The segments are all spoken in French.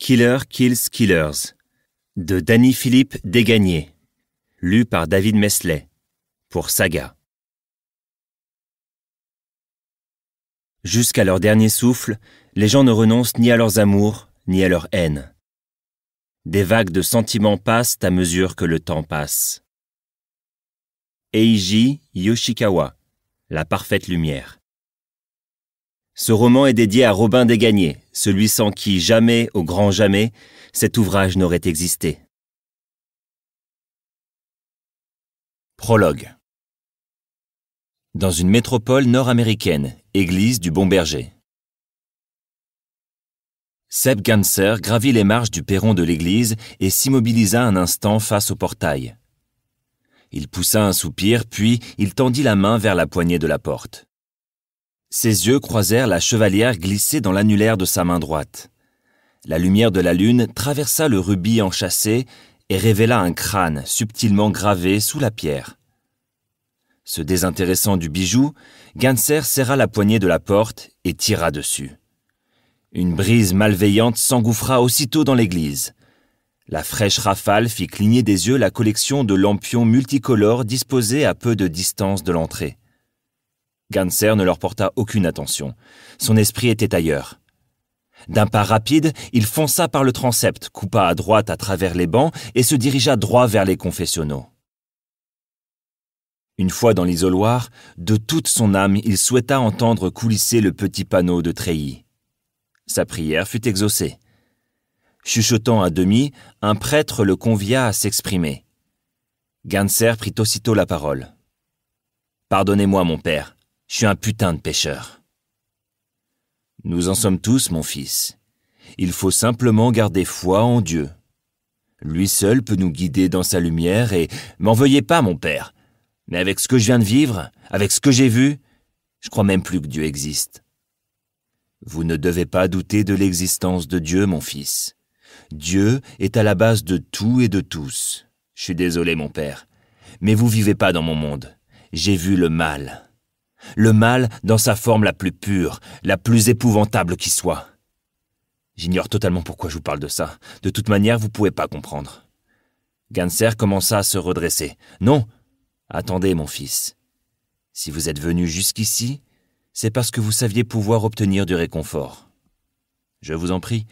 Killer Kills Killers de Danny Philippe Dégagné, lu par David Mesley pour Saga. Jusqu'à leur dernier souffle, les gens ne renoncent ni à leurs amours, ni à leur haine. Des vagues de sentiments passent à mesure que le temps passe. Eiji Yoshikawa, La parfaite lumière. Ce roman est dédié à Robin Desgagnés, celui sans qui jamais, au grand jamais, cet ouvrage n'aurait existé. Prologue Dans une métropole nord-américaine, église du Bon Berger. Seb Ganser gravit les marches du perron de l'église et s'immobilisa un instant face au portail. Il poussa un soupir, puis il tendit la main vers la poignée de la porte. Ses yeux croisèrent la chevalière glissée dans l'annulaire de sa main droite. La lumière de la lune traversa le rubis enchâssé et révéla un crâne subtilement gravé sous la pierre. Se désintéressant du bijou, Ganser serra la poignée de la porte et tira dessus. Une brise malveillante s'engouffra aussitôt dans l'église. La fraîche rafale fit cligner des yeux la collection de lampions multicolores disposés à peu de distance de l'entrée. Ganser ne leur porta aucune attention. Son esprit était ailleurs. D'un pas rapide, il fonça par le transept, coupa à droite à travers les bancs et se dirigea droit vers les confessionnaux. Une fois dans l'isoloir, de toute son âme, il souhaita entendre coulisser le petit panneau de treillis. Sa prière fut exaucée. Chuchotant à demi, un prêtre le convia à s'exprimer. Ganser prit aussitôt la parole. Pardonnez-moi, mon père, je suis un putain de pêcheur. Nous en sommes tous, mon fils. Il faut simplement garder foi en Dieu. Lui seul peut nous guider dans sa lumière et m'en veuillez pas, mon père. Mais avec ce que je viens de vivre, avec ce que j'ai vu, je crois même plus que Dieu existe. Vous ne devez pas douter de l'existence de Dieu, mon fils. Dieu est à la base de tout et de tous. Je suis désolé, mon père, mais vous vivez pas dans mon monde. J'ai vu le mal le mal dans sa forme la plus pure, la plus épouvantable qui soit. J'ignore totalement pourquoi je vous parle de ça. De toute manière, vous ne pouvez pas comprendre. Ganser commença à se redresser. Non Attendez, mon fils. Si vous êtes venu jusqu'ici, c'est parce que vous saviez pouvoir obtenir du réconfort. Je vous en prie,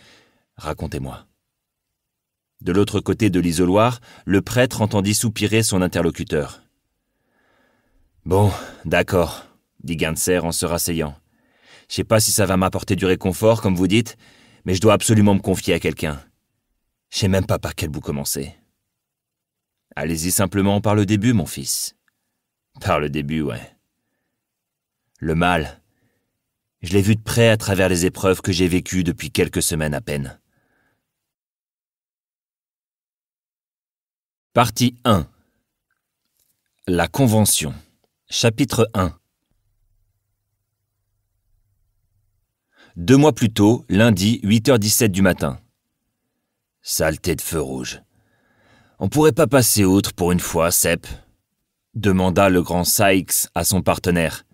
racontez-moi. De l'autre côté de l'isoloir, le prêtre entendit soupirer son interlocuteur. Bon, d'accord, dit Ganser en se rasseyant. Je sais pas si ça va m'apporter du réconfort, comme vous dites, mais je dois absolument me confier à quelqu'un. Je sais même pas par quel bout commencer. Allez-y simplement par le début, mon fils. Par le début, ouais. Le mal. Je l'ai vu de près à travers les épreuves que j'ai vécues depuis quelques semaines à peine. Partie 1 La Convention. Chapitre 1 deux mois plus tôt, lundi, 8h17 du matin. Saleté de feu rouge. On pourrait pas passer outre pour une fois, Sepp demanda le grand Sykes à son partenaire.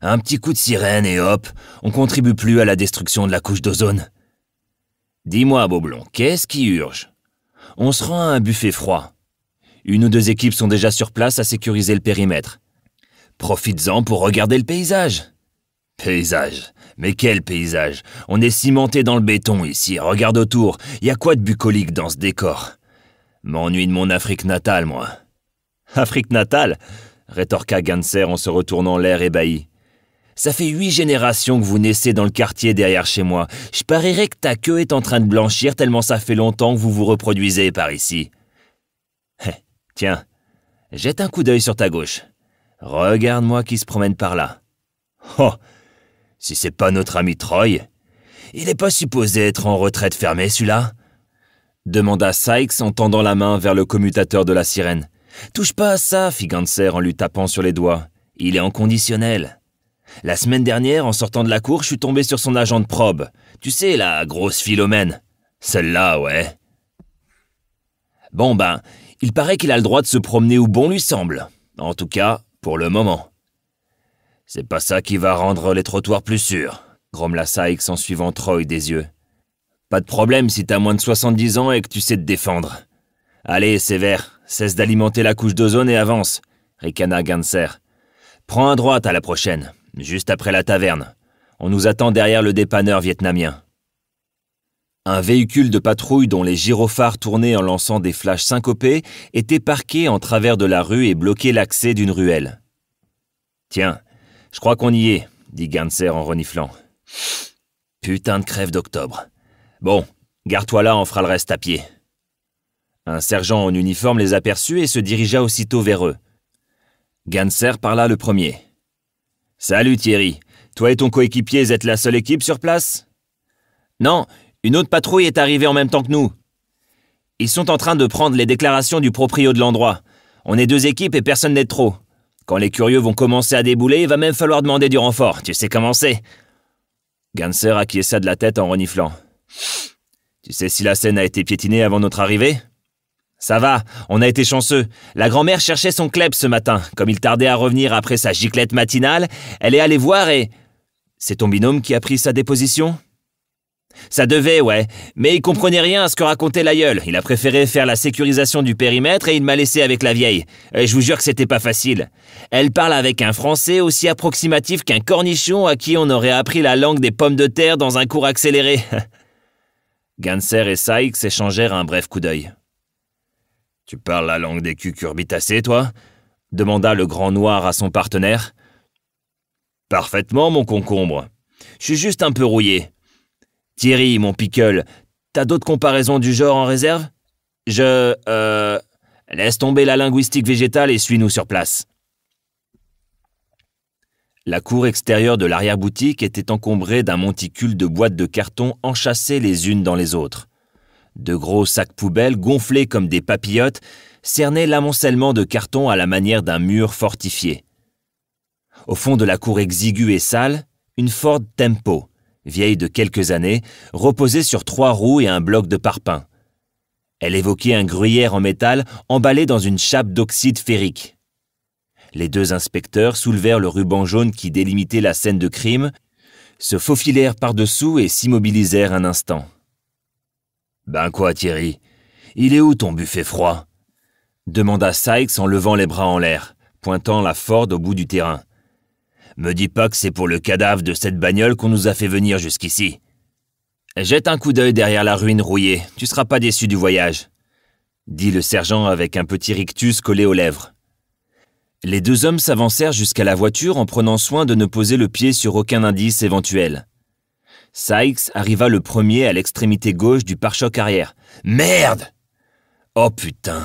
Un petit coup de sirène et hop, on contribue plus à la destruction de la couche d'ozone. Dis-moi, Boblon, qu'est-ce qui urge On se rend à un buffet froid. Une ou deux équipes sont déjà sur place à sécuriser le périmètre. Profites-en pour regarder le paysage. Paysage. Mais quel paysage On est cimenté dans le béton ici, regarde autour, y a quoi de bucolique dans ce décor M'ennuie de mon Afrique natale, moi. Afrique natale rétorqua Ganser en se retournant l'air ébahi. Ça fait huit générations que vous naissez dans le quartier derrière chez moi. Je parierais que ta queue est en train de blanchir tellement ça fait longtemps que vous vous reproduisez par ici. tiens, jette un coup d'œil sur ta gauche. Regarde-moi qui se promène par là. Oh, si c'est pas notre ami Troy. Il n'est pas supposé être en retraite fermée, celui-là demanda Sykes en tendant la main vers le commutateur de la sirène. Touche pas à ça, fit Ganser en lui tapant sur les doigts. Il est en conditionnel. La semaine dernière, en sortant de la cour, je suis tombé sur son agent de probe. Tu sais, la grosse Philomène. Celle-là, ouais. Bon ben, il paraît qu'il a le droit de se promener où bon lui semble. En tout cas, pour le moment. C'est pas ça qui va rendre les trottoirs plus sûrs, grommela Sykes en suivant Troy des yeux. Pas de problème si t'as moins de 70 ans et que tu sais te défendre. Allez, sévère, cesse d'alimenter la couche d'ozone et avance, ricana Ganser. Prends à droite à la prochaine, juste après la taverne. On nous attend derrière le dépanneur vietnamien. Un véhicule de patrouille dont les gyrophares tournaient en lançant des flashs syncopés était parqué en travers de la rue et bloquait l'accès d'une ruelle. Tiens, je crois qu'on y est, dit Ganser en reniflant. Putain de crève d'octobre. Bon, garde-toi là, on fera le reste à pied. Un sergent en uniforme les aperçut et se dirigea aussitôt vers eux. Ganser parla le premier. Salut Thierry, toi et ton coéquipier êtes la seule équipe sur place Non, une autre patrouille est arrivée en même temps que nous. Ils sont en train de prendre les déclarations du proprio de l'endroit. On est deux équipes et personne n'est trop. Quand les curieux vont commencer à débouler, il va même falloir demander du renfort, tu sais comment c'est. Ganser acquiesça de la tête en reniflant. Tu sais si la scène a été piétinée avant notre arrivée Ça va, on a été chanceux. La grand-mère cherchait son club ce matin. Comme il tardait à revenir après sa giclette matinale, elle est allée voir et... C'est ton binôme qui a pris sa déposition ça devait, ouais, mais il comprenait rien à ce que racontait l'aïeul. Il a préféré faire la sécurisation du périmètre et il m'a laissé avec la vieille. Et euh, je vous jure que c'était pas facile. Elle parle avec un français aussi approximatif qu'un cornichon à qui on aurait appris la langue des pommes de terre dans un cours accéléré. Ganser et Sykes échangèrent un bref coup d'œil. Tu parles la langue des cucurbitacées, toi demanda le grand noir à son partenaire. Parfaitement, mon concombre. Je suis juste un peu rouillé. Thierry, mon pickle, t'as d'autres comparaisons du genre en réserve Je... Euh... Laisse tomber la linguistique végétale et suis-nous sur place. La cour extérieure de l'arrière-boutique était encombrée d'un monticule de boîtes de carton enchâssées les unes dans les autres. De gros sacs poubelles gonflés comme des papillotes cernaient l'amoncellement de cartons à la manière d'un mur fortifié. Au fond de la cour exiguë et sale, une Ford Tempo, vieille de quelques années, reposait sur trois roues et un bloc de parpaing. Elle évoquait un gruyère en métal emballé dans une chape d'oxyde ferrique. Les deux inspecteurs soulevèrent le ruban jaune qui délimitait la scène de crime, se faufilèrent par-dessous et s'immobilisèrent un instant. Ben quoi, Thierry Il est où ton buffet froid demanda Sykes en levant les bras en l'air, pointant la Ford au bout du terrain. Me dis pas que c'est pour le cadavre de cette bagnole qu'on nous a fait venir jusqu'ici. Jette un coup d'œil derrière la ruine rouillée, tu seras pas déçu du voyage, dit le sergent avec un petit rictus collé aux lèvres. Les deux hommes s'avancèrent jusqu'à la voiture en prenant soin de ne poser le pied sur aucun indice éventuel. Sykes arriva le premier à l'extrémité gauche du pare-choc arrière. Merde Oh putain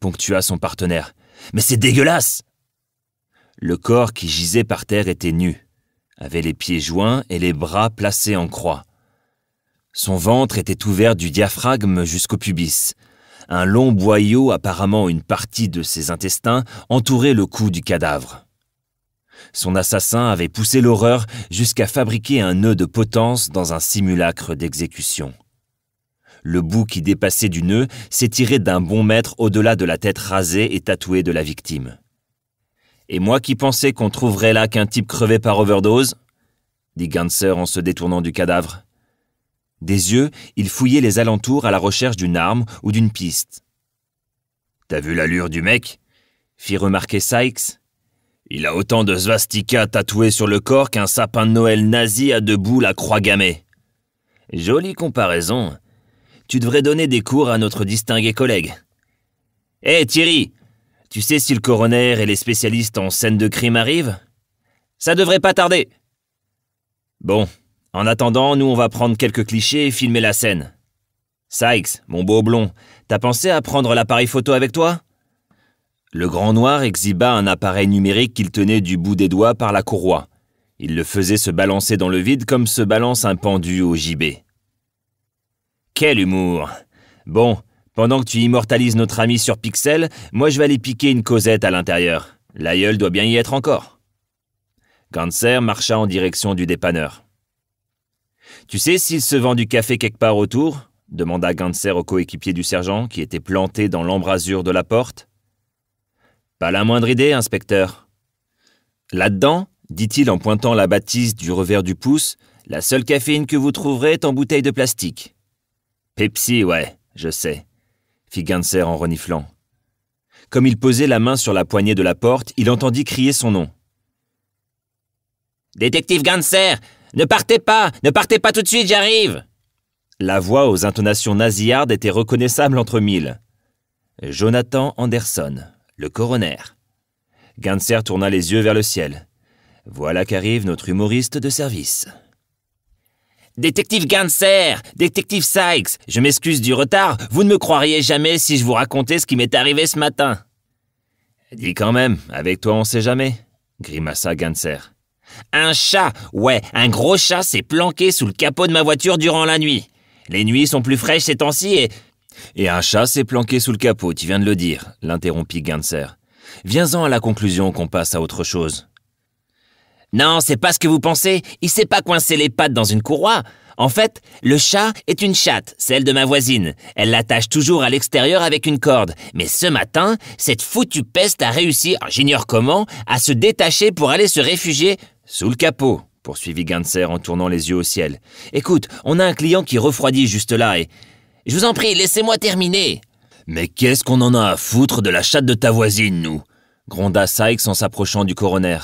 ponctua son partenaire. Mais c'est dégueulasse le corps qui gisait par terre était nu, avait les pieds joints et les bras placés en croix. Son ventre était ouvert du diaphragme jusqu'au pubis. Un long boyau, apparemment une partie de ses intestins, entourait le cou du cadavre. Son assassin avait poussé l'horreur jusqu'à fabriquer un nœud de potence dans un simulacre d'exécution. Le bout qui dépassait du nœud s'étirait d'un bon mètre au-delà de la tête rasée et tatouée de la victime. Et moi qui pensais qu'on trouverait là qu'un type crevé par overdose dit Ganser en se détournant du cadavre. Des yeux, il fouillait les alentours à la recherche d'une arme ou d'une piste. T'as vu l'allure du mec fit remarquer Sykes. Il a autant de swastikas tatoués sur le corps qu'un sapin de Noël nazi a debout la croix gammée. Jolie comparaison. Tu devrais donner des cours à notre distingué collègue. Hé Thierry, tu sais si le coroner et les spécialistes en scène de crime arrivent Ça devrait pas tarder. Bon, en attendant, nous on va prendre quelques clichés et filmer la scène. Sykes, mon beau blond, t'as pensé à prendre l'appareil photo avec toi Le grand noir exhiba un appareil numérique qu'il tenait du bout des doigts par la courroie. Il le faisait se balancer dans le vide comme se balance un pendu au gibet. Quel humour Bon, pendant que tu immortalises notre ami sur Pixel, moi je vais aller piquer une causette à l'intérieur. L'aïeul doit bien y être encore. Ganser marcha en direction du dépanneur. Tu sais s'il se vend du café quelque part autour demanda Ganser au coéquipier du sergent, qui était planté dans l'embrasure de la porte. Pas la moindre idée, inspecteur. Là-dedans, dit-il en pointant la bâtisse du revers du pouce, la seule caféine que vous trouverez est en bouteille de plastique. Pepsi, ouais, je sais fit Ganser en reniflant. Comme il posait la main sur la poignée de la porte, il entendit crier son nom. Détective Ganser, ne partez pas, ne partez pas tout de suite, j'arrive. La voix aux intonations nasillardes était reconnaissable entre mille. Jonathan Anderson, le coroner. Ganser tourna les yeux vers le ciel. Voilà qu'arrive notre humoriste de service. Détective Ganser, détective Sykes, je m'excuse du retard, vous ne me croiriez jamais si je vous racontais ce qui m'est arrivé ce matin. Dis quand même, avec toi on sait jamais, grimaça Ganser. Un chat, ouais, un gros chat s'est planqué sous le capot de ma voiture durant la nuit. Les nuits sont plus fraîches ces temps-ci et. Et un chat s'est planqué sous le capot, tu viens de le dire, l'interrompit Ganser. Viens-en à la conclusion qu'on passe à autre chose. Non, c'est pas ce que vous pensez. Il s'est pas coincé les pattes dans une courroie. En fait, le chat est une chatte, celle de ma voisine. Elle l'attache toujours à l'extérieur avec une corde. Mais ce matin, cette foutue peste a réussi, ah, j'ignore comment, à se détacher pour aller se réfugier sous le capot, poursuivit Ganser en tournant les yeux au ciel. Écoute, on a un client qui refroidit juste là et... Je vous en prie, laissez-moi terminer. Mais qu'est-ce qu'on en a à foutre de la chatte de ta voisine, nous gronda Sykes en s'approchant du coroner.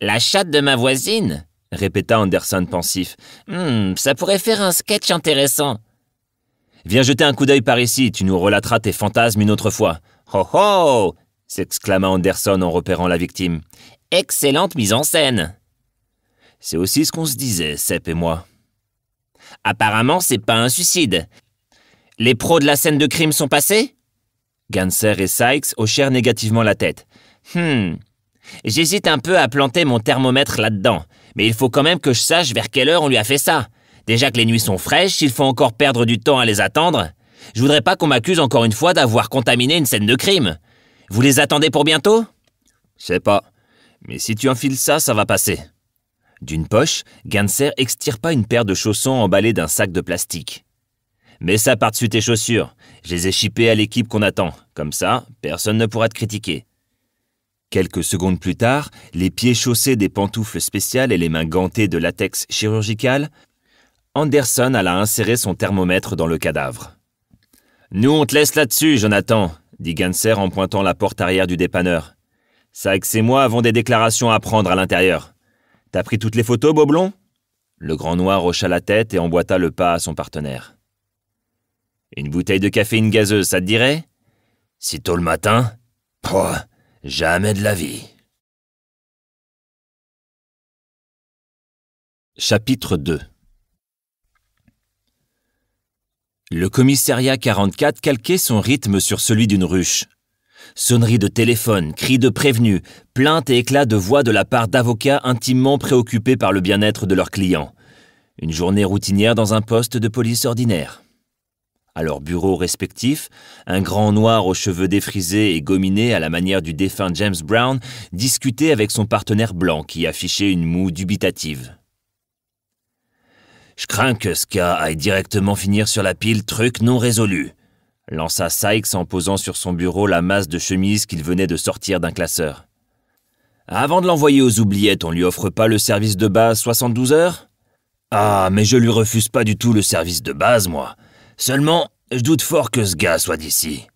La chatte de ma voisine répéta Anderson pensif. Hmm, ça pourrait faire un sketch intéressant. Viens jeter un coup d'œil par ici, tu nous relateras tes fantasmes une autre fois. Oh ho !» s'exclama Anderson en repérant la victime. Excellente mise en scène C'est aussi ce qu'on se disait, Sepp et moi. Apparemment, c'est pas un suicide. Les pros de la scène de crime sont passés Ganser et Sykes hochèrent négativement la tête. Hmm, J'hésite un peu à planter mon thermomètre là-dedans, mais il faut quand même que je sache vers quelle heure on lui a fait ça. Déjà que les nuits sont fraîches, il faut encore perdre du temps à les attendre. Je voudrais pas qu'on m'accuse encore une fois d'avoir contaminé une scène de crime. Vous les attendez pour bientôt Je sais pas. Mais si tu enfiles ça, ça va passer. D'une poche, Ganser extirpa une paire de chaussons emballés d'un sac de plastique. Mets ça par-dessus tes chaussures. Je les ai chippées à l'équipe qu'on attend. Comme ça, personne ne pourra te critiquer. Quelques secondes plus tard, les pieds chaussés des pantoufles spéciales et les mains gantées de latex chirurgical, Anderson alla insérer son thermomètre dans le cadavre. Nous, on te laisse là-dessus, Jonathan, dit Ganser en pointant la porte arrière du dépanneur. Sax et moi avons des déclarations à prendre à l'intérieur. T'as pris toutes les photos, Boblon Le grand noir hocha la tête et emboîta le pas à son partenaire. Une bouteille de caféine gazeuse, ça te dirait Si tôt le matin Jamais de la vie. Chapitre 2 Le commissariat 44 calquait son rythme sur celui d'une ruche. Sonneries de téléphone, cris de prévenus, plaintes et éclats de voix de la part d'avocats intimement préoccupés par le bien-être de leurs clients. Une journée routinière dans un poste de police ordinaire à leur bureau respectif, un grand noir aux cheveux défrisés et gominés à la manière du défunt James Brown discutait avec son partenaire blanc qui affichait une moue dubitative. Je crains que ce cas aille directement finir sur la pile truc non résolu, lança Sykes en posant sur son bureau la masse de chemises qu'il venait de sortir d'un classeur. Avant de l'envoyer aux oubliettes, on lui offre pas le service de base 72 heures Ah, mais je lui refuse pas du tout le service de base, moi. Seulement, je doute fort que ce gars soit d'ici.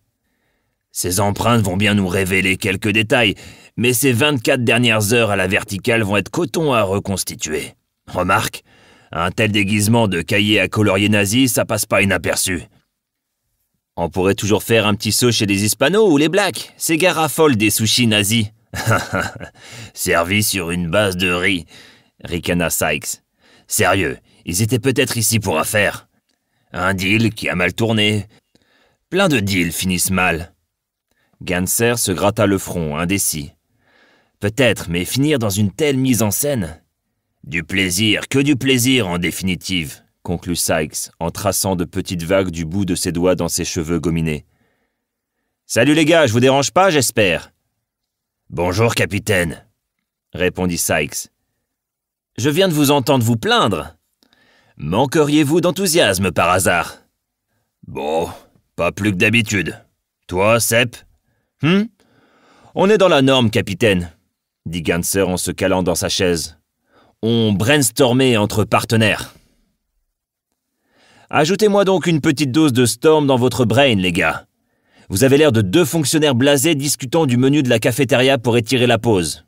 Ces empreintes vont bien nous révéler quelques détails, mais ces 24 dernières heures à la verticale vont être coton à reconstituer. Remarque, un tel déguisement de cahier à colorier nazi, ça passe pas inaperçu. On pourrait toujours faire un petit saut chez les Hispanos ou les Blacks, ces gars raffolent des sushis nazis. Servis sur une base de riz, ricana Sykes. Sérieux, ils étaient peut-être ici pour affaire. Un deal qui a mal tourné. Plein de deals finissent mal. Ganser se gratta le front, indécis. Peut-être, mais finir dans une telle mise en scène Du plaisir, que du plaisir, en définitive, conclut Sykes, en traçant de petites vagues du bout de ses doigts dans ses cheveux gominés. Salut les gars, je vous dérange pas, j'espère. Bonjour, capitaine, répondit Sykes. Je viens de vous entendre vous plaindre. Manqueriez-vous d'enthousiasme par hasard Bon, pas plus que d'habitude. Toi, Sepp Hum On est dans la norme, capitaine, dit Ganser en se calant dans sa chaise. On brainstormait entre partenaires. Ajoutez-moi donc une petite dose de storm dans votre brain, les gars. Vous avez l'air de deux fonctionnaires blasés discutant du menu de la cafétéria pour étirer la pause.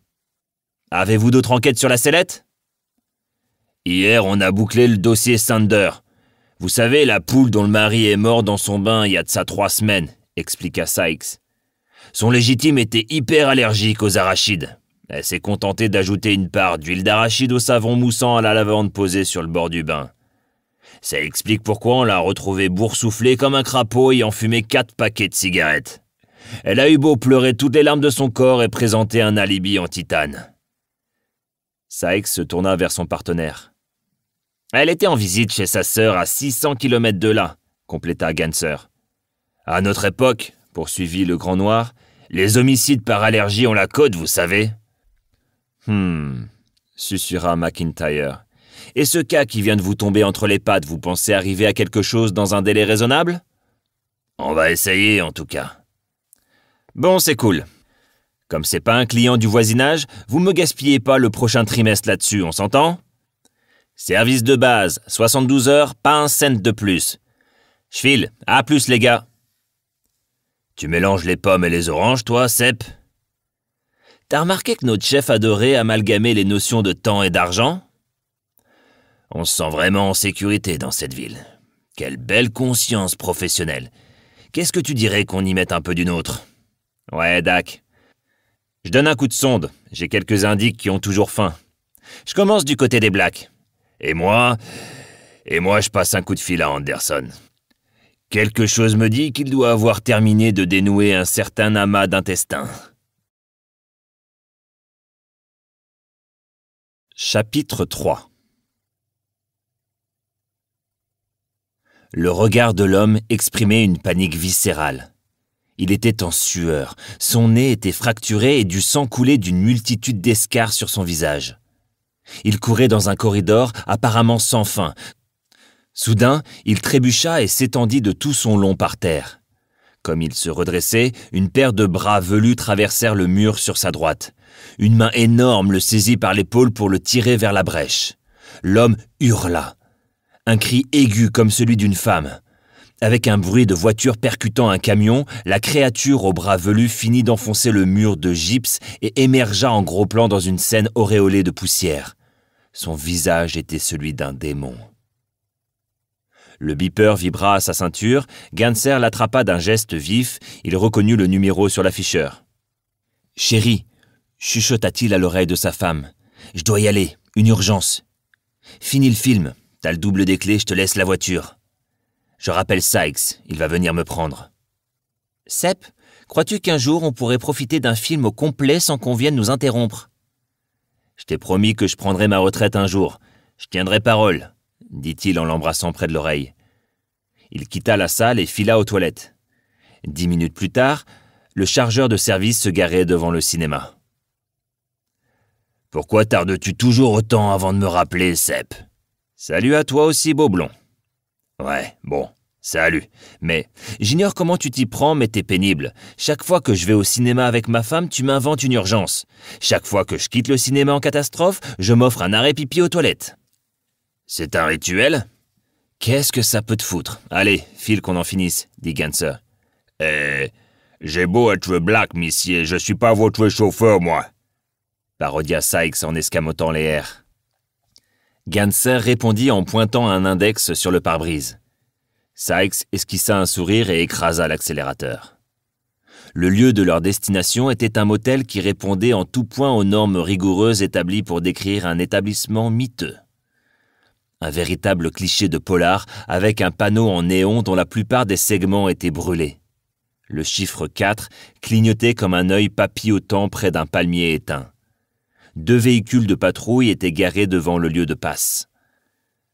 Avez-vous d'autres enquêtes sur la sellette Hier, on a bouclé le dossier Sander. Vous savez, la poule dont le mari est mort dans son bain il y a de ça trois semaines, expliqua Sykes. Son légitime était hyper allergique aux arachides. Elle s'est contentée d'ajouter une part d'huile d'arachide au savon moussant à la lavande posée sur le bord du bain. Ça explique pourquoi on l'a retrouvée boursouflée comme un crapaud ayant fumé quatre paquets de cigarettes. Elle a eu beau pleurer toutes les larmes de son corps et présenter un alibi en titane. Sykes se tourna vers son partenaire. Elle était en visite chez sa sœur à 600 km de là, compléta Ganser. À notre époque, poursuivit le Grand Noir, les homicides par allergie ont la côte, vous savez. Hmm, susurra McIntyre. Et ce cas qui vient de vous tomber entre les pattes, vous pensez arriver à quelque chose dans un délai raisonnable On va essayer, en tout cas. Bon, c'est cool. Comme c'est pas un client du voisinage, vous me gaspillez pas le prochain trimestre là-dessus, on s'entend Service de base, 72 heures, pas un cent de plus. file. à plus les gars. Tu mélanges les pommes et les oranges, toi, Sepp T'as remarqué que notre chef adorait amalgamer les notions de temps et d'argent On se sent vraiment en sécurité dans cette ville. Quelle belle conscience professionnelle. Qu'est-ce que tu dirais qu'on y mette un peu d'une autre Ouais, Dak. Je donne un coup de sonde. J'ai quelques indiques qui ont toujours faim. Je commence du côté des Blacks. Et moi Et moi, je passe un coup de fil à Anderson. Quelque chose me dit qu'il doit avoir terminé de dénouer un certain amas d'intestins. Chapitre 3 Le regard de l'homme exprimait une panique viscérale. Il était en sueur, son nez était fracturé et du sang coulait d'une multitude d'escarres sur son visage. Il courait dans un corridor apparemment sans fin. Soudain, il trébucha et s'étendit de tout son long par terre. Comme il se redressait, une paire de bras velus traversèrent le mur sur sa droite. Une main énorme le saisit par l'épaule pour le tirer vers la brèche. L'homme hurla. Un cri aigu comme celui d'une femme. Avec un bruit de voiture percutant un camion, la créature aux bras velus finit d'enfoncer le mur de gypse et émergea en gros plan dans une scène auréolée de poussière. Son visage était celui d'un démon. Le beeper vibra à sa ceinture, Ganser l'attrapa d'un geste vif, il reconnut le numéro sur l'afficheur. Chérie, chuchota-t-il à l'oreille de sa femme, je dois y aller, une urgence. Finis le film, t'as le double des clés, je te laisse la voiture. Je rappelle Sykes, il va venir me prendre. Sep, crois-tu qu'un jour on pourrait profiter d'un film au complet sans qu'on vienne nous interrompre je t'ai promis que je prendrai ma retraite un jour. Je tiendrai parole, dit-il en l'embrassant près de l'oreille. Il quitta la salle et fila aux toilettes. Dix minutes plus tard, le chargeur de service se garait devant le cinéma. Pourquoi tardes-tu toujours autant avant de me rappeler, Sepp Salut à toi aussi, beau blond. Ouais, bon. Salut. Mais j'ignore comment tu t'y prends, mais t'es pénible. Chaque fois que je vais au cinéma avec ma femme, tu m'inventes une urgence. Chaque fois que je quitte le cinéma en catastrophe, je m'offre un arrêt pipi aux toilettes. C'est un rituel Qu'est-ce que ça peut te foutre Allez, file qu'on en finisse, dit Ganser. Eh, j'ai beau être black, monsieur, je suis pas votre chauffeur, moi. Parodia Sykes en escamotant les airs. Ganser répondit en pointant un index sur le pare-brise. Sykes esquissa un sourire et écrasa l'accélérateur. Le lieu de leur destination était un motel qui répondait en tout point aux normes rigoureuses établies pour décrire un établissement miteux. Un véritable cliché de polar avec un panneau en néon dont la plupart des segments étaient brûlés. Le chiffre 4 clignotait comme un œil papillotant près d'un palmier éteint. Deux véhicules de patrouille étaient garés devant le lieu de passe.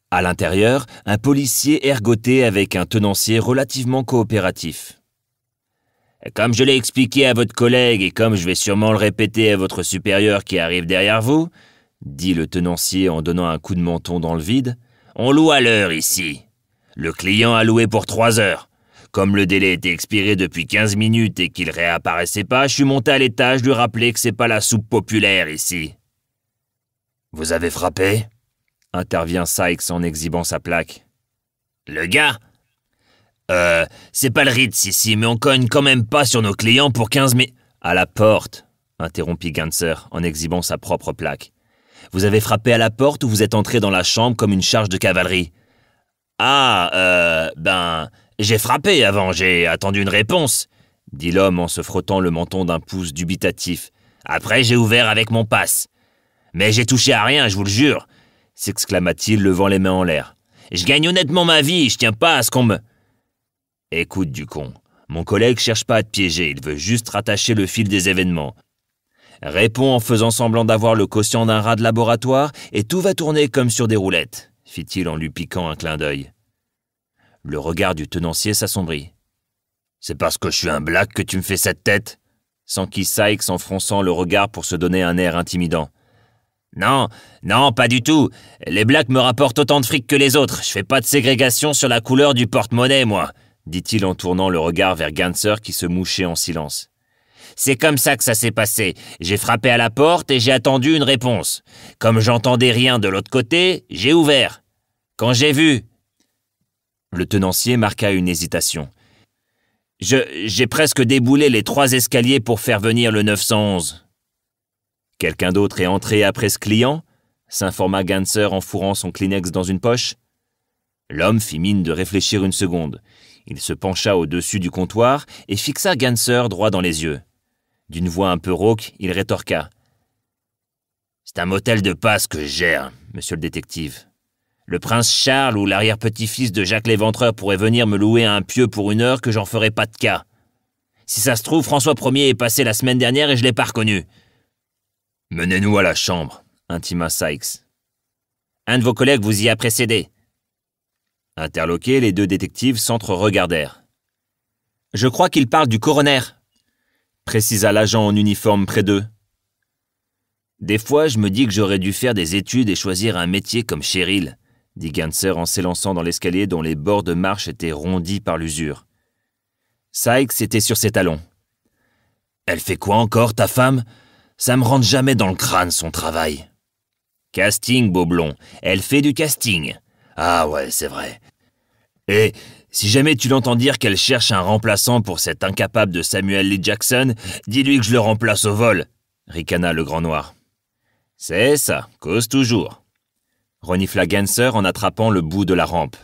À l'intérieur, un policier ergoté avec un tenancier relativement coopératif. Comme je l'ai expliqué à votre collègue et comme je vais sûrement le répéter à votre supérieur qui arrive derrière vous, dit le tenancier en donnant un coup de menton dans le vide, on loue à l'heure ici. Le client a loué pour trois heures. Comme le délai était expiré depuis 15 minutes et qu'il réapparaissait pas, je suis monté à l'étage lui rappeler que c'est pas la soupe populaire ici. Vous avez frappé intervient Sykes en exhibant sa plaque. Le gars Euh, c'est pas le Ritz ici, mais on cogne quand même pas sur nos clients pour 15 Mais À la porte, interrompit Ganser en exhibant sa propre plaque. Vous avez frappé à la porte ou vous êtes entré dans la chambre comme une charge de cavalerie Ah, euh, ben, j'ai frappé avant, j'ai attendu une réponse, dit l'homme en se frottant le menton d'un pouce dubitatif. Après, j'ai ouvert avec mon passe. Mais j'ai touché à rien, je vous le jure s'exclama-t-il, levant les mains en l'air. Je gagne honnêtement ma vie, je tiens pas à ce qu'on me. Écoute, Ducon, mon collègue cherche pas à te piéger, il veut juste rattacher le fil des événements. Réponds en faisant semblant d'avoir le quotient d'un rat de laboratoire, et tout va tourner comme sur des roulettes, fit-il en lui piquant un clin d'œil. Le regard du tenancier s'assombrit. C'est parce que je suis un black que tu me fais cette tête Sans Sykes en fronçant le regard pour se donner un air intimidant. Non, non, pas du tout. Les blacks me rapportent autant de fric que les autres. Je fais pas de ségrégation sur la couleur du porte-monnaie, moi, dit-il en tournant le regard vers Ganser qui se mouchait en silence. C'est comme ça que ça s'est passé. J'ai frappé à la porte et j'ai attendu une réponse. Comme j'entendais rien de l'autre côté, j'ai ouvert. Quand j'ai vu. Le tenancier marqua une hésitation. Je. j'ai presque déboulé les trois escaliers pour faire venir le 911. Quelqu'un d'autre est entré après ce client s'informa Ganser en fourrant son Kleenex dans une poche. L'homme fit mine de réfléchir une seconde. Il se pencha au-dessus du comptoir et fixa Ganser droit dans les yeux. D'une voix un peu rauque, il rétorqua. C'est un motel de passe que je gère, monsieur le détective. Le prince Charles ou l'arrière-petit-fils de Jacques l'Éventreur pourrait venir me louer à un pieu pour une heure que j'en ferai pas de cas. Si ça se trouve, François Ier est passé la semaine dernière et je l'ai pas reconnu. Menez-nous à la chambre, intima Sykes. Un de vos collègues vous y a précédé. Interloqués, les deux détectives s'entre-regardèrent. Je crois qu'il parle du coroner, précisa l'agent en uniforme près d'eux. Des fois, je me dis que j'aurais dû faire des études et choisir un métier comme Cheryl, dit Ganser en s'élançant dans l'escalier dont les bords de marche étaient rondis par l'usure. Sykes était sur ses talons. Elle fait quoi encore, ta femme ça me rentre jamais dans le crâne, son travail. Casting, boblon, Elle fait du casting. Ah ouais, c'est vrai. Et si jamais tu l'entends dire qu'elle cherche un remplaçant pour cet incapable de Samuel Lee Jackson, dis-lui que je le remplace au vol, ricana le grand noir. C'est ça, cause toujours. Renifla Ganser en attrapant le bout de la rampe.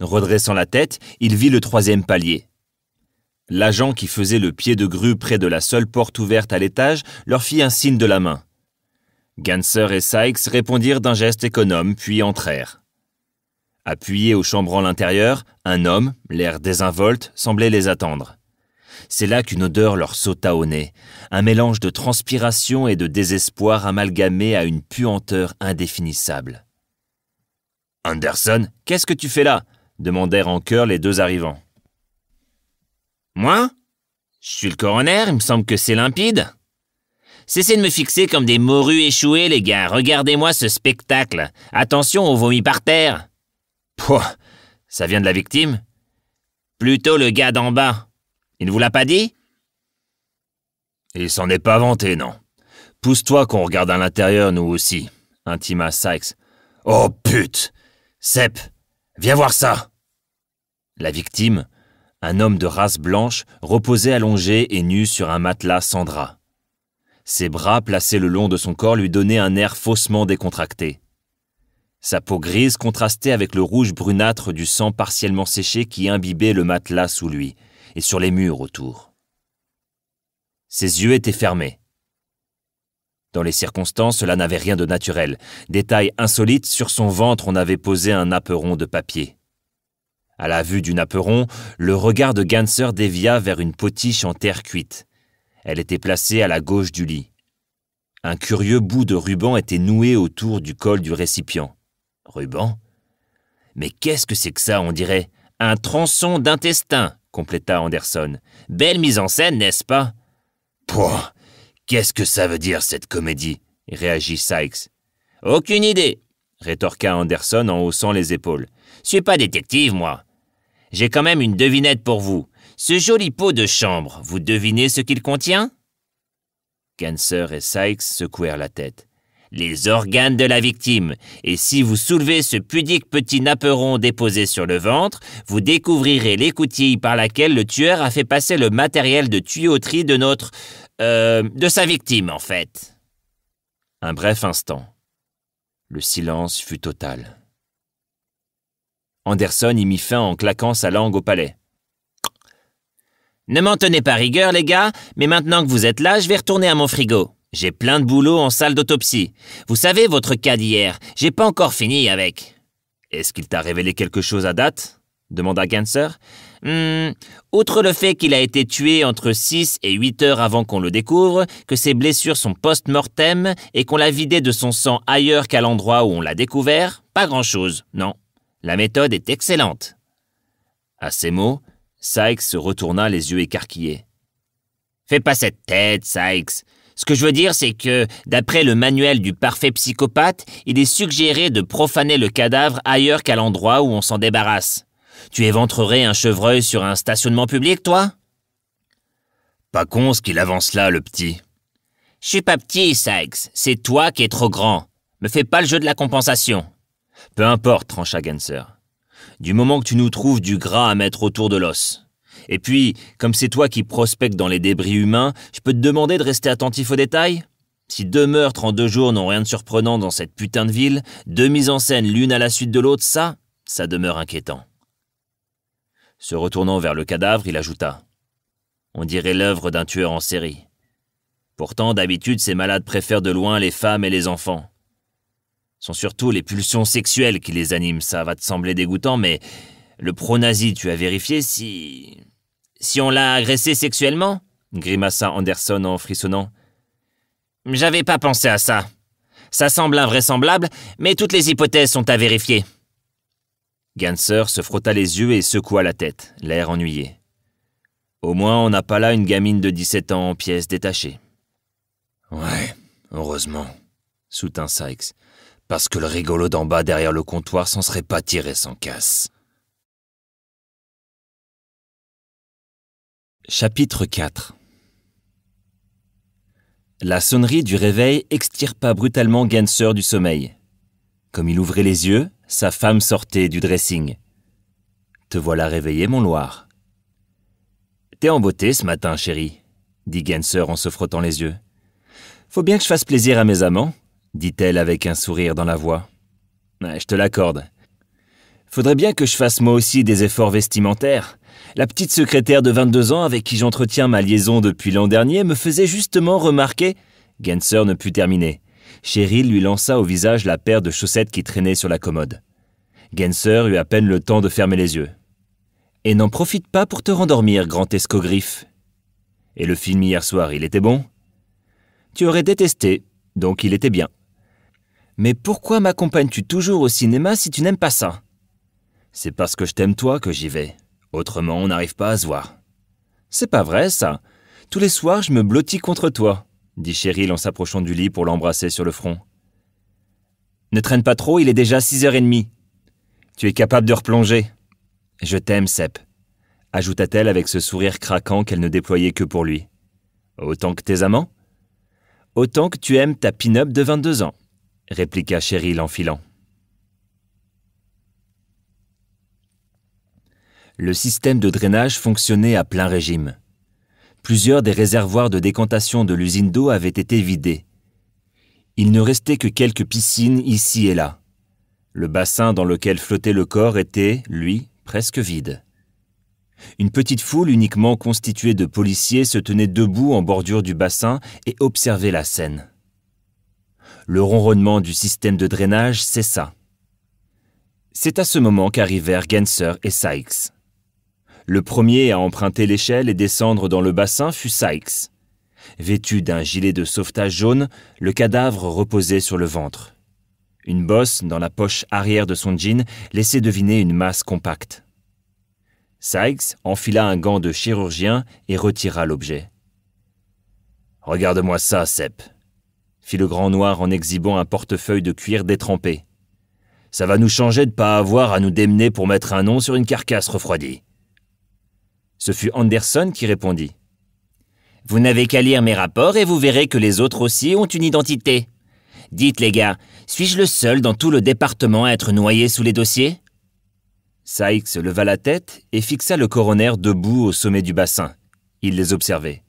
Redressant la tête, il vit le troisième palier. L'agent qui faisait le pied de grue près de la seule porte ouverte à l'étage leur fit un signe de la main. Ganser et Sykes répondirent d'un geste économe, puis entrèrent. Appuyé au chambranle intérieur, un homme, l'air désinvolte, semblait les attendre. C'est là qu'une odeur leur sauta au nez, un mélange de transpiration et de désespoir amalgamé à une puanteur indéfinissable. Anderson, qu'est-ce que tu fais là demandèrent en chœur les deux arrivants. Moi Je suis le coroner, il me semble que c'est limpide. Cessez de me fixer comme des morues échouées, les gars. Regardez-moi ce spectacle. Attention au vomi par terre. Pouah, ça vient de la victime Plutôt le gars d'en bas. Il ne vous l'a pas dit Il s'en est pas vanté, non. Pousse-toi qu'on regarde à l'intérieur, nous aussi, intima Sykes. Oh pute Sep, viens voir ça La victime, un homme de race blanche reposait allongé et nu sur un matelas sans drap. Ses bras placés le long de son corps lui donnaient un air faussement décontracté. Sa peau grise contrastait avec le rouge brunâtre du sang partiellement séché qui imbibait le matelas sous lui et sur les murs autour. Ses yeux étaient fermés. Dans les circonstances, cela n'avait rien de naturel. Détail insolite, sur son ventre on avait posé un napperon de papier. À la vue du napperon, le regard de Ganser dévia vers une potiche en terre cuite. Elle était placée à la gauche du lit. Un curieux bout de ruban était noué autour du col du récipient. Ruban Mais qu'est-ce que c'est que ça, on dirait Un tronçon d'intestin, compléta Anderson. Belle mise en scène, n'est-ce pas Pouah Qu'est-ce que ça veut dire, cette comédie réagit Sykes. Aucune idée, rétorqua Anderson en haussant les épaules. Je suis pas détective, moi. J'ai quand même une devinette pour vous. Ce joli pot de chambre, vous devinez ce qu'il contient Cancer et Sykes secouèrent la tête. Les organes de la victime. Et si vous soulevez ce pudique petit napperon déposé sur le ventre, vous découvrirez l'écoutille par laquelle le tueur a fait passer le matériel de tuyauterie de notre... Euh, de sa victime, en fait. Un bref instant. Le silence fut total. Anderson y mit fin en claquant sa langue au palais. Ne m'en tenez pas rigueur, les gars, mais maintenant que vous êtes là, je vais retourner à mon frigo. J'ai plein de boulot en salle d'autopsie. Vous savez votre cas d'hier, j'ai pas encore fini avec. Est-ce qu'il t'a révélé quelque chose à date demanda Ganser. Hum, outre le fait qu'il a été tué entre 6 et 8 heures avant qu'on le découvre, que ses blessures sont post-mortem et qu'on l'a vidé de son sang ailleurs qu'à l'endroit où on l'a découvert, pas grand-chose, non. La méthode est excellente. À ces mots, Sykes se retourna les yeux écarquillés. Fais pas cette tête, Sykes. Ce que je veux dire, c'est que, d'après le manuel du parfait psychopathe, il est suggéré de profaner le cadavre ailleurs qu'à l'endroit où on s'en débarrasse. Tu éventrerais un chevreuil sur un stationnement public, toi Pas con ce qu'il avance là, le petit. Je suis pas petit, Sykes. C'est toi qui es trop grand. Me fais pas le jeu de la compensation. Peu importe, trancha Genser. Du moment que tu nous trouves du gras à mettre autour de l'os. Et puis, comme c'est toi qui prospectes dans les débris humains, je peux te demander de rester attentif aux détails Si deux meurtres en deux jours n'ont rien de surprenant dans cette putain de ville, deux mises en scène l'une à la suite de l'autre, ça, ça demeure inquiétant. Se retournant vers le cadavre, il ajouta On dirait l'œuvre d'un tueur en série. Pourtant, d'habitude, ces malades préfèrent de loin les femmes et les enfants sont surtout les pulsions sexuelles qui les animent, ça va te sembler dégoûtant, mais le pro-nazi, tu as vérifié si... Si on l'a agressé sexuellement grimaça Anderson en frissonnant. J'avais pas pensé à ça. Ça semble invraisemblable, mais toutes les hypothèses sont à vérifier. Ganser se frotta les yeux et secoua la tête, l'air ennuyé. Au moins, on n'a pas là une gamine de 17 ans en pièces détachées. Ouais, heureusement, soutint Sykes parce que le rigolo d'en bas derrière le comptoir s'en serait pas tiré sans casse. Chapitre 4 La sonnerie du réveil extirpa brutalement Genser du sommeil. Comme il ouvrait les yeux, sa femme sortait du dressing. Te voilà réveillé, mon Loir. T'es en beauté ce matin, chérie, dit Genser en se frottant les yeux. Faut bien que je fasse plaisir à mes amants dit-elle avec un sourire dans la voix. je te l'accorde. Faudrait bien que je fasse moi aussi des efforts vestimentaires. La petite secrétaire de 22 ans avec qui j'entretiens ma liaison depuis l'an dernier me faisait justement remarquer. Genser ne put terminer. Cheryl lui lança au visage la paire de chaussettes qui traînait sur la commode. Genser eut à peine le temps de fermer les yeux. Et n'en profite pas pour te rendormir, grand escogriffe. Et le film hier soir, il était bon Tu aurais détesté, donc il était bien. Mais pourquoi m'accompagnes-tu toujours au cinéma si tu n'aimes pas ça C'est parce que je t'aime toi que j'y vais. Autrement, on n'arrive pas à se voir. C'est pas vrai, ça. Tous les soirs, je me blottis contre toi, dit Cheryl en s'approchant du lit pour l'embrasser sur le front. Ne traîne pas trop, il est déjà six heures et demie. »« Tu es capable de replonger. Je t'aime, Sep, ajouta-t-elle avec ce sourire craquant qu'elle ne déployait que pour lui. Autant que tes amants Autant que tu aimes ta pin-up de 22 ans répliqua Cheryl en filant. Le système de drainage fonctionnait à plein régime. Plusieurs des réservoirs de décantation de l'usine d'eau avaient été vidés. Il ne restait que quelques piscines ici et là. Le bassin dans lequel flottait le corps était, lui, presque vide. Une petite foule uniquement constituée de policiers se tenait debout en bordure du bassin et observait la scène le ronronnement du système de drainage cessa. C'est à ce moment qu'arrivèrent Genser et Sykes. Le premier à emprunter l'échelle et descendre dans le bassin fut Sykes. Vêtu d'un gilet de sauvetage jaune, le cadavre reposait sur le ventre. Une bosse dans la poche arrière de son jean laissait deviner une masse compacte. Sykes enfila un gant de chirurgien et retira l'objet. Regarde-moi ça, Sepp fit le grand noir en exhibant un portefeuille de cuir détrempé. Ça va nous changer de pas avoir à nous démener pour mettre un nom sur une carcasse refroidie. Ce fut Anderson qui répondit. Vous n'avez qu'à lire mes rapports et vous verrez que les autres aussi ont une identité. Dites les gars, suis-je le seul dans tout le département à être noyé sous les dossiers Sykes leva la tête et fixa le coroner debout au sommet du bassin. Il les observait.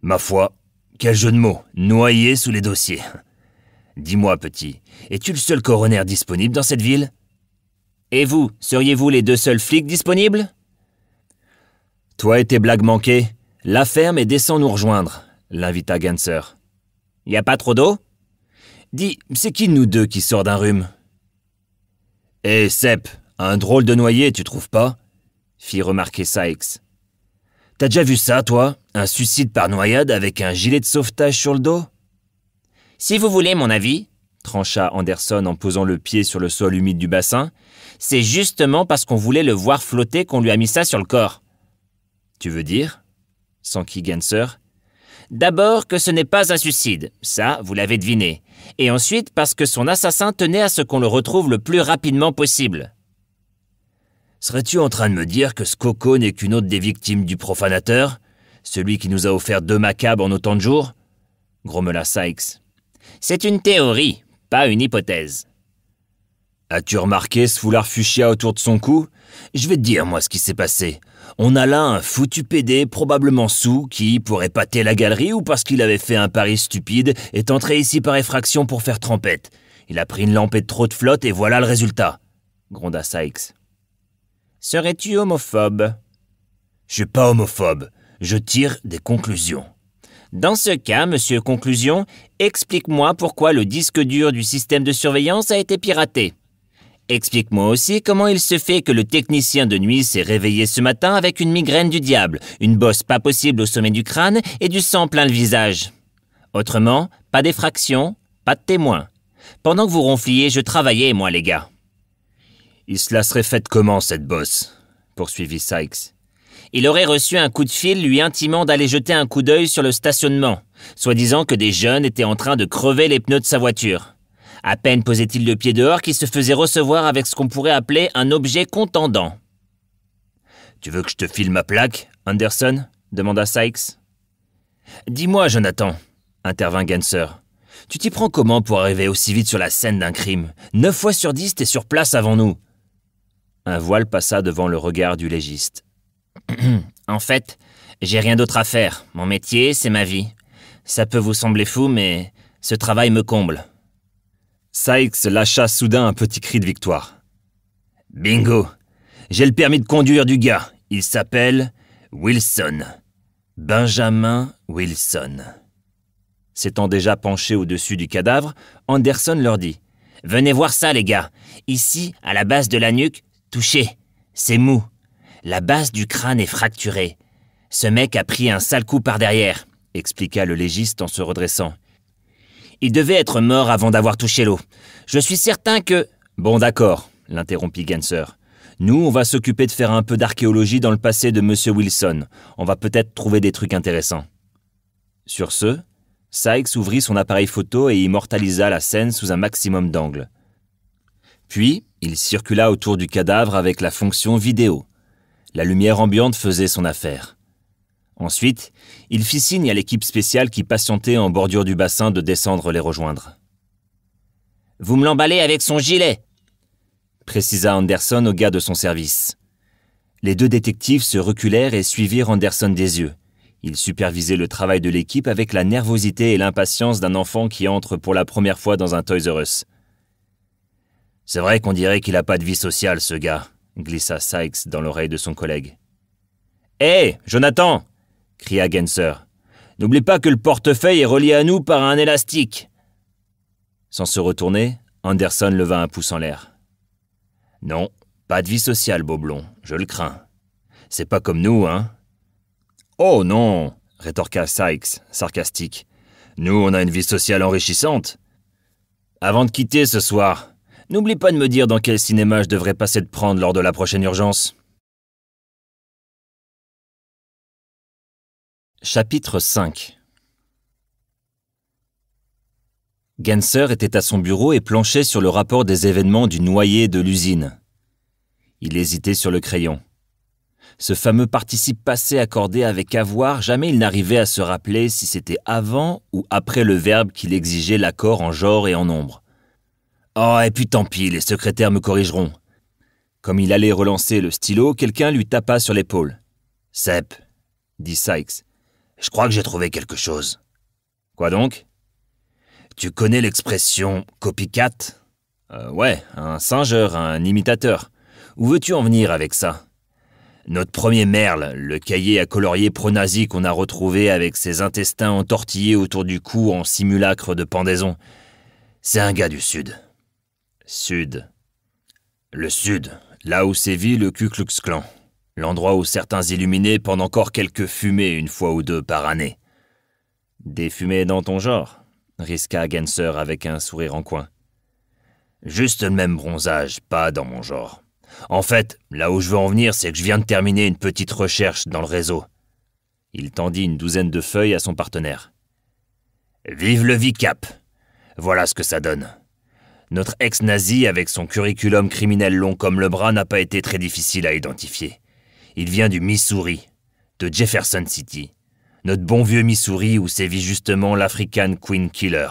Ma foi, quel jeu de mots, noyé sous les dossiers. Dis-moi, petit, es-tu le seul coroner disponible dans cette ville Et vous, seriez-vous les deux seuls flics disponibles Toi et tes blagues manquées, la ferme et descends nous rejoindre, l'invita Ganser. Y a pas trop d'eau Dis, c'est qui nous deux qui sort d'un rhume Eh, Sep, Sepp, un drôle de noyé, tu trouves pas fit remarquer Sykes. T'as déjà vu ça, toi Un suicide par noyade avec un gilet de sauvetage sur le dos Si vous voulez mon avis, trancha Anderson en posant le pied sur le sol humide du bassin, c'est justement parce qu'on voulait le voir flotter qu'on lui a mis ça sur le corps. Tu veux dire s'enquit Genser. D'abord que ce n'est pas un suicide, ça vous l'avez deviné, et ensuite parce que son assassin tenait à ce qu'on le retrouve le plus rapidement possible. Serais-tu en train de me dire que ce coco n'est qu'une autre des victimes du profanateur Celui qui nous a offert deux macabres en autant de jours grommela Sykes. C'est une théorie, pas une hypothèse. As-tu remarqué ce foulard fuchsia autour de son cou Je vais te dire, moi, ce qui s'est passé. On a là un foutu PD, probablement sous, qui, pour épater la galerie ou parce qu'il avait fait un pari stupide, est entré ici par effraction pour faire trempette. Il a pris une lampée trop de flotte et voilà le résultat, gronda Sykes. Serais-tu homophobe Je suis pas homophobe. Je tire des conclusions. Dans ce cas, monsieur Conclusion, explique-moi pourquoi le disque dur du système de surveillance a été piraté. Explique-moi aussi comment il se fait que le technicien de nuit s'est réveillé ce matin avec une migraine du diable, une bosse pas possible au sommet du crâne et du sang plein le visage. Autrement, pas d'effraction, pas de témoin. Pendant que vous ronfliez, je travaillais, moi, les gars. Il se la serait faite comment, cette bosse poursuivit Sykes. Il aurait reçu un coup de fil lui intimant d'aller jeter un coup d'œil sur le stationnement, soi-disant que des jeunes étaient en train de crever les pneus de sa voiture. À peine posait-il le pied dehors qu'il se faisait recevoir avec ce qu'on pourrait appeler un objet contendant. Tu veux que je te file ma plaque, Anderson demanda Sykes. Dis-moi, Jonathan, intervint Genser, « Tu t'y prends comment pour arriver aussi vite sur la scène d'un crime Neuf fois sur dix, t'es sur place avant nous. Un voile passa devant le regard du légiste. en fait, j'ai rien d'autre à faire. Mon métier, c'est ma vie. Ça peut vous sembler fou, mais ce travail me comble. Sykes lâcha soudain un petit cri de victoire. Bingo J'ai le permis de conduire du gars. Il s'appelle Wilson. Benjamin Wilson. S'étant déjà penché au-dessus du cadavre, Anderson leur dit Venez voir ça, les gars. Ici, à la base de la nuque, Touché, c'est mou. La base du crâne est fracturée. Ce mec a pris un sale coup par derrière, expliqua le légiste en se redressant. Il devait être mort avant d'avoir touché l'eau. Je suis certain que. Bon, d'accord, l'interrompit Ganser. Nous, on va s'occuper de faire un peu d'archéologie dans le passé de M. Wilson. On va peut-être trouver des trucs intéressants. Sur ce, Sykes ouvrit son appareil photo et immortalisa la scène sous un maximum d'angles. Puis, il circula autour du cadavre avec la fonction vidéo. La lumière ambiante faisait son affaire. Ensuite, il fit signe à l'équipe spéciale qui patientait en bordure du bassin de descendre les rejoindre. Vous me l'emballez avec son gilet précisa Anderson au gars de son service. Les deux détectives se reculèrent et suivirent Anderson des yeux. Ils supervisaient le travail de l'équipe avec la nervosité et l'impatience d'un enfant qui entre pour la première fois dans un Toys R Us. C'est vrai qu'on dirait qu'il n'a pas de vie sociale, ce gars, glissa Sykes dans l'oreille de son collègue. Hé, Jonathan cria Genser. N'oublie pas que le portefeuille est relié à nous par un élastique. Sans se retourner, Anderson leva un pouce en l'air. Non, pas de vie sociale, Boblon, je le crains. C'est pas comme nous, hein Oh non rétorqua Sykes, sarcastique. Nous, on a une vie sociale enrichissante. Avant de quitter ce soir, N'oublie pas de me dire dans quel cinéma je devrais passer de prendre lors de la prochaine urgence. Chapitre 5 Genser était à son bureau et planchait sur le rapport des événements du noyer de l'usine. Il hésitait sur le crayon. Ce fameux participe passé accordé avec avoir, jamais il n'arrivait à se rappeler si c'était avant ou après le verbe qu'il exigeait l'accord en genre et en nombre. Oh, et puis tant pis, les secrétaires me corrigeront. Comme il allait relancer le stylo, quelqu'un lui tapa sur l'épaule. Sep, dit Sykes, je crois que j'ai trouvé quelque chose. Quoi donc Tu connais l'expression copycat euh, Ouais, un singeur, un imitateur. Où veux-tu en venir avec ça Notre premier merle, le cahier à colorier pro-nazi qu'on a retrouvé avec ses intestins entortillés autour du cou en simulacre de pendaison, c'est un gars du Sud. Sud. Le sud, là où sévit le Ku Klux Klan. L'endroit où certains illuminés pendent encore quelques fumées une fois ou deux par année. Des fumées dans ton genre risqua Genser avec un sourire en coin. Juste le même bronzage, pas dans mon genre. En fait, là où je veux en venir, c'est que je viens de terminer une petite recherche dans le réseau. Il tendit une douzaine de feuilles à son partenaire. Vive le VICAP Voilà ce que ça donne. Notre ex-nazi, avec son curriculum criminel long comme le bras, n'a pas été très difficile à identifier. Il vient du Missouri, de Jefferson City. Notre bon vieux Missouri où sévit justement l'African Queen Killer.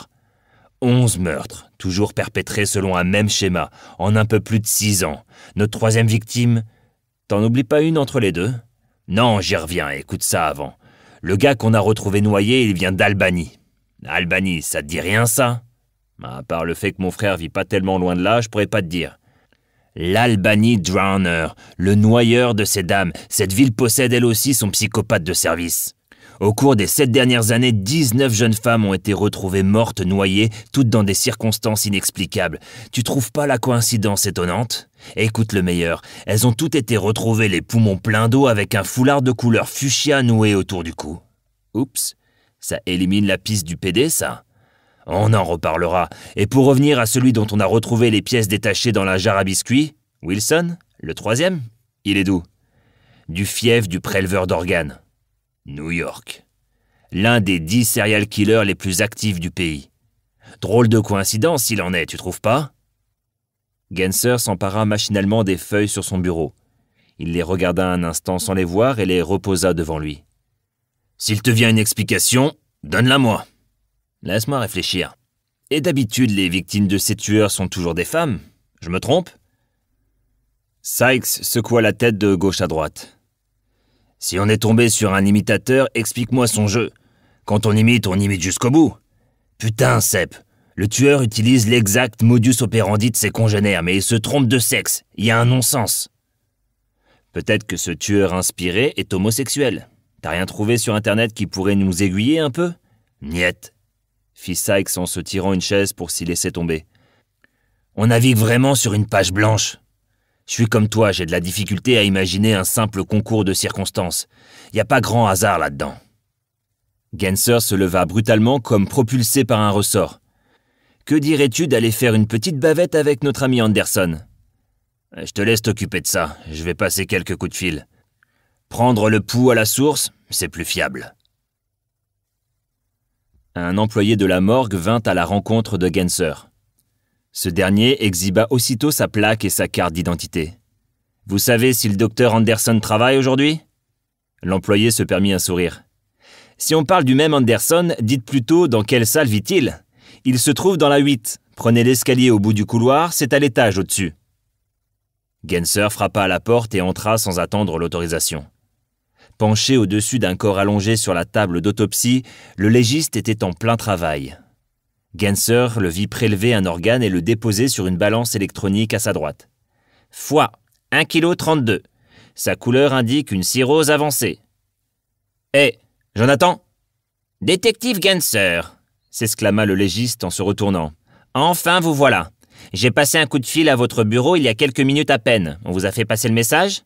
Onze meurtres, toujours perpétrés selon un même schéma, en un peu plus de six ans. Notre troisième victime... T'en oublies pas une entre les deux Non, j'y reviens, écoute ça avant. Le gars qu'on a retrouvé noyé, il vient d'Albanie. Albanie, ça te dit rien ça à part le fait que mon frère vit pas tellement loin de là, je pourrais pas te dire. L'Albany Drowner, le noyeur de ces dames, cette ville possède elle aussi son psychopathe de service. Au cours des sept dernières années, 19 jeunes femmes ont été retrouvées mortes, noyées, toutes dans des circonstances inexplicables. Tu trouves pas la coïncidence étonnante Écoute le meilleur, elles ont toutes été retrouvées les poumons pleins d'eau avec un foulard de couleur fuchsia noué autour du cou. Oups, ça élimine la piste du PD, ça on en reparlera. Et pour revenir à celui dont on a retrouvé les pièces détachées dans la jarre à biscuits, Wilson, le troisième, il est d'où Du fief du préleveur d'organes. New York. L'un des dix serial killers les plus actifs du pays. Drôle de coïncidence il en est, tu trouves pas Genser s'empara machinalement des feuilles sur son bureau. Il les regarda un instant sans les voir et les reposa devant lui. S'il te vient une explication, donne-la moi. Laisse-moi réfléchir. Et d'habitude, les victimes de ces tueurs sont toujours des femmes. Je me trompe Sykes secoua la tête de gauche à droite. Si on est tombé sur un imitateur, explique-moi son jeu. Quand on imite, on imite jusqu'au bout. Putain, Sepp, le tueur utilise l'exact modus operandi de ses congénères, mais il se trompe de sexe. Il y a un non-sens. Peut-être que ce tueur inspiré est homosexuel. T'as rien trouvé sur Internet qui pourrait nous aiguiller un peu Niette fit Sykes en se tirant une chaise pour s'y laisser tomber. On navigue vraiment sur une page blanche. Je suis comme toi, j'ai de la difficulté à imaginer un simple concours de circonstances. Il n'y a pas grand hasard là-dedans. Genser se leva brutalement comme propulsé par un ressort. Que dirais-tu d'aller faire une petite bavette avec notre ami Anderson eh, Je te laisse t'occuper de ça, je vais passer quelques coups de fil. Prendre le pouls à la source, c'est plus fiable un employé de la morgue vint à la rencontre de Genser. Ce dernier exhiba aussitôt sa plaque et sa carte d'identité. Vous savez si le docteur Anderson travaille aujourd'hui L'employé se permit un sourire. Si on parle du même Anderson, dites plutôt dans quelle salle vit-il Il se trouve dans la 8. Prenez l'escalier au bout du couloir, c'est à l'étage au-dessus. Genser frappa à la porte et entra sans attendre l'autorisation. Penché au-dessus d'un corps allongé sur la table d'autopsie, le légiste était en plein travail. Genser le vit prélever un organe et le déposer sur une balance électronique à sa droite. Foie, 1,32 kg. Sa couleur indique une cirrhose avancée. Hé, eh, j'en Jonathan Détective Genser s'exclama le légiste en se retournant. Enfin vous voilà. J'ai passé un coup de fil à votre bureau il y a quelques minutes à peine. On vous a fait passer le message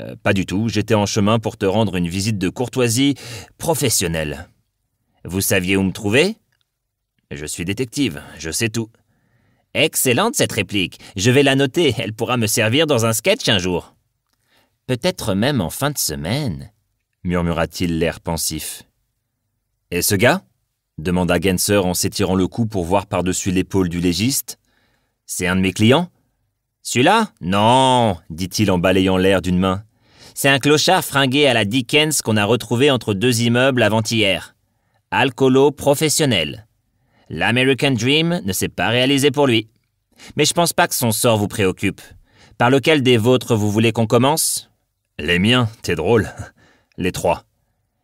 euh, pas du tout, j'étais en chemin pour te rendre une visite de courtoisie professionnelle. Vous saviez où me trouver Je suis détective, je sais tout. Excellente cette réplique, je vais la noter, elle pourra me servir dans un sketch un jour. Peut-être même en fin de semaine, murmura-t-il l'air pensif. Et ce gars demanda Genser en s'étirant le cou pour voir par-dessus l'épaule du légiste. C'est un de mes clients Celui-là Non, dit-il en balayant l'air d'une main. C'est un clochard fringué à la Dickens qu'on a retrouvé entre deux immeubles avant-hier. Alcolo professionnel. L'American Dream ne s'est pas réalisé pour lui. Mais je pense pas que son sort vous préoccupe. Par lequel des vôtres vous voulez qu'on commence Les miens, t'es drôle. Les trois.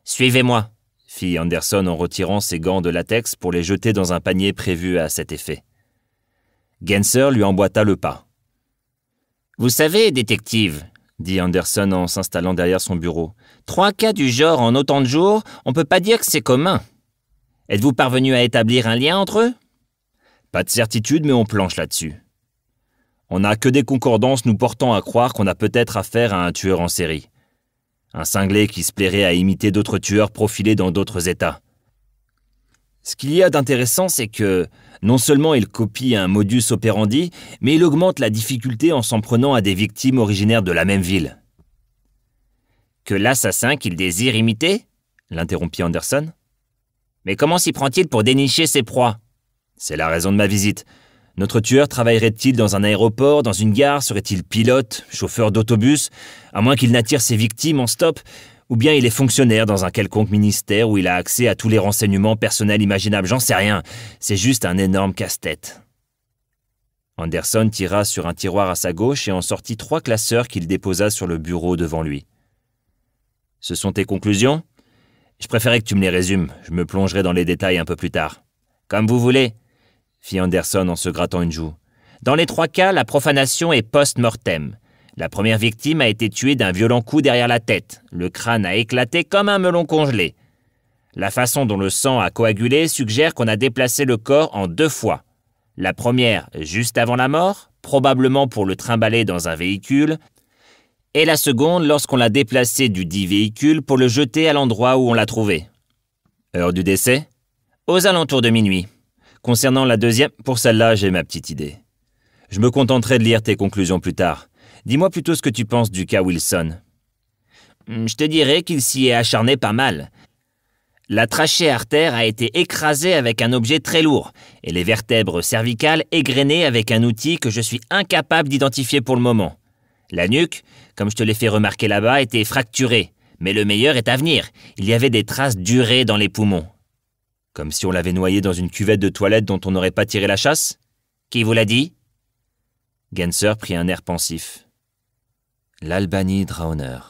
Suivez-moi, fit Anderson en retirant ses gants de latex pour les jeter dans un panier prévu à cet effet. Genser lui emboîta le pas. Vous savez, détective, dit Anderson en s'installant derrière son bureau. Trois cas du genre en autant de jours, on peut pas dire que c'est commun. Êtes-vous parvenu à établir un lien entre eux Pas de certitude, mais on planche là-dessus. On n'a que des concordances nous portant à croire qu'on a peut-être affaire à un tueur en série. Un cinglé qui se plairait à imiter d'autres tueurs profilés dans d'autres États. Ce qu'il y a d'intéressant, c'est que non seulement il copie un modus operandi, mais il augmente la difficulté en s'en prenant à des victimes originaires de la même ville. Que l'assassin qu'il désire imiter l'interrompit Anderson. Mais comment s'y prend-il pour dénicher ses proies C'est la raison de ma visite. Notre tueur travaillerait-il dans un aéroport, dans une gare Serait-il pilote, chauffeur d'autobus À moins qu'il n'attire ses victimes en stop, ou bien il est fonctionnaire dans un quelconque ministère où il a accès à tous les renseignements personnels imaginables, j'en sais rien. C'est juste un énorme casse-tête. Anderson tira sur un tiroir à sa gauche et en sortit trois classeurs qu'il déposa sur le bureau devant lui. Ce sont tes conclusions Je préférais que tu me les résumes, je me plongerai dans les détails un peu plus tard. Comme vous voulez, fit Anderson en se grattant une joue. Dans les trois cas, la profanation est post-mortem. La première victime a été tuée d'un violent coup derrière la tête. Le crâne a éclaté comme un melon congelé. La façon dont le sang a coagulé suggère qu'on a déplacé le corps en deux fois. La première juste avant la mort, probablement pour le trimballer dans un véhicule, et la seconde lorsqu'on l'a déplacé du dit véhicule pour le jeter à l'endroit où on l'a trouvé. Heure du décès Aux alentours de minuit. Concernant la deuxième, pour celle-là, j'ai ma petite idée. Je me contenterai de lire tes conclusions plus tard. Dis-moi plutôt ce que tu penses du cas Wilson. Hmm, je te dirais qu'il s'y est acharné pas mal. La trachée artère a été écrasée avec un objet très lourd et les vertèbres cervicales égrenées avec un outil que je suis incapable d'identifier pour le moment. La nuque, comme je te l'ai fait remarquer là-bas, était fracturée, mais le meilleur est à venir. Il y avait des traces durées dans les poumons. Comme si on l'avait noyé dans une cuvette de toilette dont on n'aurait pas tiré la chasse Qui vous l'a dit Genser prit un air pensif l'Albanie drauner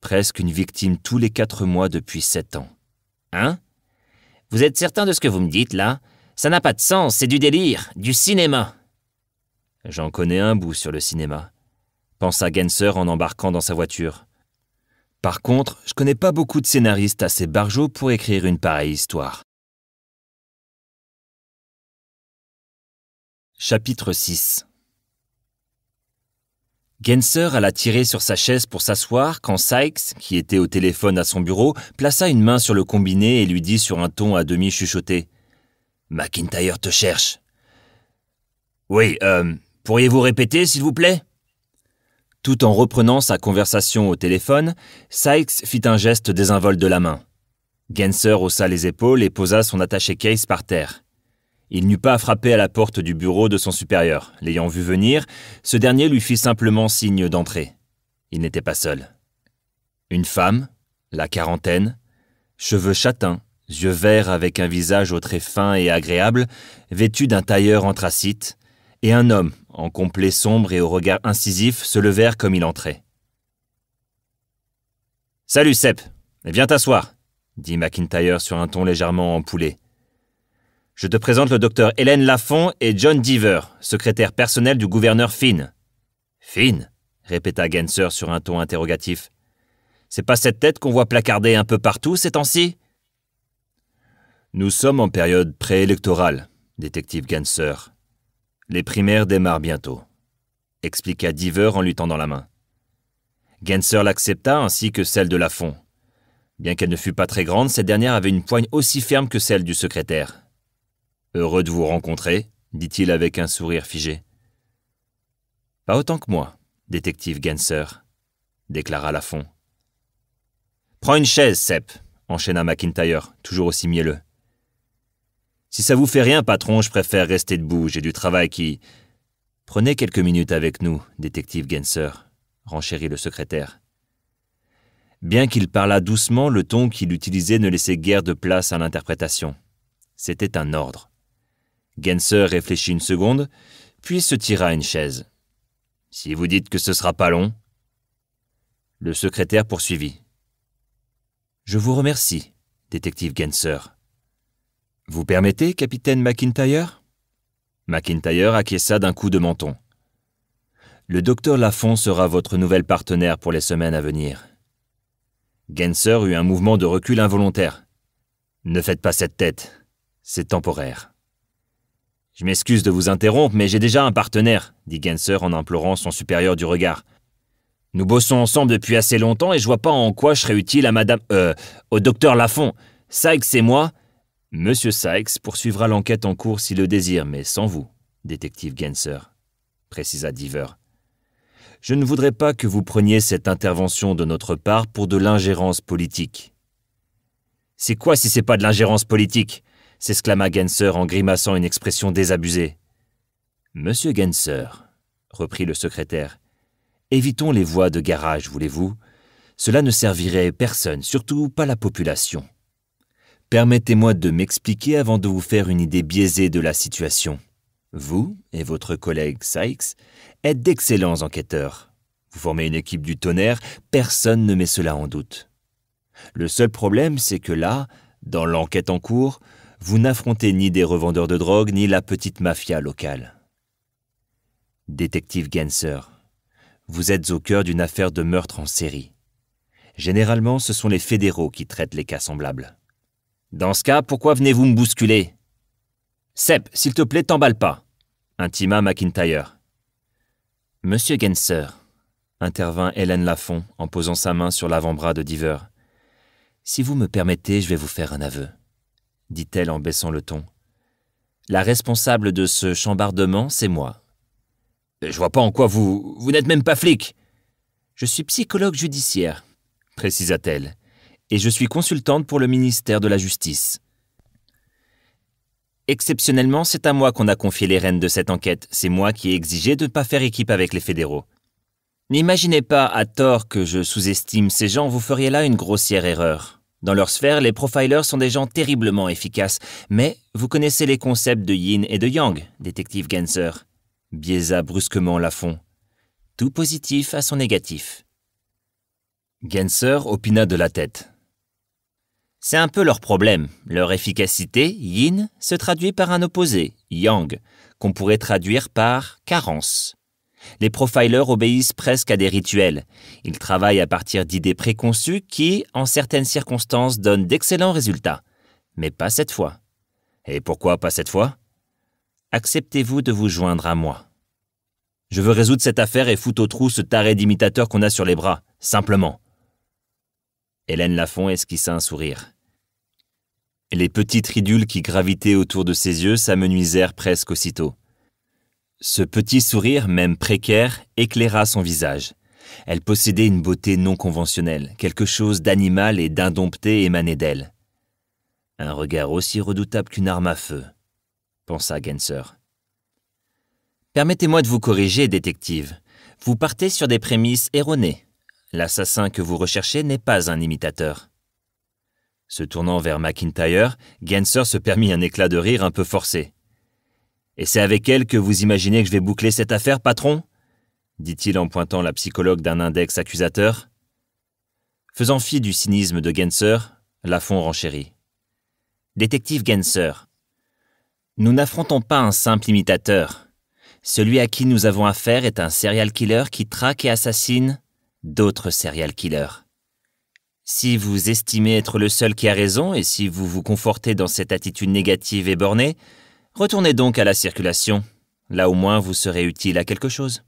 Presque une victime tous les quatre mois depuis sept ans. Hein Vous êtes certain de ce que vous me dites, là Ça n'a pas de sens, c'est du délire, du cinéma J'en connais un bout sur le cinéma, pensa Genser en embarquant dans sa voiture. Par contre, je connais pas beaucoup de scénaristes assez barjots pour écrire une pareille histoire. Chapitre 6 Genser alla tirer sur sa chaise pour s'asseoir quand Sykes, qui était au téléphone à son bureau, plaça une main sur le combiné et lui dit sur un ton à demi chuchoté McIntyre te cherche. Oui, euh, pourriez-vous répéter, s'il vous plaît Tout en reprenant sa conversation au téléphone, Sykes fit un geste désinvolte de la main. Genser haussa les épaules et posa son attaché case par terre. Il n'eut pas à frapper à la porte du bureau de son supérieur. L'ayant vu venir, ce dernier lui fit simplement signe d'entrer. Il n'était pas seul. Une femme, la quarantaine, cheveux châtains, yeux verts avec un visage au trait fin et agréable, vêtu d'un tailleur anthracite, et un homme, en complet sombre et au regard incisif, se levèrent comme il entrait. Salut, Sepp, viens t'asseoir, dit McIntyre sur un ton légèrement empoulé. Je te présente le docteur Hélène Lafont et John Deaver, secrétaire personnel du gouverneur Finn. Finn répéta Genser sur un ton interrogatif. C'est pas cette tête qu'on voit placardée un peu partout ces temps-ci Nous sommes en période préélectorale, détective Genser. Les primaires démarrent bientôt, expliqua Deaver en lui tendant la main. Genser l'accepta ainsi que celle de Lafont. Bien qu'elle ne fût pas très grande, cette dernière avait une poigne aussi ferme que celle du secrétaire. Heureux de vous rencontrer, dit-il avec un sourire figé. Pas autant que moi, détective Genser, déclara Lafont. Prends une chaise, Sepp, enchaîna McIntyre, toujours aussi mielleux. Si ça vous fait rien, patron, je préfère rester debout, j'ai du travail qui. Prenez quelques minutes avec nous, détective Genser, renchérit le secrétaire. Bien qu'il parlât doucement, le ton qu'il utilisait ne laissait guère de place à l'interprétation. C'était un ordre. Genser réfléchit une seconde, puis se tira une chaise. Si vous dites que ce sera pas long. Le secrétaire poursuivit. Je vous remercie, détective Genser. Vous permettez, capitaine McIntyre McIntyre acquiesça d'un coup de menton. Le docteur Lafont sera votre nouvel partenaire pour les semaines à venir. Genser eut un mouvement de recul involontaire. Ne faites pas cette tête. C'est temporaire. Je m'excuse de vous interrompre, mais j'ai déjà un partenaire, dit Genser en implorant son supérieur du regard. Nous bossons ensemble depuis assez longtemps et je vois pas en quoi je serais utile à madame. Euh, au docteur Lafont. Sykes et moi. Monsieur Sykes poursuivra l'enquête en cours s'il le désire, mais sans vous, détective Genser, précisa Diver. Je ne voudrais pas que vous preniez cette intervention de notre part pour de l'ingérence politique. C'est quoi si c'est pas de l'ingérence politique s'exclama Genser en grimaçant une expression désabusée. Monsieur Genser, reprit le secrétaire, évitons les voies de garage, voulez-vous Cela ne servirait personne, surtout pas la population. Permettez-moi de m'expliquer avant de vous faire une idée biaisée de la situation. Vous et votre collègue Sykes êtes d'excellents enquêteurs. Vous formez une équipe du tonnerre, personne ne met cela en doute. Le seul problème, c'est que là, dans l'enquête en cours, vous n'affrontez ni des revendeurs de drogue ni la petite mafia locale. Détective Genser, vous êtes au cœur d'une affaire de meurtre en série. Généralement, ce sont les fédéraux qui traitent les cas semblables. Dans ce cas, pourquoi venez-vous me bousculer Sepp, s'il te plaît, t'emballe pas intima McIntyre. Monsieur Genser, intervint Hélène Lafont en posant sa main sur l'avant-bras de Diver. Si vous me permettez, je vais vous faire un aveu dit-elle en baissant le ton. La responsable de ce chambardement, c'est moi. Euh, je vois pas en quoi vous. Vous n'êtes même pas flic Je suis psychologue judiciaire, précisa-t-elle, et je suis consultante pour le ministère de la Justice. Exceptionnellement, c'est à moi qu'on a confié les rênes de cette enquête. C'est moi qui ai exigé de ne pas faire équipe avec les fédéraux. N'imaginez pas à tort que je sous-estime ces gens, vous feriez là une grossière erreur. Dans leur sphère, les profilers sont des gens terriblement efficaces, mais vous connaissez les concepts de yin et de yang, détective Genser. Biesa brusquement la fond. Tout positif à son négatif. Genser opina de la tête. C'est un peu leur problème. Leur efficacité, yin, se traduit par un opposé, yang, qu'on pourrait traduire par carence les profilers obéissent presque à des rituels. Ils travaillent à partir d'idées préconçues qui, en certaines circonstances, donnent d'excellents résultats. Mais pas cette fois. Et pourquoi pas cette fois Acceptez-vous de vous joindre à moi. Je veux résoudre cette affaire et foutre au trou ce taré d'imitateur qu'on a sur les bras, simplement. Hélène Lafont esquissa un sourire. Les petites ridules qui gravitaient autour de ses yeux s'amenuisèrent presque aussitôt. Ce petit sourire, même précaire, éclaira son visage. Elle possédait une beauté non conventionnelle, quelque chose d'animal et d'indompté émanait d'elle. Un regard aussi redoutable qu'une arme à feu, pensa Genser. Permettez-moi de vous corriger, détective. Vous partez sur des prémices erronées. L'assassin que vous recherchez n'est pas un imitateur. Se tournant vers McIntyre, Genser se permit un éclat de rire un peu forcé. Et c'est avec elle que vous imaginez que je vais boucler cette affaire, patron dit-il en pointant la psychologue d'un index accusateur. Faisant fi du cynisme de Genser, Lafont renchérit. Détective Genser, nous n'affrontons pas un simple imitateur. Celui à qui nous avons affaire est un serial killer qui traque et assassine d'autres serial killers. Si vous estimez être le seul qui a raison et si vous vous confortez dans cette attitude négative et bornée, Retournez donc à la circulation. Là au moins vous serez utile à quelque chose.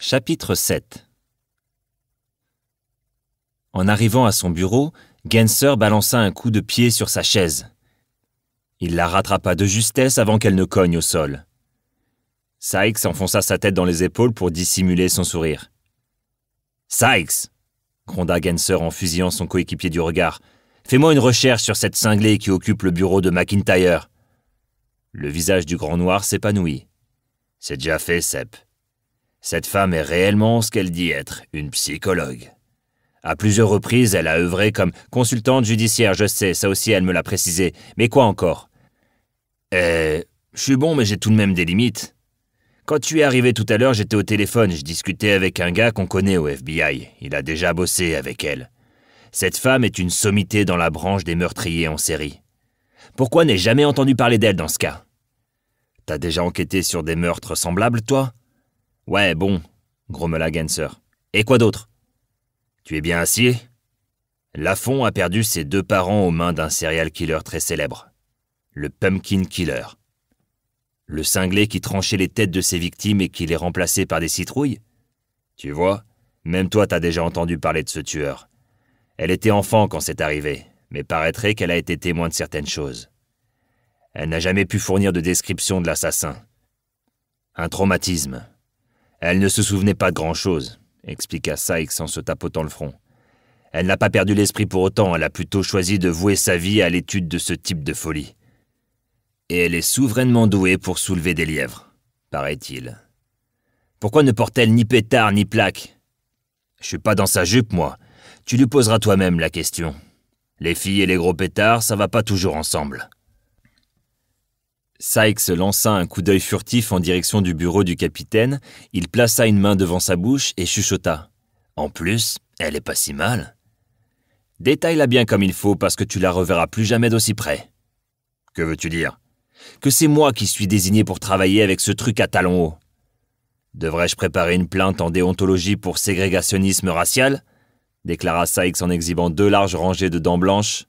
Chapitre 7 En arrivant à son bureau, Genser balança un coup de pied sur sa chaise. Il la rattrapa de justesse avant qu'elle ne cogne au sol. Sykes enfonça sa tête dans les épaules pour dissimuler son sourire. Sykes gronda Genser en fusillant son coéquipier du regard. Fais-moi une recherche sur cette cinglée qui occupe le bureau de McIntyre. Le visage du grand noir s'épanouit. C'est déjà fait, Sepp. Cette femme est réellement ce qu'elle dit être, une psychologue. À plusieurs reprises, elle a œuvré comme consultante judiciaire, je sais, ça aussi elle me l'a précisé. Mais quoi encore Eh, je suis bon, mais j'ai tout de même des limites. Quand tu es arrivé tout à l'heure, j'étais au téléphone, je discutais avec un gars qu'on connaît au FBI. Il a déjà bossé avec elle. Cette femme est une sommité dans la branche des meurtriers en série. Pourquoi n'ai jamais entendu parler d'elle dans ce cas T'as déjà enquêté sur des meurtres semblables, toi Ouais, bon, grommela Genser. Et quoi d'autre Tu es bien assis Lafont a perdu ses deux parents aux mains d'un serial killer très célèbre, le Pumpkin Killer. Le cinglé qui tranchait les têtes de ses victimes et qui les remplaçait par des citrouilles Tu vois, même toi t'as déjà entendu parler de ce tueur. Elle était enfant quand c'est arrivé, mais paraîtrait qu'elle a été témoin de certaines choses. Elle n'a jamais pu fournir de description de l'assassin. Un traumatisme. Elle ne se souvenait pas de grand-chose, expliqua Sykes en se tapotant le front. Elle n'a pas perdu l'esprit pour autant, elle a plutôt choisi de vouer sa vie à l'étude de ce type de folie. Et elle est souverainement douée pour soulever des lièvres, paraît-il. Pourquoi ne porte-t-elle ni pétard ni plaque Je suis pas dans sa jupe, moi tu lui poseras toi-même la question. Les filles et les gros pétards, ça va pas toujours ensemble. Sykes lança un coup d'œil furtif en direction du bureau du capitaine, il plaça une main devant sa bouche et chuchota. En plus, elle est pas si mal. Détaille-la bien comme il faut parce que tu la reverras plus jamais d'aussi près. Que veux-tu dire Que c'est moi qui suis désigné pour travailler avec ce truc à talons hauts. Devrais-je préparer une plainte en déontologie pour ségrégationnisme racial déclara Sykes en exhibant deux larges rangées de dents blanches.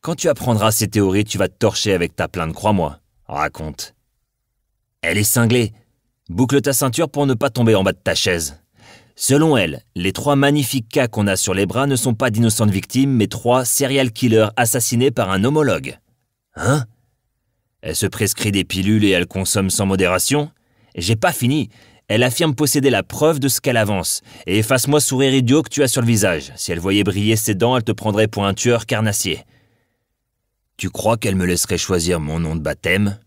Quand tu apprendras ces théories, tu vas te torcher avec ta plainte, crois-moi. Raconte. Elle est cinglée. Boucle ta ceinture pour ne pas tomber en bas de ta chaise. Selon elle, les trois magnifiques cas qu'on a sur les bras ne sont pas d'innocentes victimes, mais trois serial killers assassinés par un homologue. Hein Elle se prescrit des pilules et elle consomme sans modération J'ai pas fini. Elle affirme posséder la preuve de ce qu'elle avance. Et efface-moi sourire idiot que tu as sur le visage. Si elle voyait briller ses dents, elle te prendrait pour un tueur carnassier. Tu crois qu'elle me laisserait choisir mon nom de baptême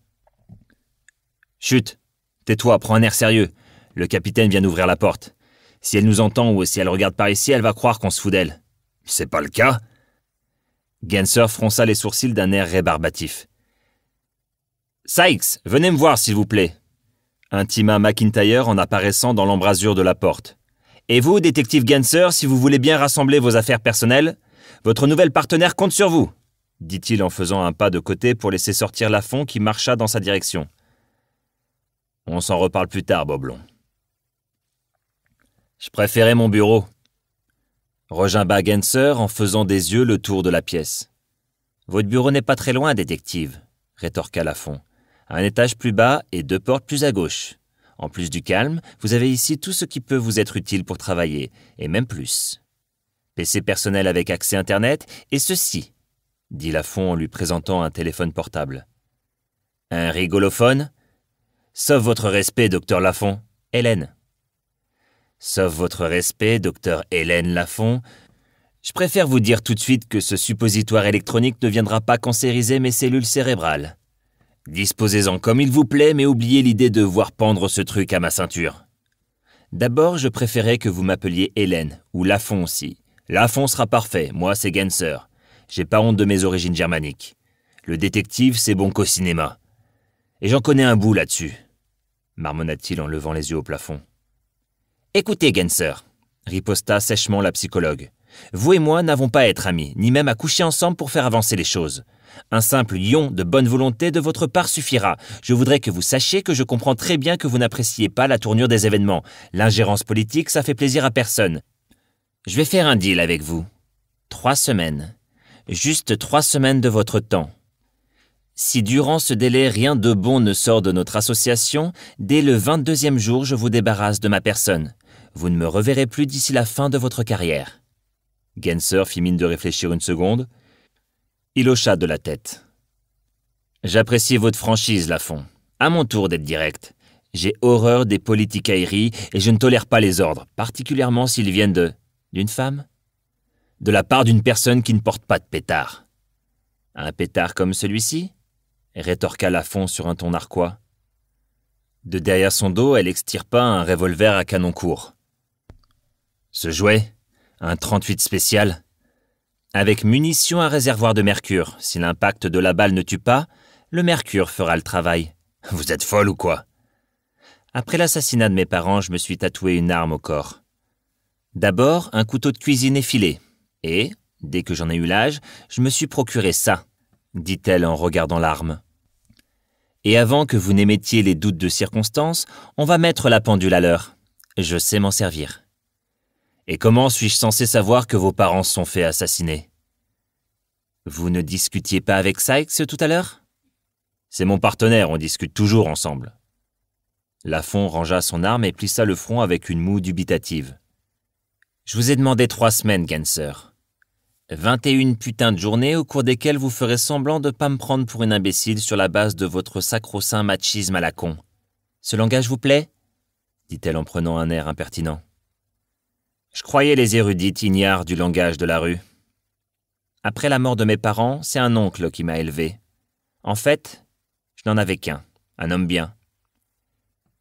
Chut Tais-toi, prends un air sérieux. Le capitaine vient d'ouvrir la porte. Si elle nous entend ou si elle regarde par ici, elle va croire qu'on se fout d'elle. C'est pas le cas. Genser fronça les sourcils d'un air rébarbatif. Sykes, venez me voir, s'il vous plaît intima McIntyre en apparaissant dans l'embrasure de la porte. Et vous, détective Ganser, si vous voulez bien rassembler vos affaires personnelles, votre nouvelle partenaire compte sur vous, dit-il en faisant un pas de côté pour laisser sortir Lafont qui marcha dans sa direction. On s'en reparle plus tard, Boblon. Je préférais mon bureau. Regimba Genser en faisant des yeux le tour de la pièce. Votre bureau n'est pas très loin, détective, rétorqua Lafont un étage plus bas et deux portes plus à gauche. En plus du calme, vous avez ici tout ce qui peut vous être utile pour travailler, et même plus. PC personnel avec accès Internet, et ceci, dit Lafont en lui présentant un téléphone portable. Un rigolophone Sauf votre respect, docteur Lafont. Hélène. Sauf votre respect, docteur Hélène Lafont, je préfère vous dire tout de suite que ce suppositoire électronique ne viendra pas cancériser mes cellules cérébrales. Disposez-en comme il vous plaît, mais oubliez l'idée de voir pendre ce truc à ma ceinture. D'abord, je préférais que vous m'appeliez Hélène, ou Lafon aussi. Lafon sera parfait, moi c'est Genser. J'ai pas honte de mes origines germaniques. Le détective, c'est bon qu'au cinéma. Et j'en connais un bout là-dessus, marmonna-t-il en levant les yeux au plafond. Écoutez, Genser, riposta sèchement la psychologue. Vous et moi n'avons pas à être amis, ni même à coucher ensemble pour faire avancer les choses. Un simple lion de bonne volonté de votre part suffira. Je voudrais que vous sachiez que je comprends très bien que vous n'appréciez pas la tournure des événements. L'ingérence politique, ça fait plaisir à personne. Je vais faire un deal avec vous. Trois semaines. Juste trois semaines de votre temps. Si durant ce délai rien de bon ne sort de notre association, dès le 22e jour, je vous débarrasse de ma personne. Vous ne me reverrez plus d'ici la fin de votre carrière. Genser fit mine de réfléchir une seconde. Il hocha de la tête. J'apprécie votre franchise, Lafont. À mon tour d'être direct. J'ai horreur des politicailleries et je ne tolère pas les ordres, particulièrement s'ils viennent de. d'une femme De la part d'une personne qui ne porte pas de pétard. Un pétard comme celui-ci rétorqua Lafont sur un ton narquois. De derrière son dos, elle extirpa un revolver à canon court. Ce jouet, un 38 spécial, avec munitions à réservoir de mercure, si l'impact de la balle ne tue pas, le mercure fera le travail. Vous êtes folle ou quoi Après l'assassinat de mes parents, je me suis tatoué une arme au corps. D'abord, un couteau de cuisine effilé. Et, dès que j'en ai eu l'âge, je me suis procuré ça, dit-elle en regardant l'arme. Et avant que vous n'émettiez les doutes de circonstances, on va mettre la pendule à l'heure. Je sais m'en servir. Et comment suis-je censé savoir que vos parents se sont faits assassiner Vous ne discutiez pas avec Sykes tout à l'heure C'est mon partenaire, on discute toujours ensemble. Lafon rangea son arme et plissa le front avec une moue dubitative. Je vous ai demandé trois semaines, Genser. Vingt et une putains de journées au cours desquelles vous ferez semblant de pas me prendre pour une imbécile sur la base de votre sacro-saint machisme à la con. Ce langage vous plaît dit-elle en prenant un air impertinent. Je croyais les érudits ignares du langage de la rue. Après la mort de mes parents, c'est un oncle qui m'a élevé. En fait, je n'en avais qu'un, un homme bien.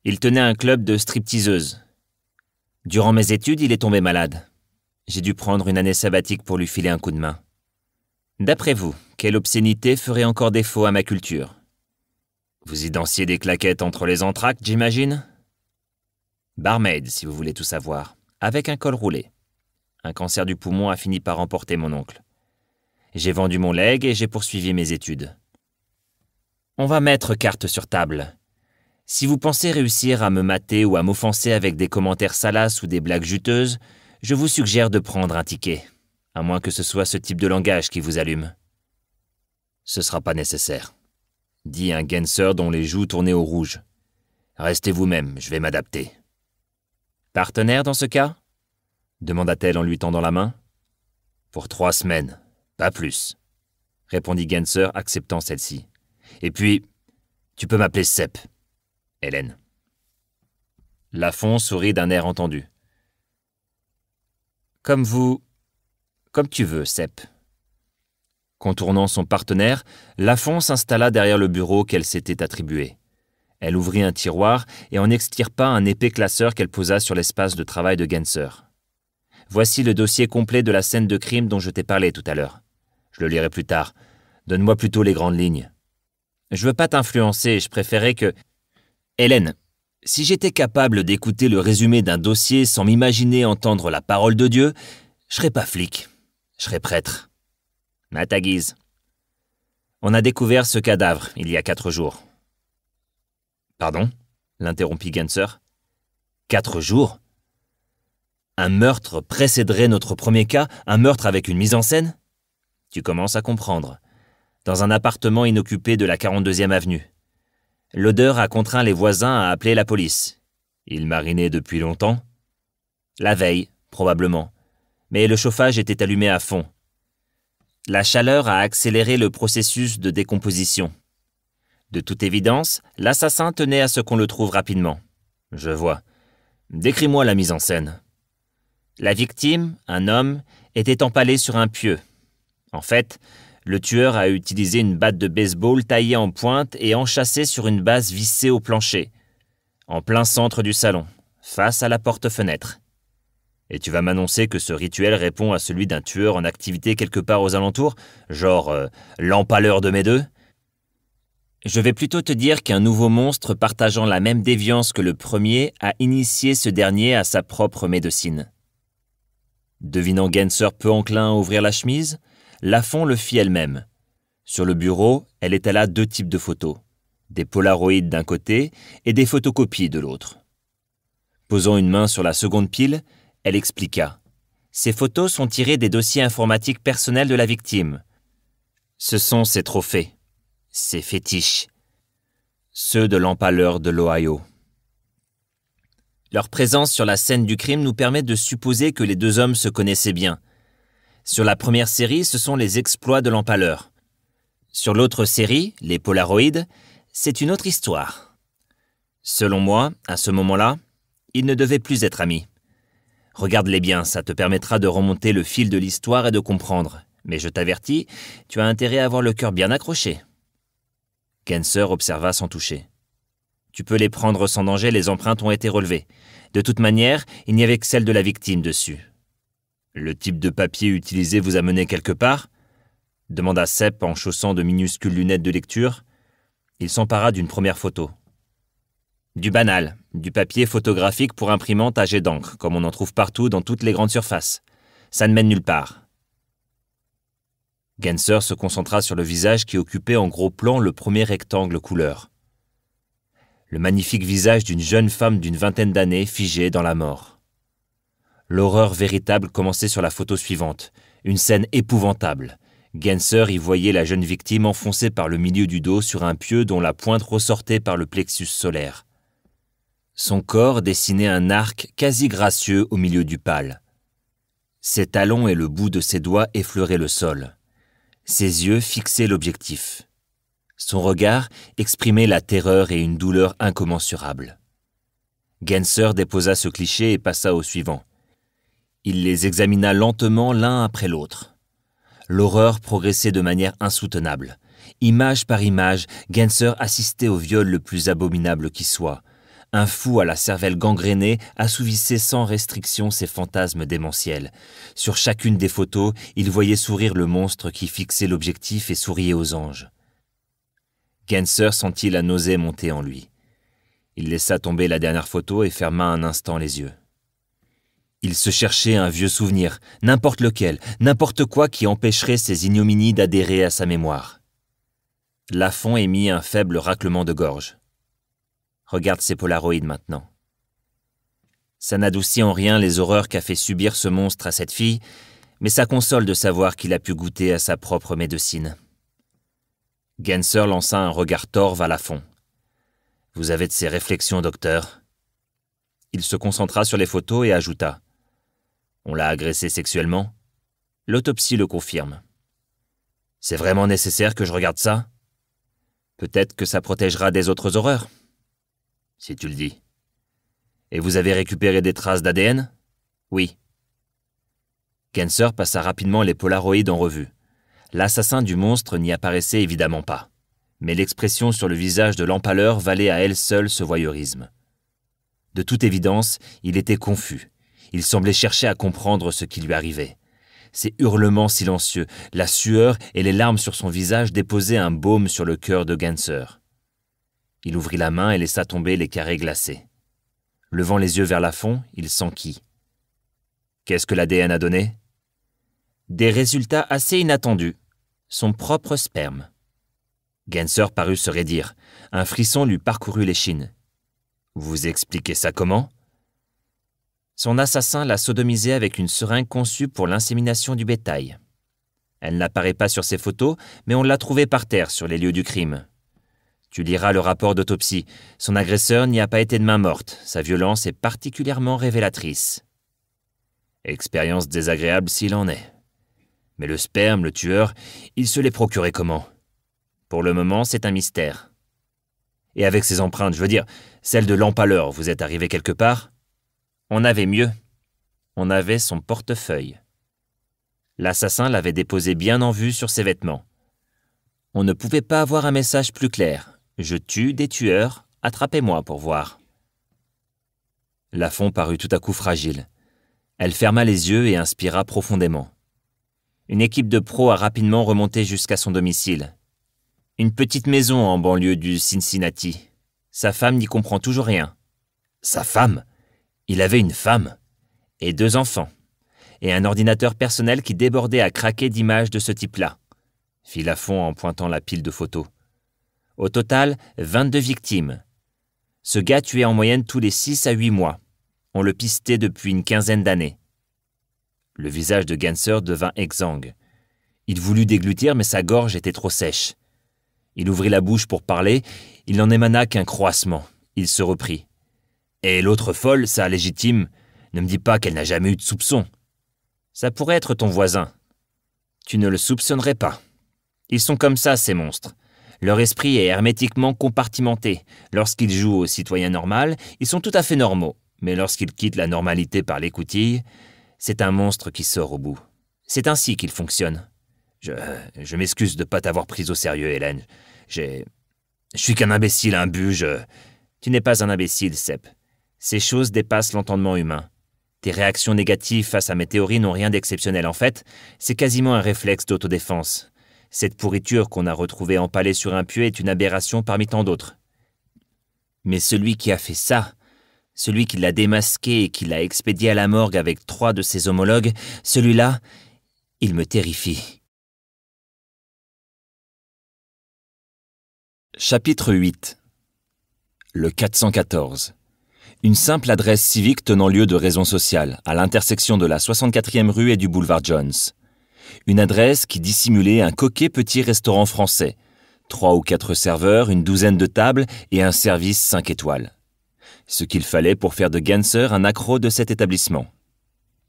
Il tenait un club de stripteaseuses. Durant mes études, il est tombé malade. J'ai dû prendre une année sabbatique pour lui filer un coup de main. D'après vous, quelle obscénité ferait encore défaut à ma culture Vous y dansiez des claquettes entre les entr'actes, j'imagine Barmaid, si vous voulez tout savoir avec un col roulé. Un cancer du poumon a fini par emporter mon oncle. J'ai vendu mon leg et j'ai poursuivi mes études. On va mettre carte sur table. Si vous pensez réussir à me mater ou à m'offenser avec des commentaires salaces ou des blagues juteuses, je vous suggère de prendre un ticket, à moins que ce soit ce type de langage qui vous allume. Ce sera pas nécessaire, dit un Genser dont les joues tournaient au rouge. Restez vous-même, je vais m'adapter. Partenaire dans ce cas demanda-t-elle en lui tendant la main. Pour trois semaines, pas plus, répondit Genser, acceptant celle-ci. Et puis, tu peux m'appeler Sep, Hélène. Lafon sourit d'un air entendu. Comme vous. Comme tu veux, Sep. Contournant son partenaire, Lafon s'installa derrière le bureau qu'elle s'était attribué. Elle ouvrit un tiroir et en extirpa un épais classeur qu'elle posa sur l'espace de travail de Genser. Voici le dossier complet de la scène de crime dont je t'ai parlé tout à l'heure. Je le lirai plus tard. Donne-moi plutôt les grandes lignes. Je veux pas t'influencer, je préférais que. Hélène, si j'étais capable d'écouter le résumé d'un dossier sans m'imaginer entendre la parole de Dieu, je serais pas flic, je serais prêtre. À ta guise. On a découvert ce cadavre il y a quatre jours. Pardon l'interrompit Genser. « Quatre jours Un meurtre précéderait notre premier cas, un meurtre avec une mise en scène Tu commences à comprendre. Dans un appartement inoccupé de la 42e avenue. L'odeur a contraint les voisins à appeler la police. Il marinait depuis longtemps La veille, probablement. Mais le chauffage était allumé à fond. La chaleur a accéléré le processus de décomposition. De toute évidence, l'assassin tenait à ce qu'on le trouve rapidement. Je vois. Décris-moi la mise en scène. La victime, un homme, était empalé sur un pieu. En fait, le tueur a utilisé une batte de baseball taillée en pointe et enchâssée sur une base vissée au plancher, en plein centre du salon, face à la porte-fenêtre. Et tu vas m'annoncer que ce rituel répond à celui d'un tueur en activité quelque part aux alentours, genre euh, l'empaleur de mes deux je vais plutôt te dire qu'un nouveau monstre partageant la même déviance que le premier a initié ce dernier à sa propre médecine. Devinant Genser peu enclin à ouvrir la chemise, Lafont le fit elle-même. Sur le bureau, elle étala deux types de photos, des polaroïdes d'un côté et des photocopies de l'autre. Posant une main sur la seconde pile, elle expliqua. Ces photos sont tirées des dossiers informatiques personnels de la victime. Ce sont ses trophées. « Ces fétiches, ceux de l'empaleur de l'Ohio. Leur présence sur la scène du crime nous permet de supposer que les deux hommes se connaissaient bien. Sur la première série, ce sont les exploits de l'empaleur. Sur l'autre série, les Polaroïdes, c'est une autre histoire. Selon moi, à ce moment-là, ils ne devaient plus être amis. Regarde-les bien, ça te permettra de remonter le fil de l'histoire et de comprendre. Mais je t'avertis, tu as intérêt à avoir le cœur bien accroché. Genser observa sans toucher. Tu peux les prendre sans danger, les empreintes ont été relevées. De toute manière, il n'y avait que celle de la victime dessus. Le type de papier utilisé vous a mené quelque part demanda Sepp en chaussant de minuscules lunettes de lecture. Il s'empara d'une première photo. Du banal, du papier photographique pour imprimante à jet d'encre, comme on en trouve partout dans toutes les grandes surfaces. Ça ne mène nulle part. Genser se concentra sur le visage qui occupait en gros plan le premier rectangle couleur. Le magnifique visage d'une jeune femme d'une vingtaine d'années figée dans la mort. L'horreur véritable commençait sur la photo suivante, une scène épouvantable. Genser y voyait la jeune victime enfoncée par le milieu du dos sur un pieu dont la pointe ressortait par le plexus solaire. Son corps dessinait un arc quasi gracieux au milieu du pâle. Ses talons et le bout de ses doigts effleuraient le sol. Ses yeux fixaient l'objectif. Son regard exprimait la terreur et une douleur incommensurables. Genser déposa ce cliché et passa au suivant. Il les examina lentement l'un après l'autre. L'horreur progressait de manière insoutenable. Image par image, Genser assistait au viol le plus abominable qui soit, un fou à la cervelle gangrénée assouvissait sans restriction ses fantasmes démentiels. Sur chacune des photos, il voyait sourire le monstre qui fixait l'objectif et souriait aux anges. Genser sentit la nausée monter en lui. Il laissa tomber la dernière photo et ferma un instant les yeux. Il se cherchait un vieux souvenir, n'importe lequel, n'importe quoi qui empêcherait ces ignominies d'adhérer à sa mémoire. Lafon émit un faible raclement de gorge. Regarde ces polaroïdes maintenant. Ça n'adoucit en rien les horreurs qu'a fait subir ce monstre à cette fille, mais ça console de savoir qu'il a pu goûter à sa propre médecine. Genser lança un regard torve à la fond. Vous avez de ces réflexions, docteur. Il se concentra sur les photos et ajouta. On l'a agressé sexuellement L'autopsie le confirme. C'est vraiment nécessaire que je regarde ça Peut-être que ça protégera des autres horreurs si tu le dis. Et vous avez récupéré des traces d'ADN Oui. Genser passa rapidement les polaroïdes en revue. L'assassin du monstre n'y apparaissait évidemment pas. Mais l'expression sur le visage de l'empaleur valait à elle seule ce voyeurisme. De toute évidence, il était confus. Il semblait chercher à comprendre ce qui lui arrivait. Ses hurlements silencieux, la sueur et les larmes sur son visage déposaient un baume sur le cœur de Ganser. Il ouvrit la main et laissa tomber les carrés glacés. Levant les yeux vers la fond, il s'enquit. Qu'est-ce que l'ADN a donné Des résultats assez inattendus. Son propre sperme. Genser parut se raidir. Un frisson lui parcourut l'échine. Vous expliquez ça comment Son assassin l'a sodomisé avec une seringue conçue pour l'insémination du bétail. Elle n'apparaît pas sur ses photos, mais on l'a trouvée par terre sur les lieux du crime. Tu liras le rapport d'autopsie. Son agresseur n'y a pas été de main morte. Sa violence est particulièrement révélatrice. Expérience désagréable s'il en est. Mais le sperme, le tueur, il se l'est procuré comment Pour le moment, c'est un mystère. Et avec ses empreintes, je veux dire, celles de l'empaleur, vous êtes arrivé quelque part On avait mieux. On avait son portefeuille. L'assassin l'avait déposé bien en vue sur ses vêtements. On ne pouvait pas avoir un message plus clair. Je tue des tueurs, attrapez-moi pour voir. Lafon parut tout à coup fragile. Elle ferma les yeux et inspira profondément. Une équipe de pros a rapidement remonté jusqu'à son domicile. Une petite maison en banlieue du Cincinnati. Sa femme n'y comprend toujours rien. Sa femme Il avait une femme et deux enfants et un ordinateur personnel qui débordait à craquer d'images de ce type-là. Fit Lafon en pointant la pile de photos. Au total, 22 victimes. Ce gars tuait en moyenne tous les 6 à 8 mois. On le pistait depuis une quinzaine d'années. Le visage de Ganser devint exsangue. Il voulut déglutir, mais sa gorge était trop sèche. Il ouvrit la bouche pour parler, il n'en émana qu'un croassement. Il se reprit. Et l'autre folle, ça légitime, ne me dit pas qu'elle n'a jamais eu de soupçon. Ça pourrait être ton voisin. Tu ne le soupçonnerais pas. Ils sont comme ça, ces monstres. Leur esprit est hermétiquement compartimenté. Lorsqu'ils jouent aux citoyens normal, ils sont tout à fait normaux. Mais lorsqu'ils quittent la normalité par l'écoutille, c'est un monstre qui sort au bout. C'est ainsi qu'ils fonctionnent. Je, je m'excuse de ne pas t'avoir prise au sérieux, Hélène. J'ai. Je suis qu'un imbécile, un buge. Tu n'es pas un imbécile, Sepp. Ces choses dépassent l'entendement humain. Tes réactions négatives face à mes théories n'ont rien d'exceptionnel en fait, c'est quasiment un réflexe d'autodéfense. Cette pourriture qu'on a retrouvée empalée sur un pieu est une aberration parmi tant d'autres. Mais celui qui a fait ça, celui qui l'a démasqué et qui l'a expédié à la morgue avec trois de ses homologues, celui-là, il me terrifie. Chapitre 8 Le 414 Une simple adresse civique tenant lieu de raison sociale, à l'intersection de la 64e rue et du boulevard Jones. Une adresse qui dissimulait un coquet petit restaurant français. Trois ou quatre serveurs, une douzaine de tables et un service cinq étoiles. Ce qu'il fallait pour faire de Ganser un accro de cet établissement.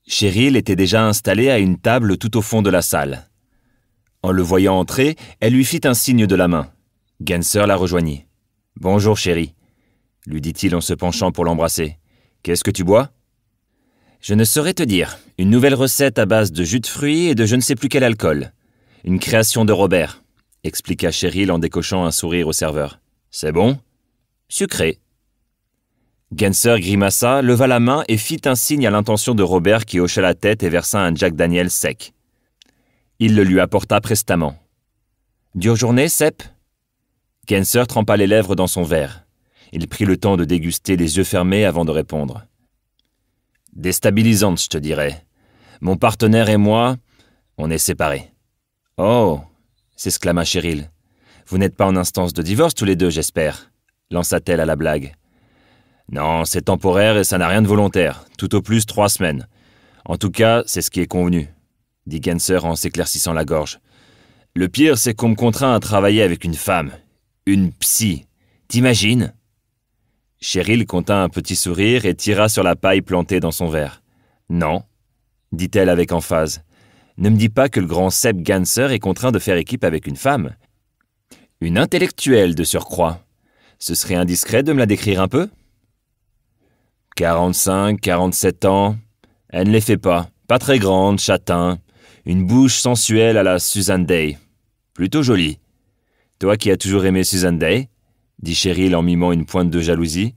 Cheryl était déjà installée à une table tout au fond de la salle. En le voyant entrer, elle lui fit un signe de la main. Ganser la rejoignit. Bonjour, chérie, lui dit-il en se penchant pour l'embrasser. Qu'est-ce que tu bois je ne saurais te dire. Une nouvelle recette à base de jus de fruits et de je ne sais plus quel alcool. Une création de Robert, expliqua Cheryl en décochant un sourire au serveur. C'est bon Sucré. Genser grimaça, leva la main et fit un signe à l'intention de Robert qui hocha la tête et versa un Jack Daniel sec. Il le lui apporta prestamment. Dure journée, Sepp Genser trempa les lèvres dans son verre. Il prit le temps de déguster les yeux fermés avant de répondre. Déstabilisante, je te dirais. Mon partenaire et moi, on est séparés. Oh s'exclama Cheryl. Vous n'êtes pas en instance de divorce tous les deux, j'espère lança-t-elle à la blague. Non, c'est temporaire et ça n'a rien de volontaire, tout au plus trois semaines. En tout cas, c'est ce qui est convenu, dit Genser en s'éclaircissant la gorge. Le pire, c'est qu'on me contraint à travailler avec une femme. Une psy. T'imagines Cheryl contint un petit sourire et tira sur la paille plantée dans son verre. Non, dit-elle avec emphase. Ne me dis pas que le grand Seb Ganser est contraint de faire équipe avec une femme. Une intellectuelle de surcroît. Ce serait indiscret de me la décrire un peu 45, 47 ans. Elle ne les fait pas. Pas très grande, châtain. Une bouche sensuelle à la Susan Day. Plutôt jolie. Toi qui as toujours aimé Susan Day, dit Cheryl en mimant une pointe de jalousie.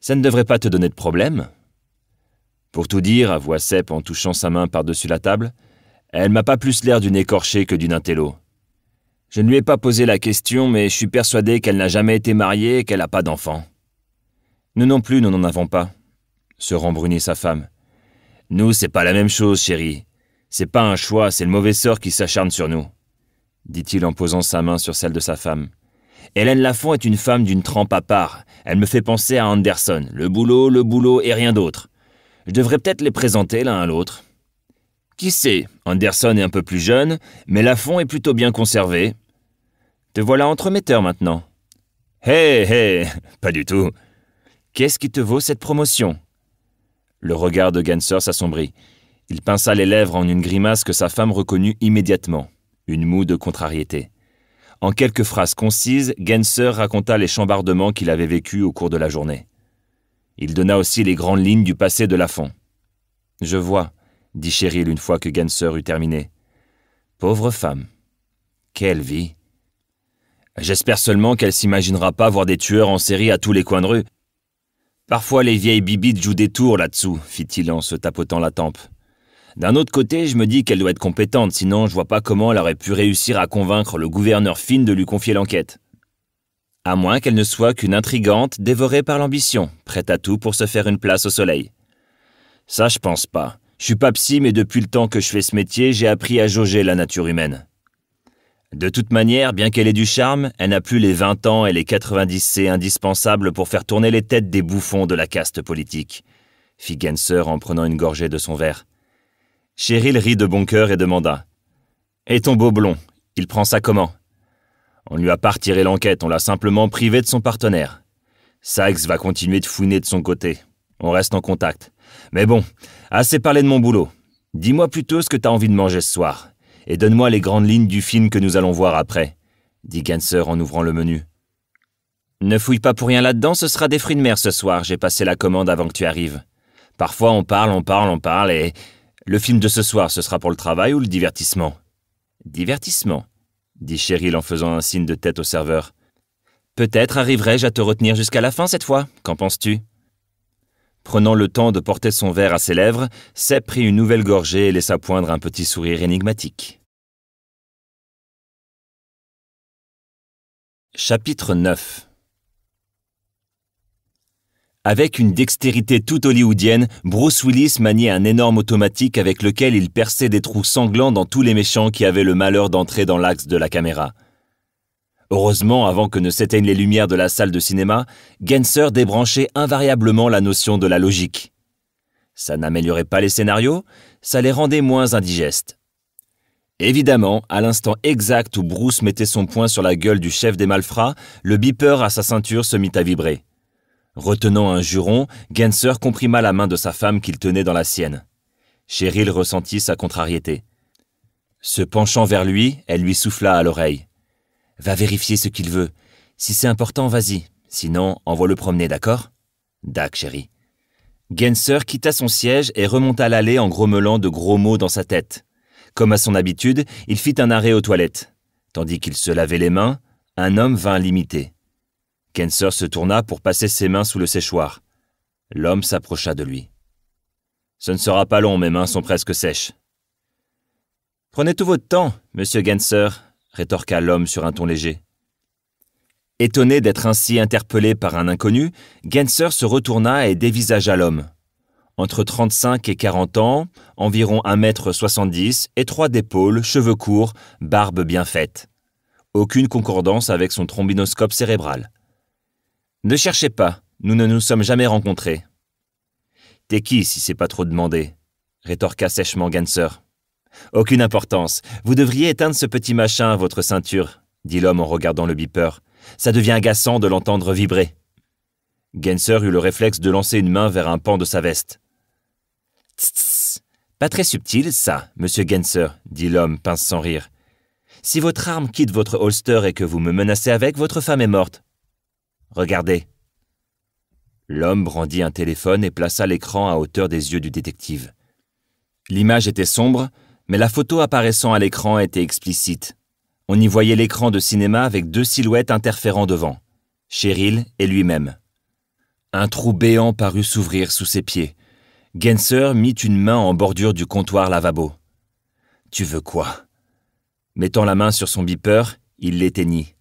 Ça ne devrait pas te donner de problème. Pour tout dire, avoua Sepp en touchant sa main par-dessus la table, elle m'a pas plus l'air d'une écorchée que d'une intello. Je ne lui ai pas posé la question, mais je suis persuadé qu'elle n'a jamais été mariée et qu'elle n'a pas d'enfant. Nous non plus, nous n'en avons pas, se rembrunit sa femme. Nous, c'est pas la même chose, chérie. C'est pas un choix, c'est le mauvais sort qui s'acharne sur nous, dit-il en posant sa main sur celle de sa femme. Hélène Lafont est une femme d'une trempe à part. Elle me fait penser à Anderson. Le boulot, le boulot et rien d'autre. Je devrais peut-être les présenter l'un à l'autre. Qui sait Anderson est un peu plus jeune, mais Lafont est plutôt bien conservé. Te voilà entremetteur maintenant. Hé, hé, pas du tout. Qu'est-ce qui te vaut cette promotion Le regard de Ganser s'assombrit. Il pinça les lèvres en une grimace que sa femme reconnut immédiatement. Une moue de contrariété. En quelques phrases concises, Genser raconta les chambardements qu'il avait vécus au cours de la journée. Il donna aussi les grandes lignes du passé de Lafont. Je vois, dit Cheryl une fois que Genser eut terminé. Pauvre femme. Quelle vie. J'espère seulement qu'elle s'imaginera pas voir des tueurs en série à tous les coins de rue. Parfois les vieilles bibites jouent des tours là-dessous, fit-il en se tapotant la tempe. D'un autre côté, je me dis qu'elle doit être compétente, sinon je vois pas comment elle aurait pu réussir à convaincre le gouverneur Finn de lui confier l'enquête. À moins qu'elle ne soit qu'une intrigante dévorée par l'ambition, prête à tout pour se faire une place au soleil. Ça, je pense pas. Je suis pas psy, mais depuis le temps que je fais ce métier, j'ai appris à jauger la nature humaine. De toute manière, bien qu'elle ait du charme, elle n'a plus les 20 ans et les 90 C indispensables pour faire tourner les têtes des bouffons de la caste politique. Fit Genser en prenant une gorgée de son verre. Cheryl rit de bon cœur et demanda Et ton beau blond, il prend ça comment On lui a pas retiré l'enquête, on l'a simplement privé de son partenaire. Sykes va continuer de fouiner de son côté. On reste en contact. Mais bon, assez parlé de mon boulot. Dis-moi plutôt ce que t'as envie de manger ce soir. Et donne-moi les grandes lignes du film que nous allons voir après, dit Ganser en ouvrant le menu. Ne fouille pas pour rien là-dedans, ce sera des fruits de mer ce soir. J'ai passé la commande avant que tu arrives. Parfois on parle, on parle, on parle et le film de ce soir, ce sera pour le travail ou le divertissement Divertissement, dit Cheryl en faisant un signe de tête au serveur. Peut-être arriverai-je à te retenir jusqu'à la fin cette fois, qu'en penses-tu Prenant le temps de porter son verre à ses lèvres, Sepp prit une nouvelle gorgée et laissa poindre un petit sourire énigmatique. Chapitre 9 avec une dextérité tout hollywoodienne, Bruce Willis maniait un énorme automatique avec lequel il perçait des trous sanglants dans tous les méchants qui avaient le malheur d'entrer dans l'axe de la caméra. Heureusement, avant que ne s'éteignent les lumières de la salle de cinéma, Genser débranchait invariablement la notion de la logique. Ça n'améliorait pas les scénarios, ça les rendait moins indigestes. Évidemment, à l'instant exact où Bruce mettait son poing sur la gueule du chef des malfrats, le beeper à sa ceinture se mit à vibrer. Retenant un juron, Genser comprima la main de sa femme qu'il tenait dans la sienne. Cheryl ressentit sa contrariété. Se penchant vers lui, elle lui souffla à l'oreille. Va vérifier ce qu'il veut. Si c'est important, vas-y. Sinon, envoie le promener, d'accord Dac, chérie. Genser quitta son siège et remonta l'allée en grommelant de gros mots dans sa tête. Comme à son habitude, il fit un arrêt aux toilettes. Tandis qu'il se lavait les mains, un homme vint l'imiter. Genser se tourna pour passer ses mains sous le séchoir. L'homme s'approcha de lui. Ce ne sera pas long, mes mains sont presque sèches. Prenez tout votre temps, monsieur Genser, rétorqua l'homme sur un ton léger. Étonné d'être ainsi interpellé par un inconnu, Genser se retourna et dévisagea l'homme. Entre 35 et 40 ans, environ 1m70, étroit d'épaules, cheveux courts, barbe bien faite. Aucune concordance avec son trombinoscope cérébral. Ne cherchez pas, nous ne nous sommes jamais rencontrés. T'es qui si c'est pas trop demandé rétorqua sèchement Ganser. Aucune importance, vous devriez éteindre ce petit machin à votre ceinture, dit l'homme en regardant le beeper. Ça devient agaçant de l'entendre vibrer. Genser eut le réflexe de lancer une main vers un pan de sa veste. pas très subtil, ça, monsieur Genser, » dit l'homme, pince sans rire. Si votre arme quitte votre holster et que vous me menacez avec, votre femme est morte. Regardez. L'homme brandit un téléphone et plaça l'écran à hauteur des yeux du détective. L'image était sombre, mais la photo apparaissant à l'écran était explicite. On y voyait l'écran de cinéma avec deux silhouettes interférant devant, Cheryl et lui-même. Un trou béant parut s'ouvrir sous ses pieds. Genser mit une main en bordure du comptoir lavabo. Tu veux quoi Mettant la main sur son beeper, il l'éteignit.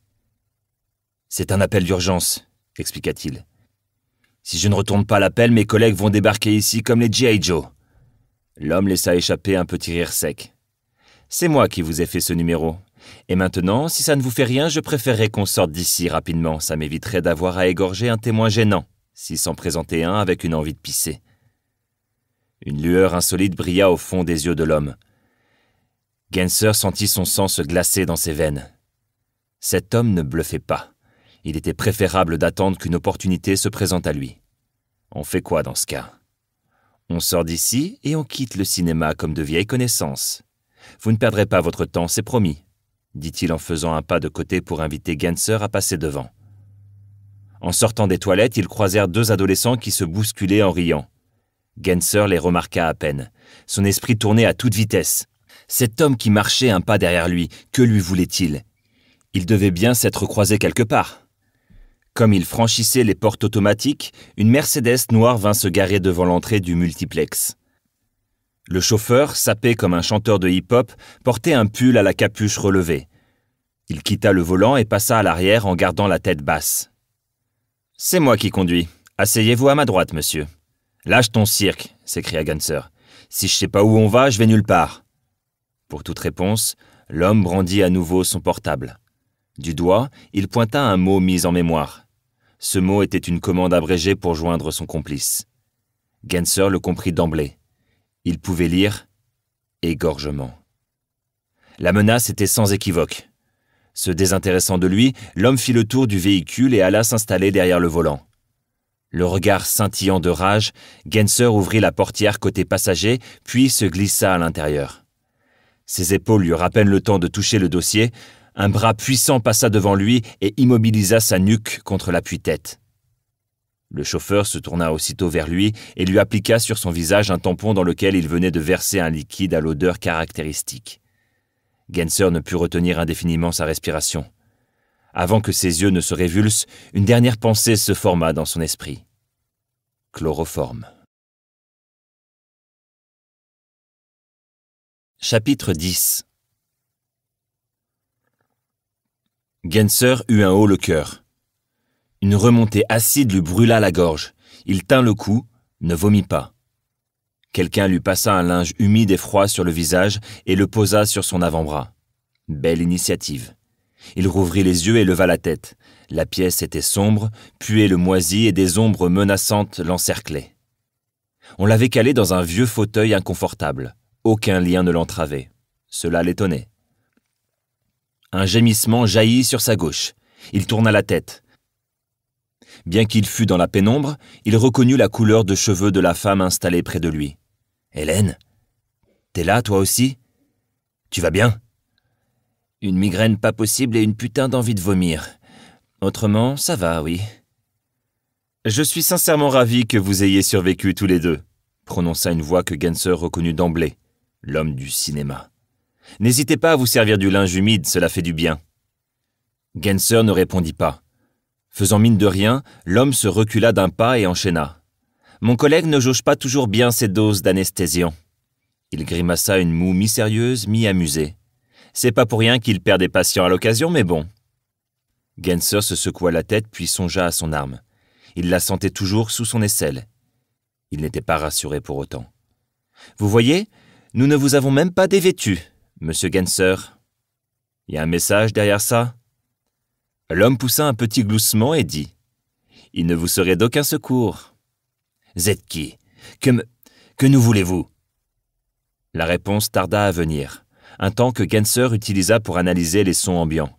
C'est un appel d'urgence, expliqua-t-il. Si je ne retourne pas l'appel, mes collègues vont débarquer ici comme les G.I. Joe. L'homme laissa échapper un petit rire sec. C'est moi qui vous ai fait ce numéro. Et maintenant, si ça ne vous fait rien, je préférerais qu'on sorte d'ici rapidement. Ça m'éviterait d'avoir à égorger un témoin gênant, s'il s'en présentait un avec une envie de pisser. Une lueur insolite brilla au fond des yeux de l'homme. Genser sentit son sang se glacer dans ses veines. Cet homme ne bluffait pas il était préférable d'attendre qu'une opportunité se présente à lui. On fait quoi dans ce cas On sort d'ici et on quitte le cinéma comme de vieilles connaissances. Vous ne perdrez pas votre temps, c'est promis, dit-il en faisant un pas de côté pour inviter Genser à passer devant. En sortant des toilettes, ils croisèrent deux adolescents qui se bousculaient en riant. Genser les remarqua à peine. Son esprit tournait à toute vitesse. Cet homme qui marchait un pas derrière lui, que lui voulait-il Il devait bien s'être croisé quelque part. Comme il franchissait les portes automatiques, une Mercedes noire vint se garer devant l'entrée du multiplex. Le chauffeur, sapé comme un chanteur de hip-hop, portait un pull à la capuche relevée. Il quitta le volant et passa à l'arrière en gardant la tête basse. C'est moi qui conduis. Asseyez-vous à ma droite, monsieur. Lâche ton cirque, s'écria Ganser. Si je sais pas où on va, je vais nulle part. Pour toute réponse, l'homme brandit à nouveau son portable. Du doigt, il pointa un mot mis en mémoire. Ce mot était une commande abrégée pour joindre son complice. Genser le comprit d'emblée. Il pouvait lire égorgement. La menace était sans équivoque. Se désintéressant de lui, l'homme fit le tour du véhicule et alla s'installer derrière le volant. Le regard scintillant de rage, Genser ouvrit la portière côté passager, puis se glissa à l'intérieur. Ses épaules eurent à peine le temps de toucher le dossier un bras puissant passa devant lui et immobilisa sa nuque contre l'appui-tête. Le chauffeur se tourna aussitôt vers lui et lui appliqua sur son visage un tampon dans lequel il venait de verser un liquide à l'odeur caractéristique. Genser ne put retenir indéfiniment sa respiration. Avant que ses yeux ne se révulsent, une dernière pensée se forma dans son esprit. Chloroforme. Chapitre 10 Genser eut un haut le cœur. Une remontée acide lui brûla la gorge. Il tint le cou, ne vomit pas. Quelqu'un lui passa un linge humide et froid sur le visage et le posa sur son avant-bras. Belle initiative. Il rouvrit les yeux et leva la tête. La pièce était sombre, puait le moisi et des ombres menaçantes l'encerclaient. On l'avait calé dans un vieux fauteuil inconfortable. Aucun lien ne l'entravait. Cela l'étonnait. Un gémissement jaillit sur sa gauche. Il tourna la tête. Bien qu'il fût dans la pénombre, il reconnut la couleur de cheveux de la femme installée près de lui. Hélène T'es là, toi aussi Tu vas bien Une migraine pas possible et une putain d'envie de vomir. Autrement, ça va, oui. Je suis sincèrement ravi que vous ayez survécu tous les deux, prononça une voix que Genser reconnut d'emblée, l'homme du cinéma. N'hésitez pas à vous servir du linge humide, cela fait du bien. Genser ne répondit pas. Faisant mine de rien, l'homme se recula d'un pas et enchaîna. Mon collègue ne jauge pas toujours bien ses doses d'anesthésiant. Il grimaça une moue mi-sérieuse, mi-amusée. C'est pas pour rien qu'il perd des patients à l'occasion, mais bon. Genser se secoua la tête puis songea à son arme. Il la sentait toujours sous son aisselle. Il n'était pas rassuré pour autant. Vous voyez, nous ne vous avons même pas dévêtu, monsieur Genser Y a un message derrière ça L'homme poussa un petit gloussement et dit Il ne vous serait d'aucun secours. qui que, me... que nous voulez-vous La réponse tarda à venir, un temps que Genser utilisa pour analyser les sons ambiants.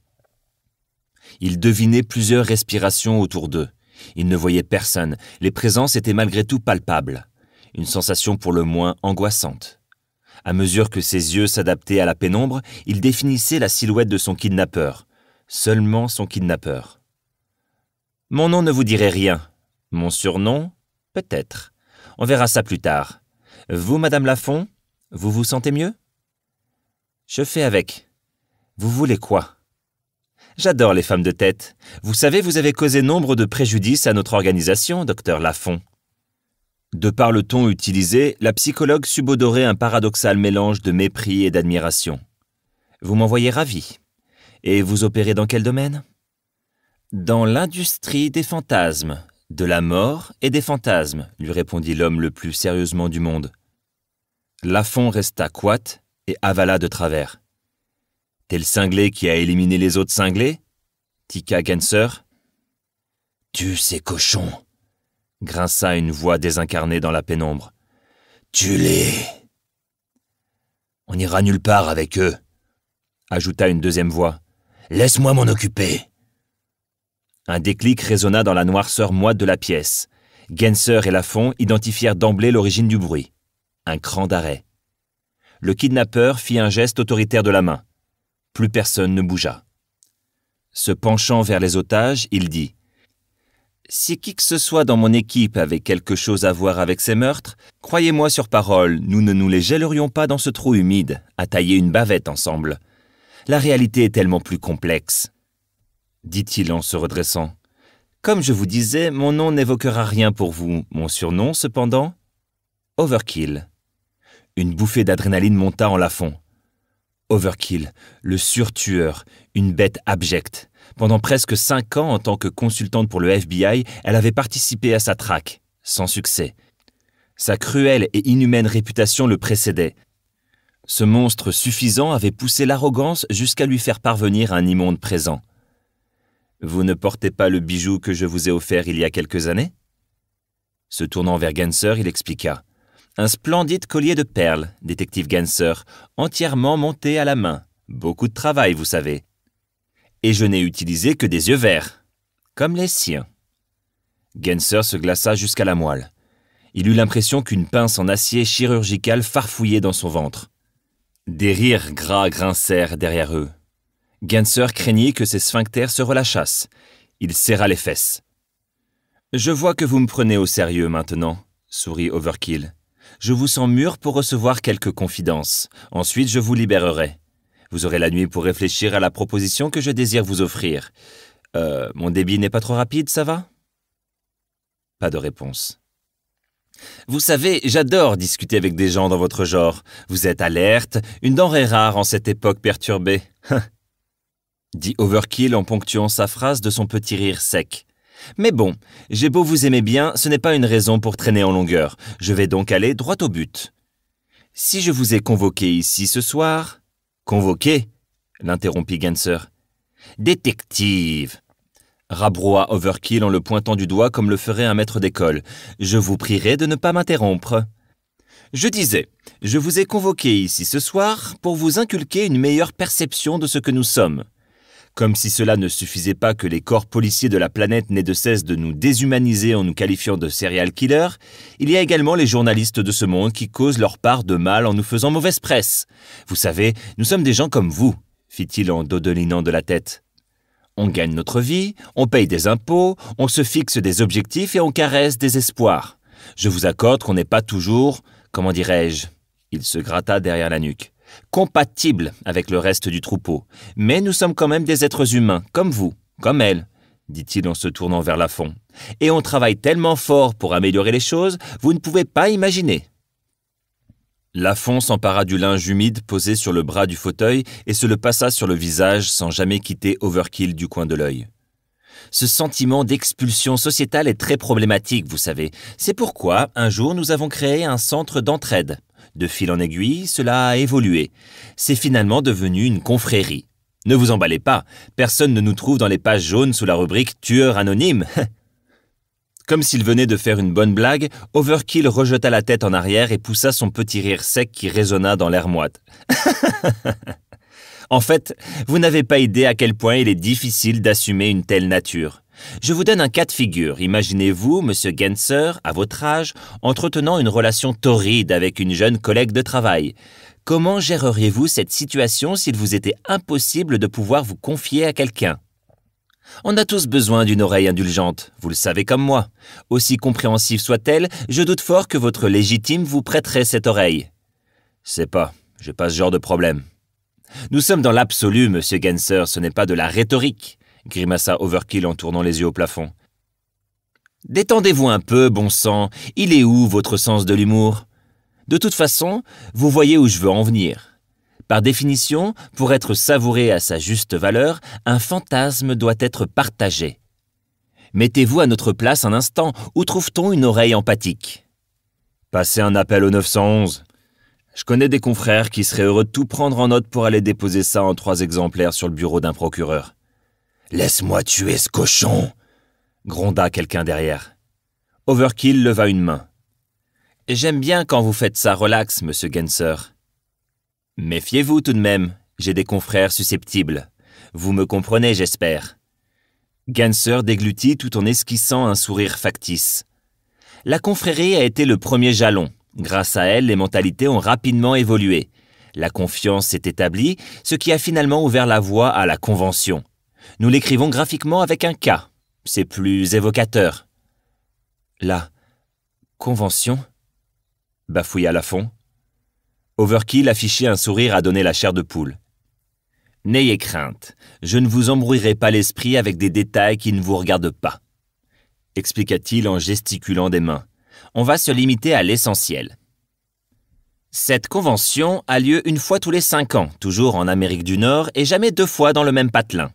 Il devinait plusieurs respirations autour d'eux. Il ne voyait personne, les présences étaient malgré tout palpables, une sensation pour le moins angoissante. À mesure que ses yeux s'adaptaient à la pénombre, il définissait la silhouette de son kidnappeur. Seulement son kidnappeur. Mon nom ne vous dirait rien. Mon surnom Peut-être. On verra ça plus tard. Vous, Madame Lafont, vous vous sentez mieux Je fais avec. Vous voulez quoi J'adore les femmes de tête. Vous savez, vous avez causé nombre de préjudices à notre organisation, docteur Lafont. De par le ton utilisé, la psychologue subodorait un paradoxal mélange de mépris et d'admiration. Vous m'envoyez ravi. Et vous opérez dans quel domaine Dans l'industrie des fantasmes, de la mort et des fantasmes, lui répondit l'homme le plus sérieusement du monde. Lafon resta coite et avala de travers. T'es le cinglé qui a éliminé les autres cinglés Tika Genser Tu, ces cochons grinça une voix désincarnée dans la pénombre. Tu les On n'ira nulle part avec eux, ajouta une deuxième voix. Laisse-moi m'en occuper Un déclic résonna dans la noirceur moite de la pièce. Genser et Lafont identifièrent d'emblée l'origine du bruit. Un cran d'arrêt. Le kidnappeur fit un geste autoritaire de la main. Plus personne ne bougea. Se penchant vers les otages, il dit si qui que ce soit dans mon équipe avait quelque chose à voir avec ces meurtres, croyez-moi sur parole, nous ne nous les gêlerions pas dans ce trou humide, à tailler une bavette ensemble. La réalité est tellement plus complexe. Dit-il en se redressant. Comme je vous disais, mon nom n'évoquera rien pour vous. Mon surnom, cependant Overkill. Une bouffée d'adrénaline monta en la fond. « Overkill, le surtueur, une bête abjecte. Pendant presque cinq ans en tant que consultante pour le FBI, elle avait participé à sa traque, sans succès. Sa cruelle et inhumaine réputation le précédait. Ce monstre suffisant avait poussé l'arrogance jusqu'à lui faire parvenir un immonde présent. Vous ne portez pas le bijou que je vous ai offert il y a quelques années Se tournant vers Ganser, il expliqua. Un splendide collier de perles, détective Ganser, entièrement monté à la main. Beaucoup de travail, vous savez et je n'ai utilisé que des yeux verts, comme les siens. Genser se glaça jusqu'à la moelle. Il eut l'impression qu'une pince en acier chirurgical farfouillait dans son ventre. Des rires gras grincèrent derrière eux. Genser craignit que ses sphincters se relâchassent. Il serra les fesses. Je vois que vous me prenez au sérieux maintenant, sourit Overkill. Je vous sens mûr pour recevoir quelques confidences. Ensuite, je vous libérerai. Vous aurez la nuit pour réfléchir à la proposition que je désire vous offrir. Euh, mon débit n'est pas trop rapide, ça va Pas de réponse. Vous savez, j'adore discuter avec des gens dans votre genre. Vous êtes alerte, une denrée rare en cette époque perturbée. dit Overkill en ponctuant sa phrase de son petit rire sec. Mais bon, j'ai beau vous aimer bien, ce n'est pas une raison pour traîner en longueur. Je vais donc aller droit au but. Si je vous ai convoqué ici ce soir, Convoqué l'interrompit Genser. Détective rabroua Overkill en le pointant du doigt comme le ferait un maître d'école. Je vous prierai de ne pas m'interrompre. Je disais, je vous ai convoqué ici ce soir pour vous inculquer une meilleure perception de ce que nous sommes. Comme si cela ne suffisait pas que les corps policiers de la planète n'aient de cesse de nous déshumaniser en nous qualifiant de serial killer, il y a également les journalistes de ce monde qui causent leur part de mal en nous faisant mauvaise presse. Vous savez, nous sommes des gens comme vous, fit-il en dodelinant de la tête. On gagne notre vie, on paye des impôts, on se fixe des objectifs et on caresse des espoirs. Je vous accorde qu'on n'est pas toujours, comment dirais-je, il se gratta derrière la nuque compatible avec le reste du troupeau. Mais nous sommes quand même des êtres humains, comme vous, comme elle, dit-il en se tournant vers Lafon. Et on travaille tellement fort pour améliorer les choses, vous ne pouvez pas imaginer. Lafon s'empara du linge humide posé sur le bras du fauteuil et se le passa sur le visage sans jamais quitter Overkill du coin de l'œil. Ce sentiment d'expulsion sociétale est très problématique, vous savez. C'est pourquoi, un jour, nous avons créé un centre d'entraide. De fil en aiguille, cela a évolué. C'est finalement devenu une confrérie. Ne vous emballez pas, personne ne nous trouve dans les pages jaunes sous la rubrique Tueur anonyme. Comme s'il venait de faire une bonne blague, Overkill rejeta la tête en arrière et poussa son petit rire sec qui résonna dans l'air moite. en fait, vous n'avez pas idée à quel point il est difficile d'assumer une telle nature. Je vous donne un cas de figure. Imaginez-vous, monsieur Genser, à votre âge, entretenant une relation torride avec une jeune collègue de travail. Comment géreriez-vous cette situation s'il vous était impossible de pouvoir vous confier à quelqu'un on a tous besoin d'une oreille indulgente, vous le savez comme moi. Aussi compréhensive soit-elle, je doute fort que votre légitime vous prêterait cette oreille. C'est pas, j'ai pas ce genre de problème. Nous sommes dans l'absolu, monsieur Genser, ce n'est pas de la rhétorique grimaça Overkill en tournant les yeux au plafond. Détendez-vous un peu, bon sang. Il est où votre sens de l'humour De toute façon, vous voyez où je veux en venir. Par définition, pour être savouré à sa juste valeur, un fantasme doit être partagé. Mettez-vous à notre place un instant. Où trouve-t-on une oreille empathique Passez un appel au 911. Je connais des confrères qui seraient heureux de tout prendre en note pour aller déposer ça en trois exemplaires sur le bureau d'un procureur. Laisse-moi tuer ce cochon gronda quelqu'un derrière. Overkill leva une main. J'aime bien quand vous faites ça relax, monsieur Genser. Méfiez-vous tout de même, j'ai des confrères susceptibles. Vous me comprenez, j'espère. Ganser déglutit tout en esquissant un sourire factice. La confrérie a été le premier jalon. Grâce à elle, les mentalités ont rapidement évolué. La confiance s'est établie, ce qui a finalement ouvert la voie à la convention. Nous l'écrivons graphiquement avec un K. C'est plus évocateur. La convention bafouilla fond. Overkill affichait un sourire à donner la chair de poule. N'ayez crainte, je ne vous embrouillerai pas l'esprit avec des détails qui ne vous regardent pas, expliqua-t-il en gesticulant des mains. On va se limiter à l'essentiel. Cette convention a lieu une fois tous les cinq ans, toujours en Amérique du Nord et jamais deux fois dans le même patelin.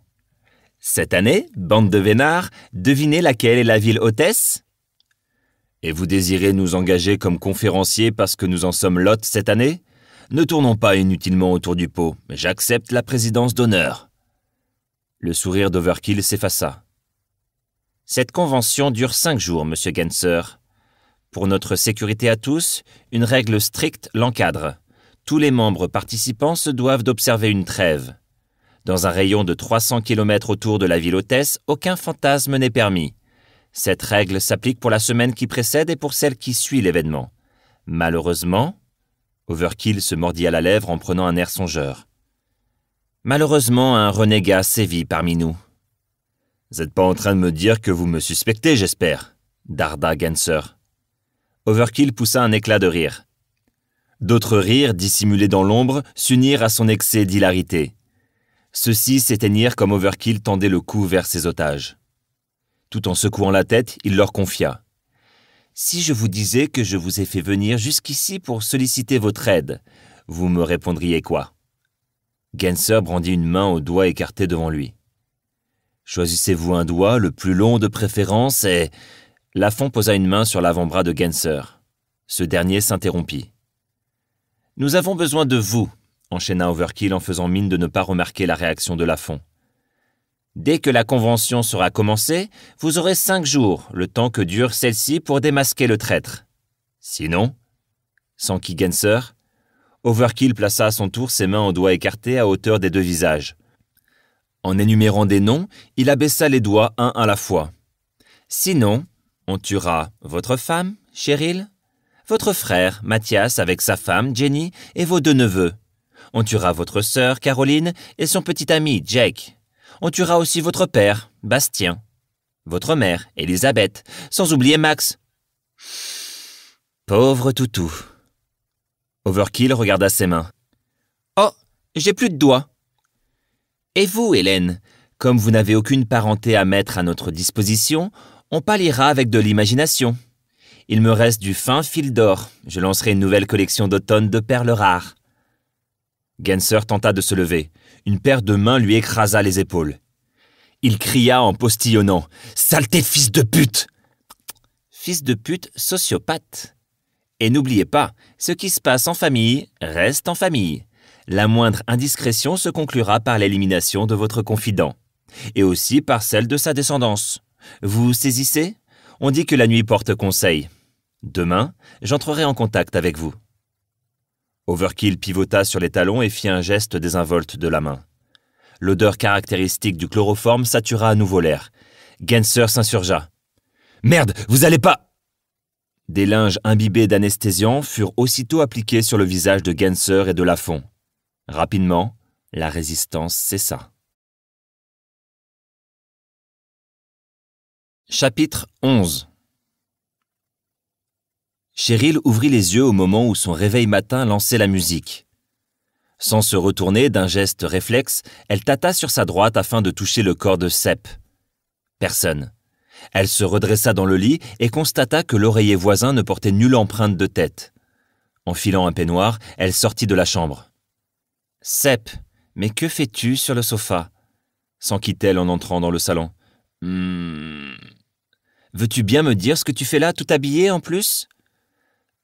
Cette année, bande de vénards, devinez laquelle est la ville hôtesse Et vous désirez nous engager comme conférenciers parce que nous en sommes l'hôte cette année Ne tournons pas inutilement autour du pot, j'accepte la présidence d'honneur. Le sourire d'Overkill s'effaça. Cette convention dure cinq jours, monsieur Genser. Pour notre sécurité à tous, une règle stricte l'encadre. Tous les membres participants se doivent d'observer une trêve. Dans un rayon de 300 km autour de la ville hôtesse, aucun fantasme n'est permis. Cette règle s'applique pour la semaine qui précède et pour celle qui suit l'événement. Malheureusement, Overkill se mordit à la lèvre en prenant un air songeur. Malheureusement, un renégat sévit parmi nous. Vous n'êtes pas en train de me dire que vous me suspectez, j'espère, darda Genser. Overkill poussa un éclat de rire. D'autres rires, dissimulés dans l'ombre, s'unirent à son excès d'hilarité. Ceux-ci s'éteignirent comme Overkill tendait le cou vers ses otages. Tout en secouant la tête, il leur confia. Si je vous disais que je vous ai fait venir jusqu'ici pour solliciter votre aide, vous me répondriez quoi Genser brandit une main au doigt écarté devant lui. Choisissez-vous un doigt, le plus long de préférence, et. Lafon posa une main sur l'avant-bras de Genser. Ce dernier s'interrompit. Nous avons besoin de vous, enchaîna Overkill en faisant mine de ne pas remarquer la réaction de Lafont. Dès que la convention sera commencée, vous aurez cinq jours, le temps que dure celle-ci pour démasquer le traître. Sinon Sans Genser Overkill plaça à son tour ses mains en doigts écartés à hauteur des deux visages. En énumérant des noms, il abaissa les doigts un à la fois. Sinon, on tuera votre femme, Cheryl, votre frère, Mathias, avec sa femme, Jenny, et vos deux neveux, on tuera votre sœur, Caroline, et son petit ami, Jake. On tuera aussi votre père, Bastien. Votre mère, Elisabeth. Sans oublier Max. Pauvre toutou. Overkill regarda ses mains. Oh, j'ai plus de doigts. Et vous, Hélène, comme vous n'avez aucune parenté à mettre à notre disposition, on pâlira avec de l'imagination. Il me reste du fin fil d'or. Je lancerai une nouvelle collection d'automne de perles rares. Genser tenta de se lever. Une paire de mains lui écrasa les épaules. Il cria en postillonnant Saleté fils de pute Fils de pute sociopathe. Et n'oubliez pas, ce qui se passe en famille reste en famille. La moindre indiscrétion se conclura par l'élimination de votre confident, et aussi par celle de sa descendance. Vous saisissez On dit que la nuit porte conseil. Demain, j'entrerai en contact avec vous. Overkill pivota sur les talons et fit un geste désinvolte de la main. L'odeur caractéristique du chloroforme satura à nouveau l'air. Genser s'insurgea. Merde, vous allez pas Des linges imbibés d'anesthésiant furent aussitôt appliqués sur le visage de Genser et de Lafont. Rapidement, la résistance cessa. Chapitre 11 Cheryl ouvrit les yeux au moment où son réveil matin lançait la musique. Sans se retourner d'un geste réflexe, elle tâta sur sa droite afin de toucher le corps de Sepp. Personne. Elle se redressa dans le lit et constata que l'oreiller voisin ne portait nulle empreinte de tête. En filant un peignoir, elle sortit de la chambre. Sepp, mais que fais-tu sur le sofa s'enquit-elle en entrant dans le salon. Hmm. « Veux-tu bien me dire ce que tu fais là, tout habillé en plus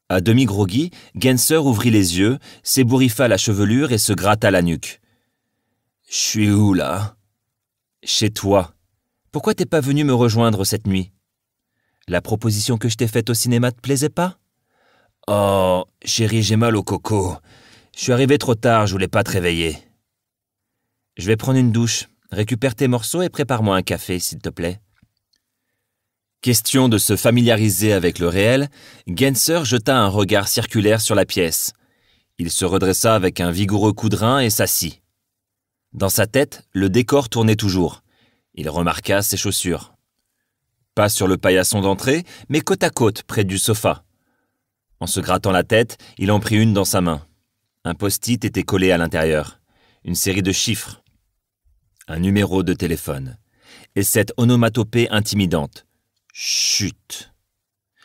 à demi groggy, Genser ouvrit les yeux, s'ébouriffa la chevelure et se gratta la nuque. Je suis où là Chez toi. Pourquoi t'es pas venu me rejoindre cette nuit La proposition que je t'ai faite au cinéma te plaisait pas Oh, chérie, j'ai mal au coco. Je suis arrivé trop tard, je voulais pas te réveiller. Je vais prendre une douche. Récupère tes morceaux et prépare-moi un café, s'il te plaît. Question de se familiariser avec le réel, Genser jeta un regard circulaire sur la pièce. Il se redressa avec un vigoureux coup et s'assit. Dans sa tête, le décor tournait toujours. Il remarqua ses chaussures. Pas sur le paillasson d'entrée, mais côte à côte, près du sofa. En se grattant la tête, il en prit une dans sa main. Un post-it était collé à l'intérieur. Une série de chiffres. Un numéro de téléphone. Et cette onomatopée intimidante. Chut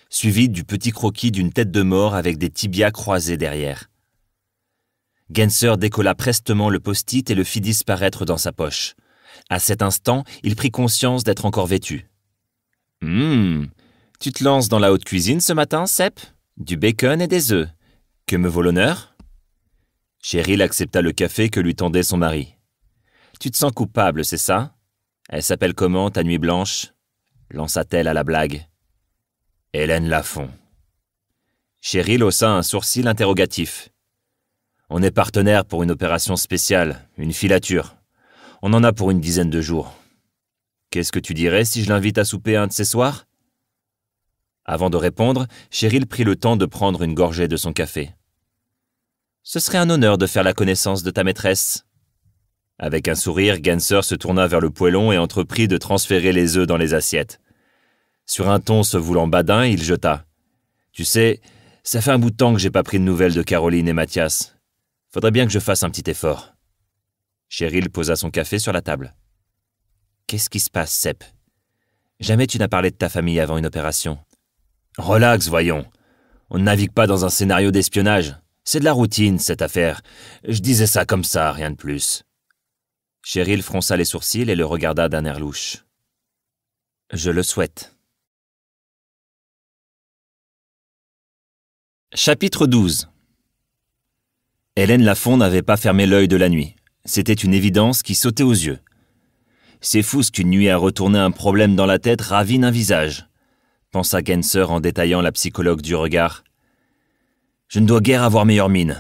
suivi du petit croquis d'une tête de mort avec des tibias croisés derrière. Genser décolla prestement le post-it et le fit disparaître dans sa poche. À cet instant, il prit conscience d'être encore vêtu. Hum, tu te lances dans la haute cuisine ce matin, Sepp Du bacon et des œufs. Que me vaut l'honneur Cheryl accepta le café que lui tendait son mari. Tu te sens coupable, c'est ça Elle s'appelle comment ta nuit blanche lança-t-elle à la blague. Hélène Lafont. Cheryl haussa un sourcil interrogatif. On est partenaire pour une opération spéciale, une filature. On en a pour une dizaine de jours. Qu'est-ce que tu dirais si je l'invite à souper un de ces soirs Avant de répondre, Cheryl prit le temps de prendre une gorgée de son café. Ce serait un honneur de faire la connaissance de ta maîtresse. Avec un sourire, Ganser se tourna vers le poêlon et entreprit de transférer les œufs dans les assiettes. Sur un ton se voulant badin, il jeta. Tu sais, ça fait un bout de temps que j'ai pas pris de nouvelles de Caroline et Mathias. Faudrait bien que je fasse un petit effort. Cheryl posa son café sur la table. Qu'est-ce qui se passe, Sepp Jamais tu n'as parlé de ta famille avant une opération. Relax, voyons. On ne navigue pas dans un scénario d'espionnage. C'est de la routine, cette affaire. Je disais ça comme ça, rien de plus. Cheryl fronça les sourcils et le regarda d'un air louche. Je le souhaite. Chapitre 12 Hélène Lafont n'avait pas fermé l'œil de la nuit. C'était une évidence qui sautait aux yeux. C'est fou ce qu'une nuit à retourner un problème dans la tête ravine un visage, pensa Genser en détaillant la psychologue du regard. Je ne dois guère avoir meilleure mine.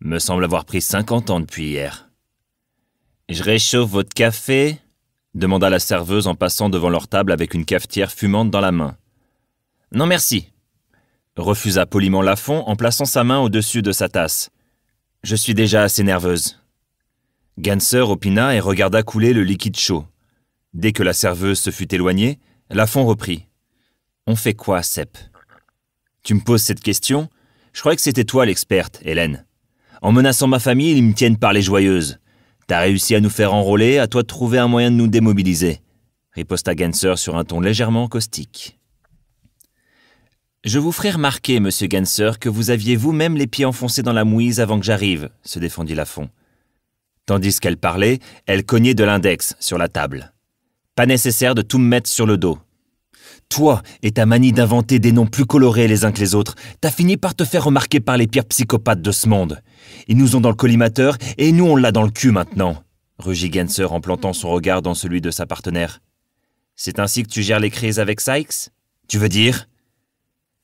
Me semble avoir pris cinquante ans depuis hier. Je réchauffe votre café demanda la serveuse en passant devant leur table avec une cafetière fumante dans la main. Non merci refusa poliment Lafont en plaçant sa main au-dessus de sa tasse. Je suis déjà assez nerveuse. Ganser opina et regarda couler le liquide chaud. Dès que la serveuse se fut éloignée, Lafont reprit. On fait quoi, Sep Tu me poses cette question Je croyais que c'était toi l'experte, Hélène. En menaçant ma famille, ils me tiennent par les joyeuses. T'as réussi à nous faire enrôler, à toi de trouver un moyen de nous démobiliser, riposta Ganser sur un ton légèrement caustique. Je vous ferai remarquer, monsieur Ganser, que vous aviez vous-même les pieds enfoncés dans la mouise avant que j'arrive, se défendit Lafont. Tandis qu'elle parlait, elle cognait de l'index sur la table. Pas nécessaire de tout me mettre sur le dos, toi et ta manie d'inventer des noms plus colorés les uns que les autres, t'as fini par te faire remarquer par les pires psychopathes de ce monde. Ils nous ont dans le collimateur et nous on l'a dans le cul maintenant, rugit Genser en plantant son regard dans celui de sa partenaire. C'est ainsi que tu gères les crises avec Sykes Tu veux dire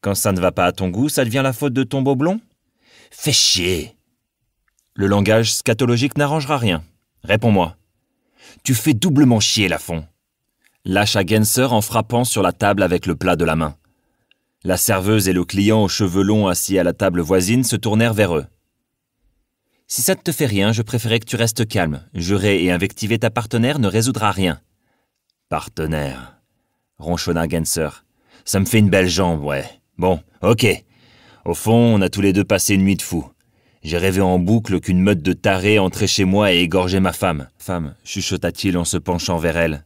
Quand ça ne va pas à ton goût, ça devient la faute de ton beau blond Fais chier Le langage scatologique n'arrangera rien. Réponds-moi. Tu fais doublement chier, Lafont lâcha Genser en frappant sur la table avec le plat de la main. La serveuse et le client aux cheveux longs assis à la table voisine se tournèrent vers eux. Si ça ne te fait rien, je préférais que tu restes calme. Jurer et invectiver ta partenaire ne résoudra rien. Partenaire, ronchonna Genser. Ça me fait une belle jambe, ouais. Bon, ok. Au fond, on a tous les deux passé une nuit de fou. J'ai rêvé en boucle qu'une meute de tarés entrait chez moi et égorgeait ma femme. Femme, chuchota-t-il en se penchant vers elle.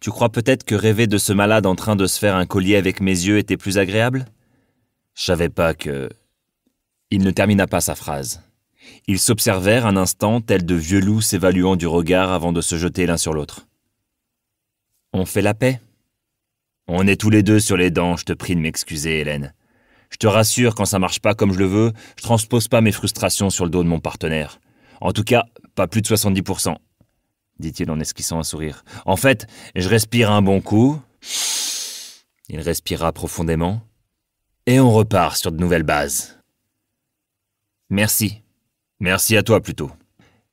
Tu crois peut-être que rêver de ce malade en train de se faire un collier avec mes yeux était plus agréable Je savais pas que... Il ne termina pas sa phrase. Ils s'observèrent un instant, tels de vieux loups s'évaluant du regard avant de se jeter l'un sur l'autre. On fait la paix On est tous les deux sur les dents, je te prie de m'excuser, Hélène. Je te rassure, quand ça marche pas comme je le veux, je transpose pas mes frustrations sur le dos de mon partenaire. En tout cas, pas plus de 70% dit-il en esquissant un sourire. En fait, je respire un bon coup. Il respira profondément. Et on repart sur de nouvelles bases. Merci. Merci à toi plutôt.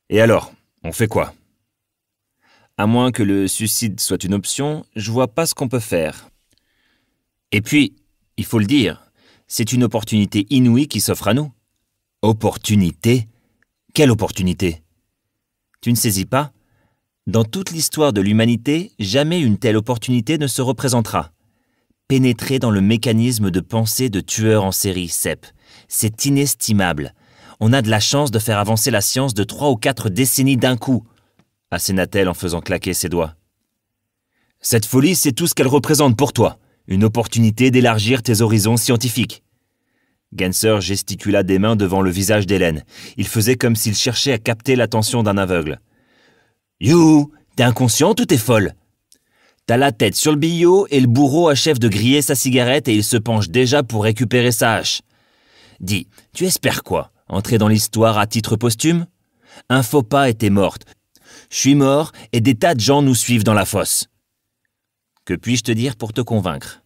Et alors, on fait quoi À moins que le suicide soit une option, je vois pas ce qu'on peut faire. Et puis, il faut le dire, c'est une opportunité inouïe qui s'offre à nous. Opportunité Quelle opportunité Tu ne saisis pas dans toute l'histoire de l'humanité, jamais une telle opportunité ne se représentera. Pénétrer dans le mécanisme de pensée de tueur en série, CEP, c'est inestimable. On a de la chance de faire avancer la science de trois ou quatre décennies d'un coup, asséna-t-elle en faisant claquer ses doigts. Cette folie, c'est tout ce qu'elle représente pour toi, une opportunité d'élargir tes horizons scientifiques. Genser gesticula des mains devant le visage d'Hélène. Il faisait comme s'il cherchait à capter l'attention d'un aveugle. You, t'es inconscient ou t'es folle T'as la tête sur le billot et le bourreau achève de griller sa cigarette et il se penche déjà pour récupérer sa hache. Dis, tu espères quoi Entrer dans l'histoire à titre posthume Un faux pas était morte. Je suis mort et des tas de gens nous suivent dans la fosse. Que puis-je te dire pour te convaincre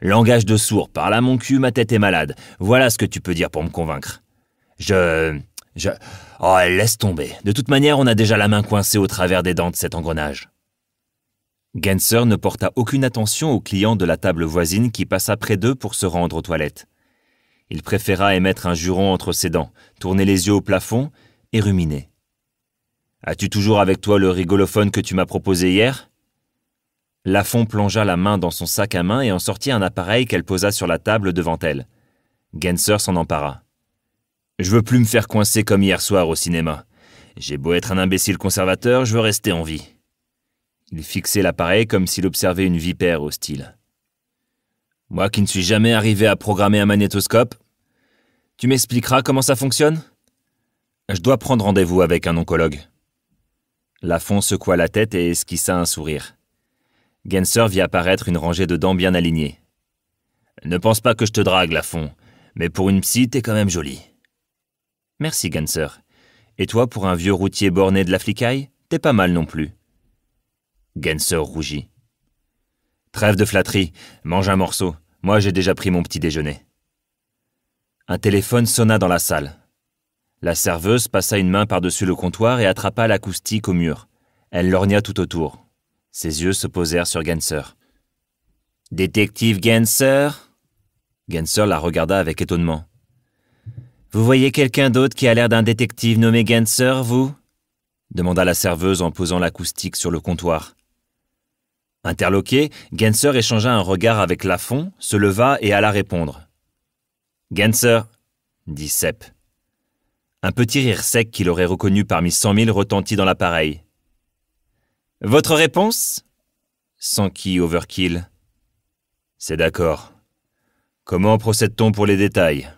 Langage de sourd, par à mon cul, ma tête est malade. Voilà ce que tu peux dire pour me convaincre. Je... Je... Oh, laisse tomber. De toute manière, on a déjà la main coincée au travers des dents de cet engrenage. Genser ne porta aucune attention aux clients de la table voisine qui passa près d'eux pour se rendre aux toilettes. Il préféra émettre un juron entre ses dents, tourner les yeux au plafond et ruminer. As-tu toujours avec toi le rigolophone que tu m'as proposé hier Lafon plongea la main dans son sac à main et en sortit un appareil qu'elle posa sur la table devant elle. Genser s'en empara. Je veux plus me faire coincer comme hier soir au cinéma. J'ai beau être un imbécile conservateur, je veux rester en vie. Il fixait l'appareil comme s'il observait une vipère hostile. Moi qui ne suis jamais arrivé à programmer un magnétoscope, tu m'expliqueras comment ça fonctionne Je dois prendre rendez-vous avec un oncologue. Lafon secoua la tête et esquissa un sourire. Genser vit apparaître une rangée de dents bien alignées. Ne pense pas que je te drague, Lafon, mais pour une psy, t'es quand même jolie. Merci, Ganser. Et toi, pour un vieux routier borné de la flicaille, t'es pas mal non plus. Ganser rougit. Trêve de flatterie, mange un morceau. Moi, j'ai déjà pris mon petit déjeuner. Un téléphone sonna dans la salle. La serveuse passa une main par-dessus le comptoir et attrapa l'acoustique au mur. Elle lorgna tout autour. Ses yeux se posèrent sur Ganser. Détective Ganser Ganser la regarda avec étonnement. Vous voyez quelqu'un d'autre qui a l'air d'un détective nommé Genser, vous demanda la serveuse en posant l'acoustique sur le comptoir. Interloqué, Genser échangea un regard avec Lafont, se leva et alla répondre. Genser, dit Sepp. Un petit rire sec qu'il aurait reconnu parmi cent mille retentit dans l'appareil. Votre réponse Sans qui, Overkill. C'est d'accord. Comment procède-t-on pour les détails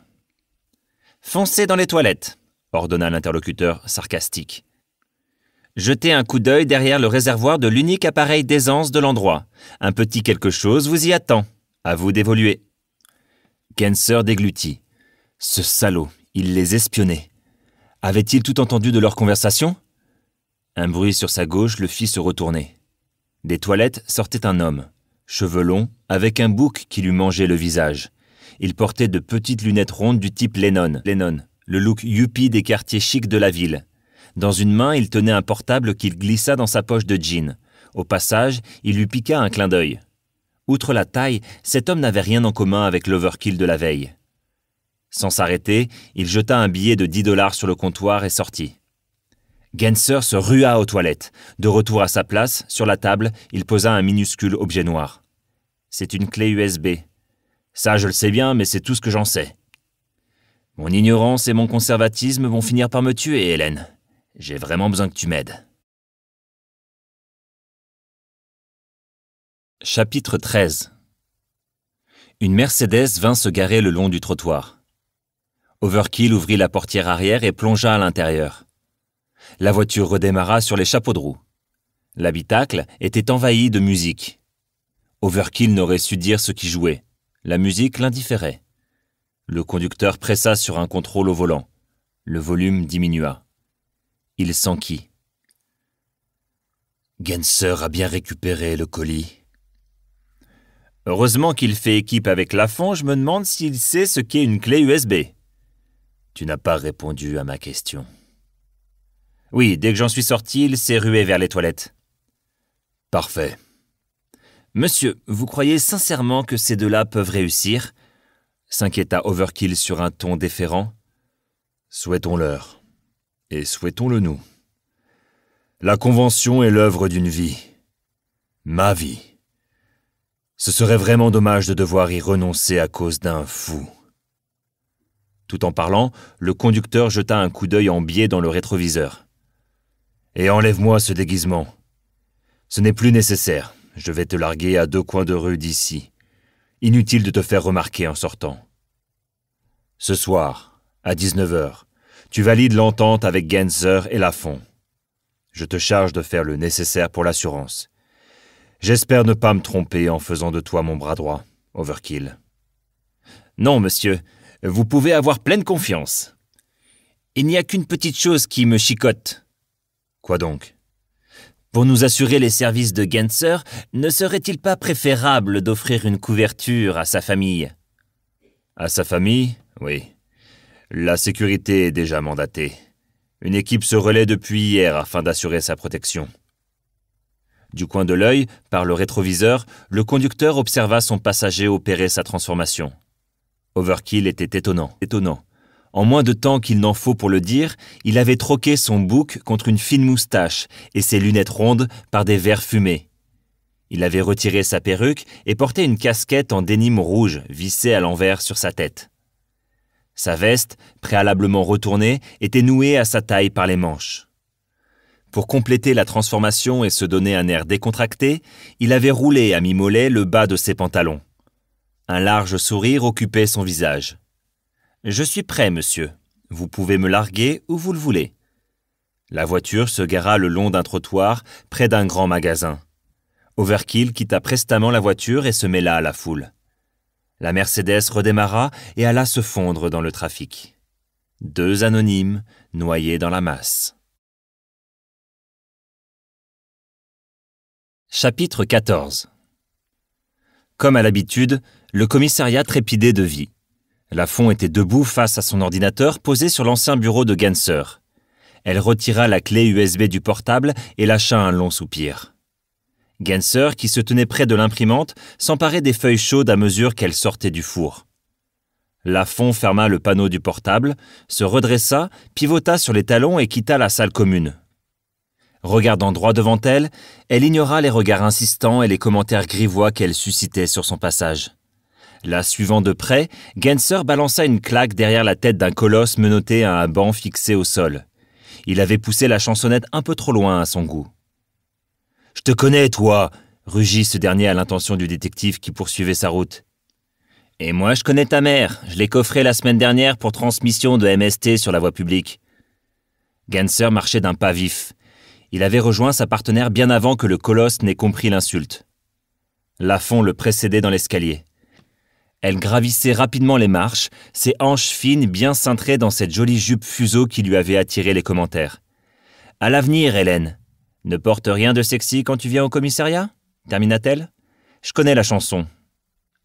Foncez dans les toilettes, ordonna l'interlocuteur sarcastique. Jetez un coup d'œil derrière le réservoir de l'unique appareil d'aisance de l'endroit. Un petit quelque chose vous y attend. À vous d'évoluer. Kenser déglutit. Ce salaud, il les espionnait. Avait-il tout entendu de leur conversation Un bruit sur sa gauche le fit se retourner. Des toilettes sortait un homme, cheveux longs, avec un bouc qui lui mangeait le visage. Il portait de petites lunettes rondes du type Lennon, Lennon le look yuppie des quartiers chics de la ville. Dans une main, il tenait un portable qu'il glissa dans sa poche de jean. Au passage, il lui piqua un clin d'œil. Outre la taille, cet homme n'avait rien en commun avec l'overkill de la veille. Sans s'arrêter, il jeta un billet de 10 dollars sur le comptoir et sortit. Genser se rua aux toilettes. De retour à sa place, sur la table, il posa un minuscule objet noir. C'est une clé USB, ça, je le sais bien, mais c'est tout ce que j'en sais. Mon ignorance et mon conservatisme vont finir par me tuer, Hélène. J'ai vraiment besoin que tu m'aides. Chapitre 13 Une Mercedes vint se garer le long du trottoir. Overkill ouvrit la portière arrière et plongea à l'intérieur. La voiture redémarra sur les chapeaux de roue. L'habitacle était envahi de musique. Overkill n'aurait su dire ce qui jouait. La musique l'indifférait. Le conducteur pressa sur un contrôle au volant. Le volume diminua. Il s'enquit. Genser a bien récupéré le colis. Heureusement qu'il fait équipe avec Lafont, je me demande s'il sait ce qu'est une clé USB. Tu n'as pas répondu à ma question. Oui, dès que j'en suis sorti, il s'est rué vers les toilettes. Parfait. Monsieur, vous croyez sincèrement que ces deux-là peuvent réussir s'inquiéta Overkill sur un ton déférent. Souhaitons-leur. Et souhaitons-le nous. La Convention est l'œuvre d'une vie. Ma vie. Ce serait vraiment dommage de devoir y renoncer à cause d'un fou. Tout en parlant, le conducteur jeta un coup d'œil en biais dans le rétroviseur. Et enlève-moi ce déguisement. Ce n'est plus nécessaire je vais te larguer à deux coins de rue d'ici. Inutile de te faire remarquer en sortant. Ce soir, à 19h, tu valides l'entente avec Genser et Lafont. Je te charge de faire le nécessaire pour l'assurance. J'espère ne pas me tromper en faisant de toi mon bras droit, Overkill. Non, monsieur, vous pouvez avoir pleine confiance. Il n'y a qu'une petite chose qui me chicote. Quoi donc pour nous assurer les services de Genser, ne serait-il pas préférable d'offrir une couverture à sa famille À sa famille Oui. La sécurité est déjà mandatée. Une équipe se relaie depuis hier afin d'assurer sa protection. Du coin de l'œil, par le rétroviseur, le conducteur observa son passager opérer sa transformation. Overkill était étonnant, étonnant. En moins de temps qu'il n'en faut pour le dire, il avait troqué son bouc contre une fine moustache et ses lunettes rondes par des verres fumés. Il avait retiré sa perruque et portait une casquette en dénime rouge vissée à l'envers sur sa tête. Sa veste, préalablement retournée, était nouée à sa taille par les manches. Pour compléter la transformation et se donner un air décontracté, il avait roulé à mi-mollet le bas de ses pantalons. Un large sourire occupait son visage. Je suis prêt, monsieur. Vous pouvez me larguer où vous le voulez. La voiture se gara le long d'un trottoir, près d'un grand magasin. Overkill quitta prestamment la voiture et se mêla à la foule. La Mercedes redémarra et alla se fondre dans le trafic. Deux anonymes, noyés dans la masse. Chapitre 14 Comme à l'habitude, le commissariat trépidait de vie. Lafont était debout face à son ordinateur posé sur l'ancien bureau de Ganser. Elle retira la clé USB du portable et lâcha un long soupir. Ganser, qui se tenait près de l'imprimante, s'emparait des feuilles chaudes à mesure qu'elle sortait du four. Lafont ferma le panneau du portable, se redressa, pivota sur les talons et quitta la salle commune. Regardant droit devant elle, elle ignora les regards insistants et les commentaires grivois qu'elle suscitait sur son passage. La suivant de près, Genser balança une claque derrière la tête d'un colosse menotté à un banc fixé au sol. Il avait poussé la chansonnette un peu trop loin à son goût. Je te connais, toi rugit ce dernier à l'intention du détective qui poursuivait sa route. Et moi, je connais ta mère. Je l'ai coffrée la semaine dernière pour transmission de MST sur la voie publique. Ganser marchait d'un pas vif. Il avait rejoint sa partenaire bien avant que le colosse n'ait compris l'insulte. Lafon le précédait dans l'escalier. Elle gravissait rapidement les marches, ses hanches fines bien cintrées dans cette jolie jupe fuseau qui lui avait attiré les commentaires. À l'avenir, Hélène. Ne porte rien de sexy quand tu viens au commissariat termina-t-elle. Je connais la chanson.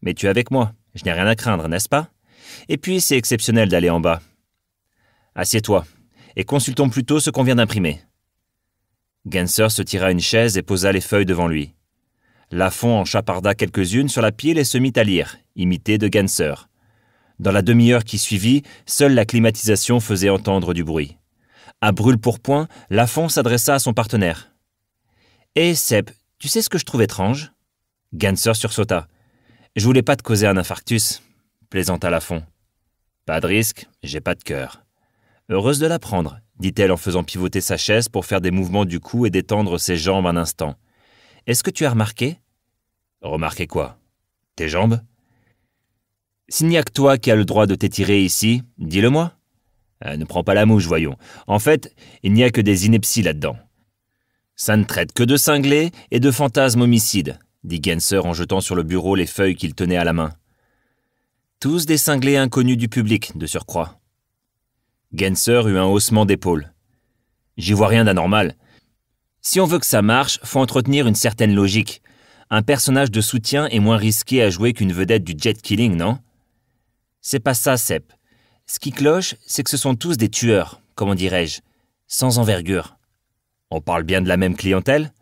Mais tu es avec moi, je n'ai rien à craindre, n'est-ce pas Et puis, c'est exceptionnel d'aller en bas. Assieds-toi, et consultons plutôt ce qu'on vient d'imprimer. Genser se tira une chaise et posa les feuilles devant lui. Lafon en chaparda quelques-unes sur la pile et se mit à lire, imité de Ganser. Dans la demi-heure qui suivit, seule la climatisation faisait entendre du bruit. À brûle-pourpoint, Lafont s'adressa à son partenaire. Hé, eh, Seb, tu sais ce que je trouve étrange Ganser sursauta. Je voulais pas te causer un infarctus, plaisanta Lafont. Pas de risque, j'ai pas de cœur. Heureuse de l'apprendre, dit-elle en faisant pivoter sa chaise pour faire des mouvements du cou et d'étendre ses jambes un instant. Est-ce que tu as remarqué Remarqué quoi Tes jambes S'il n'y a que toi qui as le droit de t'étirer ici, dis-le-moi. Euh, ne prends pas la mouche, voyons. En fait, il n'y a que des inepties là-dedans. Ça ne traite que de cinglés et de fantasmes homicides, dit Genser en jetant sur le bureau les feuilles qu'il tenait à la main. Tous des cinglés inconnus du public, de surcroît. Genser eut un haussement d'épaule. J'y vois rien d'anormal. Si on veut que ça marche, faut entretenir une certaine logique. Un personnage de soutien est moins risqué à jouer qu'une vedette du jet killing, non C'est pas ça, Sepp. Ce qui cloche, c'est que ce sont tous des tueurs, comment dirais-je, sans envergure. On parle bien de la même clientèle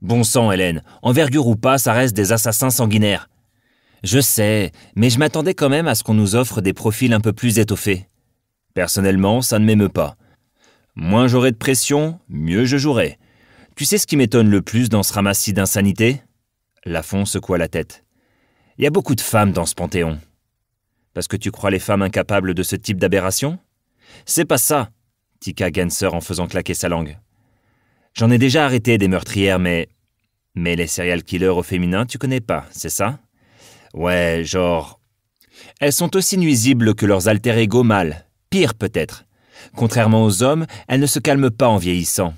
Bon sang, Hélène, envergure ou pas, ça reste des assassins sanguinaires. Je sais, mais je m'attendais quand même à ce qu'on nous offre des profils un peu plus étoffés. Personnellement, ça ne m'émeut pas. Moins j'aurai de pression, mieux je jouerai. Tu sais ce qui m'étonne le plus dans ce ramassis d'insanité Lafon secoua la tête. Il y a beaucoup de femmes dans ce panthéon. Parce que tu crois les femmes incapables de ce type d'aberration C'est pas ça, tiqua Genser en faisant claquer sa langue. J'en ai déjà arrêté des meurtrières, mais. Mais les serial killers au féminin, tu connais pas, c'est ça Ouais, genre. Elles sont aussi nuisibles que leurs alter ego mâles, pire peut-être. Contrairement aux hommes, elles ne se calment pas en vieillissant.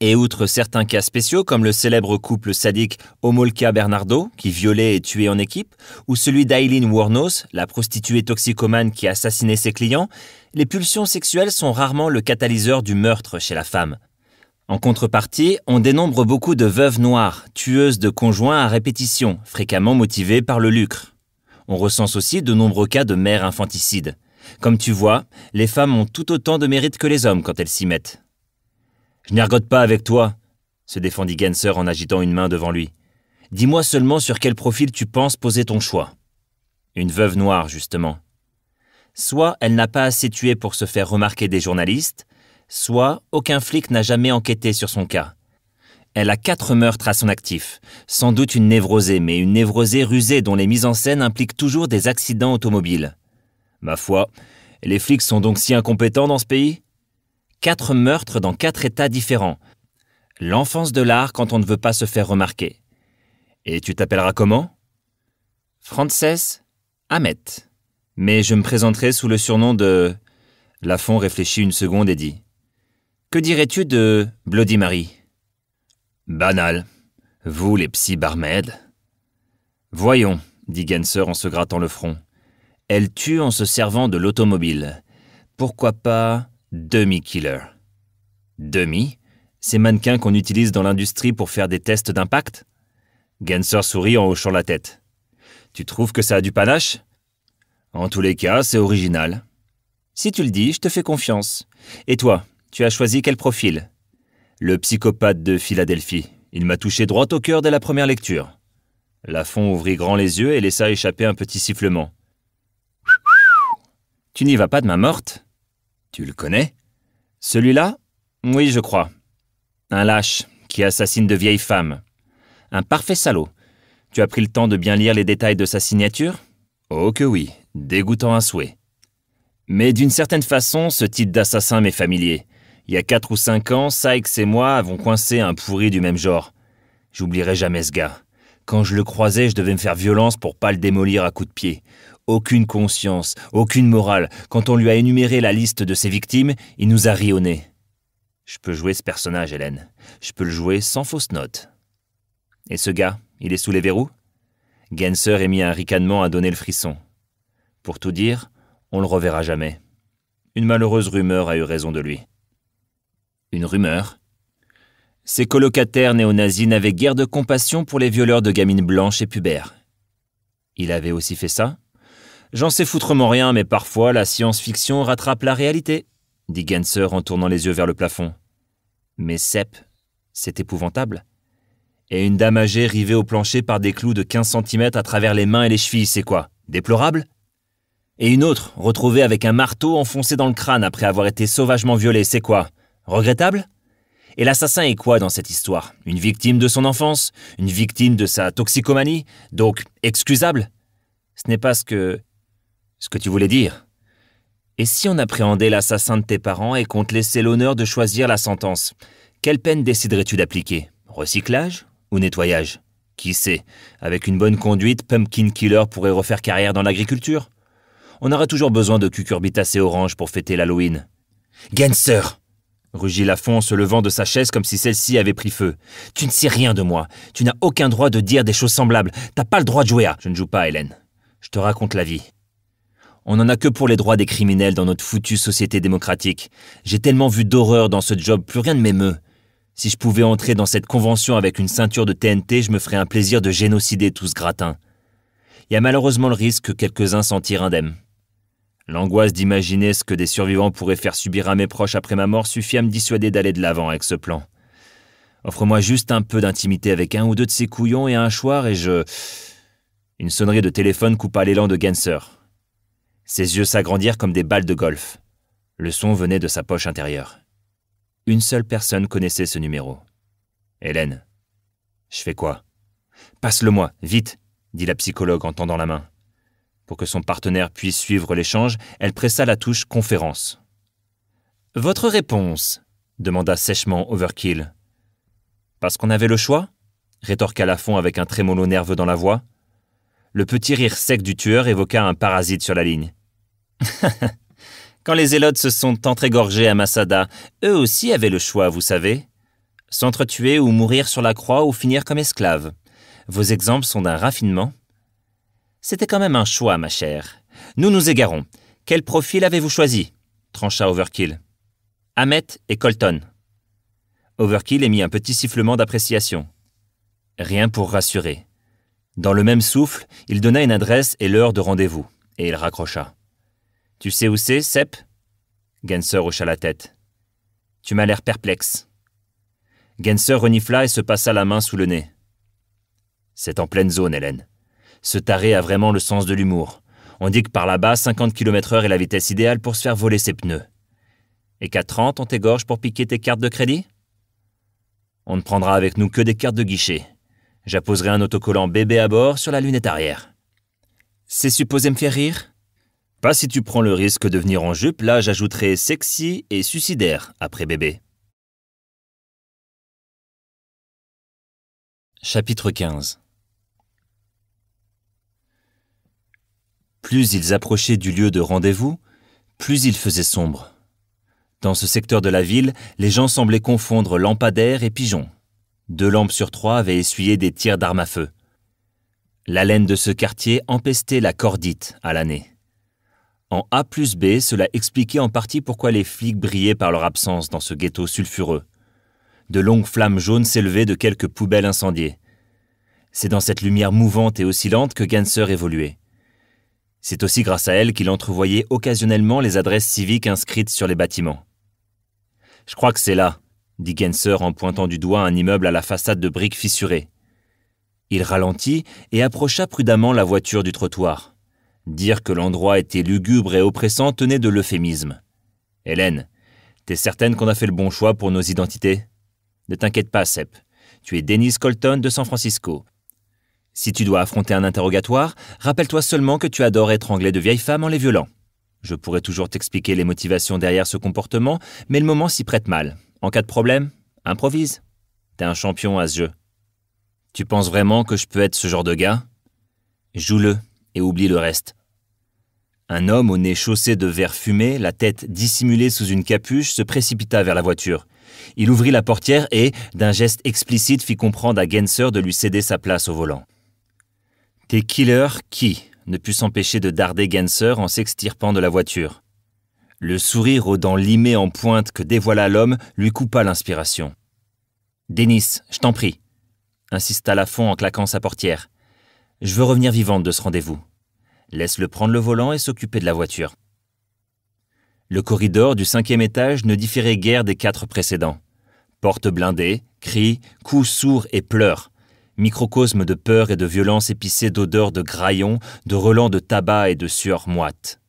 Et outre certains cas spéciaux, comme le célèbre couple sadique Omolka Bernardo, qui violait et tuait en équipe, ou celui d'Aileen Warnos, la prostituée toxicomane qui assassinait ses clients, les pulsions sexuelles sont rarement le catalyseur du meurtre chez la femme. En contrepartie, on dénombre beaucoup de veuves noires, tueuses de conjoints à répétition, fréquemment motivées par le lucre. On recense aussi de nombreux cas de mères infanticides. Comme tu vois, les femmes ont tout autant de mérite que les hommes quand elles s'y mettent. Je n'ergote pas avec toi, se défendit Genser en agitant une main devant lui. Dis-moi seulement sur quel profil tu penses poser ton choix. Une veuve noire, justement. Soit elle n'a pas assez tué pour se faire remarquer des journalistes, soit aucun flic n'a jamais enquêté sur son cas. Elle a quatre meurtres à son actif, sans doute une névrosée, mais une névrosée rusée dont les mises en scène impliquent toujours des accidents automobiles. Ma foi, les flics sont donc si incompétents dans ce pays quatre meurtres dans quatre états différents. L'enfance de l'art quand on ne veut pas se faire remarquer. Et tu t'appelleras comment Frances Ahmet Mais je me présenterai sous le surnom de... Lafont réfléchit une seconde et dit. Que dirais-tu de Bloody Mary Banal. Vous, les psy barmèdes Voyons, dit Genser en se grattant le front. Elle tue en se servant de l'automobile. Pourquoi pas demi-killer. Demi Ces mannequins qu'on utilise dans l'industrie pour faire des tests d'impact Genser sourit en hochant la tête. Tu trouves que ça a du panache En tous les cas, c'est original. Si tu le dis, je te fais confiance. Et toi, tu as choisi quel profil Le psychopathe de Philadelphie. Il m'a touché droit au cœur dès la première lecture. Lafont ouvrit grand les yeux et laissa échapper un petit sifflement. tu n'y vas pas de main morte tu le connais Celui-là Oui, je crois. Un lâche qui assassine de vieilles femmes. Un parfait salaud. Tu as pris le temps de bien lire les détails de sa signature Oh que oui, dégoûtant à souhait. Mais d'une certaine façon, ce type d'assassin m'est familier. Il y a quatre ou cinq ans, Sykes et moi avons coincé un pourri du même genre. J'oublierai jamais ce gars. Quand je le croisais, je devais me faire violence pour pas le démolir à coups de pied. Aucune conscience, aucune morale. Quand on lui a énuméré la liste de ses victimes, il nous a ri au nez. Je peux jouer ce personnage, Hélène. Je peux le jouer sans fausse note. Et ce gars, il est sous les verrous Genser émit un ricanement à donner le frisson. Pour tout dire, on le reverra jamais. Une malheureuse rumeur a eu raison de lui. Une rumeur Ses colocataires néo-nazis n'avaient guère de compassion pour les violeurs de gamines blanches et pubères. Il avait aussi fait ça J'en sais foutrement rien, mais parfois la science-fiction rattrape la réalité, dit Genser en tournant les yeux vers le plafond. Mais Sepp, c'est épouvantable. Et une dame âgée rivée au plancher par des clous de 15 cm à travers les mains et les chevilles, c'est quoi Déplorable Et une autre, retrouvée avec un marteau enfoncé dans le crâne après avoir été sauvagement violée, c'est quoi Regrettable et l'assassin est quoi dans cette histoire Une victime de son enfance Une victime de sa toxicomanie Donc excusable Ce n'est pas ce que ce que tu voulais dire. Et si on appréhendait l'assassin de tes parents et qu'on te laissait l'honneur de choisir la sentence, quelle peine déciderais-tu d'appliquer Recyclage ou nettoyage Qui sait, avec une bonne conduite, Pumpkin Killer pourrait refaire carrière dans l'agriculture On aura toujours besoin de cucurbitacées oranges pour fêter l'Halloween. Genser rugit Lafont, en se levant de sa chaise comme si celle-ci avait pris feu. Tu ne sais rien de moi. Tu n'as aucun droit de dire des choses semblables. T'as pas le droit de jouer à. Je ne joue pas, Hélène. Je te raconte la vie. On n'en a que pour les droits des criminels dans notre foutue société démocratique. J'ai tellement vu d'horreur dans ce job, plus rien ne m'émeut. Si je pouvais entrer dans cette convention avec une ceinture de TNT, je me ferais un plaisir de génocider tout ce gratin. Il y a malheureusement le risque que quelques-uns s'en tirent indemnes. L'angoisse d'imaginer ce que des survivants pourraient faire subir à mes proches après ma mort suffit à me dissuader d'aller de l'avant avec ce plan. Offre-moi juste un peu d'intimité avec un ou deux de ces couillons et un choir et je... Une sonnerie de téléphone coupa l'élan de Genser. Ses yeux s'agrandirent comme des balles de golf. Le son venait de sa poche intérieure. Une seule personne connaissait ce numéro. Hélène. Je fais quoi Passe-le-moi, vite, dit la psychologue en tendant la main. Pour que son partenaire puisse suivre l'échange, elle pressa la touche Conférence. Votre réponse demanda sèchement Overkill. Parce qu'on avait le choix rétorqua Lafont avec un trémolo nerveux dans la voix. Le petit rire sec du tueur évoqua un parasite sur la ligne. Quand les Zélotes se sont entrégorgés à Massada, eux aussi avaient le choix, vous savez. S'entretuer ou mourir sur la croix ou finir comme esclaves. Vos exemples sont d'un raffinement. C'était quand même un choix, ma chère. Nous nous égarons. Quel profil avez-vous choisi trancha Overkill. Ahmet et Colton. Overkill émit un petit sifflement d'appréciation. Rien pour rassurer. Dans le même souffle, il donna une adresse et l'heure de rendez-vous, et il raccrocha. Tu sais où c'est, Sepp Genser hocha la tête. Tu m'as l'air perplexe. Genser renifla et se passa la main sous le nez. C'est en pleine zone, Hélène. Ce taré a vraiment le sens de l'humour. On dit que par là-bas, 50 km/h est la vitesse idéale pour se faire voler ses pneus. Et qu'à 30, on t'égorge pour piquer tes cartes de crédit On ne prendra avec nous que des cartes de guichet. J'apposerai un autocollant bébé à bord sur la lunette arrière. C'est supposé me faire rire pas si tu prends le risque de venir en jupe, là j'ajouterai sexy et suicidaire après bébé. Chapitre 15 Plus ils approchaient du lieu de rendez-vous, plus il faisait sombre. Dans ce secteur de la ville, les gens semblaient confondre lampadaires et pigeons. Deux lampes sur trois avaient essuyé des tirs d'armes à feu. L'haleine de ce quartier empestait la cordite à l'année. En A plus B, cela expliquait en partie pourquoi les flics brillaient par leur absence dans ce ghetto sulfureux. De longues flammes jaunes s'élevaient de quelques poubelles incendiées. C'est dans cette lumière mouvante et oscillante que Ganser évoluait. C'est aussi grâce à elle qu'il entrevoyait occasionnellement les adresses civiques inscrites sur les bâtiments. Je crois que c'est là, dit Ganser en pointant du doigt un immeuble à la façade de briques fissurées. Il ralentit et approcha prudemment la voiture du trottoir. Dire que l'endroit était lugubre et oppressant tenait de l'euphémisme. Hélène, t'es certaine qu'on a fait le bon choix pour nos identités Ne t'inquiète pas, Sep. Tu es Denise Colton de San Francisco. Si tu dois affronter un interrogatoire, rappelle-toi seulement que tu adores étrangler de vieilles femmes en les violant. Je pourrais toujours t'expliquer les motivations derrière ce comportement, mais le moment s'y prête mal. En cas de problème, improvise. T'es un champion à ce jeu. Tu penses vraiment que je peux être ce genre de gars Joue-le et oublie le reste. Un homme au nez chaussé de verre fumé, la tête dissimulée sous une capuche, se précipita vers la voiture. Il ouvrit la portière et, d'un geste explicite, fit comprendre à Genser de lui céder sa place au volant. T'es killer, qui ne put s'empêcher de darder Genser en s'extirpant de la voiture. Le sourire aux dents limées en pointe que dévoila l'homme lui coupa l'inspiration. Dennis, je t'en prie, insista Lafont en claquant sa portière. Je veux revenir vivante de ce rendez-vous. Laisse-le prendre le volant et s'occuper de la voiture. Le corridor du cinquième étage ne différait guère des quatre précédents. Portes blindées, cris, coups sourds et pleurs. Microcosme de peur et de violence épicé d'odeurs de graillons, de relents de tabac et de sueur moites.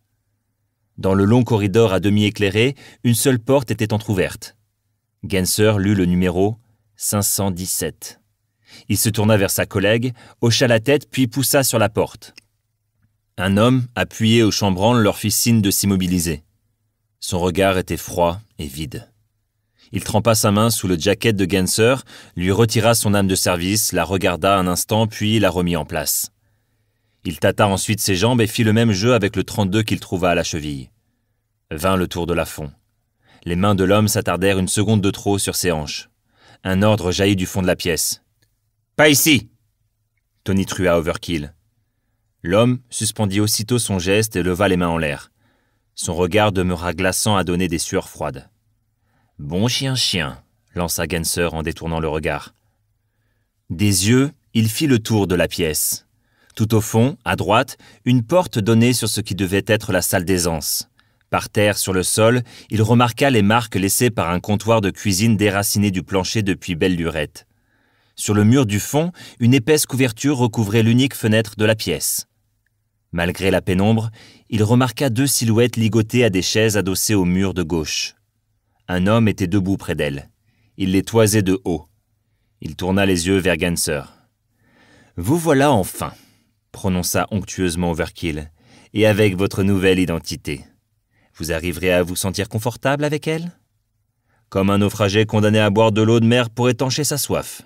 Dans le long corridor à demi éclairé, une seule porte était entr'ouverte. Genser lut le numéro 517. Il se tourna vers sa collègue, hocha la tête puis poussa sur la porte. Un homme, appuyé au chambranle, leur fit signe de s'immobiliser. Son regard était froid et vide. Il trempa sa main sous le jacket de Genser, lui retira son âme de service, la regarda un instant, puis la remit en place. Il tâta ensuite ses jambes et fit le même jeu avec le 32 qu'il trouva à la cheville. Vint le tour de la fond. Les mains de l'homme s'attardèrent une seconde de trop sur ses hanches. Un ordre jaillit du fond de la pièce. Pas ici Tony trua Overkill. L'homme suspendit aussitôt son geste et leva les mains en l'air. Son regard demeura glaçant à donner des sueurs froides. Bon chien, chien, lança Genser en détournant le regard. Des yeux, il fit le tour de la pièce. Tout au fond, à droite, une porte donnait sur ce qui devait être la salle d'aisance. Par terre, sur le sol, il remarqua les marques laissées par un comptoir de cuisine déraciné du plancher depuis belle lurette. Sur le mur du fond, une épaisse couverture recouvrait l'unique fenêtre de la pièce. Malgré la pénombre, il remarqua deux silhouettes ligotées à des chaises adossées au mur de gauche. Un homme était debout près d'elles. Il les toisait de haut. Il tourna les yeux vers Ganser. Vous voilà enfin, prononça onctueusement Overkill, et avec votre nouvelle identité. Vous arriverez à vous sentir confortable avec elle Comme un naufragé condamné à boire de l'eau de mer pour étancher sa soif.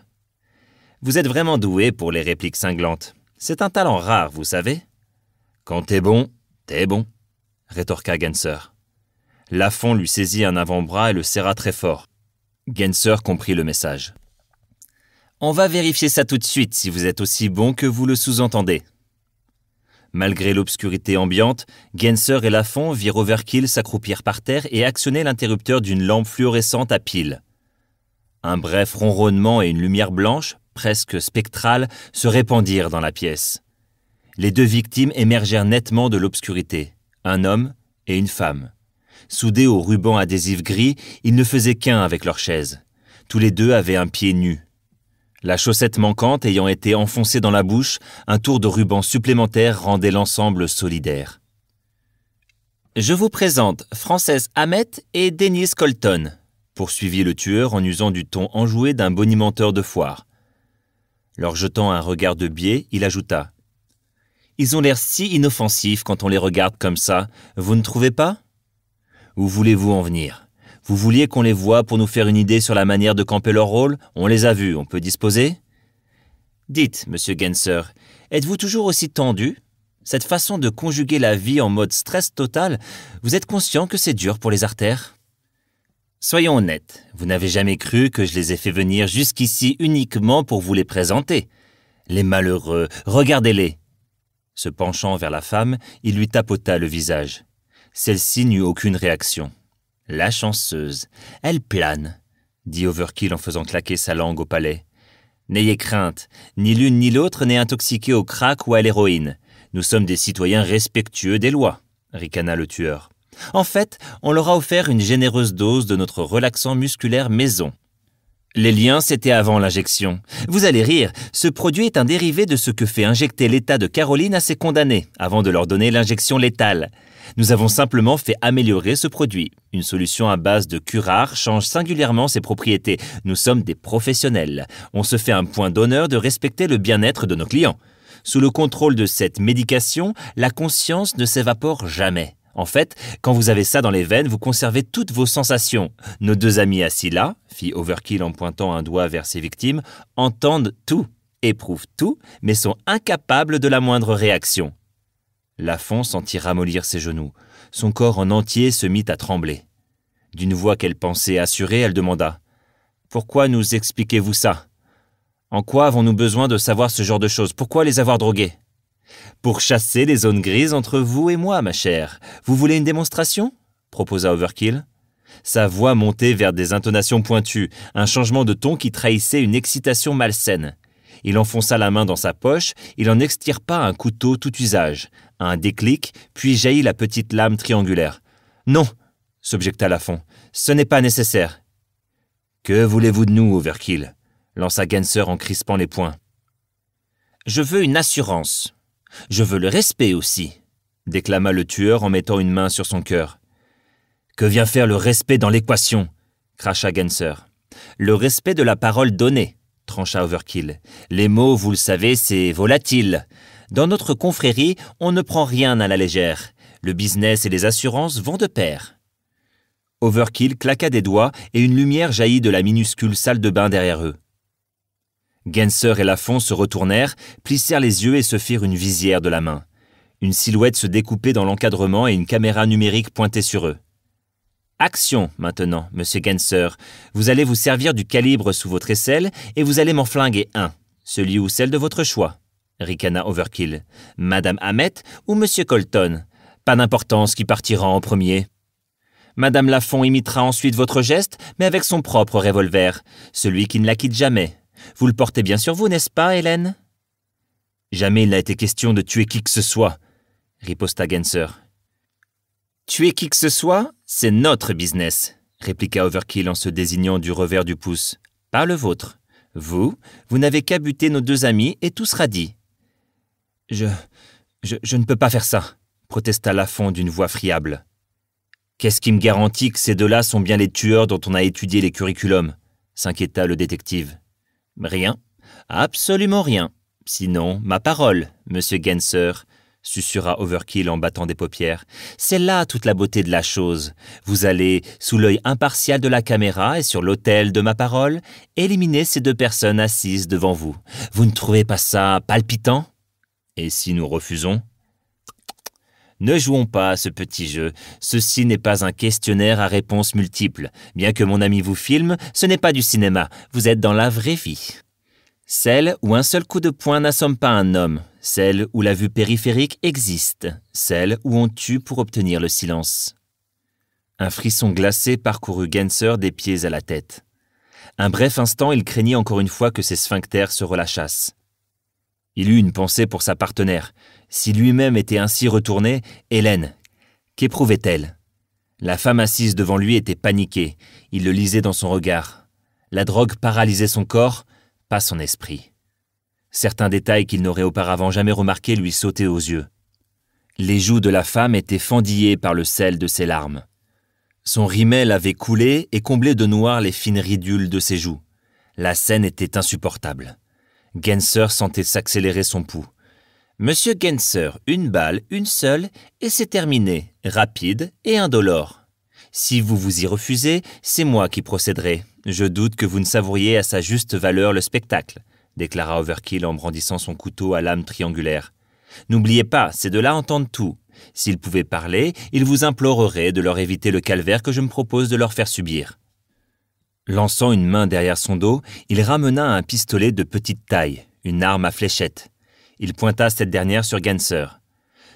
Vous êtes vraiment doué pour les répliques cinglantes. C'est un talent rare, vous savez. Quand t'es bon, t'es bon, rétorqua Genser. Lafon lui saisit un avant-bras et le serra très fort. Genser comprit le message. On va vérifier ça tout de suite si vous êtes aussi bon que vous le sous-entendez. Malgré l'obscurité ambiante, Genser et Lafon virent Overkill s'accroupir par terre et actionner l'interrupteur d'une lampe fluorescente à pile. Un bref ronronnement et une lumière blanche, presque spectrales, se répandirent dans la pièce. Les deux victimes émergèrent nettement de l'obscurité, un homme et une femme. Soudés au ruban adhésif gris, ils ne faisaient qu'un avec leur chaise. Tous les deux avaient un pied nu. La chaussette manquante ayant été enfoncée dans la bouche, un tour de ruban supplémentaire rendait l'ensemble solidaire. Je vous présente Française Ahmet et Denise Colton, poursuivit le tueur en usant du ton enjoué d'un bonimenteur de foire. Leur jetant un regard de biais, il ajouta Ils ont l'air si inoffensifs quand on les regarde comme ça, vous ne trouvez pas Où voulez-vous en venir Vous vouliez qu'on les voie pour nous faire une idée sur la manière de camper leur rôle On les a vus, on peut disposer Dites, monsieur Genser, êtes-vous toujours aussi tendu Cette façon de conjuguer la vie en mode stress total, vous êtes conscient que c'est dur pour les artères Soyons honnêtes, vous n'avez jamais cru que je les ai fait venir jusqu'ici uniquement pour vous les présenter. Les malheureux, regardez-les. Se penchant vers la femme, il lui tapota le visage. Celle-ci n'eut aucune réaction. La chanceuse, elle plane, dit Overkill en faisant claquer sa langue au palais. N'ayez crainte, ni l'une ni l'autre n'est intoxiquée au crack ou à l'héroïne. Nous sommes des citoyens respectueux des lois, ricana le tueur. En fait, on leur a offert une généreuse dose de notre relaxant musculaire maison. Les liens, c'était avant l'injection. Vous allez rire, ce produit est un dérivé de ce que fait injecter l'État de Caroline à ses condamnés, avant de leur donner l'injection létale. Nous avons simplement fait améliorer ce produit. Une solution à base de curare change singulièrement ses propriétés. Nous sommes des professionnels. On se fait un point d'honneur de respecter le bien-être de nos clients. Sous le contrôle de cette médication, la conscience ne s'évapore jamais. En fait, quand vous avez ça dans les veines, vous conservez toutes vos sensations. Nos deux amis assis là, fit Overkill en pointant un doigt vers ses victimes, entendent tout, éprouvent tout, mais sont incapables de la moindre réaction. Lafon sentit ramollir ses genoux. Son corps en entier se mit à trembler. D'une voix qu'elle pensait assurée, elle demanda Pourquoi nous expliquez-vous ça En quoi avons-nous besoin de savoir ce genre de choses Pourquoi les avoir drogués pour chasser les zones grises entre vous et moi, ma chère. Vous voulez une démonstration proposa Overkill. Sa voix montait vers des intonations pointues, un changement de ton qui trahissait une excitation malsaine. Il enfonça la main dans sa poche, il en extirpa un couteau tout usage. Un déclic, puis jaillit la petite lame triangulaire. Non, s'objecta fond. « ce n'est pas nécessaire. Que voulez-vous de nous, Overkill lança Genser en crispant les poings. Je veux une assurance, je veux le respect aussi, déclama le tueur en mettant une main sur son cœur. Que vient faire le respect dans l'équation cracha Genser. Le respect de la parole donnée, trancha Overkill. Les mots, vous le savez, c'est volatile. Dans notre confrérie, on ne prend rien à la légère. Le business et les assurances vont de pair. Overkill claqua des doigts et une lumière jaillit de la minuscule salle de bain derrière eux. Genser et Lafont se retournèrent, plissèrent les yeux et se firent une visière de la main. Une silhouette se découpait dans l'encadrement et une caméra numérique pointait sur eux. Action maintenant, monsieur Genser. Vous allez vous servir du calibre sous votre aisselle et vous allez m'en flinguer un, celui ou celle de votre choix. Ricana Overkill. Madame Ahmet ou monsieur Colton Pas d'importance qui partira en premier. Madame Lafont imitera ensuite votre geste, mais avec son propre revolver, celui qui ne la quitte jamais, vous le portez bien sur vous, n'est-ce pas, Hélène Jamais il n'a été question de tuer qui que ce soit, riposta Genser. Tuer qui que ce soit, c'est notre business, répliqua Overkill en se désignant du revers du pouce. Pas le vôtre. Vous, vous n'avez qu'à buter nos deux amis et tout sera dit. Je, je, je ne peux pas faire ça, protesta Lafond d'une voix friable. Qu'est-ce qui me garantit que ces deux-là sont bien les tueurs dont on a étudié les curriculums s'inquiéta le détective. Rien. Absolument rien. Sinon, ma parole, monsieur Genser, susurra Overkill en battant des paupières. C'est là toute la beauté de la chose. Vous allez, sous l'œil impartial de la caméra et sur l'autel de ma parole, éliminer ces deux personnes assises devant vous. Vous ne trouvez pas ça palpitant Et si nous refusons ne jouons pas à ce petit jeu. Ceci n'est pas un questionnaire à réponses multiples. Bien que mon ami vous filme, ce n'est pas du cinéma. Vous êtes dans la vraie vie. Celle où un seul coup de poing n'assomme pas un homme. Celle où la vue périphérique existe. Celle où on tue pour obtenir le silence. Un frisson glacé parcourut Genser des pieds à la tête. Un bref instant, il craignit encore une fois que ses sphincters se relâchassent. Il eut une pensée pour sa partenaire. Si lui-même était ainsi retourné, Hélène, qu'éprouvait-elle La femme assise devant lui était paniquée, il le lisait dans son regard. La drogue paralysait son corps, pas son esprit. Certains détails qu'il n'aurait auparavant jamais remarqués lui sautaient aux yeux. Les joues de la femme étaient fendillées par le sel de ses larmes. Son rimel avait coulé et comblé de noir les fines ridules de ses joues. La scène était insupportable. Genser sentait s'accélérer son pouls. Monsieur Genser, une balle, une seule, et c'est terminé, rapide et indolore. Si vous vous y refusez, c'est moi qui procéderai. Je doute que vous ne savouriez à sa juste valeur le spectacle, déclara Overkill en brandissant son couteau à lame triangulaire. N'oubliez pas, ces deux-là entendent tout. S'ils pouvaient parler, ils vous imploreraient de leur éviter le calvaire que je me propose de leur faire subir. Lançant une main derrière son dos, il ramena un pistolet de petite taille, une arme à fléchette. Il pointa cette dernière sur Ganser.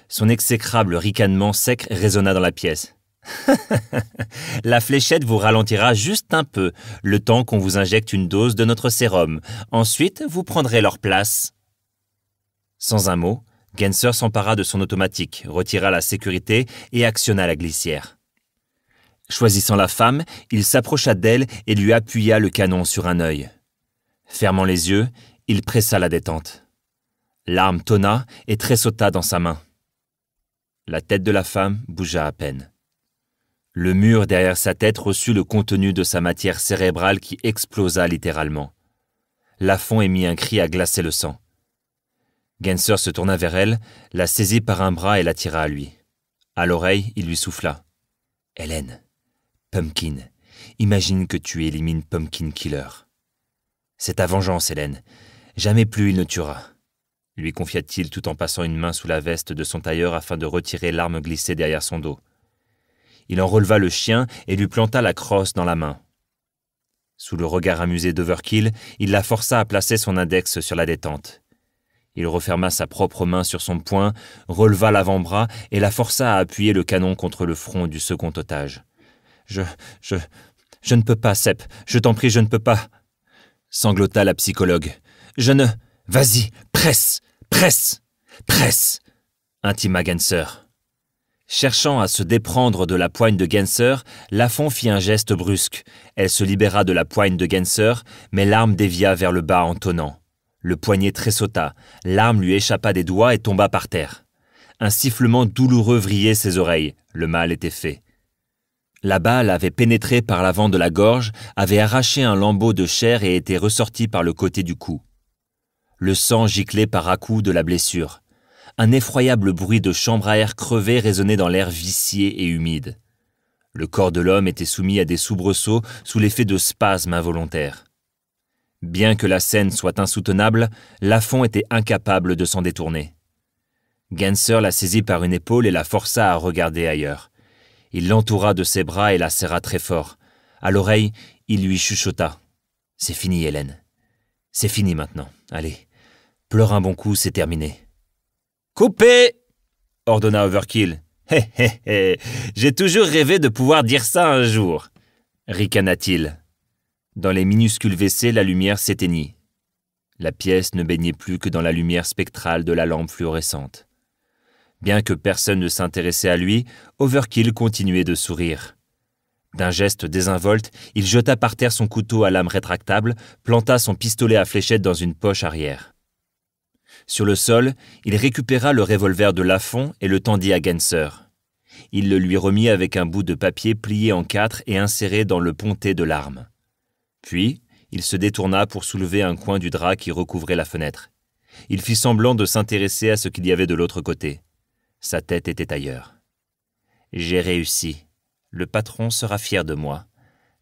Son exécrable ricanement sec résonna dans la pièce. la fléchette vous ralentira juste un peu, le temps qu'on vous injecte une dose de notre sérum. Ensuite, vous prendrez leur place. Sans un mot, Genser s'empara de son automatique, retira la sécurité et actionna la glissière. Choisissant la femme, il s'approcha d'elle et lui appuya le canon sur un œil. Fermant les yeux, il pressa la détente. L'arme tonna et tressauta dans sa main. La tête de la femme bougea à peine. Le mur derrière sa tête reçut le contenu de sa matière cérébrale qui explosa littéralement. Lafont émit un cri à glacer le sang. Genser se tourna vers elle, la saisit par un bras et la tira à lui. À l'oreille, il lui souffla. Hélène, Pumpkin, imagine que tu élimines Pumpkin Killer. C'est ta vengeance, Hélène. Jamais plus il ne tuera lui confia-t-il tout en passant une main sous la veste de son tailleur afin de retirer l'arme glissée derrière son dos. Il en releva le chien et lui planta la crosse dans la main. Sous le regard amusé d'Overkill, il la força à placer son index sur la détente. Il referma sa propre main sur son poing, releva l'avant-bras et la força à appuyer le canon contre le front du second otage. Je. je. je ne peux pas, Sep. Je t'en prie, je ne peux pas. Sanglota la psychologue. Je ne. Vas-y, presse Presse Presse intima Genser. Cherchant à se déprendre de la poigne de Genser, Laffont fit un geste brusque. Elle se libéra de la poigne de Genser, mais l'arme dévia vers le bas en tonnant. Le poignet tressauta, l'arme lui échappa des doigts et tomba par terre. Un sifflement douloureux vrillait ses oreilles. Le mal était fait. La balle avait pénétré par l'avant de la gorge, avait arraché un lambeau de chair et était ressortie par le côté du cou le sang giclait par à coups de la blessure. Un effroyable bruit de chambre à air crevée résonnait dans l'air vicié et humide. Le corps de l'homme était soumis à des soubresauts sous l'effet de spasmes involontaires. Bien que la scène soit insoutenable, Lafont était incapable de s'en détourner. Ganser la saisit par une épaule et la força à regarder ailleurs. Il l'entoura de ses bras et la serra très fort. À l'oreille, il lui chuchota. C'est fini, Hélène. C'est fini maintenant. Allez, Pleure un bon coup, c'est terminé. Coupez ordonna Overkill. Hé hé hé, j'ai toujours rêvé de pouvoir dire ça un jour, ricana-t-il. Dans les minuscules WC, la lumière s'éteignit. La pièce ne baignait plus que dans la lumière spectrale de la lampe fluorescente. Bien que personne ne s'intéressait à lui, Overkill continuait de sourire. D'un geste désinvolte, il jeta par terre son couteau à lame rétractable, planta son pistolet à fléchette dans une poche arrière. Sur le sol, il récupéra le revolver de Lafont et le tendit à Genser. Il le lui remit avec un bout de papier plié en quatre et inséré dans le ponté de l'arme. Puis, il se détourna pour soulever un coin du drap qui recouvrait la fenêtre. Il fit semblant de s'intéresser à ce qu'il y avait de l'autre côté. Sa tête était ailleurs. J'ai réussi. Le patron sera fier de moi.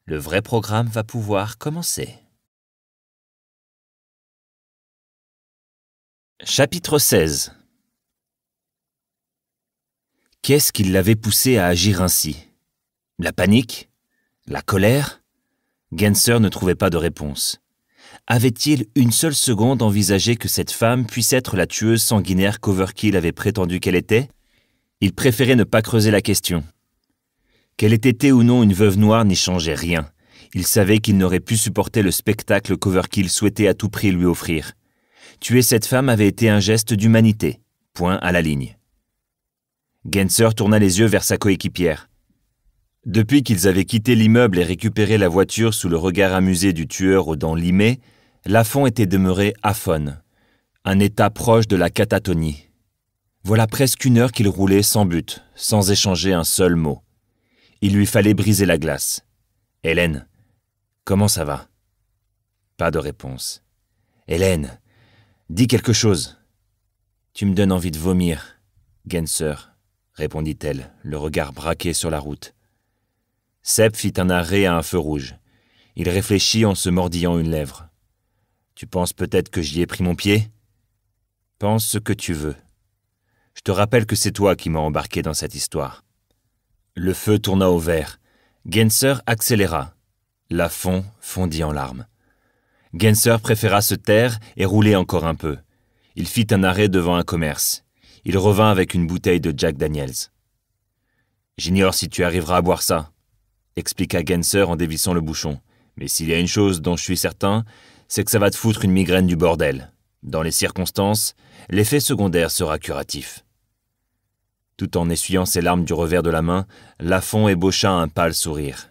Le vrai programme va pouvoir commencer. Chapitre 16 Qu'est-ce qui l'avait poussé à agir ainsi La panique La colère Genser ne trouvait pas de réponse. Avait-il une seule seconde envisagé que cette femme puisse être la tueuse sanguinaire qu'Overkill avait prétendu qu'elle était Il préférait ne pas creuser la question. Qu'elle ait été ou non une veuve noire n'y changeait rien. Il savait qu'il n'aurait pu supporter le spectacle qu'Overkill souhaitait à tout prix lui offrir. Tuer cette femme avait été un geste d'humanité. Point à la ligne. Genser tourna les yeux vers sa coéquipière. Depuis qu'ils avaient quitté l'immeuble et récupéré la voiture sous le regard amusé du tueur aux dents limées, Laffont était demeuré aphone, un état proche de la catatonie. Voilà presque une heure qu'il roulait sans but, sans échanger un seul mot. Il lui fallait briser la glace. Hélène, comment ça va Pas de réponse. Hélène, Dis quelque chose. Tu me donnes envie de vomir, Genser, répondit-elle, le regard braqué sur la route. Sepp fit un arrêt à un feu rouge. Il réfléchit en se mordillant une lèvre. Tu penses peut-être que j'y ai pris mon pied Pense ce que tu veux. Je te rappelle que c'est toi qui m'as embarqué dans cette histoire. Le feu tourna au vert. Genser accéléra. La fond fondit en larmes. Genser préféra se taire et rouler encore un peu. Il fit un arrêt devant un commerce. Il revint avec une bouteille de Jack Daniels. J'ignore si tu arriveras à boire ça, expliqua Genser en dévissant le bouchon. Mais s'il y a une chose dont je suis certain, c'est que ça va te foutre une migraine du bordel. Dans les circonstances, l'effet secondaire sera curatif. Tout en essuyant ses larmes du revers de la main, Lafont ébaucha un pâle sourire.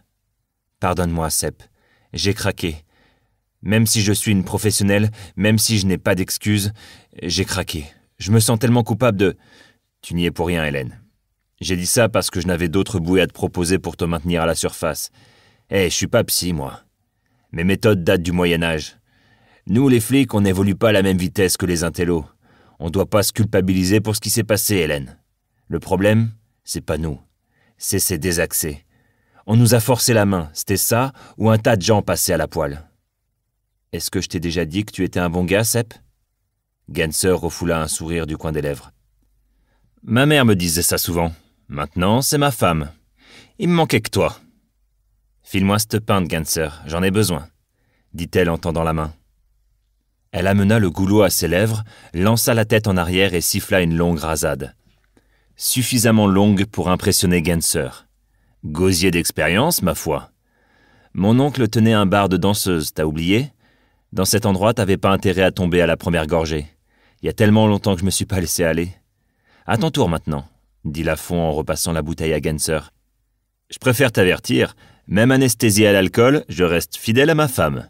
Pardonne-moi, Sepp. J'ai craqué. Même si je suis une professionnelle, même si je n'ai pas d'excuses, j'ai craqué. Je me sens tellement coupable de... Tu n'y es pour rien, Hélène. J'ai dit ça parce que je n'avais d'autres bouées à te proposer pour te maintenir à la surface. Eh, je suis pas psy, moi. Mes méthodes datent du Moyen Âge. Nous, les flics, on n'évolue pas à la même vitesse que les intellos. On ne doit pas se culpabiliser pour ce qui s'est passé, Hélène. Le problème, c'est pas nous, c'est ces désaccès. »« On nous a forcé la main, c'était ça, ou un tas de gens passés à la poêle. Est-ce que je t'ai déjà dit que tu étais un bon gars, Sepp Genser refoula un sourire du coin des lèvres. Ma mère me disait ça souvent. Maintenant, c'est ma femme. Il me manquait que toi. File-moi cette pinte, Ganser, j'en ai besoin, dit-elle en tendant la main. Elle amena le goulot à ses lèvres, lança la tête en arrière et siffla une longue rasade. Suffisamment longue pour impressionner Ganser. Gosier d'expérience, ma foi. Mon oncle tenait un bar de danseuse, t'as oublié dans cet endroit, t'avais pas intérêt à tomber à la première gorgée. Il y a tellement longtemps que je me suis pas laissé aller. À ton tour maintenant, dit Lafont en repassant la bouteille à Genser. Je préfère t'avertir, même anesthésié à l'alcool, je reste fidèle à ma femme.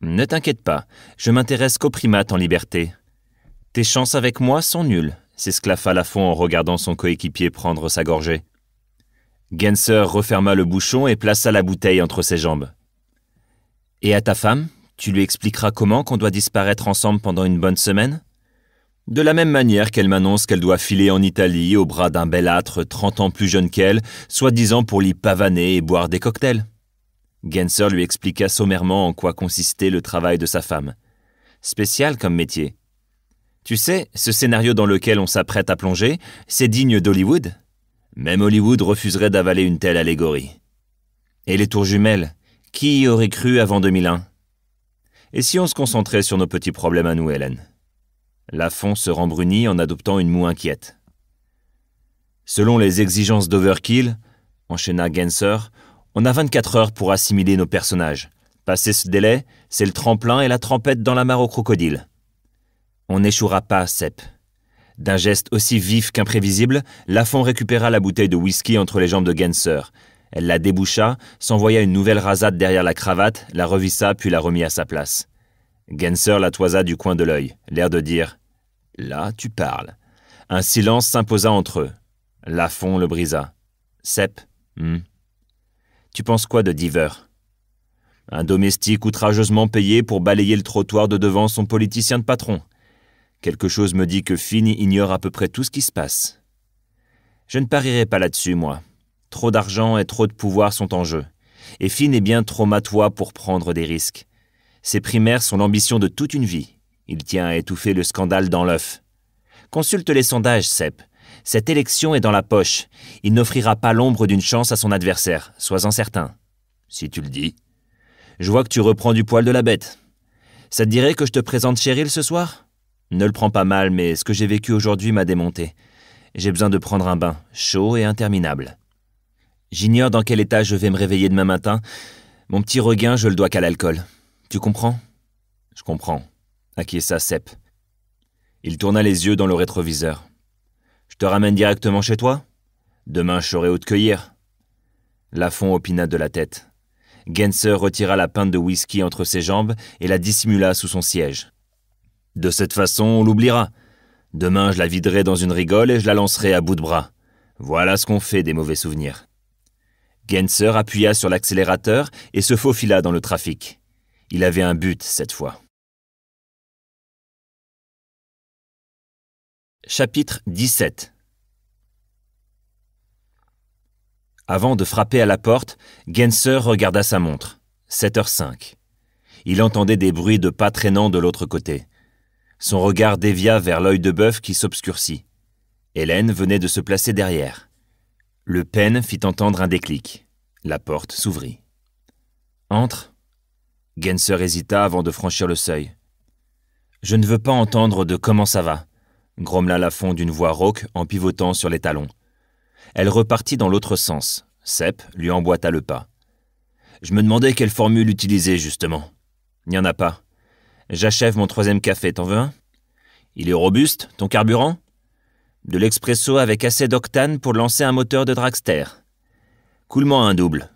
Ne t'inquiète pas, je m'intéresse qu'aux primates en liberté. Tes chances avec moi sont nulles, s'esclaffa Lafont en regardant son coéquipier prendre sa gorgée. Genser referma le bouchon et plaça la bouteille entre ses jambes. Et à ta femme tu lui expliqueras comment qu'on doit disparaître ensemble pendant une bonne semaine De la même manière qu'elle m'annonce qu'elle doit filer en Italie au bras d'un âtre, 30 ans plus jeune qu'elle, soi-disant pour l'y pavaner et boire des cocktails. Genser lui expliqua sommairement en quoi consistait le travail de sa femme. Spécial comme métier. Tu sais, ce scénario dans lequel on s'apprête à plonger, c'est digne d'Hollywood. Même Hollywood refuserait d'avaler une telle allégorie. Et les tours jumelles, qui y aurait cru avant 2001 et si on se concentrait sur nos petits problèmes à nous, Hélène Laffont se rembrunit en adoptant une moue inquiète. Selon les exigences d'Overkill, enchaîna Genser, on a 24 heures pour assimiler nos personnages. Passer ce délai, c'est le tremplin et la trempette dans la mare au crocodile. On n'échouera pas, Sepp. D'un geste aussi vif qu'imprévisible, Lafon récupéra la bouteille de whisky entre les jambes de Genser, elle la déboucha, s'envoya une nouvelle rasade derrière la cravate, la revissa puis la remit à sa place. Genser la toisa du coin de l'œil, l'air de dire Là, tu parles. Un silence s'imposa entre eux. Lafon le brisa. Sep, hum Tu penses quoi de Diver Un domestique outrageusement payé pour balayer le trottoir de devant son politicien de patron. Quelque chose me dit que Finn ignore à peu près tout ce qui se passe. Je ne parierai pas là-dessus, moi, Trop d'argent et trop de pouvoir sont en jeu. Et Finn est bien trop matois pour prendre des risques. Ses primaires sont l'ambition de toute une vie. Il tient à étouffer le scandale dans l'œuf. Consulte les sondages, Sepp. Cette élection est dans la poche. Il n'offrira pas l'ombre d'une chance à son adversaire, sois-en certain. Si tu le dis. Je vois que tu reprends du poil de la bête. Ça te dirait que je te présente Cheryl ce soir Ne le prends pas mal, mais ce que j'ai vécu aujourd'hui m'a démonté. J'ai besoin de prendre un bain, chaud et interminable. J'ignore dans quel état je vais me réveiller demain matin. Mon petit regain, je le dois qu'à l'alcool. Tu comprends Je comprends, ça, Sepp. Il tourna les yeux dans le rétroviseur. Je te ramène directement chez toi Demain, je serai te cueillir. Lafon opina de la tête. Genser retira la pinte de whisky entre ses jambes et la dissimula sous son siège. De cette façon, on l'oubliera. Demain, je la viderai dans une rigole et je la lancerai à bout de bras. Voilà ce qu'on fait des mauvais souvenirs. Genser appuya sur l'accélérateur et se faufila dans le trafic. Il avait un but cette fois. Chapitre 17 Avant de frapper à la porte, Genser regarda sa montre. 7h05. Il entendait des bruits de pas traînant de l'autre côté. Son regard dévia vers l'œil de bœuf qui s'obscurcit. Hélène venait de se placer derrière. Le Pen fit entendre un déclic. La porte s'ouvrit. Entre Genser hésita avant de franchir le seuil. Je ne veux pas entendre de comment ça va, grommela fond d'une voix rauque en pivotant sur les talons. Elle repartit dans l'autre sens. Sepp lui emboîta le pas. Je me demandais quelle formule utiliser, justement. n'y en a pas. J'achève mon troisième café, t'en veux un Il est robuste, ton carburant de l'expresso avec assez d'octane pour lancer un moteur de dragster. Coulement un double.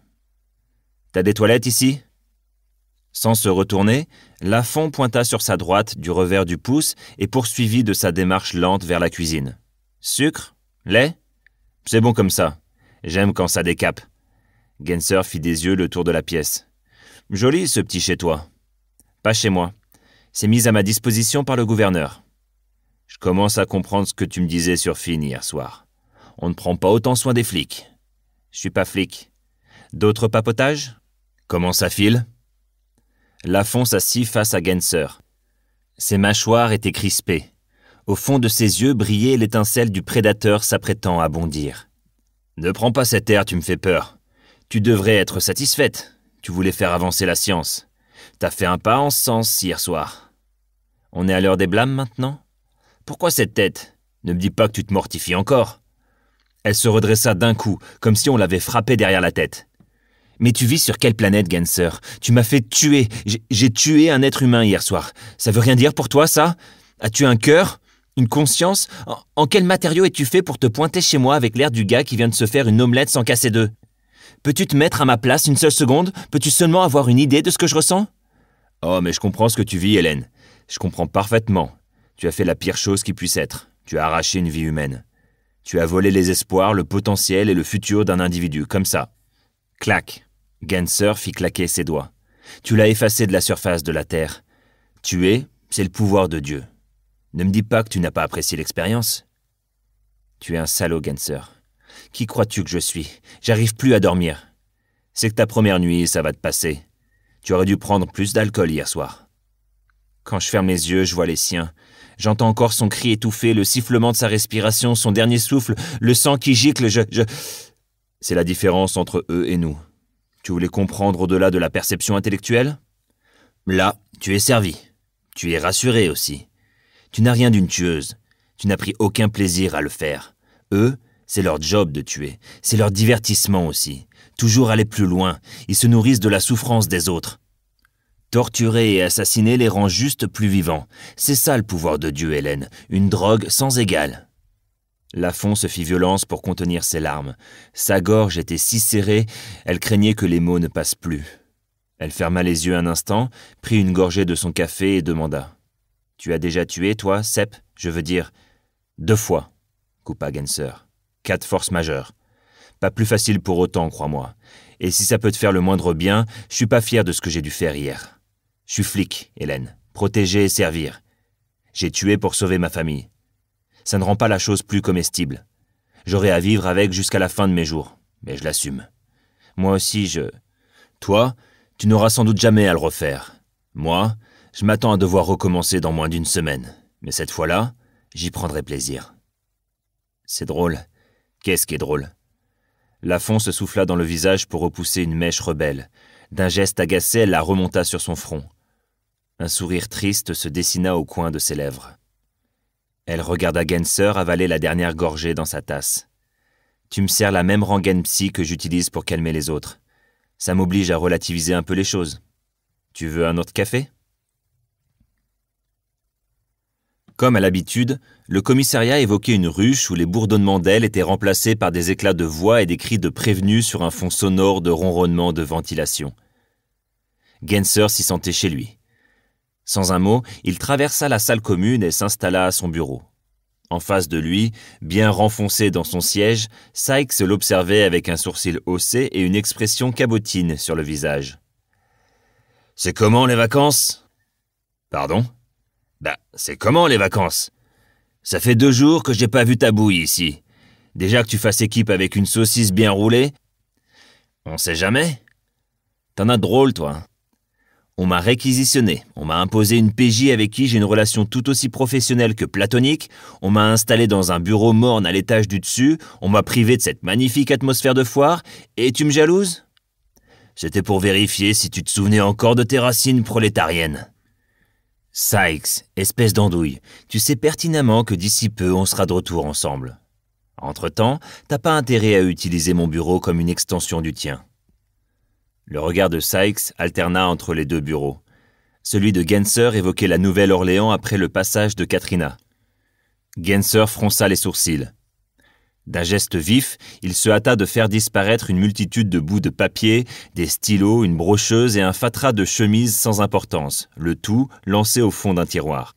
T'as des toilettes ici Sans se retourner, Lafont pointa sur sa droite du revers du pouce et poursuivit de sa démarche lente vers la cuisine. Sucre Lait C'est bon comme ça. J'aime quand ça décape. Genser fit des yeux le tour de la pièce. Joli ce petit chez toi. Pas chez moi. C'est mis à ma disposition par le gouverneur. Je commence à comprendre ce que tu me disais sur Finn hier soir. On ne prend pas autant soin des flics. Je suis pas flic. D'autres papotages Comment ça file Lafon s'assit face à Genser. Ses mâchoires étaient crispées. Au fond de ses yeux brillait l'étincelle du prédateur s'apprêtant à bondir. Ne prends pas cet air, tu me fais peur. Tu devrais être satisfaite. Tu voulais faire avancer la science. T'as fait un pas en sens hier soir. On est à l'heure des blâmes maintenant pourquoi cette tête Ne me dis pas que tu te mortifies encore. Elle se redressa d'un coup, comme si on l'avait frappée derrière la tête. Mais tu vis sur quelle planète, Genser Tu m'as fait tuer. J'ai tué un être humain hier soir. Ça veut rien dire pour toi, ça As-tu un cœur Une conscience en, en quel matériau es-tu fait pour te pointer chez moi avec l'air du gars qui vient de se faire une omelette sans casser deux Peux-tu te mettre à ma place une seule seconde Peux-tu seulement avoir une idée de ce que je ressens Oh, mais je comprends ce que tu vis, Hélène. Je comprends parfaitement. Tu as fait la pire chose qui puisse être. Tu as arraché une vie humaine. Tu as volé les espoirs, le potentiel et le futur d'un individu, comme ça. Clac. Genser fit claquer ses doigts. Tu l'as effacé de la surface de la Terre. Tu es, c'est le pouvoir de Dieu. Ne me dis pas que tu n'as pas apprécié l'expérience. Tu es un salaud, Genser. Qui crois-tu que je suis J'arrive plus à dormir. C'est que ta première nuit, ça va te passer. Tu aurais dû prendre plus d'alcool hier soir. Quand je ferme les yeux, je vois les siens, J'entends encore son cri étouffé, le sifflement de sa respiration, son dernier souffle, le sang qui gicle, je... je... C'est la différence entre eux et nous. Tu voulais comprendre au-delà de la perception intellectuelle Là, tu es servi. Tu es rassuré aussi. Tu n'as rien d'une tueuse. Tu n'as pris aucun plaisir à le faire. Eux, c'est leur job de tuer. C'est leur divertissement aussi. Toujours aller plus loin. Ils se nourrissent de la souffrance des autres. Torturer et assassiner les rend juste plus vivants. C'est ça le pouvoir de Dieu, Hélène, une drogue sans égale. Lafon se fit violence pour contenir ses larmes. Sa gorge était si serrée, elle craignait que les mots ne passent plus. Elle ferma les yeux un instant, prit une gorgée de son café et demanda Tu as déjà tué, toi, Sepp Je veux dire. Deux fois, coupa Genser. Quatre forces majeures. Pas plus facile pour autant, crois-moi. Et si ça peut te faire le moindre bien, je suis pas fier de ce que j'ai dû faire hier. Je suis flic, Hélène. Protéger et servir. J'ai tué pour sauver ma famille. Ça ne rend pas la chose plus comestible. J'aurai à vivre avec jusqu'à la fin de mes jours, mais je l'assume. Moi aussi, je... Toi, tu n'auras sans doute jamais à le refaire. Moi, je m'attends à devoir recommencer dans moins d'une semaine, mais cette fois-là, j'y prendrai plaisir. C'est drôle. Qu'est-ce qui est drôle Lafon se souffla dans le visage pour repousser une mèche rebelle. D'un geste agacé, elle la remonta sur son front. Un sourire triste se dessina au coin de ses lèvres. Elle regarda Genser avaler la dernière gorgée dans sa tasse. Tu me sers la même rengaine psy que j'utilise pour calmer les autres. Ça m'oblige à relativiser un peu les choses. Tu veux un autre café Comme à l'habitude, le commissariat évoquait une ruche où les bourdonnements d'ailes étaient remplacés par des éclats de voix et des cris de prévenus sur un fond sonore de ronronnement de ventilation. Genser s'y sentait chez lui. Sans un mot, il traversa la salle commune et s'installa à son bureau. En face de lui, bien renfoncé dans son siège, Sykes l'observait avec un sourcil haussé et une expression cabotine sur le visage. C'est comment les vacances Pardon Bah, c'est comment les vacances Ça fait deux jours que j'ai pas vu ta bouille ici. Déjà que tu fasses équipe avec une saucisse bien roulée On sait jamais T'en as drôle, toi. Hein. On m'a réquisitionné, on m'a imposé une PJ avec qui j'ai une relation tout aussi professionnelle que platonique, on m'a installé dans un bureau morne à l'étage du dessus, on m'a privé de cette magnifique atmosphère de foire, et tu me jalouses C'était pour vérifier si tu te souvenais encore de tes racines prolétariennes. Sykes, espèce d'andouille, tu sais pertinemment que d'ici peu on sera de retour ensemble. Entre-temps, t'as pas intérêt à utiliser mon bureau comme une extension du tien. Le regard de Sykes alterna entre les deux bureaux. Celui de Genser évoquait la Nouvelle-Orléans après le passage de Katrina. Genser fronça les sourcils. D'un geste vif, il se hâta de faire disparaître une multitude de bouts de papier, des stylos, une brocheuse et un fatras de chemise sans importance, le tout lancé au fond d'un tiroir.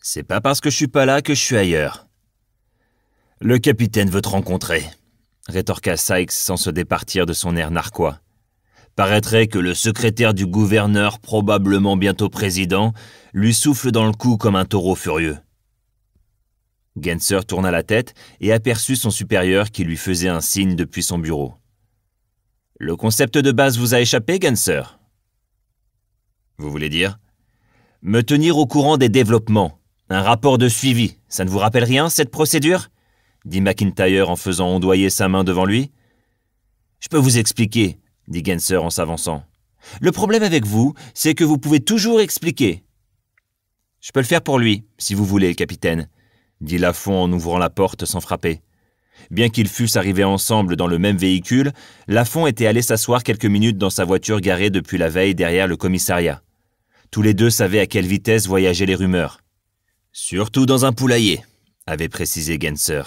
C'est pas parce que je suis pas là que je suis ailleurs. Le capitaine veut te rencontrer, rétorqua Sykes sans se départir de son air narquois paraîtrait que le secrétaire du gouverneur, probablement bientôt président, lui souffle dans le cou comme un taureau furieux. Genser tourna la tête et aperçut son supérieur qui lui faisait un signe depuis son bureau. Le concept de base vous a échappé, Genser Vous voulez dire Me tenir au courant des développements. Un rapport de suivi. Ça ne vous rappelle rien, cette procédure dit McIntyre en faisant ondoyer sa main devant lui. Je peux vous expliquer, dit Genser en s'avançant. Le problème avec vous, c'est que vous pouvez toujours expliquer. Je peux le faire pour lui, si vous voulez, capitaine, dit Lafont en ouvrant la porte sans frapper. Bien qu'ils fussent arrivés ensemble dans le même véhicule, Lafont était allé s'asseoir quelques minutes dans sa voiture garée depuis la veille derrière le commissariat. Tous les deux savaient à quelle vitesse voyageaient les rumeurs. Surtout dans un poulailler, avait précisé Genser.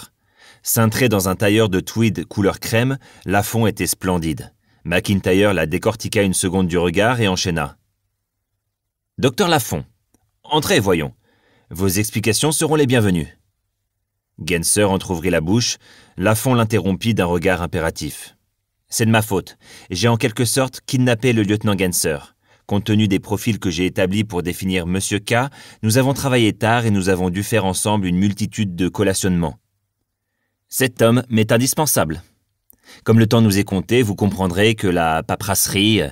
Cintré dans un tailleur de tweed couleur crème, Lafont était splendide. McIntyre la décortiqua une seconde du regard et enchaîna. Docteur Lafont, entrez, voyons. Vos explications seront les bienvenues. Genser entr'ouvrit la bouche, Lafont l'interrompit d'un regard impératif. C'est de ma faute. J'ai en quelque sorte kidnappé le lieutenant Genser. Compte tenu des profils que j'ai établis pour définir Monsieur K, nous avons travaillé tard et nous avons dû faire ensemble une multitude de collationnements. Cet homme m'est indispensable. Comme le temps nous est compté, vous comprendrez que la paperasserie. Euh,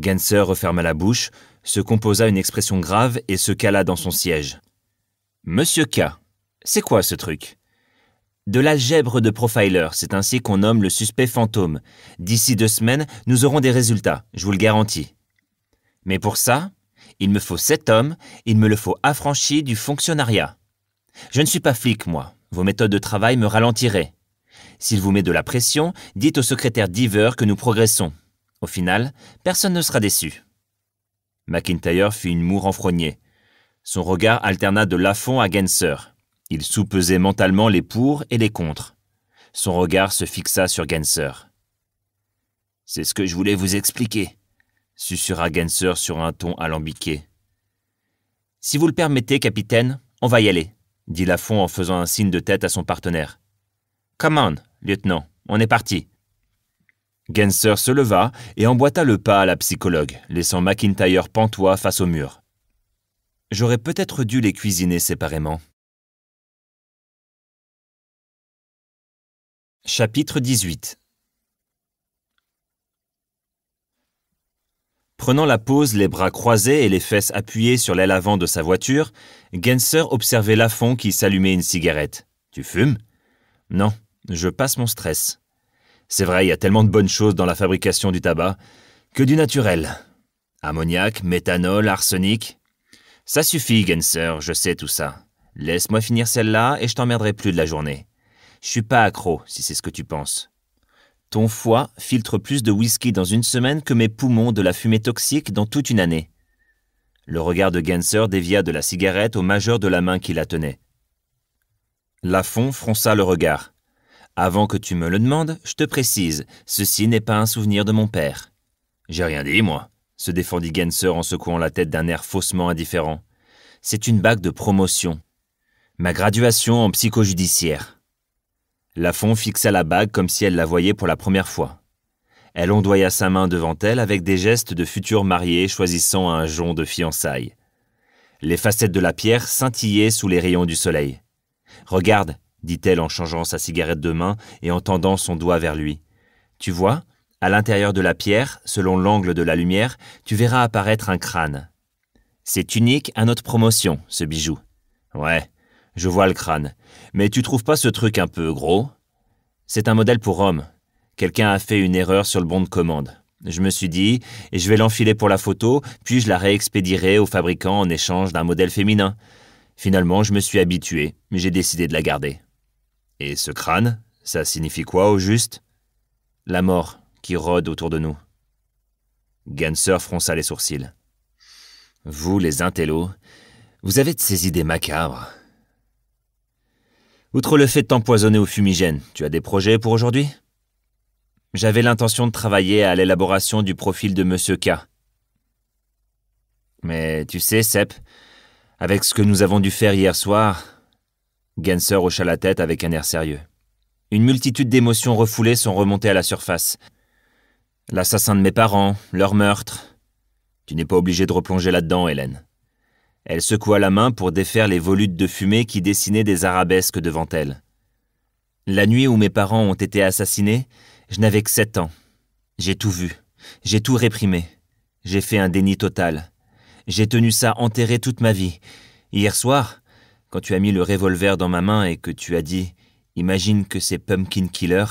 Genser referma la bouche, se composa une expression grave et se cala dans son siège. Monsieur K, c'est quoi ce truc de l'algèbre de profiler, c'est ainsi qu'on nomme le suspect fantôme. D'ici deux semaines, nous aurons des résultats, je vous le garantis. Mais pour ça, il me faut cet homme, il me le faut affranchi du fonctionnariat. Je ne suis pas flic, moi. Vos méthodes de travail me ralentiraient. S'il vous met de la pression, dites au secrétaire Diver que nous progressons. Au final, personne ne sera déçu. McIntyre fit une moue renfrognée. Son regard alterna de Lafont à Genser. Il soupesait mentalement les pour et les contre. Son regard se fixa sur Genser. C'est ce que je voulais vous expliquer, susura Genser sur un ton alambiqué. Si vous le permettez, capitaine, on va y aller, dit Lafont en faisant un signe de tête à son partenaire. Come on! lieutenant, on est parti. Genser se leva et emboîta le pas à la psychologue, laissant McIntyre pantois face au mur. J'aurais peut-être dû les cuisiner séparément. Chapitre 18 Prenant la pose, les bras croisés et les fesses appuyées sur l'aile avant de sa voiture, Genser observait Lafont qui s'allumait une cigarette. Tu fumes Non, je passe mon stress. C'est vrai, il y a tellement de bonnes choses dans la fabrication du tabac que du naturel. Ammoniac, méthanol, arsenic. Ça suffit, Genser, je sais tout ça. Laisse-moi finir celle-là et je t'emmerderai plus de la journée. Je suis pas accro, si c'est ce que tu penses. Ton foie filtre plus de whisky dans une semaine que mes poumons de la fumée toxique dans toute une année. Le regard de Genser dévia de la cigarette au majeur de la main qui la tenait. Lafon fronça le regard. Avant que tu me le demandes, je te précise, ceci n'est pas un souvenir de mon père. J'ai rien dit, moi, se défendit Genser en secouant la tête d'un air faussement indifférent. C'est une bague de promotion. Ma graduation en psychojudiciaire. Lafon fixa la bague comme si elle la voyait pour la première fois. Elle ondoya sa main devant elle avec des gestes de futur marié choisissant un jonc de fiançailles. Les facettes de la pierre scintillaient sous les rayons du soleil. Regarde, dit-elle en changeant sa cigarette de main et en tendant son doigt vers lui. Tu vois, à l'intérieur de la pierre, selon l'angle de la lumière, tu verras apparaître un crâne. C'est unique à notre promotion, ce bijou. Ouais, je vois le crâne. Mais tu trouves pas ce truc un peu gros C'est un modèle pour homme. Quelqu'un a fait une erreur sur le bon de commande. Je me suis dit, et je vais l'enfiler pour la photo, puis je la réexpédierai au fabricant en échange d'un modèle féminin. Finalement, je me suis habitué, mais j'ai décidé de la garder. Et ce crâne, ça signifie quoi au juste La mort qui rôde autour de nous. Ganser fronça les sourcils. Vous, les intellos, vous avez de ces idées macabres. Outre le fait de t'empoisonner au fumigène, tu as des projets pour aujourd'hui J'avais l'intention de travailler à l'élaboration du profil de Monsieur K. Mais tu sais, Sepp, avec ce que nous avons dû faire hier soir, Genser hocha la tête avec un air sérieux. Une multitude d'émotions refoulées sont remontées à la surface. L'assassin de mes parents, leur meurtre. Tu n'es pas obligé de replonger là-dedans, Hélène. Elle secoua la main pour défaire les volutes de fumée qui dessinaient des arabesques devant elle. La nuit où mes parents ont été assassinés, je n'avais que sept ans. J'ai tout vu. J'ai tout réprimé. J'ai fait un déni total. J'ai tenu ça enterré toute ma vie. Hier soir, quand tu as mis le revolver dans ma main et que tu as dit Imagine que c'est Pumpkin Killer,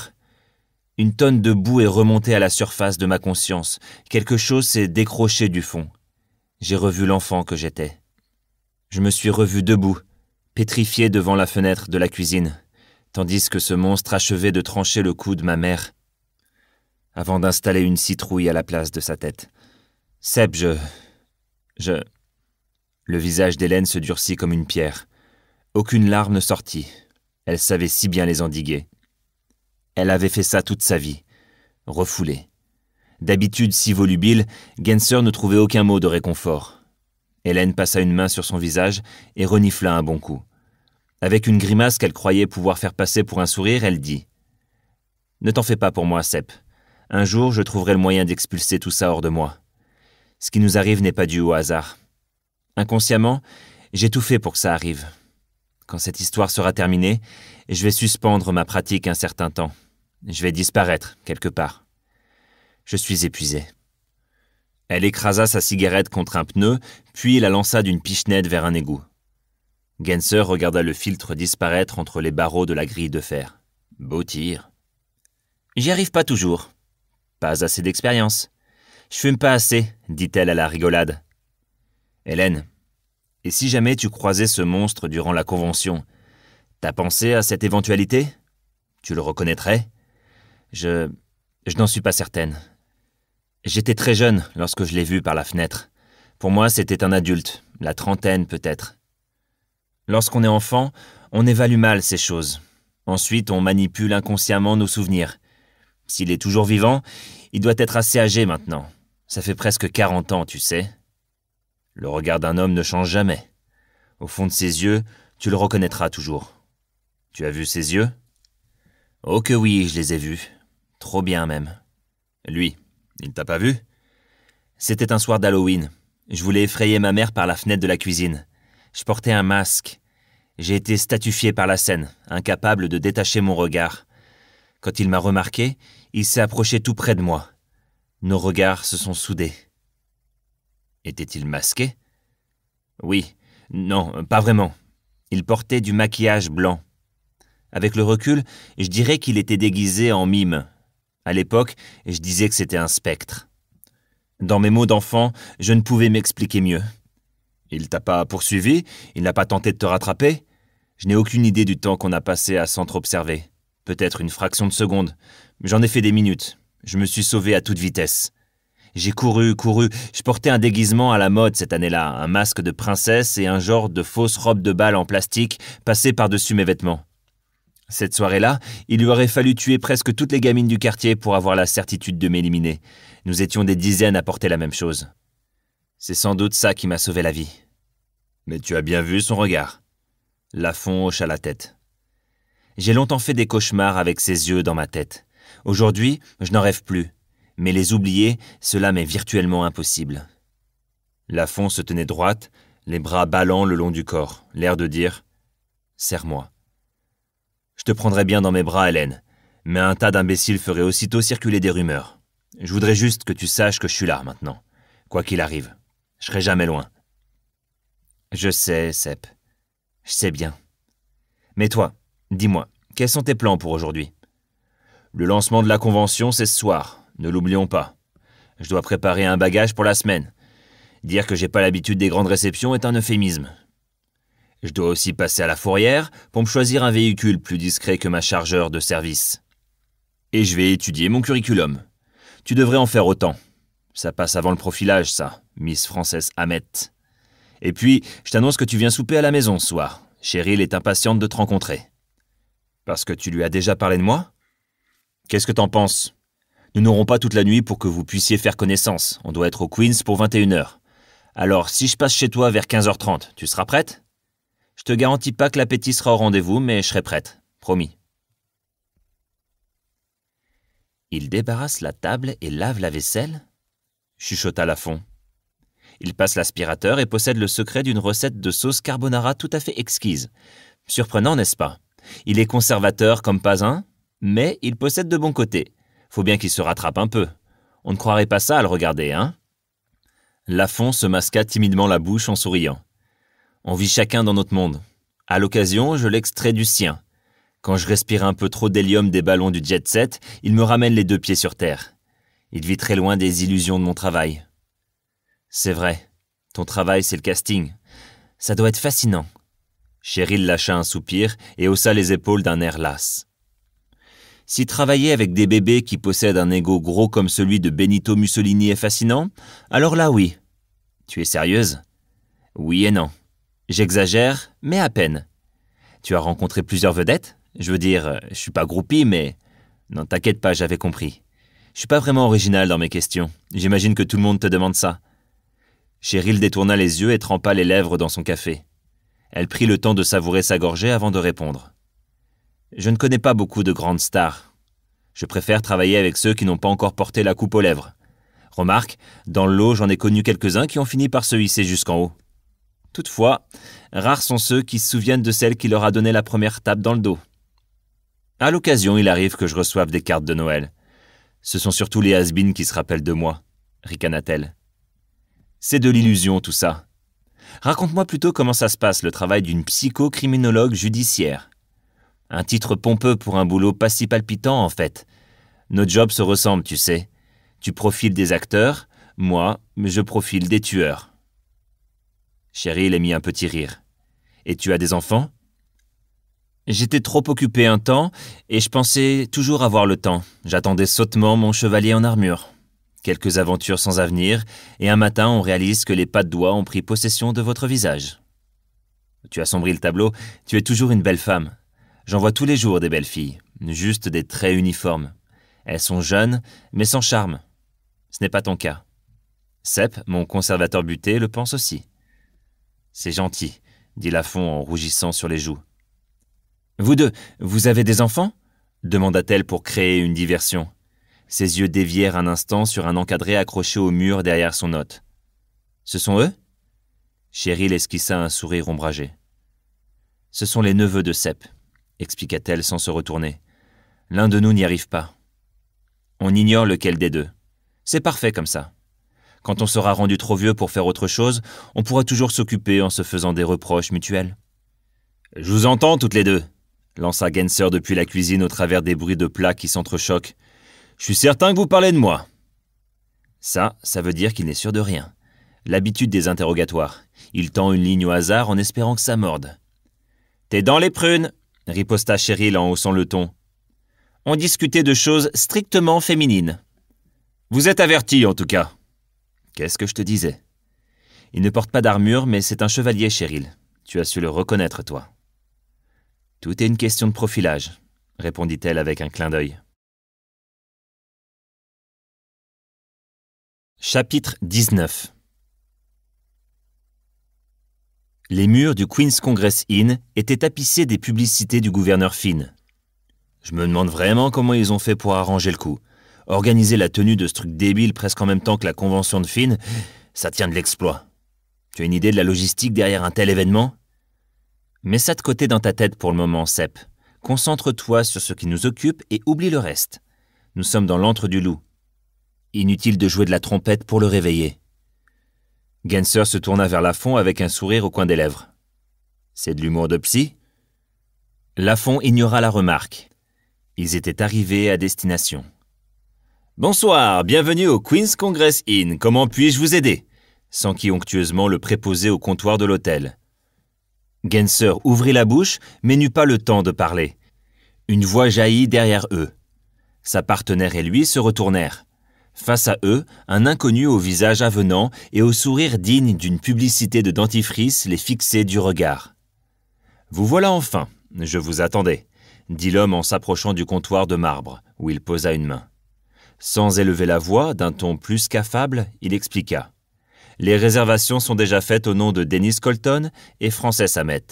une tonne de boue est remontée à la surface de ma conscience. Quelque chose s'est décroché du fond. J'ai revu l'enfant que j'étais. Je me suis revu debout, pétrifié devant la fenêtre de la cuisine, tandis que ce monstre achevait de trancher le cou de ma mère, avant d'installer une citrouille à la place de sa tête. Seb, je. Je. Le visage d'Hélène se durcit comme une pierre. Aucune larme ne sortit. Elle savait si bien les endiguer. Elle avait fait ça toute sa vie, refoulée. D'habitude si volubile, Genser ne trouvait aucun mot de réconfort. Hélène passa une main sur son visage et renifla un bon coup. Avec une grimace qu'elle croyait pouvoir faire passer pour un sourire, elle dit Ne t'en fais pas pour moi, Sepp. Un jour, je trouverai le moyen d'expulser tout ça hors de moi. Ce qui nous arrive n'est pas dû au hasard. Inconsciemment, j'ai tout fait pour que ça arrive. Quand cette histoire sera terminée, je vais suspendre ma pratique un certain temps. Je vais disparaître, quelque part. Je suis épuisé. Elle écrasa sa cigarette contre un pneu, puis la lança d'une pichenette vers un égout. Genser regarda le filtre disparaître entre les barreaux de la grille de fer. Beau tir. J'y arrive pas toujours. Pas assez d'expérience. Je fume pas assez, dit-elle à la rigolade. Hélène, et si jamais tu croisais ce monstre durant la convention, t'as pensé à cette éventualité Tu le reconnaîtrais Je. je n'en suis pas certaine. J'étais très jeune lorsque je l'ai vu par la fenêtre. Pour moi, c'était un adulte, la trentaine peut-être. Lorsqu'on est enfant, on évalue mal ces choses. Ensuite, on manipule inconsciemment nos souvenirs. S'il est toujours vivant, il doit être assez âgé maintenant. Ça fait presque 40 ans, tu sais. Le regard d'un homme ne change jamais. Au fond de ses yeux, tu le reconnaîtras toujours. Tu as vu ses yeux Oh que oui, je les ai vus. Trop bien même. Lui, il t'a pas vu C'était un soir d'Halloween. Je voulais effrayer ma mère par la fenêtre de la cuisine. Je portais un masque. J'ai été statufié par la scène, incapable de détacher mon regard. Quand il m'a remarqué, il s'est approché tout près de moi. Nos regards se sont soudés. Était-il masqué Oui, non, pas vraiment. Il portait du maquillage blanc. Avec le recul, je dirais qu'il était déguisé en mime. À l'époque, je disais que c'était un spectre. Dans mes mots d'enfant, je ne pouvais m'expliquer mieux. Il t'a pas poursuivi Il n'a pas tenté de te rattraper Je n'ai aucune idée du temps qu'on a passé à s'entre-observer. Peut-être une fraction de seconde. J'en ai fait des minutes. Je me suis sauvé à toute vitesse. J'ai couru, couru. Je portais un déguisement à la mode cette année-là, un masque de princesse et un genre de fausse robe de bal en plastique passée par-dessus mes vêtements. Cette soirée-là, il lui aurait fallu tuer presque toutes les gamines du quartier pour avoir la certitude de m'éliminer. Nous étions des dizaines à porter la même chose. C'est sans doute ça qui m'a sauvé la vie. Mais tu as bien vu son regard. Lafon hocha la tête. J'ai longtemps fait des cauchemars avec ses yeux dans ma tête. Aujourd'hui, je n'en rêve plus mais les oublier, cela m'est virtuellement impossible. Lafon se tenait droite, les bras ballant le long du corps, l'air de dire Serre-moi. Je te prendrais bien dans mes bras, Hélène, mais un tas d'imbéciles ferait aussitôt circuler des rumeurs. Je voudrais juste que tu saches que je suis là maintenant, quoi qu'il arrive. Je serai jamais loin. Je sais, Sepp. Je sais bien. Mais toi, dis-moi, quels sont tes plans pour aujourd'hui Le lancement de la convention, c'est ce soir. Ne l'oublions pas. Je dois préparer un bagage pour la semaine. Dire que j'ai pas l'habitude des grandes réceptions est un euphémisme. Je dois aussi passer à la fourrière pour me choisir un véhicule plus discret que ma chargeur de service. Et je vais étudier mon curriculum. Tu devrais en faire autant. Ça passe avant le profilage, ça, Miss Frances Hamet. Et puis, je t'annonce que tu viens souper à la maison ce soir. Cheryl est impatiente de te rencontrer. Parce que tu lui as déjà parlé de moi Qu'est-ce que t'en penses nous n'aurons pas toute la nuit pour que vous puissiez faire connaissance. On doit être au Queens pour 21h. Alors, si je passe chez toi vers 15h30, tu seras prête Je te garantis pas que l'appétit sera au rendez-vous, mais je serai prête. Promis. Il débarrasse la table et lave la vaisselle chuchota Lafont. Il passe l'aspirateur et possède le secret d'une recette de sauce carbonara tout à fait exquise. Surprenant, n'est-ce pas Il est conservateur comme pas un, mais il possède de bons côtés. Faut bien qu'il se rattrape un peu. On ne croirait pas ça à le regarder, hein Lafon se masqua timidement la bouche en souriant. On vit chacun dans notre monde. À l'occasion, je l'extrais du sien. Quand je respire un peu trop d'hélium des ballons du jet set, il me ramène les deux pieds sur terre. Il vit très loin des illusions de mon travail. C'est vrai. Ton travail, c'est le casting. Ça doit être fascinant. Cheryl lâcha un soupir et haussa les épaules d'un air las. Si travailler avec des bébés qui possèdent un ego gros comme celui de Benito Mussolini est fascinant, alors là oui. Tu es sérieuse Oui et non. J'exagère, mais à peine. Tu as rencontré plusieurs vedettes Je veux dire, euh, je suis pas groupie, mais... Non, t'inquiète pas, j'avais compris. Je suis pas vraiment original dans mes questions. J'imagine que tout le monde te demande ça. Cheryl détourna les yeux et trempa les lèvres dans son café. Elle prit le temps de savourer sa gorgée avant de répondre. Je ne connais pas beaucoup de grandes stars. Je préfère travailler avec ceux qui n'ont pas encore porté la coupe aux lèvres. Remarque, dans le lot, j'en ai connu quelques-uns qui ont fini par se hisser jusqu'en haut. Toutefois, rares sont ceux qui se souviennent de celle qui leur a donné la première tape dans le dos. À l'occasion, il arrive que je reçoive des cartes de Noël. Ce sont surtout les has qui se rappellent de moi, ricana-t-elle. C'est de l'illusion tout ça. Raconte-moi plutôt comment ça se passe le travail d'une psychocriminologue judiciaire. Un titre pompeux pour un boulot pas si palpitant, en fait. Nos jobs se ressemblent, tu sais. Tu profiles des acteurs, moi, je profile des tueurs. Cheryl mis un petit rire. Et tu as des enfants J'étais trop occupé un temps, et je pensais toujours avoir le temps. J'attendais sottement mon chevalier en armure. Quelques aventures sans avenir, et un matin on réalise que les pas de doigts ont pris possession de votre visage. Tu as sombré le tableau, tu es toujours une belle femme. J'en vois tous les jours des belles filles, juste des traits uniformes. Elles sont jeunes, mais sans charme. Ce n'est pas ton cas. Sepp, mon conservateur buté, le pense aussi. C'est gentil, dit Lafont en rougissant sur les joues. Vous deux, vous avez des enfants demanda-t-elle pour créer une diversion. Ses yeux dévièrent un instant sur un encadré accroché au mur derrière son hôte. Ce sont eux Chéri esquissa un sourire ombragé. Ce sont les neveux de Sepp expliqua-t-elle sans se retourner. L'un de nous n'y arrive pas. On ignore lequel des deux. C'est parfait comme ça. Quand on sera rendu trop vieux pour faire autre chose, on pourra toujours s'occuper en se faisant des reproches mutuels. Je vous entends toutes les deux, lança Genser depuis la cuisine au travers des bruits de plats qui s'entrechoquent. Je suis certain que vous parlez de moi. Ça, ça veut dire qu'il n'est sûr de rien. L'habitude des interrogatoires. Il tend une ligne au hasard en espérant que ça morde. T'es dans les prunes, riposta Cheryl en haussant le ton. On discutait de choses strictement féminines. Vous êtes averti, en tout cas. Qu'est-ce que je te disais Il ne porte pas d'armure, mais c'est un chevalier, Cheryl. Tu as su le reconnaître, toi. Tout est une question de profilage, répondit-elle avec un clin d'œil. Chapitre 19 Les murs du Queen's Congress Inn étaient tapissés des publicités du gouverneur Finn. Je me demande vraiment comment ils ont fait pour arranger le coup. Organiser la tenue de ce truc débile presque en même temps que la convention de Finn, ça tient de l'exploit. Tu as une idée de la logistique derrière un tel événement Mets ça de côté dans ta tête pour le moment, Sep. Concentre-toi sur ce qui nous occupe et oublie le reste. Nous sommes dans l'antre du loup. Inutile de jouer de la trompette pour le réveiller. Genser se tourna vers Laffont avec un sourire au coin des lèvres. C'est de l'humour de psy Laffont ignora la remarque. Ils étaient arrivés à destination. Bonsoir, bienvenue au Queen's Congress Inn. Comment puis-je vous aider s'enquit onctueusement le préposé au comptoir de l'hôtel. Genser ouvrit la bouche, mais n'eut pas le temps de parler. Une voix jaillit derrière eux. Sa partenaire et lui se retournèrent. Face à eux, un inconnu au visage avenant et au sourire digne d'une publicité de dentifrice les fixait du regard. Vous voilà enfin, je vous attendais, dit l'homme en s'approchant du comptoir de marbre, où il posa une main. Sans élever la voix, d'un ton plus qu'affable, il expliqua. Les réservations sont déjà faites au nom de Dennis Colton et Frances Hamet.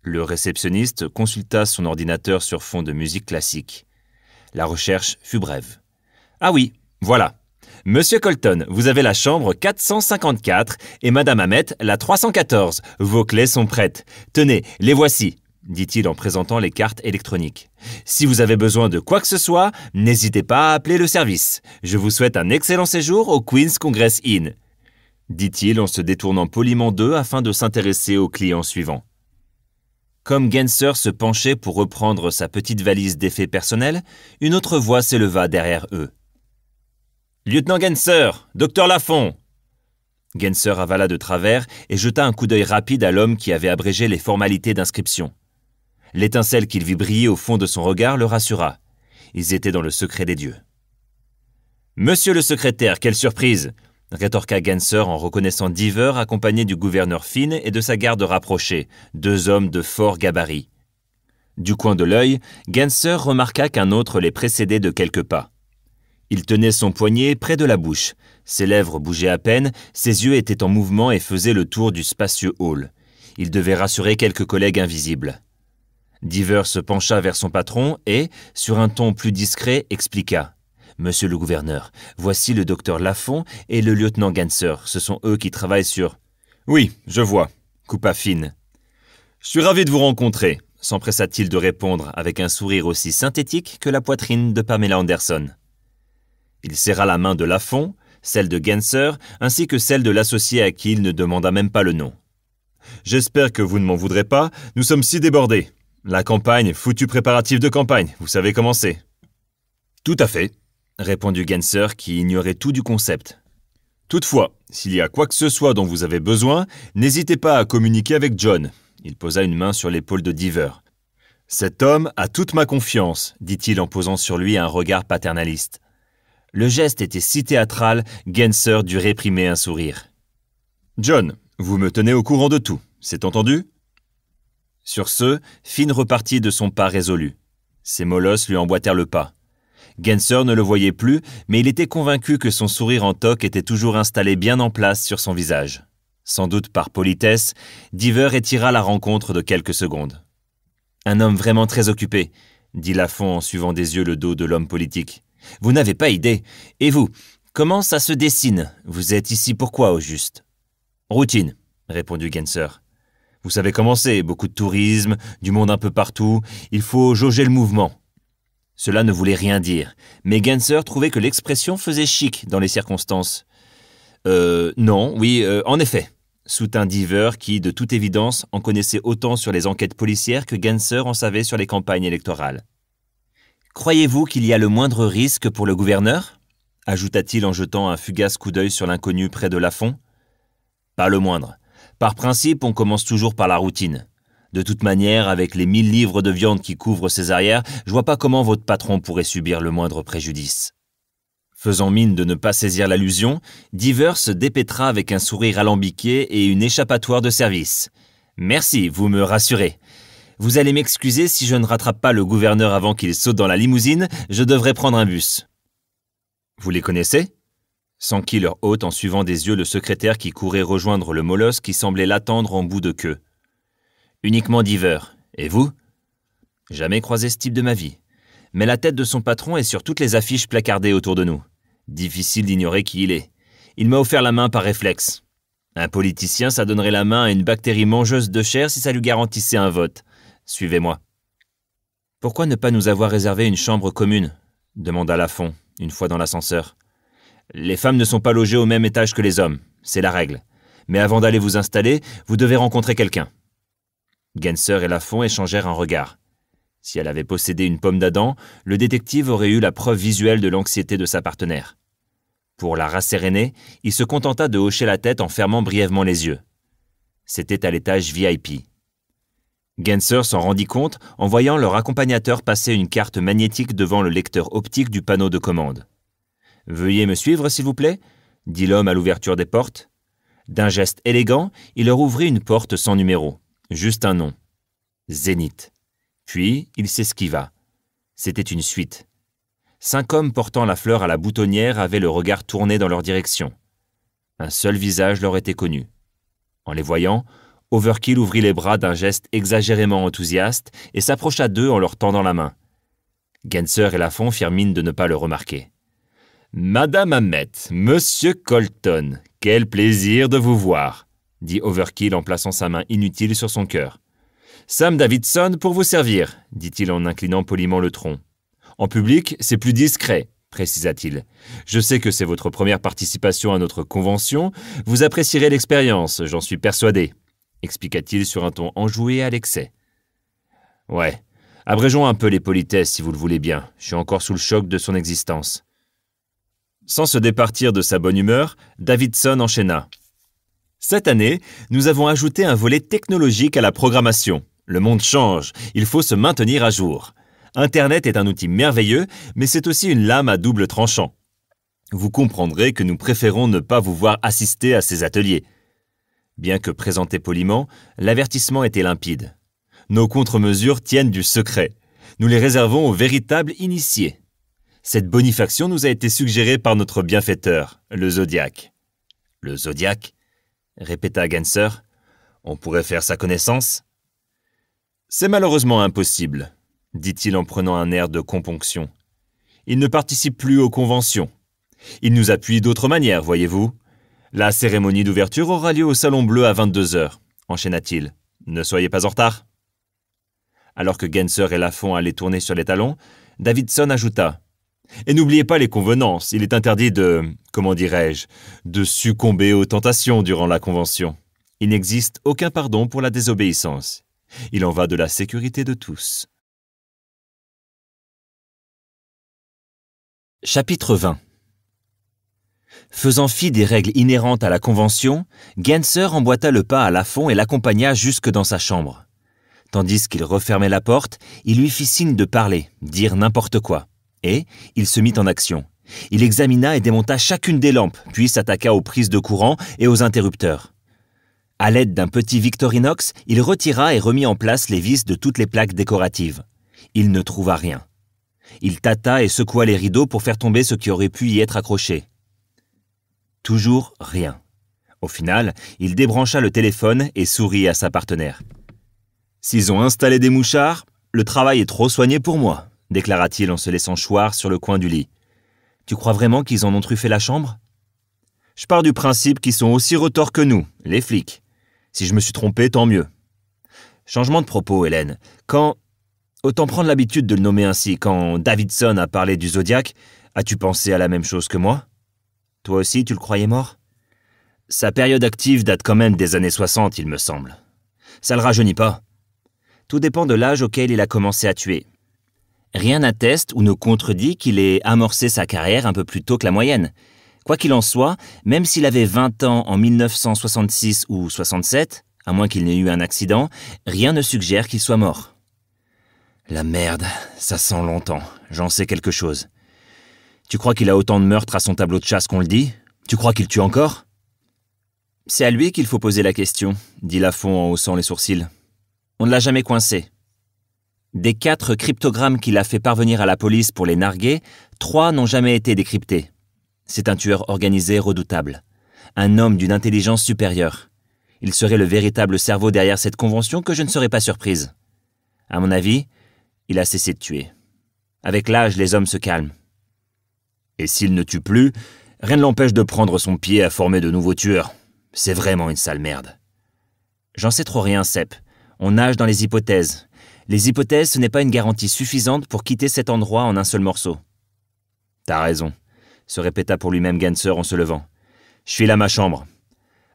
Le réceptionniste consulta son ordinateur sur fond de musique classique. La recherche fut brève. Ah oui, voilà. Monsieur Colton, vous avez la chambre 454 et Madame Hamet la 314. Vos clés sont prêtes. Tenez, les voici, dit-il en présentant les cartes électroniques. Si vous avez besoin de quoi que ce soit, n'hésitez pas à appeler le service. Je vous souhaite un excellent séjour au Queen's Congress Inn, dit-il en se détournant poliment d'eux afin de s'intéresser au client suivant. Comme Genser se penchait pour reprendre sa petite valise d'effets personnels, une autre voix s'éleva derrière eux. Lieutenant Genser, docteur Lafont Genser avala de travers et jeta un coup d'œil rapide à l'homme qui avait abrégé les formalités d'inscription. L'étincelle qu'il vit briller au fond de son regard le rassura. Ils étaient dans le secret des dieux. Monsieur le secrétaire, quelle surprise rétorqua Genser en reconnaissant Diver accompagné du gouverneur Finn et de sa garde rapprochée, deux hommes de fort gabarit. Du coin de l'œil, Genser remarqua qu'un autre les précédait de quelques pas. Il tenait son poignet près de la bouche. Ses lèvres bougeaient à peine, ses yeux étaient en mouvement et faisaient le tour du spacieux hall. Il devait rassurer quelques collègues invisibles. Diver se pencha vers son patron et, sur un ton plus discret, expliqua. Monsieur le gouverneur, voici le docteur Lafont et le lieutenant Ganser. Ce sont eux qui travaillent sur. Oui, je vois, coupa Fine. Je suis ravi de vous rencontrer, s'empressa-t-il de répondre avec un sourire aussi synthétique que la poitrine de Pamela Anderson. Il serra la main de Lafont, celle de Genser, ainsi que celle de l'associé à qui il ne demanda même pas le nom. J'espère que vous ne m'en voudrez pas, nous sommes si débordés. La campagne, foutu préparatif de campagne, vous savez comment Tout à fait, répondit Genser qui ignorait tout du concept. Toutefois, s'il y a quoi que ce soit dont vous avez besoin, n'hésitez pas à communiquer avec John. Il posa une main sur l'épaule de Diver. Cet homme a toute ma confiance, dit-il en posant sur lui un regard paternaliste. Le geste était si théâtral, Genser dut réprimer un sourire. John, vous me tenez au courant de tout, c'est entendu Sur ce, Finn repartit de son pas résolu. Ses molosses lui emboîtèrent le pas. Genser ne le voyait plus, mais il était convaincu que son sourire en toque était toujours installé bien en place sur son visage. Sans doute par politesse, Diver étira la rencontre de quelques secondes. Un homme vraiment très occupé, dit Lafont en suivant des yeux le dos de l'homme politique. Vous n'avez pas idée. Et vous, comment ça se dessine Vous êtes ici pourquoi au juste Routine, répondit Genser. Vous savez comment c'est, beaucoup de tourisme, du monde un peu partout, il faut jauger le mouvement. Cela ne voulait rien dire, mais Ganser trouvait que l'expression faisait chic dans les circonstances. Euh, non, oui, euh, en effet, soutint Diver qui, de toute évidence, en connaissait autant sur les enquêtes policières que Ganser en savait sur les campagnes électorales. Croyez-vous qu'il y a le moindre risque pour le gouverneur ajouta-t-il en jetant un fugace coup d'œil sur l'inconnu près de Lafont. Pas le moindre. Par principe, on commence toujours par la routine. De toute manière, avec les mille livres de viande qui couvrent ses arrières, je vois pas comment votre patron pourrait subir le moindre préjudice. Faisant mine de ne pas saisir l'allusion, Diver se dépêtra avec un sourire alambiqué et une échappatoire de service. Merci, vous me rassurez. Vous allez m'excuser si je ne rattrape pas le gouverneur avant qu'il saute dans la limousine, je devrais prendre un bus. Vous les connaissez S'enquit leur hôte en suivant des yeux le secrétaire qui courait rejoindre le molosse qui semblait l'attendre en bout de queue. Uniquement Diver. Et vous Jamais croisé ce type de ma vie. Mais la tête de son patron est sur toutes les affiches placardées autour de nous. Difficile d'ignorer qui il est. Il m'a offert la main par réflexe. Un politicien, ça donnerait la main à une bactérie mangeuse de chair si ça lui garantissait un vote. Suivez-moi. Pourquoi ne pas nous avoir réservé une chambre commune demanda Lafont, une fois dans l'ascenseur. Les femmes ne sont pas logées au même étage que les hommes, c'est la règle. Mais avant d'aller vous installer, vous devez rencontrer quelqu'un. Genser et Lafont échangèrent un regard. Si elle avait possédé une pomme d'Adam, le détective aurait eu la preuve visuelle de l'anxiété de sa partenaire. Pour la rasséréner, il se contenta de hocher la tête en fermant brièvement les yeux. C'était à l'étage VIP. Genser s'en rendit compte en voyant leur accompagnateur passer une carte magnétique devant le lecteur optique du panneau de commande. Veuillez me suivre, s'il vous plaît, dit l'homme à l'ouverture des portes. D'un geste élégant, il leur ouvrit une porte sans numéro, juste un nom. Zénith. Puis il s'esquiva. C'était une suite. Cinq hommes portant la fleur à la boutonnière avaient le regard tourné dans leur direction. Un seul visage leur était connu. En les voyant, Overkill ouvrit les bras d'un geste exagérément enthousiaste et s'approcha d'eux en leur tendant la main. Genser et Lafont firent mine de ne pas le remarquer. Madame Ahmet Monsieur Colton, quel plaisir de vous voir, dit Overkill en plaçant sa main inutile sur son cœur. Sam Davidson pour vous servir, dit-il en inclinant poliment le tronc. En public, c'est plus discret, précisa-t-il. Je sais que c'est votre première participation à notre convention. Vous apprécierez l'expérience, j'en suis persuadé expliqua-t-il sur un ton enjoué à l'excès. Ouais, abrégeons un peu les politesses si vous le voulez bien, je suis encore sous le choc de son existence. Sans se départir de sa bonne humeur, Davidson enchaîna. Cette année, nous avons ajouté un volet technologique à la programmation. Le monde change, il faut se maintenir à jour. Internet est un outil merveilleux, mais c'est aussi une lame à double tranchant. Vous comprendrez que nous préférons ne pas vous voir assister à ces ateliers. Bien que présenté poliment, l'avertissement était limpide. Nos contre-mesures tiennent du secret. Nous les réservons aux véritables initiés. Cette bonifaction nous a été suggérée par notre bienfaiteur, le Zodiac. Le Zodiac répéta Genser. On pourrait faire sa connaissance C'est malheureusement impossible, dit-il en prenant un air de componction. Il ne participe plus aux conventions. Il nous appuie d'autres manières, voyez-vous. La cérémonie d'ouverture aura lieu au Salon Bleu à 22 heures enchaîna enchaîna-t-il. Ne soyez pas en retard. Alors que Genser et Lafont allaient tourner sur les talons, Davidson ajouta Et n'oubliez pas les convenances, il est interdit de, comment dirais-je, de succomber aux tentations durant la convention. Il n'existe aucun pardon pour la désobéissance. Il en va de la sécurité de tous. Chapitre 20 Faisant fi des règles inhérentes à la Convention, Genser emboîta le pas à la fond et l'accompagna jusque dans sa chambre. Tandis qu'il refermait la porte, il lui fit signe de parler, dire n'importe quoi. Et il se mit en action. Il examina et démonta chacune des lampes, puis s'attaqua aux prises de courant et aux interrupteurs. À l'aide d'un petit Victorinox, il retira et remit en place les vis de toutes les plaques décoratives. Il ne trouva rien. Il tâta et secoua les rideaux pour faire tomber ce qui aurait pu y être accroché. Toujours rien. Au final, il débrancha le téléphone et sourit à sa partenaire. S'ils ont installé des mouchards, le travail est trop soigné pour moi, déclara-t-il en se laissant choir sur le coin du lit. Tu crois vraiment qu'ils en ont truffé la chambre Je pars du principe qu'ils sont aussi retors que nous, les flics. Si je me suis trompé, tant mieux. Changement de propos, Hélène. Quand. Autant prendre l'habitude de le nommer ainsi, quand Davidson a parlé du Zodiac, as-tu pensé à la même chose que moi toi aussi, tu le croyais mort Sa période active date quand même des années 60, il me semble. Ça le rajeunit pas. Tout dépend de l'âge auquel il a commencé à tuer. Rien n'atteste ou ne contredit qu'il ait amorcé sa carrière un peu plus tôt que la moyenne. Quoi qu'il en soit, même s'il avait 20 ans en 1966 ou 67, à moins qu'il n'ait eu un accident, rien ne suggère qu'il soit mort. La merde, ça sent longtemps, j'en sais quelque chose. Tu crois qu'il a autant de meurtres à son tableau de chasse qu'on le dit Tu crois qu'il tue encore C'est à lui qu'il faut poser la question, dit Lafont en haussant les sourcils. On ne l'a jamais coincé. Des quatre cryptogrammes qu'il a fait parvenir à la police pour les narguer, trois n'ont jamais été décryptés. C'est un tueur organisé redoutable, un homme d'une intelligence supérieure. Il serait le véritable cerveau derrière cette convention que je ne serais pas surprise. À mon avis, il a cessé de tuer. Avec l'âge, les hommes se calment. Et s'il ne tue plus, rien ne l'empêche de prendre son pied à former de nouveaux tueurs. C'est vraiment une sale merde. J'en sais trop rien, Sepp. On nage dans les hypothèses. Les hypothèses, ce n'est pas une garantie suffisante pour quitter cet endroit en un seul morceau. T'as raison, se répéta pour lui-même Ganser en se levant. Je suis là ma chambre.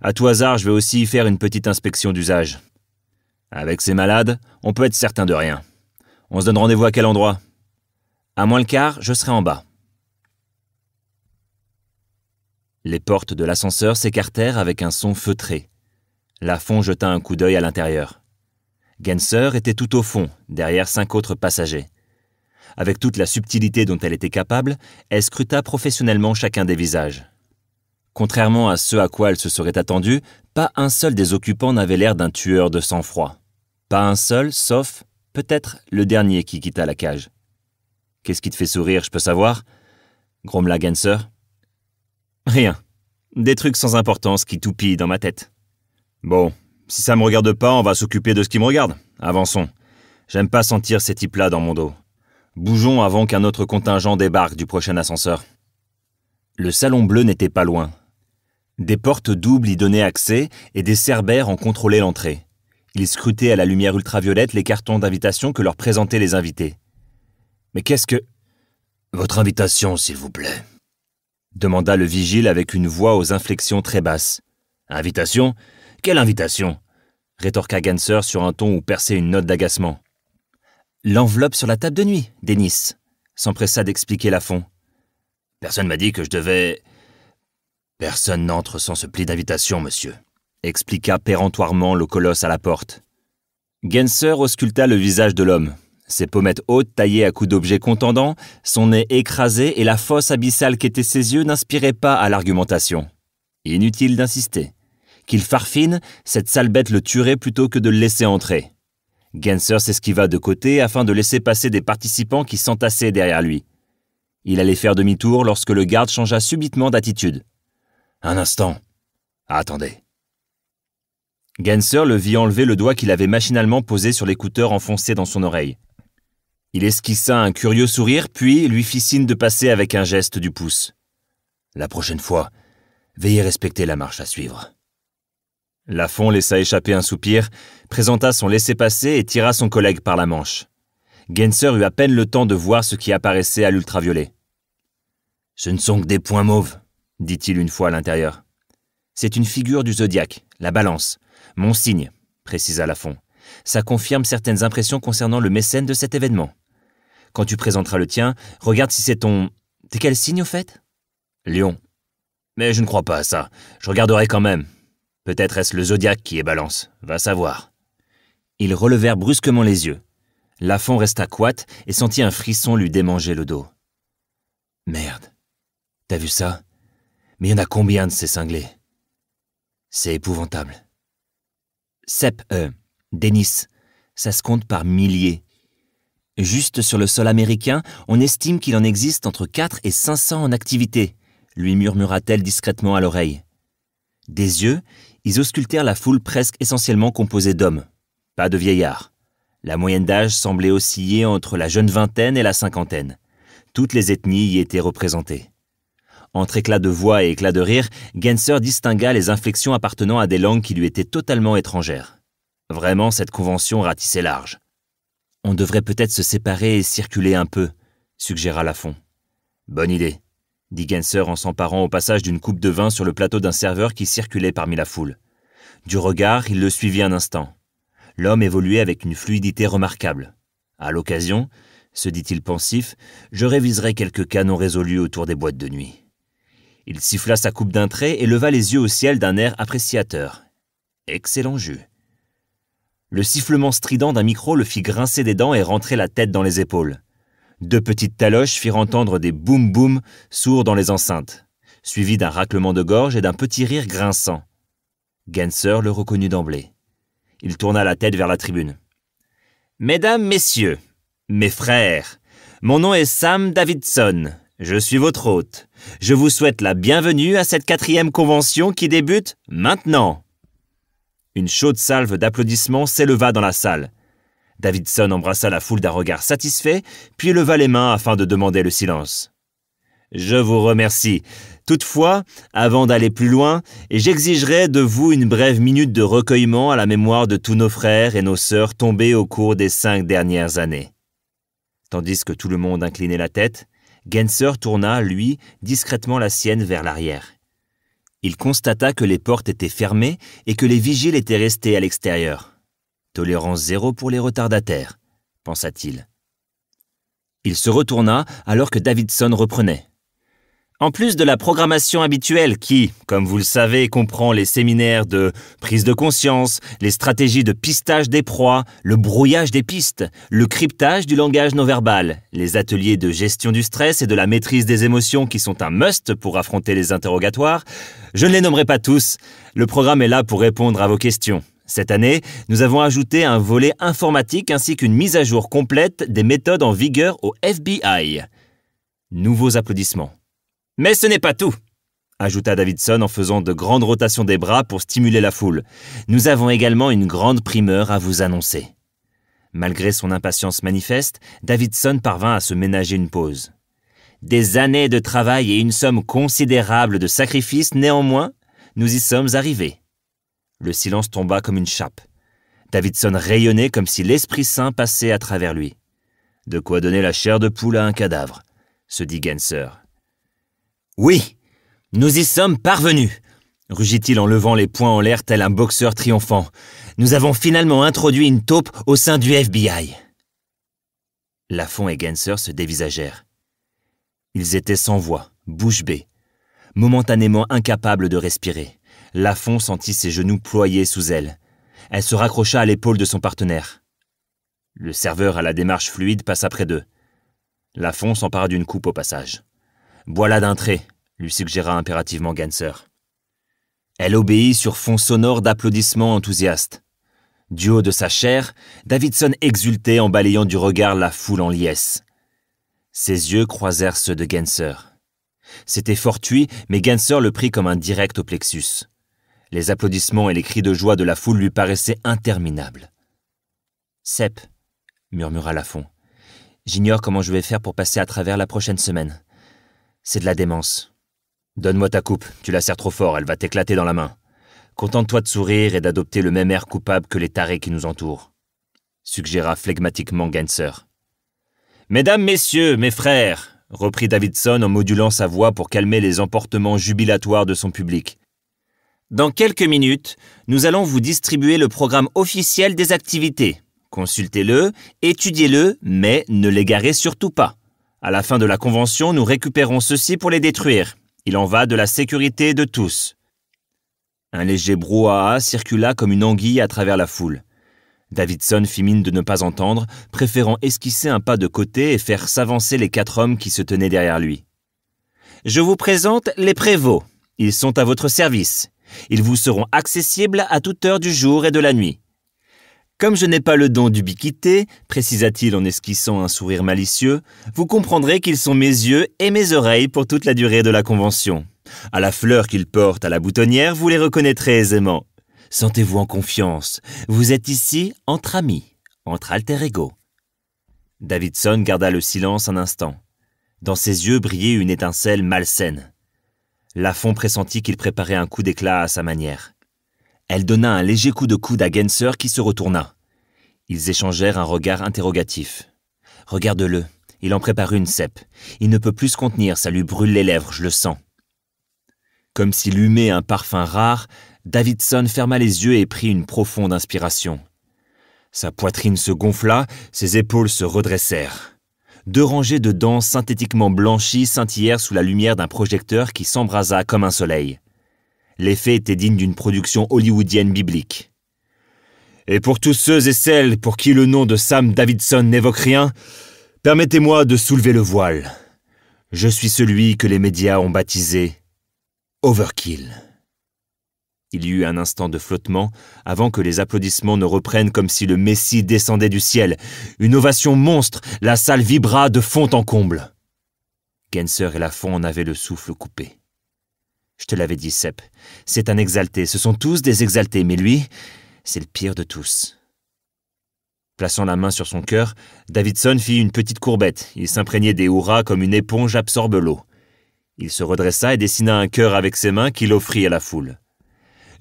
À tout hasard, je vais aussi y faire une petite inspection d'usage. Avec ces malades, on peut être certain de rien. On se donne rendez-vous à quel endroit À moins le quart, je serai en bas. Les portes de l'ascenseur s'écartèrent avec un son feutré. Lafon jeta un coup d'œil à l'intérieur. Genser était tout au fond, derrière cinq autres passagers. Avec toute la subtilité dont elle était capable, elle scruta professionnellement chacun des visages. Contrairement à ce à quoi elle se serait attendue, pas un seul des occupants n'avait l'air d'un tueur de sang-froid. Pas un seul, sauf peut-être le dernier qui quitta la cage. Qu'est-ce qui te fait sourire, je peux savoir grommela Genser. Rien. Des trucs sans importance qui toupillent dans ma tête. Bon, si ça me regarde pas, on va s'occuper de ce qui me regarde. Avançons. J'aime pas sentir ces types-là dans mon dos. Bougeons avant qu'un autre contingent débarque du prochain ascenseur. Le salon bleu n'était pas loin. Des portes doubles y donnaient accès et des cerbères en contrôlaient l'entrée. Ils scrutaient à la lumière ultraviolette les cartons d'invitation que leur présentaient les invités. Mais qu'est-ce que... Votre invitation, s'il vous plaît demanda le vigile avec une voix aux inflexions très basses. Invitation Quelle invitation rétorqua Genser sur un ton où perçait une note d'agacement. L'enveloppe sur la table de nuit, Denis, s'empressa d'expliquer la fond. « Personne m'a dit que je devais. Personne n'entre sans ce pli d'invitation, monsieur, expliqua péremptoirement le colosse à la porte. Genser ausculta le visage de l'homme. Ses pommettes hautes, taillées à coups d'objets contendants, son nez écrasé et la fosse abyssale qu'étaient ses yeux n'inspiraient pas à l'argumentation. Inutile d'insister. Qu'il farfine, cette sale bête le tuerait plutôt que de le laisser entrer. Genser s'esquiva de côté afin de laisser passer des participants qui s'entassaient derrière lui. Il allait faire demi-tour lorsque le garde changea subitement d'attitude. Un instant. Attendez. Genser le vit enlever le doigt qu'il avait machinalement posé sur l'écouteur enfoncé dans son oreille. Il esquissa un curieux sourire, puis lui fit signe de passer avec un geste du pouce. La prochaine fois, veillez respecter la marche à suivre. Lafon laissa échapper un soupir, présenta son laissez-passer et tira son collègue par la manche. Genser eut à peine le temps de voir ce qui apparaissait à l'ultraviolet. Ce ne sont que des points mauves, dit-il une fois à l'intérieur. C'est une figure du zodiaque, la balance, mon signe, précisa Lafon. Ça confirme certaines impressions concernant le mécène de cet événement. Quand tu présenteras le tien, regarde si c'est ton... T'es quel signe au fait Lion. Mais je ne crois pas à ça. Je regarderai quand même. Peut-être est-ce le zodiaque qui est balance. Va savoir. Ils relevèrent brusquement les yeux. Lafon resta coite et sentit un frisson lui démanger le dos. Merde. T'as vu ça Mais il y en a combien de ces cinglés C'est épouvantable. Sep, euh, Denis, ça se compte par milliers. Juste sur le sol américain, on estime qu'il en existe entre 4 et 500 en activité, lui murmura-t-elle discrètement à l'oreille. Des yeux, ils auscultèrent la foule presque essentiellement composée d'hommes, pas de vieillards. La moyenne d'âge semblait osciller entre la jeune vingtaine et la cinquantaine. Toutes les ethnies y étaient représentées. Entre éclats de voix et éclats de rire, Genser distingua les inflexions appartenant à des langues qui lui étaient totalement étrangères. Vraiment, cette convention ratissait large. On devrait peut-être se séparer et circuler un peu, suggéra Lafont. Bonne idée, dit Genser en s'emparant au passage d'une coupe de vin sur le plateau d'un serveur qui circulait parmi la foule. Du regard, il le suivit un instant. L'homme évoluait avec une fluidité remarquable. À l'occasion, se dit-il pensif, je réviserai quelques canons résolus autour des boîtes de nuit. Il siffla sa coupe d'un trait et leva les yeux au ciel d'un air appréciateur. Excellent jus. Le sifflement strident d'un micro le fit grincer des dents et rentrer la tête dans les épaules. Deux petites taloches firent entendre des boum-boum sourds dans les enceintes, suivis d'un raclement de gorge et d'un petit rire grinçant. Genser le reconnut d'emblée. Il tourna la tête vers la tribune. Mesdames, messieurs, mes frères, mon nom est Sam Davidson. Je suis votre hôte. Je vous souhaite la bienvenue à cette quatrième convention qui débute maintenant. Une chaude salve d'applaudissements s'éleva dans la salle. Davidson embrassa la foule d'un regard satisfait, puis leva les mains afin de demander le silence. Je vous remercie. Toutefois, avant d'aller plus loin, j'exigerai de vous une brève minute de recueillement à la mémoire de tous nos frères et nos sœurs tombés au cours des cinq dernières années. Tandis que tout le monde inclinait la tête, Genser tourna, lui, discrètement la sienne vers l'arrière. Il constata que les portes étaient fermées et que les vigiles étaient restés à l'extérieur. Tolérance zéro pour les retardataires, pensa-t-il. Il se retourna alors que Davidson reprenait. En plus de la programmation habituelle qui, comme vous le savez, comprend les séminaires de prise de conscience, les stratégies de pistage des proies, le brouillage des pistes, le cryptage du langage non verbal, les ateliers de gestion du stress et de la maîtrise des émotions qui sont un must pour affronter les interrogatoires, je ne les nommerai pas tous. Le programme est là pour répondre à vos questions. Cette année, nous avons ajouté un volet informatique ainsi qu'une mise à jour complète des méthodes en vigueur au FBI. Nouveaux applaudissements. Mais ce n'est pas tout, ajouta Davidson en faisant de grandes rotations des bras pour stimuler la foule. Nous avons également une grande primeur à vous annoncer. Malgré son impatience manifeste, Davidson parvint à se ménager une pause. Des années de travail et une somme considérable de sacrifices, néanmoins, nous y sommes arrivés. Le silence tomba comme une chape. Davidson rayonnait comme si l'Esprit Saint passait à travers lui. De quoi donner la chair de poule à un cadavre, se dit Genser. Oui, nous y sommes parvenus, rugit-il en levant les poings en l'air tel un boxeur triomphant. Nous avons finalement introduit une taupe au sein du FBI. Lafont et Genser se dévisagèrent. Ils étaient sans voix, bouche bée, momentanément incapables de respirer. Lafont sentit ses genoux ployés sous elle. Elle se raccrocha à l'épaule de son partenaire. Le serveur à la démarche fluide passa près d'eux. Lafont s'empara d'une coupe au passage. « Voilà la d'un trait, lui suggéra impérativement Ganser. Elle obéit sur fond sonore d'applaudissements enthousiastes. Du haut de sa chair, Davidson exultait en balayant du regard la foule en liesse. Ses yeux croisèrent ceux de Ganser. C'était fortuit, mais Ganser le prit comme un direct au plexus. Les applaudissements et les cris de joie de la foule lui paraissaient interminables. Sep, murmura Lafont, j'ignore comment je vais faire pour passer à travers la prochaine semaine. C'est de la démence. Donne-moi ta coupe, tu la serres trop fort, elle va t'éclater dans la main. Contente-toi de sourire et d'adopter le même air coupable que les tarés qui nous entourent, suggéra flegmatiquement Ganser. Mesdames, messieurs, mes frères, reprit Davidson en modulant sa voix pour calmer les emportements jubilatoires de son public. Dans quelques minutes, nous allons vous distribuer le programme officiel des activités. Consultez-le, étudiez-le, mais ne l'égarez surtout pas. À la fin de la Convention, nous récupérons ceux-ci pour les détruire. Il en va de la sécurité de tous. Un léger brouhaha circula comme une anguille à travers la foule. Davidson fit mine de ne pas entendre, préférant esquisser un pas de côté et faire s'avancer les quatre hommes qui se tenaient derrière lui. Je vous présente les prévôts. Ils sont à votre service. Ils vous seront accessibles à toute heure du jour et de la nuit. Comme je n'ai pas le don d'ubiquité, précisa-t-il en esquissant un sourire malicieux, vous comprendrez qu'ils sont mes yeux et mes oreilles pour toute la durée de la convention. À la fleur qu'ils portent à la boutonnière, vous les reconnaîtrez aisément. Sentez-vous en confiance. Vous êtes ici entre amis, entre alter ego. Davidson garda le silence un instant. Dans ses yeux brillait une étincelle malsaine. Lafon pressentit qu'il préparait un coup d'éclat à sa manière. Elle donna un léger coup de coude à Genser qui se retourna. Ils échangèrent un regard interrogatif. Regarde-le. Il en prépare une cèpe. Il ne peut plus se contenir, ça lui brûle les lèvres, je le sens. Comme s'il humait un parfum rare, Davidson ferma les yeux et prit une profonde inspiration. Sa poitrine se gonfla, ses épaules se redressèrent. Deux rangées de dents synthétiquement blanchies scintillèrent sous la lumière d'un projecteur qui s'embrasa comme un soleil. L'effet était digne d'une production hollywoodienne biblique. Et pour tous ceux et celles pour qui le nom de Sam Davidson n'évoque rien, permettez-moi de soulever le voile. Je suis celui que les médias ont baptisé Overkill. Il y eut un instant de flottement avant que les applaudissements ne reprennent comme si le Messie descendait du ciel. Une ovation monstre, la salle vibra de fond en comble. Genser et Lafont en avaient le souffle coupé. Je te l'avais dit, Sep. C'est un exalté. Ce sont tous des exaltés, mais lui, c'est le pire de tous. Plaçant la main sur son cœur, Davidson fit une petite courbette. Il s'imprégnait des hurrahs comme une éponge absorbe l'eau. Il se redressa et dessina un cœur avec ses mains qu'il offrit à la foule.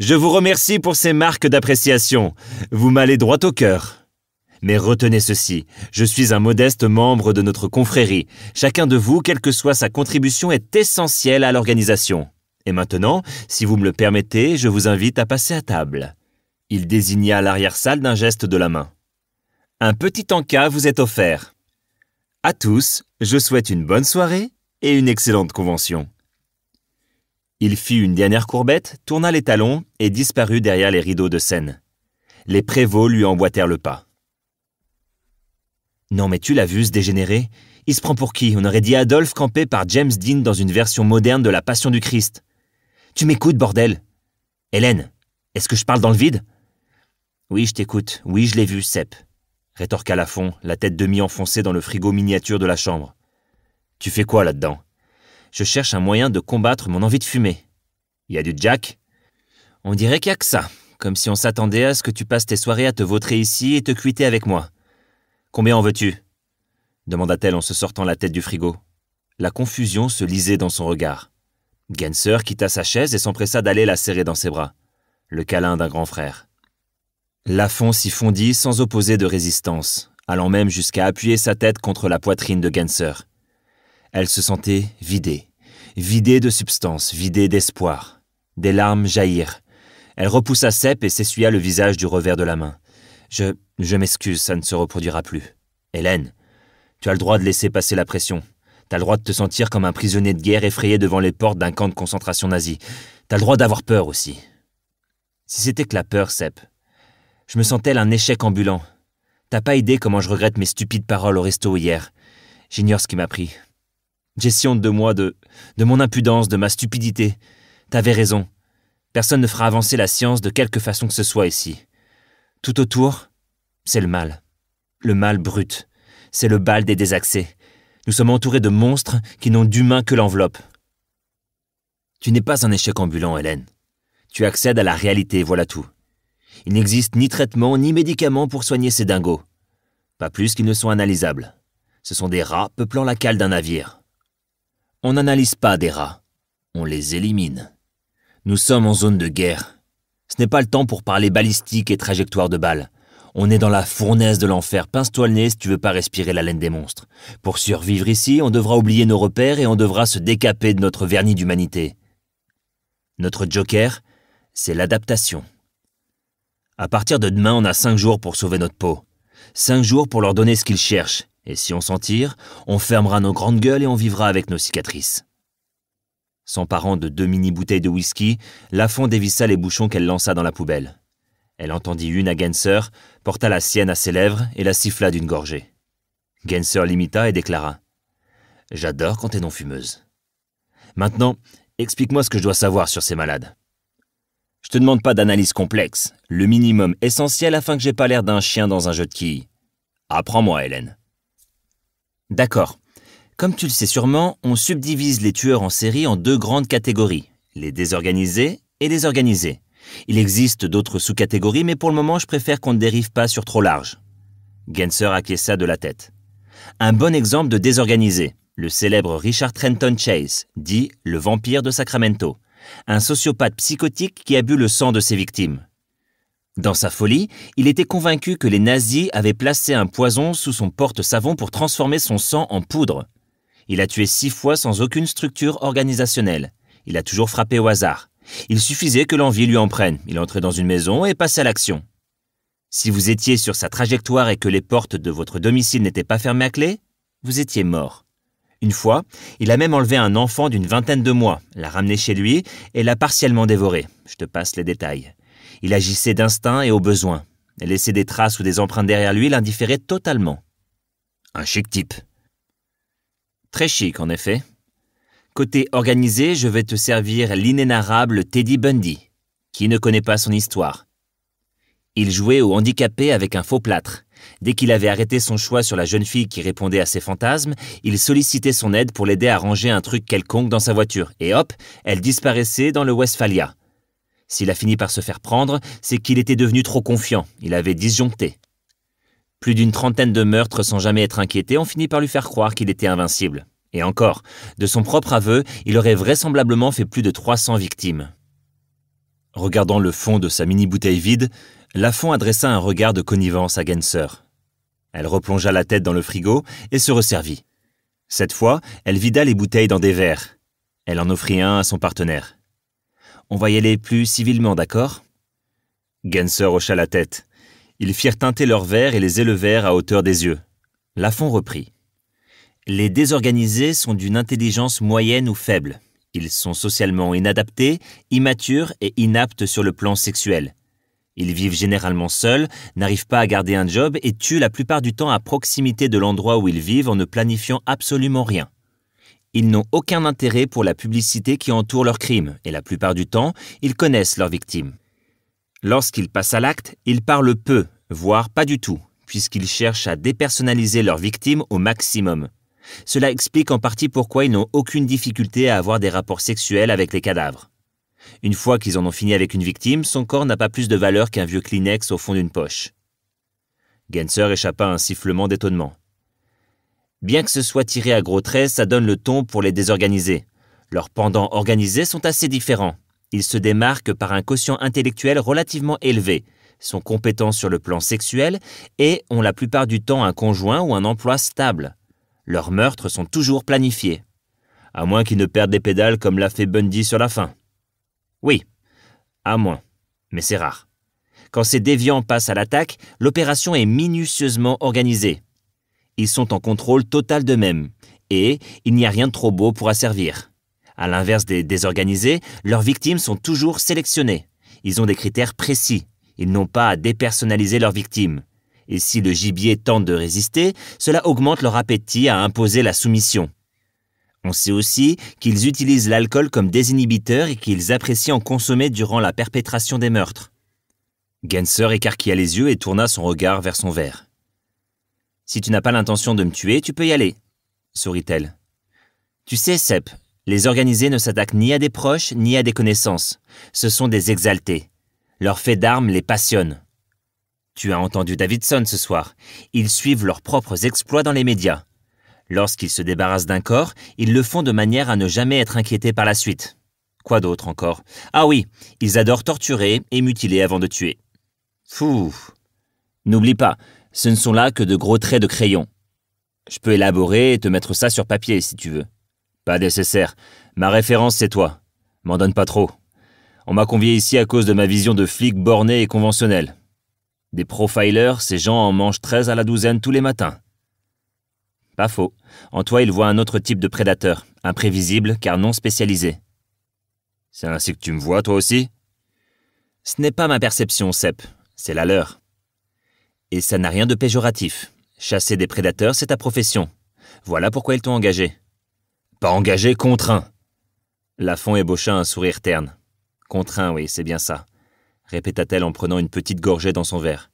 Je vous remercie pour ces marques d'appréciation. Vous m'allez droit au cœur. Mais retenez ceci, je suis un modeste membre de notre confrérie. Chacun de vous, quelle que soit sa contribution, est essentiel à l'organisation. Et maintenant, si vous me le permettez, je vous invite à passer à table. Il désigna l'arrière-salle d'un geste de la main. Un petit encas vous est offert. À tous, je souhaite une bonne soirée et une excellente convention. Il fit une dernière courbette, tourna les talons et disparut derrière les rideaux de scène. Les prévôts lui emboîtèrent le pas. Non mais tu l'as vu se dégénérer ?»« Il se prend pour qui On aurait dit Adolphe campé par James Dean dans une version moderne de la Passion du Christ. Tu m'écoutes, bordel Hélène, est-ce que je parle dans le vide Oui, je t'écoute. Oui, je l'ai vu, Sepp. Rétorqua Lafon, la tête demi-enfoncée dans le frigo miniature de la chambre. Tu fais quoi là-dedans Je cherche un moyen de combattre mon envie de fumer. Y a du jack On dirait qu'il a que ça, comme si on s'attendait à ce que tu passes tes soirées à te vautrer ici et te cuiter avec moi. Combien en veux-tu demanda-t-elle en se sortant la tête du frigo. La confusion se lisait dans son regard. Genser quitta sa chaise et s'empressa d'aller la serrer dans ses bras. Le câlin d'un grand frère. Lafon s'y fondit sans opposer de résistance, allant même jusqu'à appuyer sa tête contre la poitrine de Genser. Elle se sentait vidée, vidée de substance, vidée d'espoir. Des larmes jaillirent. Elle repoussa Sepp et s'essuya le visage du revers de la main. Je. je m'excuse, ça ne se reproduira plus. Hélène, tu as le droit de laisser passer la pression. T'as le droit de te sentir comme un prisonnier de guerre effrayé devant les portes d'un camp de concentration nazi. T'as le droit d'avoir peur aussi. Si c'était que la peur, Sepp. Je me sentais un échec ambulant. T'as pas idée comment je regrette mes stupides paroles au resto hier. J'ignore ce qui m'a pris. J'ai si honte de moi, de, de mon impudence, de ma stupidité. T'avais raison. Personne ne fera avancer la science de quelque façon que ce soit ici. Tout autour, c'est le mal. Le mal brut. C'est le bal des désaccès. » Nous sommes entourés de monstres qui n'ont d'humains que l'enveloppe. Tu n'es pas un échec ambulant, Hélène. Tu accèdes à la réalité, voilà tout. Il n'existe ni traitement ni médicament pour soigner ces dingos. Pas plus qu'ils ne sont analysables. Ce sont des rats peuplant la cale d'un navire. On n'analyse pas des rats. On les élimine. Nous sommes en zone de guerre. Ce n'est pas le temps pour parler balistique et trajectoire de balles. On est dans la fournaise de l'enfer. Pince-toi le nez si tu veux pas respirer la laine des monstres. Pour survivre ici, on devra oublier nos repères et on devra se décaper de notre vernis d'humanité. Notre joker, c'est l'adaptation. À partir de demain, on a cinq jours pour sauver notre peau. Cinq jours pour leur donner ce qu'ils cherchent. Et si on s'en tire, on fermera nos grandes gueules et on vivra avec nos cicatrices. S'emparant de deux mini-bouteilles de whisky, Lafont dévissa les bouchons qu'elle lança dans la poubelle. Elle entendit une à Genser, porta la sienne à ses lèvres et la siffla d'une gorgée. Genser l'imita et déclara J'adore quand t'es non fumeuse. Maintenant, explique-moi ce que je dois savoir sur ces malades. Je te demande pas d'analyse complexe, le minimum essentiel afin que j'ai pas l'air d'un chien dans un jeu de quilles. Apprends-moi, Hélène. D'accord. Comme tu le sais sûrement, on subdivise les tueurs en série en deux grandes catégories, les désorganisés et les organisés. Il existe d'autres sous-catégories, mais pour le moment, je préfère qu'on ne dérive pas sur trop large. Genser acquiesça de la tête. Un bon exemple de désorganisé, le célèbre Richard Trenton Chase, dit le vampire de Sacramento, un sociopathe psychotique qui a bu le sang de ses victimes. Dans sa folie, il était convaincu que les nazis avaient placé un poison sous son porte-savon pour transformer son sang en poudre. Il a tué six fois sans aucune structure organisationnelle. Il a toujours frappé au hasard. Il suffisait que l'envie lui en prenne. Il entrait dans une maison et passait à l'action. Si vous étiez sur sa trajectoire et que les portes de votre domicile n'étaient pas fermées à clé, vous étiez mort. Une fois, il a même enlevé un enfant d'une vingtaine de mois, l'a ramené chez lui et l'a partiellement dévoré. Je te passe les détails. Il agissait d'instinct et au besoin. laisser des traces ou des empreintes derrière lui l'indifférait totalement. Un chic type. Très chic, en effet. Côté organisé, je vais te servir l'inénarrable Teddy Bundy. Qui ne connaît pas son histoire Il jouait au handicapé avec un faux plâtre. Dès qu'il avait arrêté son choix sur la jeune fille qui répondait à ses fantasmes, il sollicitait son aide pour l'aider à ranger un truc quelconque dans sa voiture, et hop, elle disparaissait dans le Westphalia. S'il a fini par se faire prendre, c'est qu'il était devenu trop confiant, il avait disjoncté. Plus d'une trentaine de meurtres sans jamais être inquiétés ont fini par lui faire croire qu'il était invincible. Et encore, de son propre aveu, il aurait vraisemblablement fait plus de 300 victimes. Regardant le fond de sa mini-bouteille vide, Lafont adressa un regard de connivence à Genser. Elle replongea la tête dans le frigo et se resservit. Cette fois, elle vida les bouteilles dans des verres. Elle en offrit un à son partenaire. On va y aller plus civilement, d'accord Genser hocha la tête. Ils firent teinter leurs verres et les élevèrent à hauteur des yeux. Lafont reprit. Les désorganisés sont d'une intelligence moyenne ou faible. Ils sont socialement inadaptés, immatures et inaptes sur le plan sexuel. Ils vivent généralement seuls, n'arrivent pas à garder un job et tuent la plupart du temps à proximité de l'endroit où ils vivent en ne planifiant absolument rien. Ils n'ont aucun intérêt pour la publicité qui entoure leur crimes et la plupart du temps, ils connaissent leurs victimes. Lorsqu'ils passent à l'acte, ils parlent peu, voire pas du tout, puisqu'ils cherchent à dépersonnaliser leurs victimes au maximum. Cela explique en partie pourquoi ils n'ont aucune difficulté à avoir des rapports sexuels avec les cadavres. Une fois qu'ils en ont fini avec une victime, son corps n'a pas plus de valeur qu'un vieux Kleenex au fond d'une poche. Genser échappa à un sifflement d'étonnement. Bien que ce soit tiré à gros traits, ça donne le ton pour les désorganisés. Leurs pendants organisés sont assez différents. Ils se démarquent par un quotient intellectuel relativement élevé, sont compétents sur le plan sexuel et ont la plupart du temps un conjoint ou un emploi stable. Leurs meurtres sont toujours planifiés. À moins qu'ils ne perdent des pédales comme l'a fait Bundy sur la fin. Oui, à moins, mais c'est rare. Quand ces déviants passent à l'attaque, l'opération est minutieusement organisée. Ils sont en contrôle total d'eux-mêmes, et il n'y a rien de trop beau pour asservir. À l'inverse des désorganisés, leurs victimes sont toujours sélectionnées. Ils ont des critères précis. Ils n'ont pas à dépersonnaliser leurs victimes et si le gibier tente de résister, cela augmente leur appétit à imposer la soumission. On sait aussi qu'ils utilisent l'alcool comme désinhibiteur et qu'ils apprécient en consommer durant la perpétration des meurtres. Genser écarquilla les yeux et tourna son regard vers son verre. Si tu n'as pas l'intention de me tuer, tu peux y aller, sourit-elle. Tu sais, Sepp, les organisés ne s'attaquent ni à des proches ni à des connaissances. Ce sont des exaltés. Leur fait d'armes les passionne. Tu as entendu Davidson ce soir. Ils suivent leurs propres exploits dans les médias. Lorsqu'ils se débarrassent d'un corps, ils le font de manière à ne jamais être inquiétés par la suite. Quoi d'autre encore Ah oui, ils adorent torturer et mutiler avant de tuer. Fou N'oublie pas, ce ne sont là que de gros traits de crayon. Je peux élaborer et te mettre ça sur papier si tu veux. Pas nécessaire. Ma référence, c'est toi. M'en donne pas trop. On m'a convié ici à cause de ma vision de flic borné et conventionnel. Des profilers, ces gens en mangent 13 à la douzaine tous les matins. Pas faux. En toi, ils voient un autre type de prédateur, imprévisible car non spécialisé. C'est ainsi que tu me vois, toi aussi Ce n'est pas ma perception, Sep, c'est la leur. Et ça n'a rien de péjoratif. Chasser des prédateurs, c'est ta profession. Voilà pourquoi ils t'ont engagé. Pas engagé, contraint. Lafont ébaucha un sourire terne. Contraint, oui, c'est bien ça répéta-t-elle en prenant une petite gorgée dans son verre.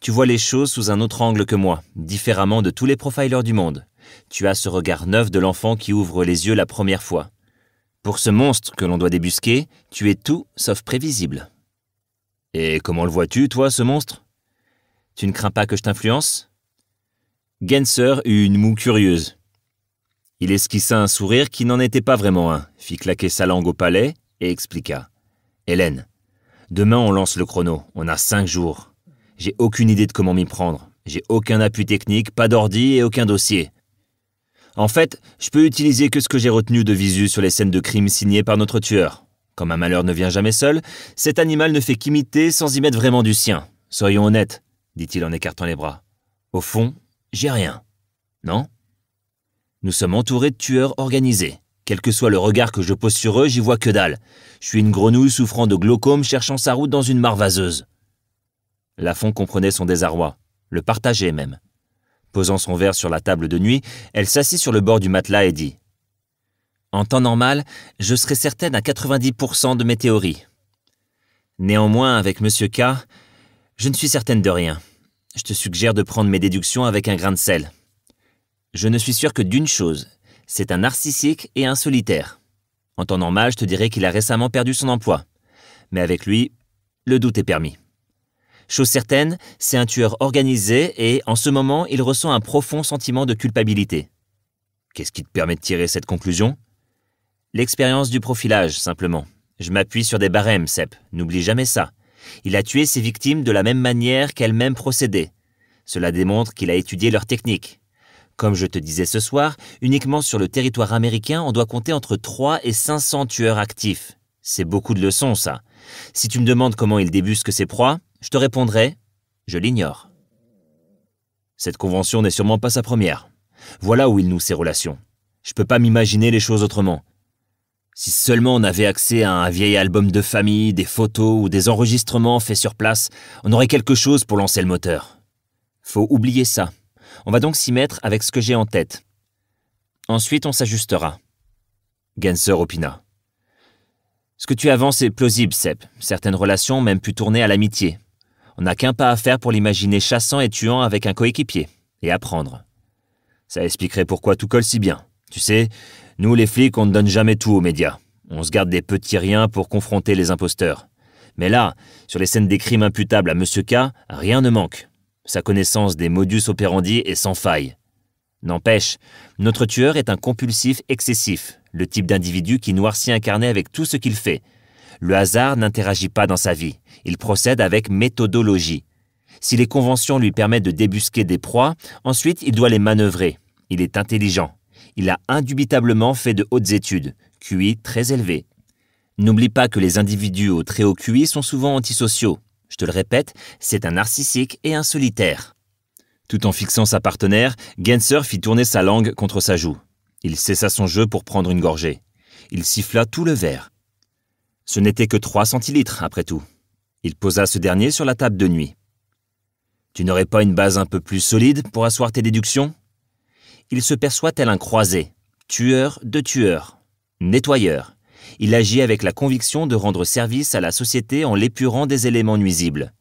Tu vois les choses sous un autre angle que moi, différemment de tous les profilers du monde. Tu as ce regard neuf de l'enfant qui ouvre les yeux la première fois. Pour ce monstre que l'on doit débusquer, tu es tout sauf prévisible. Et comment le vois-tu, toi, ce monstre Tu ne crains pas que je t'influence Genser eut une moue curieuse. Il esquissa un sourire qui n'en était pas vraiment un, fit claquer sa langue au palais et expliqua. Hélène, Demain, on lance le chrono. On a cinq jours. J'ai aucune idée de comment m'y prendre. J'ai aucun appui technique, pas d'ordi et aucun dossier. En fait, je peux utiliser que ce que j'ai retenu de visu sur les scènes de crime signées par notre tueur. Comme un malheur ne vient jamais seul, cet animal ne fait qu'imiter sans y mettre vraiment du sien. Soyons honnêtes, dit-il en écartant les bras. Au fond, j'ai rien. Non Nous sommes entourés de tueurs organisés. Quel que soit le regard que je pose sur eux, j'y vois que dalle. Je suis une grenouille souffrant de glaucome cherchant sa route dans une mare vaseuse. Lafon comprenait son désarroi, le partageait même. Posant son verre sur la table de nuit, elle s'assit sur le bord du matelas et dit En temps normal, je serais certaine à 90% de mes théories. Néanmoins, avec M. K, je ne suis certaine de rien. Je te suggère de prendre mes déductions avec un grain de sel. Je ne suis sûre que d'une chose, c'est un narcissique et un solitaire. En temps normal, je te dirais qu'il a récemment perdu son emploi. Mais avec lui, le doute est permis. Chose certaine, c'est un tueur organisé et, en ce moment, il ressent un profond sentiment de culpabilité. Qu'est-ce qui te permet de tirer cette conclusion L'expérience du profilage, simplement. Je m'appuie sur des barèmes, Sep. N'oublie jamais ça. Il a tué ses victimes de la même manière qu'elles-mêmes procédaient. Cela démontre qu'il a étudié leur technique. Comme je te disais ce soir, uniquement sur le territoire américain, on doit compter entre 3 et 500 tueurs actifs. C'est beaucoup de leçons, ça. Si tu me demandes comment ils débusquent ces proies, je te répondrai je l'ignore. Cette convention n'est sûrement pas sa première. Voilà où il noue ses relations. Je peux pas m'imaginer les choses autrement. Si seulement on avait accès à un vieil album de famille, des photos ou des enregistrements faits sur place, on aurait quelque chose pour lancer le moteur. Faut oublier ça. On va donc s'y mettre avec ce que j'ai en tête. Ensuite, on s'ajustera. Genser opina. Ce que tu avances est plausible, Sep. Certaines relations ont même pu tourner à l'amitié. On n'a qu'un pas à faire pour l'imaginer chassant et tuant avec un coéquipier, et apprendre. Ça expliquerait pourquoi tout colle si bien. Tu sais, nous les flics, on ne donne jamais tout aux médias. On se garde des petits riens pour confronter les imposteurs. Mais là, sur les scènes des crimes imputables à Monsieur K, rien ne manque. Sa connaissance des modus operandi est sans faille. N'empêche, notre tueur est un compulsif excessif, le type d'individu qui noircit un carnet avec tout ce qu'il fait. Le hasard n'interagit pas dans sa vie, il procède avec méthodologie. Si les conventions lui permettent de débusquer des proies, ensuite il doit les manœuvrer. Il est intelligent. Il a indubitablement fait de hautes études, QI très élevé. N'oublie pas que les individus au très haut QI sont souvent antisociaux. Je te le répète, c'est un narcissique et un solitaire. Tout en fixant sa partenaire, Genser fit tourner sa langue contre sa joue. Il cessa son jeu pour prendre une gorgée. Il siffla tout le verre. Ce n'était que trois centilitres, après tout. Il posa ce dernier sur la table de nuit. Tu n'aurais pas une base un peu plus solide pour asseoir tes déductions Il se perçoit tel un croisé, tueur de tueurs, nettoyeur, il agit avec la conviction de rendre service à la société en l'épurant des éléments nuisibles.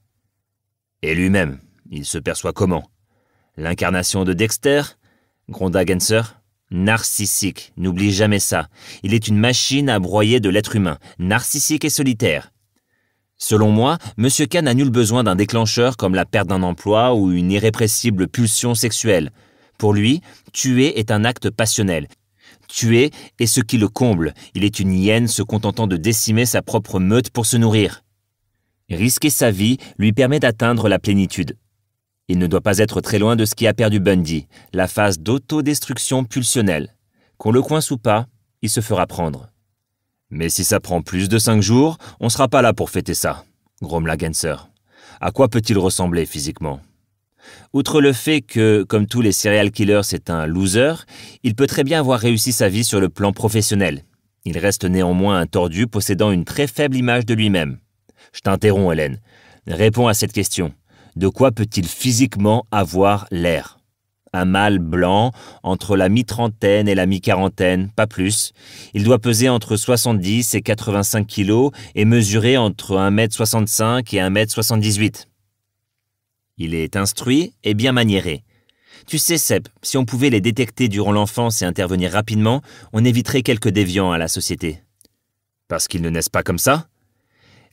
Et lui-même, il se perçoit comment L'incarnation de Dexter gronda Genser. Narcissique, n'oublie jamais ça. Il est une machine à broyer de l'être humain, narcissique et solitaire. Selon moi, M. Kahn n'a nul besoin d'un déclencheur comme la perte d'un emploi ou une irrépressible pulsion sexuelle. Pour lui, tuer est un acte passionnel Tuer est ce qui le comble. Il est une hyène se contentant de décimer sa propre meute pour se nourrir. Risquer sa vie lui permet d'atteindre la plénitude. Il ne doit pas être très loin de ce qui a perdu Bundy, la phase d'autodestruction pulsionnelle. Qu'on le coince ou pas, il se fera prendre. Mais si ça prend plus de cinq jours, on sera pas là pour fêter ça, grommela Genser. À quoi peut-il ressembler physiquement Outre le fait que, comme tous les serial killers, c'est un loser, il peut très bien avoir réussi sa vie sur le plan professionnel. Il reste néanmoins un tordu possédant une très faible image de lui-même. Je t'interromps, Hélène. Réponds à cette question. De quoi peut-il physiquement avoir l'air Un mâle blanc, entre la mi-trentaine et la mi-quarantaine, pas plus. Il doit peser entre 70 et 85 kilos et mesurer entre 1m65 et 1m78. Il est instruit et bien maniéré. Tu sais, Seb, si on pouvait les détecter durant l'enfance et intervenir rapidement, on éviterait quelques déviants à la société. Parce qu'ils ne naissent pas comme ça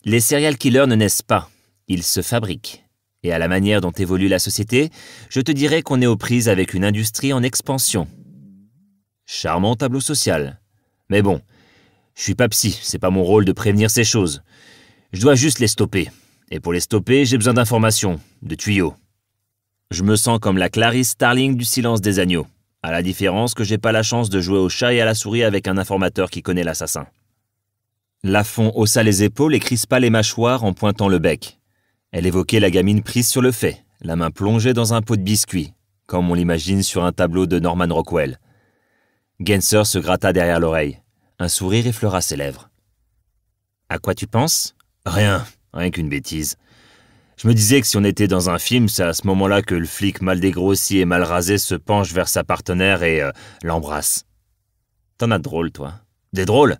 Les serial killers ne naissent pas, ils se fabriquent. Et à la manière dont évolue la société, je te dirais qu'on est aux prises avec une industrie en expansion. Charmant tableau social. Mais bon, je suis pas psy, c'est pas mon rôle de prévenir ces choses. Je dois juste les stopper. Et pour les stopper, j'ai besoin d'informations, de tuyaux. Je me sens comme la Clarice Starling du silence des agneaux, à la différence que j'ai pas la chance de jouer au chat et à la souris avec un informateur qui connaît l'assassin. Lafon haussa les épaules et crispa les mâchoires en pointant le bec. Elle évoquait la gamine prise sur le fait, la main plongée dans un pot de biscuits, comme on l'imagine sur un tableau de Norman Rockwell. Genser se gratta derrière l'oreille. Un sourire effleura ses lèvres. À quoi tu penses Rien, Rien qu'une bêtise. Je me disais que si on était dans un film, c'est à ce moment-là que le flic mal dégrossi et mal rasé se penche vers sa partenaire et euh, l'embrasse. T'en as de drôles, toi. Des drôles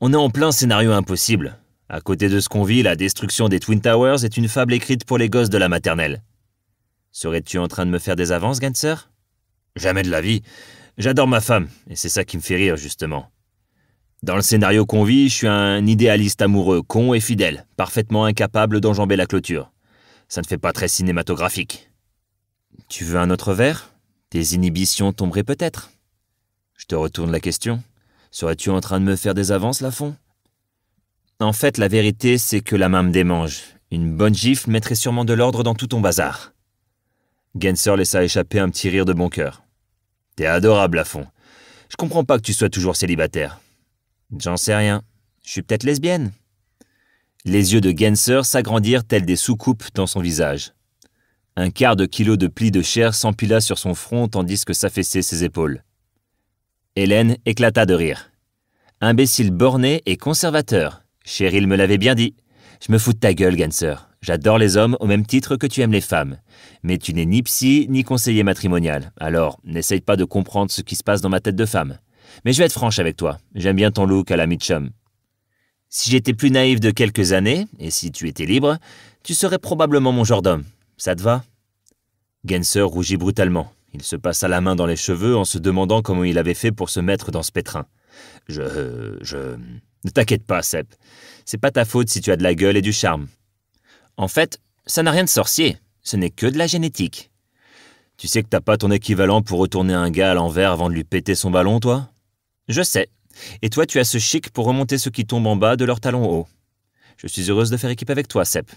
On est en plein scénario impossible. À côté de ce qu'on vit, la destruction des Twin Towers est une fable écrite pour les gosses de la maternelle. Serais-tu en train de me faire des avances, Ganser Jamais de la vie. J'adore ma femme, et c'est ça qui me fait rire, justement. Dans le scénario qu'on vit, je suis un idéaliste amoureux, con et fidèle, parfaitement incapable d'enjamber la clôture. Ça ne fait pas très cinématographique. Tu veux un autre verre Tes inhibitions tomberaient peut-être. Je te retourne la question. Serais-tu en train de me faire des avances, Lafon ?»« En fait, la vérité, c'est que la main me démange. Une bonne gifle mettrait sûrement de l'ordre dans tout ton bazar. Genser laissa échapper un petit rire de bon cœur. T'es adorable, Lafon. Je comprends pas que tu sois toujours célibataire. J'en sais rien. Je suis peut-être lesbienne. Les yeux de Genser s'agrandirent tels des soucoupes dans son visage. Un quart de kilo de plis de chair s'empila sur son front tandis que s'affaissaient ses épaules. Hélène éclata de rire. Imbécile borné et conservateur. Cheryl me l'avait bien dit. Je me fous de ta gueule, Genser. J'adore les hommes au même titre que tu aimes les femmes. Mais tu n'es ni psy ni conseiller matrimonial, alors n'essaye pas de comprendre ce qui se passe dans ma tête de femme. Mais je vais être franche avec toi, j'aime bien ton look à la Mitchum. Si j'étais plus naïf de quelques années, et si tu étais libre, tu serais probablement mon genre d'homme. Ça te va Genser rougit brutalement. Il se passa la main dans les cheveux en se demandant comment il avait fait pour se mettre dans ce pétrin. Je. Euh, je. Ne t'inquiète pas, Sepp. C'est pas ta faute si tu as de la gueule et du charme. En fait, ça n'a rien de sorcier. Ce n'est que de la génétique. Tu sais que t'as pas ton équivalent pour retourner un gars à l'envers avant de lui péter son ballon, toi je sais. Et toi, tu as ce chic pour remonter ceux qui tombent en bas de leurs talons hauts. Je suis heureuse de faire équipe avec toi, Sep.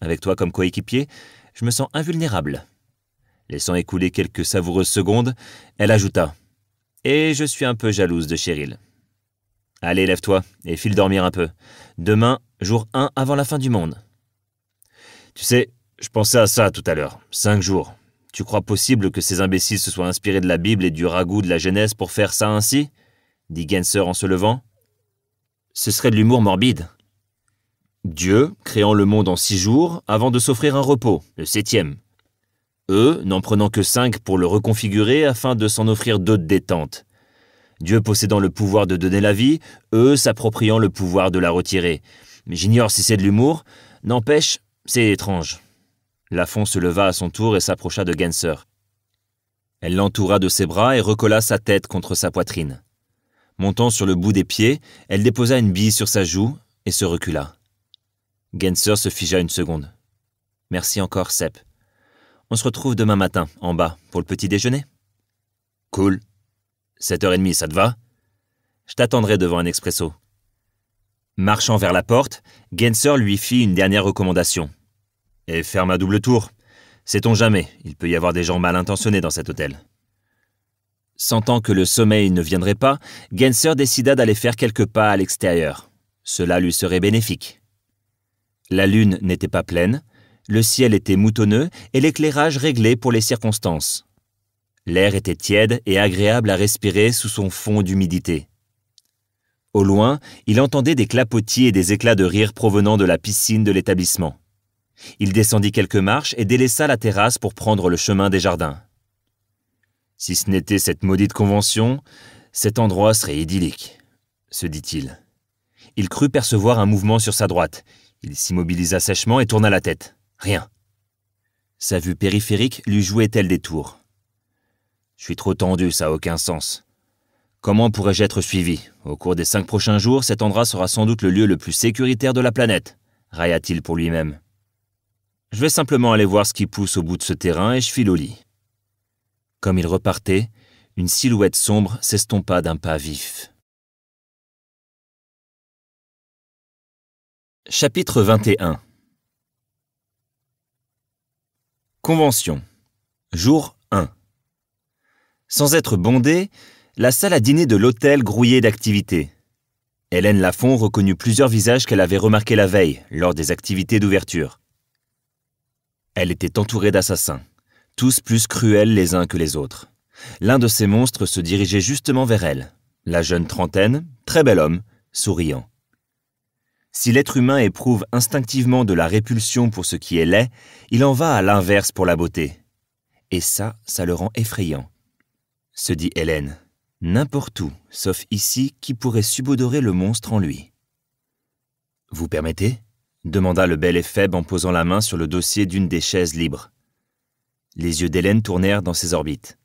Avec toi comme coéquipier, je me sens invulnérable. Laissant écouler quelques savoureuses secondes, elle ajouta Et je suis un peu jalouse de Cheryl. Allez, lève-toi et file dormir un peu. Demain, jour 1 avant la fin du monde. Tu sais, je pensais à ça tout à l'heure. Cinq jours. Tu crois possible que ces imbéciles se soient inspirés de la Bible et du ragoût de la Genèse pour faire ça ainsi dit Genser en se levant. Ce serait de l'humour morbide. Dieu, créant le monde en six jours, avant de s'offrir un repos, le septième. Eux, n'en prenant que cinq pour le reconfigurer afin de s'en offrir d'autres détentes. Dieu possédant le pouvoir de donner la vie, eux s'appropriant le pouvoir de la retirer. Mais J'ignore si c'est de l'humour, n'empêche, c'est étrange. Lafon se leva à son tour et s'approcha de Genser. Elle l'entoura de ses bras et recolla sa tête contre sa poitrine. Montant sur le bout des pieds, elle déposa une bille sur sa joue et se recula. Genser se figea une seconde. Merci encore, Sepp. On se retrouve demain matin, en bas, pour le petit déjeuner. Cool. 7h30, ça te va Je t'attendrai devant un expresso. Marchant vers la porte, Genser lui fit une dernière recommandation. Et ferme à double tour. Sait-on jamais, il peut y avoir des gens mal intentionnés dans cet hôtel. Sentant que le sommeil ne viendrait pas, Genser décida d'aller faire quelques pas à l'extérieur. Cela lui serait bénéfique. La lune n'était pas pleine, le ciel était moutonneux et l'éclairage réglé pour les circonstances. L'air était tiède et agréable à respirer sous son fond d'humidité. Au loin, il entendait des clapotis et des éclats de rire provenant de la piscine de l'établissement. Il descendit quelques marches et délaissa la terrasse pour prendre le chemin des jardins. Si ce n'était cette maudite convention, cet endroit serait idyllique, se dit-il. Il crut percevoir un mouvement sur sa droite. Il s'immobilisa sèchement et tourna la tête. Rien. Sa vue périphérique lui jouait-elle des tours Je suis trop tendu, ça n'a aucun sens. Comment pourrais-je être suivi Au cours des cinq prochains jours, cet endroit sera sans doute le lieu le plus sécuritaire de la planète, railla-t-il pour lui-même. Je vais simplement aller voir ce qui pousse au bout de ce terrain et je file au lit. Comme il repartait, une silhouette sombre s'estompa d'un pas vif. Chapitre 21 Convention Jour 1 Sans être bondée, la salle à dîner de l'hôtel grouillait d'activités. Hélène Lafont reconnut plusieurs visages qu'elle avait remarqués la veille, lors des activités d'ouverture. Elle était entourée d'assassins tous plus cruels les uns que les autres. L'un de ces monstres se dirigeait justement vers elle, la jeune trentaine, très bel homme, souriant. Si l'être humain éprouve instinctivement de la répulsion pour ce qui est laid, il en va à l'inverse pour la beauté. Et ça, ça le rend effrayant. Se dit Hélène, n'importe où, sauf ici, qui pourrait subodorer le monstre en lui. Vous permettez demanda le bel Éphèbe en posant la main sur le dossier d'une des chaises libres. Les yeux d'Hélène tournèrent dans ses orbites.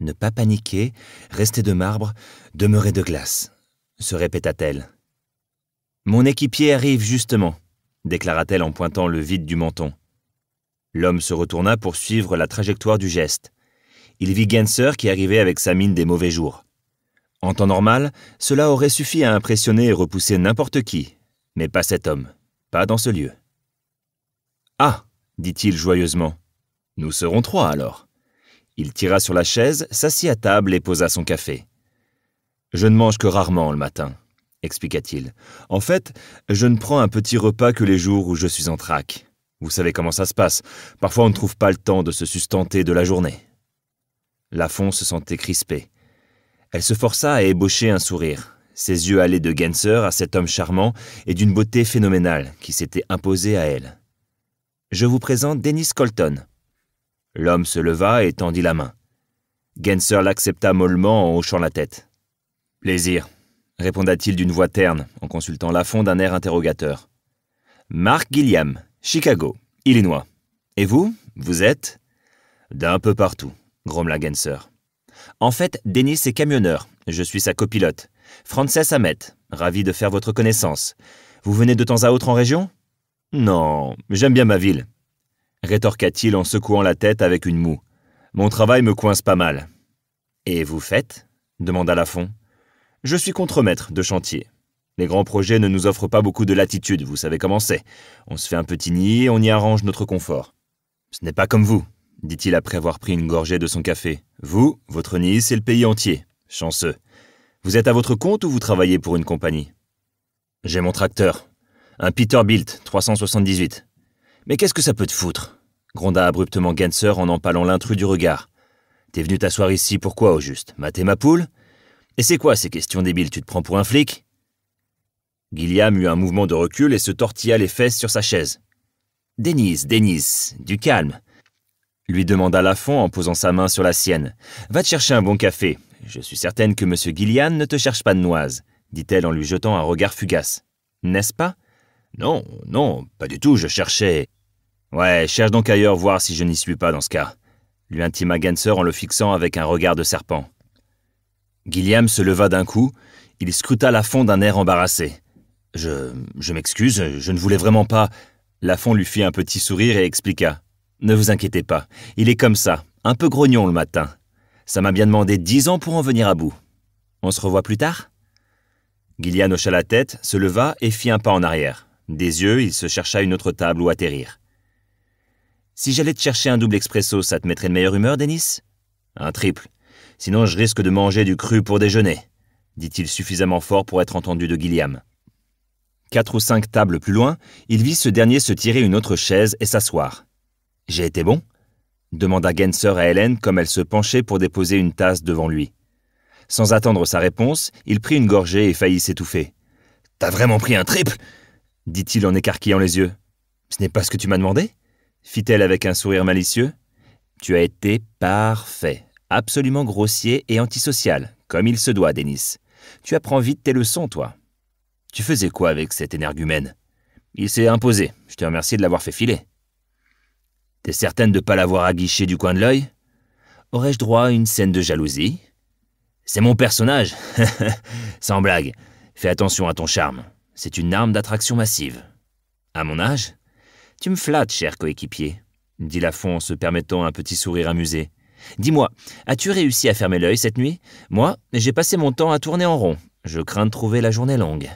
Ne pas paniquer, rester de marbre, demeurer de glace, se répéta-t-elle. Mon équipier arrive justement, déclara-t-elle en pointant le vide du menton. L'homme se retourna pour suivre la trajectoire du geste. Il vit Genser qui arrivait avec sa mine des mauvais jours. En temps normal, cela aurait suffi à impressionner et repousser n'importe qui, mais pas cet homme, pas dans ce lieu. Ah dit-il joyeusement, nous serons trois alors. Il tira sur la chaise, s'assit à table et posa son café. Je ne mange que rarement le matin, expliqua-t-il. En fait, je ne prends un petit repas que les jours où je suis en trac. Vous savez comment ça se passe. Parfois, on ne trouve pas le temps de se sustenter de la journée. Lafon se sentait crispée. Elle se força à ébaucher un sourire. Ses yeux allaient de Genser à cet homme charmant et d'une beauté phénoménale qui s'était imposée à elle. Je vous présente Dennis Colton, L'homme se leva et tendit la main. Genser l'accepta mollement en hochant la tête. Plaisir, répondit-il d'une voix terne, en consultant la fond d'un air interrogateur. Mark Gilliam, Chicago, Illinois. Et vous, vous êtes D'un peu partout, grommela Genser. En fait, Denis est camionneur. Je suis sa copilote. Frances Hammet, ravi de faire votre connaissance. Vous venez de temps à autre en région Non, j'aime bien ma ville, rétorqua-t-il en secouant la tête avec une moue. Mon travail me coince pas mal. Et vous faites demanda Lafont. Je suis contremaître de chantier. Les grands projets ne nous offrent pas beaucoup de latitude, vous savez comment c'est. On se fait un petit nid et on y arrange notre confort. Ce n'est pas comme vous, dit-il après avoir pris une gorgée de son café. Vous, votre nid, c'est le pays entier. Chanceux. Vous êtes à votre compte ou vous travaillez pour une compagnie J'ai mon tracteur. Un Peterbilt 378. Mais qu'est-ce que ça peut te foutre gronda abruptement Ganser en empalant l'intrus du regard. T'es venu t'asseoir ici pourquoi au juste Mater ma poule Et c'est quoi ces questions débiles Tu te prends pour un flic Guilliam eut un mouvement de recul et se tortilla les fesses sur sa chaise. Denise, Denise, du calme lui demanda Lafont en posant sa main sur la sienne. Va te chercher un bon café. Je suis certaine que M. Gillian ne te cherche pas de noise, dit-elle en lui jetant un regard fugace. N'est-ce pas non, non, pas du tout, je cherchais. Ouais, cherche donc ailleurs voir si je n'y suis pas dans ce cas, lui intima Ganser en le fixant avec un regard de serpent. Guilliam se leva d'un coup, il scruta fond d'un air embarrassé. Je. je m'excuse, je ne voulais vraiment pas. Lafont lui fit un petit sourire et expliqua. Ne vous inquiétez pas, il est comme ça, un peu grognon le matin. Ça m'a bien demandé dix ans pour en venir à bout. On se revoit plus tard Guilliam hocha la tête, se leva et fit un pas en arrière. Des yeux, il se chercha une autre table où atterrir. Si j'allais te chercher un double expresso, ça te mettrait de meilleure humeur, Denis Un triple. Sinon, je risque de manger du cru pour déjeuner, dit-il suffisamment fort pour être entendu de Gilliam. Quatre ou cinq tables plus loin, il vit ce dernier se tirer une autre chaise et s'asseoir. J'ai été bon demanda Genser à Hélène comme elle se penchait pour déposer une tasse devant lui. Sans attendre sa réponse, il prit une gorgée et faillit s'étouffer. T'as vraiment pris un triple dit-il en écarquillant les yeux. Ce n'est pas ce que tu m'as demandé fit-elle avec un sourire malicieux. Tu as été parfait, absolument grossier et antisocial, comme il se doit, Denis. Tu apprends vite tes leçons, toi. Tu faisais quoi avec cet énergumène Il s'est imposé. Je te remercie de l'avoir fait filer. T'es certaine de ne pas l'avoir aguiché du coin de l'œil Aurais-je droit à une scène de jalousie C'est mon personnage Sans blague. Fais attention à ton charme. C'est une arme d'attraction massive. À mon âge Tu me flattes, cher coéquipier, dit Lafont en se permettant un petit sourire amusé. Dis-moi, as-tu réussi à fermer l'œil cette nuit Moi, j'ai passé mon temps à tourner en rond. Je crains de trouver la journée longue.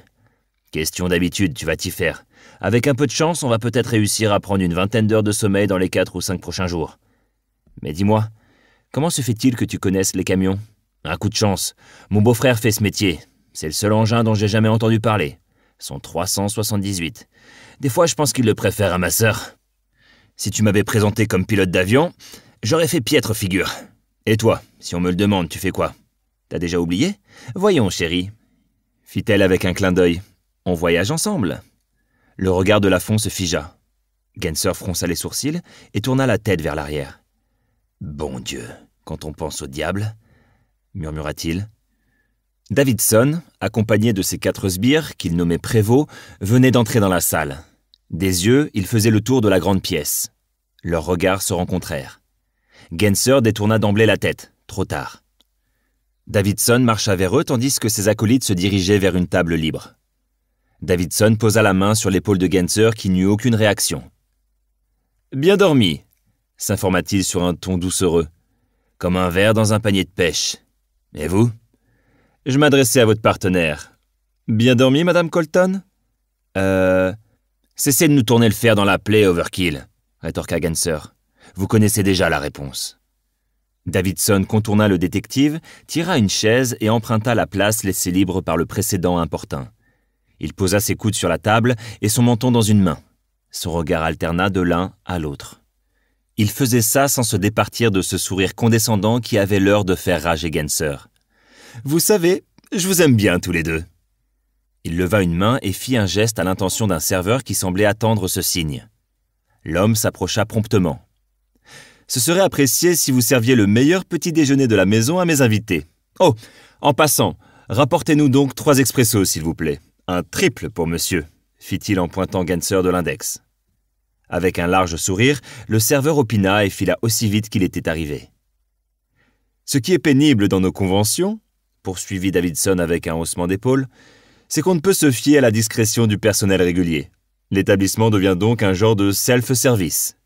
Question d'habitude, tu vas t'y faire. Avec un peu de chance, on va peut-être réussir à prendre une vingtaine d'heures de sommeil dans les quatre ou cinq prochains jours. Mais dis-moi, comment se fait-il que tu connaisses les camions Un coup de chance. Mon beau-frère fait ce métier. C'est le seul engin dont j'ai jamais entendu parler sont 378. Des fois, je pense qu'il le préfère à ma sœur. Si tu m'avais présenté comme pilote d'avion, j'aurais fait piètre figure. Et toi, si on me le demande, tu fais quoi T'as déjà oublié Voyons, chérie. Fit-elle avec un clin d'œil. On voyage ensemble. Le regard de Lafont se figea. Genser fronça les sourcils et tourna la tête vers l'arrière. Bon Dieu, quand on pense au diable, murmura-t-il. Davidson, accompagné de ses quatre sbires, qu'il nommait prévôt, venait d'entrer dans la salle. Des yeux, il faisait le tour de la grande pièce. Leurs regards se rencontrèrent. Genser détourna d'emblée la tête, trop tard. Davidson marcha vers eux tandis que ses acolytes se dirigeaient vers une table libre. Davidson posa la main sur l'épaule de Genser qui n'eut aucune réaction. Bien dormi, s'informa-t-il sur un ton doucereux, comme un verre dans un panier de pêche. Et vous je m'adressais à votre partenaire. Bien dormi, Madame Colton Euh. Cessez de nous tourner le fer dans la plaie, Overkill, rétorqua Ganser. Vous connaissez déjà la réponse. Davidson contourna le détective, tira une chaise et emprunta la place laissée libre par le précédent importun. Il posa ses coudes sur la table et son menton dans une main. Son regard alterna de l'un à l'autre. Il faisait ça sans se départir de ce sourire condescendant qui avait l'heure de faire rager Ganser. Vous savez, je vous aime bien tous les deux. Il leva une main et fit un geste à l'intention d'un serveur qui semblait attendre ce signe. L'homme s'approcha promptement. Ce serait apprécié si vous serviez le meilleur petit déjeuner de la maison à mes invités. Oh, en passant, rapportez-nous donc trois expressos, s'il vous plaît. Un triple pour monsieur, fit-il en pointant Ganser de l'index. Avec un large sourire, le serveur opina et fila aussi vite qu'il était arrivé. Ce qui est pénible dans nos conventions, poursuivit Davidson avec un haussement d'épaule, c'est qu'on ne peut se fier à la discrétion du personnel régulier. L'établissement devient donc un genre de self-service.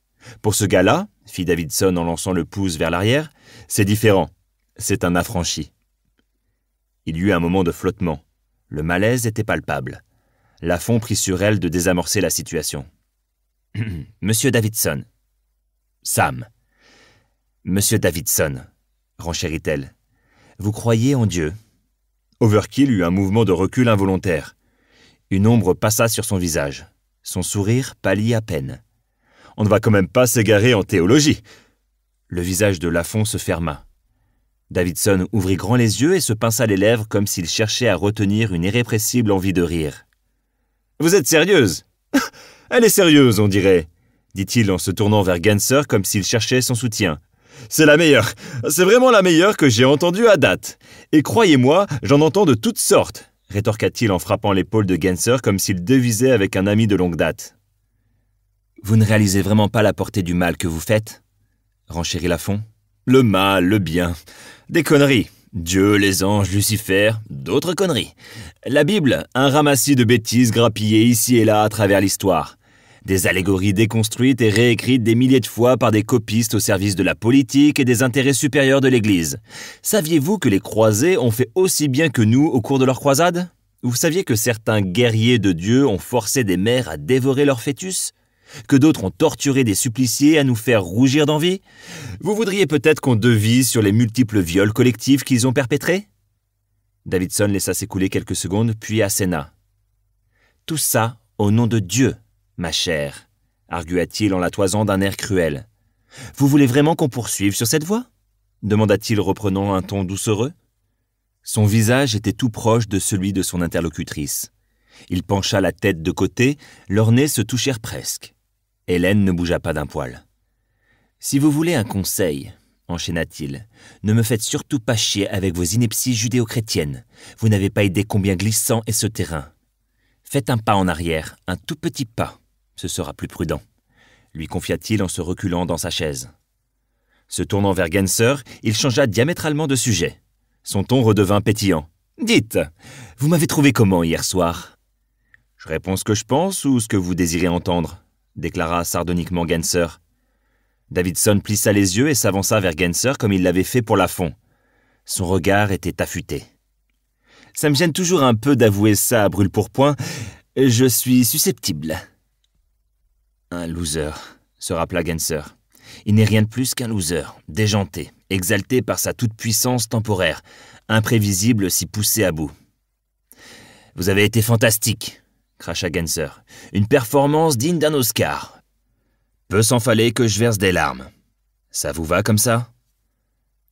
Pour ce gars-là, fit Davidson en lançant le pouce vers l'arrière, c'est différent. C'est un affranchi. Il y eut un moment de flottement. Le malaise était palpable. Lafont prit sur elle de désamorcer la situation. Monsieur Davidson. Sam. Monsieur Davidson, renchérit-elle. Vous croyez en Dieu Overkill eut un mouvement de recul involontaire. Une ombre passa sur son visage. Son sourire pâlit à peine. On ne va quand même pas s'égarer en théologie. Le visage de Laffont se ferma. Davidson ouvrit grand les yeux et se pinça les lèvres comme s'il cherchait à retenir une irrépressible envie de rire. Vous êtes sérieuse Elle est sérieuse, on dirait, dit-il en se tournant vers Ganser comme s'il cherchait son soutien. C'est la meilleure. C'est vraiment la meilleure que j'ai entendue à date. Et croyez-moi, j'en entends de toutes sortes, rétorqua-t-il en frappant l'épaule de Genser comme s'il devisait avec un ami de longue date. Vous ne réalisez vraiment pas la portée du mal que vous faites renchérit Lafont. Le mal, le bien. Des conneries. Dieu, les anges, Lucifer, d'autres conneries. La Bible, un ramassis de bêtises grappillées ici et là à travers l'histoire. Des allégories déconstruites et réécrites des milliers de fois par des copistes au service de la politique et des intérêts supérieurs de l'Église. Saviez-vous que les croisés ont fait aussi bien que nous au cours de leur croisade Vous saviez que certains guerriers de Dieu ont forcé des mères à dévorer leurs fœtus que d'autres ont torturé des suppliciés à nous faire rougir d'envie Vous voudriez peut-être qu'on devise sur les multiples viols collectifs qu'ils ont perpétrés Davidson laissa s'écouler quelques secondes, puis asséna. Tout ça au nom de Dieu ma chère, argua-t-il en la toisant d'un air cruel. Vous voulez vraiment qu'on poursuive sur cette voie demanda-t-il reprenant un ton doucereux. Son visage était tout proche de celui de son interlocutrice. Il pencha la tête de côté, leurs nez se touchèrent presque. Hélène ne bougea pas d'un poil. Si vous voulez un conseil, enchaîna-t-il, ne me faites surtout pas chier avec vos inepties judéo-chrétiennes. Vous n'avez pas idée combien glissant est ce terrain. Faites un pas en arrière, un tout petit pas. Ce sera plus prudent, lui confia-t-il en se reculant dans sa chaise. Se tournant vers Genser, il changea diamétralement de sujet. Son ton redevint pétillant. Dites, vous m'avez trouvé comment hier soir Je réponds ce que je pense ou ce que vous désirez entendre, déclara sardoniquement Genser. Davidson plissa les yeux et s'avança vers Genser comme il l'avait fait pour la fond. Son regard était affûté. Ça me gêne toujours un peu d'avouer ça à brûle-pourpoint. Je suis susceptible. Un loser, se rappela Genser. Il n'est rien de plus qu'un loser, déjanté, exalté par sa toute-puissance temporaire, imprévisible si poussé à bout. Vous avez été fantastique, cracha Genser. Une performance digne d'un Oscar. Peu s'en fallait que je verse des larmes. Ça vous va comme ça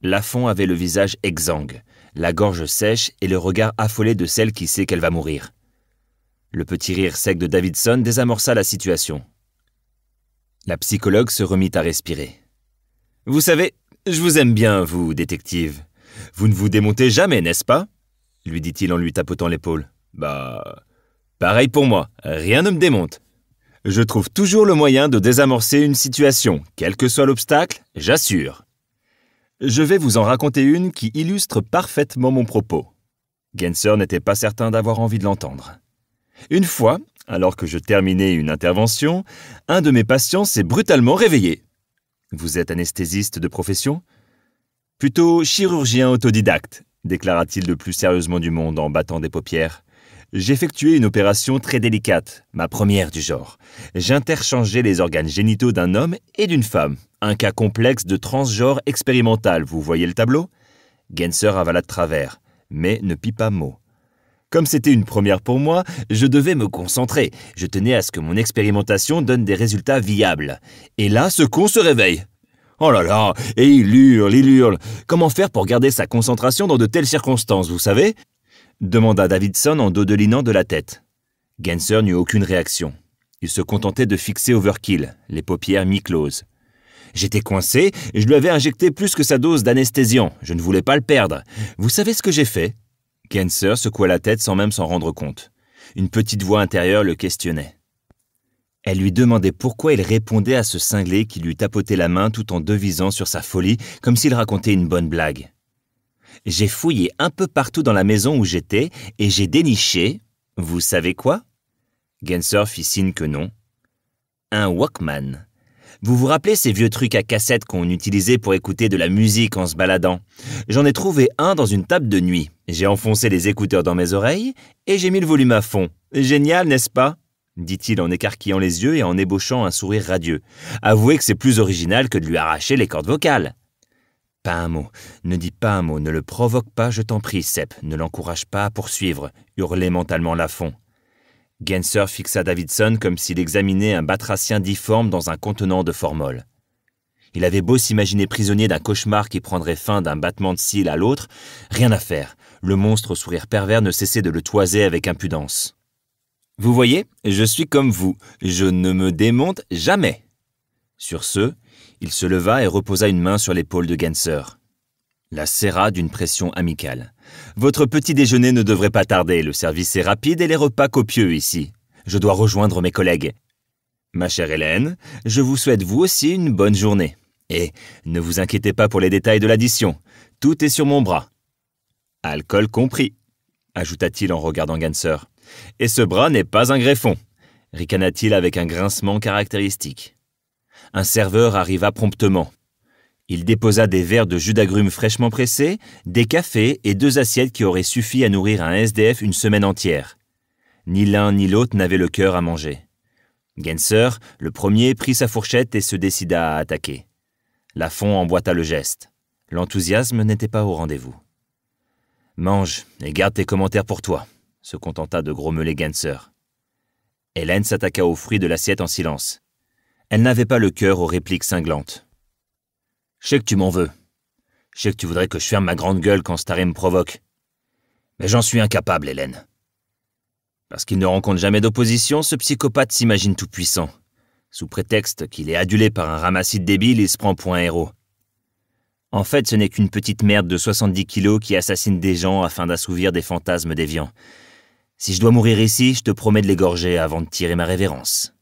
Lafon avait le visage exsangue, la gorge sèche et le regard affolé de celle qui sait qu'elle va mourir. Le petit rire sec de Davidson désamorça la situation. La psychologue se remit à respirer. Vous savez, je vous aime bien, vous, détective. Vous ne vous démontez jamais, n'est-ce pas lui dit-il en lui tapotant l'épaule. Bah. Pareil pour moi, rien ne me démonte. Je trouve toujours le moyen de désamorcer une situation, quel que soit l'obstacle, j'assure. Je vais vous en raconter une qui illustre parfaitement mon propos. Genser n'était pas certain d'avoir envie de l'entendre. Une fois, alors que je terminais une intervention, un de mes patients s'est brutalement réveillé. Vous êtes anesthésiste de profession Plutôt chirurgien autodidacte, déclara-t-il le plus sérieusement du monde en battant des paupières. J'effectuais une opération très délicate, ma première du genre. J'interchangeais les organes génitaux d'un homme et d'une femme. Un cas complexe de transgenre expérimental, vous voyez le tableau Genser avala de travers, mais ne pas mot. Comme c'était une première pour moi, je devais me concentrer. Je tenais à ce que mon expérimentation donne des résultats viables. Et là, ce con se réveille. Oh là là, et il hurle, il hurle. Comment faire pour garder sa concentration dans de telles circonstances, vous savez demanda Davidson en dodelinant de la tête. Genser n'eut aucune réaction. Il se contentait de fixer Overkill, les paupières mi-closes. J'étais coincé, je lui avais injecté plus que sa dose d'anesthésiant. Je ne voulais pas le perdre. Vous savez ce que j'ai fait Genser secoua la tête sans même s'en rendre compte. Une petite voix intérieure le questionnait. Elle lui demandait pourquoi il répondait à ce cinglé qui lui tapotait la main tout en devisant sur sa folie comme s'il racontait une bonne blague. J'ai fouillé un peu partout dans la maison où j'étais et j'ai déniché, vous savez quoi Genser fit signe que non, un Walkman. Vous vous rappelez ces vieux trucs à cassette qu'on utilisait pour écouter de la musique en se baladant J'en ai trouvé un dans une table de nuit. J'ai enfoncé les écouteurs dans mes oreilles et j'ai mis le volume à fond. Génial, n'est-ce pas dit-il en écarquillant les yeux et en ébauchant un sourire radieux. Avouez que c'est plus original que de lui arracher les cordes vocales. Pas un mot, ne dis pas un mot, ne le provoque pas, je t'en prie, Sep, ne l'encourage pas à poursuivre, hurlait mentalement fond. » Genser fixa Davidson comme s'il examinait un batracien difforme dans un contenant de formol. Il avait beau s'imaginer prisonnier d'un cauchemar qui prendrait fin d'un battement de cils à l'autre, rien à faire. Le monstre au sourire pervers ne cessait de le toiser avec impudence. Vous voyez, je suis comme vous, je ne me démonte jamais. Sur ce, il se leva et reposa une main sur l'épaule de Genser. La serra d'une pression amicale. Votre petit déjeuner ne devrait pas tarder, le service est rapide et les repas copieux ici. Je dois rejoindre mes collègues. Ma chère Hélène, je vous souhaite vous aussi une bonne journée. Et ne vous inquiétez pas pour les détails de l'addition, tout est sur mon bras. Alcool compris, ajouta-t-il en regardant Ganser. Et ce bras n'est pas un greffon, ricana-t-il avec un grincement caractéristique. Un serveur arriva promptement. Il déposa des verres de jus d'agrumes fraîchement pressés, des cafés et deux assiettes qui auraient suffi à nourrir un SDF une semaine entière. Ni l'un ni l'autre n'avaient le cœur à manger. Genser, le premier, prit sa fourchette et se décida à attaquer. Lafont emboîta le geste. L'enthousiasme n'était pas au rendez-vous. Mange et garde tes commentaires pour toi, se contenta de grommeler Genser. Hélène s'attaqua aux fruits de l'assiette en silence. Elle n'avait pas le cœur aux répliques cinglantes. Je sais que tu m'en veux. Je sais que tu voudrais que je ferme ma grande gueule quand Staré me provoque. Mais j'en suis incapable, Hélène. Parce qu'il ne rencontre jamais d'opposition, ce psychopathe s'imagine tout puissant. Sous prétexte qu'il est adulé par un ramassis de débiles, il se prend pour un héros. En fait, ce n'est qu'une petite merde de 70 kilos qui assassine des gens afin d'assouvir des fantasmes déviants. Si je dois mourir ici, je te promets de l'égorger avant de tirer ma révérence.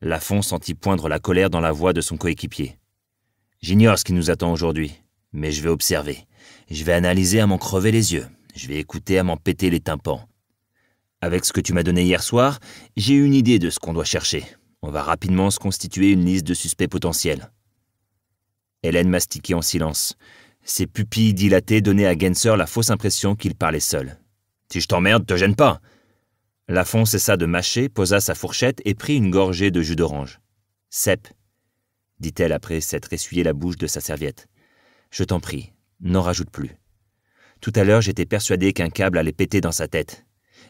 Lafon sentit poindre la colère dans la voix de son coéquipier. J'ignore ce qui nous attend aujourd'hui, mais je vais observer. Je vais analyser à m'en crever les yeux. Je vais écouter à m'en péter les tympans. Avec ce que tu m'as donné hier soir, j'ai une idée de ce qu'on doit chercher. On va rapidement se constituer une liste de suspects potentiels. Hélène mastiquait en silence. Ses pupilles dilatées donnaient à Genser la fausse impression qu'il parlait seul. Si je t'emmerde, te gêne pas. Lafon cessa de mâcher, posa sa fourchette et prit une gorgée de jus d'orange. Cep dit-elle après s'être essuyé la bouche de sa serviette. Je t'en prie, n'en rajoute plus. Tout à l'heure, j'étais persuadé qu'un câble allait péter dans sa tête.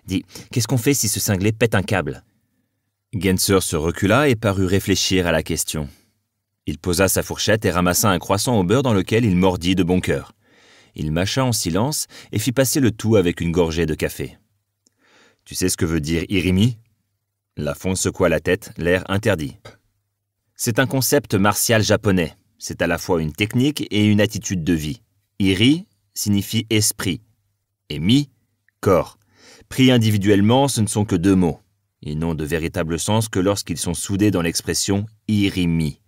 Dis, qu'est-ce qu'on fait si ce cinglé pète un câble Genser se recula et parut réfléchir à la question. Il posa sa fourchette et ramassa un croissant au beurre dans lequel il mordit de bon cœur. Il mâcha en silence et fit passer le tout avec une gorgée de café. Tu sais ce que veut dire Irimi La fonce secoua la tête, l'air interdit. C'est un concept martial japonais. C'est à la fois une technique et une attitude de vie. Iri signifie esprit et mi corps. Pris individuellement, ce ne sont que deux mots. Ils n'ont de véritable sens que lorsqu'ils sont soudés dans l'expression irimi.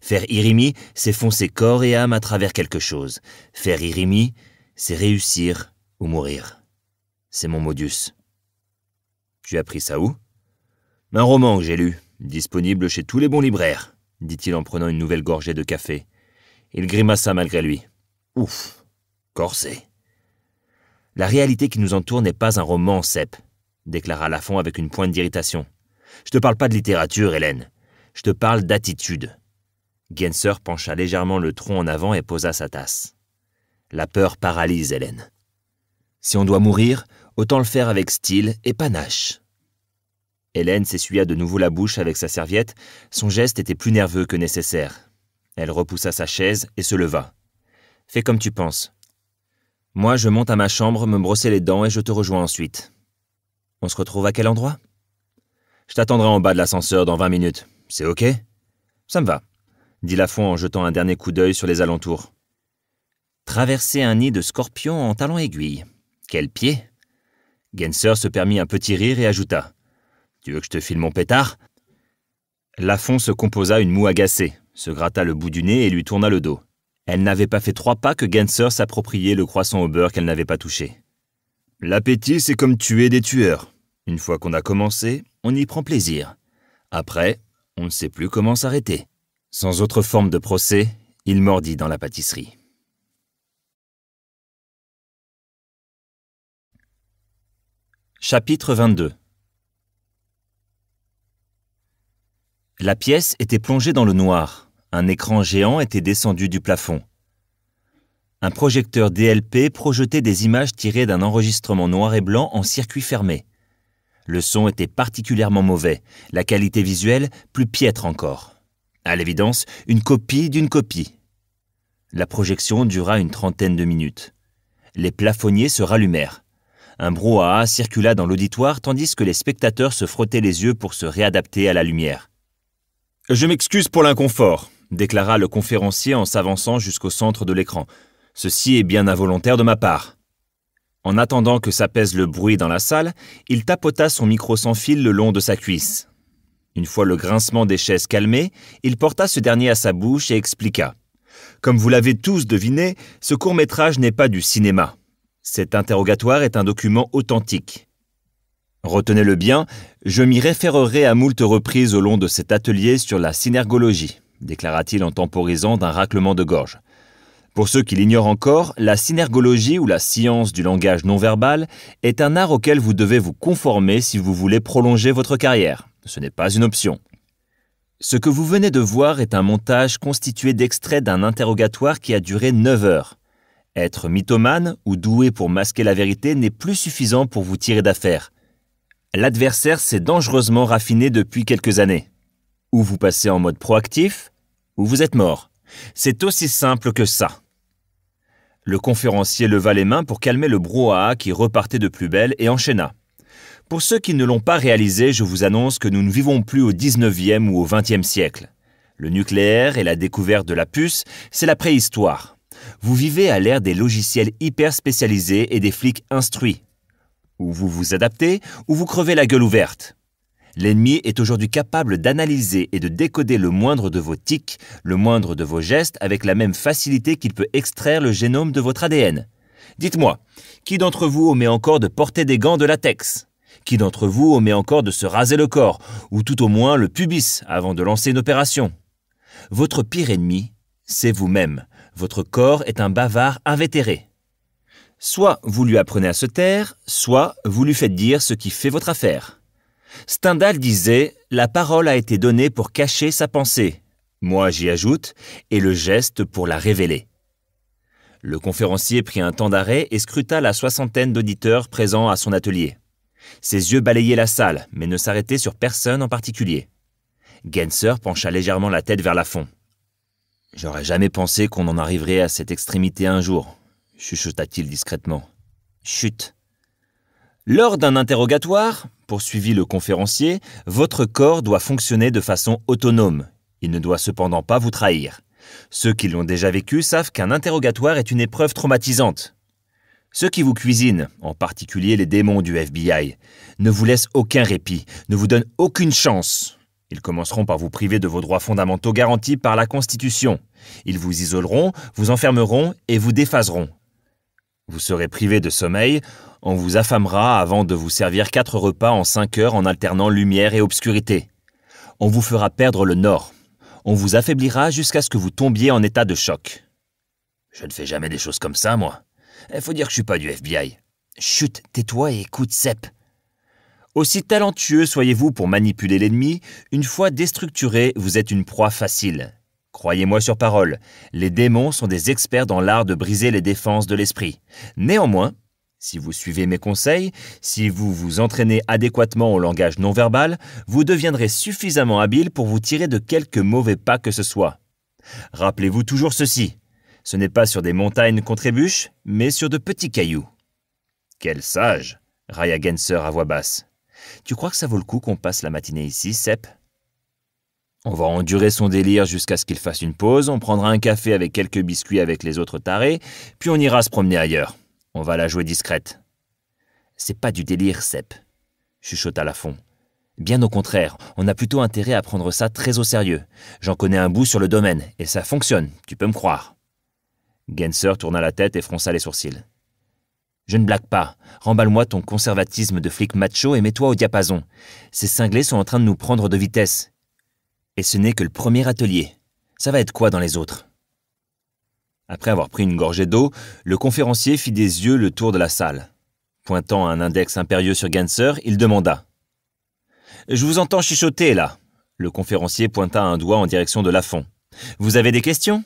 Faire irimi, c'est foncer corps et âme à travers quelque chose. Faire irimi, c'est réussir ou mourir. C'est mon modus. Tu as pris ça où Un roman que j'ai lu. Disponible chez tous les bons libraires, dit-il en prenant une nouvelle gorgée de café. Il grimaça malgré lui. Ouf, Corset !»« La réalité qui nous entoure n'est pas un roman, Cep, déclara Lafont avec une pointe d'irritation. Je te parle pas de littérature, Hélène. Je te parle d'attitude. Genser pencha légèrement le tronc en avant et posa sa tasse. La peur paralyse Hélène. Si on doit mourir, autant le faire avec style et panache. Hélène s'essuya de nouveau la bouche avec sa serviette. Son geste était plus nerveux que nécessaire. Elle repoussa sa chaise et se leva. Fais comme tu penses. Moi, je monte à ma chambre, me brosser les dents et je te rejoins ensuite. On se retrouve à quel endroit Je t'attendrai en bas de l'ascenseur dans 20 minutes. C'est OK Ça me va, dit Lafont en jetant un dernier coup d'œil sur les alentours. Traverser un nid de scorpions en talons aiguilles. Quel pied Genser se permit un petit rire et ajouta tu veux que je te file mon pétard Lafon se composa une moue agacée, se gratta le bout du nez et lui tourna le dos. Elle n'avait pas fait trois pas que Genser s'appropriait le croissant au beurre qu'elle n'avait pas touché. L'appétit, c'est comme tuer des tueurs. Une fois qu'on a commencé, on y prend plaisir. Après, on ne sait plus comment s'arrêter. Sans autre forme de procès, il mordit dans la pâtisserie. Chapitre 22 La pièce était plongée dans le noir. Un écran géant était descendu du plafond. Un projecteur DLP projetait des images tirées d'un enregistrement noir et blanc en circuit fermé. Le son était particulièrement mauvais, la qualité visuelle plus piètre encore. À l'évidence, une copie d'une copie. La projection dura une trentaine de minutes. Les plafonniers se rallumèrent. Un brouhaha circula dans l'auditoire tandis que les spectateurs se frottaient les yeux pour se réadapter à la lumière. Je m'excuse pour l'inconfort, déclara le conférencier en s'avançant jusqu'au centre de l'écran. Ceci est bien involontaire de ma part. En attendant que s'apaise le bruit dans la salle, il tapota son micro sans fil le long de sa cuisse. Une fois le grincement des chaises calmé, il porta ce dernier à sa bouche et expliqua. Comme vous l'avez tous deviné, ce court métrage n'est pas du cinéma. Cet interrogatoire est un document authentique. Retenez-le bien, je m'y référerai à moult reprises au long de cet atelier sur la synergologie, déclara-t-il en temporisant d'un raclement de gorge. Pour ceux qui l'ignorent encore, la synergologie ou la science du langage non verbal est un art auquel vous devez vous conformer si vous voulez prolonger votre carrière. Ce n'est pas une option. Ce que vous venez de voir est un montage constitué d'extraits d'un interrogatoire qui a duré 9 heures. Être mythomane ou doué pour masquer la vérité n'est plus suffisant pour vous tirer d'affaire l'adversaire s'est dangereusement raffiné depuis quelques années. Ou vous passez en mode proactif, ou vous êtes mort. C'est aussi simple que ça. Le conférencier leva les mains pour calmer le brouhaha qui repartait de plus belle et enchaîna. Pour ceux qui ne l'ont pas réalisé, je vous annonce que nous ne vivons plus au 19e ou au 20e siècle. Le nucléaire et la découverte de la puce, c'est la préhistoire. Vous vivez à l'ère des logiciels hyper spécialisés et des flics instruits. Ou vous vous adaptez, ou vous crevez la gueule ouverte. L'ennemi est aujourd'hui capable d'analyser et de décoder le moindre de vos tics, le moindre de vos gestes, avec la même facilité qu'il peut extraire le génome de votre ADN. Dites-moi, qui d'entre vous omet encore de porter des gants de latex Qui d'entre vous omet encore de se raser le corps, ou tout au moins le pubis, avant de lancer une opération Votre pire ennemi, c'est vous-même. Votre corps est un bavard invétéré. Soit vous lui apprenez à se taire, soit vous lui faites dire ce qui fait votre affaire. Stendhal disait La parole a été donnée pour cacher sa pensée. Moi j'y ajoute Et le geste pour la révéler. Le conférencier prit un temps d'arrêt et scruta la soixantaine d'auditeurs présents à son atelier. Ses yeux balayaient la salle, mais ne s'arrêtaient sur personne en particulier. Genser pencha légèrement la tête vers la fond. J'aurais jamais pensé qu'on en arriverait à cette extrémité un jour, chuchota-t-il discrètement. Chut. Lors d'un interrogatoire, poursuivit le conférencier, votre corps doit fonctionner de façon autonome. Il ne doit cependant pas vous trahir. Ceux qui l'ont déjà vécu savent qu'un interrogatoire est une épreuve traumatisante. Ceux qui vous cuisinent, en particulier les démons du FBI, ne vous laissent aucun répit, ne vous donnent aucune chance. Ils commenceront par vous priver de vos droits fondamentaux garantis par la Constitution. Ils vous isoleront, vous enfermeront et vous déphaseront. Vous serez privé de sommeil, on vous affamera avant de vous servir quatre repas en cinq heures en alternant lumière et obscurité. On vous fera perdre le nord. On vous affaiblira jusqu'à ce que vous tombiez en état de choc. Je ne fais jamais des choses comme ça, moi. Il eh, faut dire que je suis pas du FBI. Chut, tais-toi et écoute Sepp. Aussi talentueux soyez-vous pour manipuler l'ennemi, une fois déstructuré, vous êtes une proie facile. Croyez-moi sur parole, les démons sont des experts dans l'art de briser les défenses de l'esprit. Néanmoins, si vous suivez mes conseils, si vous vous entraînez adéquatement au langage non verbal, vous deviendrez suffisamment habile pour vous tirer de quelque mauvais pas que ce soit. Rappelez-vous toujours ceci, ce n'est pas sur des montagnes qu'on trébuche, mais sur de petits cailloux. Quel sage railla Genser à voix basse. Tu crois que ça vaut le coup qu'on passe la matinée ici, Sepp on va endurer son délire jusqu'à ce qu'il fasse une pause, on prendra un café avec quelques biscuits avec les autres tarés, puis on ira se promener ailleurs. On va la jouer discrète. C'est pas du délire, Sepp, chuchota fond. « Bien au contraire, on a plutôt intérêt à prendre ça très au sérieux. J'en connais un bout sur le domaine, et ça fonctionne, tu peux me croire. Genser tourna la tête et fronça les sourcils. Je ne blague pas. Remballe-moi ton conservatisme de flic macho et mets-toi au diapason. Ces cinglés sont en train de nous prendre de vitesse. Et ce n'est que le premier atelier. Ça va être quoi dans les autres Après avoir pris une gorgée d'eau, le conférencier fit des yeux le tour de la salle. Pointant un index impérieux sur Ganser, il demanda Je vous entends chuchoter, là. Le conférencier pointa un doigt en direction de Lafont. Vous avez des questions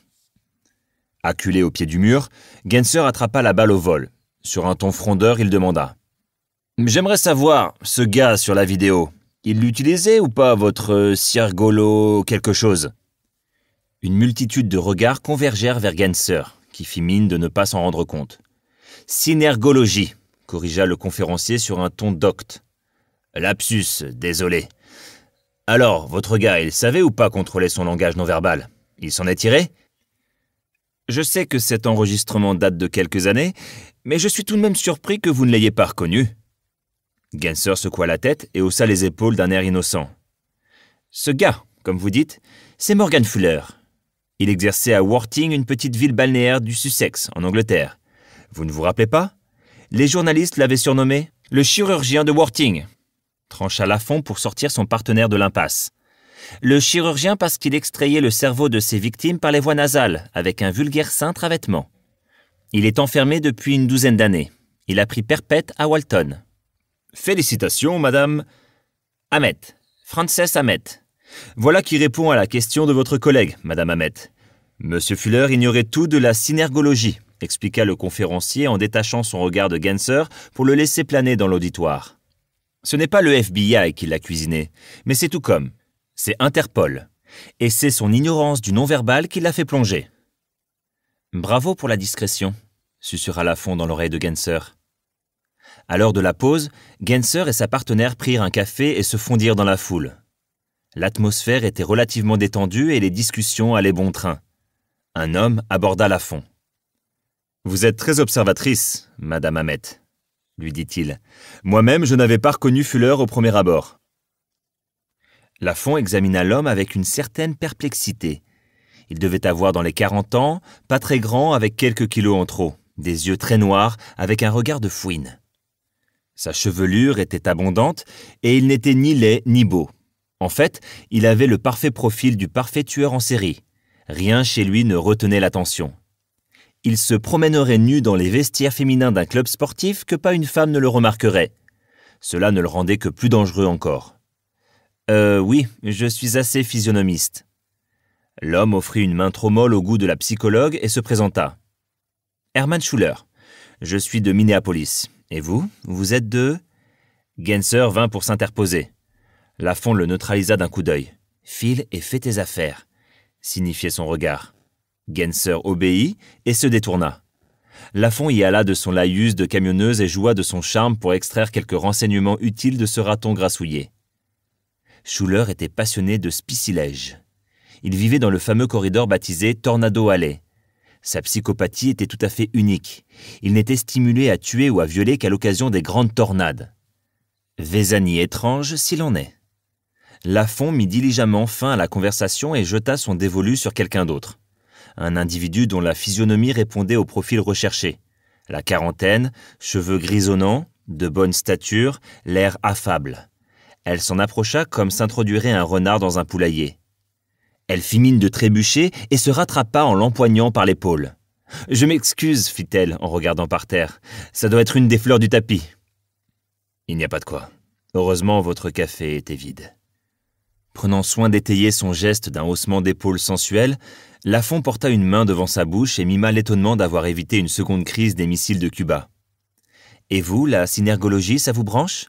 Acculé au pied du mur, Genser attrapa la balle au vol. Sur un ton frondeur, il demanda J'aimerais savoir, ce gars sur la vidéo, il l'utilisait ou pas, votre euh, Siergolo quelque chose Une multitude de regards convergèrent vers Genser, qui fit mine de ne pas s'en rendre compte. Synergologie, corrigea le conférencier sur un ton docte. Lapsus, désolé. Alors, votre gars, il savait ou pas contrôler son langage non verbal Il s'en est tiré Je sais que cet enregistrement date de quelques années, mais je suis tout de même surpris que vous ne l'ayez pas reconnu, Genser secoua la tête et haussa les épaules d'un air innocent. Ce gars, comme vous dites, c'est Morgan Fuller. Il exerçait à Worthing, une petite ville balnéaire du Sussex, en Angleterre. Vous ne vous rappelez pas Les journalistes l'avaient surnommé le chirurgien de Worthing. Trancha fond pour sortir son partenaire de l'impasse. Le chirurgien parce qu'il extrayait le cerveau de ses victimes par les voies nasales, avec un vulgaire cintre à vêtements. Il est enfermé depuis une douzaine d'années. Il a pris perpète à Walton. Félicitations, madame. Ahmet, Frances Ahmet. Voilà qui répond à la question de votre collègue, madame Ahmet. Monsieur Fuller ignorait tout de la synergologie, expliqua le conférencier en détachant son regard de Genser pour le laisser planer dans l'auditoire. Ce n'est pas le FBI qui l'a cuisiné, mais c'est tout comme. C'est Interpol. Et c'est son ignorance du non-verbal qui l'a fait plonger. Bravo pour la discrétion, susurra fond dans l'oreille de Genser. À l'heure de la pause, Genser et sa partenaire prirent un café et se fondirent dans la foule. L'atmosphère était relativement détendue et les discussions allaient bon train. Un homme aborda Lafont. Vous êtes très observatrice, Madame ahmet lui dit-il. Moi-même, je n'avais pas reconnu Fuller au premier abord. Lafont examina l'homme avec une certaine perplexité. Il devait avoir dans les quarante ans, pas très grand, avec quelques kilos en trop, des yeux très noirs, avec un regard de fouine. Sa chevelure était abondante et il n'était ni laid ni beau. En fait, il avait le parfait profil du parfait tueur en série. Rien chez lui ne retenait l'attention. Il se promènerait nu dans les vestiaires féminins d'un club sportif que pas une femme ne le remarquerait. Cela ne le rendait que plus dangereux encore. Euh, oui, je suis assez physionomiste. L'homme offrit une main trop molle au goût de la psychologue et se présenta. Hermann Schuller. Je suis de Minneapolis. Et vous Vous êtes de Genser vint pour s'interposer. Lafond le neutralisa d'un coup d'œil. File et fais tes affaires, signifiait son regard. Genser obéit et se détourna. Lafond y alla de son laïus de camionneuse et joua de son charme pour extraire quelques renseignements utiles de ce raton grassouillé. Schuller était passionné de spicilège. Il vivait dans le fameux corridor baptisé Tornado Alley, sa psychopathie était tout à fait unique. Il n'était stimulé à tuer ou à violer qu'à l'occasion des grandes tornades. Vézani étrange s'il en est. Lafont mit diligemment fin à la conversation et jeta son dévolu sur quelqu'un d'autre. Un individu dont la physionomie répondait au profil recherché. La quarantaine, cheveux grisonnants, de bonne stature, l'air affable. Elle s'en approcha comme s'introduirait un renard dans un poulailler. Elle fit mine de trébucher et se rattrapa en l'empoignant par l'épaule. Je m'excuse, fit-elle en regardant par terre. Ça doit être une des fleurs du tapis. Il n'y a pas de quoi. Heureusement, votre café était vide. Prenant soin d'étayer son geste d'un haussement d'épaule sensuel, Lafont porta une main devant sa bouche et mima l'étonnement d'avoir évité une seconde crise des missiles de Cuba. Et vous, la synergologie, ça vous branche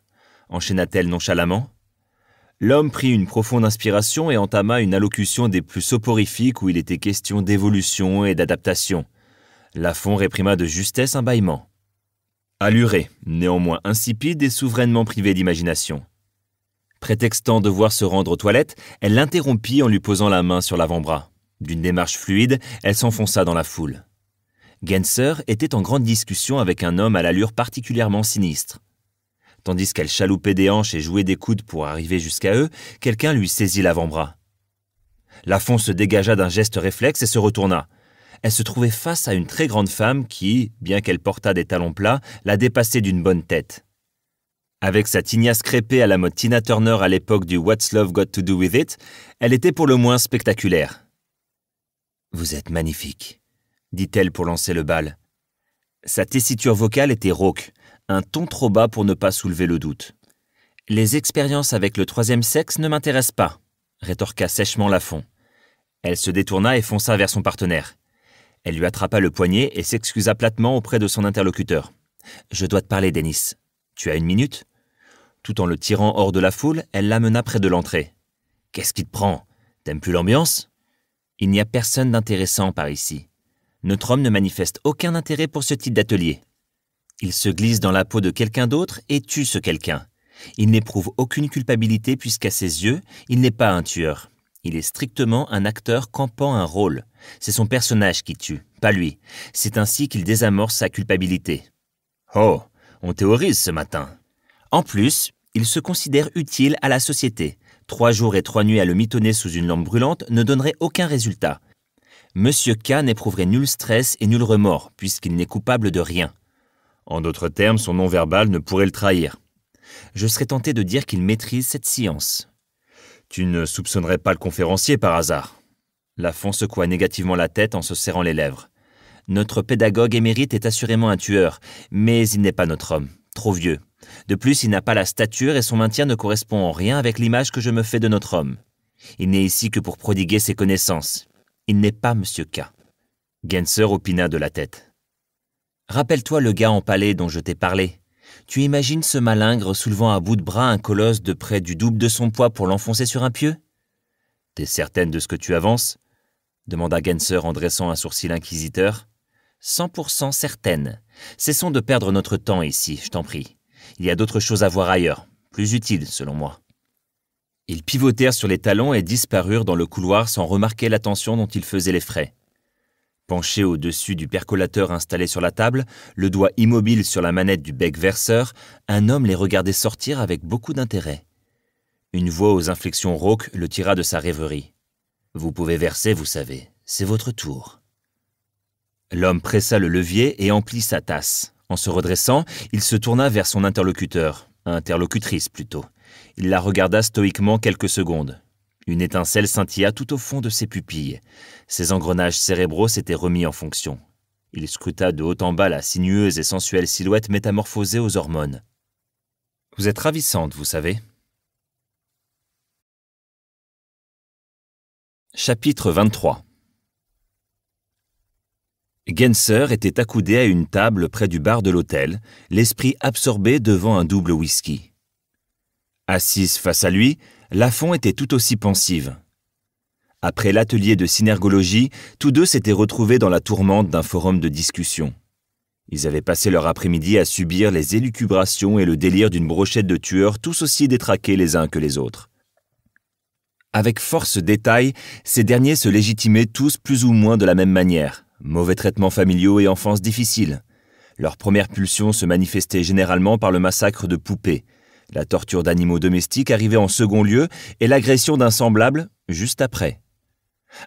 enchaîna-t-elle nonchalamment. L'homme prit une profonde inspiration et entama une allocution des plus soporifiques où il était question d'évolution et d'adaptation. Lafon réprima de justesse un bâillement. Alluré, néanmoins insipide et souverainement privé d'imagination. Prétextant devoir se rendre aux toilettes, elle l'interrompit en lui posant la main sur l'avant-bras. D'une démarche fluide, elle s'enfonça dans la foule. Genser était en grande discussion avec un homme à l'allure particulièrement sinistre. Tandis qu'elle chaloupait des hanches et jouait des coudes pour arriver jusqu'à eux, quelqu'un lui saisit l'avant-bras. Lafon se dégagea d'un geste réflexe et se retourna. Elle se trouvait face à une très grande femme qui, bien qu'elle portât des talons plats, la dépassait d'une bonne tête. Avec sa tignasse crépée à la mode Tina Turner à l'époque du What's Love Got to Do With It, elle était pour le moins spectaculaire. Vous êtes magnifique, dit-elle pour lancer le bal. Sa tessiture vocale était rauque, un ton trop bas pour ne pas soulever le doute. Les expériences avec le troisième sexe ne m'intéressent pas, rétorqua sèchement Lafont. Elle se détourna et fonça vers son partenaire. Elle lui attrapa le poignet et s'excusa platement auprès de son interlocuteur. Je dois te parler, Denis. Tu as une minute Tout en le tirant hors de la foule, elle l'amena près de l'entrée. Qu'est-ce qui te prend T'aimes plus l'ambiance Il n'y a personne d'intéressant par ici. Notre homme ne manifeste aucun intérêt pour ce type d'atelier. Il se glisse dans la peau de quelqu'un d'autre et tue ce quelqu'un. Il n'éprouve aucune culpabilité puisqu'à ses yeux, il n'est pas un tueur. Il est strictement un acteur campant un rôle. C'est son personnage qui tue, pas lui. C'est ainsi qu'il désamorce sa culpabilité. Oh, on théorise ce matin. En plus, il se considère utile à la société. Trois jours et trois nuits à le mitonner sous une lampe brûlante ne donnerait aucun résultat. Monsieur K n'éprouverait nul stress et nul remords, puisqu'il n'est coupable de rien. En d'autres termes, son non-verbal ne pourrait le trahir. Je serais tenté de dire qu'il maîtrise cette science. Tu ne soupçonnerais pas le conférencier par hasard. Lafon secoua négativement la tête en se serrant les lèvres. Notre pédagogue émérite est assurément un tueur, mais il n'est pas notre homme, trop vieux. De plus, il n'a pas la stature et son maintien ne correspond en rien avec l'image que je me fais de notre homme. Il n'est ici que pour prodiguer ses connaissances. Il n'est pas Monsieur K. Genser opina de la tête. Rappelle-toi le gars en palais dont je t'ai parlé. Tu imagines ce malingre soulevant à bout de bras un colosse de près du double de son poids pour l'enfoncer sur un pieu T'es certaine de ce que tu avances demanda Genser en dressant un sourcil inquisiteur. 100% certaine. Cessons de perdre notre temps ici, je t'en prie. Il y a d'autres choses à voir ailleurs, plus utiles, selon moi. Ils pivotèrent sur les talons et disparurent dans le couloir sans remarquer l'attention dont ils faisaient les frais. Penché au-dessus du percolateur installé sur la table, le doigt immobile sur la manette du bec verseur, un homme les regardait sortir avec beaucoup d'intérêt. Une voix aux inflexions rauques le tira de sa rêverie. Vous pouvez verser, vous savez, c'est votre tour. L'homme pressa le levier et emplit sa tasse. En se redressant, il se tourna vers son interlocuteur, interlocutrice plutôt. Il la regarda stoïquement quelques secondes, une étincelle scintilla tout au fond de ses pupilles. Ses engrenages cérébraux s'étaient remis en fonction. Il scruta de haut en bas la sinueuse et sensuelle silhouette métamorphosée aux hormones. Vous êtes ravissante, vous savez. Chapitre 23 Genser était accoudé à une table près du bar de l'hôtel, l'esprit absorbé devant un double whisky. Assise face à lui, Lafont était tout aussi pensive. Après l'atelier de synergologie, tous deux s'étaient retrouvés dans la tourmente d'un forum de discussion. Ils avaient passé leur après-midi à subir les élucubrations et le délire d'une brochette de tueurs tous aussi détraqués les uns que les autres. Avec force détail, ces derniers se légitimaient tous plus ou moins de la même manière. Mauvais traitements familiaux et enfance difficile. Leur première pulsion se manifestait généralement par le massacre de poupées, la torture d'animaux domestiques arrivait en second lieu et l'agression d'un semblable juste après.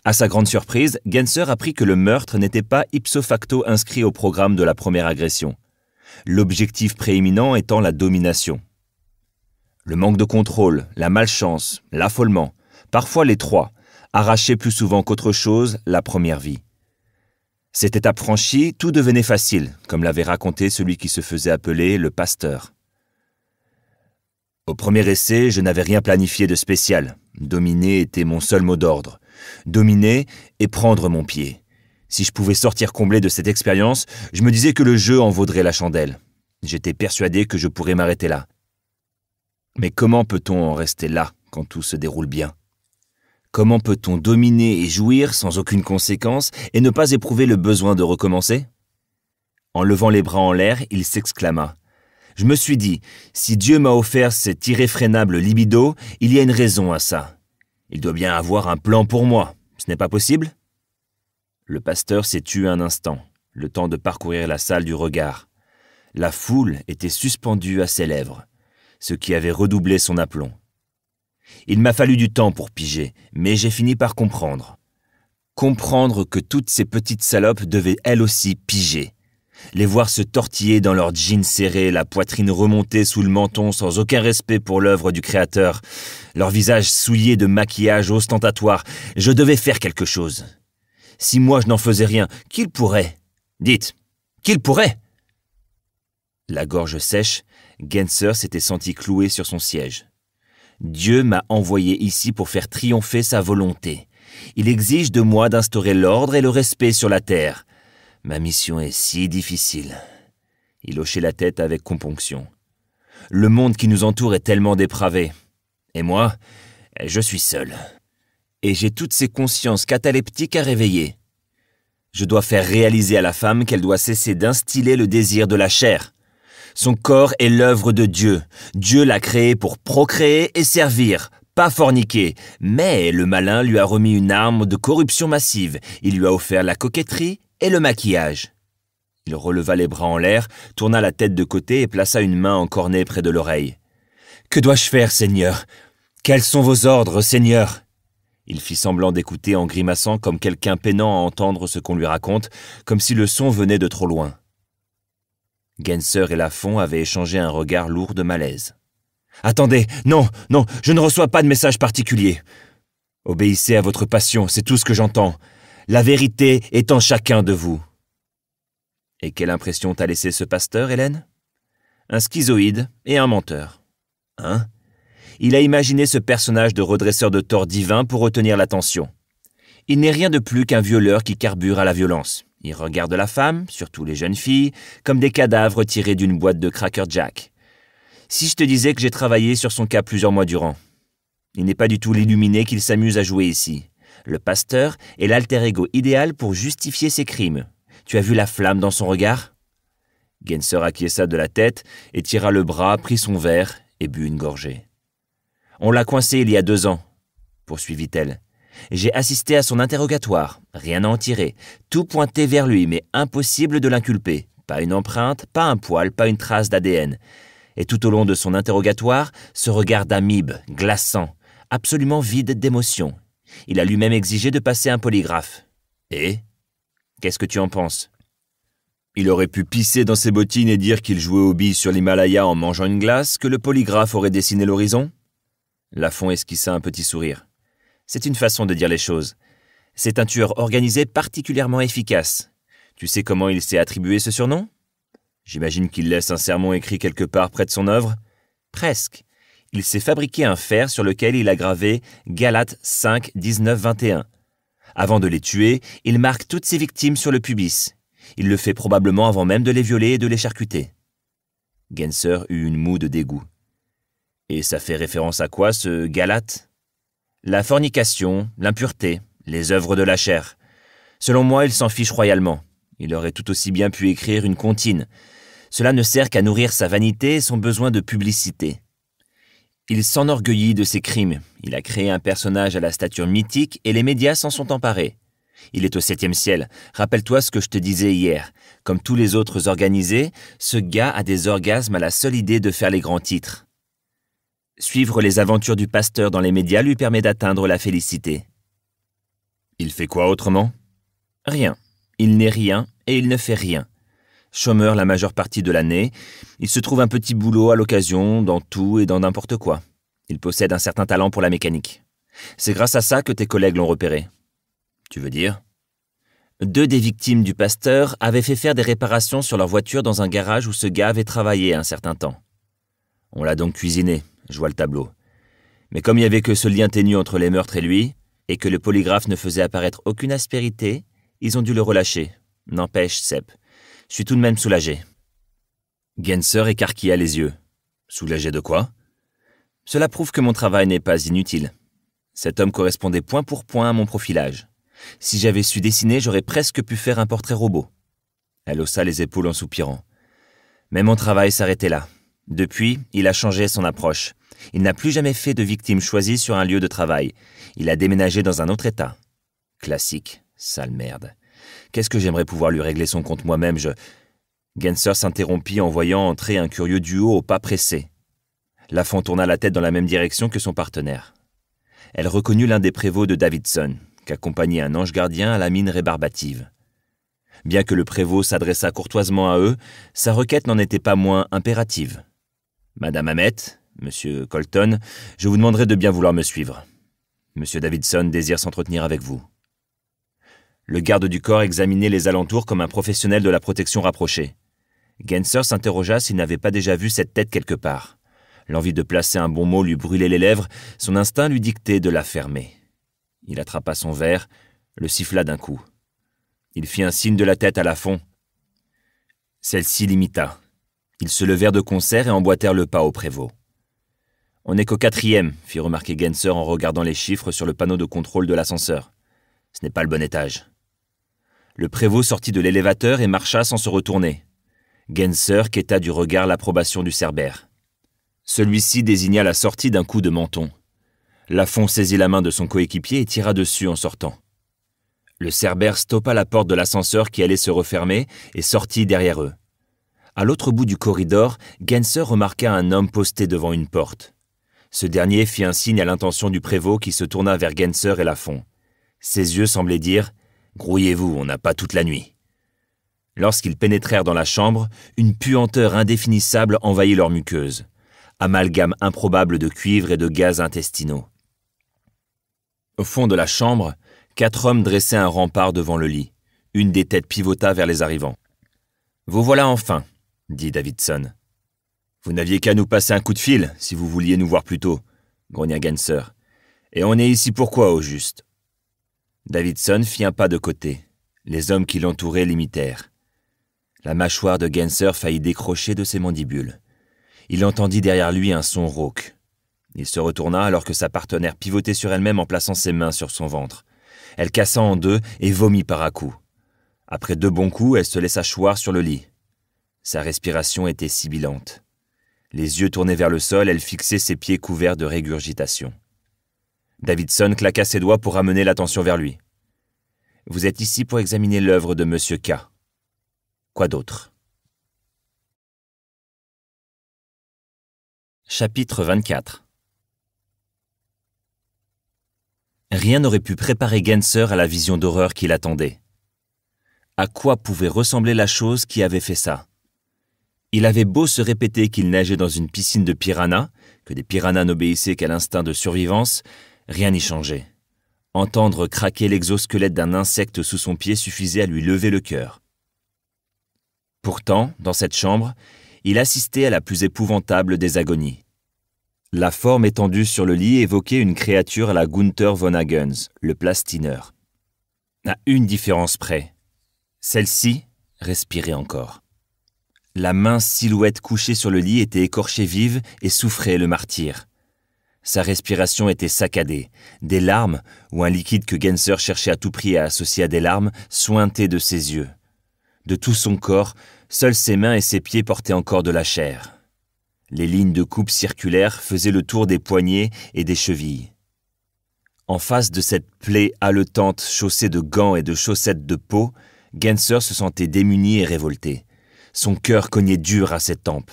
À sa grande surprise, Genser apprit que le meurtre n'était pas ipso facto inscrit au programme de la première agression, l'objectif prééminent étant la domination. Le manque de contrôle, la malchance, l'affolement, parfois les trois, arrachaient plus souvent qu'autre chose la première vie. Cette étape franchie, tout devenait facile, comme l'avait raconté celui qui se faisait appeler le pasteur. Au premier essai, je n'avais rien planifié de spécial. Dominer était mon seul mot d'ordre. Dominer et prendre mon pied. Si je pouvais sortir comblé de cette expérience, je me disais que le jeu en vaudrait la chandelle. J'étais persuadé que je pourrais m'arrêter là. Mais comment peut-on en rester là quand tout se déroule bien Comment peut-on dominer et jouir sans aucune conséquence et ne pas éprouver le besoin de recommencer En levant les bras en l'air, il s'exclama je me suis dit, si Dieu m'a offert cet irréfrénable libido, il y a une raison à ça. Il doit bien avoir un plan pour moi. Ce n'est pas possible Le pasteur s'est tué un instant, le temps de parcourir la salle du regard. La foule était suspendue à ses lèvres, ce qui avait redoublé son aplomb. Il m'a fallu du temps pour piger, mais j'ai fini par comprendre. Comprendre que toutes ces petites salopes devaient elles aussi piger, les voir se tortiller dans leurs jeans serrés, la poitrine remontée sous le menton sans aucun respect pour l'œuvre du créateur, leurs visages souillés de maquillage ostentatoire. Je devais faire quelque chose. Si moi je n'en faisais rien, qu'il pourrait Dites, qu'il pourrait La gorge sèche, Genser s'était senti cloué sur son siège. Dieu m'a envoyé ici pour faire triompher sa volonté. Il exige de moi d'instaurer l'ordre et le respect sur la terre. Ma mission est si difficile. Il hochait la tête avec componction. Le monde qui nous entoure est tellement dépravé. Et moi, je suis seul. Et j'ai toutes ces consciences cataleptiques à réveiller. Je dois faire réaliser à la femme qu'elle doit cesser d'instiller le désir de la chair. Son corps est l'œuvre de Dieu. Dieu l'a créé pour procréer et servir, pas forniquer. Mais le malin lui a remis une arme de corruption massive. Il lui a offert la coquetterie et le maquillage. Il releva les bras en l'air, tourna la tête de côté et plaça une main en près de l'oreille. Que dois-je faire, Seigneur Quels sont vos ordres, Seigneur Il fit semblant d'écouter en grimaçant comme quelqu'un peinant à entendre ce qu'on lui raconte, comme si le son venait de trop loin. Genser et Lafont avaient échangé un regard lourd de malaise. Attendez, non, non, je ne reçois pas de message particulier. Obéissez à votre passion, c'est tout ce que j'entends. La vérité est en chacun de vous. Et quelle impression t'a laissé ce pasteur, Hélène Un schizoïde et un menteur. Hein Il a imaginé ce personnage de redresseur de tort divin pour retenir l'attention. Il n'est rien de plus qu'un violeur qui carbure à la violence. Il regarde la femme, surtout les jeunes filles, comme des cadavres tirés d'une boîte de Cracker Jack. Si je te disais que j'ai travaillé sur son cas plusieurs mois durant. Il n'est pas du tout l'illuminé qu'il s'amuse à jouer ici. Le pasteur est l'alter ego idéal pour justifier ses crimes. Tu as vu la flamme dans son regard Genser acquiesça de la tête, étira le bras, prit son verre et but une gorgée. On l'a coincé il y a deux ans, poursuivit-elle. J'ai assisté à son interrogatoire, rien à en tirer, tout pointé vers lui, mais impossible de l'inculper. Pas une empreinte, pas un poil, pas une trace d'ADN. Et tout au long de son interrogatoire, ce regard d'amibe, glaçant, absolument vide d'émotion, il a lui-même exigé de passer un polygraphe. Et Qu'est-ce que tu en penses Il aurait pu pisser dans ses bottines et dire qu'il jouait aux billes sur l'Himalaya en mangeant une glace, que le polygraphe aurait dessiné l'horizon Lafont esquissa un petit sourire. C'est une façon de dire les choses. C'est un tueur organisé particulièrement efficace. Tu sais comment il s'est attribué ce surnom J'imagine qu'il laisse un sermon écrit quelque part près de son œuvre Presque il s'est fabriqué un fer sur lequel il a gravé Galate 5, 19, 21. Avant de les tuer, il marque toutes ses victimes sur le pubis. Il le fait probablement avant même de les violer et de les charcuter. Genser eut une moue de dégoût. Et ça fait référence à quoi ce Galate La fornication, l'impureté, les œuvres de la chair. Selon moi, il s'en fiche royalement. Il aurait tout aussi bien pu écrire une comptine. Cela ne sert qu'à nourrir sa vanité et son besoin de publicité. Il s'enorgueillit de ses crimes. Il a créé un personnage à la stature mythique et les médias s'en sont emparés. Il est au septième ciel. Rappelle-toi ce que je te disais hier. Comme tous les autres organisés, ce gars a des orgasmes à la seule idée de faire les grands titres. Suivre les aventures du pasteur dans les médias lui permet d'atteindre la félicité. Il fait quoi autrement Rien. Il n'est rien et il ne fait rien. Chômeur la majeure partie de l'année, il se trouve un petit boulot à l'occasion dans tout et dans n'importe quoi. Il possède un certain talent pour la mécanique. C'est grâce à ça que tes collègues l'ont repéré. Tu veux dire Deux des victimes du pasteur avaient fait faire des réparations sur leur voiture dans un garage où ce gars avait travaillé un certain temps. On l'a donc cuisiné, je vois le tableau. Mais comme il n'y avait que ce lien ténu entre les meurtres et lui, et que le polygraphe ne faisait apparaître aucune aspérité, ils ont dû le relâcher. N'empêche, Sepp, je suis tout de même soulagé. Genser écarquilla les yeux. Soulagé de quoi Cela prouve que mon travail n'est pas inutile. Cet homme correspondait point pour point à mon profilage. Si j'avais su dessiner, j'aurais presque pu faire un portrait robot. Elle haussa les épaules en soupirant. Mais mon travail s'arrêtait là. Depuis, il a changé son approche. Il n'a plus jamais fait de victime choisie sur un lieu de travail. Il a déménagé dans un autre état. Classique, sale merde. Qu'est-ce que j'aimerais pouvoir lui régler son compte moi-même, je. Genser s'interrompit en voyant entrer un curieux duo au pas pressé. Lafont tourna la tête dans la même direction que son partenaire. Elle reconnut l'un des prévôts de Davidson, qu'accompagnait un ange gardien à la mine rébarbative. Bien que le prévôt s'adressât courtoisement à eux, sa requête n'en était pas moins impérative. Madame Hamet, monsieur Colton, je vous demanderai de bien vouloir me suivre. Monsieur Davidson désire s'entretenir avec vous. Le garde du corps examinait les alentours comme un professionnel de la protection rapprochée. Genser s'interrogea s'il n'avait pas déjà vu cette tête quelque part. L'envie de placer un bon mot lui brûlait les lèvres, son instinct lui dictait de la fermer. Il attrapa son verre, le siffla d'un coup. Il fit un signe de la tête à la fond. Celle-ci l'imita. Ils se levèrent de concert et emboîtèrent le pas au prévôt. On n'est qu'au quatrième, fit remarquer Genser en regardant les chiffres sur le panneau de contrôle de l'ascenseur. Ce n'est pas le bon étage. Le prévôt sortit de l'élévateur et marcha sans se retourner. Genser quêta du regard l'approbation du Cerbère. Celui-ci désigna la sortie d'un coup de menton. Lafon saisit la main de son coéquipier et tira dessus en sortant. Le Cerbère stoppa la porte de l'ascenseur qui allait se refermer et sortit derrière eux. À l'autre bout du corridor, Genser remarqua un homme posté devant une porte. Ce dernier fit un signe à l'intention du prévôt qui se tourna vers Genser et Lafon. Ses yeux semblaient dire Grouillez-vous, on n'a pas toute la nuit. Lorsqu'ils pénétrèrent dans la chambre, une puanteur indéfinissable envahit leur muqueuse, amalgame improbable de cuivre et de gaz intestinaux. Au fond de la chambre, quatre hommes dressaient un rempart devant le lit. Une des têtes pivota vers les arrivants. Vous voilà enfin, dit Davidson. Vous n'aviez qu'à nous passer un coup de fil si vous vouliez nous voir plus tôt, grogna Genser. Et on est ici pourquoi, au juste Davidson fit un pas de côté. Les hommes qui l'entouraient l'imitèrent. La mâchoire de Genser faillit décrocher de ses mandibules. Il entendit derrière lui un son rauque. Il se retourna alors que sa partenaire pivotait sur elle-même en plaçant ses mains sur son ventre. Elle cassa en deux et vomit par à coups. Après deux bons coups, elle se laissa choir sur le lit. Sa respiration était sibilante. Les yeux tournés vers le sol, elle fixait ses pieds couverts de régurgitation. Davidson claqua ses doigts pour amener l'attention vers lui. Vous êtes ici pour examiner l'œuvre de Monsieur K. Quoi d'autre Chapitre 24 Rien n'aurait pu préparer Genser à la vision d'horreur qui l'attendait. À quoi pouvait ressembler la chose qui avait fait ça Il avait beau se répéter qu'il nageait dans une piscine de piranhas, que des piranhas n'obéissaient qu'à l'instinct de survivance, Rien n'y changeait. Entendre craquer l'exosquelette d'un insecte sous son pied suffisait à lui lever le cœur. Pourtant, dans cette chambre, il assistait à la plus épouvantable des agonies. La forme étendue sur le lit évoquait une créature à la Gunther von Hagens, le plastineur. À une différence près. Celle-ci respirait encore. La mince silhouette couchée sur le lit était écorchée vive et souffrait le martyr. Sa respiration était saccadée. Des larmes, ou un liquide que Genser cherchait à tout prix à associer à des larmes, sointaient de ses yeux. De tout son corps, seuls ses mains et ses pieds portaient encore de la chair. Les lignes de coupe circulaires faisaient le tour des poignets et des chevilles. En face de cette plaie haletante chaussée de gants et de chaussettes de peau, Genser se sentait démuni et révolté. Son cœur cognait dur à ses tempes.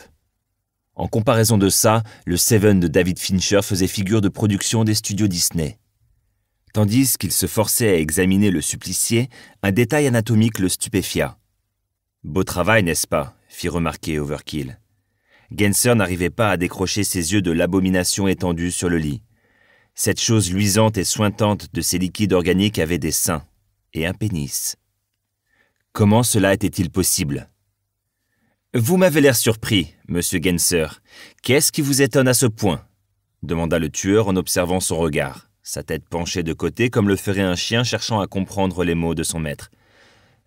En comparaison de ça, le Seven de David Fincher faisait figure de production des studios Disney. Tandis qu'il se forçait à examiner le supplicié, un détail anatomique le stupéfia. Beau travail, n'est-ce pas fit remarquer Overkill. Genser n'arrivait pas à décrocher ses yeux de l'abomination étendue sur le lit. Cette chose luisante et sointante de ces liquides organiques avait des seins et un pénis. Comment cela était-il possible vous m'avez l'air surpris, monsieur Genser. Qu'est-ce qui vous étonne à ce point demanda le tueur en observant son regard, sa tête penchée de côté comme le ferait un chien cherchant à comprendre les mots de son maître.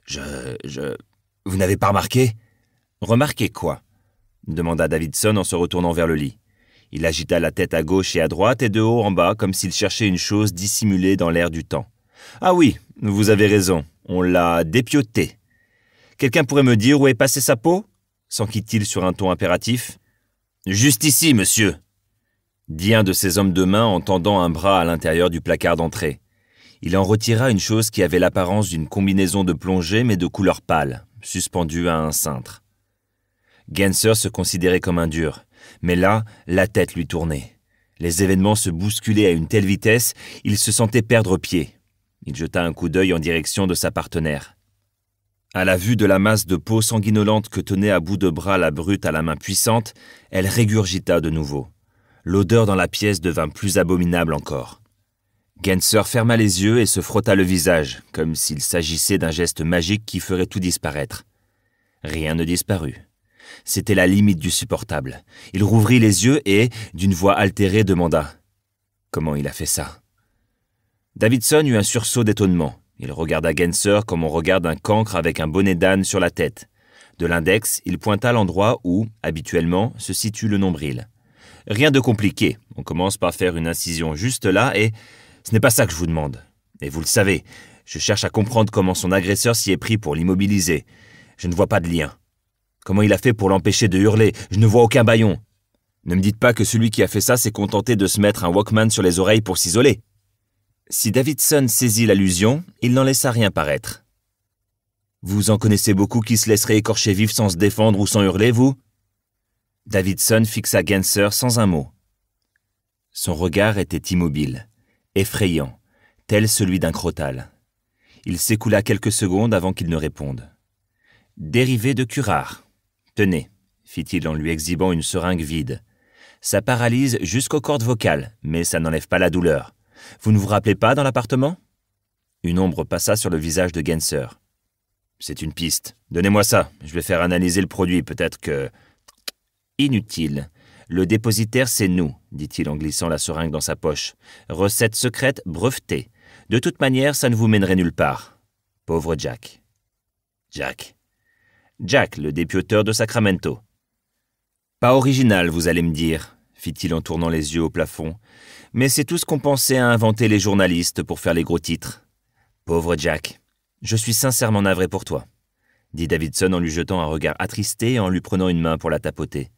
Je. je. Vous n'avez pas remarqué Remarqué quoi demanda Davidson en se retournant vers le lit. Il agita la tête à gauche et à droite et de haut en bas comme s'il cherchait une chose dissimulée dans l'air du temps. Ah oui, vous avez raison, on l'a dépioté. Quelqu'un pourrait me dire où est passée sa peau s'enquit-il sur un ton impératif. Juste ici, monsieur dit un de ses hommes de main en tendant un bras à l'intérieur du placard d'entrée. Il en retira une chose qui avait l'apparence d'une combinaison de plongée mais de couleur pâle, suspendue à un cintre. Genser se considérait comme un dur, mais là, la tête lui tournait. Les événements se bousculaient à une telle vitesse, il se sentait perdre pied. Il jeta un coup d'œil en direction de sa partenaire. À la vue de la masse de peau sanguinolente que tenait à bout de bras la brute à la main puissante, elle régurgita de nouveau. L'odeur dans la pièce devint plus abominable encore. Genser ferma les yeux et se frotta le visage, comme s'il s'agissait d'un geste magique qui ferait tout disparaître. Rien ne disparut. C'était la limite du supportable. Il rouvrit les yeux et, d'une voix altérée, demanda Comment il a fait ça Davidson eut un sursaut d'étonnement. Il regarda Genser comme on regarde un cancre avec un bonnet d'âne sur la tête. De l'index, il pointa l'endroit où, habituellement, se situe le nombril. Rien de compliqué. On commence par faire une incision juste là et... Ce n'est pas ça que je vous demande. Et vous le savez, je cherche à comprendre comment son agresseur s'y est pris pour l'immobiliser. Je ne vois pas de lien. Comment il a fait pour l'empêcher de hurler Je ne vois aucun baillon. Ne me dites pas que celui qui a fait ça s'est contenté de se mettre un Walkman sur les oreilles pour s'isoler. Si Davidson saisit l'allusion, il n'en laissa rien paraître. Vous en connaissez beaucoup qui se laisseraient écorcher vif sans se défendre ou sans hurler, vous Davidson fixa Genser sans un mot. Son regard était immobile, effrayant, tel celui d'un crotal. Il s'écoula quelques secondes avant qu'il ne réponde. Dérivé de curare. Tenez, fit-il en lui exhibant une seringue vide. Ça paralyse jusqu'aux cordes vocales, mais ça n'enlève pas la douleur. Vous ne vous rappelez pas dans l'appartement Une ombre passa sur le visage de Genser. C'est une piste. Donnez-moi ça. Je vais faire analyser le produit. Peut-être que. Inutile. Le dépositaire, c'est nous, dit-il en glissant la seringue dans sa poche. Recette secrète brevetée. De toute manière, ça ne vous mènerait nulle part. Pauvre Jack. Jack. Jack, le dépioteur de Sacramento. Pas original, vous allez me dire, fit-il en tournant les yeux au plafond mais c'est tout ce qu'on pensait à inventer les journalistes pour faire les gros titres. Pauvre Jack, je suis sincèrement navré pour toi, dit Davidson en lui jetant un regard attristé et en lui prenant une main pour la tapoter.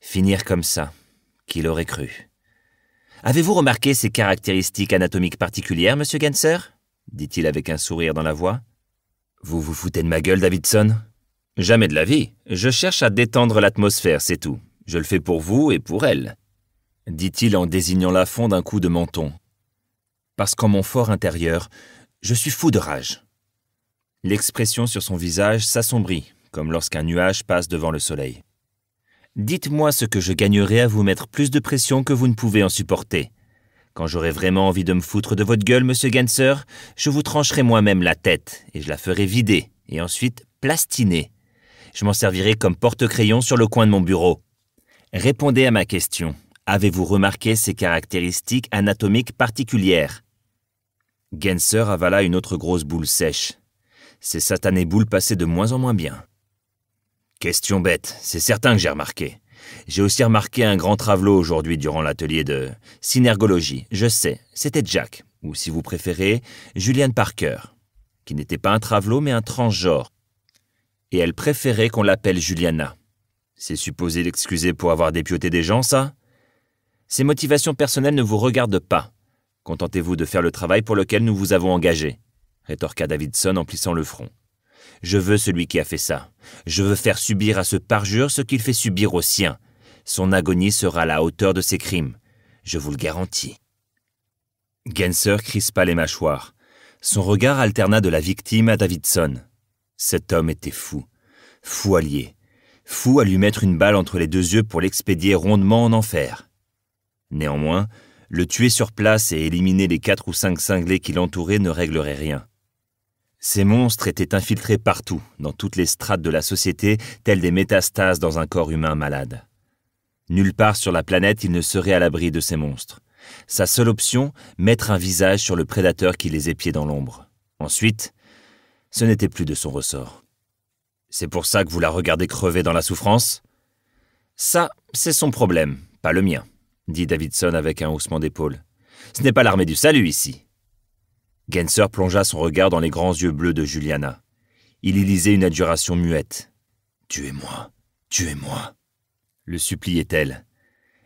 Finir comme ça, qui l'aurait cru Avez-vous remarqué ces caractéristiques anatomiques particulières, monsieur Ganser dit-il avec un sourire dans la voix. Vous vous foutez de ma gueule, Davidson Jamais de la vie. Je cherche à détendre l'atmosphère, c'est tout. Je le fais pour vous et pour elle dit-il en désignant la fond d'un coup de menton. Parce qu'en mon fort intérieur, je suis fou de rage. L'expression sur son visage s'assombrit, comme lorsqu'un nuage passe devant le soleil. Dites-moi ce que je gagnerai à vous mettre plus de pression que vous ne pouvez en supporter. Quand j'aurai vraiment envie de me foutre de votre gueule, monsieur Ganser, je vous trancherai moi-même la tête, et je la ferai vider, et ensuite plastiner. Je m'en servirai comme porte-crayon sur le coin de mon bureau. Répondez à ma question, Avez-vous remarqué ses caractéristiques anatomiques particulières Genser avala une autre grosse boule sèche. Ces satanées boules passaient de moins en moins bien. Question bête, c'est certain que j'ai remarqué. J'ai aussi remarqué un grand travelot aujourd'hui durant l'atelier de synergologie. Je sais, c'était Jack, ou si vous préférez, Julianne Parker, qui n'était pas un travelot mais un transgenre. Et elle préférait qu'on l'appelle Juliana. C'est supposé l'excuser pour avoir dépioté des gens, ça ces motivations personnelles ne vous regardent pas. Contentez-vous de faire le travail pour lequel nous vous avons engagé, rétorqua Davidson en plissant le front. Je veux celui qui a fait ça. Je veux faire subir à ce parjure ce qu'il fait subir aux siens. Son agonie sera à la hauteur de ses crimes. Je vous le garantis. Genser crispa les mâchoires. Son regard alterna de la victime à Davidson. Cet homme était fou. Fou allié. Fou à lui mettre une balle entre les deux yeux pour l'expédier rondement en enfer. Néanmoins, le tuer sur place et éliminer les quatre ou cinq cinglés qui l'entouraient ne réglerait rien. Ces monstres étaient infiltrés partout, dans toutes les strates de la société, tels des métastases dans un corps humain malade. Nulle part sur la planète il ne serait à l'abri de ces monstres. Sa seule option, mettre un visage sur le prédateur qui les épiait dans l'ombre. Ensuite, ce n'était plus de son ressort. C'est pour ça que vous la regardez crever dans la souffrance Ça, c'est son problème, pas le mien dit Davidson avec un haussement d'épaule. Ce n'est pas l'armée du salut ici. Genser plongea son regard dans les grands yeux bleus de Juliana. Il y lisait une adjuration muette. Tuez-moi, tuez-moi, le suppliait-elle.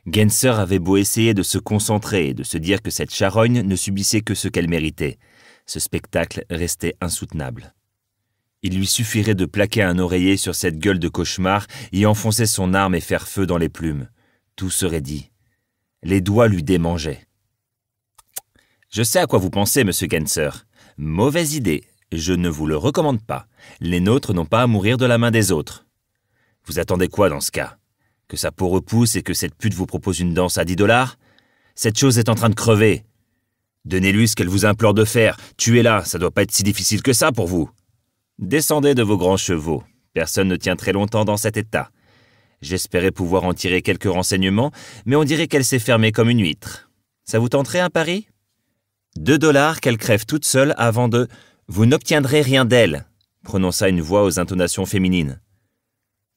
Genser avait beau essayer de se concentrer et de se dire que cette charogne ne subissait que ce qu'elle méritait. Ce spectacle restait insoutenable. Il lui suffirait de plaquer un oreiller sur cette gueule de cauchemar, y enfoncer son arme et faire feu dans les plumes. Tout serait dit. Les doigts lui démangeaient. Je sais à quoi vous pensez, monsieur Genser. Mauvaise idée. Je ne vous le recommande pas. Les nôtres n'ont pas à mourir de la main des autres. Vous attendez quoi dans ce cas Que sa peau repousse et que cette pute vous propose une danse à 10 dollars Cette chose est en train de crever. Donnez-lui ce qu'elle vous implore de faire. Tuez-la, ça doit pas être si difficile que ça pour vous. Descendez de vos grands chevaux. Personne ne tient très longtemps dans cet état. J'espérais pouvoir en tirer quelques renseignements, mais on dirait qu'elle s'est fermée comme une huître. Ça vous tenterait un pari Deux dollars qu'elle crève toute seule avant de Vous n'obtiendrez rien d'elle prononça une voix aux intonations féminines.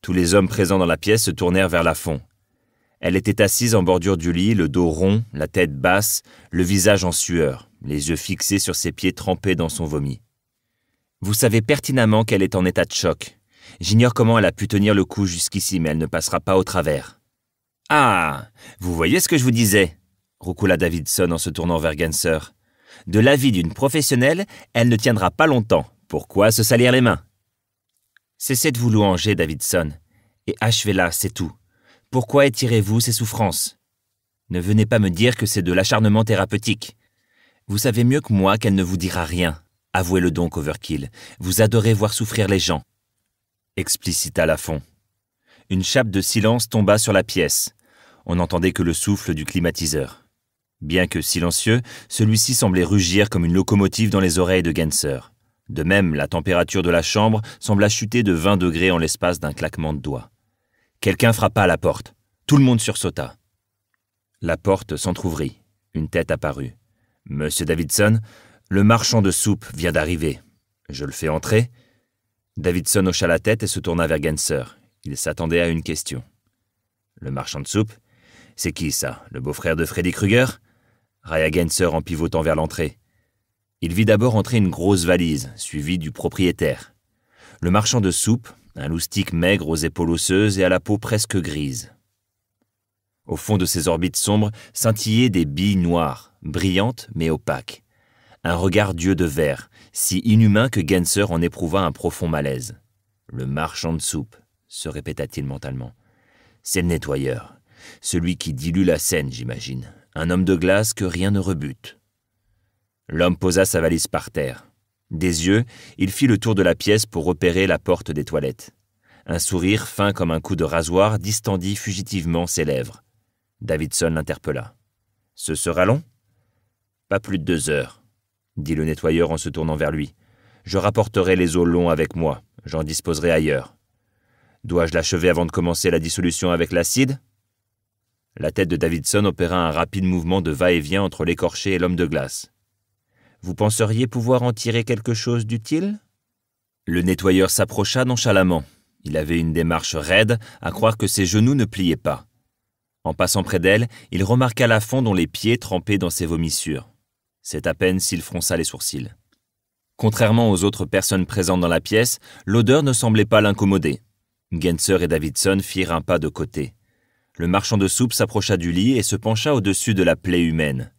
Tous les hommes présents dans la pièce se tournèrent vers la fond. Elle était assise en bordure du lit, le dos rond, la tête basse, le visage en sueur, les yeux fixés sur ses pieds trempés dans son vomi. Vous savez pertinemment qu'elle est en état de choc, J'ignore comment elle a pu tenir le coup jusqu'ici, mais elle ne passera pas au travers. Ah Vous voyez ce que je vous disais roucoula Davidson en se tournant vers Ganser. De l'avis d'une professionnelle, elle ne tiendra pas longtemps. Pourquoi se salir les mains Cessez de vous louanger, Davidson, et achevez-la, c'est tout. Pourquoi étirez-vous ces souffrances Ne venez pas me dire que c'est de l'acharnement thérapeutique. Vous savez mieux que moi qu'elle ne vous dira rien. Avouez-le donc, Overkill. Vous adorez voir souffrir les gens explicita Lafont. Une chape de silence tomba sur la pièce. On n'entendait que le souffle du climatiseur. Bien que silencieux, celui-ci semblait rugir comme une locomotive dans les oreilles de Genser. De même, la température de la chambre sembla chuter de 20 degrés en l'espace d'un claquement de doigts. Quelqu'un frappa à la porte. Tout le monde sursauta. La porte s'entr'ouvrit. Une tête apparut. Monsieur Davidson, le marchand de soupe vient d'arriver. Je le fais entrer. Davidson hocha la tête et se tourna vers Genser. Il s'attendait à une question. Le marchand de soupe C'est qui ça Le beau-frère de Freddy Krueger Raya Genser en pivotant vers l'entrée. Il vit d'abord entrer une grosse valise, suivie du propriétaire. Le marchand de soupe, un loustique maigre aux épaules osseuses et à la peau presque grise. Au fond de ses orbites sombres scintillaient des billes noires, brillantes mais opaques. Un regard dieu de verre, si inhumain que Genser en éprouva un profond malaise. Le marchand de soupe, se répéta-t-il mentalement. C'est le nettoyeur, celui qui dilue la scène, j'imagine. Un homme de glace que rien ne rebute. L'homme posa sa valise par terre. Des yeux, il fit le tour de la pièce pour repérer la porte des toilettes. Un sourire fin comme un coup de rasoir distendit fugitivement ses lèvres. Davidson l'interpella. Ce sera long Pas plus de deux heures dit le nettoyeur en se tournant vers lui. Je rapporterai les eaux longs avec moi, j'en disposerai ailleurs. Dois-je l'achever avant de commencer la dissolution avec l'acide La tête de Davidson opéra un rapide mouvement de va-et-vient entre l'écorché et l'homme de glace. Vous penseriez pouvoir en tirer quelque chose d'utile Le nettoyeur s'approcha nonchalamment. Il avait une démarche raide, à croire que ses genoux ne pliaient pas. En passant près d'elle, il remarqua la fond dont les pieds trempaient dans ses vomissures. C'est à peine s'il fronça les sourcils. Contrairement aux autres personnes présentes dans la pièce, l'odeur ne semblait pas l'incommoder. Genser et Davidson firent un pas de côté. Le marchand de soupe s'approcha du lit et se pencha au-dessus de la plaie humaine.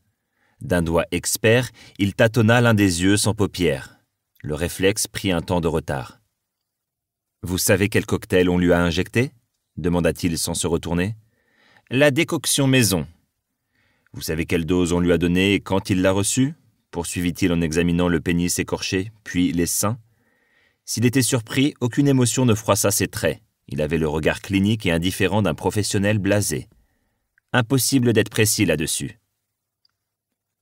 D'un doigt expert, il tâtonna l'un des yeux sans paupières. Le réflexe prit un temps de retard. Vous savez quel cocktail on lui a injecté demanda-t-il sans se retourner. La décoction maison, vous savez quelle dose on lui a donnée et quand il l'a reçue poursuivit-il en examinant le pénis écorché, puis les seins. S'il était surpris, aucune émotion ne froissa ses traits. Il avait le regard clinique et indifférent d'un professionnel blasé. Impossible d'être précis là-dessus.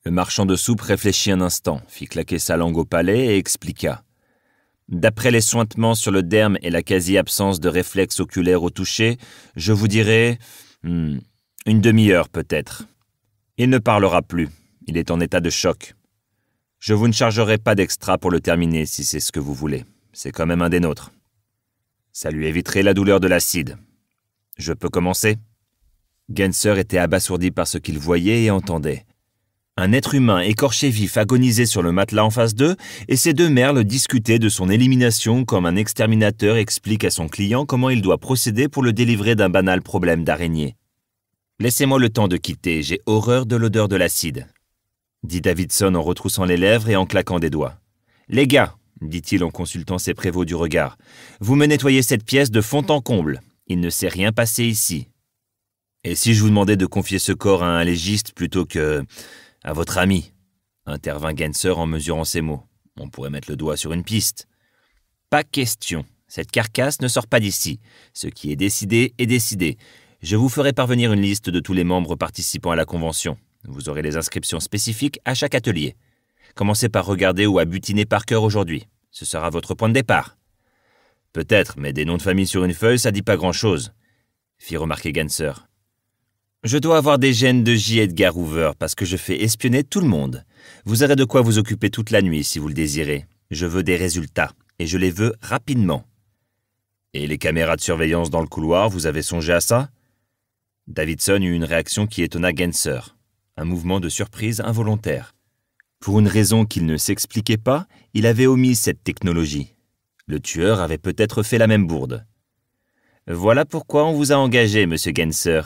Le marchand de soupe réfléchit un instant, fit claquer sa langue au palais et expliqua. D'après les sointements sur le derme et la quasi-absence de réflexe oculaire au toucher, je vous dirais. Hmm, une demi-heure peut-être. Il ne parlera plus. Il est en état de choc. Je vous ne chargerai pas d'extra pour le terminer si c'est ce que vous voulez. C'est quand même un des nôtres. Ça lui éviterait la douleur de l'acide. Je peux commencer Genser était abasourdi par ce qu'il voyait et entendait. Un être humain écorché vif agonisait sur le matelas en face d'eux, et ses deux le discutaient de son élimination comme un exterminateur explique à son client comment il doit procéder pour le délivrer d'un banal problème d'araignée. Laissez-moi le temps de quitter, j'ai horreur de l'odeur de l'acide, dit Davidson en retroussant les lèvres et en claquant des doigts. Les gars, dit-il en consultant ses prévôts du regard, vous me nettoyez cette pièce de fond en comble. Il ne s'est rien passé ici. Et si je vous demandais de confier ce corps à un légiste plutôt que à votre ami intervint Genser en mesurant ses mots. On pourrait mettre le doigt sur une piste. Pas question. Cette carcasse ne sort pas d'ici. Ce qui est décidé est décidé. Je vous ferai parvenir une liste de tous les membres participants à la convention. Vous aurez les inscriptions spécifiques à chaque atelier. Commencez par regarder ou à butiner par cœur aujourd'hui. Ce sera votre point de départ. Peut-être, mais des noms de famille sur une feuille, ça dit pas grand-chose, fit remarquer Ganser. Je dois avoir des gènes de J. Edgar Hoover parce que je fais espionner tout le monde. Vous aurez de quoi vous occuper toute la nuit si vous le désirez. Je veux des résultats, et je les veux rapidement. Et les caméras de surveillance dans le couloir, vous avez songé à ça Davidson eut une réaction qui étonna Genser, un mouvement de surprise involontaire. Pour une raison qu'il ne s'expliquait pas, il avait omis cette technologie. Le tueur avait peut-être fait la même bourde. Voilà pourquoi on vous a engagé, monsieur Genser,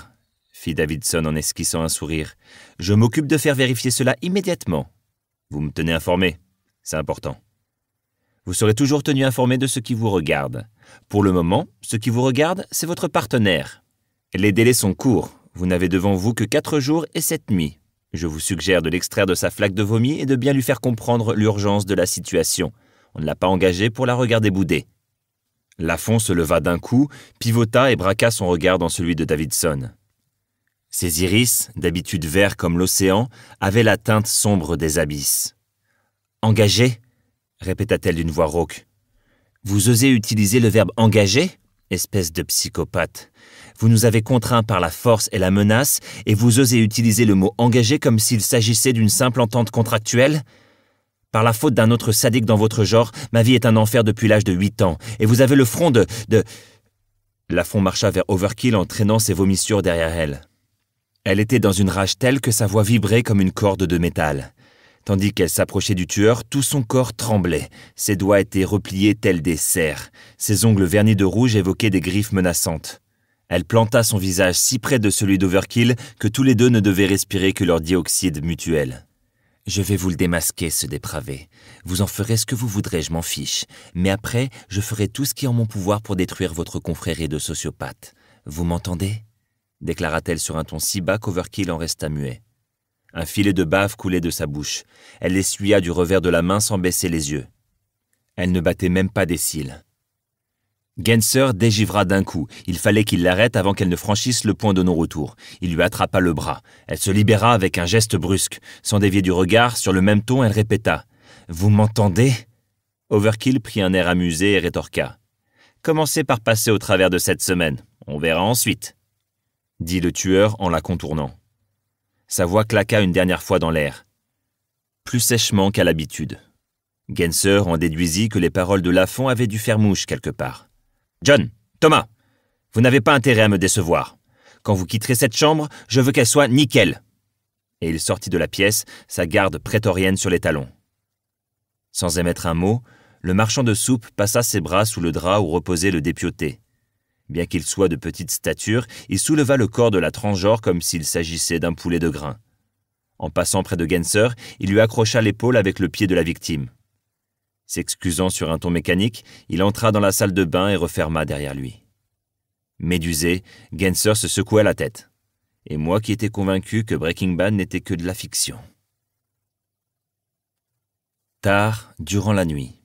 fit Davidson en esquissant un sourire. Je m'occupe de faire vérifier cela immédiatement. Vous me tenez informé, c'est important. Vous serez toujours tenu informé de ce qui vous regarde. Pour le moment, ce qui vous regarde, c'est votre partenaire, les délais sont courts. Vous n'avez devant vous que quatre jours et sept nuits. Je vous suggère de l'extraire de sa flaque de vomi et de bien lui faire comprendre l'urgence de la situation. On ne l'a pas engagée pour la regarder bouder. Lafon se leva d'un coup, pivota et braqua son regard dans celui de Davidson. Ses iris, d'habitude verts comme l'océan, avaient la teinte sombre des abysses. Engagé répéta-t-elle d'une voix rauque. Vous osez utiliser le verbe engager Espèce de psychopathe. Vous nous avez contraints par la force et la menace, et vous osez utiliser le mot engagé comme s'il s'agissait d'une simple entente contractuelle Par la faute d'un autre sadique dans votre genre, ma vie est un enfer depuis l'âge de huit ans, et vous avez le front de... de... Lafon marcha vers Overkill en traînant ses vomissures derrière elle. Elle était dans une rage telle que sa voix vibrait comme une corde de métal. Tandis qu'elle s'approchait du tueur, tout son corps tremblait. Ses doigts étaient repliés tels des serres. Ses ongles vernis de rouge évoquaient des griffes menaçantes. Elle planta son visage si près de celui d'Overkill que tous les deux ne devaient respirer que leur dioxyde mutuel. Je vais vous le démasquer, ce dépravé. Vous en ferez ce que vous voudrez, je m'en fiche. Mais après, je ferai tout ce qui est en mon pouvoir pour détruire votre confrérie de sociopathe. Vous m'entendez déclara-t-elle sur un ton si bas qu'Overkill en resta muet. Un filet de bave coulait de sa bouche. Elle l'essuya du revers de la main sans baisser les yeux. Elle ne battait même pas des cils. Genser dégivra d'un coup. Il fallait qu'il l'arrête avant qu'elle ne franchisse le point de non-retour. Il lui attrapa le bras. Elle se libéra avec un geste brusque. Sans dévier du regard, sur le même ton, elle répéta Vous m'entendez Overkill prit un air amusé et rétorqua Commencez par passer au travers de cette semaine. On verra ensuite. Dit le tueur en la contournant. Sa voix claqua une dernière fois dans l'air. Plus sèchement qu'à l'habitude. Genser en déduisit que les paroles de Lafont avaient dû faire mouche quelque part. John, Thomas, vous n'avez pas intérêt à me décevoir. Quand vous quitterez cette chambre, je veux qu'elle soit nickel. Et il sortit de la pièce, sa garde prétorienne sur les talons. Sans émettre un mot, le marchand de soupe passa ses bras sous le drap où reposait le dépioté. Bien qu'il soit de petite stature, il souleva le corps de la transgenre comme s'il s'agissait d'un poulet de grain. En passant près de Genser, il lui accrocha l'épaule avec le pied de la victime. S'excusant sur un ton mécanique, il entra dans la salle de bain et referma derrière lui. Médusé, Genser se secoua la tête. Et moi qui étais convaincu que Breaking Bad n'était que de la fiction. Tard, durant la nuit.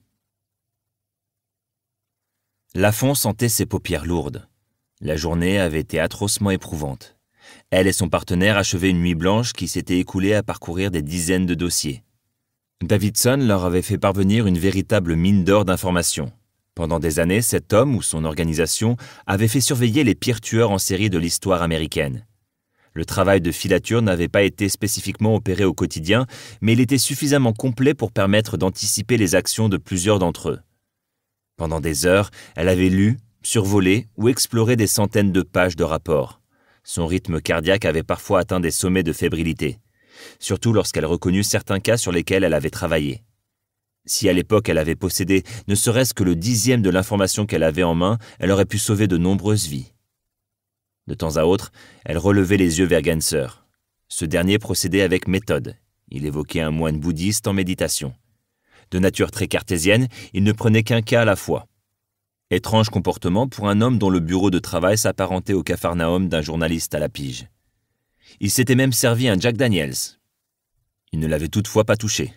Lafon sentait ses paupières lourdes. La journée avait été atrocement éprouvante. Elle et son partenaire achevaient une nuit blanche qui s'était écoulée à parcourir des dizaines de dossiers. Davidson leur avait fait parvenir une véritable mine d'or d'informations. Pendant des années, cet homme ou son organisation avait fait surveiller les pires tueurs en série de l'histoire américaine. Le travail de filature n'avait pas été spécifiquement opéré au quotidien, mais il était suffisamment complet pour permettre d'anticiper les actions de plusieurs d'entre eux. Pendant des heures, elle avait lu, survolé ou exploré des centaines de pages de rapports. Son rythme cardiaque avait parfois atteint des sommets de fébrilité surtout lorsqu'elle reconnut certains cas sur lesquels elle avait travaillé. Si à l'époque elle avait possédé ne serait-ce que le dixième de l'information qu'elle avait en main, elle aurait pu sauver de nombreuses vies. De temps à autre, elle relevait les yeux vers Ganser. Ce dernier procédait avec méthode. Il évoquait un moine bouddhiste en méditation. De nature très cartésienne, il ne prenait qu'un cas à la fois. Étrange comportement pour un homme dont le bureau de travail s'apparentait au capharnaüm d'un journaliste à la pige. Il s'était même servi un Jack Daniels. Il ne l'avait toutefois pas touché.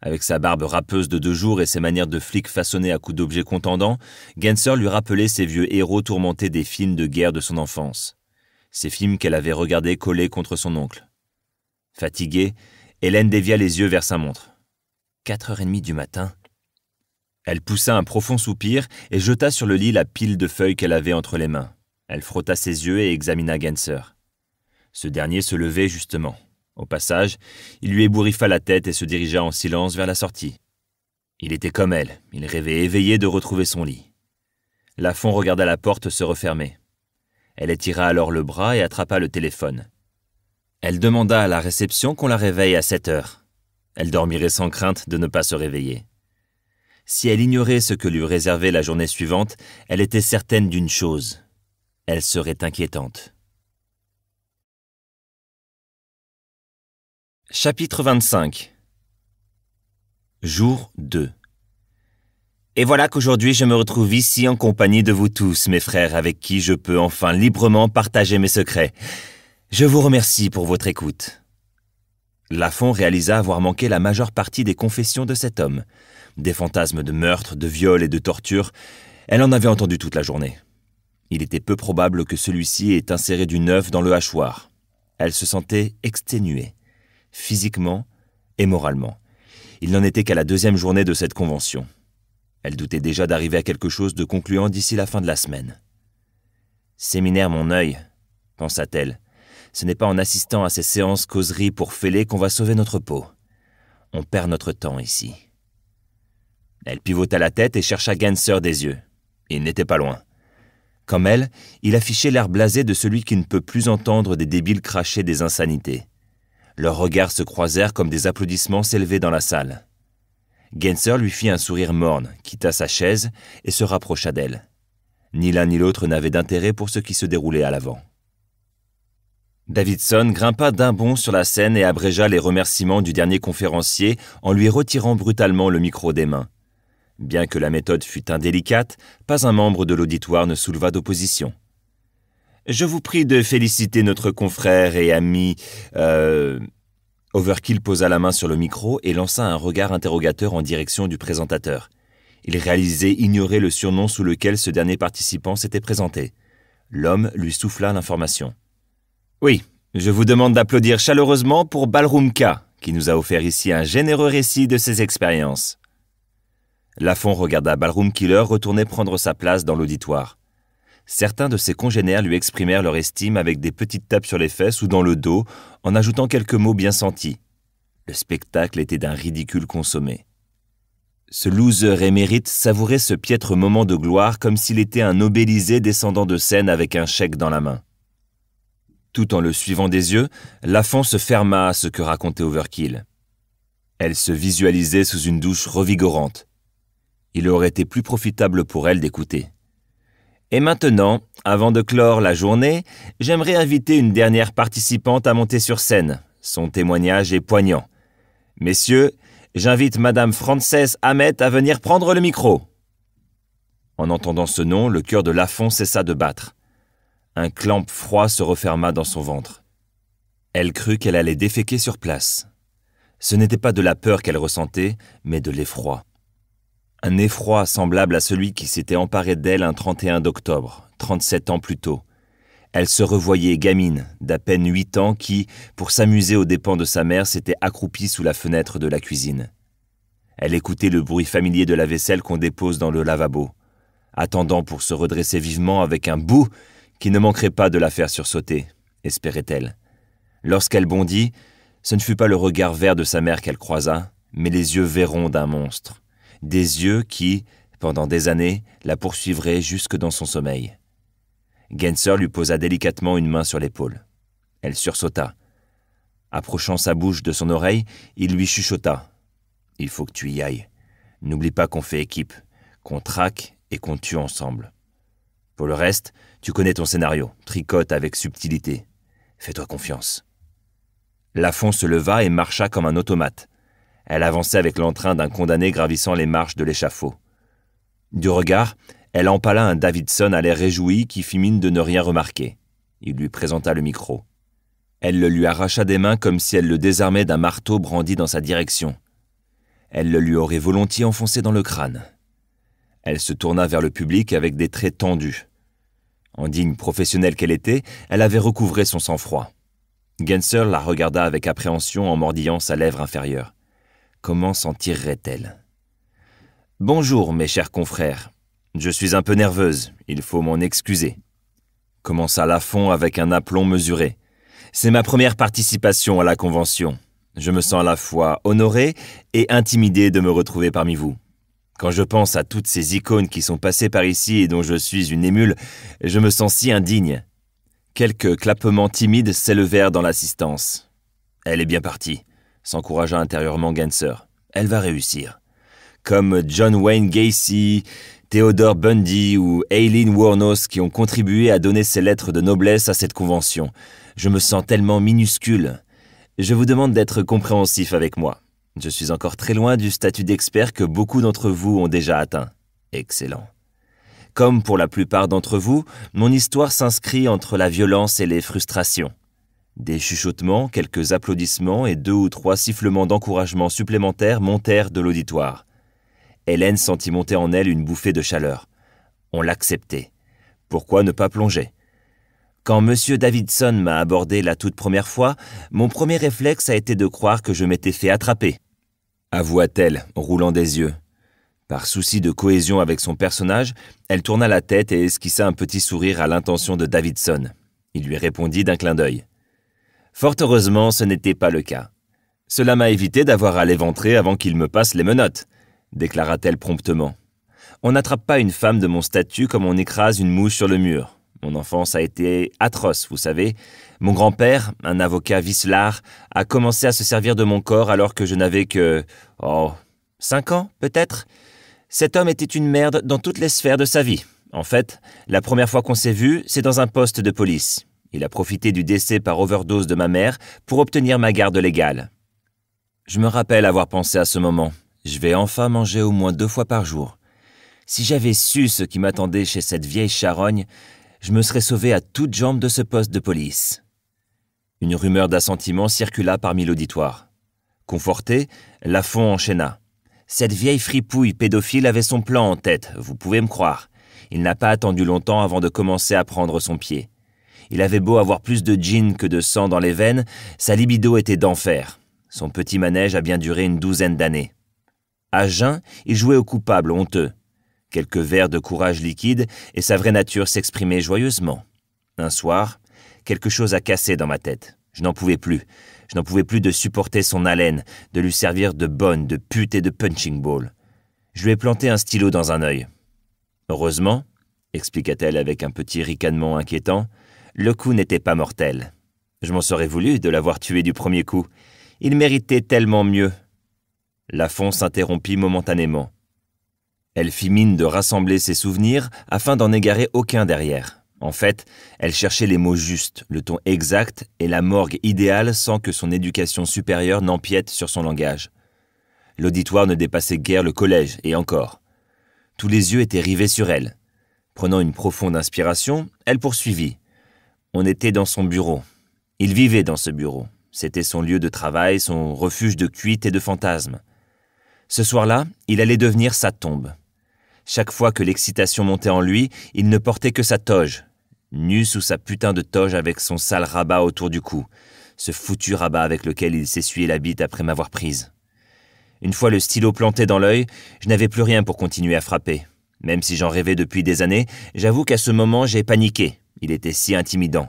Avec sa barbe râpeuse de deux jours et ses manières de flic façonnées à coups d'objets contendants, Genser lui rappelait ses vieux héros tourmentés des films de guerre de son enfance. Ces films qu'elle avait regardés collés contre son oncle. Fatiguée, Hélène dévia les yeux vers sa montre. Quatre heures et demie du matin. Elle poussa un profond soupir et jeta sur le lit la pile de feuilles qu'elle avait entre les mains. Elle frotta ses yeux et examina Genser. Ce dernier se levait justement. Au passage, il lui ébouriffa la tête et se dirigea en silence vers la sortie. Il était comme elle, il rêvait éveillé de retrouver son lit. Lafon regarda la porte se refermer. Elle étira alors le bras et attrapa le téléphone. Elle demanda à la réception qu'on la réveille à sept heures. Elle dormirait sans crainte de ne pas se réveiller. Si elle ignorait ce que lui réservait la journée suivante, elle était certaine d'une chose. Elle serait inquiétante. Chapitre 25 Jour 2 Et voilà qu'aujourd'hui je me retrouve ici en compagnie de vous tous, mes frères, avec qui je peux enfin librement partager mes secrets. Je vous remercie pour votre écoute. Lafon réalisa avoir manqué la majeure partie des confessions de cet homme. Des fantasmes de meurtre, de viol et de torture, elle en avait entendu toute la journée. Il était peu probable que celui-ci ait inséré du neuf dans le hachoir. Elle se sentait exténuée physiquement et moralement. Il n'en était qu'à la deuxième journée de cette convention. Elle doutait déjà d'arriver à quelque chose de concluant d'ici la fin de la semaine. Séminaire mon œil, pensa-t-elle. Ce n'est pas en assistant à ces séances causeries pour fêler qu'on va sauver notre peau. On perd notre temps ici. Elle pivota la tête et chercha Ganser des yeux. Il n'était pas loin. Comme elle, il affichait l'air blasé de celui qui ne peut plus entendre des débiles cracher des insanités. Leurs regards se croisèrent comme des applaudissements s'élevaient dans la salle. Genser lui fit un sourire morne, quitta sa chaise et se rapprocha d'elle. Ni l'un ni l'autre n'avait d'intérêt pour ce qui se déroulait à l'avant. Davidson grimpa d'un bond sur la scène et abrégea les remerciements du dernier conférencier en lui retirant brutalement le micro des mains. Bien que la méthode fût indélicate, pas un membre de l'auditoire ne souleva d'opposition. Je vous prie de féliciter notre confrère et ami... Euh... Overkill posa la main sur le micro et lança un regard interrogateur en direction du présentateur. Il réalisait ignorer le surnom sous lequel ce dernier participant s'était présenté. L'homme lui souffla l'information. Oui, je vous demande d'applaudir chaleureusement pour Balroomka, qui nous a offert ici un généreux récit de ses expériences. Lafont regarda Ballroom Killer retourner prendre sa place dans l'auditoire certains de ses congénères lui exprimèrent leur estime avec des petites tapes sur les fesses ou dans le dos, en ajoutant quelques mots bien sentis. Le spectacle était d'un ridicule consommé. Ce loser émérite savourait ce piètre moment de gloire comme s'il était un obélisé descendant de scène avec un chèque dans la main. Tout en le suivant des yeux, Lafont se ferma à ce que racontait Overkill. Elle se visualisait sous une douche revigorante. Il aurait été plus profitable pour elle d'écouter. Et maintenant, avant de clore la journée, j'aimerais inviter une dernière participante à monter sur scène. Son témoignage est poignant. Messieurs, j'invite Madame Frances Hamet à venir prendre le micro. En entendant ce nom, le cœur de Lafont cessa de battre. Un clamp froid se referma dans son ventre. Elle crut qu'elle allait déféquer sur place. Ce n'était pas de la peur qu'elle ressentait, mais de l'effroi un effroi semblable à celui qui s'était emparé d'elle un 31 d'octobre, 37 ans plus tôt. Elle se revoyait gamine, d'à peine huit ans, qui, pour s'amuser aux dépens de sa mère, s'était accroupie sous la fenêtre de la cuisine. Elle écoutait le bruit familier de la vaisselle qu'on dépose dans le lavabo, attendant pour se redresser vivement avec un bout qui ne manquerait pas de la faire sursauter, espérait-elle. Lorsqu'elle bondit, ce ne fut pas le regard vert de sa mère qu'elle croisa, mais les yeux verrons d'un monstre des yeux qui, pendant des années, la poursuivraient jusque dans son sommeil. Genser lui posa délicatement une main sur l'épaule. Elle sursauta. Approchant sa bouche de son oreille, il lui chuchota. Il faut que tu y ailles. N'oublie pas qu'on fait équipe, qu'on traque et qu'on tue ensemble. Pour le reste, tu connais ton scénario, tricote avec subtilité. Fais-toi confiance. Lafon se leva et marcha comme un automate. Elle avançait avec l'entrain d'un condamné gravissant les marches de l'échafaud. Du regard, elle empala un Davidson à l'air réjoui qui fit mine de ne rien remarquer. Il lui présenta le micro. Elle le lui arracha des mains comme si elle le désarmait d'un marteau brandi dans sa direction. Elle le lui aurait volontiers enfoncé dans le crâne. Elle se tourna vers le public avec des traits tendus. En digne professionnelle qu'elle était, elle avait recouvré son sang-froid. Genser la regarda avec appréhension en mordillant sa lèvre inférieure. Comment s'en tirerait-elle Bonjour, mes chers confrères. Je suis un peu nerveuse, il faut m'en excuser. Commença fond avec un aplomb mesuré. C'est ma première participation à la convention. Je me sens à la fois honorée et intimidée de me retrouver parmi vous. Quand je pense à toutes ces icônes qui sont passées par ici et dont je suis une émule, je me sens si indigne. Quelques clapements timides s'élevèrent dans l'assistance. Elle est bien partie s'encouragea intérieurement Ganser. Elle va réussir. Comme John Wayne Gacy, Theodore Bundy ou Aileen Wuornos qui ont contribué à donner ces lettres de noblesse à cette convention. Je me sens tellement minuscule. Je vous demande d'être compréhensif avec moi. Je suis encore très loin du statut d'expert que beaucoup d'entre vous ont déjà atteint. Excellent. Comme pour la plupart d'entre vous, mon histoire s'inscrit entre la violence et les frustrations. Des chuchotements, quelques applaudissements et deux ou trois sifflements d'encouragement supplémentaires montèrent de l'auditoire. Hélène sentit monter en elle une bouffée de chaleur. On l'acceptait. Pourquoi ne pas plonger Quand M. Davidson m'a abordé la toute première fois, mon premier réflexe a été de croire que je m'étais fait attraper. Avoua-t-elle, roulant des yeux. Par souci de cohésion avec son personnage, elle tourna la tête et esquissa un petit sourire à l'intention de Davidson. Il lui répondit d'un clin d'œil. Fort heureusement, ce n'était pas le cas. Cela m'a évité d'avoir à l'éventrer avant qu'il me passe les menottes, déclara-t-elle promptement. On n'attrape pas une femme de mon statut comme on écrase une mouche sur le mur. Mon enfance a été atroce, vous savez. Mon grand-père, un avocat vicelard, a commencé à se servir de mon corps alors que je n'avais que. oh. cinq ans, peut-être Cet homme était une merde dans toutes les sphères de sa vie. En fait, la première fois qu'on s'est vu, c'est dans un poste de police. Il a profité du décès par overdose de ma mère pour obtenir ma garde légale. Je me rappelle avoir pensé à ce moment. Je vais enfin manger au moins deux fois par jour. Si j'avais su ce qui m'attendait chez cette vieille charogne, je me serais sauvé à toutes jambes de ce poste de police. Une rumeur d'assentiment circula parmi l'auditoire. Conforté, Lafon enchaîna. Cette vieille fripouille pédophile avait son plan en tête, vous pouvez me croire. Il n'a pas attendu longtemps avant de commencer à prendre son pied. Il avait beau avoir plus de gin que de sang dans les veines, sa libido était d'enfer. Son petit manège a bien duré une douzaine d'années. À jeun, il jouait au coupable honteux. Quelques verres de courage liquide et sa vraie nature s'exprimait joyeusement. Un soir, quelque chose a cassé dans ma tête. Je n'en pouvais plus. Je n'en pouvais plus de supporter son haleine, de lui servir de bonne, de pute et de punching ball. Je lui ai planté un stylo dans un œil. Heureusement, expliqua-t-elle avec un petit ricanement inquiétant, le coup n'était pas mortel. Je m'en serais voulu de l'avoir tué du premier coup. Il méritait tellement mieux. Lafon s'interrompit momentanément. Elle fit mine de rassembler ses souvenirs afin d'en égarer aucun derrière. En fait, elle cherchait les mots justes, le ton exact et la morgue idéale sans que son éducation supérieure n'empiète sur son langage. L'auditoire ne dépassait guère le collège, et encore. Tous les yeux étaient rivés sur elle. Prenant une profonde inspiration, elle poursuivit. On était dans son bureau. Il vivait dans ce bureau. C'était son lieu de travail, son refuge de cuites et de fantasmes. Ce soir-là, il allait devenir sa tombe. Chaque fois que l'excitation montait en lui, il ne portait que sa toge, nu sous sa putain de toge avec son sale rabat autour du cou, ce foutu rabat avec lequel il s'essuyait la bite après m'avoir prise. Une fois le stylo planté dans l'œil, je n'avais plus rien pour continuer à frapper. Même si j'en rêvais depuis des années, j'avoue qu'à ce moment j'ai paniqué. Il était si intimidant.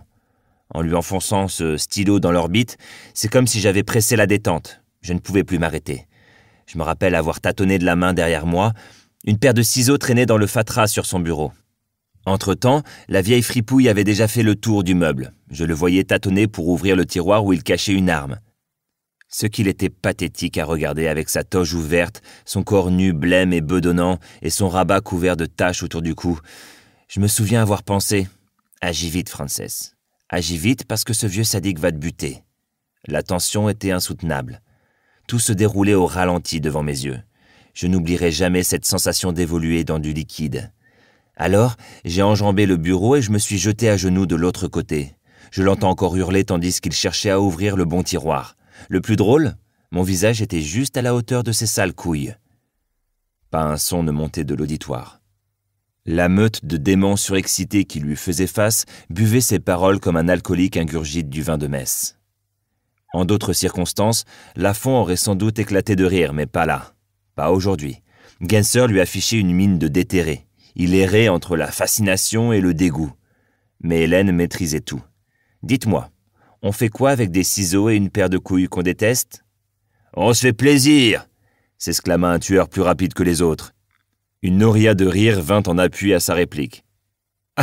En lui enfonçant ce stylo dans l'orbite, c'est comme si j'avais pressé la détente. Je ne pouvais plus m'arrêter. Je me rappelle avoir tâtonné de la main derrière moi. Une paire de ciseaux traînait dans le fatras sur son bureau. Entre-temps, la vieille fripouille avait déjà fait le tour du meuble. Je le voyais tâtonner pour ouvrir le tiroir où il cachait une arme. Ce qu'il était pathétique à regarder avec sa toge ouverte, son corps nu, blême et bedonnant, et son rabat couvert de taches autour du cou. Je me souviens avoir pensé Agis vite, Frances. Agis vite parce que ce vieux sadique va te buter. La tension était insoutenable. Tout se déroulait au ralenti devant mes yeux. Je n'oublierai jamais cette sensation d'évoluer dans du liquide. Alors, j'ai enjambé le bureau et je me suis jeté à genoux de l'autre côté. Je l'entends encore hurler tandis qu'il cherchait à ouvrir le bon tiroir. Le plus drôle, mon visage était juste à la hauteur de ses sales couilles. Pas un son ne montait de l'auditoire. La meute de démons surexcités qui lui faisait face buvait ses paroles comme un alcoolique ingurgite du vin de messe. En d'autres circonstances, Lafont aurait sans doute éclaté de rire, mais pas là. Pas aujourd'hui. Genser lui affichait une mine de déterré. Il errait entre la fascination et le dégoût. Mais Hélène maîtrisait tout. Dites-moi, on fait quoi avec des ciseaux et une paire de couilles qu'on déteste On se fait plaisir s'exclama un tueur plus rapide que les autres. Une noria de rire vint en appui à sa réplique.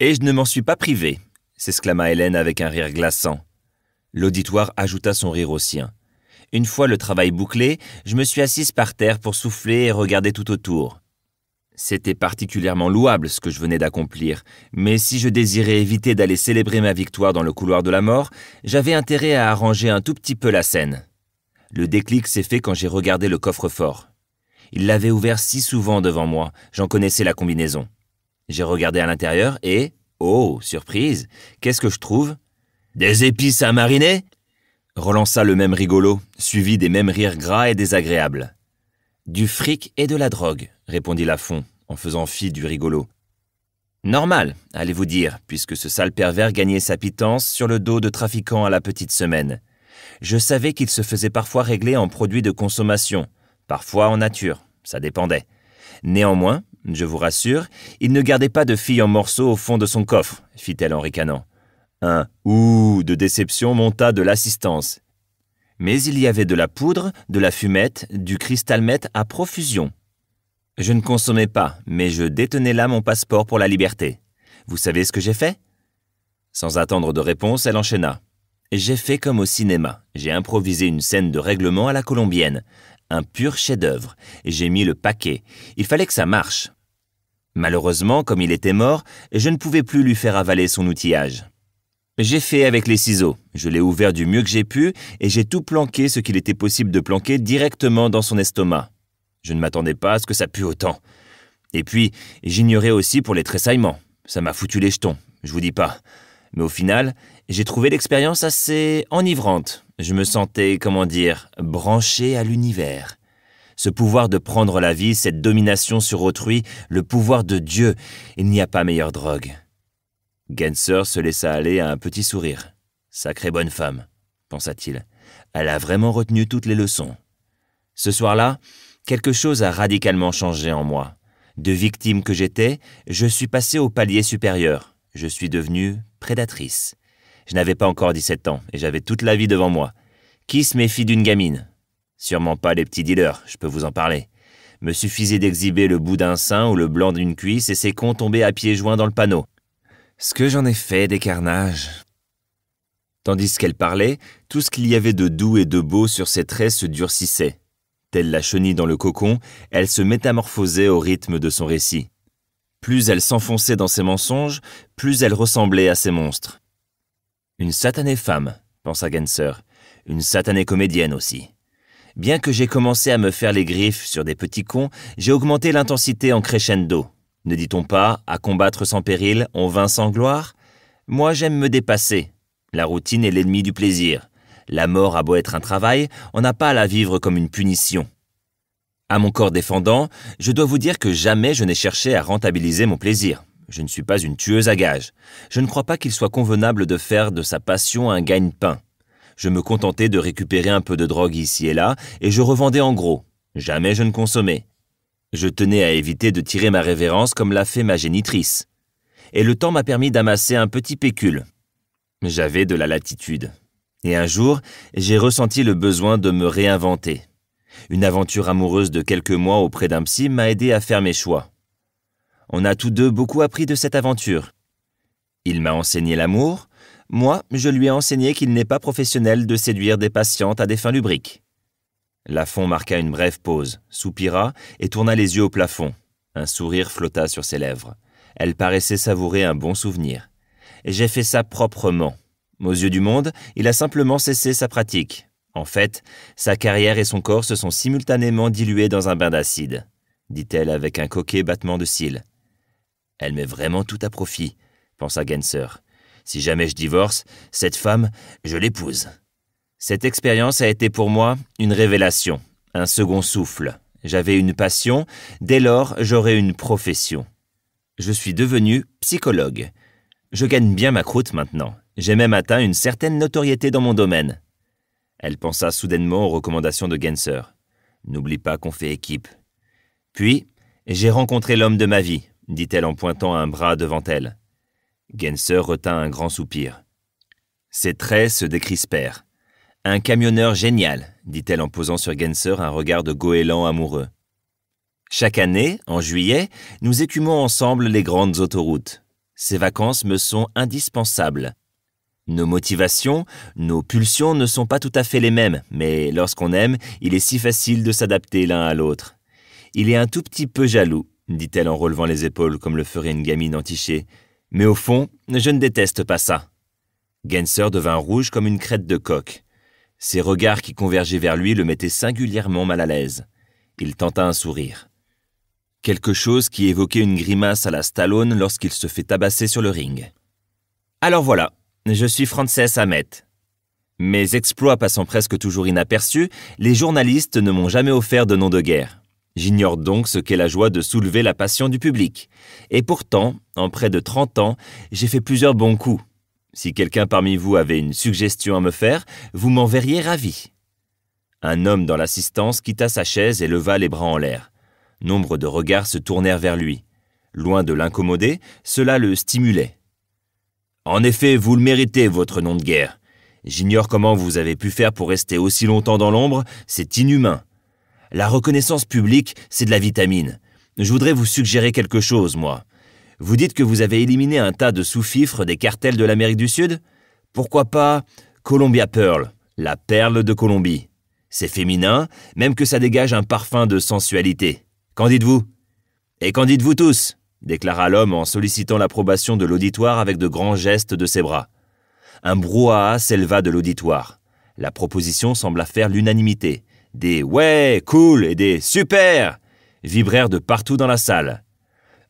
Et je ne m'en suis pas privé, s'exclama Hélène avec un rire glaçant. L'auditoire ajouta son rire au sien. Une fois le travail bouclé, je me suis assise par terre pour souffler et regarder tout autour. C'était particulièrement louable ce que je venais d'accomplir, mais si je désirais éviter d'aller célébrer ma victoire dans le couloir de la mort, j'avais intérêt à arranger un tout petit peu la scène. Le déclic s'est fait quand j'ai regardé le coffre-fort. Il l'avait ouvert si souvent devant moi, j'en connaissais la combinaison. J'ai regardé à l'intérieur et... Oh, surprise Qu'est-ce que je trouve Des épices à mariner relança le même rigolo, suivi des mêmes rires gras et désagréables. Du fric et de la drogue, répondit Lafont, en faisant fi du rigolo. Normal, allez-vous dire, puisque ce sale pervers gagnait sa pitance sur le dos de trafiquants à la petite semaine. Je savais qu'il se faisait parfois régler en produits de consommation, parfois en nature, ça dépendait. Néanmoins, je vous rassure, il ne gardait pas de fille en morceaux au fond de son coffre, fit-elle en ricanant. Un ouh de déception monta de l'assistance. Mais il y avait de la poudre, de la fumette, du cristalmètre à profusion. Je ne consommais pas, mais je détenais là mon passeport pour la liberté. Vous savez ce que j'ai fait Sans attendre de réponse, elle enchaîna. J'ai fait comme au cinéma. J'ai improvisé une scène de règlement à la colombienne, un pur chef-d'œuvre. J'ai mis le paquet. Il fallait que ça marche. Malheureusement, comme il était mort, je ne pouvais plus lui faire avaler son outillage. J'ai fait avec les ciseaux. Je l'ai ouvert du mieux que j'ai pu et j'ai tout planqué ce qu'il était possible de planquer directement dans son estomac. Je ne m'attendais pas à ce que ça pue autant. Et puis, j'ignorais aussi pour les tressaillements. Ça m'a foutu les jetons, je vous dis pas. Mais au final, j'ai trouvé l'expérience assez enivrante. Je me sentais, comment dire, branché à l'univers. Ce pouvoir de prendre la vie, cette domination sur autrui, le pouvoir de Dieu, il n'y a pas meilleure drogue. Genser se laissa aller à un petit sourire. Sacrée bonne femme, pensa-t-il. Elle a vraiment retenu toutes les leçons. Ce soir-là, quelque chose a radicalement changé en moi. De victime que j'étais, je suis passé au palier supérieur. Je suis devenue prédatrice. Je n'avais pas encore 17 ans et j'avais toute la vie devant moi. Qui se méfie d'une gamine Sûrement pas les petits dealers, je peux vous en parler. Me suffisait d'exhiber le bout d'un sein ou le blanc d'une cuisse et ces cons tombaient à pieds joints dans le panneau. Ce que j'en ai fait des carnages. Tandis qu'elle parlait, tout ce qu'il y avait de doux et de beau sur ses traits se durcissait. Telle la chenille dans le cocon, elle se métamorphosait au rythme de son récit. Plus elle s'enfonçait dans ses mensonges, plus elle ressemblait à ses monstres. Une satanée femme, pensa Genser, une satanée comédienne aussi. Bien que j'ai commencé à me faire les griffes sur des petits cons, j'ai augmenté l'intensité en crescendo. Ne dit-on pas, à combattre sans péril, on vint sans gloire Moi j'aime me dépasser. La routine est l'ennemi du plaisir. La mort a beau être un travail, on n'a pas à la vivre comme une punition. À mon corps défendant, je dois vous dire que jamais je n'ai cherché à rentabiliser mon plaisir. Je ne suis pas une tueuse à gages. Je ne crois pas qu'il soit convenable de faire de sa passion un gagne-pain. Je me contentais de récupérer un peu de drogue ici et là, et je revendais en gros. Jamais je ne consommais. Je tenais à éviter de tirer ma révérence comme l'a fait ma génitrice. Et le temps m'a permis d'amasser un petit pécule. J'avais de la latitude. Et un jour, j'ai ressenti le besoin de me réinventer. Une aventure amoureuse de quelques mois auprès d'un psy m'a aidé à faire mes choix. On a tous deux beaucoup appris de cette aventure. Il m'a enseigné l'amour, moi je lui ai enseigné qu'il n'est pas professionnel de séduire des patientes à des fins lubriques. Lafont marqua une brève pause, soupira et tourna les yeux au plafond. Un sourire flotta sur ses lèvres. Elle paraissait savourer un bon souvenir. J'ai fait ça proprement. Aux yeux du monde, il a simplement cessé sa pratique. En fait, sa carrière et son corps se sont simultanément dilués dans un bain d'acide, dit-elle avec un coquet battement de cils. Elle met vraiment tout à profit, pensa Genser. Si jamais je divorce, cette femme, je l'épouse. Cette expérience a été pour moi une révélation, un second souffle. J'avais une passion, dès lors j'aurai une profession. Je suis devenu psychologue. Je gagne bien ma croûte maintenant. J'ai même atteint une certaine notoriété dans mon domaine. Elle pensa soudainement aux recommandations de Genser. N'oublie pas qu'on fait équipe. Puis, j'ai rencontré l'homme de ma vie, dit-elle en pointant un bras devant elle. Genser retint un grand soupir. Ses traits se décrispèrent. Un camionneur génial, dit-elle en posant sur Genser un regard de goéland amoureux. Chaque année, en juillet, nous écumons ensemble les grandes autoroutes. Ces vacances me sont indispensables. Nos motivations, nos pulsions ne sont pas tout à fait les mêmes, mais lorsqu'on aime, il est si facile de s'adapter l'un à l'autre. Il est un tout petit peu jaloux, dit-elle en relevant les épaules comme le ferait une gamine entichée, mais au fond, je ne déteste pas ça. Genser devint rouge comme une crête de coq. Ses regards qui convergeaient vers lui le mettaient singulièrement mal à l'aise. Il tenta un sourire. Quelque chose qui évoquait une grimace à la Stallone lorsqu'il se fait tabasser sur le ring. Alors voilà, je suis Frances Hamet. Mes exploits passant presque toujours inaperçus, les journalistes ne m'ont jamais offert de nom de guerre. J'ignore donc ce qu'est la joie de soulever la passion du public. Et pourtant, en près de trente ans, j'ai fait plusieurs bons coups. Si quelqu'un parmi vous avait une suggestion à me faire, vous m'en verriez ravi. Un homme dans l'assistance quitta sa chaise et leva les bras en l'air. Nombre de regards se tournèrent vers lui. Loin de l'incommoder, cela le stimulait. En effet, vous le méritez, votre nom de guerre. J'ignore comment vous avez pu faire pour rester aussi longtemps dans l'ombre, c'est inhumain. La reconnaissance publique, c'est de la vitamine. Je voudrais vous suggérer quelque chose, moi. Vous dites que vous avez éliminé un tas de sous-fifres des cartels de l'Amérique du Sud Pourquoi pas Columbia Pearl, la perle de Colombie. C'est féminin, même que ça dégage un parfum de sensualité. Qu'en dites-vous Et qu'en dites-vous tous déclara l'homme en sollicitant l'approbation de l'auditoire avec de grands gestes de ses bras. Un brouhaha s'éleva de l'auditoire. La proposition sembla faire l'unanimité. Des ouais, cool et des super vibrèrent de partout dans la salle.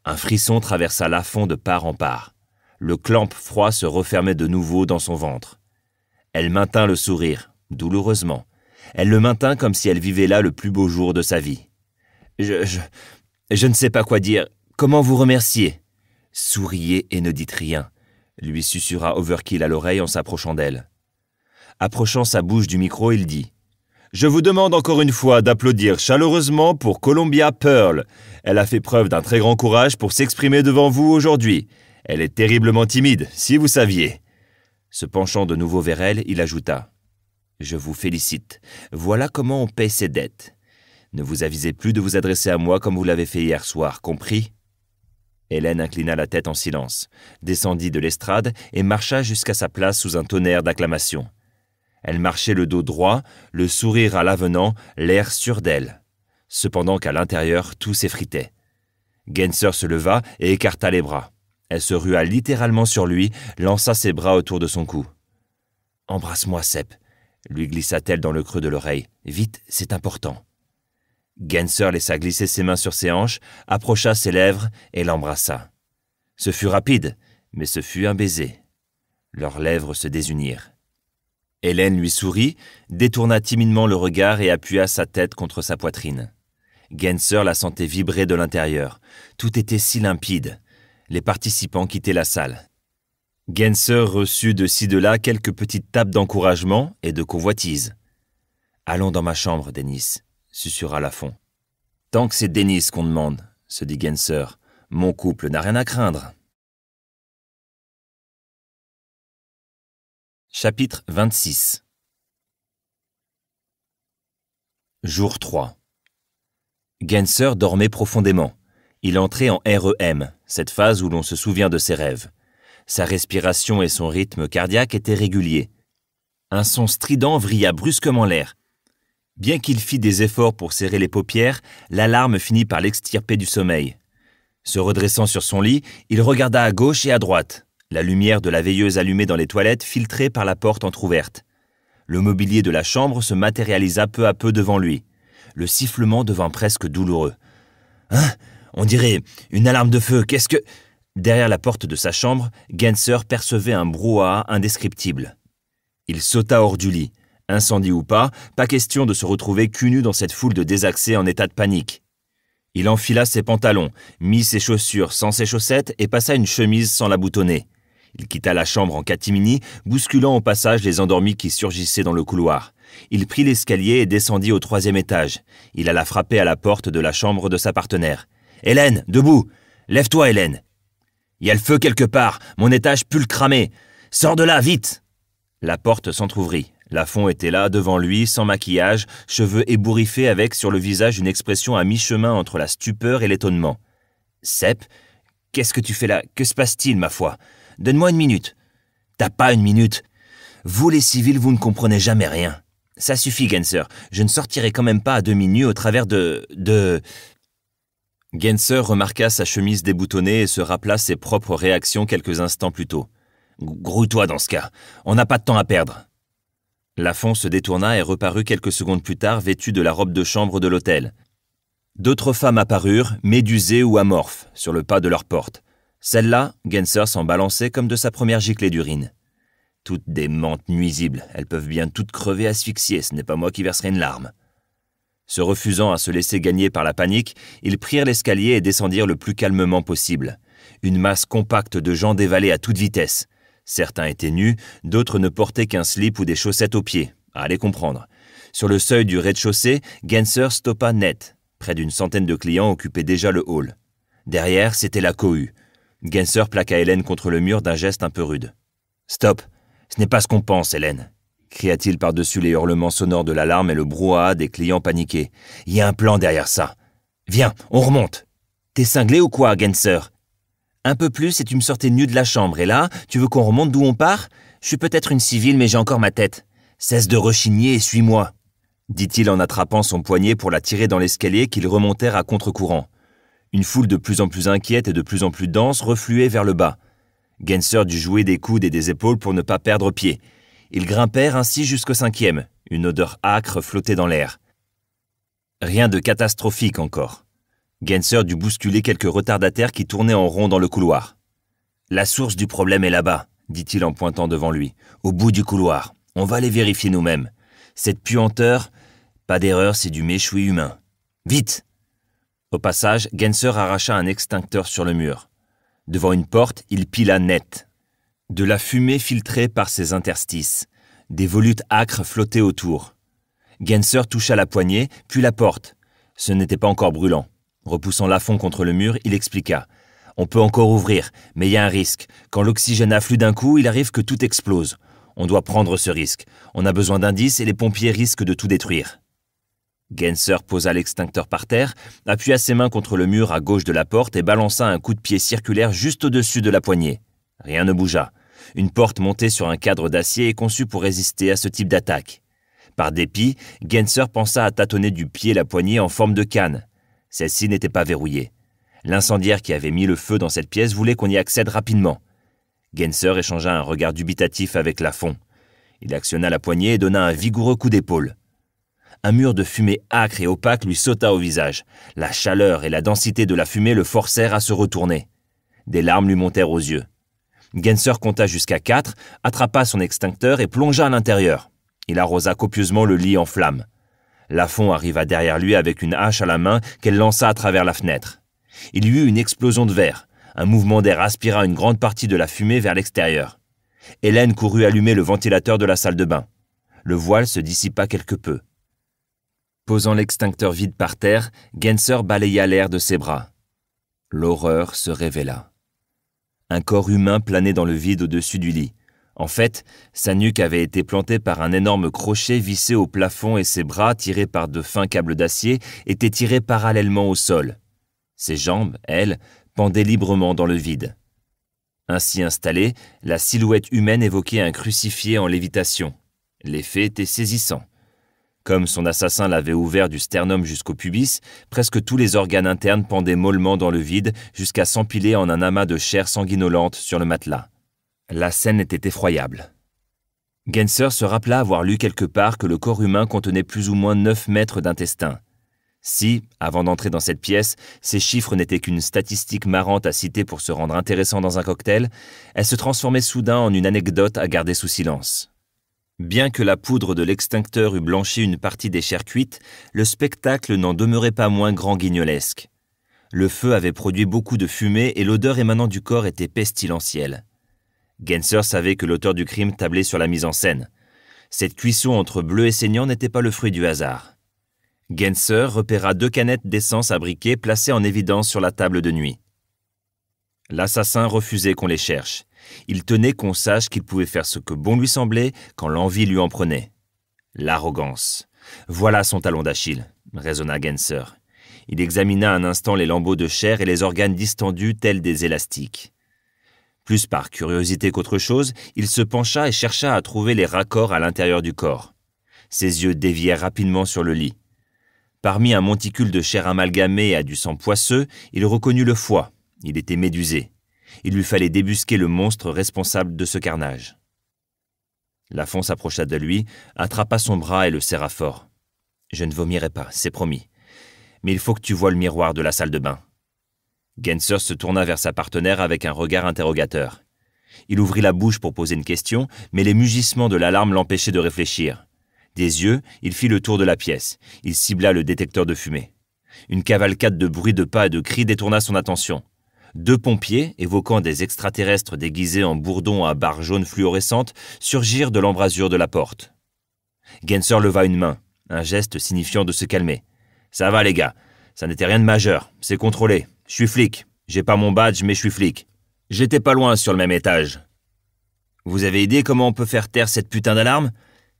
Un frisson traversa fond de part en part. Le clamp froid se refermait de nouveau dans son ventre. Elle maintint le sourire, douloureusement. Elle le maintint comme si elle vivait là le plus beau jour de sa vie. Je, je, je ne sais pas quoi dire. Comment vous remercier Souriez et ne dites rien, lui susurra Overkill à l'oreille en s'approchant d'elle. Approchant sa bouche du micro, il dit je vous demande encore une fois d'applaudir chaleureusement pour Columbia Pearl. Elle a fait preuve d'un très grand courage pour s'exprimer devant vous aujourd'hui. Elle est terriblement timide, si vous saviez. Se penchant de nouveau vers elle, il ajouta Je vous félicite. Voilà comment on paie ses dettes. Ne vous avisez plus de vous adresser à moi comme vous l'avez fait hier soir, compris Hélène inclina la tête en silence, descendit de l'estrade et marcha jusqu'à sa place sous un tonnerre d'acclamations. Elle marchait le dos droit, le sourire à l'avenant, l'air sûr d'elle. Cependant qu'à l'intérieur, tout s'effritait. Genser se leva et écarta les bras. Elle se rua littéralement sur lui, lança ses bras autour de son cou. Embrasse-moi, Sepp, lui glissa-t-elle dans le creux de l'oreille. Vite, c'est important. Genser laissa glisser ses mains sur ses hanches, approcha ses lèvres et l'embrassa. Ce fut rapide, mais ce fut un baiser. Leurs lèvres se désunirent. Hélène lui sourit, détourna timidement le regard et appuya sa tête contre sa poitrine. Genser la sentait vibrer de l'intérieur. Tout était si limpide. Les participants quittaient la salle. Genser reçut de ci de là quelques petites tapes d'encouragement et de convoitise. Allons dans ma chambre, Denis, susurra Lafont. Tant que c'est Denis qu'on demande, se dit Genser, mon couple n'a rien à craindre. Chapitre 26 Jour 3 Genser dormait profondément. Il entrait en REM, cette phase où l'on se souvient de ses rêves. Sa respiration et son rythme cardiaque étaient réguliers. Un son strident vrilla brusquement l'air. Bien qu'il fît des efforts pour serrer les paupières, l'alarme finit par l'extirper du sommeil. Se redressant sur son lit, il regarda à gauche et à droite la lumière de la veilleuse allumée dans les toilettes filtrait par la porte entr'ouverte. Le mobilier de la chambre se matérialisa peu à peu devant lui. Le sifflement devint presque douloureux. Hein On dirait une alarme de feu, qu'est-ce que. Derrière la porte de sa chambre, Genser percevait un brouhaha indescriptible. Il sauta hors du lit. Incendie ou pas, pas question de se retrouver cul nu dans cette foule de désaccès en état de panique. Il enfila ses pantalons, mit ses chaussures sans ses chaussettes et passa une chemise sans la boutonner. Il quitta la chambre en catimini, bousculant au passage les endormis qui surgissaient dans le couloir. Il prit l'escalier et descendit au troisième étage. Il alla frapper à la porte de la chambre de sa partenaire. Hélène, debout Lève-toi, Hélène Il y a le feu quelque part Mon étage pue le Sors de là, vite La porte s'entr'ouvrit. Lafont était là, devant lui, sans maquillage, cheveux ébouriffés avec sur le visage une expression à mi-chemin entre la stupeur et l'étonnement. Sep, qu'est-ce que tu fais là Que se passe-t-il, ma foi Donne-moi une minute. T'as pas une minute. Vous les civils, vous ne comprenez jamais rien. Ça suffit, Genser. Je ne sortirai quand même pas à demi nu au travers de... de... Genser remarqua sa chemise déboutonnée et se rappela ses propres réactions quelques instants plus tôt. Grouille-toi dans ce cas. On n'a pas de temps à perdre. Lafont se détourna et reparut quelques secondes plus tard vêtue de la robe de chambre de l'hôtel. D'autres femmes apparurent, médusées ou amorphes, sur le pas de leur porte celle là Genser s'en balançait comme de sa première giclée d'urine. Toutes des mentes nuisibles, elles peuvent bien toutes crever asphyxiées, ce n'est pas moi qui verserai une larme. Se refusant à se laisser gagner par la panique, ils prirent l'escalier et descendirent le plus calmement possible. Une masse compacte de gens dévalait à toute vitesse. Certains étaient nus, d'autres ne portaient qu'un slip ou des chaussettes aux pieds. Allez comprendre. Sur le seuil du rez-de-chaussée, Genser stoppa net. Près d'une centaine de clients occupaient déjà le hall. Derrière, c'était la cohue. Genser plaqua Hélène contre le mur d'un geste un peu rude. Stop Ce n'est pas ce qu'on pense, Hélène cria-t-il par-dessus les hurlements sonores de l'alarme et le brouhaha des clients paniqués. Il y a un plan derrière ça. Viens, on remonte T'es cinglé ou quoi, Genser Un peu plus et tu me sortais nu de la chambre, et là, tu veux qu'on remonte d'où on part Je suis peut-être une civile, mais j'ai encore ma tête. Cesse de rechigner et suis-moi dit-il en attrapant son poignet pour la tirer dans l'escalier qu'ils remontèrent à contre-courant. Une foule de plus en plus inquiète et de plus en plus dense refluait vers le bas. Genser dut jouer des coudes et des épaules pour ne pas perdre pied. Ils grimpèrent ainsi jusqu'au cinquième. Une odeur âcre flottait dans l'air. Rien de catastrophique encore. Genser dut bousculer quelques retardataires qui tournaient en rond dans le couloir. La source du problème est là-bas, dit-il en pointant devant lui, au bout du couloir. On va les vérifier nous-mêmes. Cette puanteur, pas d'erreur, c'est du méchoui humain. Vite au passage, Genser arracha un extincteur sur le mur. Devant une porte, il pila net. De la fumée filtrait par ses interstices. Des volutes âcres flottaient autour. Genser toucha la poignée, puis la porte. Ce n'était pas encore brûlant. Repoussant la fond contre le mur, il expliqua. On peut encore ouvrir, mais il y a un risque. Quand l'oxygène afflue d'un coup, il arrive que tout explose. On doit prendre ce risque. On a besoin d'indices et les pompiers risquent de tout détruire. Genser posa l'extincteur par terre, appuya ses mains contre le mur à gauche de la porte et balança un coup de pied circulaire juste au-dessus de la poignée. Rien ne bougea. Une porte montée sur un cadre d'acier est conçue pour résister à ce type d'attaque. Par dépit, Genser pensa à tâtonner du pied la poignée en forme de canne. Celle-ci n'était pas verrouillée. L'incendiaire qui avait mis le feu dans cette pièce voulait qu'on y accède rapidement. Genser échangea un regard dubitatif avec Lafont. Il actionna la poignée et donna un vigoureux coup d'épaule un mur de fumée âcre et opaque lui sauta au visage. La chaleur et la densité de la fumée le forcèrent à se retourner. Des larmes lui montèrent aux yeux. Genser compta jusqu'à quatre, attrapa son extincteur et plongea à l'intérieur. Il arrosa copieusement le lit en flammes. Lafon arriva derrière lui avec une hache à la main qu'elle lança à travers la fenêtre. Il y eut une explosion de verre. Un mouvement d'air aspira une grande partie de la fumée vers l'extérieur. Hélène courut allumer le ventilateur de la salle de bain. Le voile se dissipa quelque peu. Posant l'extincteur vide par terre, Genser balaya l'air de ses bras. L'horreur se révéla. Un corps humain planait dans le vide au-dessus du lit. En fait, sa nuque avait été plantée par un énorme crochet vissé au plafond et ses bras, tirés par de fins câbles d'acier, étaient tirés parallèlement au sol. Ses jambes, elles, pendaient librement dans le vide. Ainsi installée, la silhouette humaine évoquait un crucifié en lévitation. L'effet était saisissant. Comme son assassin l'avait ouvert du sternum jusqu'au pubis, presque tous les organes internes pendaient mollement dans le vide jusqu'à s'empiler en un amas de chair sanguinolente sur le matelas. La scène était effroyable. Genser se rappela avoir lu quelque part que le corps humain contenait plus ou moins 9 mètres d'intestin. Si, avant d'entrer dans cette pièce, ces chiffres n'étaient qu'une statistique marrante à citer pour se rendre intéressant dans un cocktail, elle se transformait soudain en une anecdote à garder sous silence. Bien que la poudre de l'extincteur eût blanchi une partie des chairs cuites, le spectacle n'en demeurait pas moins grand guignolesque. Le feu avait produit beaucoup de fumée et l'odeur émanant du corps était pestilentielle. Genser savait que l'auteur du crime tablait sur la mise en scène. Cette cuisson entre bleu et saignant n'était pas le fruit du hasard. Genser repéra deux canettes d'essence à briquet placées en évidence sur la table de nuit. L'assassin refusait qu'on les cherche. Il tenait qu'on sache qu'il pouvait faire ce que bon lui semblait quand l'envie lui en prenait. L'arrogance. Voilà son talon d'Achille, raisonna Genser. Il examina un instant les lambeaux de chair et les organes distendus tels des élastiques. Plus par curiosité qu'autre chose, il se pencha et chercha à trouver les raccords à l'intérieur du corps. Ses yeux dévièrent rapidement sur le lit. Parmi un monticule de chair amalgamée à du sang poisseux, il reconnut le foie. Il était médusé. Il lui fallait débusquer le monstre responsable de ce carnage. Lafon s'approcha de lui, attrapa son bras et le serra fort. Je ne vomirai pas, c'est promis. Mais il faut que tu vois le miroir de la salle de bain. Genser se tourna vers sa partenaire avec un regard interrogateur. Il ouvrit la bouche pour poser une question, mais les mugissements de l'alarme l'empêchaient de réfléchir. Des yeux, il fit le tour de la pièce. Il cibla le détecteur de fumée. Une cavalcade de bruits de pas et de cris détourna son attention deux pompiers, évoquant des extraterrestres déguisés en bourdons à barres jaunes fluorescentes, surgirent de l'embrasure de la porte. Genser leva une main, un geste signifiant de se calmer. Ça va, les gars, ça n'était rien de majeur, c'est contrôlé. Je suis flic, j'ai pas mon badge, mais je suis flic. J'étais pas loin sur le même étage. Vous avez idée comment on peut faire taire cette putain d'alarme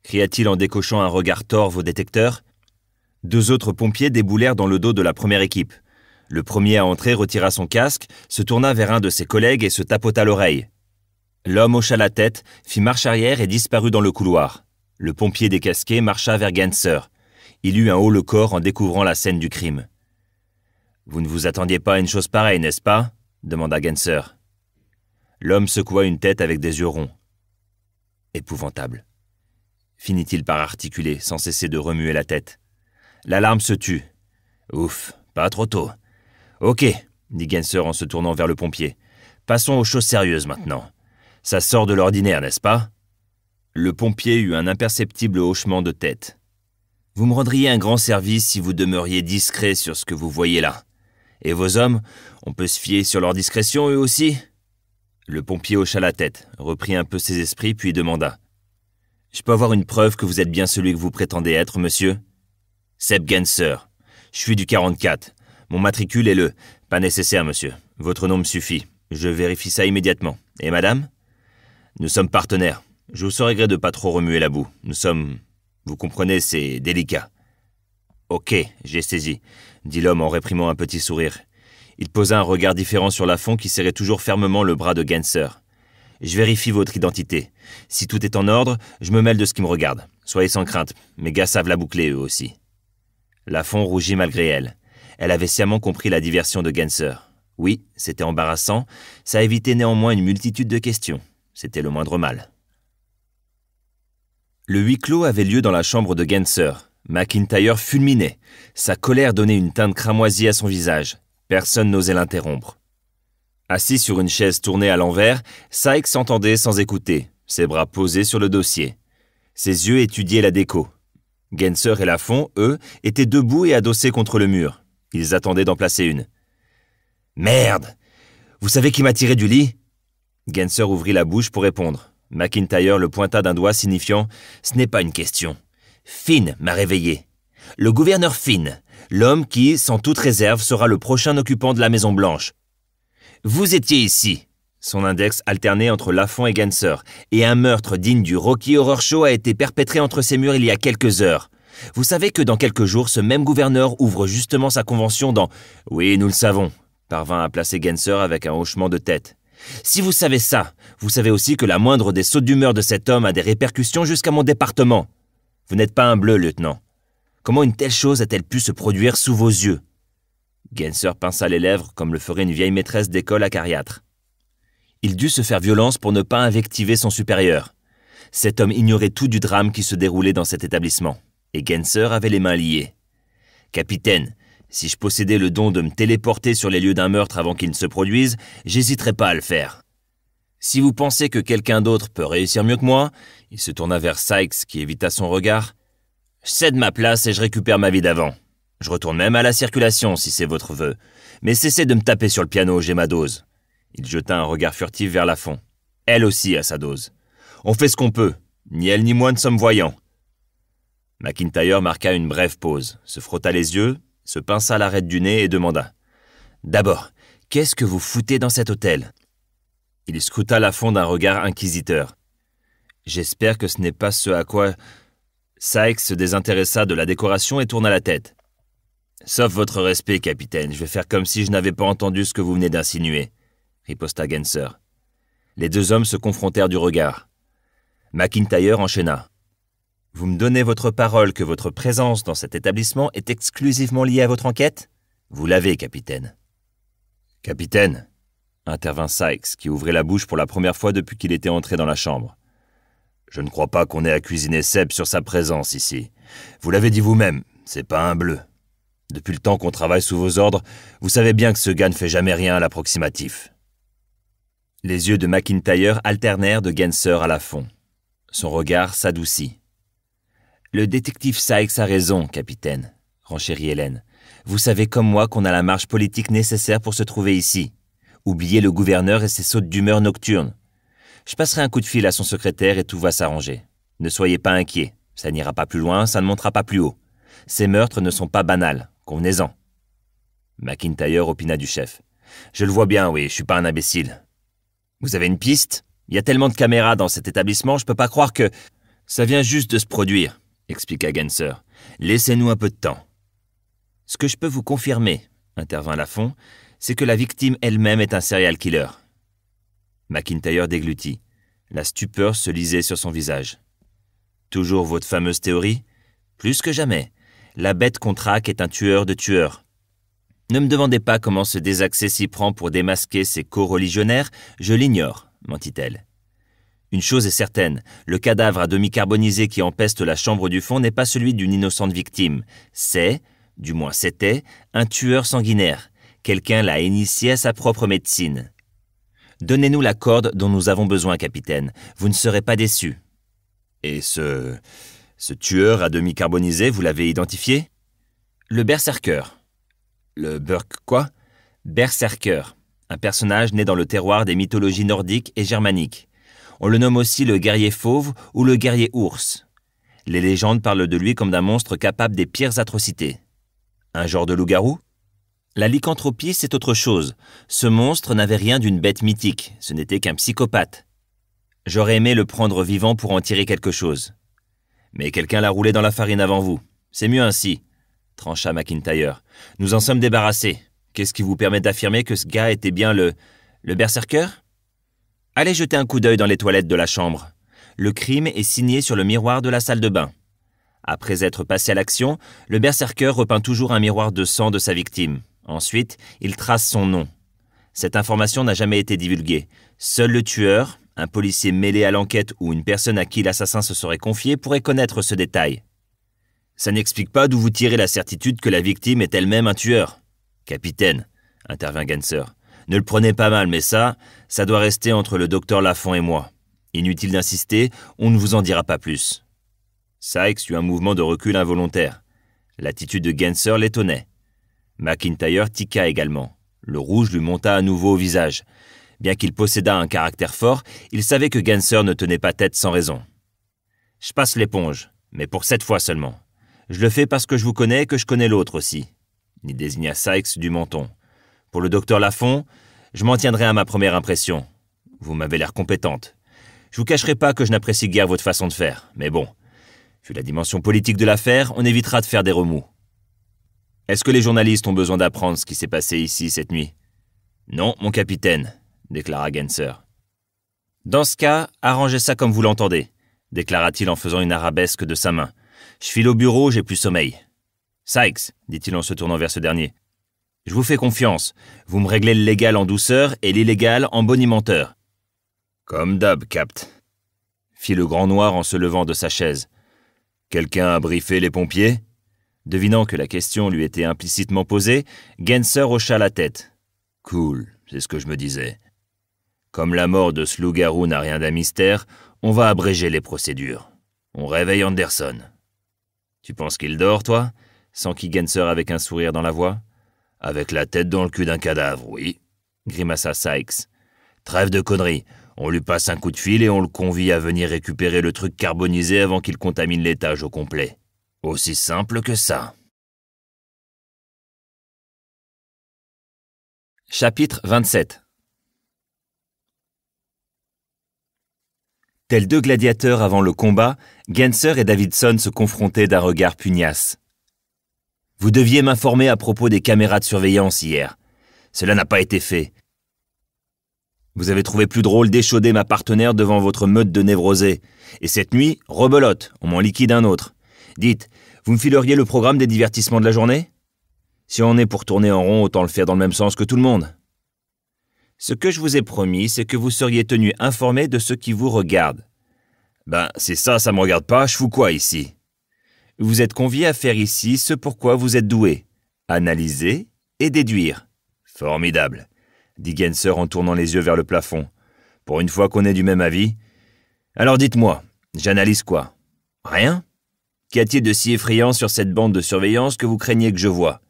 cria-t-il en décochant un regard torve au détecteur. Deux autres pompiers déboulèrent dans le dos de la première équipe. Le premier à entrer retira son casque, se tourna vers un de ses collègues et se tapota l'oreille. L'homme hocha la tête, fit marche arrière et disparut dans le couloir. Le pompier décasqué marcha vers Ganser. Il eut un haut le corps en découvrant la scène du crime. Vous ne vous attendiez pas à une chose pareille, n'est-ce pas demanda Genser. L'homme secoua une tête avec des yeux ronds. Épouvantable. Finit-il par articuler, sans cesser de remuer la tête. L'alarme se tut. Ouf, pas trop tôt. Ok, dit Genser en se tournant vers le pompier. Passons aux choses sérieuses maintenant. Ça sort de l'ordinaire, n'est-ce pas Le pompier eut un imperceptible hochement de tête. Vous me rendriez un grand service si vous demeuriez discret sur ce que vous voyez là. Et vos hommes, on peut se fier sur leur discrétion eux aussi Le pompier hocha la tête, reprit un peu ses esprits, puis demanda. Je peux avoir une preuve que vous êtes bien celui que vous prétendez être, monsieur Seb Genser. Je suis du 44. Mon matricule est le. Pas nécessaire, monsieur. Votre nom me suffit. Je vérifie ça immédiatement. Et madame Nous sommes partenaires. Je vous saurais gré de pas trop remuer la boue. Nous sommes. Vous comprenez, c'est délicat. Ok, j'ai saisi, dit l'homme en réprimant un petit sourire. Il posa un regard différent sur Lafont qui serrait toujours fermement le bras de Genser. Je vérifie votre identité. Si tout est en ordre, je me mêle de ce qui me regarde. Soyez sans crainte, mes gars savent la boucler eux aussi. Lafont rougit malgré elle. Elle avait sciemment compris la diversion de Genser. Oui, c'était embarrassant, ça évitait néanmoins une multitude de questions. C'était le moindre mal. Le huis clos avait lieu dans la chambre de Genser. McIntyre fulminait. Sa colère donnait une teinte cramoisie à son visage. Personne n'osait l'interrompre. Assis sur une chaise tournée à l'envers, Sykes s'entendait sans écouter, ses bras posés sur le dossier. Ses yeux étudiaient la déco. Genser et Lafont, eux, étaient debout et adossés contre le mur. Ils attendaient d'en placer une. Merde Vous savez qui m'a tiré du lit Genser ouvrit la bouche pour répondre. McIntyre le pointa d'un doigt signifiant Ce n'est pas une question. Finn m'a réveillé. Le gouverneur Finn, l'homme qui, sans toute réserve, sera le prochain occupant de la Maison Blanche. Vous étiez ici. Son index alternait entre Laffont et Ganser, et un meurtre digne du Rocky Horror Show a été perpétré entre ces murs il y a quelques heures. Vous savez que dans quelques jours, ce même gouverneur ouvre justement sa convention dans Oui, nous le savons, parvint à placer Genser avec un hochement de tête. Si vous savez ça, vous savez aussi que la moindre des sauts d'humeur de cet homme a des répercussions jusqu'à mon département. Vous n'êtes pas un bleu, lieutenant. Comment une telle chose a-t-elle pu se produire sous vos yeux Genser pinça les lèvres comme le ferait une vieille maîtresse d'école à acariâtre. Il dut se faire violence pour ne pas invectiver son supérieur. Cet homme ignorait tout du drame qui se déroulait dans cet établissement et Genser avait les mains liées. Capitaine, si je possédais le don de me téléporter sur les lieux d'un meurtre avant qu'il ne se produise, j'hésiterais pas à le faire. Si vous pensez que quelqu'un d'autre peut réussir mieux que moi, il se tourna vers Sykes qui évita son regard. cède ma place et je récupère ma vie d'avant. Je retourne même à la circulation si c'est votre vœu. Mais cessez de me taper sur le piano, j'ai ma dose. Il jeta un regard furtif vers la fond. Elle aussi a sa dose. On fait ce qu'on peut. Ni elle ni moi ne sommes voyants. McIntyre marqua une brève pause, se frotta les yeux, se pinça l'arête du nez et demanda D'abord, qu'est-ce que vous foutez dans cet hôtel Il scruta la fond d'un regard inquisiteur. J'espère que ce n'est pas ce à quoi. Sykes se désintéressa de la décoration et tourna la tête. Sauf votre respect, capitaine, je vais faire comme si je n'avais pas entendu ce que vous venez d'insinuer, riposta Genser. Les deux hommes se confrontèrent du regard. McIntyre enchaîna. Vous me donnez votre parole que votre présence dans cet établissement est exclusivement liée à votre enquête Vous l'avez, capitaine. Capitaine, intervint Sykes, qui ouvrait la bouche pour la première fois depuis qu'il était entré dans la chambre. Je ne crois pas qu'on ait à cuisiner Seb sur sa présence ici. Vous l'avez dit vous-même, c'est pas un bleu. Depuis le temps qu'on travaille sous vos ordres, vous savez bien que ce gars ne fait jamais rien à l'approximatif. Les yeux de McIntyre alternèrent de Genser à la fond. Son regard s'adoucit. Le détective Sykes a raison, capitaine, renchérit Hélène. Vous savez comme moi qu'on a la marge politique nécessaire pour se trouver ici. Oubliez le gouverneur et ses sautes d'humeur nocturnes. Je passerai un coup de fil à son secrétaire et tout va s'arranger. Ne soyez pas inquiets. Ça n'ira pas plus loin, ça ne montera pas plus haut. Ces meurtres ne sont pas banals, convenez-en. McIntyre opina du chef. Je le vois bien, oui, je suis pas un imbécile. Vous avez une piste Il y a tellement de caméras dans cet établissement, je peux pas croire que. Ça vient juste de se produire expliqua Genser. Laissez-nous un peu de temps. Ce que je peux vous confirmer, intervint Lafont, c'est que la victime elle-même est un serial killer. McIntyre déglutit. La stupeur se lisait sur son visage. Toujours votre fameuse théorie Plus que jamais. La bête Contrac est un tueur de tueurs. Ne me demandez pas comment ce désaccès s'y prend pour démasquer ses co-religionnaires, je l'ignore, mentit-elle. Une chose est certaine, le cadavre à demi carbonisé qui empeste la chambre du fond n'est pas celui d'une innocente victime. C'est, du moins c'était, un tueur sanguinaire. Quelqu'un l'a initié à sa propre médecine. Donnez-nous la corde dont nous avons besoin, capitaine. Vous ne serez pas déçu. Et ce. ce tueur à demi carbonisé, vous l'avez identifié Le berserker. Le Burke quoi Berserker, un personnage né dans le terroir des mythologies nordiques et germaniques. On le nomme aussi le guerrier fauve ou le guerrier ours. Les légendes parlent de lui comme d'un monstre capable des pires atrocités. Un genre de loup-garou La lycanthropie, c'est autre chose. Ce monstre n'avait rien d'une bête mythique, ce n'était qu'un psychopathe. J'aurais aimé le prendre vivant pour en tirer quelque chose. Mais quelqu'un l'a roulé dans la farine avant vous. C'est mieux ainsi, trancha McIntyre. Nous en sommes débarrassés. Qu'est-ce qui vous permet d'affirmer que ce gars était bien le... le berserker Allez jeter un coup d'œil dans les toilettes de la chambre. Le crime est signé sur le miroir de la salle de bain. Après être passé à l'action, le berserker repeint toujours un miroir de sang de sa victime. Ensuite, il trace son nom. Cette information n'a jamais été divulguée. Seul le tueur, un policier mêlé à l'enquête ou une personne à qui l'assassin se serait confié pourrait connaître ce détail. Ça n'explique pas d'où vous tirez la certitude que la victime est elle-même un tueur. Capitaine, intervint Ganser, ne le prenez pas mal, mais ça, ça doit rester entre le docteur Lafont et moi. Inutile d'insister, on ne vous en dira pas plus. Sykes eut un mouvement de recul involontaire. L'attitude de Genser l'étonnait. McIntyre tiqua également. Le rouge lui monta à nouveau au visage. Bien qu'il possédât un caractère fort, il savait que Genser ne tenait pas tête sans raison. Je passe l'éponge, mais pour cette fois seulement. Je le fais parce que je vous connais et que je connais l'autre aussi. Il désigna Sykes du menton. Pour le docteur Laffont, je m'en tiendrai à ma première impression. Vous m'avez l'air compétente. Je vous cacherai pas que je n'apprécie guère votre façon de faire, mais bon. Vu la dimension politique de l'affaire, on évitera de faire des remous. Est-ce que les journalistes ont besoin d'apprendre ce qui s'est passé ici cette nuit Non, mon capitaine, déclara Genser. Dans ce cas, arrangez ça comme vous l'entendez, déclara-t-il en faisant une arabesque de sa main. Je file au bureau, j'ai plus sommeil. Sykes, dit-il en se tournant vers ce dernier, je vous fais confiance. Vous me réglez le légal en douceur et l'illégal en bonimenteur. Comme d'hab, Capte. » Fit le grand noir en se levant de sa chaise. Quelqu'un a briefé les pompiers Devinant que la question lui était implicitement posée, Genser hocha la tête. Cool, c'est ce que je me disais. Comme la mort de loup-garou n'a rien d'un mystère, on va abréger les procédures. On réveille Anderson. Tu penses qu'il dort, toi s'enquit Genser avec un sourire dans la voix. Avec la tête dans le cul d'un cadavre, oui, grimaça Sykes. Trêve de conneries. On lui passe un coup de fil et on le convie à venir récupérer le truc carbonisé avant qu'il contamine l'étage au complet. Aussi simple que ça. Chapitre 27 Tels deux gladiateurs avant le combat, Genser et Davidson se confrontaient d'un regard pugnace. Vous deviez m'informer à propos des caméras de surveillance hier. Cela n'a pas été fait. Vous avez trouvé plus drôle d'échauder ma partenaire devant votre meute de névrosés. Et cette nuit, rebelote, on m'en liquide un autre. Dites, vous me fileriez le programme des divertissements de la journée Si on est pour tourner en rond, autant le faire dans le même sens que tout le monde. Ce que je vous ai promis, c'est que vous seriez tenu informé de ce qui vous regarde. Ben, c'est ça, ça me regarde pas, je fous quoi ici vous êtes convié à faire ici ce pourquoi vous êtes doué Analyser et déduire. Formidable, dit Genser en tournant les yeux vers le plafond. Pour une fois qu'on est du même avis. Alors dites-moi, j'analyse quoi Rien Qu'y a-t-il de si effrayant sur cette bande de surveillance que vous craignez que je vois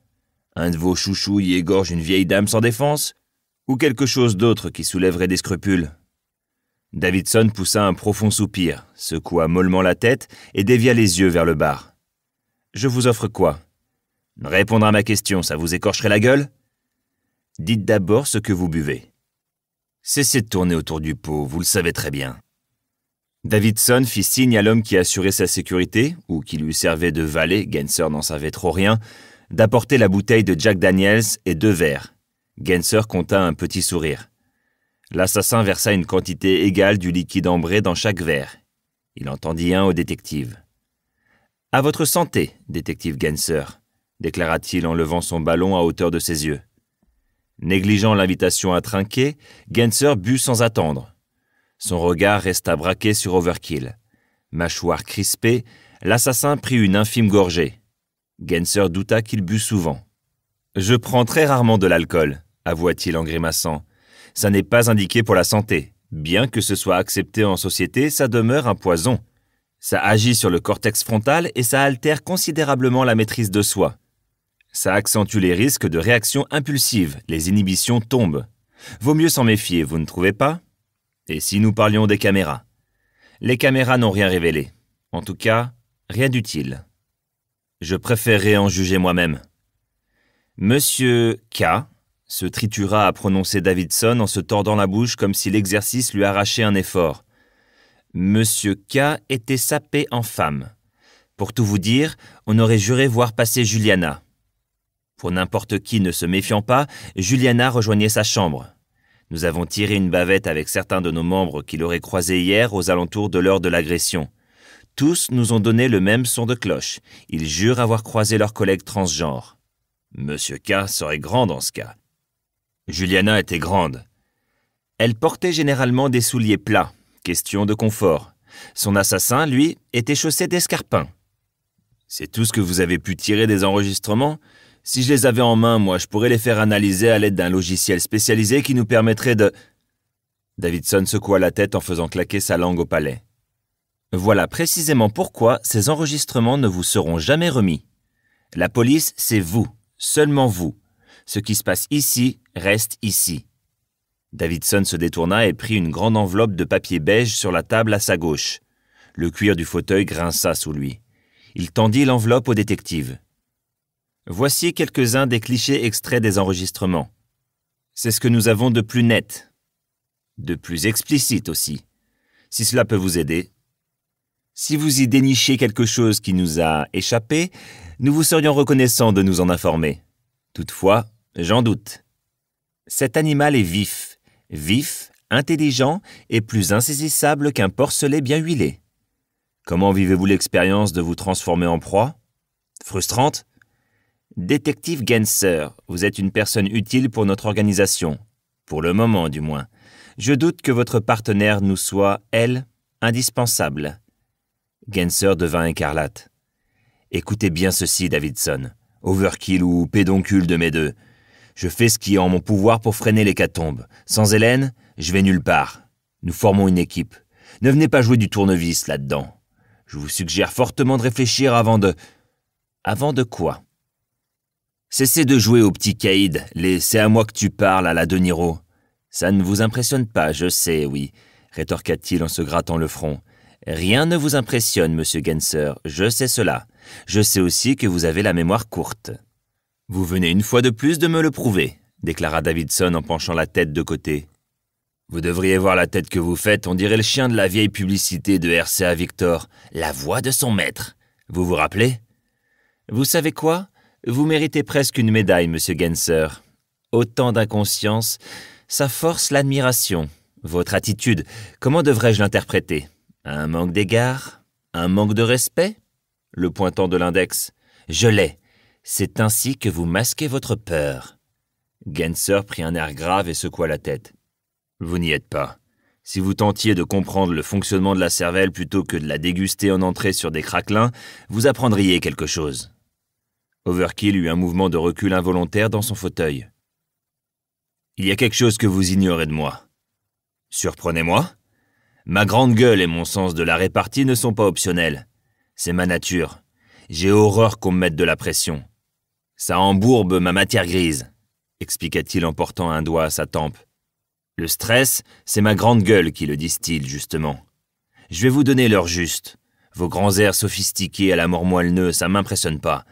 Un de vos chouchous y égorge une vieille dame sans défense Ou quelque chose d'autre qui soulèverait des scrupules Davidson poussa un profond soupir, secoua mollement la tête et dévia les yeux vers le bar. Je vous offre quoi Répondre à ma question, ça vous écorcherait la gueule Dites d'abord ce que vous buvez. Cessez de tourner autour du pot, vous le savez très bien. Davidson fit signe à l'homme qui assurait sa sécurité, ou qui lui servait de valet, Genser n'en savait trop rien, d'apporter la bouteille de Jack Daniels et deux verres. Genser compta un petit sourire. L'assassin versa une quantité égale du liquide ambré dans chaque verre. Il entendit un au détective. À votre santé, détective Genser, déclara-t-il en levant son ballon à hauteur de ses yeux. Négligeant l'invitation à trinquer, Genser but sans attendre. Son regard resta braqué sur Overkill. Mâchoire crispée, l'assassin prit une infime gorgée. Genser douta qu'il but souvent. Je prends très rarement de l'alcool, avoua-t-il en grimaçant. Ça n'est pas indiqué pour la santé. Bien que ce soit accepté en société, ça demeure un poison. Ça agit sur le cortex frontal et ça altère considérablement la maîtrise de soi. Ça accentue les risques de réactions impulsives, les inhibitions tombent. Vaut mieux s'en méfier, vous ne trouvez pas Et si nous parlions des caméras Les caméras n'ont rien révélé. En tout cas, rien d'utile. Je préférerais en juger moi-même. Monsieur K se tritura à prononcer Davidson en se tordant la bouche comme si l'exercice lui arrachait un effort. Monsieur K était sapé en femme. Pour tout vous dire, on aurait juré voir passer Juliana. Pour n'importe qui ne se méfiant pas, Juliana rejoignait sa chambre. Nous avons tiré une bavette avec certains de nos membres qui l'auraient croisée hier aux alentours de l'heure de l'agression. Tous nous ont donné le même son de cloche. Ils jurent avoir croisé leur collègue transgenre. Monsieur K serait grand dans ce cas. Juliana était grande. Elle portait généralement des souliers plats. Question de confort. Son assassin, lui, était chaussé d'escarpins. C'est tout ce que vous avez pu tirer des enregistrements Si je les avais en main, moi, je pourrais les faire analyser à l'aide d'un logiciel spécialisé qui nous permettrait de... Davidson secoua la tête en faisant claquer sa langue au palais. Voilà précisément pourquoi ces enregistrements ne vous seront jamais remis. La police, c'est vous, seulement vous. Ce qui se passe ici reste ici. Davidson se détourna et prit une grande enveloppe de papier beige sur la table à sa gauche. Le cuir du fauteuil grinça sous lui. Il tendit l'enveloppe au détective. Voici quelques-uns des clichés extraits des enregistrements. C'est ce que nous avons de plus net, de plus explicite aussi. Si cela peut vous aider. Si vous y dénichez quelque chose qui nous a échappé, nous vous serions reconnaissants de nous en informer. Toutefois, j'en doute. Cet animal est vif, vif, intelligent et plus insaisissable qu'un porcelet bien huilé. Comment vivez-vous l'expérience de vous transformer en proie Frustrante Détective Genser, vous êtes une personne utile pour notre organisation. Pour le moment, du moins. Je doute que votre partenaire nous soit, elle, indispensable. Genser devint écarlate. Écoutez bien ceci, Davidson. Overkill ou pédoncule de mes deux. Je fais ce qui est en mon pouvoir pour freiner l'hécatombe. Sans Hélène, je vais nulle part. Nous formons une équipe. Ne venez pas jouer du tournevis là-dedans. Je vous suggère fortement de réfléchir avant de... Avant de quoi Cessez de jouer au petit caïd, les c'est à moi que tu parles à la De Niro. Ça ne vous impressionne pas, je sais, oui, rétorqua-t-il en se grattant le front. Rien ne vous impressionne, monsieur Genser, je sais cela. Je sais aussi que vous avez la mémoire courte. Vous venez une fois de plus de me le prouver, déclara Davidson en penchant la tête de côté. Vous devriez voir la tête que vous faites, on dirait le chien de la vieille publicité de RCA Victor, la voix de son maître. Vous vous rappelez Vous savez quoi Vous méritez presque une médaille, monsieur Genser. Autant d'inconscience, ça force l'admiration. Votre attitude, comment devrais-je l'interpréter Un manque d'égard Un manque de respect Le pointant de l'index. Je l'ai. C'est ainsi que vous masquez votre peur. Genser prit un air grave et secoua la tête. Vous n'y êtes pas. Si vous tentiez de comprendre le fonctionnement de la cervelle plutôt que de la déguster en entrée sur des craquelins, vous apprendriez quelque chose. Overkill eut un mouvement de recul involontaire dans son fauteuil. Il y a quelque chose que vous ignorez de moi. Surprenez-moi Ma grande gueule et mon sens de la répartie ne sont pas optionnels. C'est ma nature. J'ai horreur qu'on me mette de la pression. Ça embourbe ma matière grise, expliqua-t-il en portant un doigt à sa tempe. Le stress, c'est ma grande gueule qui le distille, justement. Je vais vous donner l'heure juste. Vos grands airs sophistiqués à la mort neuve, ça m'impressionne pas.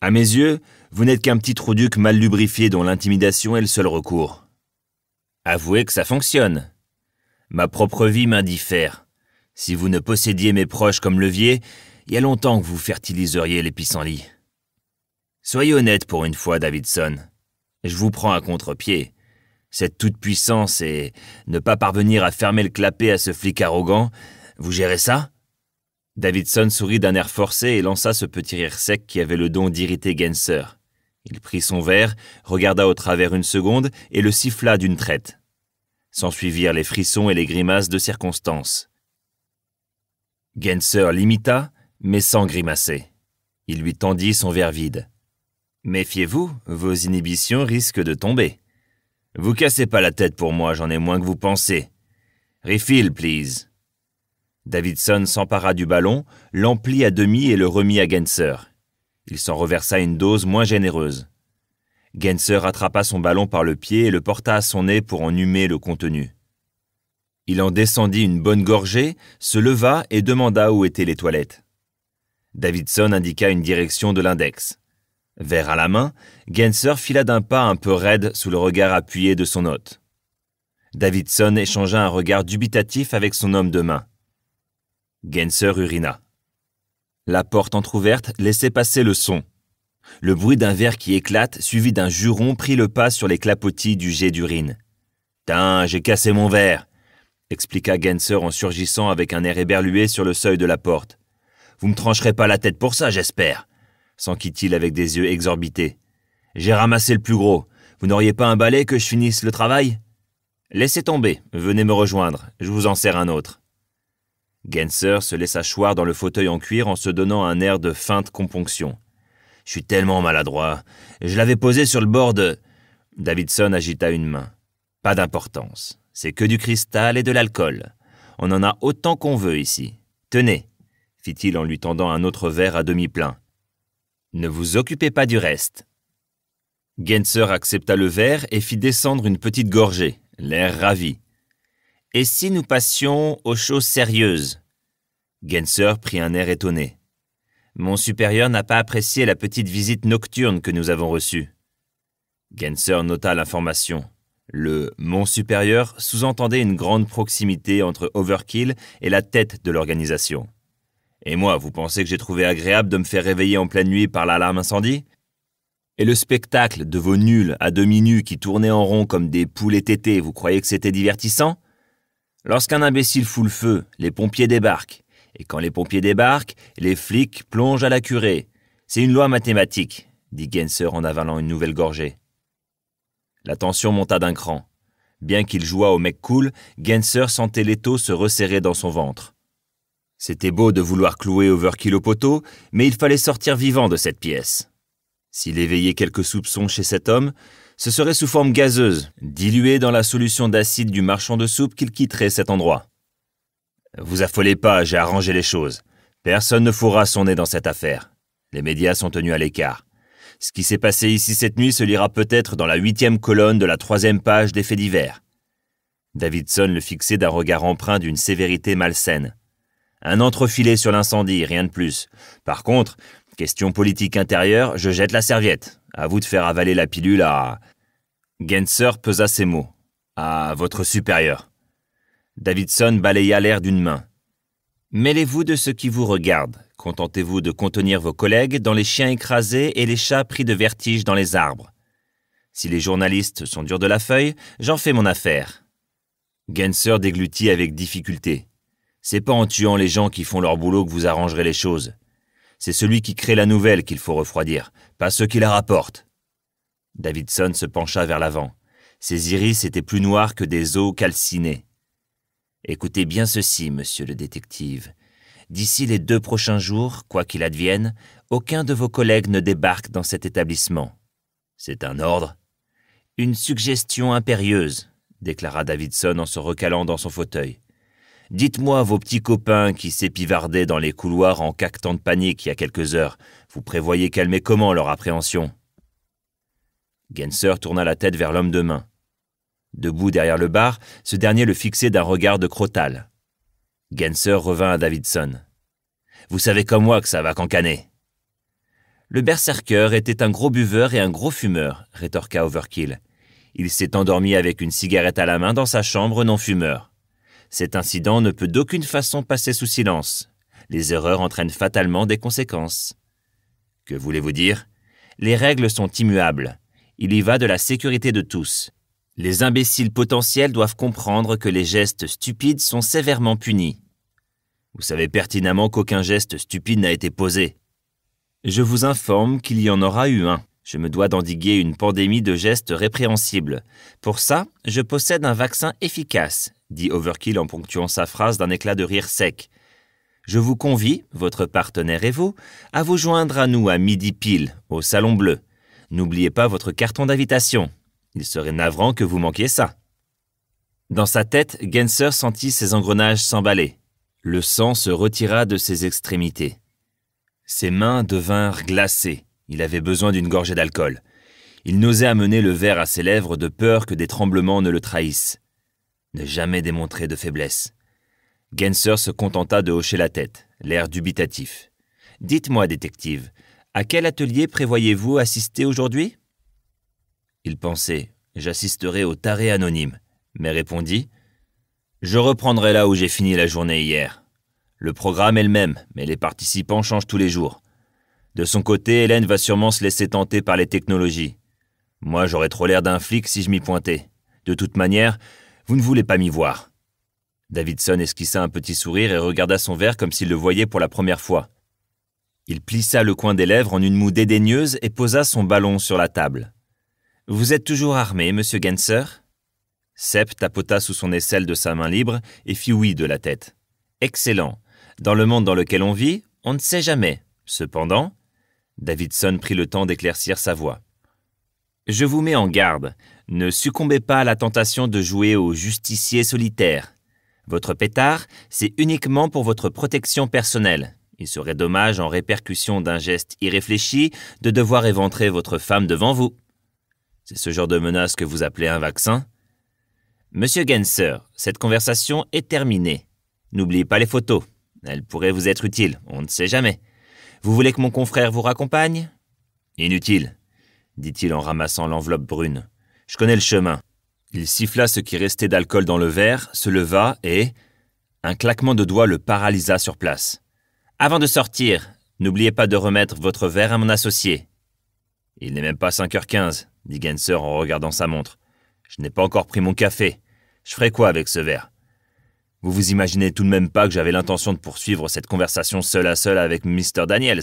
À mes yeux, vous n'êtes qu'un petit trouduc mal lubrifié dont l'intimidation est le seul recours. Avouez que ça fonctionne. Ma propre vie m'indiffère. Si vous ne possédiez mes proches comme levier, il y a longtemps que vous fertiliseriez les pissenlits. Soyez honnête pour une fois, Davidson. Je vous prends à contre-pied. Cette toute-puissance et ne pas parvenir à fermer le clapet à ce flic arrogant, vous gérez ça Davidson sourit d'un air forcé et lança ce petit rire sec qui avait le don d'irriter Genser. Il prit son verre, regarda au travers une seconde et le siffla d'une traite. S'ensuivirent les frissons et les grimaces de circonstance. Genser l'imita, mais sans grimacer. Il lui tendit son verre vide. Méfiez-vous, vos inhibitions risquent de tomber. Vous cassez pas la tête pour moi, j'en ai moins que vous pensez. Refill, please. Davidson s'empara du ballon, l'emplit à demi et le remit à Genser. Il s'en reversa une dose moins généreuse. Genser attrapa son ballon par le pied et le porta à son nez pour en humer le contenu. Il en descendit une bonne gorgée, se leva et demanda où étaient les toilettes. Davidson indiqua une direction de l'index vers à la main, Genser fila d'un pas un peu raide sous le regard appuyé de son hôte. Davidson échangea un regard dubitatif avec son homme de main. Genser urina. La porte entr'ouverte laissait passer le son. Le bruit d'un verre qui éclate, suivi d'un juron, prit le pas sur les clapotis du jet d'urine. Tain, j'ai cassé mon verre expliqua Genser en surgissant avec un air éberlué sur le seuil de la porte. Vous me trancherez pas la tête pour ça, j'espère s'enquit-il avec des yeux exorbités. J'ai ramassé le plus gros. Vous n'auriez pas un balai que je finisse le travail Laissez tomber, venez me rejoindre, je vous en sers un autre. Genser se laissa choir dans le fauteuil en cuir en se donnant un air de feinte componction. Je suis tellement maladroit. Je l'avais posé sur le bord de. Davidson agita une main. Pas d'importance. C'est que du cristal et de l'alcool. On en a autant qu'on veut ici. Tenez, fit-il en lui tendant un autre verre à demi plein. Ne vous occupez pas du reste. Genser accepta le verre et fit descendre une petite gorgée, l'air ravi. Et si nous passions aux choses sérieuses Genser prit un air étonné. Mon supérieur n'a pas apprécié la petite visite nocturne que nous avons reçue. Genser nota l'information. Le mon supérieur sous-entendait une grande proximité entre Overkill et la tête de l'organisation. Et moi, vous pensez que j'ai trouvé agréable de me faire réveiller en pleine nuit par l'alarme incendie Et le spectacle de vos nuls à demi nus qui tournaient en rond comme des poulets tétés, vous croyez que c'était divertissant Lorsqu'un imbécile fout le feu, les pompiers débarquent. Et quand les pompiers débarquent, les flics plongent à la curée. C'est une loi mathématique, dit Genser en avalant une nouvelle gorgée. La tension monta d'un cran. Bien qu'il jouât au mec cool, Genser sentait l'étau se resserrer dans son ventre. C'était beau de vouloir clouer Overkill au poteau, mais il fallait sortir vivant de cette pièce. S'il éveillait quelques soupçons chez cet homme, ce serait sous forme gazeuse, diluée dans la solution d'acide du marchand de soupe qu'il quitterait cet endroit. Vous affolez pas, j'ai arrangé les choses. Personne ne fourra son nez dans cette affaire. Les médias sont tenus à l'écart. Ce qui s'est passé ici cette nuit se lira peut-être dans la huitième colonne de la troisième page des faits divers. Davidson le fixait d'un regard empreint d'une sévérité malsaine. Un entrefilet sur l'incendie, rien de plus. Par contre, question politique intérieure, je jette la serviette. À vous de faire avaler la pilule à. Genser pesa ses mots. À votre supérieur. Davidson balaya l'air d'une main. Mêlez-vous de ce qui vous regarde. Contentez-vous de contenir vos collègues dans les chiens écrasés et les chats pris de vertige dans les arbres. Si les journalistes sont durs de la feuille, j'en fais mon affaire. Genser déglutit avec difficulté. C'est pas en tuant les gens qui font leur boulot que vous arrangerez les choses. C'est celui qui crée la nouvelle qu'il faut refroidir, pas ceux qui la rapportent. Davidson se pencha vers l'avant. Ses iris étaient plus noirs que des os calcinés. Écoutez bien ceci, monsieur le détective. D'ici les deux prochains jours, quoi qu'il advienne, aucun de vos collègues ne débarque dans cet établissement. C'est un ordre. Une suggestion impérieuse, déclara Davidson en se recalant dans son fauteuil. Dites-moi, vos petits copains qui s'épivardaient dans les couloirs en caquetant de panique il y a quelques heures, vous prévoyez calmer comment leur appréhension Genser tourna la tête vers l'homme de main. Debout derrière le bar, ce dernier le fixait d'un regard de crotal. Genser revint à Davidson. Vous savez comme moi que ça va cancaner. Le berserker était un gros buveur et un gros fumeur, rétorqua Overkill. Il s'est endormi avec une cigarette à la main dans sa chambre non fumeur. Cet incident ne peut d'aucune façon passer sous silence. Les erreurs entraînent fatalement des conséquences. Que voulez-vous dire Les règles sont immuables. Il y va de la sécurité de tous. Les imbéciles potentiels doivent comprendre que les gestes stupides sont sévèrement punis. Vous savez pertinemment qu'aucun geste stupide n'a été posé. Je vous informe qu'il y en aura eu un. Je me dois d'endiguer une pandémie de gestes répréhensibles. Pour ça, je possède un vaccin efficace, dit Overkill en ponctuant sa phrase d'un éclat de rire sec. Je vous convie, votre partenaire et vous, à vous joindre à nous à midi pile, au Salon Bleu. N'oubliez pas votre carton d'invitation. Il serait navrant que vous manquiez ça. Dans sa tête, Genser sentit ses engrenages s'emballer. Le sang se retira de ses extrémités. Ses mains devinrent glacées. Il avait besoin d'une gorgée d'alcool. Il n'osait amener le verre à ses lèvres de peur que des tremblements ne le trahissent. Ne jamais démontrer de faiblesse. Genser se contenta de hocher la tête, l'air dubitatif. Dites-moi, détective, à quel atelier prévoyez-vous assister aujourd'hui Il pensait, j'assisterai au taré anonyme, mais répondit Je reprendrai là où j'ai fini la journée hier. Le programme est le même, mais les participants changent tous les jours. De son côté, Hélène va sûrement se laisser tenter par les technologies. Moi, j'aurais trop l'air d'un flic si je m'y pointais. De toute manière, vous ne voulez pas m'y voir. Davidson esquissa un petit sourire et regarda son verre comme s'il le voyait pour la première fois. Il plissa le coin des lèvres en une moue dédaigneuse et posa son ballon sur la table. Vous êtes toujours armé, monsieur Genser Sepp tapota sous son aisselle de sa main libre et fit oui de la tête. Excellent. Dans le monde dans lequel on vit, on ne sait jamais. Cependant, Davidson prit le temps d'éclaircir sa voix. Je vous mets en garde. Ne succombez pas à la tentation de jouer au justicier solitaire. Votre pétard, c'est uniquement pour votre protection personnelle. Il serait dommage, en répercussion d'un geste irréfléchi, de devoir éventrer votre femme devant vous. C'est ce genre de menace que vous appelez un vaccin Monsieur Genser, cette conversation est terminée. N'oubliez pas les photos. Elles pourraient vous être utiles, on ne sait jamais. Vous voulez que mon confrère vous raccompagne Inutile, dit-il en ramassant l'enveloppe brune. Je connais le chemin. Il siffla ce qui restait d'alcool dans le verre, se leva et. Un claquement de doigts le paralysa sur place. Avant de sortir, n'oubliez pas de remettre votre verre à mon associé. Il n'est même pas 5h15, dit Genser en regardant sa montre. Je n'ai pas encore pris mon café. Je ferai quoi avec ce verre vous vous imaginez tout de même pas que j'avais l'intention de poursuivre cette conversation seul à seul avec Mr. Daniels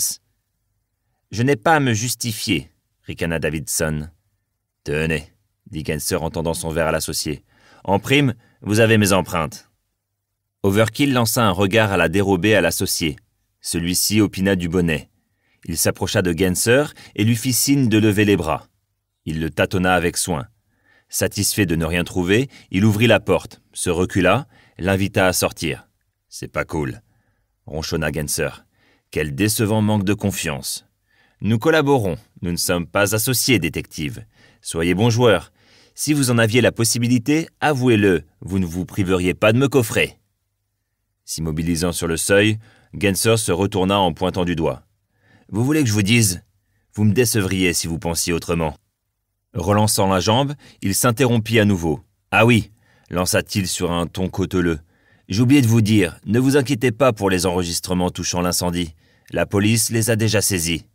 Je n'ai pas à me justifier, ricana Davidson. Tenez, dit Genser en tendant son verre à l'associé. En prime, vous avez mes empreintes. Overkill lança un regard à la dérobée à l'associé. Celui-ci opina du bonnet. Il s'approcha de Genser et lui fit signe de lever les bras. Il le tâtonna avec soin. Satisfait de ne rien trouver, il ouvrit la porte, se recula l'invita à sortir. C'est pas cool, ronchonna Genser. Quel décevant manque de confiance. Nous collaborons, nous ne sommes pas associés, détective. Soyez bon joueur. Si vous en aviez la possibilité, avouez-le, vous ne vous priveriez pas de me coffrer. S'immobilisant sur le seuil, Genser se retourna en pointant du doigt. Vous voulez que je vous dise Vous me décevriez si vous pensiez autrement. Relançant la jambe, il s'interrompit à nouveau. Ah oui, lança-t-il sur un ton cauteleux. J'oubliais de vous dire, ne vous inquiétez pas pour les enregistrements touchant l'incendie. La police les a déjà saisis.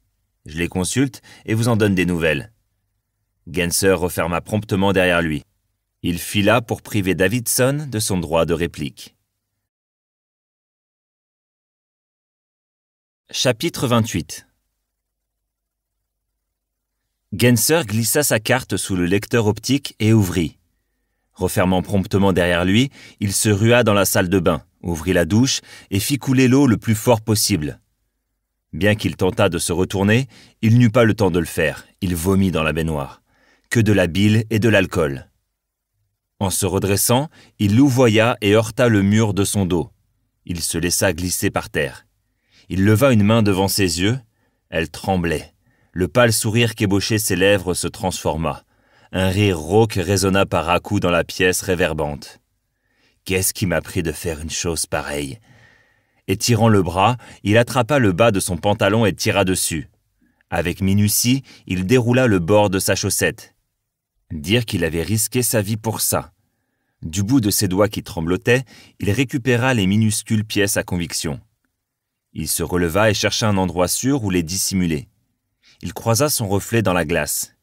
Je les consulte et vous en donne des nouvelles. Genser referma promptement derrière lui. Il fila pour priver Davidson de son droit de réplique. Chapitre 28 Genser glissa sa carte sous le lecteur optique et ouvrit. Refermant promptement derrière lui, il se rua dans la salle de bain, ouvrit la douche et fit couler l'eau le plus fort possible. Bien qu'il tentât de se retourner, il n'eut pas le temps de le faire, il vomit dans la baignoire. Que de la bile et de l'alcool. En se redressant, il louvoya et heurta le mur de son dos. Il se laissa glisser par terre. Il leva une main devant ses yeux. Elle tremblait. Le pâle sourire qu'ébauchait ses lèvres se transforma. Un rire rauque résonna par à coups dans la pièce réverbante. Qu'est-ce qui m'a pris de faire une chose pareille Étirant le bras, il attrapa le bas de son pantalon et tira dessus. Avec minutie, il déroula le bord de sa chaussette. Dire qu'il avait risqué sa vie pour ça. Du bout de ses doigts qui tremblotaient, il récupéra les minuscules pièces à conviction. Il se releva et chercha un endroit sûr où les dissimuler. Il croisa son reflet dans la glace.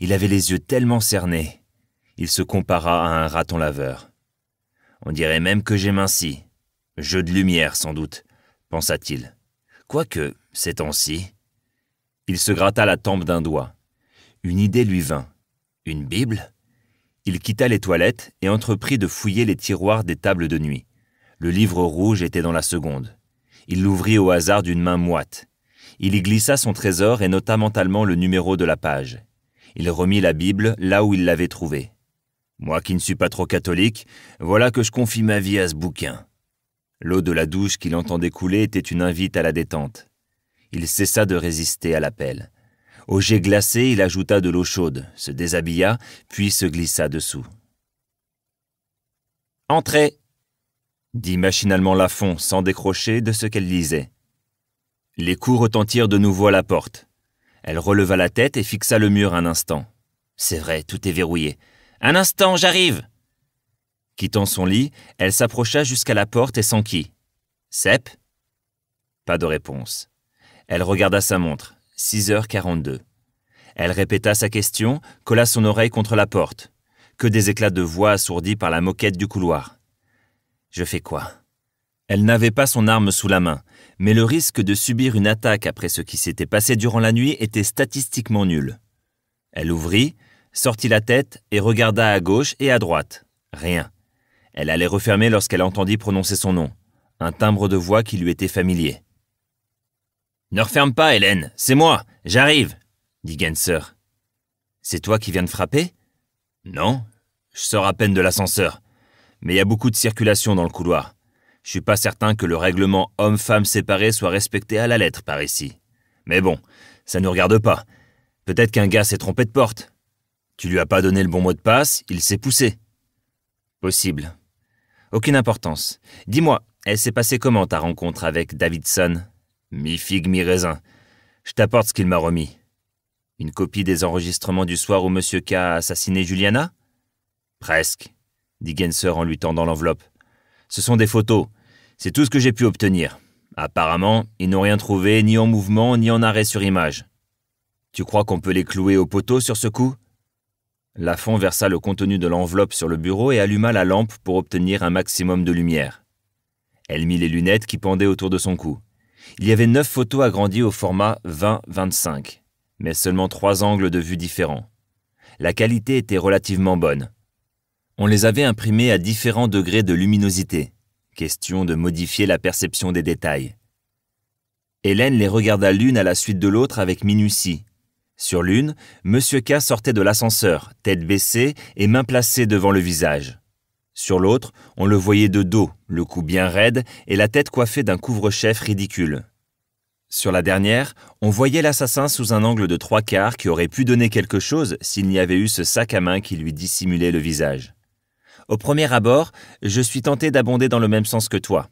Il avait les yeux tellement cernés. Il se compara à un raton laveur. On dirait même que j'ai minci. Jeu de lumière, sans doute, pensa-t-il. Quoique, ces temps-ci. Il se gratta la tempe d'un doigt. Une idée lui vint. Une Bible Il quitta les toilettes et entreprit de fouiller les tiroirs des tables de nuit. Le livre rouge était dans la seconde. Il l'ouvrit au hasard d'une main moite. Il y glissa son trésor et nota mentalement le numéro de la page il remit la Bible là où il l'avait trouvée. Moi qui ne suis pas trop catholique, voilà que je confie ma vie à ce bouquin. L'eau de la douche qu'il entendait couler était une invite à la détente. Il cessa de résister à l'appel. Au jet glacé, il ajouta de l'eau chaude, se déshabilla, puis se glissa dessous. Entrez dit machinalement Lafon, sans décrocher de ce qu'elle lisait. Les coups retentirent de nouveau à la porte. Elle releva la tête et fixa le mur un instant. C'est vrai, tout est verrouillé. Un instant, j'arrive Quittant son lit, elle s'approcha jusqu'à la porte et s'enquit. Sep Pas de réponse. Elle regarda sa montre. 6h42. Elle répéta sa question, colla son oreille contre la porte. Que des éclats de voix assourdis par la moquette du couloir. Je fais quoi Elle n'avait pas son arme sous la main, mais le risque de subir une attaque après ce qui s'était passé durant la nuit était statistiquement nul. Elle ouvrit, sortit la tête et regarda à gauche et à droite. Rien. Elle allait refermer lorsqu'elle entendit prononcer son nom, un timbre de voix qui lui était familier. Ne referme pas, Hélène, c'est moi, j'arrive, dit Genser. C'est toi qui viens de frapper Non, je sors à peine de l'ascenseur. Mais il y a beaucoup de circulation dans le couloir. Je suis pas certain que le règlement homme-femme séparé soit respecté à la lettre par ici. Mais bon, ça nous regarde pas. Peut-être qu'un gars s'est trompé de porte. Tu lui as pas donné le bon mot de passe, il s'est poussé. Possible. Aucune importance. Dis-moi, elle s'est passée comment ta rencontre avec Davidson Mi-figue, mi-raisin. Je t'apporte ce qu'il m'a remis. Une copie des enregistrements du soir où Monsieur K a assassiné Juliana Presque, dit Genser en lui tendant l'enveloppe. Ce sont des photos. C'est tout ce que j'ai pu obtenir. Apparemment, ils n'ont rien trouvé, ni en mouvement, ni en arrêt sur image. Tu crois qu'on peut les clouer au poteau sur ce coup Lafont versa le contenu de l'enveloppe sur le bureau et alluma la lampe pour obtenir un maximum de lumière. Elle mit les lunettes qui pendaient autour de son cou. Il y avait neuf photos agrandies au format 20-25, mais seulement trois angles de vue différents. La qualité était relativement bonne. On les avait imprimés à différents degrés de luminosité, question de modifier la perception des détails. Hélène les regarda l'une à la suite de l'autre avec minutie. Sur l'une, M. K sortait de l'ascenseur, tête baissée et main placée devant le visage. Sur l'autre, on le voyait de dos, le cou bien raide et la tête coiffée d'un couvre-chef ridicule. Sur la dernière, on voyait l'assassin sous un angle de trois quarts qui aurait pu donner quelque chose s'il n'y avait eu ce sac à main qui lui dissimulait le visage. Au premier abord, je suis tenté d'abonder dans le même sens que toi.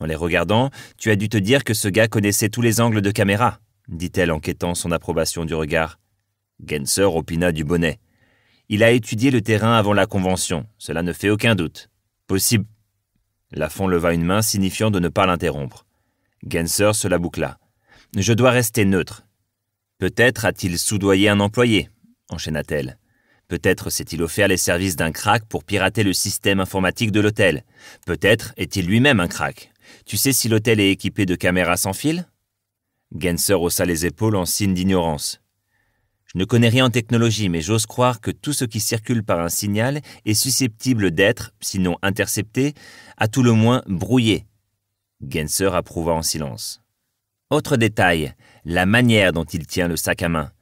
En les regardant, tu as dû te dire que ce gars connaissait tous les angles de caméra, dit-elle en quêtant son approbation du regard. Genser opina du bonnet. Il a étudié le terrain avant la convention, cela ne fait aucun doute. Possible. Lafont leva une main signifiant de ne pas l'interrompre. Genser se la boucla. Je dois rester neutre. Peut-être a-t-il soudoyé un employé, enchaîna-t-elle. Peut-être s'est-il offert les services d'un crack pour pirater le système informatique de l'hôtel. Peut-être est-il lui-même un crack. Tu sais si l'hôtel est équipé de caméras sans fil Genser haussa les épaules en signe d'ignorance. Je ne connais rien en technologie, mais j'ose croire que tout ce qui circule par un signal est susceptible d'être, sinon intercepté, à tout le moins brouillé. Genser approuva en silence. Autre détail, la manière dont il tient le sac à main.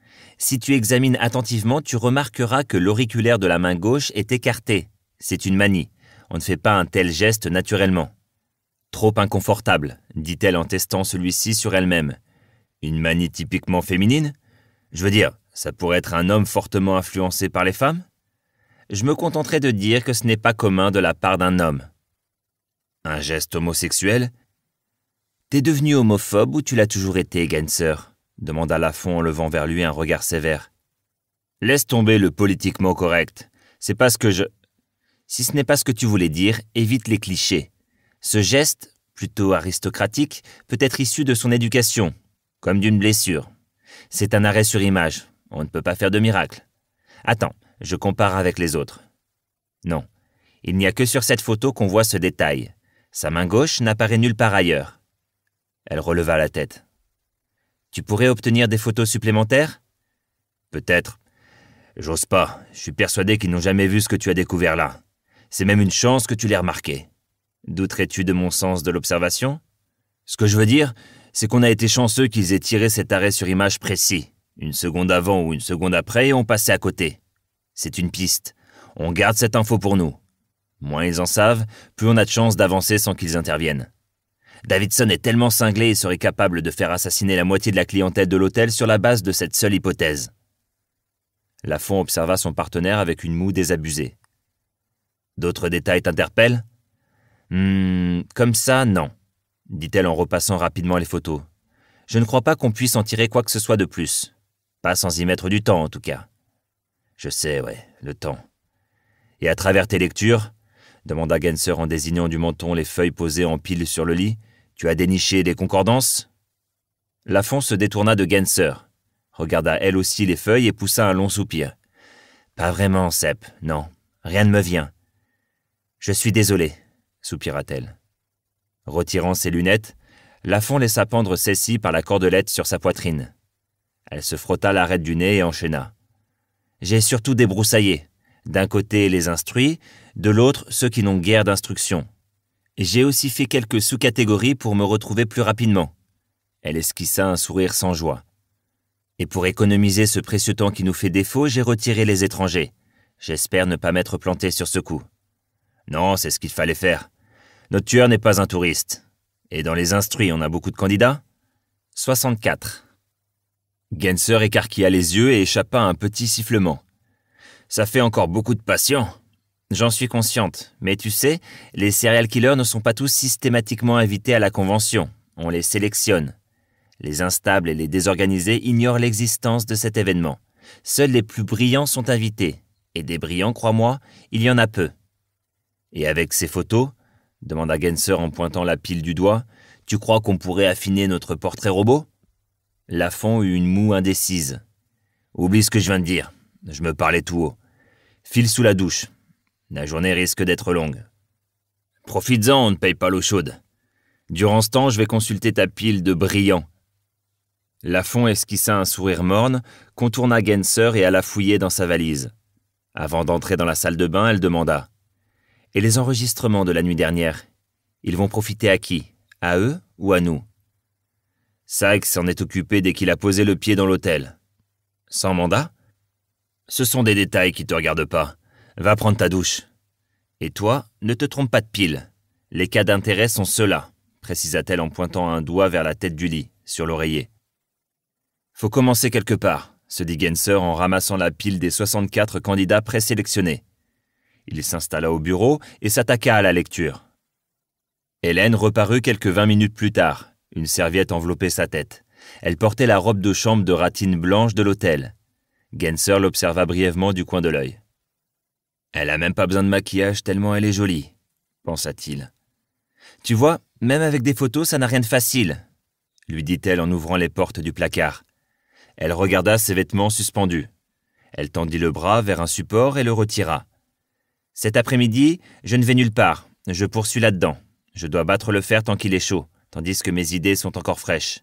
Si tu examines attentivement, tu remarqueras que l'auriculaire de la main gauche est écarté. C'est une manie. On ne fait pas un tel geste naturellement. Trop inconfortable, dit-elle en testant celui-ci sur elle-même. Une manie typiquement féminine Je veux dire, ça pourrait être un homme fortement influencé par les femmes Je me contenterai de dire que ce n'est pas commun de la part d'un homme. Un geste homosexuel T'es devenu homophobe ou tu l'as toujours été, Ganser ?» demanda Lafont en levant vers lui un regard sévère. Laisse tomber le politiquement correct. C'est parce que je. Si ce n'est pas ce que tu voulais dire, évite les clichés. Ce geste, plutôt aristocratique, peut être issu de son éducation, comme d'une blessure. C'est un arrêt sur image. On ne peut pas faire de miracle. Attends, je compare avec les autres. Non, il n'y a que sur cette photo qu'on voit ce détail. Sa main gauche n'apparaît nulle part ailleurs. Elle releva la tête. Tu pourrais obtenir des photos supplémentaires Peut-être. J'ose pas. Je suis persuadé qu'ils n'ont jamais vu ce que tu as découvert là. C'est même une chance que tu l'aies remarqué. Douterais-tu de mon sens de l'observation Ce que je veux dire, c'est qu'on a été chanceux qu'ils aient tiré cet arrêt sur image précis. Une seconde avant ou une seconde après, et on passait à côté. C'est une piste. On garde cette info pour nous. Moins ils en savent, plus on a de chances d'avancer sans qu'ils interviennent. Davidson est tellement cinglé et serait capable de faire assassiner la moitié de la clientèle de l'hôtel sur la base de cette seule hypothèse. Lafont observa son partenaire avec une moue désabusée. D'autres détails t'interpellent Hum, comme ça, non, dit-elle en repassant rapidement les photos. Je ne crois pas qu'on puisse en tirer quoi que ce soit de plus. Pas sans y mettre du temps, en tout cas. Je sais, ouais, le temps. Et à travers tes lectures demanda Genser en désignant du menton les feuilles posées en pile sur le lit. Tu as déniché des concordances Lafon se détourna de Genser, regarda elle aussi les feuilles et poussa un long soupir. Pas vraiment, Sepp, non, rien ne me vient. Je suis désolé, soupira-t-elle. Retirant ses lunettes, Lafon laissa pendre celle-ci par la cordelette sur sa poitrine. Elle se frotta l'arête du nez et enchaîna. J'ai surtout débroussaillé. D'un côté les instruits, de l'autre ceux qui n'ont guère d'instruction. J'ai aussi fait quelques sous-catégories pour me retrouver plus rapidement. Elle esquissa un sourire sans joie. Et pour économiser ce précieux temps qui nous fait défaut, j'ai retiré les étrangers. J'espère ne pas m'être planté sur ce coup. Non, c'est ce qu'il fallait faire. Notre tueur n'est pas un touriste. Et dans les instruits, on a beaucoup de candidats 64. Genser écarquilla les yeux et échappa à un petit sifflement. Ça fait encore beaucoup de patients. J'en suis consciente, mais tu sais, les serial killers ne sont pas tous systématiquement invités à la convention. On les sélectionne. Les instables et les désorganisés ignorent l'existence de cet événement. Seuls les plus brillants sont invités. Et des brillants, crois-moi, il y en a peu. Et avec ces photos demanda Genser en pointant la pile du doigt. Tu crois qu'on pourrait affiner notre portrait robot Lafont eut une moue indécise. Oublie ce que je viens de dire. Je me parlais tout haut. File sous la douche. La journée risque d'être longue. Profites-en, on ne paye pas l'eau chaude. Durant ce temps, je vais consulter ta pile de brillants. Lafont esquissa un sourire morne, contourna Genser et alla fouiller dans sa valise. Avant d'entrer dans la salle de bain, elle demanda Et les enregistrements de la nuit dernière Ils vont profiter à qui À eux ou à nous Sykes s'en est occupé dès qu'il a posé le pied dans l'hôtel. Sans mandat Ce sont des détails qui te regardent pas. Va prendre ta douche. Et toi, ne te trompe pas de pile. Les cas d'intérêt sont ceux-là, précisa-t-elle en pointant un doigt vers la tête du lit, sur l'oreiller. Faut commencer quelque part, se dit Genser en ramassant la pile des 64 candidats présélectionnés. Il s'installa au bureau et s'attaqua à la lecture. Hélène reparut quelques vingt minutes plus tard. Une serviette enveloppait sa tête. Elle portait la robe de chambre de ratine blanche de l'hôtel. Genser l'observa brièvement du coin de l'œil. Elle a même pas besoin de maquillage tellement elle est jolie, pensa-t-il. Tu vois, même avec des photos, ça n'a rien de facile, lui dit-elle en ouvrant les portes du placard. Elle regarda ses vêtements suspendus. Elle tendit le bras vers un support et le retira. Cet après-midi, je ne vais nulle part. Je poursuis là-dedans. Je dois battre le fer tant qu'il est chaud, tandis que mes idées sont encore fraîches.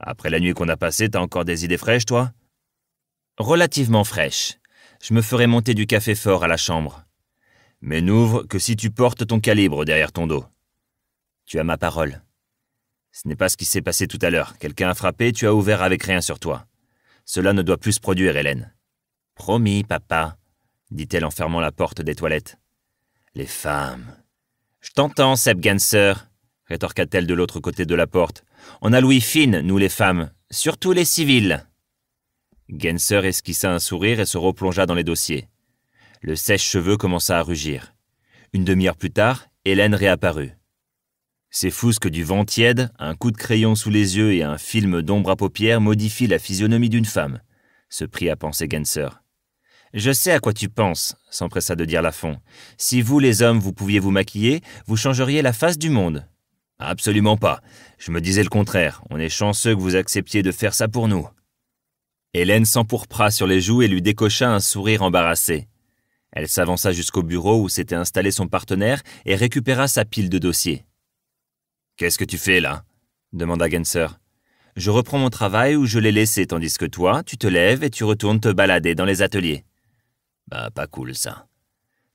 Après la nuit qu'on a passée, t'as encore des idées fraîches, toi Relativement fraîches je me ferai monter du café fort à la chambre. Mais n'ouvre que si tu portes ton calibre derrière ton dos. Tu as ma parole. Ce n'est pas ce qui s'est passé tout à l'heure. Quelqu'un a frappé, tu as ouvert avec rien sur toi. Cela ne doit plus se produire, Hélène. Promis, papa, dit-elle en fermant la porte des toilettes. Les femmes. Je t'entends, Seb Ganser, rétorqua-t-elle de l'autre côté de la porte. On a Louis fine, nous les femmes, surtout les civils. Genser esquissa un sourire et se replongea dans les dossiers. Le sèche-cheveux commença à rugir. Une demi-heure plus tard, Hélène réapparut. Ses que du vent tiède, un coup de crayon sous les yeux et un film d'ombre à paupières modifient la physionomie d'une femme, se prit à penser Genser. Je sais à quoi tu penses, s'empressa de dire Lafont. Si vous, les hommes, vous pouviez vous maquiller, vous changeriez la face du monde. Absolument pas. Je me disais le contraire. On est chanceux que vous acceptiez de faire ça pour nous. Hélène s'empourpra sur les joues et lui décocha un sourire embarrassé. Elle s'avança jusqu'au bureau où s'était installé son partenaire et récupéra sa pile de dossiers. Qu'est-ce que tu fais là demanda Genser. Je reprends mon travail où je l'ai laissé, tandis que toi, tu te lèves et tu retournes te balader dans les ateliers. Bah, pas cool ça.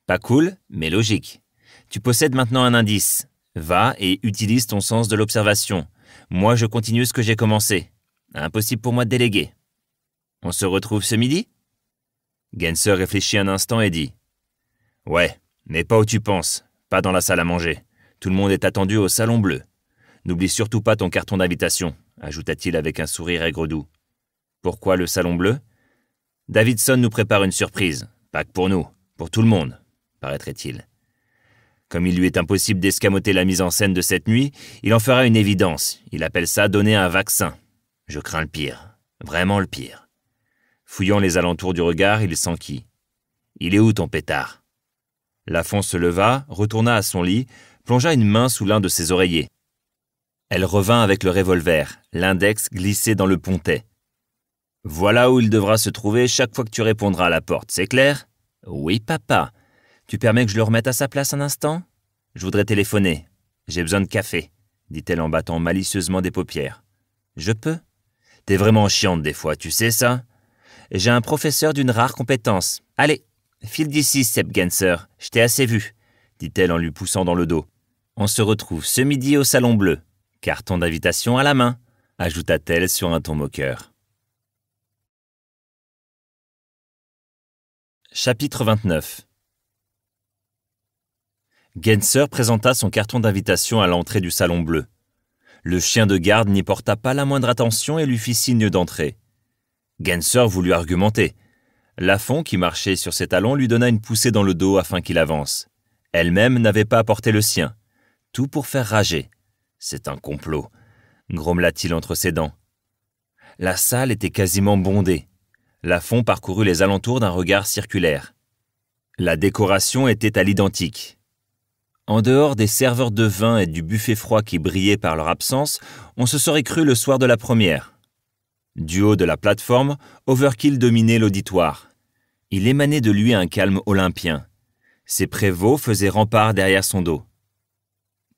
Pas cool, mais logique. Tu possèdes maintenant un indice. Va et utilise ton sens de l'observation. Moi, je continue ce que j'ai commencé. Impossible pour moi de déléguer. On se retrouve ce midi Genser réfléchit un instant et dit Ouais, mais pas où tu penses, pas dans la salle à manger. Tout le monde est attendu au salon bleu. N'oublie surtout pas ton carton d'invitation, ajouta-t-il avec un sourire aigre-doux. Pourquoi le salon bleu Davidson nous prépare une surprise, pas que pour nous, pour tout le monde, paraîtrait-il. Comme il lui est impossible d'escamoter la mise en scène de cette nuit, il en fera une évidence. Il appelle ça donner un vaccin. Je crains le pire, vraiment le pire. Fouillant les alentours du regard, il s'enquit. Il est où ton pétard Lafon se leva, retourna à son lit, plongea une main sous l'un de ses oreillers. Elle revint avec le revolver, l'index glissé dans le pontet. Voilà où il devra se trouver chaque fois que tu répondras à la porte, c'est clair Oui, papa. Tu permets que je le remette à sa place un instant Je voudrais téléphoner. J'ai besoin de café, dit-elle en battant malicieusement des paupières. Je peux T'es vraiment chiante des fois, tu sais ça j'ai un professeur d'une rare compétence. Allez, file d'ici, Seb Genser, je t'ai assez vu, dit-elle en lui poussant dans le dos. On se retrouve ce midi au Salon Bleu, carton d'invitation à la main, ajouta-t-elle sur un ton moqueur. Chapitre 29 Genser présenta son carton d'invitation à l'entrée du Salon Bleu. Le chien de garde n'y porta pas la moindre attention et lui fit signe d'entrer. Genser voulut argumenter. Lafont, qui marchait sur ses talons, lui donna une poussée dans le dos afin qu'il avance. Elle-même n'avait pas apporté le sien. Tout pour faire rager. C'est un complot, grommela-t-il entre ses dents. La salle était quasiment bondée. Lafont parcourut les alentours d'un regard circulaire. La décoration était à l'identique. En dehors des serveurs de vin et du buffet froid qui brillaient par leur absence, on se serait cru le soir de la première. Du haut de la plateforme, Overkill dominait l'auditoire. Il émanait de lui un calme olympien. Ses prévôts faisaient rempart derrière son dos.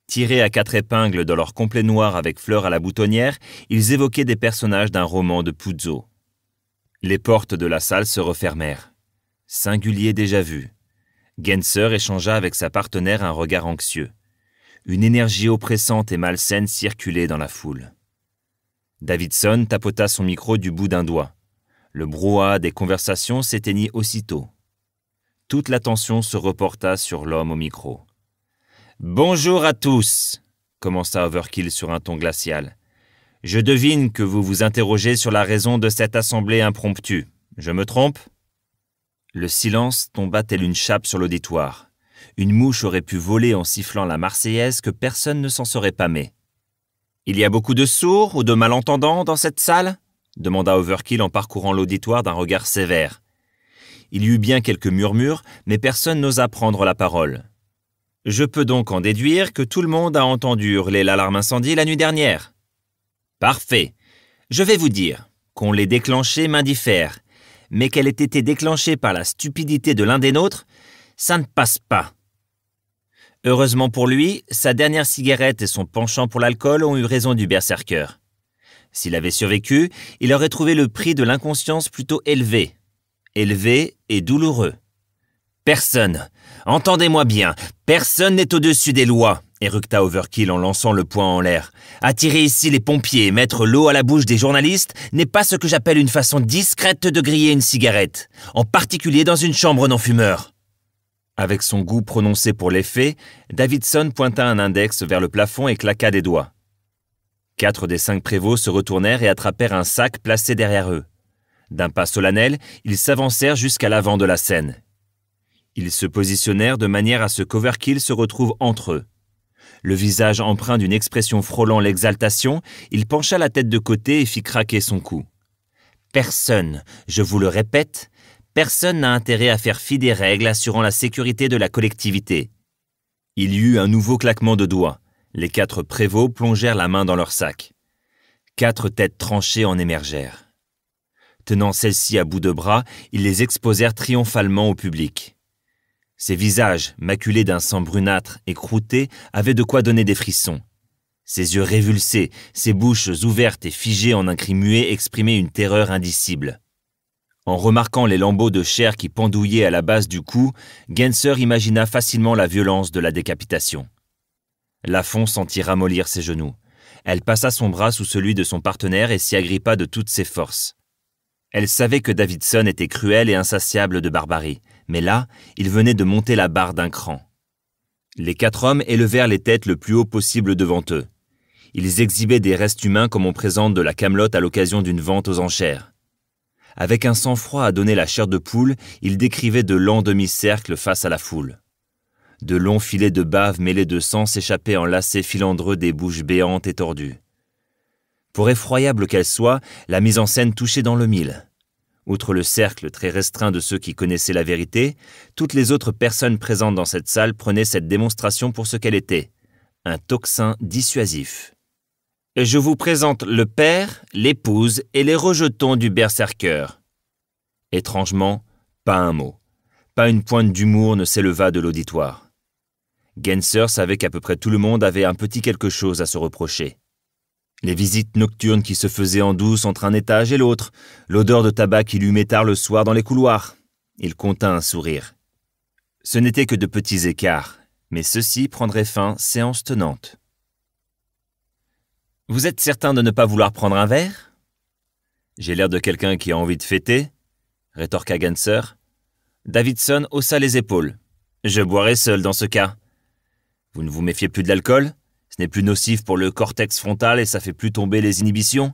Tirés à quatre épingles dans leur complet noir avec fleurs à la boutonnière, ils évoquaient des personnages d'un roman de Puzo. Les portes de la salle se refermèrent. Singulier déjà vu. Genser échangea avec sa partenaire un regard anxieux. Une énergie oppressante et malsaine circulait dans la foule. Davidson tapota son micro du bout d'un doigt. Le brouhaha des conversations s'éteignit aussitôt. Toute l'attention se reporta sur l'homme au micro. Bonjour à tous, commença Overkill sur un ton glacial. Je devine que vous vous interrogez sur la raison de cette assemblée impromptue. Je me trompe Le silence tomba tel une chape sur l'auditoire. Une mouche aurait pu voler en sifflant la Marseillaise que personne ne s'en serait pâmé. Il y a beaucoup de sourds ou de malentendants dans cette salle demanda Overkill en parcourant l'auditoire d'un regard sévère. Il y eut bien quelques murmures, mais personne n'osa prendre la parole. Je peux donc en déduire que tout le monde a entendu hurler l'alarme incendie la nuit dernière. Parfait. Je vais vous dire qu'on l'ait déclenchée m'indiffère, mais qu'elle ait été déclenchée par la stupidité de l'un des nôtres, ça ne passe pas. Heureusement pour lui, sa dernière cigarette et son penchant pour l'alcool ont eu raison du berserker. S'il avait survécu, il aurait trouvé le prix de l'inconscience plutôt élevé. Élevé et douloureux. Personne, entendez-moi bien, personne n'est au-dessus des lois, éructa Overkill en lançant le poing en l'air. Attirer ici les pompiers et mettre l'eau à la bouche des journalistes n'est pas ce que j'appelle une façon discrète de griller une cigarette, en particulier dans une chambre non fumeur. Avec son goût prononcé pour l'effet, Davidson pointa un index vers le plafond et claqua des doigts. Quatre des cinq prévôts se retournèrent et attrapèrent un sac placé derrière eux. D'un pas solennel, ils s'avancèrent jusqu'à l'avant de la scène. Ils se positionnèrent de manière à ce qu'Overkill se retrouve entre eux. Le visage empreint d'une expression frôlant l'exaltation, il pencha la tête de côté et fit craquer son cou. Personne, je vous le répète, personne n'a intérêt à faire fi des règles assurant la sécurité de la collectivité. Il y eut un nouveau claquement de doigts. Les quatre prévôts plongèrent la main dans leur sac. Quatre têtes tranchées en émergèrent. Tenant celles-ci à bout de bras, ils les exposèrent triomphalement au public. Ces visages, maculés d'un sang brunâtre et croûté, avaient de quoi donner des frissons. Ses yeux révulsés, ses bouches ouvertes et figées en un cri muet exprimaient une terreur indicible. En remarquant les lambeaux de chair qui pendouillaient à la base du cou, Genser imagina facilement la violence de la décapitation. Lafon sentit ramollir ses genoux. Elle passa son bras sous celui de son partenaire et s'y agrippa de toutes ses forces. Elle savait que Davidson était cruel et insatiable de barbarie, mais là, il venait de monter la barre d'un cran. Les quatre hommes élevèrent les têtes le plus haut possible devant eux. Ils exhibaient des restes humains comme on présente de la camelote à l'occasion d'une vente aux enchères. Avec un sang-froid à donner la chair de poule, il décrivait de lents demi-cercles face à la foule. De longs filets de bave mêlés de sang s'échappaient en lacets filandreux des bouches béantes et tordues. Pour effroyable qu'elle soit, la mise en scène touchait dans le mille. Outre le cercle très restreint de ceux qui connaissaient la vérité, toutes les autres personnes présentes dans cette salle prenaient cette démonstration pour ce qu'elle était, un toxin dissuasif. Je vous présente le père, l'épouse et les rejetons du berserker. Étrangement, pas un mot. Pas une pointe d'humour ne s'éleva de l'auditoire. Genser savait qu'à peu près tout le monde avait un petit quelque chose à se reprocher. Les visites nocturnes qui se faisaient en douce entre un étage et l'autre, l'odeur de tabac qui lui tard le soir dans les couloirs. Il contint un sourire. Ce n'était que de petits écarts, mais ceux-ci prendraient fin séance tenante. Vous êtes certain de ne pas vouloir prendre un verre J'ai l'air de quelqu'un qui a envie de fêter, rétorqua Ganser. Davidson haussa les épaules. Je boirai seul dans ce cas. Vous ne vous méfiez plus de l'alcool Ce n'est plus nocif pour le cortex frontal et ça fait plus tomber les inhibitions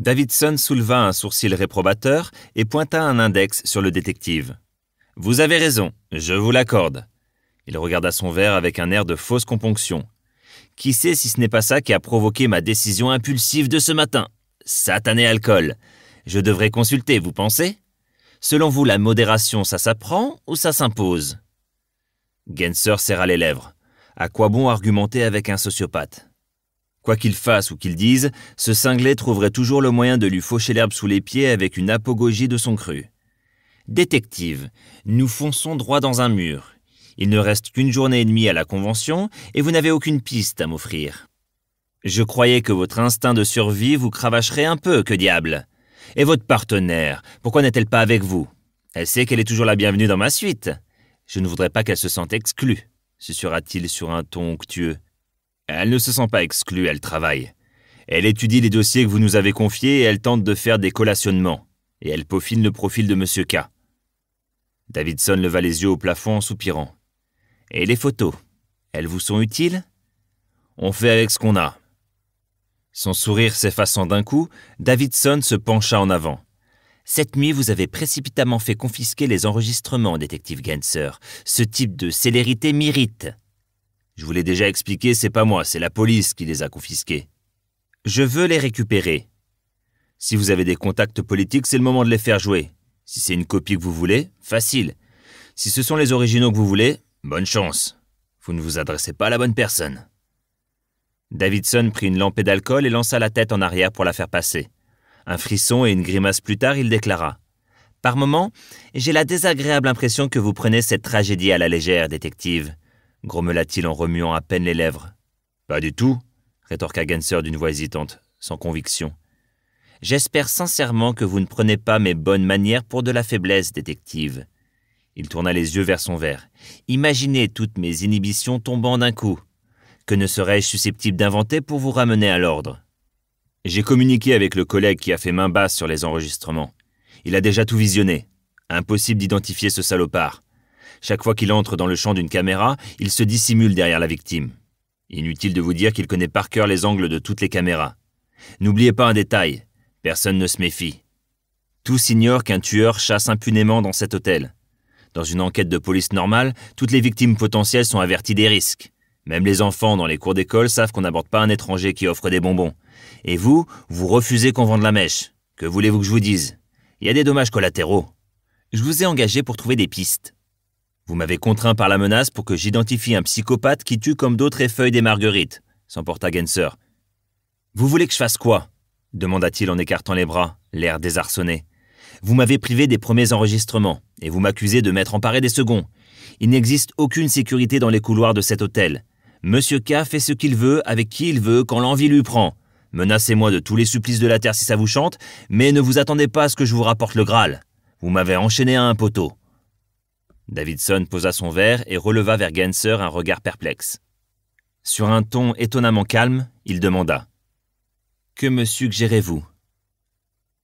Davidson souleva un sourcil réprobateur et pointa un index sur le détective. Vous avez raison, je vous l'accorde. Il regarda son verre avec un air de fausse componction, qui sait si ce n'est pas ça qui a provoqué ma décision impulsive de ce matin Satané alcool Je devrais consulter, vous pensez Selon vous, la modération, ça s'apprend ou ça s'impose Genser serra les lèvres. À quoi bon argumenter avec un sociopathe Quoi qu'il fasse ou qu'il dise, ce cinglé trouverait toujours le moyen de lui faucher l'herbe sous les pieds avec une apogogie de son cru. Détective, nous fonçons droit dans un mur. Il ne reste qu'une journée et demie à la convention et vous n'avez aucune piste à m'offrir. Je croyais que votre instinct de survie vous cravacherait un peu, que diable. Et votre partenaire, pourquoi n'est-elle pas avec vous Elle sait qu'elle est toujours la bienvenue dans ma suite. Je ne voudrais pas qu'elle se sente exclue, sera t il sur un ton onctueux. Elle ne se sent pas exclue, elle travaille. Elle étudie les dossiers que vous nous avez confiés et elle tente de faire des collationnements. Et elle peaufine le profil de Monsieur K. Davidson leva les yeux au plafond en soupirant. Et les photos, elles vous sont utiles On fait avec ce qu'on a. Son sourire s'effaçant d'un coup, Davidson se pencha en avant. Cette nuit, vous avez précipitamment fait confisquer les enregistrements, détective Genser. Ce type de célérité m'irrite. Je vous l'ai déjà expliqué, c'est pas moi, c'est la police qui les a confisqués. Je veux les récupérer. Si vous avez des contacts politiques, c'est le moment de les faire jouer. Si c'est une copie que vous voulez, facile. Si ce sont les originaux que vous voulez, Bonne chance. Vous ne vous adressez pas à la bonne personne. Davidson prit une lampée d'alcool et lança la tête en arrière pour la faire passer. Un frisson et une grimace plus tard, il déclara Par moments, j'ai la désagréable impression que vous prenez cette tragédie à la légère, détective, grommela-t-il en remuant à peine les lèvres. Pas du tout, rétorqua Genser d'une voix hésitante, sans conviction. J'espère sincèrement que vous ne prenez pas mes bonnes manières pour de la faiblesse, détective. Il tourna les yeux vers son verre. Imaginez toutes mes inhibitions tombant d'un coup. Que ne serais-je susceptible d'inventer pour vous ramener à l'ordre J'ai communiqué avec le collègue qui a fait main basse sur les enregistrements. Il a déjà tout visionné. Impossible d'identifier ce salopard. Chaque fois qu'il entre dans le champ d'une caméra, il se dissimule derrière la victime. Inutile de vous dire qu'il connaît par cœur les angles de toutes les caméras. N'oubliez pas un détail, personne ne se méfie. Tous ignorent qu'un tueur chasse impunément dans cet hôtel. Dans une enquête de police normale, toutes les victimes potentielles sont averties des risques. Même les enfants dans les cours d'école savent qu'on n'aborde pas un étranger qui offre des bonbons. Et vous, vous refusez qu'on vende la mèche. Que voulez-vous que je vous dise Il y a des dommages collatéraux. Je vous ai engagé pour trouver des pistes. Vous m'avez contraint par la menace pour que j'identifie un psychopathe qui tue comme d'autres effeuilles des marguerites, s'emporta Genser. Vous voulez que je fasse quoi demanda-t-il en écartant les bras, l'air désarçonné. Vous m'avez privé des premiers enregistrements. Et vous m'accusez de m'être emparé des seconds. Il n'existe aucune sécurité dans les couloirs de cet hôtel. Monsieur K fait ce qu'il veut, avec qui il veut, quand l'envie lui prend. Menacez-moi de tous les supplices de la terre si ça vous chante, mais ne vous attendez pas à ce que je vous rapporte le Graal. Vous m'avez enchaîné à un poteau. Davidson posa son verre et releva vers Genser un regard perplexe. Sur un ton étonnamment calme, il demanda Que me suggérez-vous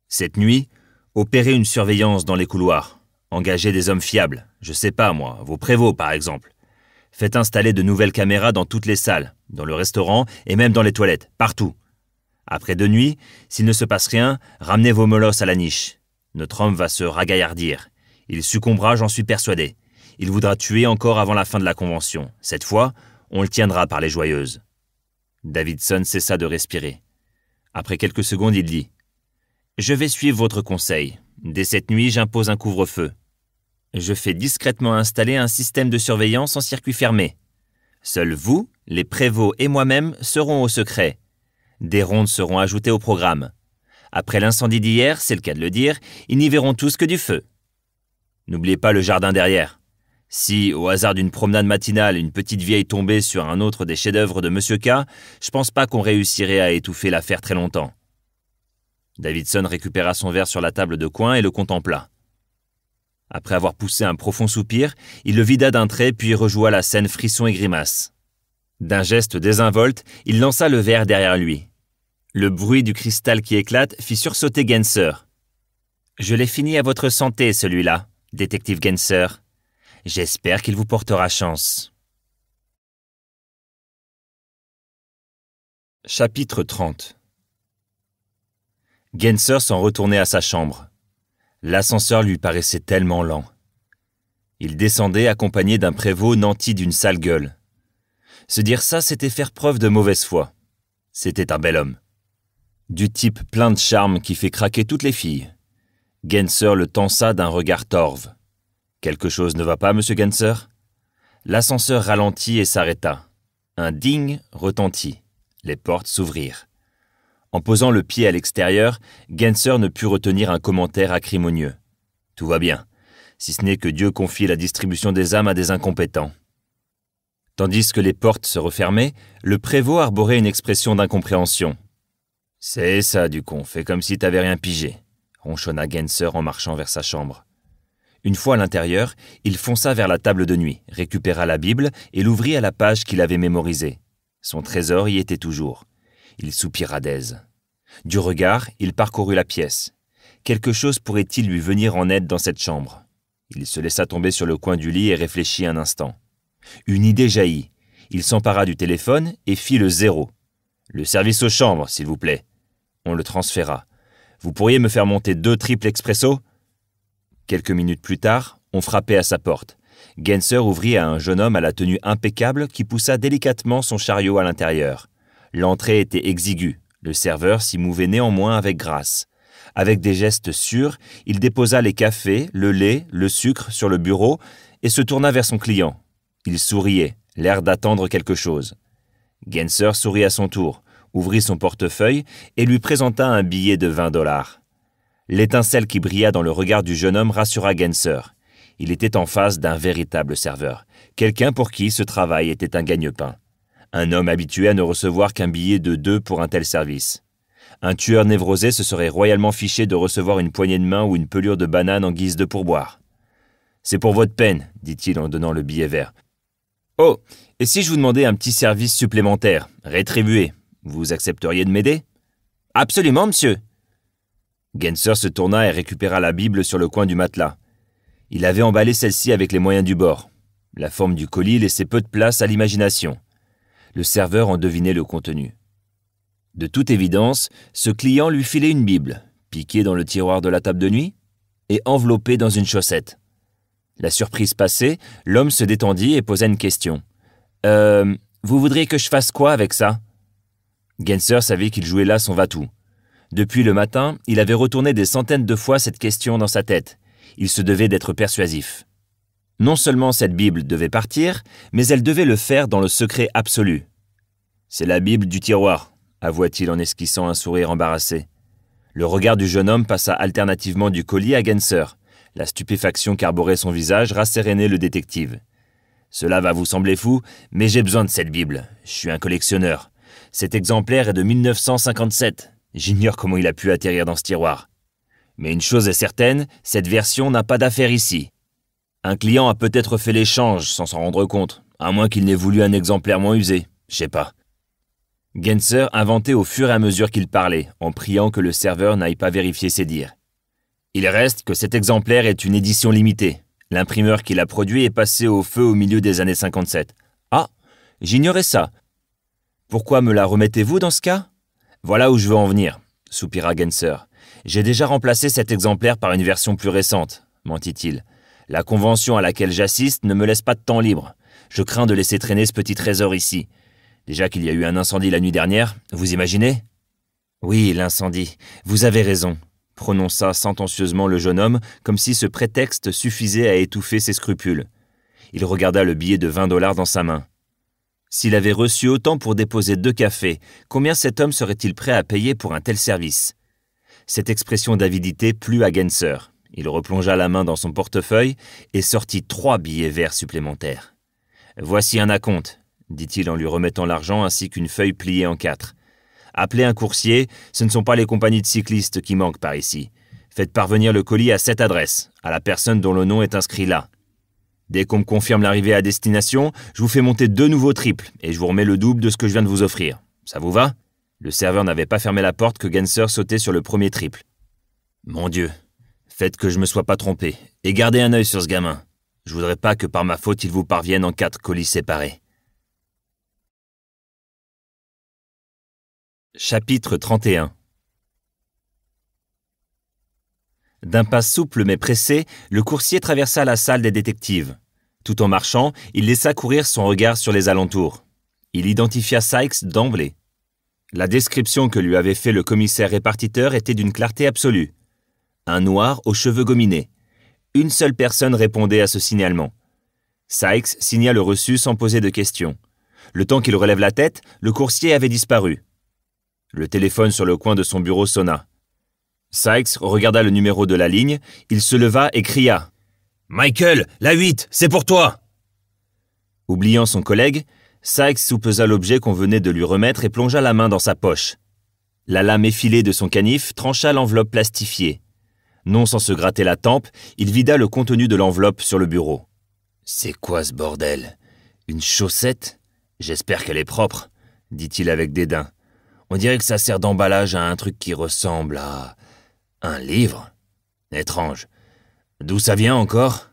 Cette nuit, opérez une surveillance dans les couloirs. Engagez des hommes fiables. Je sais pas, moi, vos prévôts, par exemple. Faites installer de nouvelles caméras dans toutes les salles, dans le restaurant et même dans les toilettes, partout. Après deux nuits, s'il ne se passe rien, ramenez vos molosses à la niche. Notre homme va se ragaillardir. Il succombera, j'en suis persuadé. Il voudra tuer encore avant la fin de la convention. Cette fois, on le tiendra par les joyeuses. Davidson cessa de respirer. Après quelques secondes, il dit Je vais suivre votre conseil. Dès cette nuit, j'impose un couvre-feu. Je fais discrètement installer un système de surveillance en circuit fermé. Seuls vous, les prévôts et moi-même serons au secret. Des rondes seront ajoutées au programme. Après l'incendie d'hier, c'est le cas de le dire, ils n'y verront tous que du feu. N'oubliez pas le jardin derrière. Si, au hasard d'une promenade matinale, une petite vieille tombait sur un autre des chefs-d'œuvre de M. K, je pense pas qu'on réussirait à étouffer l'affaire très longtemps. Davidson récupéra son verre sur la table de coin et le contempla. Après avoir poussé un profond soupir, il le vida d'un trait puis rejoua la scène frisson et grimace. D'un geste désinvolte, il lança le verre derrière lui. Le bruit du cristal qui éclate fit sursauter Genser. Je l'ai fini à votre santé, celui-là, détective Genser. J'espère qu'il vous portera chance. Chapitre 30 Genser s'en retournait à sa chambre. L'ascenseur lui paraissait tellement lent. Il descendait accompagné d'un prévôt nanti d'une sale gueule. Se dire ça, c'était faire preuve de mauvaise foi. C'était un bel homme. Du type plein de charme qui fait craquer toutes les filles. Genser le tensa d'un regard torve. Quelque chose ne va pas, monsieur Genser L'ascenseur ralentit et s'arrêta. Un ding retentit. Les portes s'ouvrirent. En posant le pied à l'extérieur, Genser ne put retenir un commentaire acrimonieux. Tout va bien, si ce n'est que Dieu confie la distribution des âmes à des incompétents. Tandis que les portes se refermaient, le prévôt arborait une expression d'incompréhension. C'est ça, du con, fais comme si t'avais rien pigé, ronchonna Genser en marchant vers sa chambre. Une fois à l'intérieur, il fonça vers la table de nuit, récupéra la Bible et l'ouvrit à la page qu'il avait mémorisée. Son trésor y était toujours. Il soupira d'aise. Du regard, il parcourut la pièce. Quelque chose pourrait-il lui venir en aide dans cette chambre Il se laissa tomber sur le coin du lit et réfléchit un instant. Une idée jaillit. Il s'empara du téléphone et fit le zéro. Le service aux chambres, s'il vous plaît. On le transféra. Vous pourriez me faire monter deux triples expresso Quelques minutes plus tard, on frappait à sa porte. Genser ouvrit à un jeune homme à la tenue impeccable qui poussa délicatement son chariot à l'intérieur. L'entrée était exiguë. Le serveur s'y mouvait néanmoins avec grâce. Avec des gestes sûrs, il déposa les cafés, le lait, le sucre sur le bureau et se tourna vers son client. Il souriait, l'air d'attendre quelque chose. Genser sourit à son tour, ouvrit son portefeuille et lui présenta un billet de 20 dollars. L'étincelle qui brilla dans le regard du jeune homme rassura Genser. Il était en face d'un véritable serveur, quelqu'un pour qui ce travail était un gagne-pain un homme habitué à ne recevoir qu'un billet de deux pour un tel service. Un tueur névrosé se serait royalement fiché de recevoir une poignée de main ou une pelure de banane en guise de pourboire. C'est pour votre peine, dit-il en donnant le billet vert. Oh, et si je vous demandais un petit service supplémentaire, rétribué, vous accepteriez de m'aider Absolument, monsieur. Genser se tourna et récupéra la Bible sur le coin du matelas. Il avait emballé celle-ci avec les moyens du bord. La forme du colis laissait peu de place à l'imagination. Le serveur en devinait le contenu. De toute évidence, ce client lui filait une Bible, piquée dans le tiroir de la table de nuit, et enveloppée dans une chaussette. La surprise passée, l'homme se détendit et posa une question. Euh, vous voudriez que je fasse quoi avec ça Genser savait qu'il jouait là son va Depuis le matin, il avait retourné des centaines de fois cette question dans sa tête. Il se devait d'être persuasif. Non seulement cette Bible devait partir, mais elle devait le faire dans le secret absolu, c'est la Bible du tiroir, avoua-t-il en esquissant un sourire embarrassé. Le regard du jeune homme passa alternativement du colis à Genser. La stupéfaction qu'arborait son visage rassérénait le détective. Cela va vous sembler fou, mais j'ai besoin de cette Bible. Je suis un collectionneur. Cet exemplaire est de 1957. J'ignore comment il a pu atterrir dans ce tiroir. Mais une chose est certaine, cette version n'a pas d'affaire ici. Un client a peut-être fait l'échange sans s'en rendre compte, à moins qu'il n'ait voulu un exemplaire moins usé. Je sais pas. Genser inventait au fur et à mesure qu'il parlait, en priant que le serveur n'aille pas vérifier ses dires. Il reste que cet exemplaire est une édition limitée. L'imprimeur qui l'a produit est passé au feu au milieu des années 57. Ah, j'ignorais ça. Pourquoi me la remettez-vous dans ce cas Voilà où je veux en venir, soupira Genser. J'ai déjà remplacé cet exemplaire par une version plus récente, mentit-il. La convention à laquelle j'assiste ne me laisse pas de temps libre. Je crains de laisser traîner ce petit trésor ici. Déjà qu'il y a eu un incendie la nuit dernière, vous imaginez Oui, l'incendie. Vous avez raison, prononça sentencieusement le jeune homme, comme si ce prétexte suffisait à étouffer ses scrupules. Il regarda le billet de 20 dollars dans sa main. S'il avait reçu autant pour déposer deux cafés, combien cet homme serait-il prêt à payer pour un tel service Cette expression d'avidité plut à Genser. Il replongea la main dans son portefeuille et sortit trois billets verts supplémentaires. Voici un compte. » dit-il en lui remettant l'argent ainsi qu'une feuille pliée en quatre. Appelez un coursier, ce ne sont pas les compagnies de cyclistes qui manquent par ici. Faites parvenir le colis à cette adresse, à la personne dont le nom est inscrit là. Dès qu'on me confirme l'arrivée à destination, je vous fais monter deux nouveaux triples et je vous remets le double de ce que je viens de vous offrir. Ça vous va Le serveur n'avait pas fermé la porte que Genser sautait sur le premier triple. Mon Dieu, faites que je me sois pas trompé et gardez un œil sur ce gamin. Je voudrais pas que par ma faute il vous parvienne en quatre colis séparés. Chapitre 31 D'un pas souple mais pressé, le coursier traversa la salle des détectives. Tout en marchant, il laissa courir son regard sur les alentours. Il identifia Sykes d'emblée. La description que lui avait fait le commissaire répartiteur était d'une clarté absolue. Un noir aux cheveux gominés. Une seule personne répondait à ce signalement. Sykes signa le reçu sans poser de questions. Le temps qu'il relève la tête, le coursier avait disparu. Le téléphone sur le coin de son bureau sonna. Sykes regarda le numéro de la ligne, il se leva et cria Michael, la 8, c'est pour toi Oubliant son collègue, Sykes soupesa l'objet qu'on venait de lui remettre et plongea la main dans sa poche. La lame effilée de son canif trancha l'enveloppe plastifiée. Non sans se gratter la tempe, il vida le contenu de l'enveloppe sur le bureau. C'est quoi ce bordel Une chaussette J'espère qu'elle est propre, dit-il avec dédain. On dirait que ça sert d'emballage à un truc qui ressemble à... un livre. Étrange. D'où ça vient encore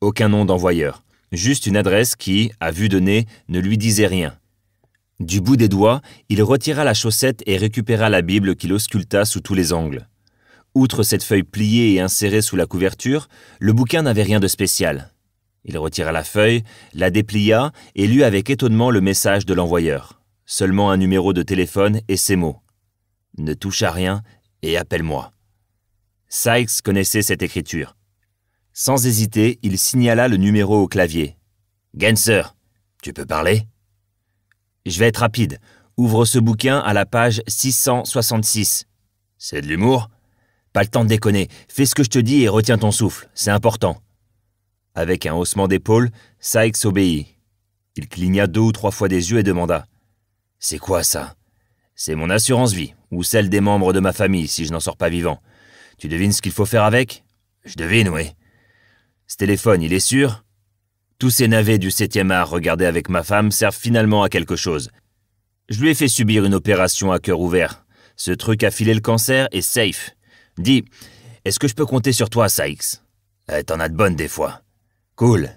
Aucun nom d'envoyeur. Juste une adresse qui, à vue de nez, ne lui disait rien. Du bout des doigts, il retira la chaussette et récupéra la Bible qu'il ausculta sous tous les angles. Outre cette feuille pliée et insérée sous la couverture, le bouquin n'avait rien de spécial. Il retira la feuille, la déplia et lut avec étonnement le message de l'envoyeur seulement un numéro de téléphone et ces mots. Ne touche à rien et appelle-moi. Sykes connaissait cette écriture. Sans hésiter, il signala le numéro au clavier. Genser, tu peux parler Je vais être rapide. Ouvre ce bouquin à la page 666. C'est de l'humour Pas le temps de déconner. Fais ce que je te dis et retiens ton souffle. C'est important. Avec un haussement d'épaule, Sykes obéit. Il cligna deux ou trois fois des yeux et demanda c'est quoi ça C'est mon assurance vie, ou celle des membres de ma famille si je n'en sors pas vivant. Tu devines ce qu'il faut faire avec Je devine, oui. Ce téléphone, il est sûr Tous ces navets du 7e art regardés avec ma femme servent finalement à quelque chose. Je lui ai fait subir une opération à cœur ouvert. Ce truc a filé le cancer et safe. Dis, est-ce que je peux compter sur toi, Sykes eh, T'en as de bonnes des fois. Cool.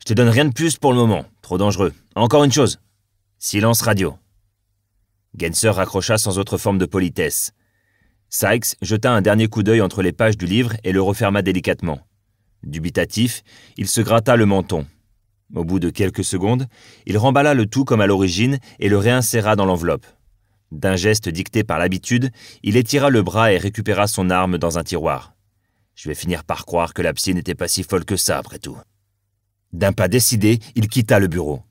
Je te donne rien de plus pour le moment. Trop dangereux. Encore une chose. Silence radio. Genser raccrocha sans autre forme de politesse. Sykes jeta un dernier coup d'œil entre les pages du livre et le referma délicatement. Dubitatif, il se gratta le menton. Au bout de quelques secondes, il remballa le tout comme à l'origine et le réinséra dans l'enveloppe. D'un geste dicté par l'habitude, il étira le bras et récupéra son arme dans un tiroir. Je vais finir par croire que la psy n'était pas si folle que ça, après tout. D'un pas décidé, il quitta le bureau.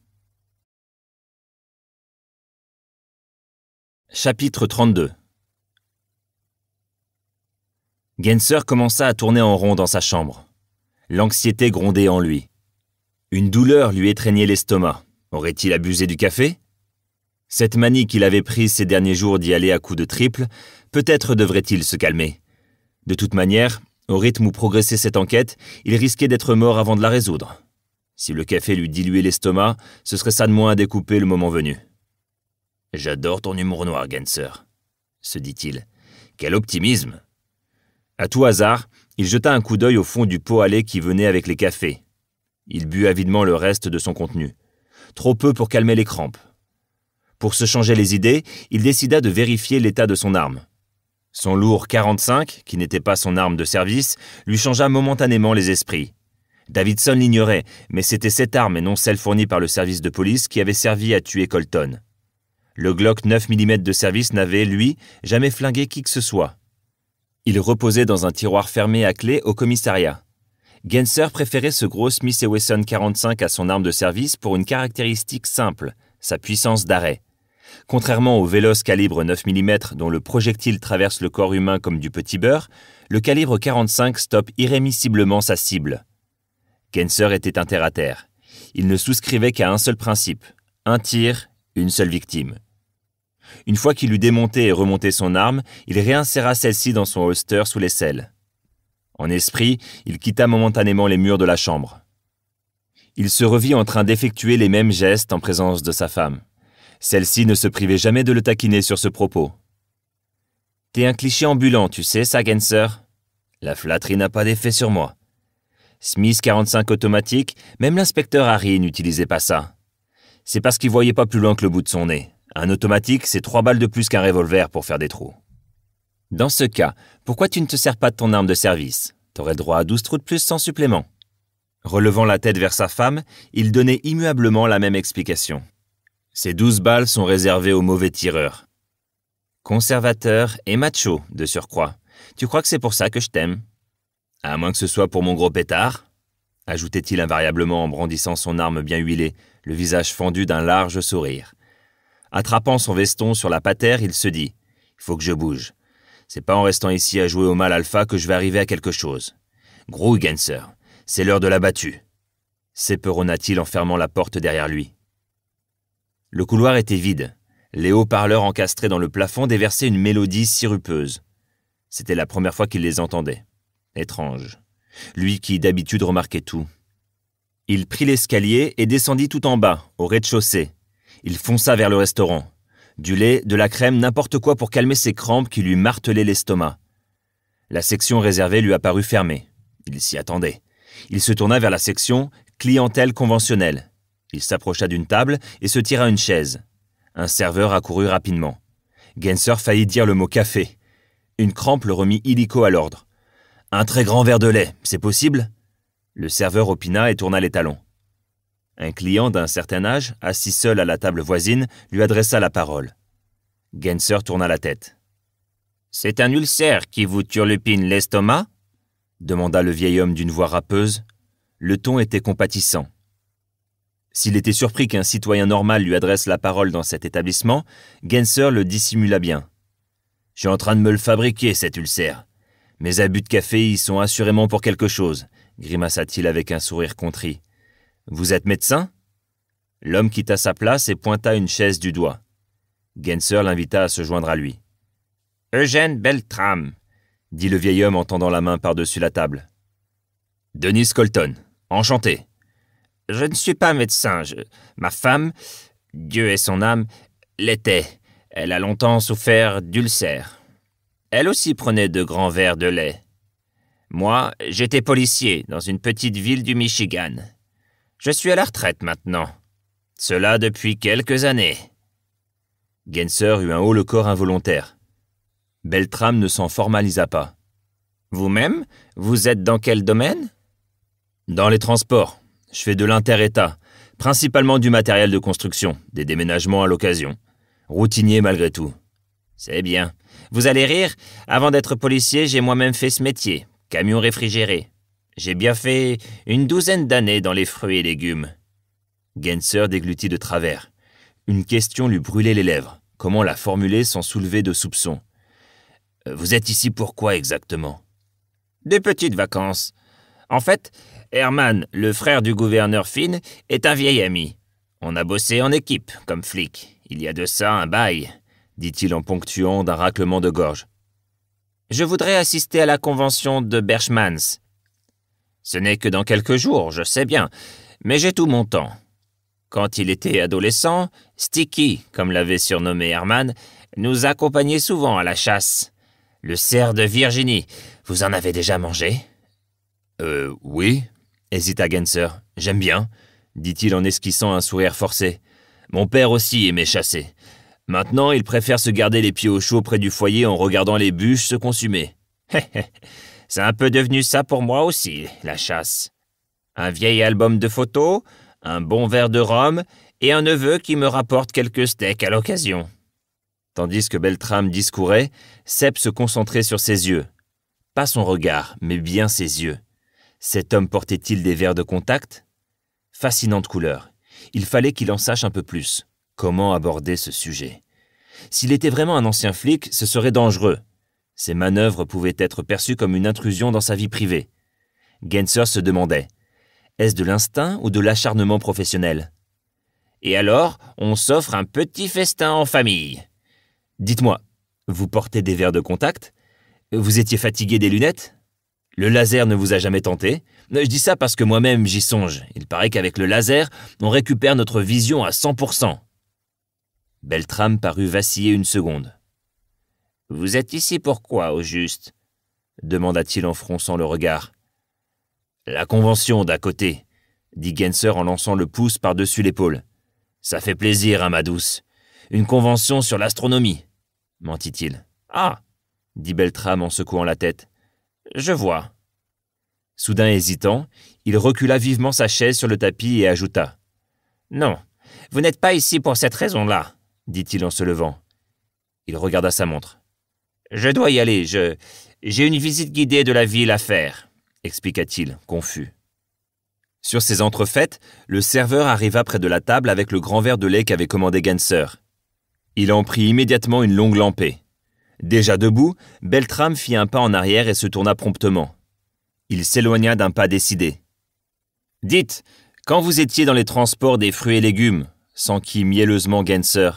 Chapitre 32 Genser commença à tourner en rond dans sa chambre. L'anxiété grondait en lui. Une douleur lui étreignait l'estomac. Aurait-il abusé du café Cette manie qu'il avait prise ces derniers jours d'y aller à coups de triple, peut-être devrait-il se calmer. De toute manière, au rythme où progressait cette enquête, il risquait d'être mort avant de la résoudre. Si le café lui diluait l'estomac, ce serait ça de moins à découper le moment venu. J'adore ton humour noir, Genser, se dit-il. Quel optimisme À tout hasard, il jeta un coup d'œil au fond du pot à lait qui venait avec les cafés. Il but avidement le reste de son contenu. Trop peu pour calmer les crampes. Pour se changer les idées, il décida de vérifier l'état de son arme. Son lourd 45, qui n'était pas son arme de service, lui changea momentanément les esprits. Davidson l'ignorait, mais c'était cette arme et non celle fournie par le service de police qui avait servi à tuer Colton. Le Glock 9 mm de service n'avait, lui, jamais flingué qui que ce soit. Il reposait dans un tiroir fermé à clé au commissariat. Genser préférait ce gros Smith Wesson 45 à son arme de service pour une caractéristique simple, sa puissance d'arrêt. Contrairement au véloce calibre 9 mm dont le projectile traverse le corps humain comme du petit beurre, le calibre 45 stoppe irrémissiblement sa cible. Genser était un terre-à-terre. -terre. Il ne souscrivait qu'à un seul principe, un tir une seule victime. Une fois qu'il eut démonté et remonté son arme, il réinséra celle-ci dans son holster sous l'aisselle. En esprit, il quitta momentanément les murs de la chambre. Il se revit en train d'effectuer les mêmes gestes en présence de sa femme. Celle-ci ne se privait jamais de le taquiner sur ce propos. T'es un cliché ambulant, tu sais, Sagenser. La flatterie n'a pas d'effet sur moi. Smith 45 automatique, même l'inspecteur Harry n'utilisait pas ça. C'est parce qu'il voyait pas plus loin que le bout de son nez. Un automatique, c'est trois balles de plus qu'un revolver pour faire des trous. Dans ce cas, pourquoi tu ne te sers pas de ton arme de service T'aurais droit à douze trous de plus sans supplément. Relevant la tête vers sa femme, il donnait immuablement la même explication. Ces douze balles sont réservées aux mauvais tireurs. Conservateur et macho, de surcroît. Tu crois que c'est pour ça que je t'aime À moins que ce soit pour mon gros pétard ajoutait-il invariablement en brandissant son arme bien huilée, le visage fendu d'un large sourire. Attrapant son veston sur la patère, il se dit Il faut que je bouge. C'est pas en restant ici à jouer au mal alpha que je vais arriver à quelque chose. Grouille, Genser, c'est l'heure de la battue. S'éperonna-t-il en fermant la porte derrière lui. Le couloir était vide. Les haut-parleurs encastrés dans le plafond déversaient une mélodie sirupeuse. C'était la première fois qu'il les entendait. Étrange lui qui d'habitude remarquait tout. Il prit l'escalier et descendit tout en bas, au rez-de-chaussée. Il fonça vers le restaurant. Du lait, de la crème, n'importe quoi pour calmer ses crampes qui lui martelaient l'estomac. La section réservée lui apparut fermée. Il s'y attendait. Il se tourna vers la section clientèle conventionnelle. Il s'approcha d'une table et se tira une chaise. Un serveur accourut rapidement. Genser faillit dire le mot café. Une crampe le remit illico à l'ordre. Un très grand verre de lait, c'est possible Le serveur opina et tourna les talons. Un client d'un certain âge, assis seul à la table voisine, lui adressa la parole. Genser tourna la tête. C'est un ulcère qui vous turlupine l'estomac demanda le vieil homme d'une voix râpeuse. Le ton était compatissant. S'il était surpris qu'un citoyen normal lui adresse la parole dans cet établissement, Genser le dissimula bien. Je suis en train de me le fabriquer, cet ulcère. Mes abus de café y sont assurément pour quelque chose, grimaça-t-il avec un sourire contrit. Vous êtes médecin L'homme quitta sa place et pointa une chaise du doigt. Genser l'invita à se joindre à lui. Eugène Beltram, dit le vieil homme en tendant la main par-dessus la table. Denis Colton, enchanté. Je ne suis pas médecin. Je... Ma femme, Dieu et son âme, l'était. Elle a longtemps souffert d'ulcères. Elle aussi prenait de grands verres de lait. Moi, j'étais policier dans une petite ville du Michigan. Je suis à la retraite maintenant. Cela depuis quelques années. Genser eut un haut le corps involontaire. Beltram ne s'en formalisa pas. Vous-même, vous êtes dans quel domaine Dans les transports. Je fais de l'inter-État, principalement du matériel de construction, des déménagements à l'occasion. Routinier malgré tout. C'est bien. Vous allez rire, avant d'être policier, j'ai moi-même fait ce métier, camion réfrigéré. J'ai bien fait une douzaine d'années dans les fruits et légumes. Genser déglutit de travers. Une question lui brûlait les lèvres. Comment la formuler sans soulever de soupçons euh, Vous êtes ici pour quoi exactement Des petites vacances. En fait, Herman, le frère du gouverneur Finn, est un vieil ami. On a bossé en équipe, comme flic. Il y a de ça un bail dit-il en ponctuant d'un raclement de gorge. Je voudrais assister à la convention de Berchmans. Ce n'est que dans quelques jours, je sais bien, mais j'ai tout mon temps. Quand il était adolescent, Sticky, comme l'avait surnommé Herman, nous accompagnait souvent à la chasse. Le cerf de Virginie, vous en avez déjà mangé Euh, oui, hésita Genser. J'aime bien, dit-il en esquissant un sourire forcé. Mon père aussi aimait chasser. Maintenant, il préfère se garder les pieds au chaud près du foyer en regardant les bûches se consumer. C'est un peu devenu ça pour moi aussi, la chasse. Un vieil album de photos, un bon verre de rhum et un neveu qui me rapporte quelques steaks à l'occasion. Tandis que Beltrame discourait, Sepp se concentrait sur ses yeux. Pas son regard, mais bien ses yeux. Cet homme portait-il des verres de contact Fascinante couleur. Il fallait qu'il en sache un peu plus. Comment aborder ce sujet s'il était vraiment un ancien flic, ce serait dangereux. Ses manœuvres pouvaient être perçues comme une intrusion dans sa vie privée. Genser se demandait est-ce de l'instinct ou de l'acharnement professionnel Et alors, on s'offre un petit festin en famille. Dites-moi, vous portez des verres de contact Vous étiez fatigué des lunettes Le laser ne vous a jamais tenté Je dis ça parce que moi-même j'y songe. Il paraît qu'avec le laser, on récupère notre vision à 100%. Beltrame parut vaciller une seconde. Vous êtes ici pourquoi, au juste demanda-t-il en fronçant le regard. La convention d'à côté, dit Genser en lançant le pouce par-dessus l'épaule. Ça fait plaisir, à hein, ma douce. Une convention sur l'astronomie, mentit-il. Ah dit Beltram en secouant la tête. Je vois. Soudain hésitant, il recula vivement sa chaise sur le tapis et ajouta. Non, vous n'êtes pas ici pour cette raison-là dit-il en se levant. Il regarda sa montre. Je dois y aller, je. J'ai une visite guidée de la ville à faire, expliqua-t-il, confus. Sur ces entrefaites, le serveur arriva près de la table avec le grand verre de lait qu'avait commandé Genser. Il en prit immédiatement une longue lampée. Déjà debout, Beltram fit un pas en arrière et se tourna promptement. Il s'éloigna d'un pas décidé. Dites, quand vous étiez dans les transports des fruits et légumes, qui mielleusement Genser,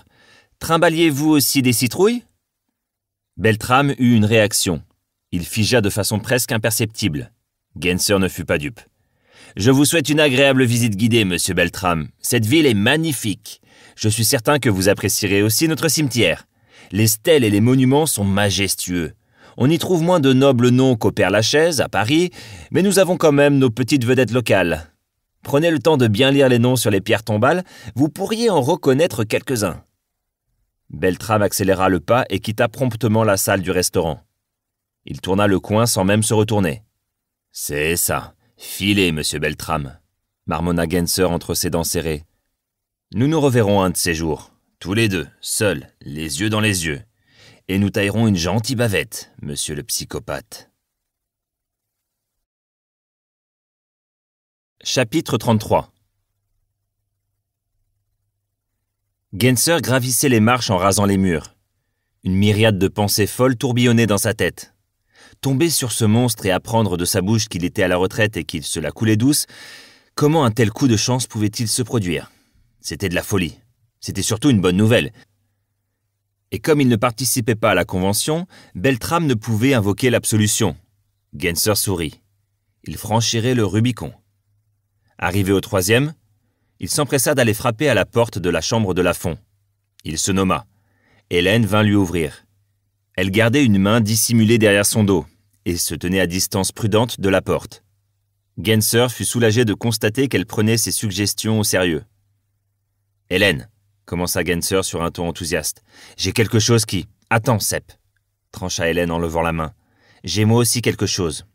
« vous aussi des citrouilles Beltrame eut une réaction. Il figea de façon presque imperceptible. Genser ne fut pas dupe. Je vous souhaite une agréable visite guidée, monsieur Beltram. Cette ville est magnifique. Je suis certain que vous apprécierez aussi notre cimetière. Les stèles et les monuments sont majestueux. On y trouve moins de nobles noms qu'au Père-Lachaise, à Paris, mais nous avons quand même nos petites vedettes locales. Prenez le temps de bien lire les noms sur les pierres tombales, vous pourriez en reconnaître quelques-uns. Beltrame accéléra le pas et quitta promptement la salle du restaurant. Il tourna le coin sans même se retourner. C'est ça. Filez, monsieur Beltram, marmonna Genser entre ses dents serrées. Nous nous reverrons un de ces jours, tous les deux, seuls, les yeux dans les yeux, et nous taillerons une gentille bavette, monsieur le psychopathe. Chapitre Genser gravissait les marches en rasant les murs. Une myriade de pensées folles tourbillonnait dans sa tête. Tomber sur ce monstre et apprendre de sa bouche qu'il était à la retraite et qu'il se la coulait douce, comment un tel coup de chance pouvait-il se produire C'était de la folie. C'était surtout une bonne nouvelle. Et comme il ne participait pas à la convention, Beltram ne pouvait invoquer l'absolution. Genser sourit. Il franchirait le Rubicon. Arrivé au troisième, il s'empressa d'aller frapper à la porte de la chambre de la fond. Il se nomma. Hélène vint lui ouvrir. Elle gardait une main dissimulée derrière son dos et se tenait à distance prudente de la porte. Genser fut soulagé de constater qu'elle prenait ses suggestions au sérieux. Hélène, commença Genser sur un ton enthousiaste, j'ai quelque chose qui. Attends, Sepp, trancha Hélène en levant la main. J'ai moi aussi quelque chose.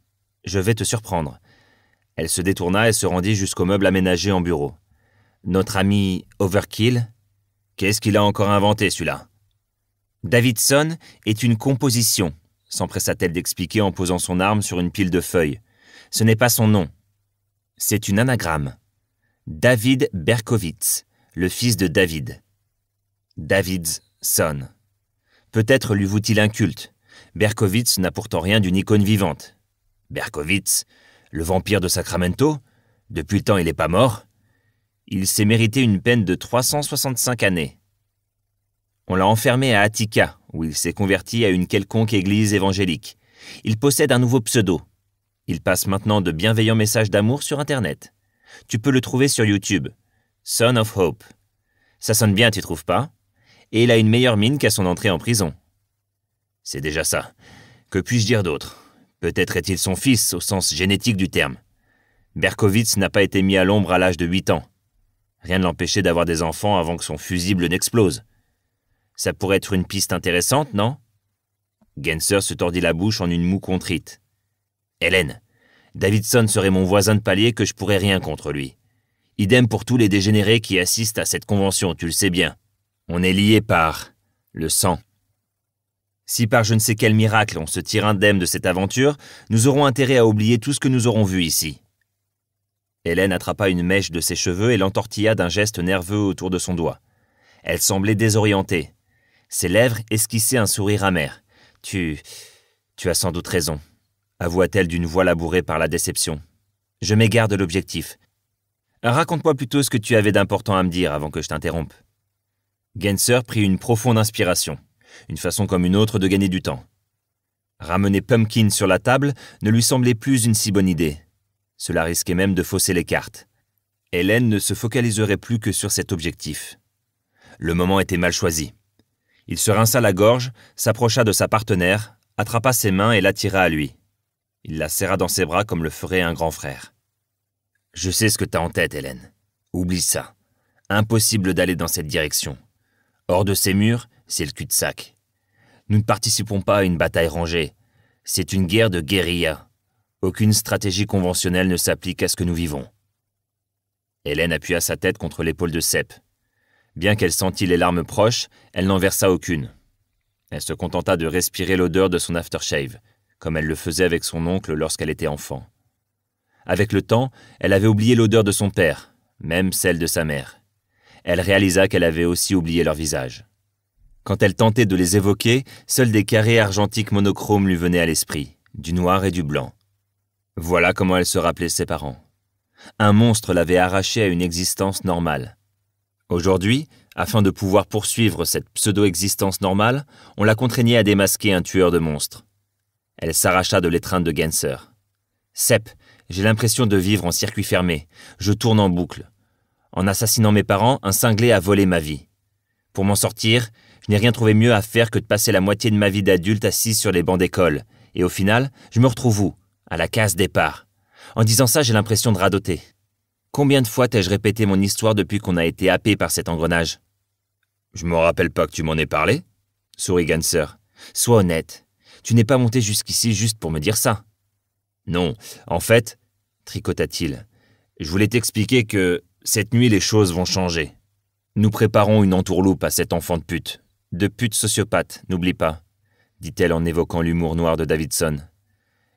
Je vais te surprendre. Elle se détourna et se rendit jusqu'au meuble aménagé en bureau. Notre ami Overkill Qu'est-ce qu'il a encore inventé celui-là Davidson est une composition, s'empressa-t-elle d'expliquer en posant son arme sur une pile de feuilles. Ce n'est pas son nom. C'est une anagramme. David Berkowitz, le fils de David. son. Peut-être lui vaut-il un culte. Berkowitz n'a pourtant rien d'une icône vivante. Berkowitz, le vampire de Sacramento Depuis le temps, il n'est pas mort il s'est mérité une peine de 365 années. On l'a enfermé à Attica, où il s'est converti à une quelconque église évangélique. Il possède un nouveau pseudo. Il passe maintenant de bienveillants messages d'amour sur Internet. Tu peux le trouver sur YouTube. Son of Hope. Ça sonne bien, tu trouves pas Et il a une meilleure mine qu'à son entrée en prison. C'est déjà ça. Que puis-je dire d'autre Peut-être est-il son fils au sens génétique du terme. Berkowitz n'a pas été mis à l'ombre à l'âge de 8 ans. Rien ne l'empêchait d'avoir des enfants avant que son fusible n'explose. Ça pourrait être une piste intéressante, non Genser se tordit la bouche en une moue contrite. Hélène, Davidson serait mon voisin de palier que je pourrais rien contre lui. Idem pour tous les dégénérés qui assistent à cette convention, tu le sais bien. On est liés par le sang. Si par je ne sais quel miracle on se tire indemne de cette aventure, nous aurons intérêt à oublier tout ce que nous aurons vu ici. Hélène attrapa une mèche de ses cheveux et l'entortilla d'un geste nerveux autour de son doigt. Elle semblait désorientée. Ses lèvres esquissaient un sourire amer. Tu. Tu as sans doute raison, avoua-t-elle d'une voix labourée par la déception. Je m'égare de l'objectif. Raconte-moi plutôt ce que tu avais d'important à me dire avant que je t'interrompe. Genser prit une profonde inspiration, une façon comme une autre de gagner du temps. Ramener Pumpkin sur la table ne lui semblait plus une si bonne idée. Cela risquait même de fausser les cartes. Hélène ne se focaliserait plus que sur cet objectif. Le moment était mal choisi. Il se rinça la gorge, s'approcha de sa partenaire, attrapa ses mains et l'attira à lui. Il la serra dans ses bras comme le ferait un grand frère. Je sais ce que t'as en tête, Hélène. Oublie ça. Impossible d'aller dans cette direction. Hors de ces murs, c'est le cul-de-sac. Nous ne participons pas à une bataille rangée. C'est une guerre de guérilla. Aucune stratégie conventionnelle ne s'applique à ce que nous vivons. Hélène appuya sa tête contre l'épaule de Sepp. Bien qu'elle sentît les larmes proches, elle n'en versa aucune. Elle se contenta de respirer l'odeur de son aftershave, comme elle le faisait avec son oncle lorsqu'elle était enfant. Avec le temps, elle avait oublié l'odeur de son père, même celle de sa mère. Elle réalisa qu'elle avait aussi oublié leur visage. Quand elle tentait de les évoquer, seuls des carrés argentiques monochromes lui venaient à l'esprit, du noir et du blanc. Voilà comment elle se rappelait ses parents. Un monstre l'avait arrachée à une existence normale. Aujourd'hui, afin de pouvoir poursuivre cette pseudo-existence normale, on la contraignait à démasquer un tueur de monstres. Elle s'arracha de l'étreinte de Genser. Sep, j'ai l'impression de vivre en circuit fermé. Je tourne en boucle. En assassinant mes parents, un cinglé a volé ma vie. Pour m'en sortir, je n'ai rien trouvé mieux à faire que de passer la moitié de ma vie d'adulte assise sur les bancs d'école. Et au final, je me retrouve où à la case départ. En disant ça, j'ai l'impression de radoter. Combien de fois t'ai-je répété mon histoire depuis qu'on a été happé par cet engrenage Je me rappelle pas que tu m'en aies parlé, sourit Ganser. Sois honnête. Tu n'es pas monté jusqu'ici juste pour me dire ça. Non, en fait, tricota-t-il, je voulais t'expliquer que cette nuit les choses vont changer. Nous préparons une entourloupe à cet enfant de pute. De pute sociopathe, n'oublie pas, dit-elle en évoquant l'humour noir de Davidson.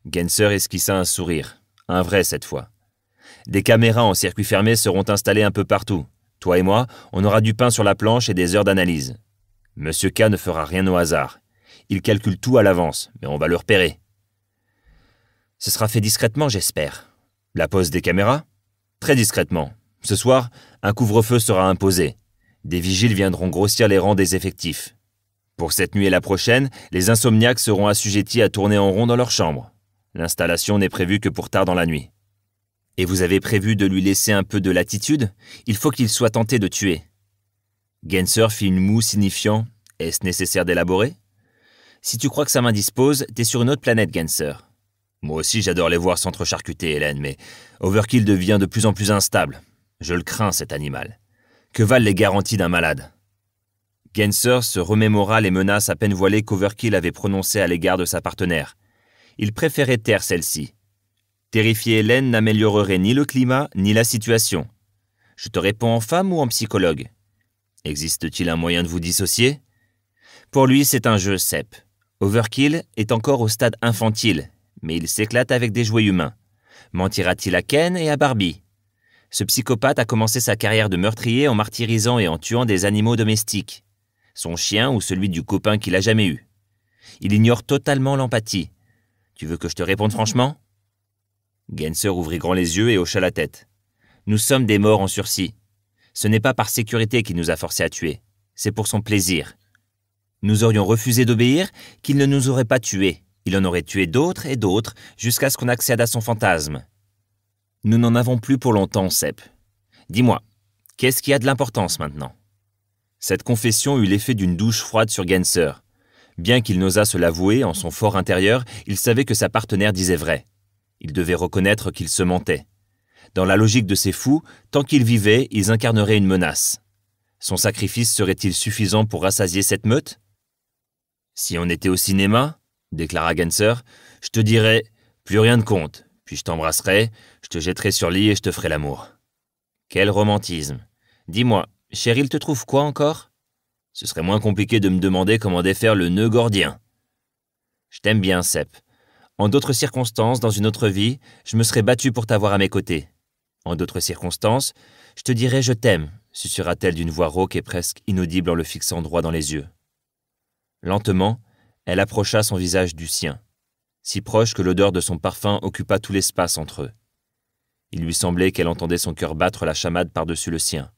Genser esquissa un sourire, un vrai cette fois. Des caméras en circuit fermé seront installées un peu partout. Toi et moi, on aura du pain sur la planche et des heures d'analyse. Monsieur K ne fera rien au hasard. Il calcule tout à l'avance, mais on va le repérer. Ce sera fait discrètement, j'espère. La pose des caméras Très discrètement. Ce soir, un couvre-feu sera imposé. Des vigiles viendront grossir les rangs des effectifs. Pour cette nuit et la prochaine, les insomniaques seront assujettis à tourner en rond dans leur chambre. L'installation n'est prévue que pour tard dans la nuit. Et vous avez prévu de lui laisser un peu de latitude Il faut qu'il soit tenté de tuer. Genser fit une moue signifiant Est-ce nécessaire d'élaborer Si tu crois que ça m'indispose, dispose, t'es sur une autre planète, Genser. Moi aussi, j'adore les voir s'entrecharcuter, Hélène, mais Overkill devient de plus en plus instable. Je le crains, cet animal. Que valent les garanties d'un malade Genser se remémora les menaces à peine voilées qu'Overkill avait prononcées à l'égard de sa partenaire. Il préférait taire celle-ci. Terrifier Hélène n'améliorerait ni le climat, ni la situation. Je te réponds en femme ou en psychologue Existe-t-il un moyen de vous dissocier Pour lui, c'est un jeu, CEP. Overkill est encore au stade infantile, mais il s'éclate avec des jouets humains. Mentira-t-il à Ken et à Barbie Ce psychopathe a commencé sa carrière de meurtrier en martyrisant et en tuant des animaux domestiques, son chien ou celui du copain qu'il a jamais eu. Il ignore totalement l'empathie, tu veux que je te réponde franchement Genser ouvrit grand les yeux et hocha la tête. Nous sommes des morts en sursis. Ce n'est pas par sécurité qu'il nous a forcés à tuer, c'est pour son plaisir. Nous aurions refusé d'obéir, qu'il ne nous aurait pas tués. Il en aurait tué d'autres et d'autres, jusqu'à ce qu'on accède à son fantasme. Nous n'en avons plus pour longtemps, Sepp. Dis-moi, qu'est-ce qui a de l'importance maintenant Cette confession eut l'effet d'une douche froide sur Genser. Bien qu'il n'osa se l'avouer, en son fort intérieur, il savait que sa partenaire disait vrai. Il devait reconnaître qu'il se mentait. Dans la logique de ces fous, tant qu'ils vivaient, ils incarneraient une menace. Son sacrifice serait-il suffisant pour rassasier cette meute Si on était au cinéma, déclara Genser, je te dirais plus rien de compte, puis je t'embrasserai, je te jetterai sur lit et je te ferai l'amour. Quel romantisme Dis-moi, il te trouve quoi encore ce serait moins compliqué de me demander comment défaire le nœud gordien. Je t'aime bien, Sep. En d'autres circonstances, dans une autre vie, je me serais battu pour t'avoir à mes côtés. En d'autres circonstances, je te dirais je t'aime, susurra-t-elle d'une voix rauque et presque inaudible en le fixant droit dans les yeux. Lentement, elle approcha son visage du sien, si proche que l'odeur de son parfum occupa tout l'espace entre eux. Il lui semblait qu'elle entendait son cœur battre la chamade par-dessus le sien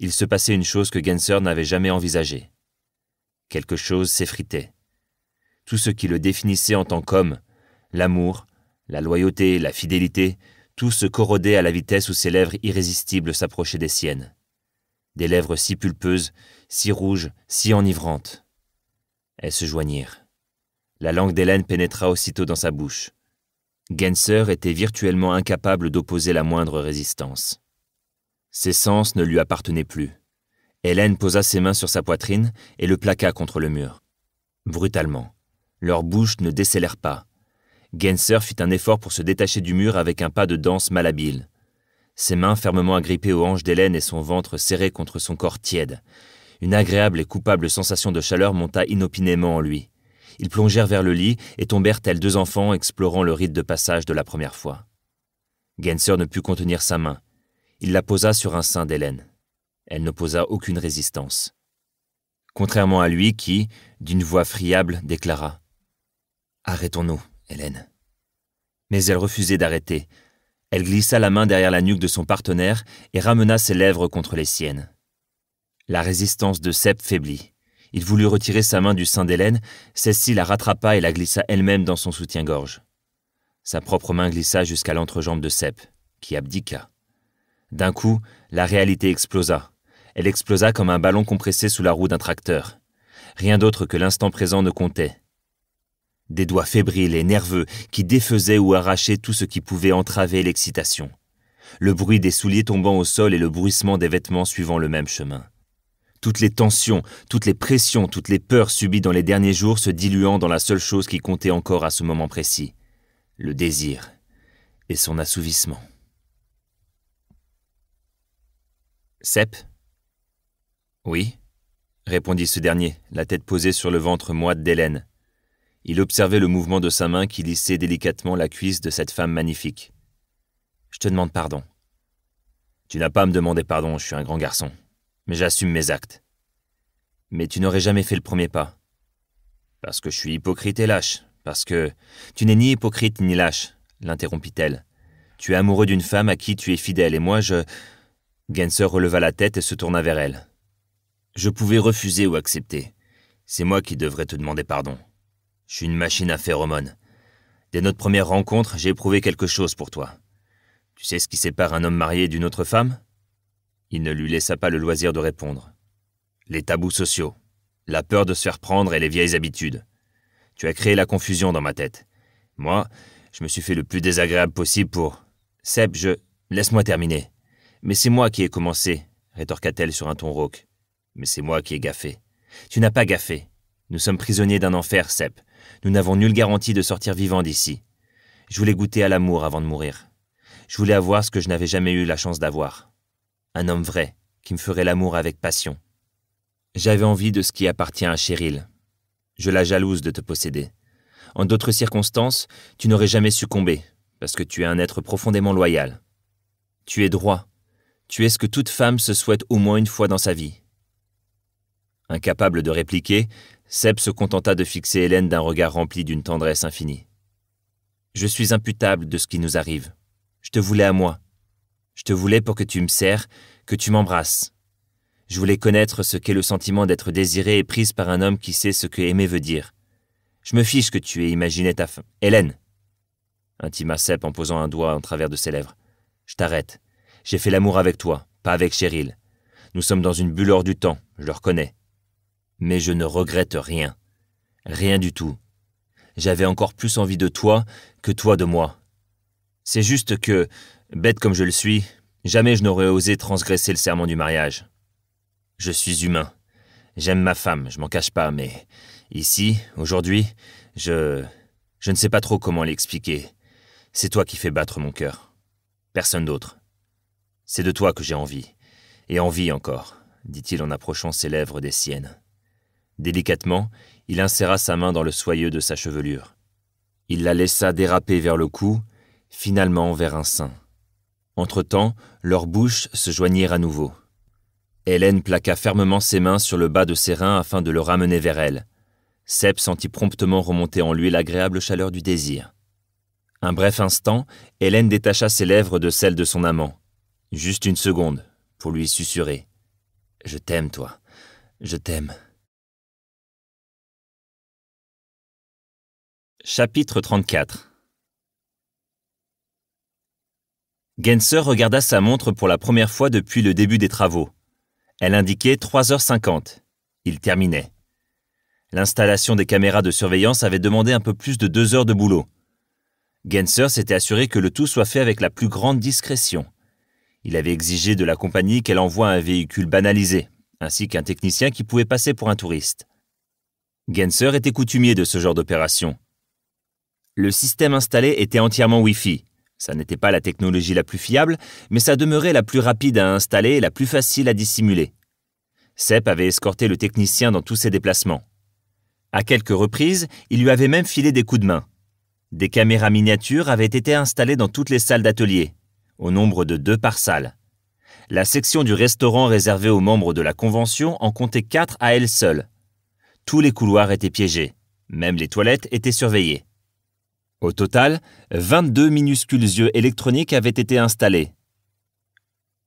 il se passait une chose que Genser n'avait jamais envisagée. Quelque chose s'effritait. Tout ce qui le définissait en tant qu'homme, l'amour, la loyauté, la fidélité, tout se corrodait à la vitesse où ses lèvres irrésistibles s'approchaient des siennes. Des lèvres si pulpeuses, si rouges, si enivrantes. Elles se joignirent. La langue d'Hélène pénétra aussitôt dans sa bouche. Genser était virtuellement incapable d'opposer la moindre résistance. Ses sens ne lui appartenaient plus. Hélène posa ses mains sur sa poitrine et le plaqua contre le mur. Brutalement. Leurs bouches ne décélèrent pas. Genser fit un effort pour se détacher du mur avec un pas de danse malhabile. Ses mains fermement agrippées aux hanches d'Hélène et son ventre serré contre son corps tiède. Une agréable et coupable sensation de chaleur monta inopinément en lui. Ils plongèrent vers le lit et tombèrent tels deux enfants explorant le rite de passage de la première fois. Genser ne put contenir sa main. Il la posa sur un sein d'Hélène. Elle n'opposa aucune résistance. Contrairement à lui qui, d'une voix friable, déclara Arrêtons-nous, Hélène. Mais elle refusait d'arrêter. Elle glissa la main derrière la nuque de son partenaire et ramena ses lèvres contre les siennes. La résistance de Sepp faiblit. Il voulut retirer sa main du sein d'Hélène, celle-ci la rattrapa et la glissa elle-même dans son soutien-gorge. Sa propre main glissa jusqu'à l'entrejambe de Sepp, qui abdiqua. D'un coup, la réalité explosa. Elle explosa comme un ballon compressé sous la roue d'un tracteur. Rien d'autre que l'instant présent ne comptait. Des doigts fébriles et nerveux qui défaisaient ou arrachaient tout ce qui pouvait entraver l'excitation. Le bruit des souliers tombant au sol et le bruissement des vêtements suivant le même chemin. Toutes les tensions, toutes les pressions, toutes les peurs subies dans les derniers jours se diluant dans la seule chose qui comptait encore à ce moment précis, le désir et son assouvissement. Sep Oui, répondit ce dernier, la tête posée sur le ventre moite d'Hélène. Il observait le mouvement de sa main qui lissait délicatement la cuisse de cette femme magnifique. Je te demande pardon. Tu n'as pas à me demander pardon, je suis un grand garçon. Mais j'assume mes actes. Mais tu n'aurais jamais fait le premier pas. Parce que je suis hypocrite et lâche. Parce que tu n'es ni hypocrite ni lâche, l'interrompit-elle. Tu es amoureux d'une femme à qui tu es fidèle, et moi je. Genser releva la tête et se tourna vers elle. Je pouvais refuser ou accepter. C'est moi qui devrais te demander pardon. Je suis une machine à phéromones. Dès notre première rencontre, j'ai éprouvé quelque chose pour toi. Tu sais ce qui sépare un homme marié d'une autre femme Il ne lui laissa pas le loisir de répondre. Les tabous sociaux, la peur de se faire prendre et les vieilles habitudes. Tu as créé la confusion dans ma tête. Moi, je me suis fait le plus désagréable possible pour... Seb, je... Laisse-moi terminer. Mais c'est moi qui ai commencé, rétorqua-t-elle sur un ton rauque. Mais c'est moi qui ai gaffé. Tu n'as pas gaffé. Nous sommes prisonniers d'un enfer, Sep. Nous n'avons nulle garantie de sortir vivant d'ici. Je voulais goûter à l'amour avant de mourir. Je voulais avoir ce que je n'avais jamais eu la chance d'avoir. Un homme vrai, qui me ferait l'amour avec passion. J'avais envie de ce qui appartient à Cheryl. Je la jalouse de te posséder. En d'autres circonstances, tu n'aurais jamais succombé, parce que tu es un être profondément loyal. Tu es droit, tu es ce que toute femme se souhaite au moins une fois dans sa vie. Incapable de répliquer, Seb se contenta de fixer Hélène d'un regard rempli d'une tendresse infinie. Je suis imputable de ce qui nous arrive. Je te voulais à moi. Je te voulais pour que tu me sers, que tu m'embrasses. Je voulais connaître ce qu'est le sentiment d'être désiré et prise par un homme qui sait ce que aimer veut dire. Je me fiche que tu aies imaginé ta fin. Hélène intima Sepp en posant un doigt en travers de ses lèvres. Je t'arrête. J'ai fait l'amour avec toi, pas avec Cheryl. Nous sommes dans une bulle hors du temps, je le reconnais. Mais je ne regrette rien. Rien du tout. J'avais encore plus envie de toi que toi de moi. C'est juste que, bête comme je le suis, jamais je n'aurais osé transgresser le serment du mariage. Je suis humain. J'aime ma femme, je m'en cache pas, mais ici, aujourd'hui, je... Je ne sais pas trop comment l'expliquer. C'est toi qui fais battre mon cœur. Personne d'autre. C'est de toi que j'ai envie, et envie encore, dit-il en approchant ses lèvres des siennes. Délicatement, il inséra sa main dans le soyeux de sa chevelure. Il la laissa déraper vers le cou, finalement vers un sein. Entre-temps, leurs bouches se joignirent à nouveau. Hélène plaqua fermement ses mains sur le bas de ses reins afin de le ramener vers elle. Seb sentit promptement remonter en lui l'agréable chaleur du désir. Un bref instant, Hélène détacha ses lèvres de celles de son amant. Juste une seconde, pour lui susurrer. Je t'aime, toi. Je t'aime. Chapitre 34 Genser regarda sa montre pour la première fois depuis le début des travaux. Elle indiquait 3h50. Il terminait. L'installation des caméras de surveillance avait demandé un peu plus de deux heures de boulot. Genser s'était assuré que le tout soit fait avec la plus grande discrétion. Il avait exigé de la compagnie qu'elle envoie un véhicule banalisé, ainsi qu'un technicien qui pouvait passer pour un touriste. Genser était coutumier de ce genre d'opération. Le système installé était entièrement Wi-Fi. Ça n'était pas la technologie la plus fiable, mais ça demeurait la plus rapide à installer et la plus facile à dissimuler. Sepp avait escorté le technicien dans tous ses déplacements. À quelques reprises, il lui avait même filé des coups de main. Des caméras miniatures avaient été installées dans toutes les salles d'atelier au nombre de deux par salle. La section du restaurant réservée aux membres de la convention en comptait quatre à elle seule. Tous les couloirs étaient piégés, même les toilettes étaient surveillées. Au total, 22 minuscules yeux électroniques avaient été installés.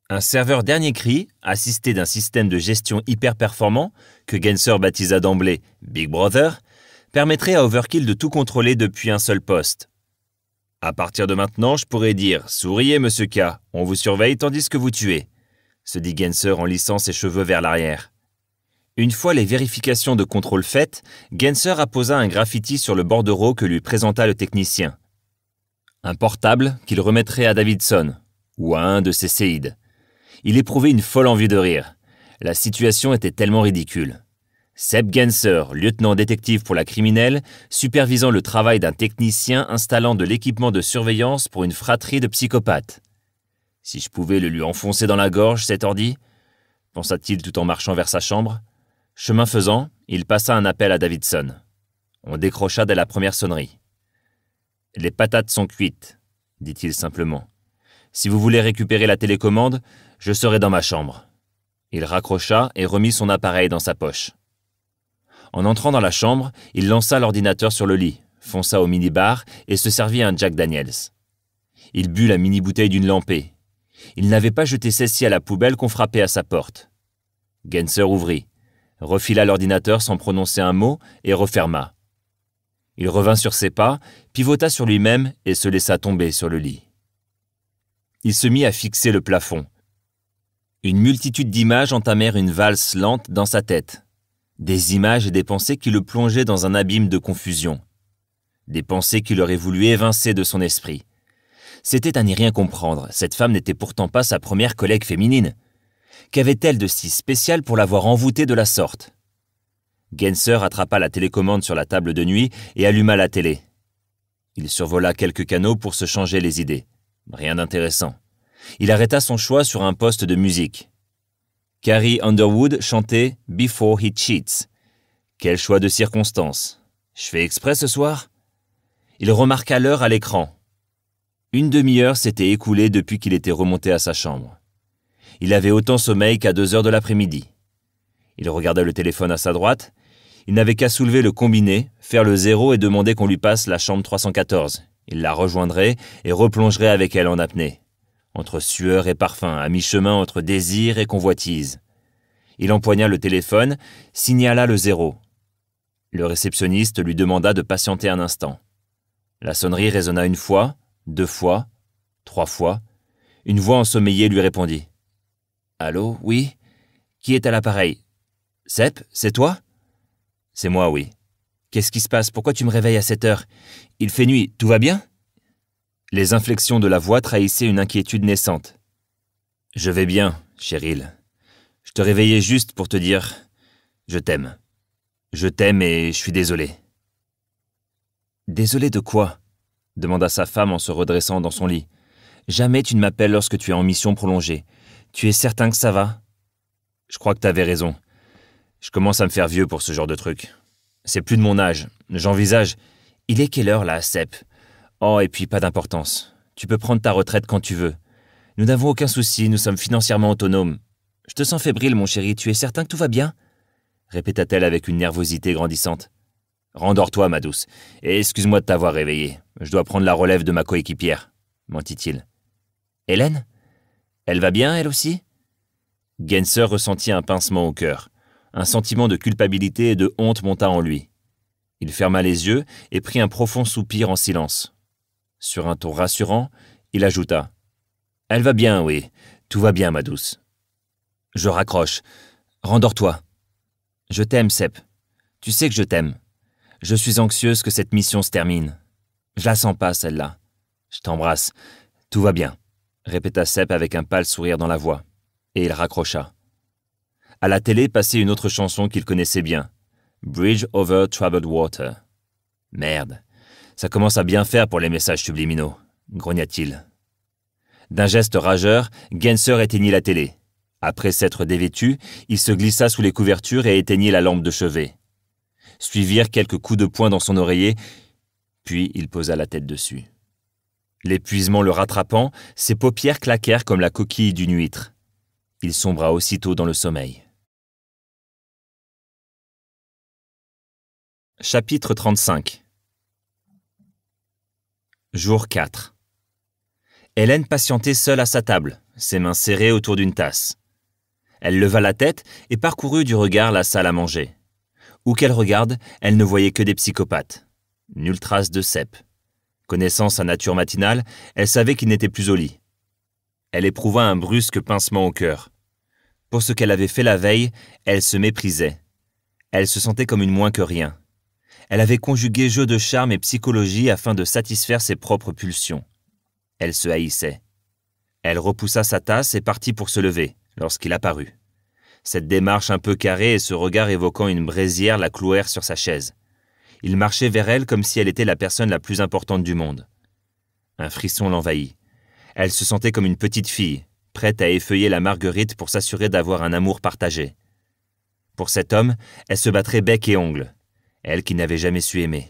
Un serveur dernier cri, assisté d'un système de gestion hyper performant, que Genser baptisa d'emblée Big Brother, permettrait à Overkill de tout contrôler depuis un seul poste. À partir de maintenant, je pourrais dire Souriez, monsieur K, on vous surveille tandis que vous tuez, se dit Genser en lissant ses cheveux vers l'arrière. Une fois les vérifications de contrôle faites, Genser apposa un graffiti sur le bordereau que lui présenta le technicien. Un portable qu'il remettrait à Davidson, ou à un de ses séides. Il éprouvait une folle envie de rire. La situation était tellement ridicule. Seb Genser, lieutenant détective pour la criminelle, supervisant le travail d'un technicien installant de l'équipement de surveillance pour une fratrie de psychopathes. Si je pouvais le lui enfoncer dans la gorge, cet ordi pensa-t-il tout en marchant vers sa chambre. Chemin faisant, il passa un appel à Davidson. On décrocha dès la première sonnerie. Les patates sont cuites, dit-il simplement. Si vous voulez récupérer la télécommande, je serai dans ma chambre. Il raccrocha et remit son appareil dans sa poche. En entrant dans la chambre, il lança l'ordinateur sur le lit, fonça au minibar et se servit un Jack Daniels. Il but la mini-bouteille d'une lampée. Il n'avait pas jeté celle-ci à la poubelle qu'on frappait à sa porte. Genser ouvrit, refila l'ordinateur sans prononcer un mot et referma. Il revint sur ses pas, pivota sur lui-même et se laissa tomber sur le lit. Il se mit à fixer le plafond. Une multitude d'images entamèrent une valse lente dans sa tête des images et des pensées qui le plongeaient dans un abîme de confusion, des pensées qu'il aurait voulu évincer de son esprit. C'était à n'y rien comprendre, cette femme n'était pourtant pas sa première collègue féminine. Qu'avait-elle de si spécial pour l'avoir envoûtée de la sorte Genser attrapa la télécommande sur la table de nuit et alluma la télé. Il survola quelques canaux pour se changer les idées. Rien d'intéressant. Il arrêta son choix sur un poste de musique. Carrie Underwood chantait Before He Cheats. Quel choix de circonstances. Je fais exprès ce soir Il remarqua l'heure à l'écran. Une demi-heure s'était écoulée depuis qu'il était remonté à sa chambre. Il avait autant sommeil qu'à deux heures de l'après-midi. Il regarda le téléphone à sa droite. Il n'avait qu'à soulever le combiné, faire le zéro et demander qu'on lui passe la chambre 314. Il la rejoindrait et replongerait avec elle en apnée entre sueur et parfum, à mi-chemin entre désir et convoitise. Il empoigna le téléphone, signala le zéro. Le réceptionniste lui demanda de patienter un instant. La sonnerie résonna une fois, deux fois, trois fois. Une voix ensommeillée lui répondit. Allô, oui Qui est à l'appareil Sep, c'est toi C'est moi, oui. Qu'est-ce qui se passe Pourquoi tu me réveilles à cette heure Il fait nuit, tout va bien les inflexions de la voix trahissaient une inquiétude naissante. Je vais bien, Cheryl. Je te réveillais juste pour te dire Je t'aime. Je t'aime et je suis désolé. Désolé de quoi demanda sa femme en se redressant dans son lit. Jamais tu ne m'appelles lorsque tu es en mission prolongée. Tu es certain que ça va Je crois que avais raison. Je commence à me faire vieux pour ce genre de truc. C'est plus de mon âge. J'envisage. Il est quelle heure là, Sep Oh, et puis pas d'importance. Tu peux prendre ta retraite quand tu veux. Nous n'avons aucun souci, nous sommes financièrement autonomes. Je te sens fébrile, mon chéri, tu es certain que tout va bien répéta-t-elle avec une nervosité grandissante. Rendors-toi, ma douce, et excuse-moi de t'avoir réveillée. Je dois prendre la relève de ma coéquipière, mentit-il. Hélène Elle va bien, elle aussi Genser ressentit un pincement au cœur. Un sentiment de culpabilité et de honte monta en lui. Il ferma les yeux et prit un profond soupir en silence. Sur un ton rassurant, il ajouta Elle va bien, oui. Tout va bien, ma douce. Je raccroche. Rendors-toi. Je t'aime, Sep. Tu sais que je t'aime. Je suis anxieuse que cette mission se termine. Je la sens pas, celle-là. Je t'embrasse. Tout va bien, répéta Sep avec un pâle sourire dans la voix. Et il raccrocha. À la télé passait une autre chanson qu'il connaissait bien. Bridge over Troubled Water. Merde, ça commence à bien faire pour les messages subliminaux, grogna-t-il. D'un geste rageur, Genser éteignit la télé. Après s'être dévêtu, il se glissa sous les couvertures et éteignit la lampe de chevet. Suivirent quelques coups de poing dans son oreiller, puis il posa la tête dessus. L'épuisement le rattrapant, ses paupières claquèrent comme la coquille d'une huître. Il sombra aussitôt dans le sommeil. Chapitre 35 Jour 4. Hélène patientait seule à sa table, ses mains serrées autour d'une tasse. Elle leva la tête et parcourut du regard la salle à manger. Où qu'elle regarde, elle ne voyait que des psychopathes. Nulle trace de cep. Connaissant sa nature matinale, elle savait qu'il n'était plus au lit. Elle éprouva un brusque pincement au cœur. Pour ce qu'elle avait fait la veille, elle se méprisait. Elle se sentait comme une moins que rien. Elle avait conjugué jeu de charme et psychologie afin de satisfaire ses propres pulsions. Elle se haïssait. Elle repoussa sa tasse et partit pour se lever, lorsqu'il apparut. Cette démarche un peu carrée et ce regard évoquant une brésière la clouèrent sur sa chaise. Il marchait vers elle comme si elle était la personne la plus importante du monde. Un frisson l'envahit. Elle se sentait comme une petite fille, prête à effeuiller la marguerite pour s'assurer d'avoir un amour partagé. Pour cet homme, elle se battrait bec et ongle elle qui n'avait jamais su aimer.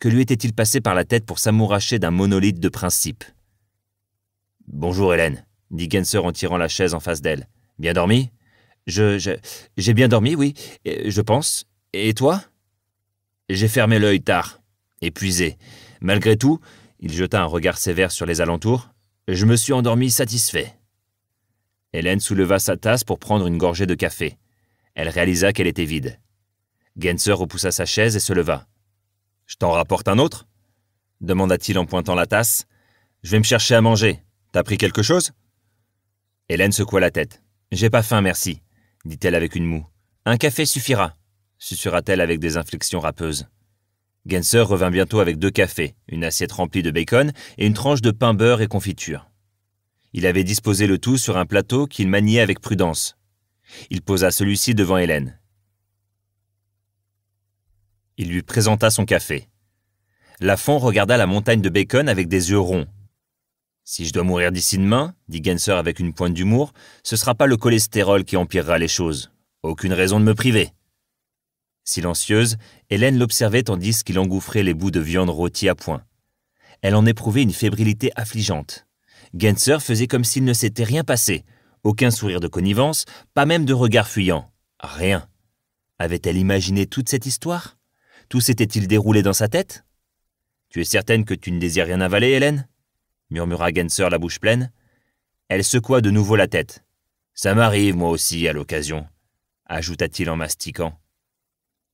Que lui était-il passé par la tête pour s'amouracher d'un monolithe de principe Bonjour Hélène, dit Genser en tirant la chaise en face d'elle. Bien dormi Je. J'ai bien dormi, oui, je pense. Et toi J'ai fermé l'œil tard, épuisé. Malgré tout, il jeta un regard sévère sur les alentours. Je me suis endormi satisfait. Hélène souleva sa tasse pour prendre une gorgée de café. Elle réalisa qu'elle était vide. Genser repoussa sa chaise et se leva. Je t'en rapporte un autre demanda-t-il en pointant la tasse. Je vais me chercher à manger. T'as pris quelque chose Hélène secoua la tête. J'ai pas faim, merci, dit-elle avec une moue. Un café suffira, susurra-t-elle avec des inflexions râpeuses. Genser revint bientôt avec deux cafés, une assiette remplie de bacon et une tranche de pain beurre et confiture. Il avait disposé le tout sur un plateau qu'il maniait avec prudence. Il posa celui-ci devant Hélène. Il lui présenta son café. Lafont regarda la montagne de bacon avec des yeux ronds. Si je dois mourir d'ici demain, dit Genser avec une pointe d'humour, ce ne sera pas le cholestérol qui empirera les choses. Aucune raison de me priver. Silencieuse, Hélène l'observait tandis qu'il engouffrait les bouts de viande rôtie à point. Elle en éprouvait une fébrilité affligeante. Genser faisait comme s'il ne s'était rien passé. Aucun sourire de connivence, pas même de regard fuyant. Rien. Avait-elle imaginé toute cette histoire tout s'était-il déroulé dans sa tête Tu es certaine que tu ne désires rien avaler, Hélène murmura Genser la bouche pleine. Elle secoua de nouveau la tête. Ça m'arrive, moi aussi, à l'occasion, ajouta-t-il en mastiquant.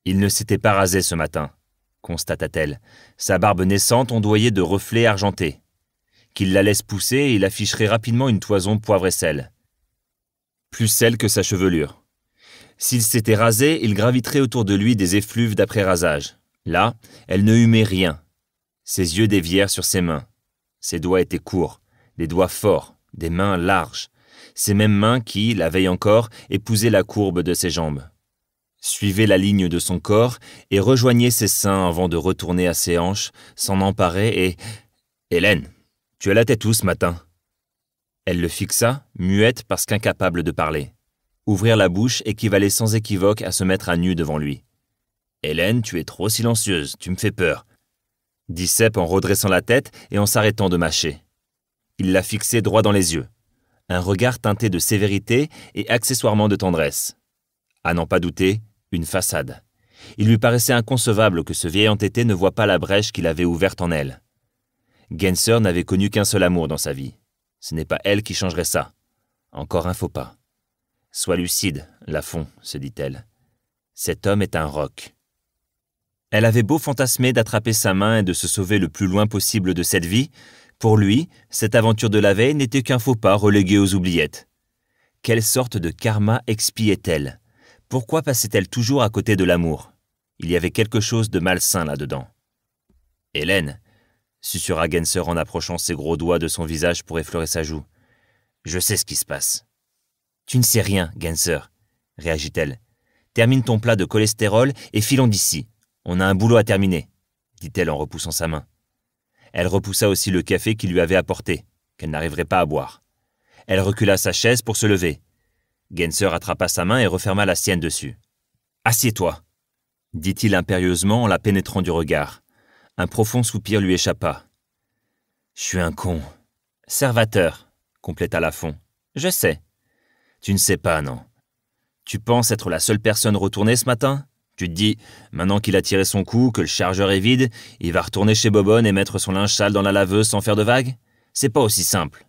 Il ne s'était pas rasé ce matin, constata-t-elle, sa barbe naissante ondoyait de reflets argentés. Qu'il la laisse pousser, il afficherait rapidement une toison poivre et sel. Plus sel que sa chevelure. S'il s'était rasé, il graviterait autour de lui des effluves d'après-rasage. Là, elle ne humait rien. Ses yeux dévièrent sur ses mains. Ses doigts étaient courts, des doigts forts, des mains larges. Ces mêmes mains qui, la veille encore, épousaient la courbe de ses jambes. Suivez la ligne de son corps et rejoignez ses seins avant de retourner à ses hanches, s'en emparer et... Hélène, tu as la tête où ce matin Elle le fixa, muette parce qu'incapable de parler. Ouvrir la bouche équivalait sans équivoque à se mettre à nu devant lui. Hélène, tu es trop silencieuse, tu me fais peur. Dit Sepp en redressant la tête et en s'arrêtant de mâcher. Il la fixait droit dans les yeux. Un regard teinté de sévérité et accessoirement de tendresse. À n'en pas douter, une façade. Il lui paraissait inconcevable que ce vieil entêté ne voie pas la brèche qu'il avait ouverte en elle. Genser n'avait connu qu'un seul amour dans sa vie. Ce n'est pas elle qui changerait ça. Encore un faux pas. Sois lucide, Lafont, se dit-elle. Cet homme est un roc. Elle avait beau fantasmer d'attraper sa main et de se sauver le plus loin possible de cette vie, pour lui, cette aventure de la veille n'était qu'un faux pas relégué aux oubliettes. Quelle sorte de karma expiait-elle Pourquoi passait-elle toujours à côté de l'amour Il y avait quelque chose de malsain là-dedans. Hélène, susurra Genser en approchant ses gros doigts de son visage pour effleurer sa joue, je sais ce qui se passe. Tu ne sais rien, Genser, réagit-elle. Termine ton plat de cholestérol et filons d'ici. On a un boulot à terminer, dit-elle en repoussant sa main. Elle repoussa aussi le café qu'il lui avait apporté, qu'elle n'arriverait pas à boire. Elle recula sa chaise pour se lever. Genser attrapa sa main et referma la sienne dessus. Assieds-toi, dit-il impérieusement en la pénétrant du regard. Un profond soupir lui échappa. Je suis un con. Servateur, compléta Lafon. Je sais. Tu ne sais pas, non. Tu penses être la seule personne retournée ce matin Tu te dis, maintenant qu'il a tiré son coup, que le chargeur est vide, il va retourner chez Bobonne et mettre son linge sale dans la laveuse sans faire de vagues C'est pas aussi simple.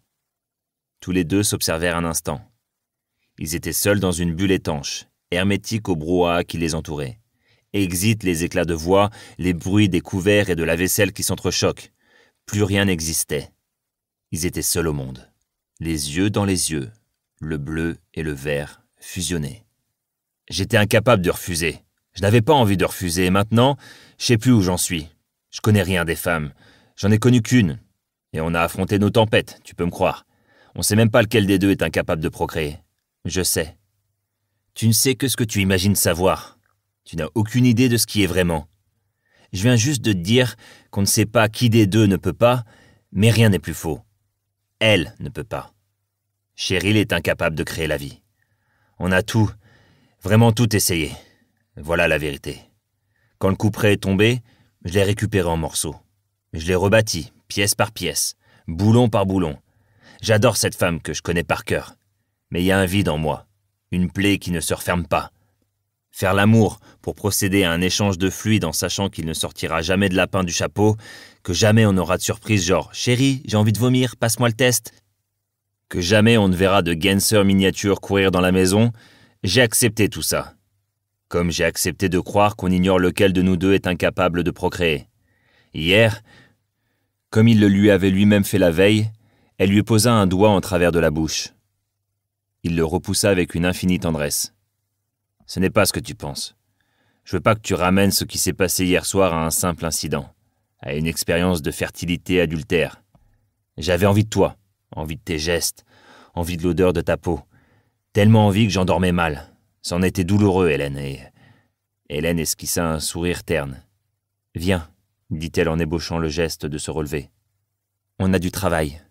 Tous les deux s'observèrent un instant. Ils étaient seuls dans une bulle étanche, hermétique au brouhaha qui les entourait. Exit les éclats de voix, les bruits des couverts et de la vaisselle qui s'entrechoquent. Plus rien n'existait. Ils étaient seuls au monde, les yeux dans les yeux, le bleu et le vert fusionnaient. J'étais incapable de refuser. Je n'avais pas envie de refuser, et maintenant, je sais plus où j'en suis. Je connais rien des femmes. J'en ai connu qu'une. Et on a affronté nos tempêtes, tu peux me croire. On ne sait même pas lequel des deux est incapable de procréer. Je sais. Tu ne sais que ce que tu imagines savoir. Tu n'as aucune idée de ce qui est vraiment. Je viens juste de te dire qu'on ne sait pas qui des deux ne peut pas, mais rien n'est plus faux. Elle ne peut pas. Cheryl est incapable de créer la vie. On a tout, vraiment tout essayé. Voilà la vérité. Quand le couperet est tombé, je l'ai récupéré en morceaux. Je l'ai rebâti, pièce par pièce, boulon par boulon. J'adore cette femme que je connais par cœur. Mais il y a un vide en moi, une plaie qui ne se referme pas. Faire l'amour pour procéder à un échange de fluide en sachant qu'il ne sortira jamais de lapin du chapeau, que jamais on aura de surprise genre Chérie, j'ai envie de vomir, passe-moi le test que jamais on ne verra de Genser miniature courir dans la maison, j'ai accepté tout ça. Comme j'ai accepté de croire qu'on ignore lequel de nous deux est incapable de procréer. Hier, comme il le lui avait lui-même fait la veille, elle lui posa un doigt en travers de la bouche. Il le repoussa avec une infinie tendresse. Ce n'est pas ce que tu penses. Je veux pas que tu ramènes ce qui s'est passé hier soir à un simple incident, à une expérience de fertilité adultère. J'avais envie de toi envie de tes gestes, envie de l'odeur de ta peau. Tellement envie que j'endormais mal. C'en était douloureux, Hélène, et. Hélène esquissa un sourire terne. Viens, dit-elle en ébauchant le geste de se relever. On a du travail.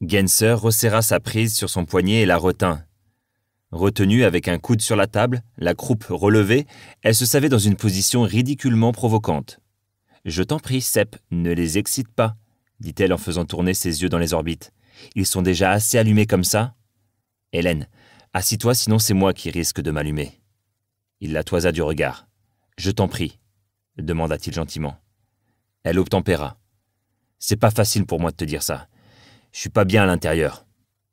Genser resserra sa prise sur son poignet et la retint. Retenue avec un coude sur la table, la croupe relevée, elle se savait dans une position ridiculement provocante. Je t'en prie, Sepp, ne les excite pas dit-elle en faisant tourner ses yeux dans les orbites. Ils sont déjà assez allumés comme ça Hélène, assis-toi, sinon c'est moi qui risque de m'allumer. Il la toisa du regard. Je t'en prie, demanda-t-il gentiment. Elle obtempéra. C'est pas facile pour moi de te dire ça. Je suis pas bien à l'intérieur,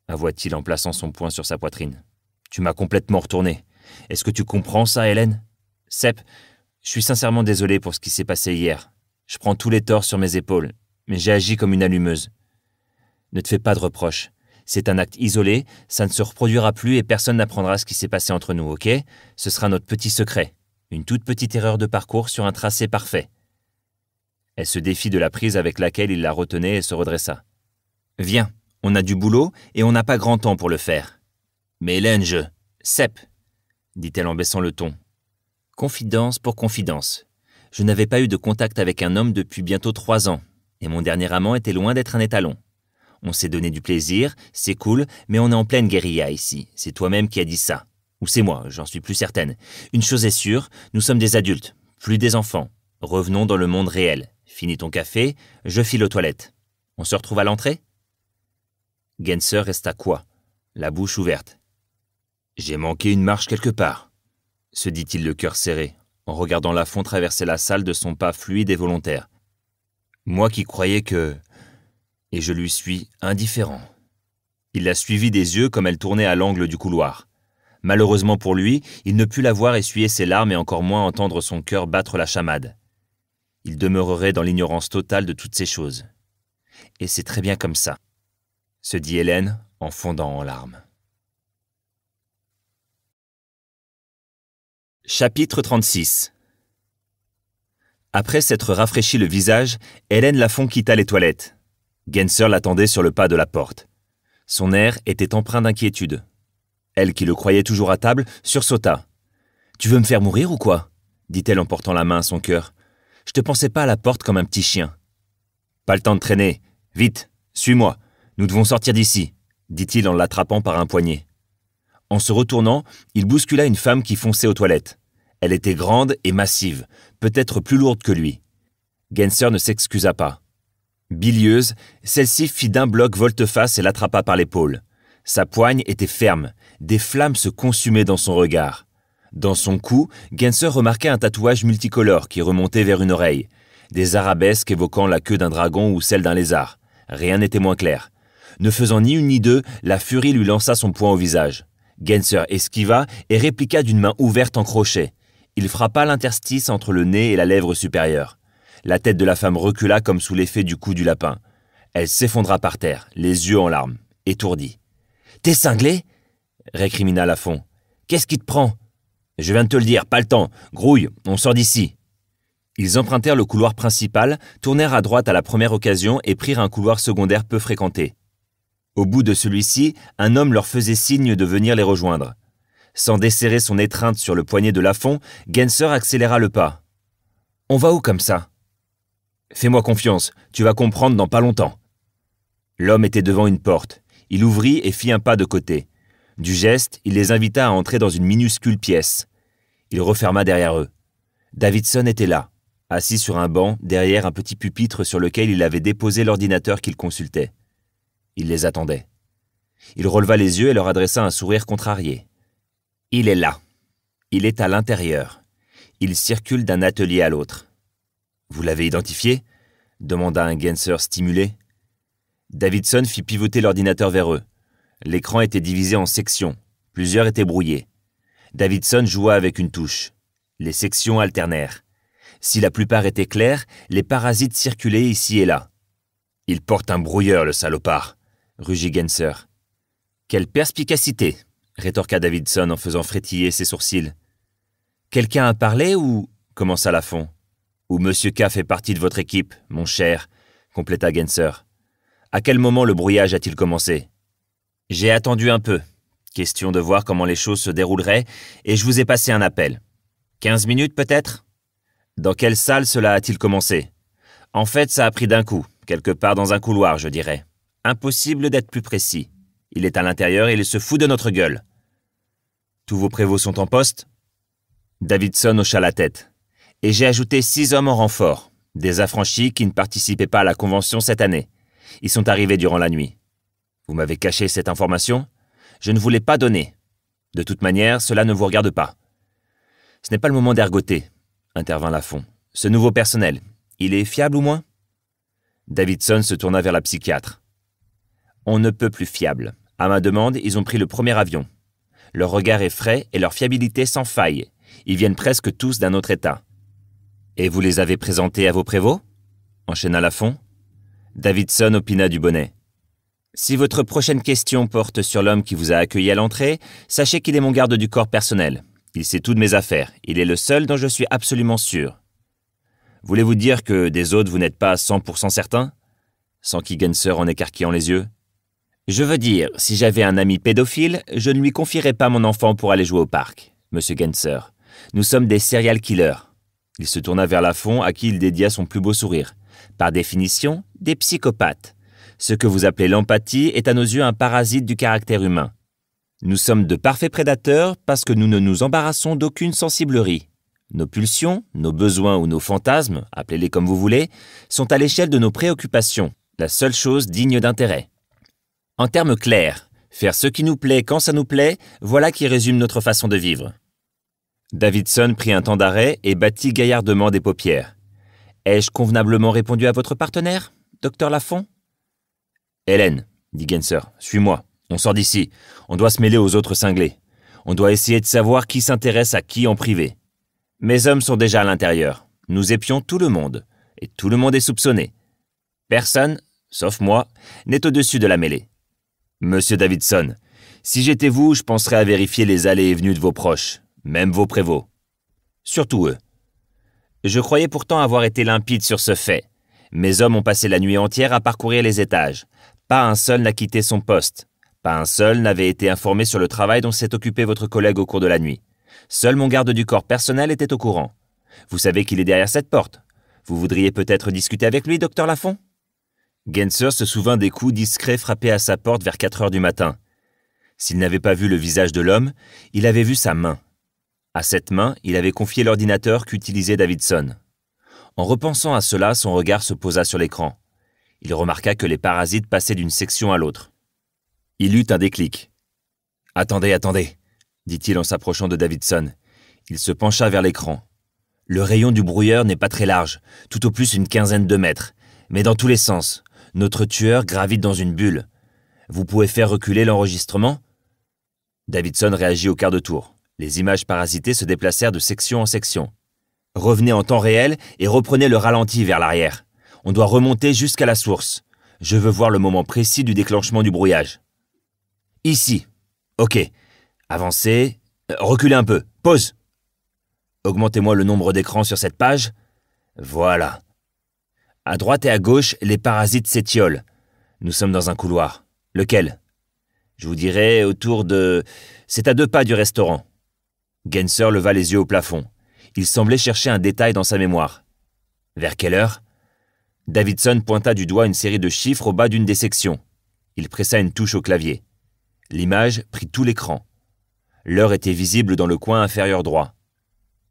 avoua-t-il en plaçant son poing sur sa poitrine. Tu m'as complètement retourné. Est-ce que tu comprends ça, Hélène Sep, je suis sincèrement désolé pour ce qui s'est passé hier. Je prends tous les torts sur mes épaules mais j'ai agi comme une allumeuse. Ne te fais pas de reproches. C'est un acte isolé, ça ne se reproduira plus et personne n'apprendra ce qui s'est passé entre nous, ok Ce sera notre petit secret. Une toute petite erreur de parcours sur un tracé parfait. Elle se défit de la prise avec laquelle il la retenait et se redressa. Viens, on a du boulot et on n'a pas grand temps pour le faire. Mais Hélène, dit-elle en baissant le ton. Confidence pour confidence. Je n'avais pas eu de contact avec un homme depuis bientôt trois ans. Et mon dernier amant était loin d'être un étalon. On s'est donné du plaisir, c'est cool, mais on est en pleine guérilla ici. C'est toi-même qui as dit ça. Ou c'est moi, j'en suis plus certaine. Une chose est sûre, nous sommes des adultes, plus des enfants. Revenons dans le monde réel. Finis ton café, je file aux toilettes. On se retrouve à l'entrée Genser resta quoi La bouche ouverte. J'ai manqué une marche quelque part, se dit-il le cœur serré, en regardant la font traverser la salle de son pas fluide et volontaire. Moi qui croyais que... Et je lui suis indifférent. Il la suivit des yeux comme elle tournait à l'angle du couloir. Malheureusement pour lui, il ne put la voir essuyer ses larmes et encore moins entendre son cœur battre la chamade. Il demeurerait dans l'ignorance totale de toutes ces choses. Et c'est très bien comme ça, se dit Hélène en fondant en larmes. Chapitre 36 après s'être rafraîchi le visage, Hélène Lafont quitta les toilettes. Genser l'attendait sur le pas de la porte. Son air était empreint d'inquiétude. Elle, qui le croyait toujours à table, sursauta. Tu veux me faire mourir ou quoi dit-elle en portant la main à son cœur. Je te pensais pas à la porte comme un petit chien. Pas le temps de traîner. Vite, suis-moi. Nous devons sortir d'ici, dit-il en l'attrapant par un poignet. En se retournant, il bouscula une femme qui fonçait aux toilettes. Elle était grande et massive, peut-être plus lourde que lui. Genser ne s'excusa pas. Bilieuse, celle-ci fit d'un bloc volte-face et l'attrapa par l'épaule. Sa poigne était ferme, des flammes se consumaient dans son regard. Dans son cou, Genser remarqua un tatouage multicolore qui remontait vers une oreille, des arabesques évoquant la queue d'un dragon ou celle d'un lézard. Rien n'était moins clair. Ne faisant ni une ni deux, la furie lui lança son poing au visage. Genser esquiva et répliqua d'une main ouverte en crochet. Il frappa l'interstice entre le nez et la lèvre supérieure. La tête de la femme recula comme sous l'effet du coup du lapin. Elle s'effondra par terre, les yeux en larmes, étourdie. T'es cinglé récrimina Lafont. Qu'est-ce qui te prend Je viens de te le dire, pas le temps. Grouille, on sort d'ici. Ils empruntèrent le couloir principal, tournèrent à droite à la première occasion et prirent un couloir secondaire peu fréquenté. Au bout de celui-ci, un homme leur faisait signe de venir les rejoindre. Sans desserrer son étreinte sur le poignet de la Lafont, Genser accéléra le pas. On va où comme ça Fais-moi confiance, tu vas comprendre dans pas longtemps. L'homme était devant une porte. Il ouvrit et fit un pas de côté. Du geste, il les invita à entrer dans une minuscule pièce. Il referma derrière eux. Davidson était là, assis sur un banc derrière un petit pupitre sur lequel il avait déposé l'ordinateur qu'il consultait. Il les attendait. Il releva les yeux et leur adressa un sourire contrarié. Il est là. Il est à l'intérieur. Il circule d'un atelier à l'autre. Vous l'avez identifié demanda un Genser stimulé. Davidson fit pivoter l'ordinateur vers eux. L'écran était divisé en sections. Plusieurs étaient brouillées. Davidson joua avec une touche. Les sections alternèrent. Si la plupart étaient claires, les parasites circulaient ici et là. Il porte un brouilleur, le salopard, rugit Genser. Quelle perspicacité rétorqua Davidson en faisant frétiller ses sourcils. Quelqu'un a parlé ou commença Lafont. Ou Monsieur K fait partie de votre équipe, mon cher, compléta Genser. À quel moment le brouillage a-t-il commencé J'ai attendu un peu. Question de voir comment les choses se dérouleraient, et je vous ai passé un appel. Quinze minutes peut-être Dans quelle salle cela a-t-il commencé En fait, ça a pris d'un coup, quelque part dans un couloir, je dirais. Impossible d'être plus précis. Il est à l'intérieur et il se fout de notre gueule. Tous vos prévôts sont en poste Davidson hocha la tête. Et j'ai ajouté six hommes en renfort, des affranchis qui ne participaient pas à la convention cette année. Ils sont arrivés durant la nuit. Vous m'avez caché cette information Je ne vous l'ai pas donnée. De toute manière, cela ne vous regarde pas. Ce n'est pas le moment d'ergoter, intervint Lafont. Ce nouveau personnel, il est fiable ou moins Davidson se tourna vers la psychiatre. On ne peut plus fiable. À ma demande, ils ont pris le premier avion. Leur regard est frais et leur fiabilité sans faille. Ils viennent presque tous d'un autre État. Et vous les avez présentés à vos prévôts enchaîna Lafont. Davidson opina du bonnet. Si votre prochaine question porte sur l'homme qui vous a accueilli à l'entrée, sachez qu'il est mon garde du corps personnel. Il sait toutes mes affaires. Il est le seul dont je suis absolument sûr. Voulez-vous dire que des autres vous n'êtes pas à 100% certain Sans Genser en écarquillant les yeux. Je veux dire, si j'avais un ami pédophile, je ne lui confierais pas mon enfant pour aller jouer au parc, monsieur Genser. Nous sommes des serial killers. Il se tourna vers Lafont, à qui il dédia son plus beau sourire. Par définition, des psychopathes. Ce que vous appelez l'empathie est à nos yeux un parasite du caractère humain. Nous sommes de parfaits prédateurs parce que nous ne nous embarrassons d'aucune sensiblerie. Nos pulsions, nos besoins ou nos fantasmes, appelez-les comme vous voulez, sont à l'échelle de nos préoccupations, la seule chose digne d'intérêt. En termes clairs, faire ce qui nous plaît quand ça nous plaît, voilà qui résume notre façon de vivre. Davidson prit un temps d'arrêt et battit gaillardement des paupières. Ai-je convenablement répondu à votre partenaire, docteur Lafont Hélène, dit Genser, suis-moi. On sort d'ici. On doit se mêler aux autres cinglés. On doit essayer de savoir qui s'intéresse à qui en privé. Mes hommes sont déjà à l'intérieur. Nous épions tout le monde. Et tout le monde est soupçonné. Personne, sauf moi, n'est au-dessus de la mêlée. Monsieur Davidson, si j'étais vous, je penserais à vérifier les allées et venues de vos proches, même vos prévôts. Surtout eux. Je croyais pourtant avoir été limpide sur ce fait. Mes hommes ont passé la nuit entière à parcourir les étages. Pas un seul n'a quitté son poste. Pas un seul n'avait été informé sur le travail dont s'est occupé votre collègue au cours de la nuit. Seul mon garde du corps personnel était au courant. Vous savez qu'il est derrière cette porte. Vous voudriez peut-être discuter avec lui, docteur Lafont Genser se souvint des coups discrets frappés à sa porte vers 4 heures du matin. S'il n'avait pas vu le visage de l'homme, il avait vu sa main. À cette main, il avait confié l'ordinateur qu'utilisait Davidson. En repensant à cela, son regard se posa sur l'écran. Il remarqua que les parasites passaient d'une section à l'autre. Il eut un déclic. Attendez, attendez, dit-il en s'approchant de Davidson. Il se pencha vers l'écran. Le rayon du brouilleur n'est pas très large, tout au plus une quinzaine de mètres, mais dans tous les sens. Notre tueur gravite dans une bulle. Vous pouvez faire reculer l'enregistrement Davidson réagit au quart de tour. Les images parasitées se déplacèrent de section en section. Revenez en temps réel et reprenez le ralenti vers l'arrière. On doit remonter jusqu'à la source. Je veux voir le moment précis du déclenchement du brouillage. Ici. Ok. Avancez. Euh, reculez un peu. Pause. Augmentez-moi le nombre d'écrans sur cette page. Voilà. À droite et à gauche, les parasites s'étiolent. Nous sommes dans un couloir. Lequel Je vous dirais autour de... C'est à deux pas du restaurant. Genser leva les yeux au plafond. Il semblait chercher un détail dans sa mémoire. Vers quelle heure Davidson pointa du doigt une série de chiffres au bas d'une des sections. Il pressa une touche au clavier. L'image prit tout l'écran. L'heure était visible dans le coin inférieur droit.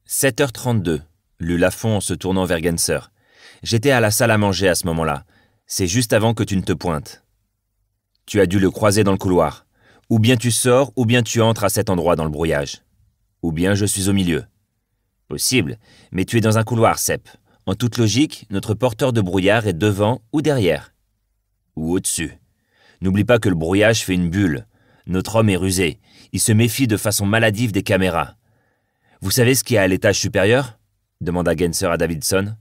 7h32, lut Lafont en se tournant vers Genser. J'étais à la salle à manger à ce moment-là. C'est juste avant que tu ne te pointes. Tu as dû le croiser dans le couloir. Ou bien tu sors, ou bien tu entres à cet endroit dans le brouillage. Ou bien je suis au milieu. Possible, mais tu es dans un couloir, Sepp. En toute logique, notre porteur de brouillard est devant ou derrière. Ou au-dessus. N'oublie pas que le brouillage fait une bulle. Notre homme est rusé. Il se méfie de façon maladive des caméras. Vous savez ce qu'il y a à l'étage supérieur demanda Genser à Davidson.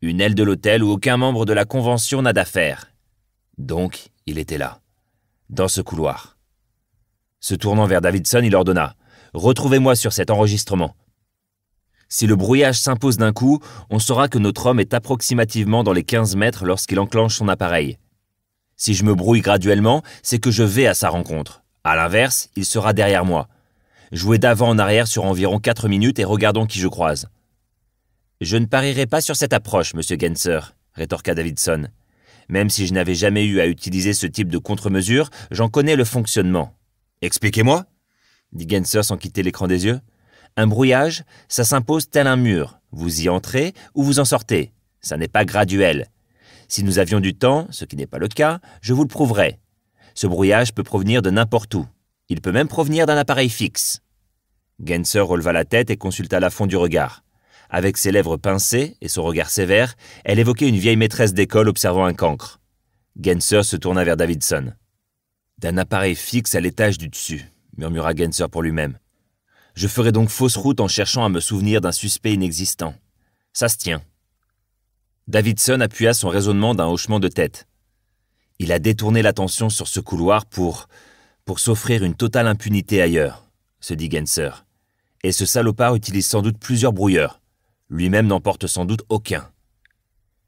Une aile de l'hôtel où aucun membre de la Convention n'a d'affaires. Donc, il était là, dans ce couloir. Se tournant vers Davidson, il ordonna Retrouvez-moi sur cet enregistrement. Si le brouillage s'impose d'un coup, on saura que notre homme est approximativement dans les 15 mètres lorsqu'il enclenche son appareil. Si je me brouille graduellement, c'est que je vais à sa rencontre. À l'inverse, il sera derrière moi. Jouez d'avant en arrière sur environ 4 minutes et regardons qui je croise. Je ne parierai pas sur cette approche, monsieur Genser, rétorqua Davidson. Même si je n'avais jamais eu à utiliser ce type de contre-mesure, j'en connais le fonctionnement. Expliquez-moi dit Genser sans quitter l'écran des yeux. Un brouillage, ça s'impose tel un mur. Vous y entrez ou vous en sortez. Ça n'est pas graduel. Si nous avions du temps, ce qui n'est pas le cas, je vous le prouverai. Ce brouillage peut provenir de n'importe où. Il peut même provenir d'un appareil fixe. Genser releva la tête et consulta la fond du regard. Avec ses lèvres pincées et son regard sévère, elle évoquait une vieille maîtresse d'école observant un cancre. Genser se tourna vers Davidson. D'un appareil fixe à l'étage du dessus, murmura Genser pour lui-même. Je ferai donc fausse route en cherchant à me souvenir d'un suspect inexistant. Ça se tient. Davidson appuya son raisonnement d'un hochement de tête. Il a détourné l'attention sur ce couloir pour. pour s'offrir une totale impunité ailleurs, se dit Genser. Et ce salopard utilise sans doute plusieurs brouilleurs. Lui-même n'en porte sans doute aucun.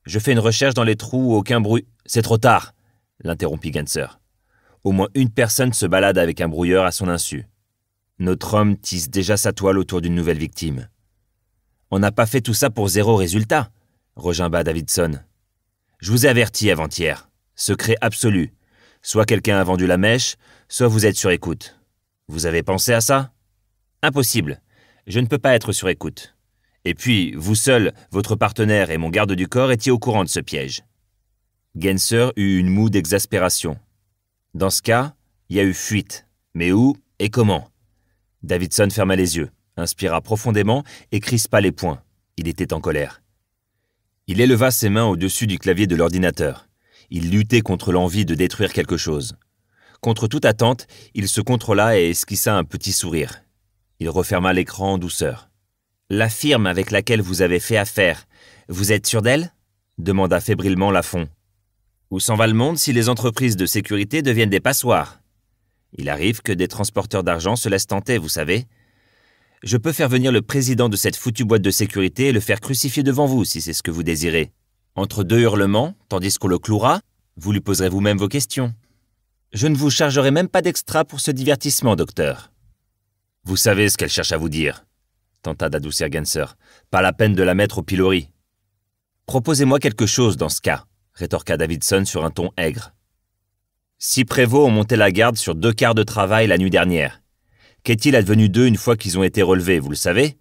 Je fais une recherche dans les trous où aucun bruit. C'est trop tard, l'interrompit Ganser. Au moins une personne se balade avec un brouilleur à son insu. Notre homme tisse déjà sa toile autour d'une nouvelle victime. On n'a pas fait tout ça pour zéro résultat, regimba Davidson. Je vous ai averti avant-hier. Secret absolu. Soit quelqu'un a vendu la mèche, soit vous êtes sur écoute. Vous avez pensé à ça Impossible. Je ne peux pas être sur écoute. Et puis, vous seul, votre partenaire et mon garde du corps étiez au courant de ce piège. Genser eut une moue d'exaspération. Dans ce cas, il y a eu fuite. Mais où et comment Davidson ferma les yeux, inspira profondément et crispa les poings. Il était en colère. Il éleva ses mains au-dessus du clavier de l'ordinateur. Il luttait contre l'envie de détruire quelque chose. Contre toute attente, il se contrôla et esquissa un petit sourire. Il referma l'écran en douceur. La firme avec laquelle vous avez fait affaire, vous êtes sûr d'elle demanda fébrilement Lafont. Où s'en va le monde si les entreprises de sécurité deviennent des passoires Il arrive que des transporteurs d'argent se laissent tenter, vous savez. Je peux faire venir le président de cette foutue boîte de sécurité et le faire crucifier devant vous, si c'est ce que vous désirez. Entre deux hurlements, tandis qu'on le clouera, vous lui poserez vous-même vos questions. Je ne vous chargerai même pas d'extra pour ce divertissement, docteur. Vous savez ce qu'elle cherche à vous dire, tenta d'adoucir Genser. Pas la peine de la mettre au pilori. Proposez-moi quelque chose dans ce cas, rétorqua Davidson sur un ton aigre. Six prévôts ont monté la garde sur deux quarts de travail la nuit dernière. Qu'est-il advenu d'eux une fois qu'ils ont été relevés, vous le savez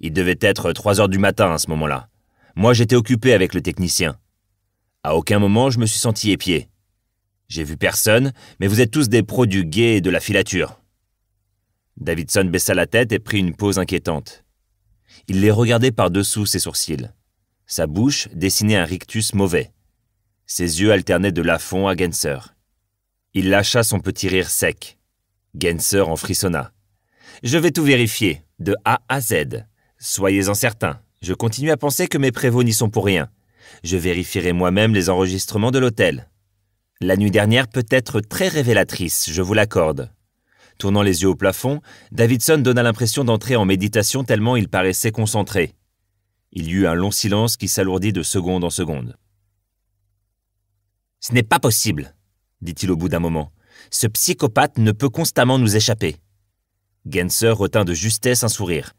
Il devait être trois heures du matin à ce moment-là. Moi, j'étais occupé avec le technicien. À aucun moment, je me suis senti épié. J'ai vu personne, mais vous êtes tous des pros du guet et de la filature. Davidson baissa la tête et prit une pose inquiétante. Il les regardait par-dessous ses sourcils. Sa bouche dessinait un rictus mauvais. Ses yeux alternaient de lafond à Genser. Il lâcha son petit rire sec. Genser en frissonna. Je vais tout vérifier, de A à Z. Soyez-en certains. Je continue à penser que mes prévôts n'y sont pour rien. Je vérifierai moi-même les enregistrements de l'hôtel. La nuit dernière peut être très révélatrice, je vous l'accorde. Tournant les yeux au plafond, Davidson donna l'impression d'entrer en méditation tellement il paraissait concentré. Il y eut un long silence qui s'alourdit de seconde en seconde. Ce n'est pas possible, dit-il au bout d'un moment. Ce psychopathe ne peut constamment nous échapper. Genser retint de justesse un sourire.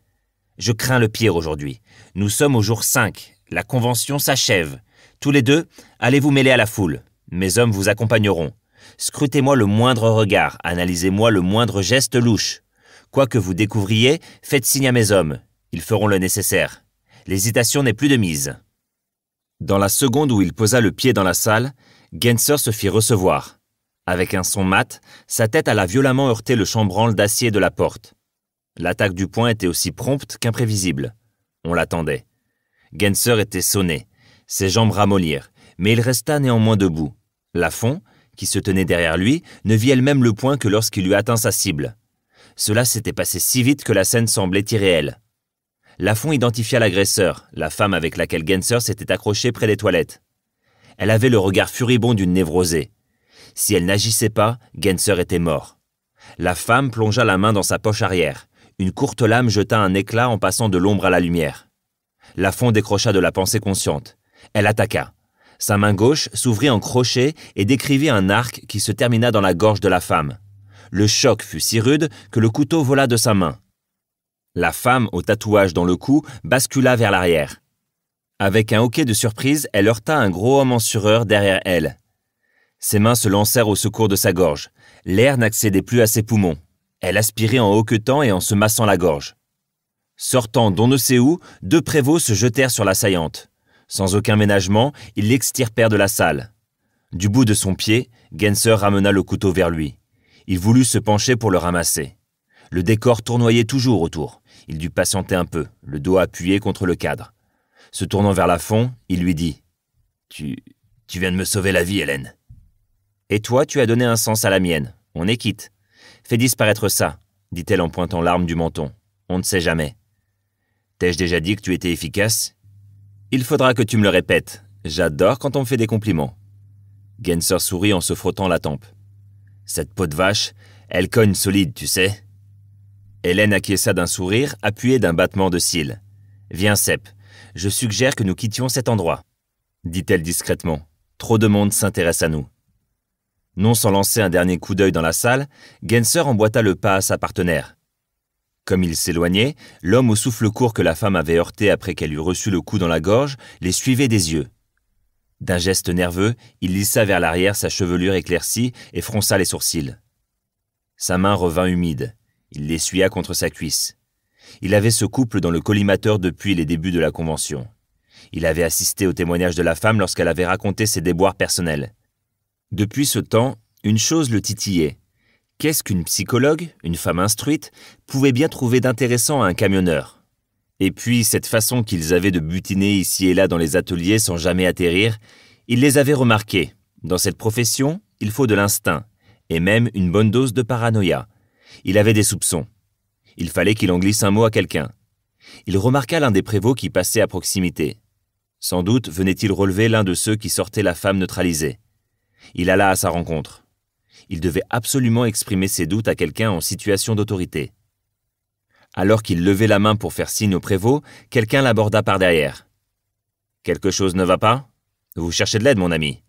Je crains le pire aujourd'hui. Nous sommes au jour 5. La convention s'achève. Tous les deux, allez vous mêler à la foule. Mes hommes vous accompagneront. Scrutez-moi le moindre regard, analysez-moi le moindre geste louche. Quoi que vous découvriez, faites signe à mes hommes. Ils feront le nécessaire. L'hésitation n'est plus de mise. Dans la seconde où il posa le pied dans la salle, Genser se fit recevoir. Avec un son mat, sa tête alla violemment heurter le chambranle d'acier de la porte. L'attaque du poing était aussi prompte qu'imprévisible. On l'attendait. Genser était sonné. Ses jambes ramollirent, mais il resta néanmoins debout. fond ?» qui se tenait derrière lui, ne vit elle-même le point que lorsqu'il eut atteint sa cible. Cela s'était passé si vite que la scène semblait irréelle. Lafont identifia l'agresseur, la femme avec laquelle Genser s'était accroché près des toilettes. Elle avait le regard furibond d'une névrosée. Si elle n'agissait pas, Genser était mort. La femme plongea la main dans sa poche arrière. Une courte lame jeta un éclat en passant de l'ombre à la lumière. Lafont décrocha de la pensée consciente. Elle attaqua. Sa main gauche s'ouvrit en crochet et décrivit un arc qui se termina dans la gorge de la femme. Le choc fut si rude que le couteau vola de sa main. La femme, au tatouage dans le cou, bascula vers l'arrière. Avec un hoquet de surprise, elle heurta un gros homme en sureur derrière elle. Ses mains se lancèrent au secours de sa gorge. L'air n'accédait plus à ses poumons. Elle aspirait en hoquetant et en se massant la gorge. Sortant d'on ne sait où, deux prévôts se jetèrent sur saillante. Sans aucun ménagement, ils l'extirpèrent de la salle. Du bout de son pied, Genser ramena le couteau vers lui. Il voulut se pencher pour le ramasser. Le décor tournoyait toujours autour. Il dut patienter un peu, le dos appuyé contre le cadre. Se tournant vers la fond, il lui dit Tu. Tu viens de me sauver la vie, Hélène. Et toi, tu as donné un sens à la mienne. On est quitte. Fais disparaître ça, dit-elle en pointant l'arme du menton. On ne sait jamais. T'ai-je déjà dit que tu étais efficace il faudra que tu me le répètes. J'adore quand on me fait des compliments. Genser sourit en se frottant la tempe. Cette peau de vache, elle cogne solide, tu sais. Hélène acquiesça d'un sourire, appuyé d'un battement de cils. Viens, Sepp, Je suggère que nous quittions cet endroit, dit-elle discrètement. Trop de monde s'intéresse à nous. Non sans lancer un dernier coup d'œil dans la salle, Genser emboîta le pas à sa partenaire. Comme ils s'éloignaient, l'homme au souffle court que la femme avait heurté après qu'elle eût reçu le coup dans la gorge les suivait des yeux. D'un geste nerveux, il lissa vers l'arrière sa chevelure éclaircie et fronça les sourcils. Sa main revint humide. Il l'essuya contre sa cuisse. Il avait ce couple dans le collimateur depuis les débuts de la Convention. Il avait assisté au témoignage de la femme lorsqu'elle avait raconté ses déboires personnels. Depuis ce temps, une chose le titillait, Qu'est-ce qu'une psychologue, une femme instruite, pouvait bien trouver d'intéressant à un camionneur Et puis, cette façon qu'ils avaient de butiner ici et là dans les ateliers sans jamais atterrir, il les avait remarqués. Dans cette profession, il faut de l'instinct, et même une bonne dose de paranoïa. Il avait des soupçons. Il fallait qu'il en glisse un mot à quelqu'un. Il remarqua l'un des prévôts qui passait à proximité. Sans doute venait-il relever l'un de ceux qui sortaient la femme neutralisée. Il alla à sa rencontre il devait absolument exprimer ses doutes à quelqu'un en situation d'autorité. Alors qu'il levait la main pour faire signe au prévôt, quelqu'un l'aborda par derrière. Quelque chose ne va pas Vous cherchez de l'aide, mon ami.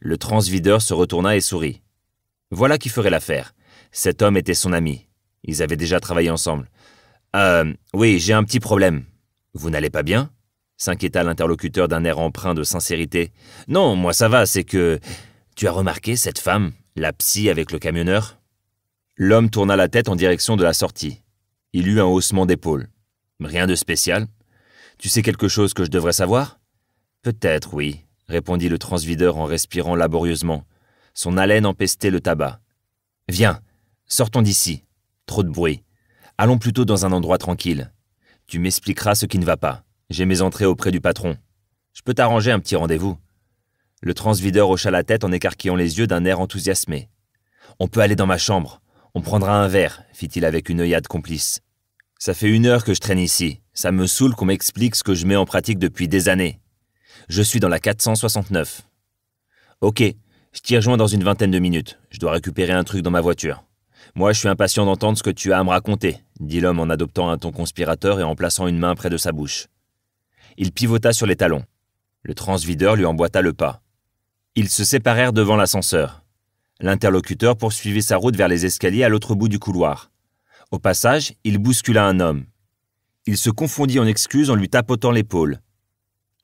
Le transvideur se retourna et sourit. Voilà qui ferait l'affaire. Cet homme était son ami. Ils avaient déjà travaillé ensemble. Euh, oui, j'ai un petit problème. Vous n'allez pas bien s'inquiéta l'interlocuteur d'un air empreint de sincérité. Non, moi ça va, c'est que. Tu as remarqué cette femme la psy avec le camionneur L'homme tourna la tête en direction de la sortie. Il eut un haussement d'épaule. Rien de spécial. Tu sais quelque chose que je devrais savoir Peut-être, oui, répondit le transvideur en respirant laborieusement. Son haleine empestait le tabac. Viens, sortons d'ici. Trop de bruit. Allons plutôt dans un endroit tranquille. Tu m'expliqueras ce qui ne va pas. J'ai mes entrées auprès du patron. Je peux t'arranger un petit rendez-vous. Le transvideur hocha la tête en écarquillant les yeux d'un air enthousiasmé. On peut aller dans ma chambre. On prendra un verre, fit-il avec une œillade complice. Ça fait une heure que je traîne ici. Ça me saoule qu'on m'explique ce que je mets en pratique depuis des années. Je suis dans la 469. Ok, je t'y rejoins dans une vingtaine de minutes. Je dois récupérer un truc dans ma voiture. Moi, je suis impatient d'entendre ce que tu as à me raconter, dit l'homme en adoptant un ton conspirateur et en plaçant une main près de sa bouche. Il pivota sur les talons. Le transvideur lui emboîta le pas. Ils se séparèrent devant l'ascenseur. L'interlocuteur poursuivit sa route vers les escaliers à l'autre bout du couloir. Au passage, il bouscula un homme. Il se confondit en excuses en lui tapotant l'épaule.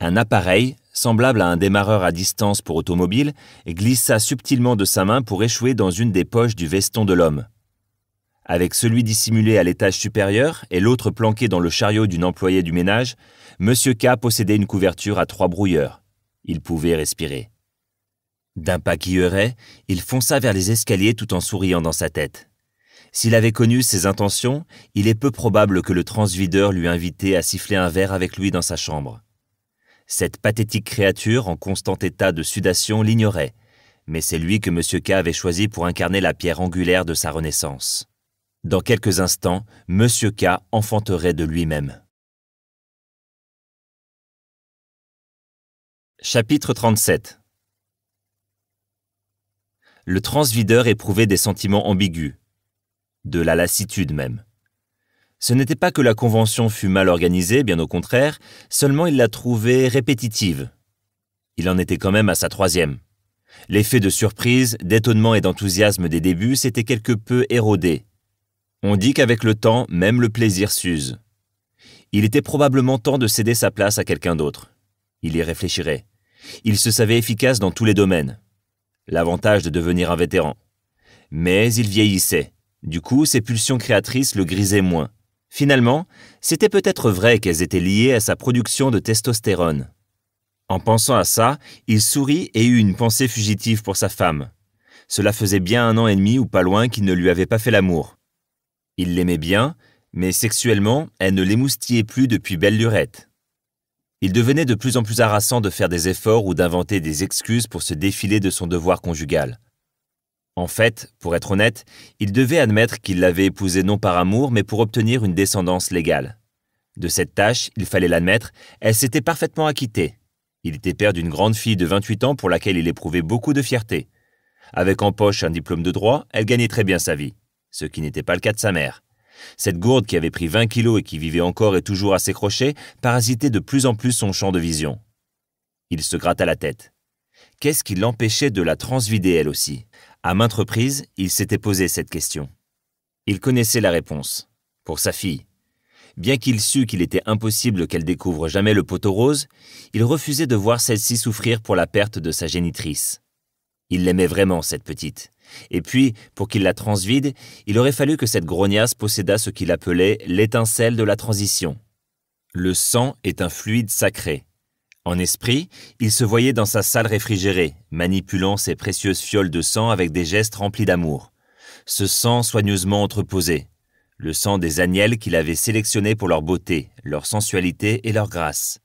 Un appareil, semblable à un démarreur à distance pour automobile, glissa subtilement de sa main pour échouer dans une des poches du veston de l'homme. Avec celui dissimulé à l'étage supérieur et l'autre planqué dans le chariot d'une employée du ménage, M. K possédait une couverture à trois brouilleurs. Il pouvait respirer. D'un pas qui il fonça vers les escaliers tout en souriant dans sa tête. S'il avait connu ses intentions, il est peu probable que le transvideur lui invitait à siffler un verre avec lui dans sa chambre. Cette pathétique créature en constant état de sudation l'ignorait, mais c'est lui que M. K avait choisi pour incarner la pierre angulaire de sa renaissance. Dans quelques instants, M. K enfanterait de lui-même. Chapitre 37 le transvideur éprouvait des sentiments ambigus, de la lassitude même. Ce n'était pas que la convention fût mal organisée, bien au contraire, seulement il la trouvait répétitive. Il en était quand même à sa troisième. L'effet de surprise, d'étonnement et d'enthousiasme des débuts s'était quelque peu érodé. On dit qu'avec le temps, même le plaisir s'use. Il était probablement temps de céder sa place à quelqu'un d'autre. Il y réfléchirait. Il se savait efficace dans tous les domaines l'avantage de devenir un vétéran. Mais il vieillissait. Du coup, ses pulsions créatrices le grisaient moins. Finalement, c'était peut-être vrai qu'elles étaient liées à sa production de testostérone. En pensant à ça, il sourit et eut une pensée fugitive pour sa femme. Cela faisait bien un an et demi ou pas loin qu'il ne lui avait pas fait l'amour. Il l'aimait bien, mais sexuellement, elle ne l'émoustillait plus depuis belle lurette. Il devenait de plus en plus harassant de faire des efforts ou d'inventer des excuses pour se défiler de son devoir conjugal. En fait, pour être honnête, il devait admettre qu'il l'avait épousée non par amour, mais pour obtenir une descendance légale. De cette tâche, il fallait l'admettre, elle s'était parfaitement acquittée. Il était père d'une grande fille de 28 ans pour laquelle il éprouvait beaucoup de fierté. Avec en poche un diplôme de droit, elle gagnait très bien sa vie, ce qui n'était pas le cas de sa mère. Cette gourde qui avait pris 20 kilos et qui vivait encore et toujours à ses crochets parasitait de plus en plus son champ de vision. Il se gratta la tête. Qu'est-ce qui l'empêchait de la transvider elle aussi À maintes reprises, il s'était posé cette question. Il connaissait la réponse. Pour sa fille. Bien qu'il sût qu'il était impossible qu'elle découvre jamais le poteau rose, il refusait de voir celle-ci souffrir pour la perte de sa génitrice. Il l'aimait vraiment, cette petite. Et puis, pour qu'il la transvide, il aurait fallu que cette grognasse possédât ce qu'il appelait l'étincelle de la transition. Le sang est un fluide sacré. En esprit, il se voyait dans sa salle réfrigérée, manipulant ses précieuses fioles de sang avec des gestes remplis d'amour. Ce sang soigneusement entreposé. Le sang des agnelles qu'il avait sélectionnés pour leur beauté, leur sensualité et leur grâce.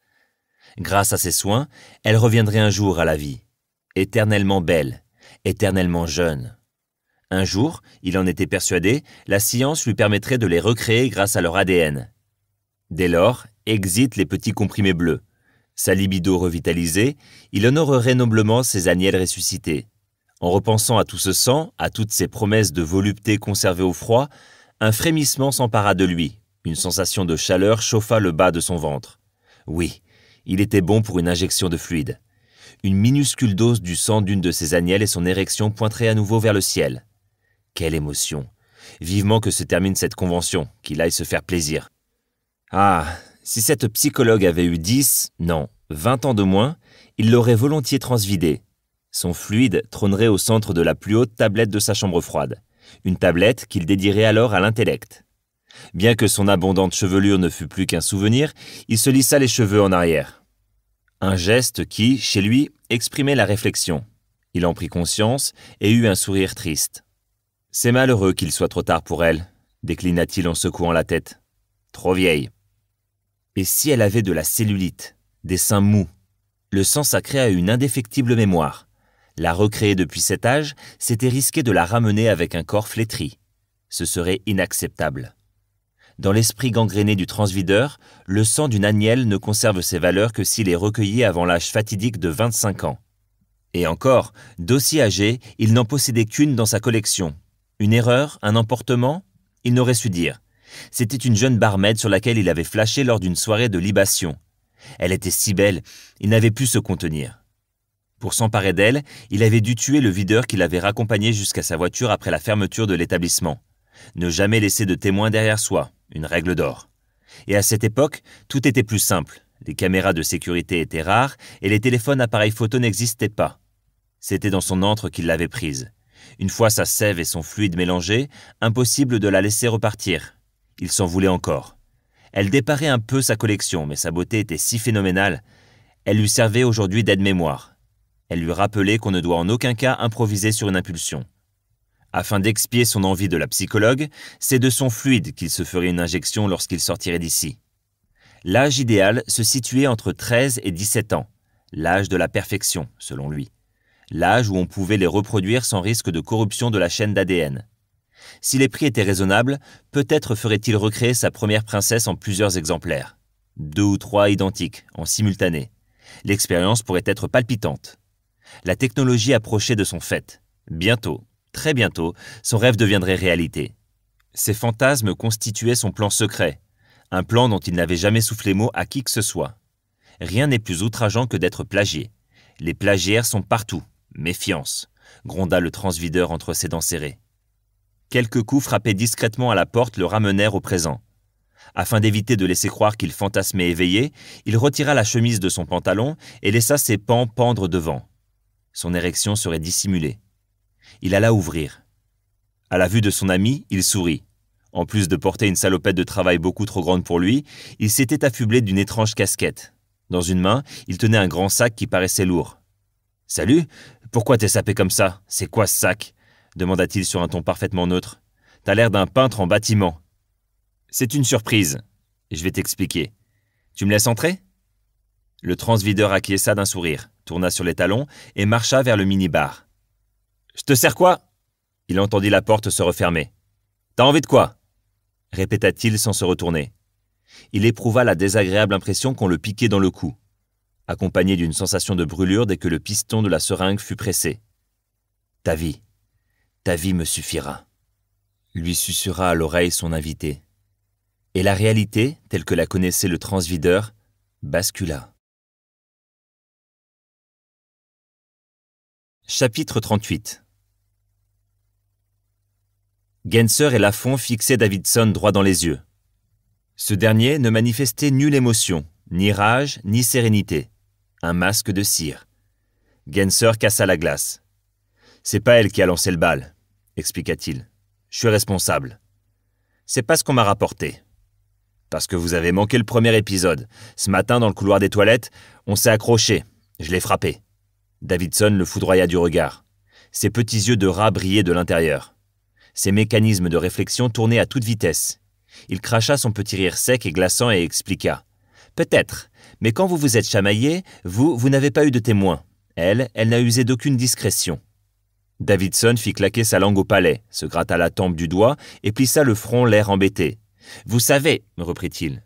Grâce à ses soins, elle reviendrait un jour à la vie. Éternellement belle, éternellement jeune. Un jour, il en était persuadé, la science lui permettrait de les recréer grâce à leur ADN. Dès lors, exit les petits comprimés bleus. Sa libido revitalisée, il honorerait noblement ses agnelles ressuscités. En repensant à tout ce sang, à toutes ces promesses de volupté conservées au froid, un frémissement s'empara de lui. Une sensation de chaleur chauffa le bas de son ventre. Oui, il était bon pour une injection de fluide une minuscule dose du sang d'une de ses agnelles et son érection pointerait à nouveau vers le ciel. Quelle émotion Vivement que se termine cette convention, qu'il aille se faire plaisir. Ah, si cette psychologue avait eu dix, non, vingt ans de moins, il l'aurait volontiers transvidé. Son fluide trônerait au centre de la plus haute tablette de sa chambre froide, une tablette qu'il dédierait alors à l'intellect. Bien que son abondante chevelure ne fût plus qu'un souvenir, il se lissa les cheveux en arrière. Un geste qui, chez lui, exprimait la réflexion. Il en prit conscience et eut un sourire triste. C'est malheureux qu'il soit trop tard pour elle, déclina-t-il en secouant la tête. Trop vieille. Et si elle avait de la cellulite, des seins mous Le sang sacré a une indéfectible mémoire. La recréer depuis cet âge, c'était risquer de la ramener avec un corps flétri. Ce serait inacceptable. Dans l'esprit gangréné du transvideur, le sang d'une agnelle ne conserve ses valeurs que s'il est recueilli avant l'âge fatidique de 25 ans. Et encore, d'aussi âgé, il n'en possédait qu'une dans sa collection. Une erreur, un emportement Il n'aurait su dire. C'était une jeune barmaid sur laquelle il avait flashé lors d'une soirée de libation. Elle était si belle, il n'avait pu se contenir. Pour s'emparer d'elle, il avait dû tuer le videur qui l'avait raccompagné jusqu'à sa voiture après la fermeture de l'établissement. Ne jamais laisser de témoin derrière soi, une règle d'or. Et à cette époque, tout était plus simple. Les caméras de sécurité étaient rares et les téléphones appareils photo n'existaient pas. C'était dans son antre qu'il l'avait prise. Une fois sa sève et son fluide mélangés, impossible de la laisser repartir. Il s'en voulait encore. Elle déparait un peu sa collection, mais sa beauté était si phénoménale. Elle lui servait aujourd'hui d'aide-mémoire. Elle lui rappelait qu'on ne doit en aucun cas improviser sur une impulsion. Afin d'expier son envie de la psychologue, c'est de son fluide qu'il se ferait une injection lorsqu'il sortirait d'ici. L'âge idéal se situait entre 13 et 17 ans, l'âge de la perfection, selon lui, l'âge où on pouvait les reproduire sans risque de corruption de la chaîne d'ADN. Si les prix étaient raisonnables, peut-être ferait-il recréer sa première princesse en plusieurs exemplaires. Deux ou trois identiques, en simultané. L'expérience pourrait être palpitante. La technologie approchait de son fait. Bientôt. Très bientôt, son rêve deviendrait réalité. Ses fantasmes constituaient son plan secret, un plan dont il n'avait jamais soufflé mot à qui que ce soit. Rien n'est plus outrageant que d'être plagié. Les plagiaires sont partout. Méfiance, gronda le transvideur entre ses dents serrées. Quelques coups frappés discrètement à la porte le ramenèrent au présent. Afin d'éviter de laisser croire qu'il fantasmait éveillé, il retira la chemise de son pantalon et laissa ses pans pendre devant. Son érection serait dissimulée. Il alla ouvrir. À la vue de son ami, il sourit. En plus de porter une salopette de travail beaucoup trop grande pour lui, il s'était affublé d'une étrange casquette. Dans une main, il tenait un grand sac qui paraissait lourd. Salut Pourquoi t'es sapé comme ça C'est quoi ce sac demanda-t-il sur un ton parfaitement neutre. T'as l'air d'un peintre en bâtiment. C'est une surprise. Je vais t'expliquer. Tu me laisses entrer Le transvideur acquiesça d'un sourire, tourna sur les talons et marcha vers le minibar. Je te sers quoi Il entendit la porte se refermer. T'as envie de quoi répéta-t-il sans se retourner. Il éprouva la désagréable impression qu'on le piquait dans le cou, accompagné d'une sensation de brûlure dès que le piston de la seringue fut pressé. Ta vie, ta vie me suffira, lui susurra à l'oreille son invité. Et la réalité, telle que la connaissait le transvideur, bascula. Chapitre 38 Genser et Lafont fixaient Davidson droit dans les yeux. Ce dernier ne manifestait nulle émotion, ni rage, ni sérénité. Un masque de cire. Genser cassa la glace. C'est pas elle qui a lancé le bal, expliqua-t-il. Je suis responsable. C'est pas ce qu'on m'a rapporté. Parce que vous avez manqué le premier épisode. Ce matin, dans le couloir des toilettes, on s'est accroché. Je l'ai frappé. Davidson le foudroya du regard. Ses petits yeux de rat brillaient de l'intérieur. Ses mécanismes de réflexion tournaient à toute vitesse. Il cracha son petit rire sec et glaçant et expliqua. Peut-être, mais quand vous vous êtes chamaillé, vous, vous n'avez pas eu de témoin. Elle, elle n'a usé d'aucune discrétion. Davidson fit claquer sa langue au palais, se gratta la tempe du doigt et plissa le front l'air embêté. Vous savez, me reprit-il,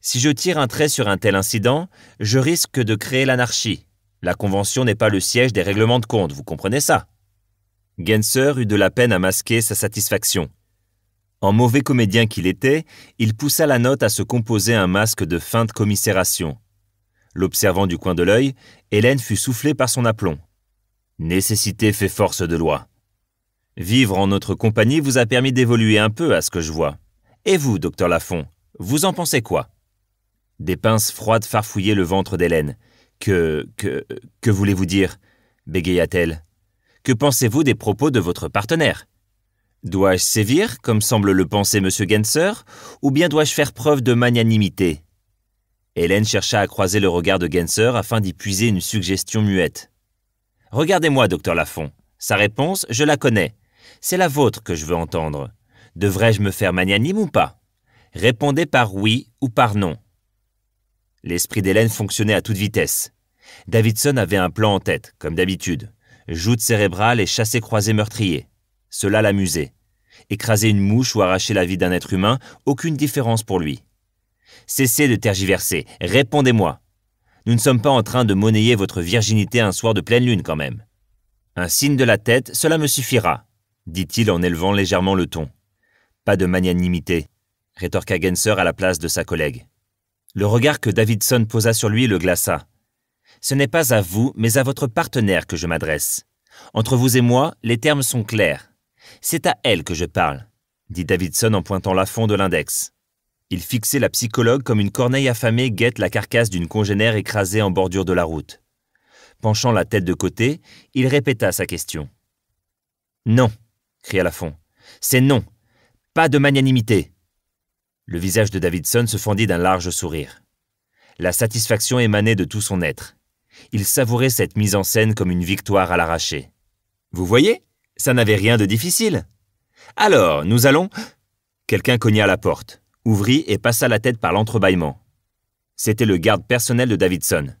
si je tire un trait sur un tel incident, je risque de créer l'anarchie. La Convention n'est pas le siège des règlements de compte, vous comprenez ça Genser eut de la peine à masquer sa satisfaction. En mauvais comédien qu'il était, il poussa la note à se composer un masque de feinte commisération. L'observant du coin de l'œil, Hélène fut soufflée par son aplomb. Nécessité fait force de loi. Vivre en notre compagnie vous a permis d'évoluer un peu à ce que je vois. Et vous, docteur Lafont, vous en pensez quoi Des pinces froides farfouillaient le ventre d'Hélène. Que, que, que voulez-vous dire bégaya-t-elle. Que pensez-vous des propos de votre partenaire Dois-je sévir, comme semble le penser M. Genser, ou bien dois-je faire preuve de magnanimité Hélène chercha à croiser le regard de Genser afin d'y puiser une suggestion muette. Regardez-moi, docteur Lafont. Sa réponse, je la connais. C'est la vôtre que je veux entendre. Devrais-je me faire magnanime ou pas Répondez par oui ou par non. L'esprit d'Hélène fonctionnait à toute vitesse. Davidson avait un plan en tête, comme d'habitude. Joute cérébrale et chassez croisé meurtrier. Cela l'amusait. Écraser une mouche ou arracher la vie d'un être humain, aucune différence pour lui. Cessez de tergiverser, répondez-moi. Nous ne sommes pas en train de monnayer votre virginité un soir de pleine lune quand même. Un signe de la tête, cela me suffira, dit-il en élevant légèrement le ton. Pas de magnanimité, rétorqua Genser à la place de sa collègue. Le regard que Davidson posa sur lui le glaça. Ce n'est pas à vous, mais à votre partenaire que je m'adresse. Entre vous et moi, les termes sont clairs. C'est à elle que je parle, dit Davidson en pointant la fond de l'index. Il fixait la psychologue comme une corneille affamée guette la carcasse d'une congénère écrasée en bordure de la route. Penchant la tête de côté, il répéta sa question. Non, cria Lafont. C'est non. Pas de magnanimité. Le visage de Davidson se fendit d'un large sourire. La satisfaction émanait de tout son être. Il savourait cette mise en scène comme une victoire à l'arraché. Vous voyez Ça n'avait rien de difficile. Alors, nous allons... Quelqu'un cogna à la porte, ouvrit et passa la tête par l'entrebâillement. C'était le garde personnel de Davidson.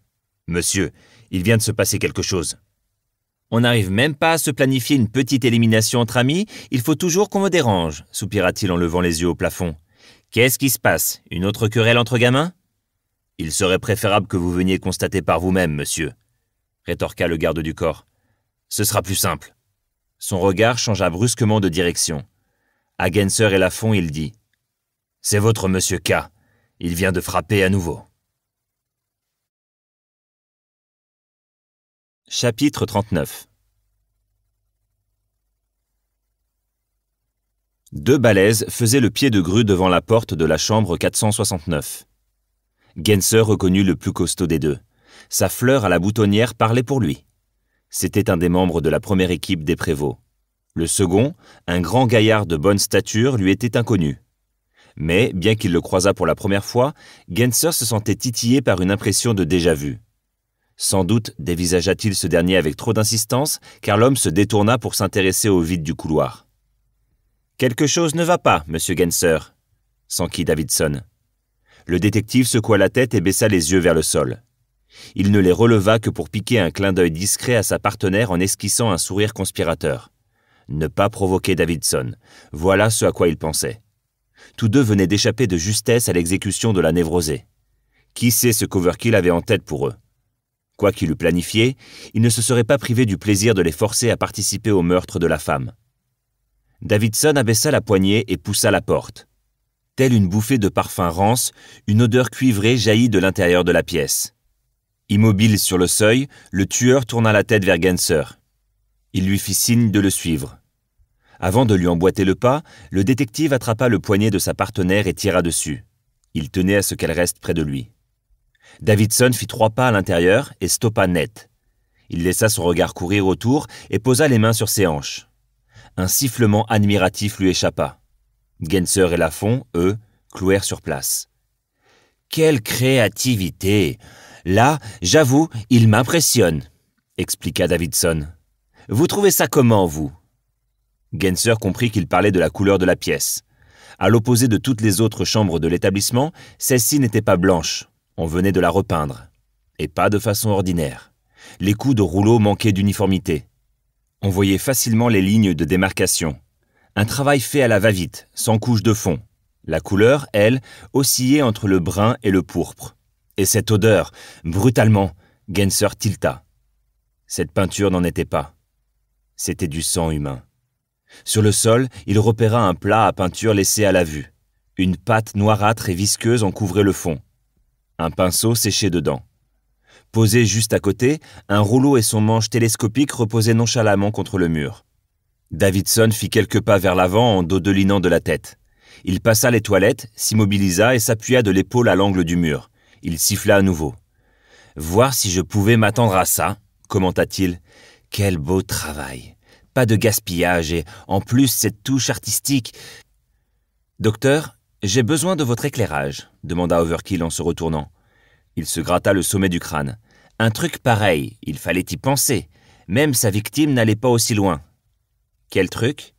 Monsieur, il vient de se passer quelque chose. On n'arrive même pas à se planifier une petite élimination entre amis, il faut toujours qu'on me dérange, soupira-t-il en levant les yeux au plafond. Qu'est-ce qui se passe Une autre querelle entre gamins Il serait préférable que vous veniez constater par vous-même, monsieur, rétorqua le garde du corps. Ce sera plus simple. Son regard changea brusquement de direction. À Genser et Lafont, il dit C'est votre monsieur K. Il vient de frapper à nouveau. Chapitre 39 Deux balaises faisaient le pied de grue devant la porte de la chambre 469. Genser reconnut le plus costaud des deux. Sa fleur à la boutonnière parlait pour lui. C'était un des membres de la première équipe des prévôts. Le second, un grand gaillard de bonne stature, lui était inconnu. Mais, bien qu'il le croisât pour la première fois, Genser se sentait titillé par une impression de déjà-vu. Sans doute dévisagea-t-il ce dernier avec trop d'insistance, car l'homme se détourna pour s'intéresser au vide du couloir. Quelque chose ne va pas, monsieur Genser, s'enquit Davidson. Le détective secoua la tête et baissa les yeux vers le sol. Il ne les releva que pour piquer un clin d'œil discret à sa partenaire en esquissant un sourire conspirateur. Ne pas provoquer Davidson, voilà ce à quoi il pensait. Tous deux venaient d'échapper de justesse à l'exécution de la névrosée. Qui sait ce qu'Overkill avait en tête pour eux Quoi qu'il eût planifié, il ne se serait pas privé du plaisir de les forcer à participer au meurtre de la femme. Davidson abaissa la poignée et poussa la porte. Telle une bouffée de parfum rance, une odeur cuivrée jaillit de l'intérieur de la pièce. Immobile sur le seuil, le tueur tourna la tête vers Genser. Il lui fit signe de le suivre. Avant de lui emboîter le pas, le détective attrapa le poignet de sa partenaire et tira dessus. Il tenait à ce qu'elle reste près de lui. Davidson fit trois pas à l'intérieur et stoppa net. Il laissa son regard courir autour et posa les mains sur ses hanches. Un sifflement admiratif lui échappa. Genser et Lafont, eux, clouèrent sur place. Quelle créativité Là, j'avoue, il m'impressionne, expliqua Davidson. Vous trouvez ça comment, vous Genser comprit qu'il parlait de la couleur de la pièce. À l'opposé de toutes les autres chambres de l'établissement, celle-ci n'était pas blanche. On venait de la repeindre. Et pas de façon ordinaire. Les coups de rouleau manquaient d'uniformité. On voyait facilement les lignes de démarcation. Un travail fait à la va-vite, sans couche de fond. La couleur, elle, oscillait entre le brun et le pourpre. Et cette odeur, brutalement, Genser tilta. Cette peinture n'en était pas. C'était du sang humain. Sur le sol, il repéra un plat à peinture laissé à la vue. Une pâte noirâtre et visqueuse en couvrait le fond. Un pinceau séché dedans. Posé juste à côté, un rouleau et son manche télescopique reposaient nonchalamment contre le mur. Davidson fit quelques pas vers l'avant en dodelinant de la tête. Il passa les toilettes, s'immobilisa et s'appuya de l'épaule à l'angle du mur. Il siffla à nouveau. Voir si je pouvais m'attendre à ça, commenta-t-il. Quel beau travail. Pas de gaspillage et, en plus, cette touche artistique. Docteur, j'ai besoin de votre éclairage, demanda Overkill en se retournant. Il se gratta le sommet du crâne. Un truc pareil, il fallait y penser. Même sa victime n'allait pas aussi loin. Quel truc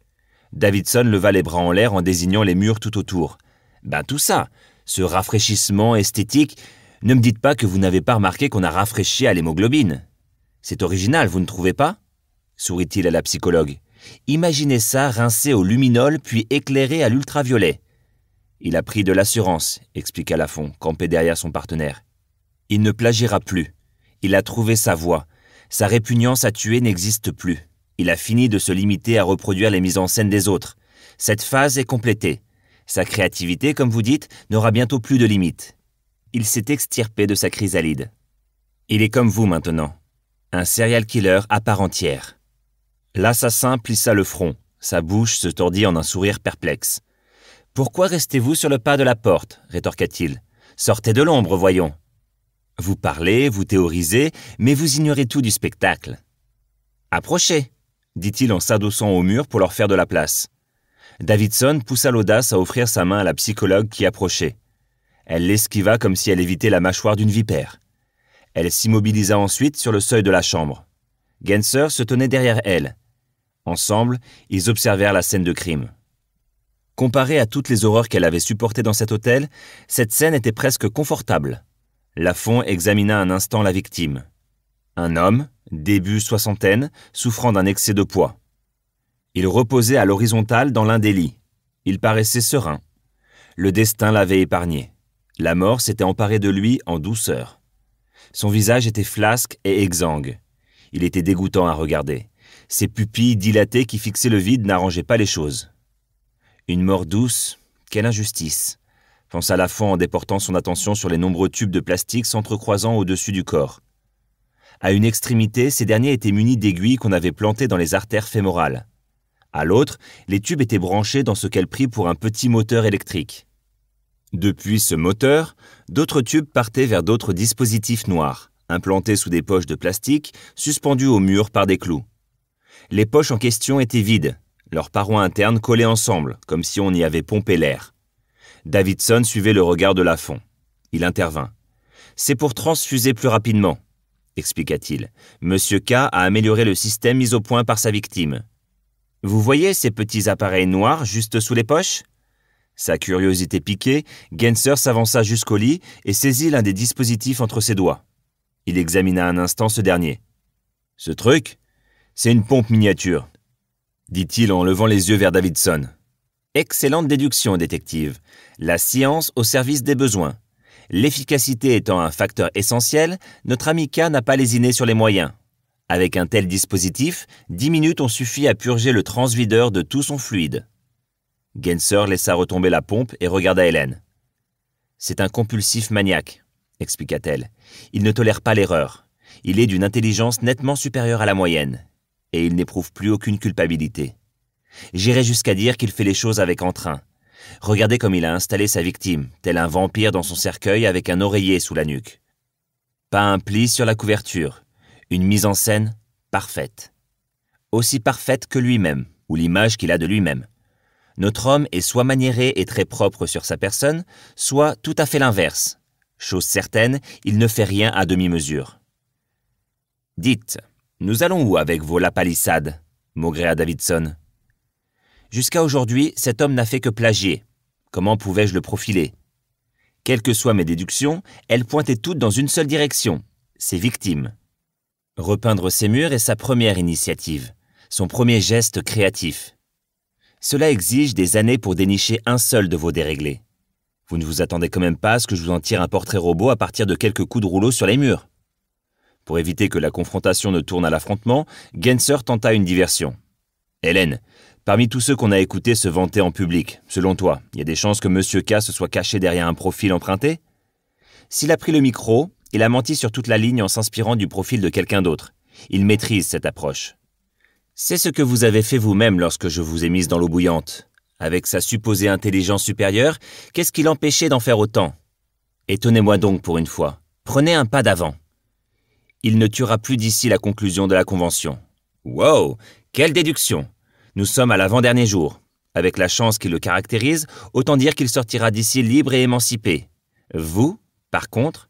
Davidson leva les bras en l'air en désignant les murs tout autour. Ben tout ça, ce rafraîchissement esthétique, ne me dites pas que vous n'avez pas remarqué qu'on a rafraîchi à l'hémoglobine. C'est original, vous ne trouvez pas sourit-il à la psychologue. Imaginez ça rincé au luminol puis éclairé à l'ultraviolet. Il a pris de l'assurance, expliqua Lafont, campé derrière son partenaire. Il ne plagiera plus. Il a trouvé sa voie. Sa répugnance à tuer n'existe plus. Il a fini de se limiter à reproduire les mises en scène des autres. Cette phase est complétée. Sa créativité, comme vous dites, n'aura bientôt plus de limites. Il s'est extirpé de sa chrysalide. Il est comme vous maintenant. Un serial killer à part entière. L'assassin plissa le front. Sa bouche se tordit en un sourire perplexe. Pourquoi restez-vous sur le pas de la porte rétorqua-t-il. Sortez de l'ombre, voyons. Vous parlez, vous théorisez, mais vous ignorez tout du spectacle. Approchez, dit-il en s'adossant au mur pour leur faire de la place. Davidson poussa l'audace à offrir sa main à la psychologue qui approchait. Elle l'esquiva comme si elle évitait la mâchoire d'une vipère. Elle s'immobilisa ensuite sur le seuil de la chambre. Genser se tenait derrière elle. Ensemble, ils observèrent la scène de crime. Comparée à toutes les horreurs qu'elle avait supportées dans cet hôtel, cette scène était presque confortable. Lafont examina un instant la victime. Un homme, début soixantaine, souffrant d'un excès de poids. Il reposait à l'horizontale dans l'un des lits. Il paraissait serein. Le destin l'avait épargné. La mort s'était emparée de lui en douceur. Son visage était flasque et exsangue. Il était dégoûtant à regarder. Ses pupilles dilatées qui fixaient le vide n'arrangeaient pas les choses. Une mort douce, quelle injustice pense à la fin en déportant son attention sur les nombreux tubes de plastique s'entrecroisant au-dessus du corps. À une extrémité, ces derniers étaient munis d'aiguilles qu'on avait plantées dans les artères fémorales. À l'autre, les tubes étaient branchés dans ce qu'elle prit pour un petit moteur électrique. Depuis ce moteur, d'autres tubes partaient vers d'autres dispositifs noirs, implantés sous des poches de plastique, suspendues au mur par des clous. Les poches en question étaient vides, leurs parois internes collées ensemble, comme si on y avait pompé l'air. Davidson suivait le regard de Lafont. Il intervint. C'est pour transfuser plus rapidement, expliqua-t-il. Monsieur K a amélioré le système mis au point par sa victime. Vous voyez ces petits appareils noirs juste sous les poches Sa curiosité piquée, Genser s'avança jusqu'au lit et saisit l'un des dispositifs entre ses doigts. Il examina un instant ce dernier. Ce truc C'est une pompe miniature, dit-il en levant les yeux vers Davidson. Excellente déduction, détective. La science au service des besoins. L'efficacité étant un facteur essentiel, notre amica n'a pas lésiné sur les moyens. Avec un tel dispositif, dix minutes ont suffi à purger le transvideur de tout son fluide. Genser laissa retomber la pompe et regarda Hélène. C'est un compulsif maniaque, expliqua-t-elle. Il ne tolère pas l'erreur. Il est d'une intelligence nettement supérieure à la moyenne. Et il n'éprouve plus aucune culpabilité. J'irai jusqu'à dire qu'il fait les choses avec entrain. Regardez comme il a installé sa victime, tel un vampire dans son cercueil avec un oreiller sous la nuque. Pas un pli sur la couverture. Une mise en scène parfaite. Aussi parfaite que lui-même, ou l'image qu'il a de lui-même. Notre homme est soit maniéré et très propre sur sa personne, soit tout à fait l'inverse. Chose certaine, il ne fait rien à demi-mesure. Dites, nous allons où avec vos lapalissades à Davidson. Jusqu'à aujourd'hui, cet homme n'a fait que plagier. Comment pouvais-je le profiler Quelles que soient mes déductions, elles pointaient toutes dans une seule direction, ses victimes. Repeindre ses murs est sa première initiative, son premier geste créatif. Cela exige des années pour dénicher un seul de vos déréglés. Vous ne vous attendez quand même pas à ce que je vous en tire un portrait robot à partir de quelques coups de rouleau sur les murs. Pour éviter que la confrontation ne tourne à l'affrontement, Genser tenta une diversion. Hélène, Parmi tous ceux qu'on a écoutés se vanter en public, selon toi, il y a des chances que M. K se soit caché derrière un profil emprunté S'il a pris le micro, il a menti sur toute la ligne en s'inspirant du profil de quelqu'un d'autre. Il maîtrise cette approche. C'est ce que vous avez fait vous-même lorsque je vous ai mise dans l'eau bouillante. Avec sa supposée intelligence supérieure, qu'est-ce qui l'empêchait d'en faire autant Étonnez-moi donc pour une fois. Prenez un pas d'avant. Il ne tuera plus d'ici la conclusion de la convention. Wow Quelle déduction nous sommes à l'avant-dernier jour. Avec la chance qui le caractérise, autant dire qu'il sortira d'ici libre et émancipé. Vous, par contre,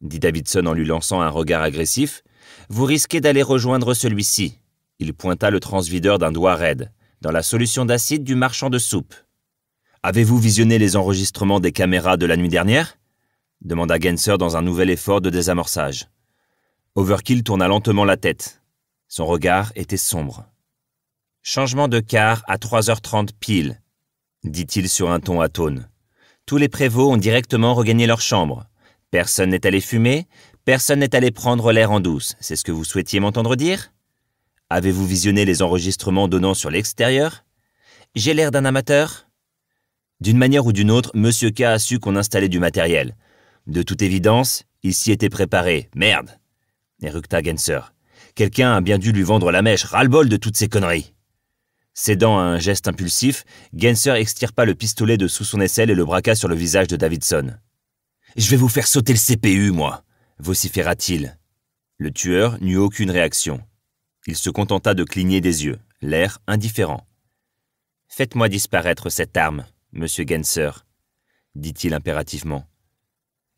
dit Davidson en lui lançant un regard agressif, vous risquez d'aller rejoindre celui-ci. Il pointa le transvideur d'un doigt raide, dans la solution d'acide du marchand de soupe. Avez-vous visionné les enregistrements des caméras de la nuit dernière demanda Genser dans un nouvel effort de désamorçage. Overkill tourna lentement la tête. Son regard était sombre. Changement de quart à 3h30 pile, dit-il sur un ton atone. Tous les prévôts ont directement regagné leur chambre. Personne n'est allé fumer, personne n'est allé prendre l'air en douce. C'est ce que vous souhaitiez m'entendre dire Avez-vous visionné les enregistrements donnant sur l'extérieur J'ai l'air d'un amateur D'une manière ou d'une autre, Monsieur K a su qu'on installait du matériel. De toute évidence, il s'y était préparé. Merde éructa Genser. Quelqu'un a bien dû lui vendre la mèche, ras-le-bol de toutes ces conneries. Cédant à un geste impulsif, Genser extirpa le pistolet de sous son aisselle et le braqua sur le visage de Davidson. Je vais vous faire sauter le CPU, moi vociféra-t-il. Le tueur n'eut aucune réaction. Il se contenta de cligner des yeux, l'air indifférent. Faites-moi disparaître cette arme, monsieur Genser, dit-il impérativement.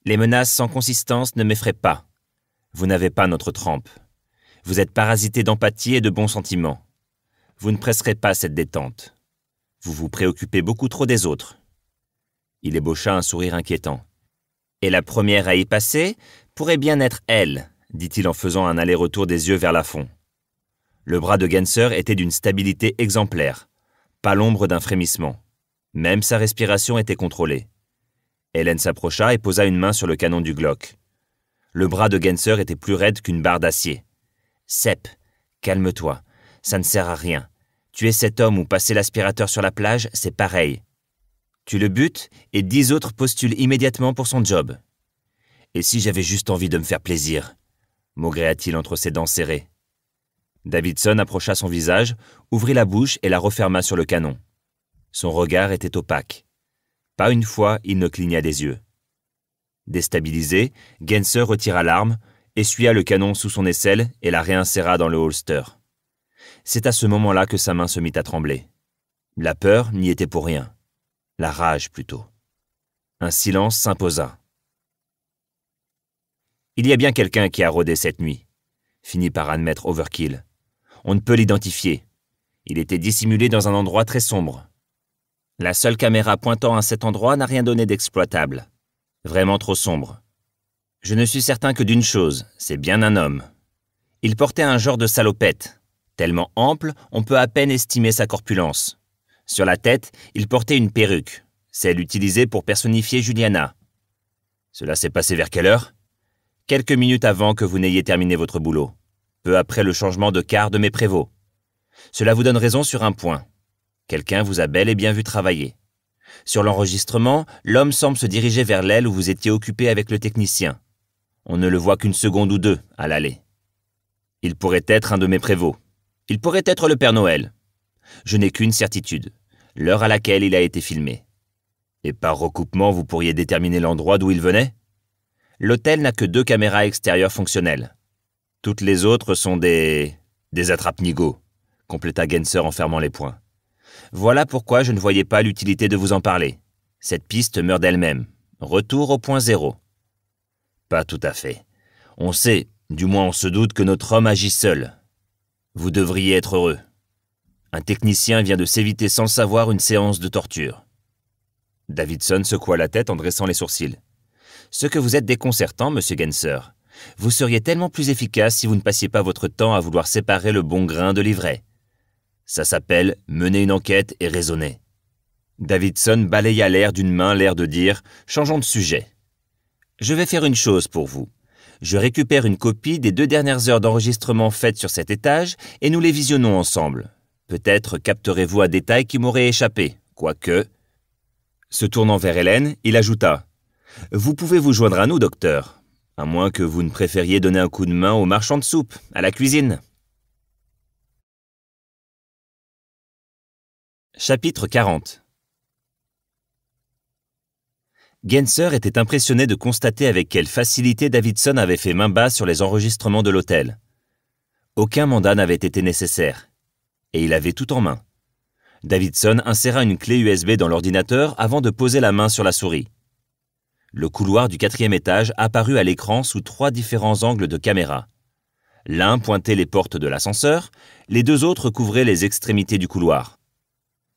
Les menaces sans consistance ne m'effraient pas. Vous n'avez pas notre trempe. Vous êtes parasité d'empathie et de bons sentiments vous ne presserez pas cette détente. Vous vous préoccupez beaucoup trop des autres. Il ébaucha un sourire inquiétant. Et la première à y passer pourrait bien être elle, dit-il en faisant un aller-retour des yeux vers la fond. Le bras de Genser était d'une stabilité exemplaire, pas l'ombre d'un frémissement. Même sa respiration était contrôlée. Hélène s'approcha et posa une main sur le canon du Glock. Le bras de Genser était plus raide qu'une barre d'acier. Sep, calme-toi, ça ne sert à rien. Tuer cet homme ou passer l'aspirateur sur la plage, c'est pareil. Tu le butes et dix autres postulent immédiatement pour son job. Et si j'avais juste envie de me faire plaisir maugréa-t-il entre ses dents serrées. Davidson approcha son visage, ouvrit la bouche et la referma sur le canon. Son regard était opaque. Pas une fois il ne cligna des yeux. Déstabilisé, Genser retira l'arme, essuya le canon sous son aisselle et la réinséra dans le holster. C'est à ce moment-là que sa main se mit à trembler. La peur n'y était pour rien. La rage plutôt. Un silence s'imposa. Il y a bien quelqu'un qui a rôdé cette nuit, finit par admettre Overkill. On ne peut l'identifier. Il était dissimulé dans un endroit très sombre. La seule caméra pointant à cet endroit n'a rien donné d'exploitable. Vraiment trop sombre. Je ne suis certain que d'une chose, c'est bien un homme. Il portait un genre de salopette, Tellement ample, on peut à peine estimer sa corpulence. Sur la tête, il portait une perruque, celle utilisée pour personnifier Juliana. Cela s'est passé vers quelle heure Quelques minutes avant que vous n'ayez terminé votre boulot, peu après le changement de quart de mes prévôts. Cela vous donne raison sur un point. Quelqu'un vous a bel et bien vu travailler. Sur l'enregistrement, l'homme semble se diriger vers l'aile où vous étiez occupé avec le technicien. On ne le voit qu'une seconde ou deux à l'aller. Il pourrait être un de mes prévôts. Il pourrait être le Père Noël. Je n'ai qu'une certitude, l'heure à laquelle il a été filmé. Et par recoupement, vous pourriez déterminer l'endroit d'où il venait L'hôtel n'a que deux caméras extérieures fonctionnelles. Toutes les autres sont des... des attrape-nigots, compléta Genser en fermant les poings. Voilà pourquoi je ne voyais pas l'utilité de vous en parler. Cette piste meurt d'elle-même. Retour au point zéro. Pas tout à fait. On sait, du moins on se doute que notre homme agit seul, vous devriez être heureux. Un technicien vient de s'éviter sans savoir une séance de torture. Davidson secoua la tête en dressant les sourcils. Ce que vous êtes déconcertant, monsieur Genser. Vous seriez tellement plus efficace si vous ne passiez pas votre temps à vouloir séparer le bon grain de l'ivraie. Ça s'appelle mener une enquête et raisonner. Davidson balaya l'air d'une main, l'air de dire Changeons de sujet. Je vais faire une chose pour vous. Je récupère une copie des deux dernières heures d'enregistrement faites sur cet étage et nous les visionnons ensemble. Peut-être capterez-vous un détail qui m'aurait échappé, quoique... Se tournant vers Hélène, il ajouta Vous pouvez vous joindre à nous, docteur, à moins que vous ne préfériez donner un coup de main au marchand de soupe, à la cuisine. Chapitre 40 Genser était impressionné de constater avec quelle facilité Davidson avait fait main basse sur les enregistrements de l'hôtel. Aucun mandat n'avait été nécessaire. Et il avait tout en main. Davidson inséra une clé USB dans l'ordinateur avant de poser la main sur la souris. Le couloir du quatrième étage apparut à l'écran sous trois différents angles de caméra. L'un pointait les portes de l'ascenseur, les deux autres couvraient les extrémités du couloir.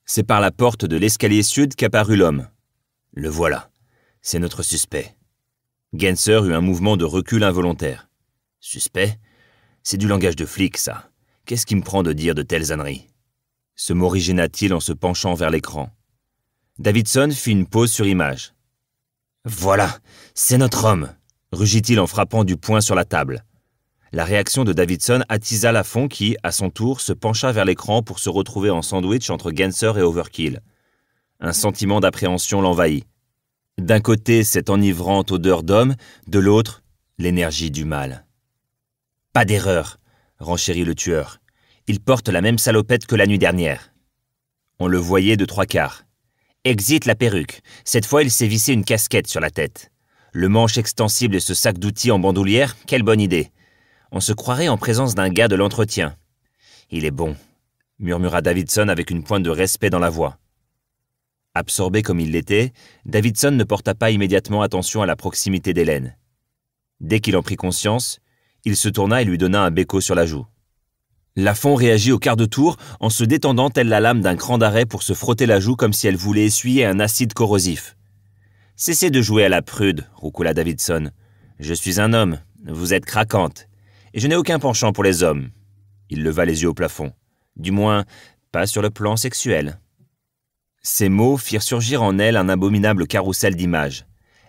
C'est par la porte de l'escalier sud qu'apparut l'homme. Le voilà. C'est notre suspect. Genser eut un mouvement de recul involontaire. Suspect C'est du langage de flic, ça. Qu'est-ce qui me prend de dire de telles âneries se morigéna-t-il en se penchant vers l'écran. Davidson fit une pause sur image. Voilà, c'est notre homme rugit-il en frappant du poing sur la table. La réaction de Davidson attisa Lafont qui, à son tour, se pencha vers l'écran pour se retrouver en sandwich entre Genser et Overkill. Un sentiment d'appréhension l'envahit. D'un côté, cette enivrante odeur d'homme, de l'autre, l'énergie du mal. Pas d'erreur, renchérit le tueur. Il porte la même salopette que la nuit dernière. On le voyait de trois quarts. Exit la perruque. Cette fois, il s'est vissé une casquette sur la tête. Le manche extensible et ce sac d'outils en bandoulière, quelle bonne idée. On se croirait en présence d'un gars de l'entretien. Il est bon, murmura Davidson avec une pointe de respect dans la voix. Absorbé comme il l'était, Davidson ne porta pas immédiatement attention à la proximité d'Hélène. Dès qu'il en prit conscience, il se tourna et lui donna un béco sur la joue. Lafont réagit au quart de tour en se détendant telle la lame d'un cran d'arrêt pour se frotter la joue comme si elle voulait essuyer un acide corrosif. Cessez de jouer à la prude, roucoula Davidson. Je suis un homme, vous êtes craquante, et je n'ai aucun penchant pour les hommes. Il leva les yeux au plafond. Du moins, pas sur le plan sexuel. Ces mots firent surgir en elle un abominable carrousel d'images.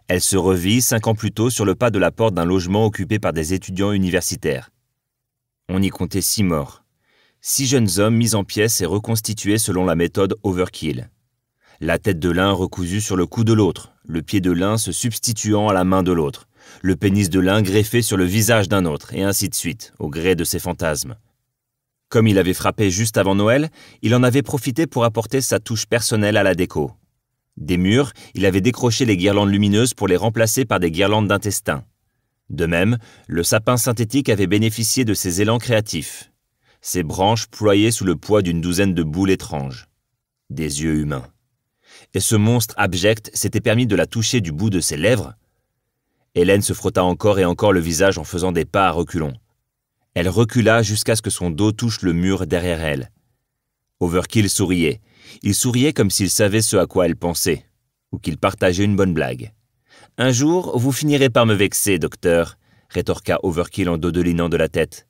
Elle se revit cinq ans plus tôt sur le pas de la porte d'un logement occupé par des étudiants universitaires. On y comptait six morts. Six jeunes hommes mis en pièces et reconstitués selon la méthode overkill. La tête de l'un recousue sur le cou de l'autre, le pied de l'un se substituant à la main de l'autre, le pénis de l'un greffé sur le visage d'un autre, et ainsi de suite, au gré de ses fantasmes. Comme il avait frappé juste avant Noël, il en avait profité pour apporter sa touche personnelle à la déco. Des murs, il avait décroché les guirlandes lumineuses pour les remplacer par des guirlandes d'intestin. De même, le sapin synthétique avait bénéficié de ses élans créatifs. Ses branches ployaient sous le poids d'une douzaine de boules étranges. Des yeux humains. Et ce monstre abject s'était permis de la toucher du bout de ses lèvres. Hélène se frotta encore et encore le visage en faisant des pas à reculons. Elle recula jusqu'à ce que son dos touche le mur derrière elle. Overkill souriait. Il souriait comme s'il savait ce à quoi elle pensait, ou qu'il partageait une bonne blague. Un jour, vous finirez par me vexer, docteur, rétorqua Overkill en dodelinant de la tête.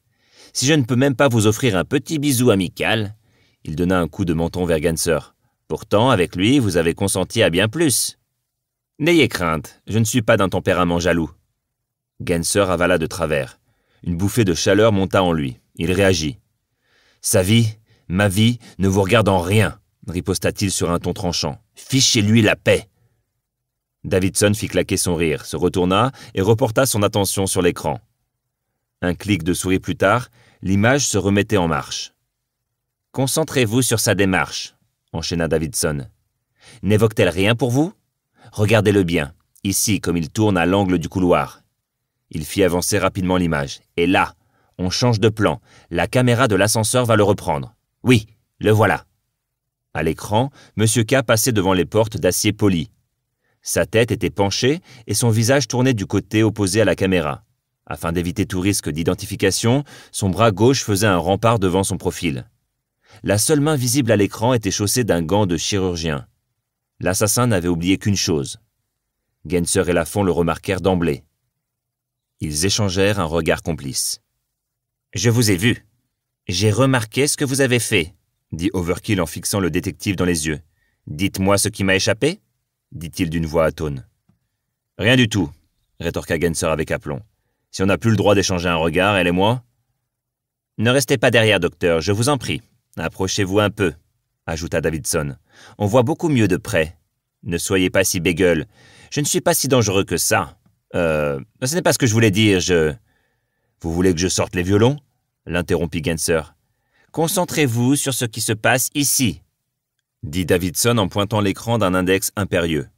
Si je ne peux même pas vous offrir un petit bisou amical. Il donna un coup de menton vers Ganser. Pourtant, avec lui, vous avez consenti à bien plus. N'ayez crainte, je ne suis pas d'un tempérament jaloux. Ganser avala de travers. Une bouffée de chaleur monta en lui. Il réagit. Sa vie, ma vie, ne vous regarde en rien, riposta-t-il sur un ton tranchant. Fichez-lui la paix. Davidson fit claquer son rire, se retourna et reporta son attention sur l'écran. Un clic de souris plus tard, l'image se remettait en marche. Concentrez-vous sur sa démarche, enchaîna Davidson. N'évoque-t-elle rien pour vous Regardez-le bien, ici comme il tourne à l'angle du couloir. Il fit avancer rapidement l'image. Et là, on change de plan. La caméra de l'ascenseur va le reprendre. Oui, le voilà. À l'écran, M. K passait devant les portes d'acier poli. Sa tête était penchée et son visage tournait du côté opposé à la caméra. Afin d'éviter tout risque d'identification, son bras gauche faisait un rempart devant son profil. La seule main visible à l'écran était chaussée d'un gant de chirurgien. L'assassin n'avait oublié qu'une chose. Genser et Lafont le remarquèrent d'emblée. Ils échangèrent un regard complice. Je vous ai vu. J'ai remarqué ce que vous avez fait, dit Overkill en fixant le détective dans les yeux. Dites-moi ce qui m'a échappé dit-il d'une voix atone. Rien du tout, rétorqua Genser avec aplomb. Si on n'a plus le droit d'échanger un regard, elle et moi Ne restez pas derrière, docteur, je vous en prie. Approchez-vous un peu, ajouta Davidson. On voit beaucoup mieux de près. Ne soyez pas si bégueule. Je ne suis pas si dangereux que ça. Euh, ce n'est pas ce que je voulais dire, je... Vous voulez que je sorte les violons l'interrompit Genser. Concentrez-vous sur ce qui se passe ici, dit Davidson en pointant l'écran d'un index impérieux.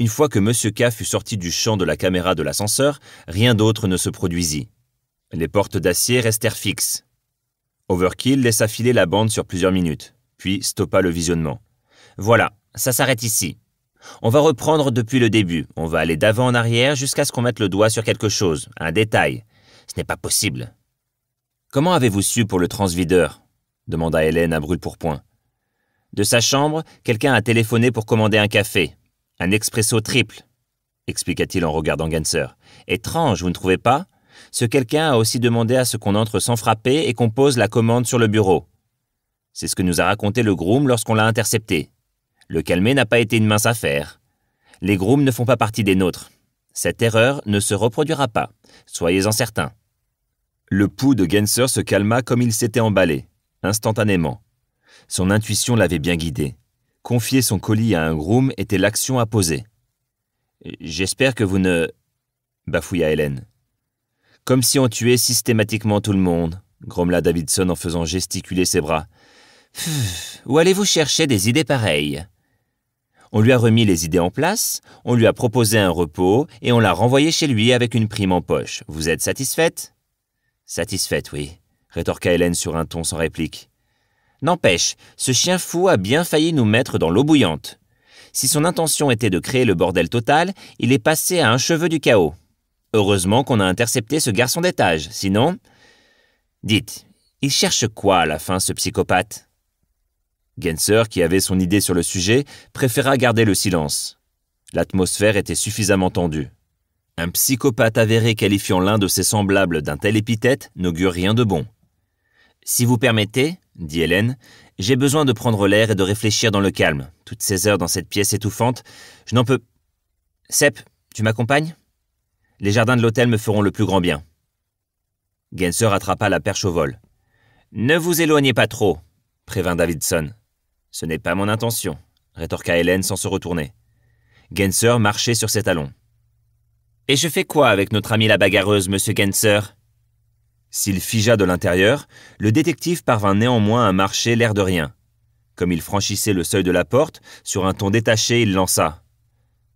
Une fois que M. K fut sorti du champ de la caméra de l'ascenseur, rien d'autre ne se produisit. Les portes d'acier restèrent fixes. Overkill laissa filer la bande sur plusieurs minutes, puis stoppa le visionnement. Voilà, ça s'arrête ici. On va reprendre depuis le début, on va aller d'avant en arrière jusqu'à ce qu'on mette le doigt sur quelque chose, un détail. Ce n'est pas possible. Comment avez-vous su pour le transvideur demanda Hélène à brûle-pourpoint. De sa chambre, quelqu'un a téléphoné pour commander un café, un expresso triple, expliqua-t-il en regardant Ganser. Étrange, vous ne trouvez pas Ce quelqu'un a aussi demandé à ce qu'on entre sans frapper et qu'on pose la commande sur le bureau. C'est ce que nous a raconté le groom lorsqu'on l'a intercepté. Le calmer n'a pas été une mince affaire. Les grooms ne font pas partie des nôtres. Cette erreur ne se reproduira pas, soyez-en certains. Le pouls de Genser se calma comme il s'était emballé, instantanément. Son intuition l'avait bien guidé. Confier son colis à un groom était l'action à poser. J'espère que vous ne. bafouilla Hélène. Comme si on tuait systématiquement tout le monde, grommela Davidson en faisant gesticuler ses bras. où allez-vous chercher des idées pareilles on lui a remis les idées en place, on lui a proposé un repos et on l'a renvoyé chez lui avec une prime en poche. Vous êtes satisfaite Satisfaite, oui, rétorqua Hélène sur un ton sans réplique. N'empêche, ce chien fou a bien failli nous mettre dans l'eau bouillante. Si son intention était de créer le bordel total, il est passé à un cheveu du chaos. Heureusement qu'on a intercepté ce garçon d'étage, sinon. Dites, il cherche quoi à la fin, ce psychopathe Genser, qui avait son idée sur le sujet, préféra garder le silence. L'atmosphère était suffisamment tendue. Un psychopathe avéré qualifiant l'un de ses semblables d'un tel épithète n'augure rien de bon. Si vous permettez, dit Hélène, j'ai besoin de prendre l'air et de réfléchir dans le calme. Toutes ces heures dans cette pièce étouffante, je n'en peux. Sepp, tu m'accompagnes Les jardins de l'hôtel me feront le plus grand bien. Genser attrapa la perche au vol. Ne vous éloignez pas trop, prévint Davidson. Ce n'est pas mon intention, rétorqua Hélène sans se retourner. Genser marchait sur ses talons. Et je fais quoi avec notre ami la bagarreuse, monsieur Genser S'il figea de l'intérieur, le détective parvint néanmoins à marcher l'air de rien. Comme il franchissait le seuil de la porte, sur un ton détaché, il lança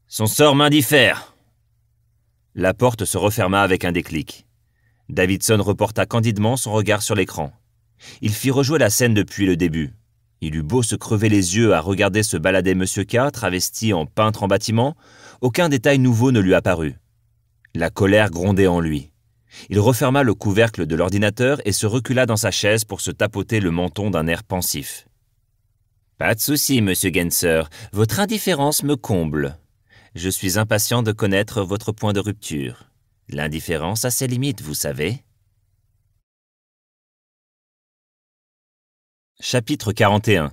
Son sort m'indiffère La porte se referma avec un déclic. Davidson reporta candidement son regard sur l'écran. Il fit rejouer la scène depuis le début. Il eut beau se crever les yeux à regarder se balader Monsieur K, travesti en peintre en bâtiment, aucun détail nouveau ne lui apparut. La colère grondait en lui. Il referma le couvercle de l'ordinateur et se recula dans sa chaise pour se tapoter le menton d'un air pensif. Pas de souci, monsieur Genser. Votre indifférence me comble. Je suis impatient de connaître votre point de rupture. L'indifférence a ses limites, vous savez. Chapitre 41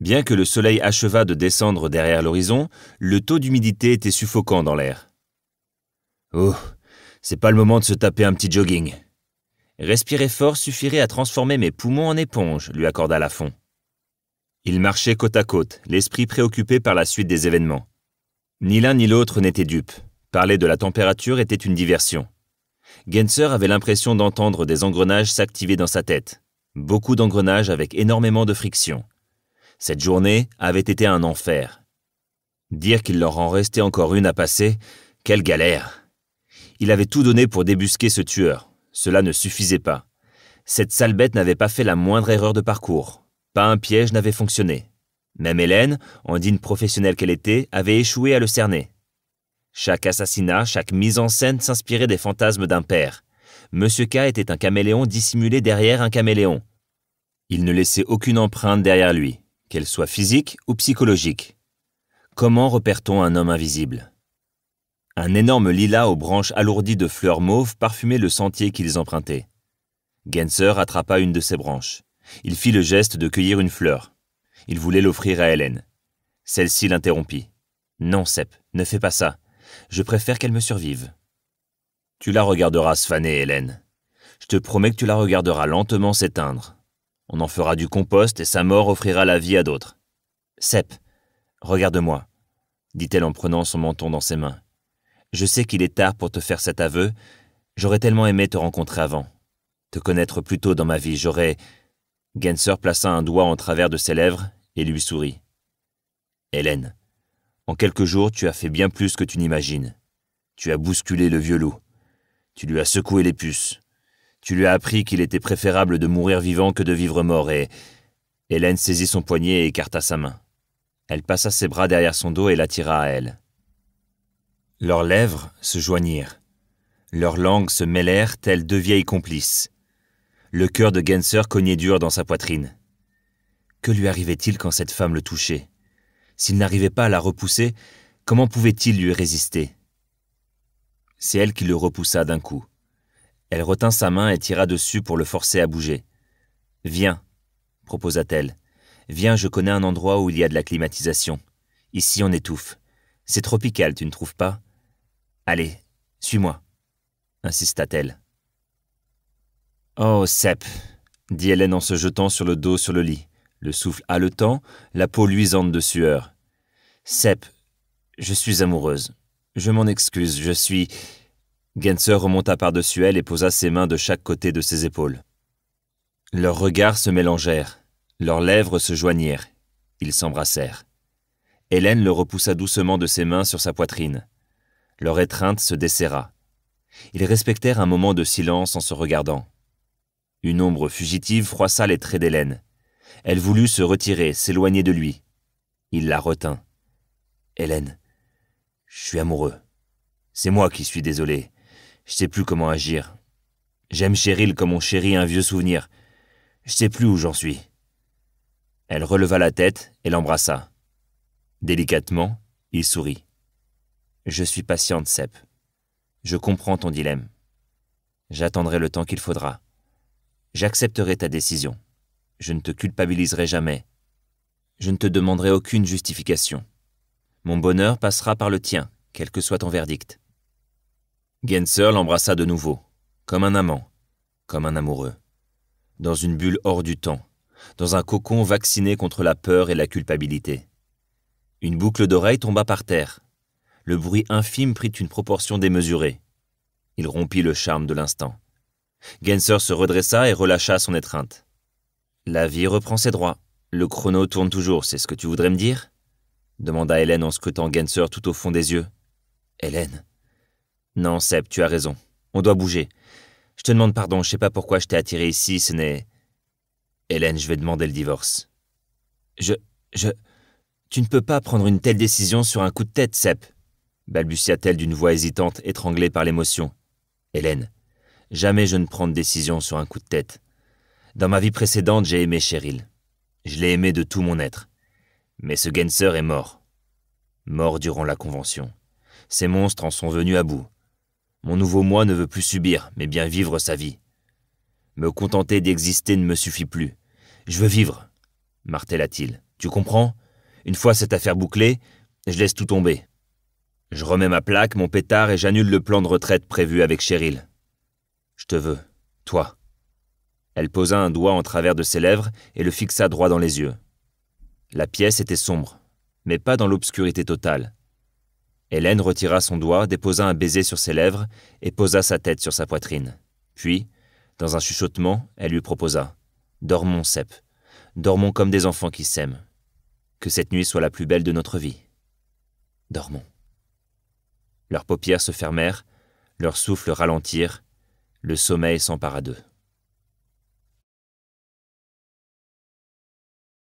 Bien que le soleil achevât de descendre derrière l'horizon, le taux d'humidité était suffocant dans l'air. Oh, c'est pas le moment de se taper un petit jogging. Respirer fort suffirait à transformer mes poumons en éponge, lui accorda Lafont. Ils marchaient côte à côte, l'esprit préoccupé par la suite des événements. Ni l'un ni l'autre n'était dupe. Parler de la température était une diversion. Genser avait l'impression d'entendre des engrenages s'activer dans sa tête. Beaucoup d'engrenages avec énormément de friction. Cette journée avait été un enfer. Dire qu'il leur en restait encore une à passer, quelle galère Il avait tout donné pour débusquer ce tueur. Cela ne suffisait pas. Cette sale bête n'avait pas fait la moindre erreur de parcours. Pas un piège n'avait fonctionné. Même Hélène, en digne professionnelle qu'elle était, avait échoué à le cerner. Chaque assassinat, chaque mise en scène s'inspirait des fantasmes d'un père. Monsieur K était un caméléon dissimulé derrière un caméléon. Il ne laissait aucune empreinte derrière lui, qu'elle soit physique ou psychologique. Comment repère-t-on un homme invisible Un énorme lilas aux branches alourdies de fleurs mauves parfumait le sentier qu'ils empruntaient. Genser attrapa une de ses branches. Il fit le geste de cueillir une fleur. Il voulait l'offrir à Hélène. Celle-ci l'interrompit. Non, Sepp, ne fais pas ça. Je préfère qu'elle me survive. Tu la regarderas se faner, Hélène. Je te promets que tu la regarderas lentement s'éteindre. On en fera du compost et sa mort offrira la vie à d'autres. Sep, regarde-moi, dit-elle en prenant son menton dans ses mains. Je sais qu'il est tard pour te faire cet aveu. J'aurais tellement aimé te rencontrer avant. Te connaître plus tôt dans ma vie, j'aurais. Genser plaça un doigt en travers de ses lèvres et lui sourit. Hélène, en quelques jours, tu as fait bien plus que tu n'imagines. Tu as bousculé le vieux loup. Tu lui as secoué les puces. Tu lui as appris qu'il était préférable de mourir vivant que de vivre mort et... Hélène saisit son poignet et écarta sa main. Elle passa ses bras derrière son dos et l'attira à elle. Leurs lèvres se joignirent. Leurs langues se mêlèrent telles deux vieilles complices. Le cœur de Genser cognait dur dans sa poitrine. Que lui arrivait-il quand cette femme le touchait s'il n'arrivait pas à la repousser, comment pouvait-il lui résister C'est elle qui le repoussa d'un coup. Elle retint sa main et tira dessus pour le forcer à bouger. Viens, proposa-t-elle. Viens, je connais un endroit où il y a de la climatisation. Ici, on étouffe. C'est tropical, tu ne trouves pas Allez, suis-moi, insista-t-elle. Oh, Sep, dit Hélène en se jetant sur le dos sur le lit le souffle haletant, la peau luisante de sueur. Sep, je suis amoureuse. Je m'en excuse, je suis. Genser remonta par-dessus elle et posa ses mains de chaque côté de ses épaules. Leurs regards se mélangèrent, leurs lèvres se joignirent, ils s'embrassèrent. Hélène le repoussa doucement de ses mains sur sa poitrine. Leur étreinte se desserra. Ils respectèrent un moment de silence en se regardant. Une ombre fugitive froissa les traits d'Hélène. Elle voulut se retirer, s'éloigner de lui. Il la retint. Hélène, je suis amoureux. C'est moi qui suis désolé. Je sais plus comment agir. J'aime Cheryl comme on chérit un vieux souvenir. Je sais plus où j'en suis. Elle releva la tête et l'embrassa. Délicatement, il sourit. Je suis patiente, Sep. Je comprends ton dilemme. J'attendrai le temps qu'il faudra. J'accepterai ta décision. Je ne te culpabiliserai jamais. Je ne te demanderai aucune justification. Mon bonheur passera par le tien, quel que soit ton verdict. Genser l'embrassa de nouveau, comme un amant, comme un amoureux, dans une bulle hors du temps, dans un cocon vacciné contre la peur et la culpabilité. Une boucle d'oreille tomba par terre. Le bruit infime prit une proportion démesurée. Il rompit le charme de l'instant. Genser se redressa et relâcha son étreinte. La vie reprend ses droits. Le chrono tourne toujours, c'est ce que tu voudrais me dire demanda Hélène en scrutant Genser tout au fond des yeux. Hélène Non, Seb, tu as raison. On doit bouger. Je te demande pardon, je sais pas pourquoi je t'ai attiré ici, ce n'est. Hélène, je vais demander le divorce. Je. Je. Tu ne peux pas prendre une telle décision sur un coup de tête, Sep, balbutia-t-elle d'une voix hésitante, étranglée par l'émotion. Hélène, jamais je ne prends de décision sur un coup de tête. Dans ma vie précédente, j'ai aimé Cheryl. Je l'ai aimé de tout mon être. Mais ce Genser est mort. Mort durant la Convention. Ces monstres en sont venus à bout. Mon nouveau moi ne veut plus subir, mais bien vivre sa vie. Me contenter d'exister ne me suffit plus. Je veux vivre, martela t il Tu comprends Une fois cette affaire bouclée, je laisse tout tomber. Je remets ma plaque, mon pétard et j'annule le plan de retraite prévu avec Cheryl. Je te veux, toi. Elle posa un doigt en travers de ses lèvres et le fixa droit dans les yeux. La pièce était sombre, mais pas dans l'obscurité totale. Hélène retira son doigt, déposa un baiser sur ses lèvres et posa sa tête sur sa poitrine. Puis, dans un chuchotement, elle lui proposa Dormons, Sep. Dormons comme des enfants qui s'aiment. Que cette nuit soit la plus belle de notre vie. Dormons. Leurs paupières se fermèrent, leurs souffles ralentirent, le sommeil s'empara d'eux.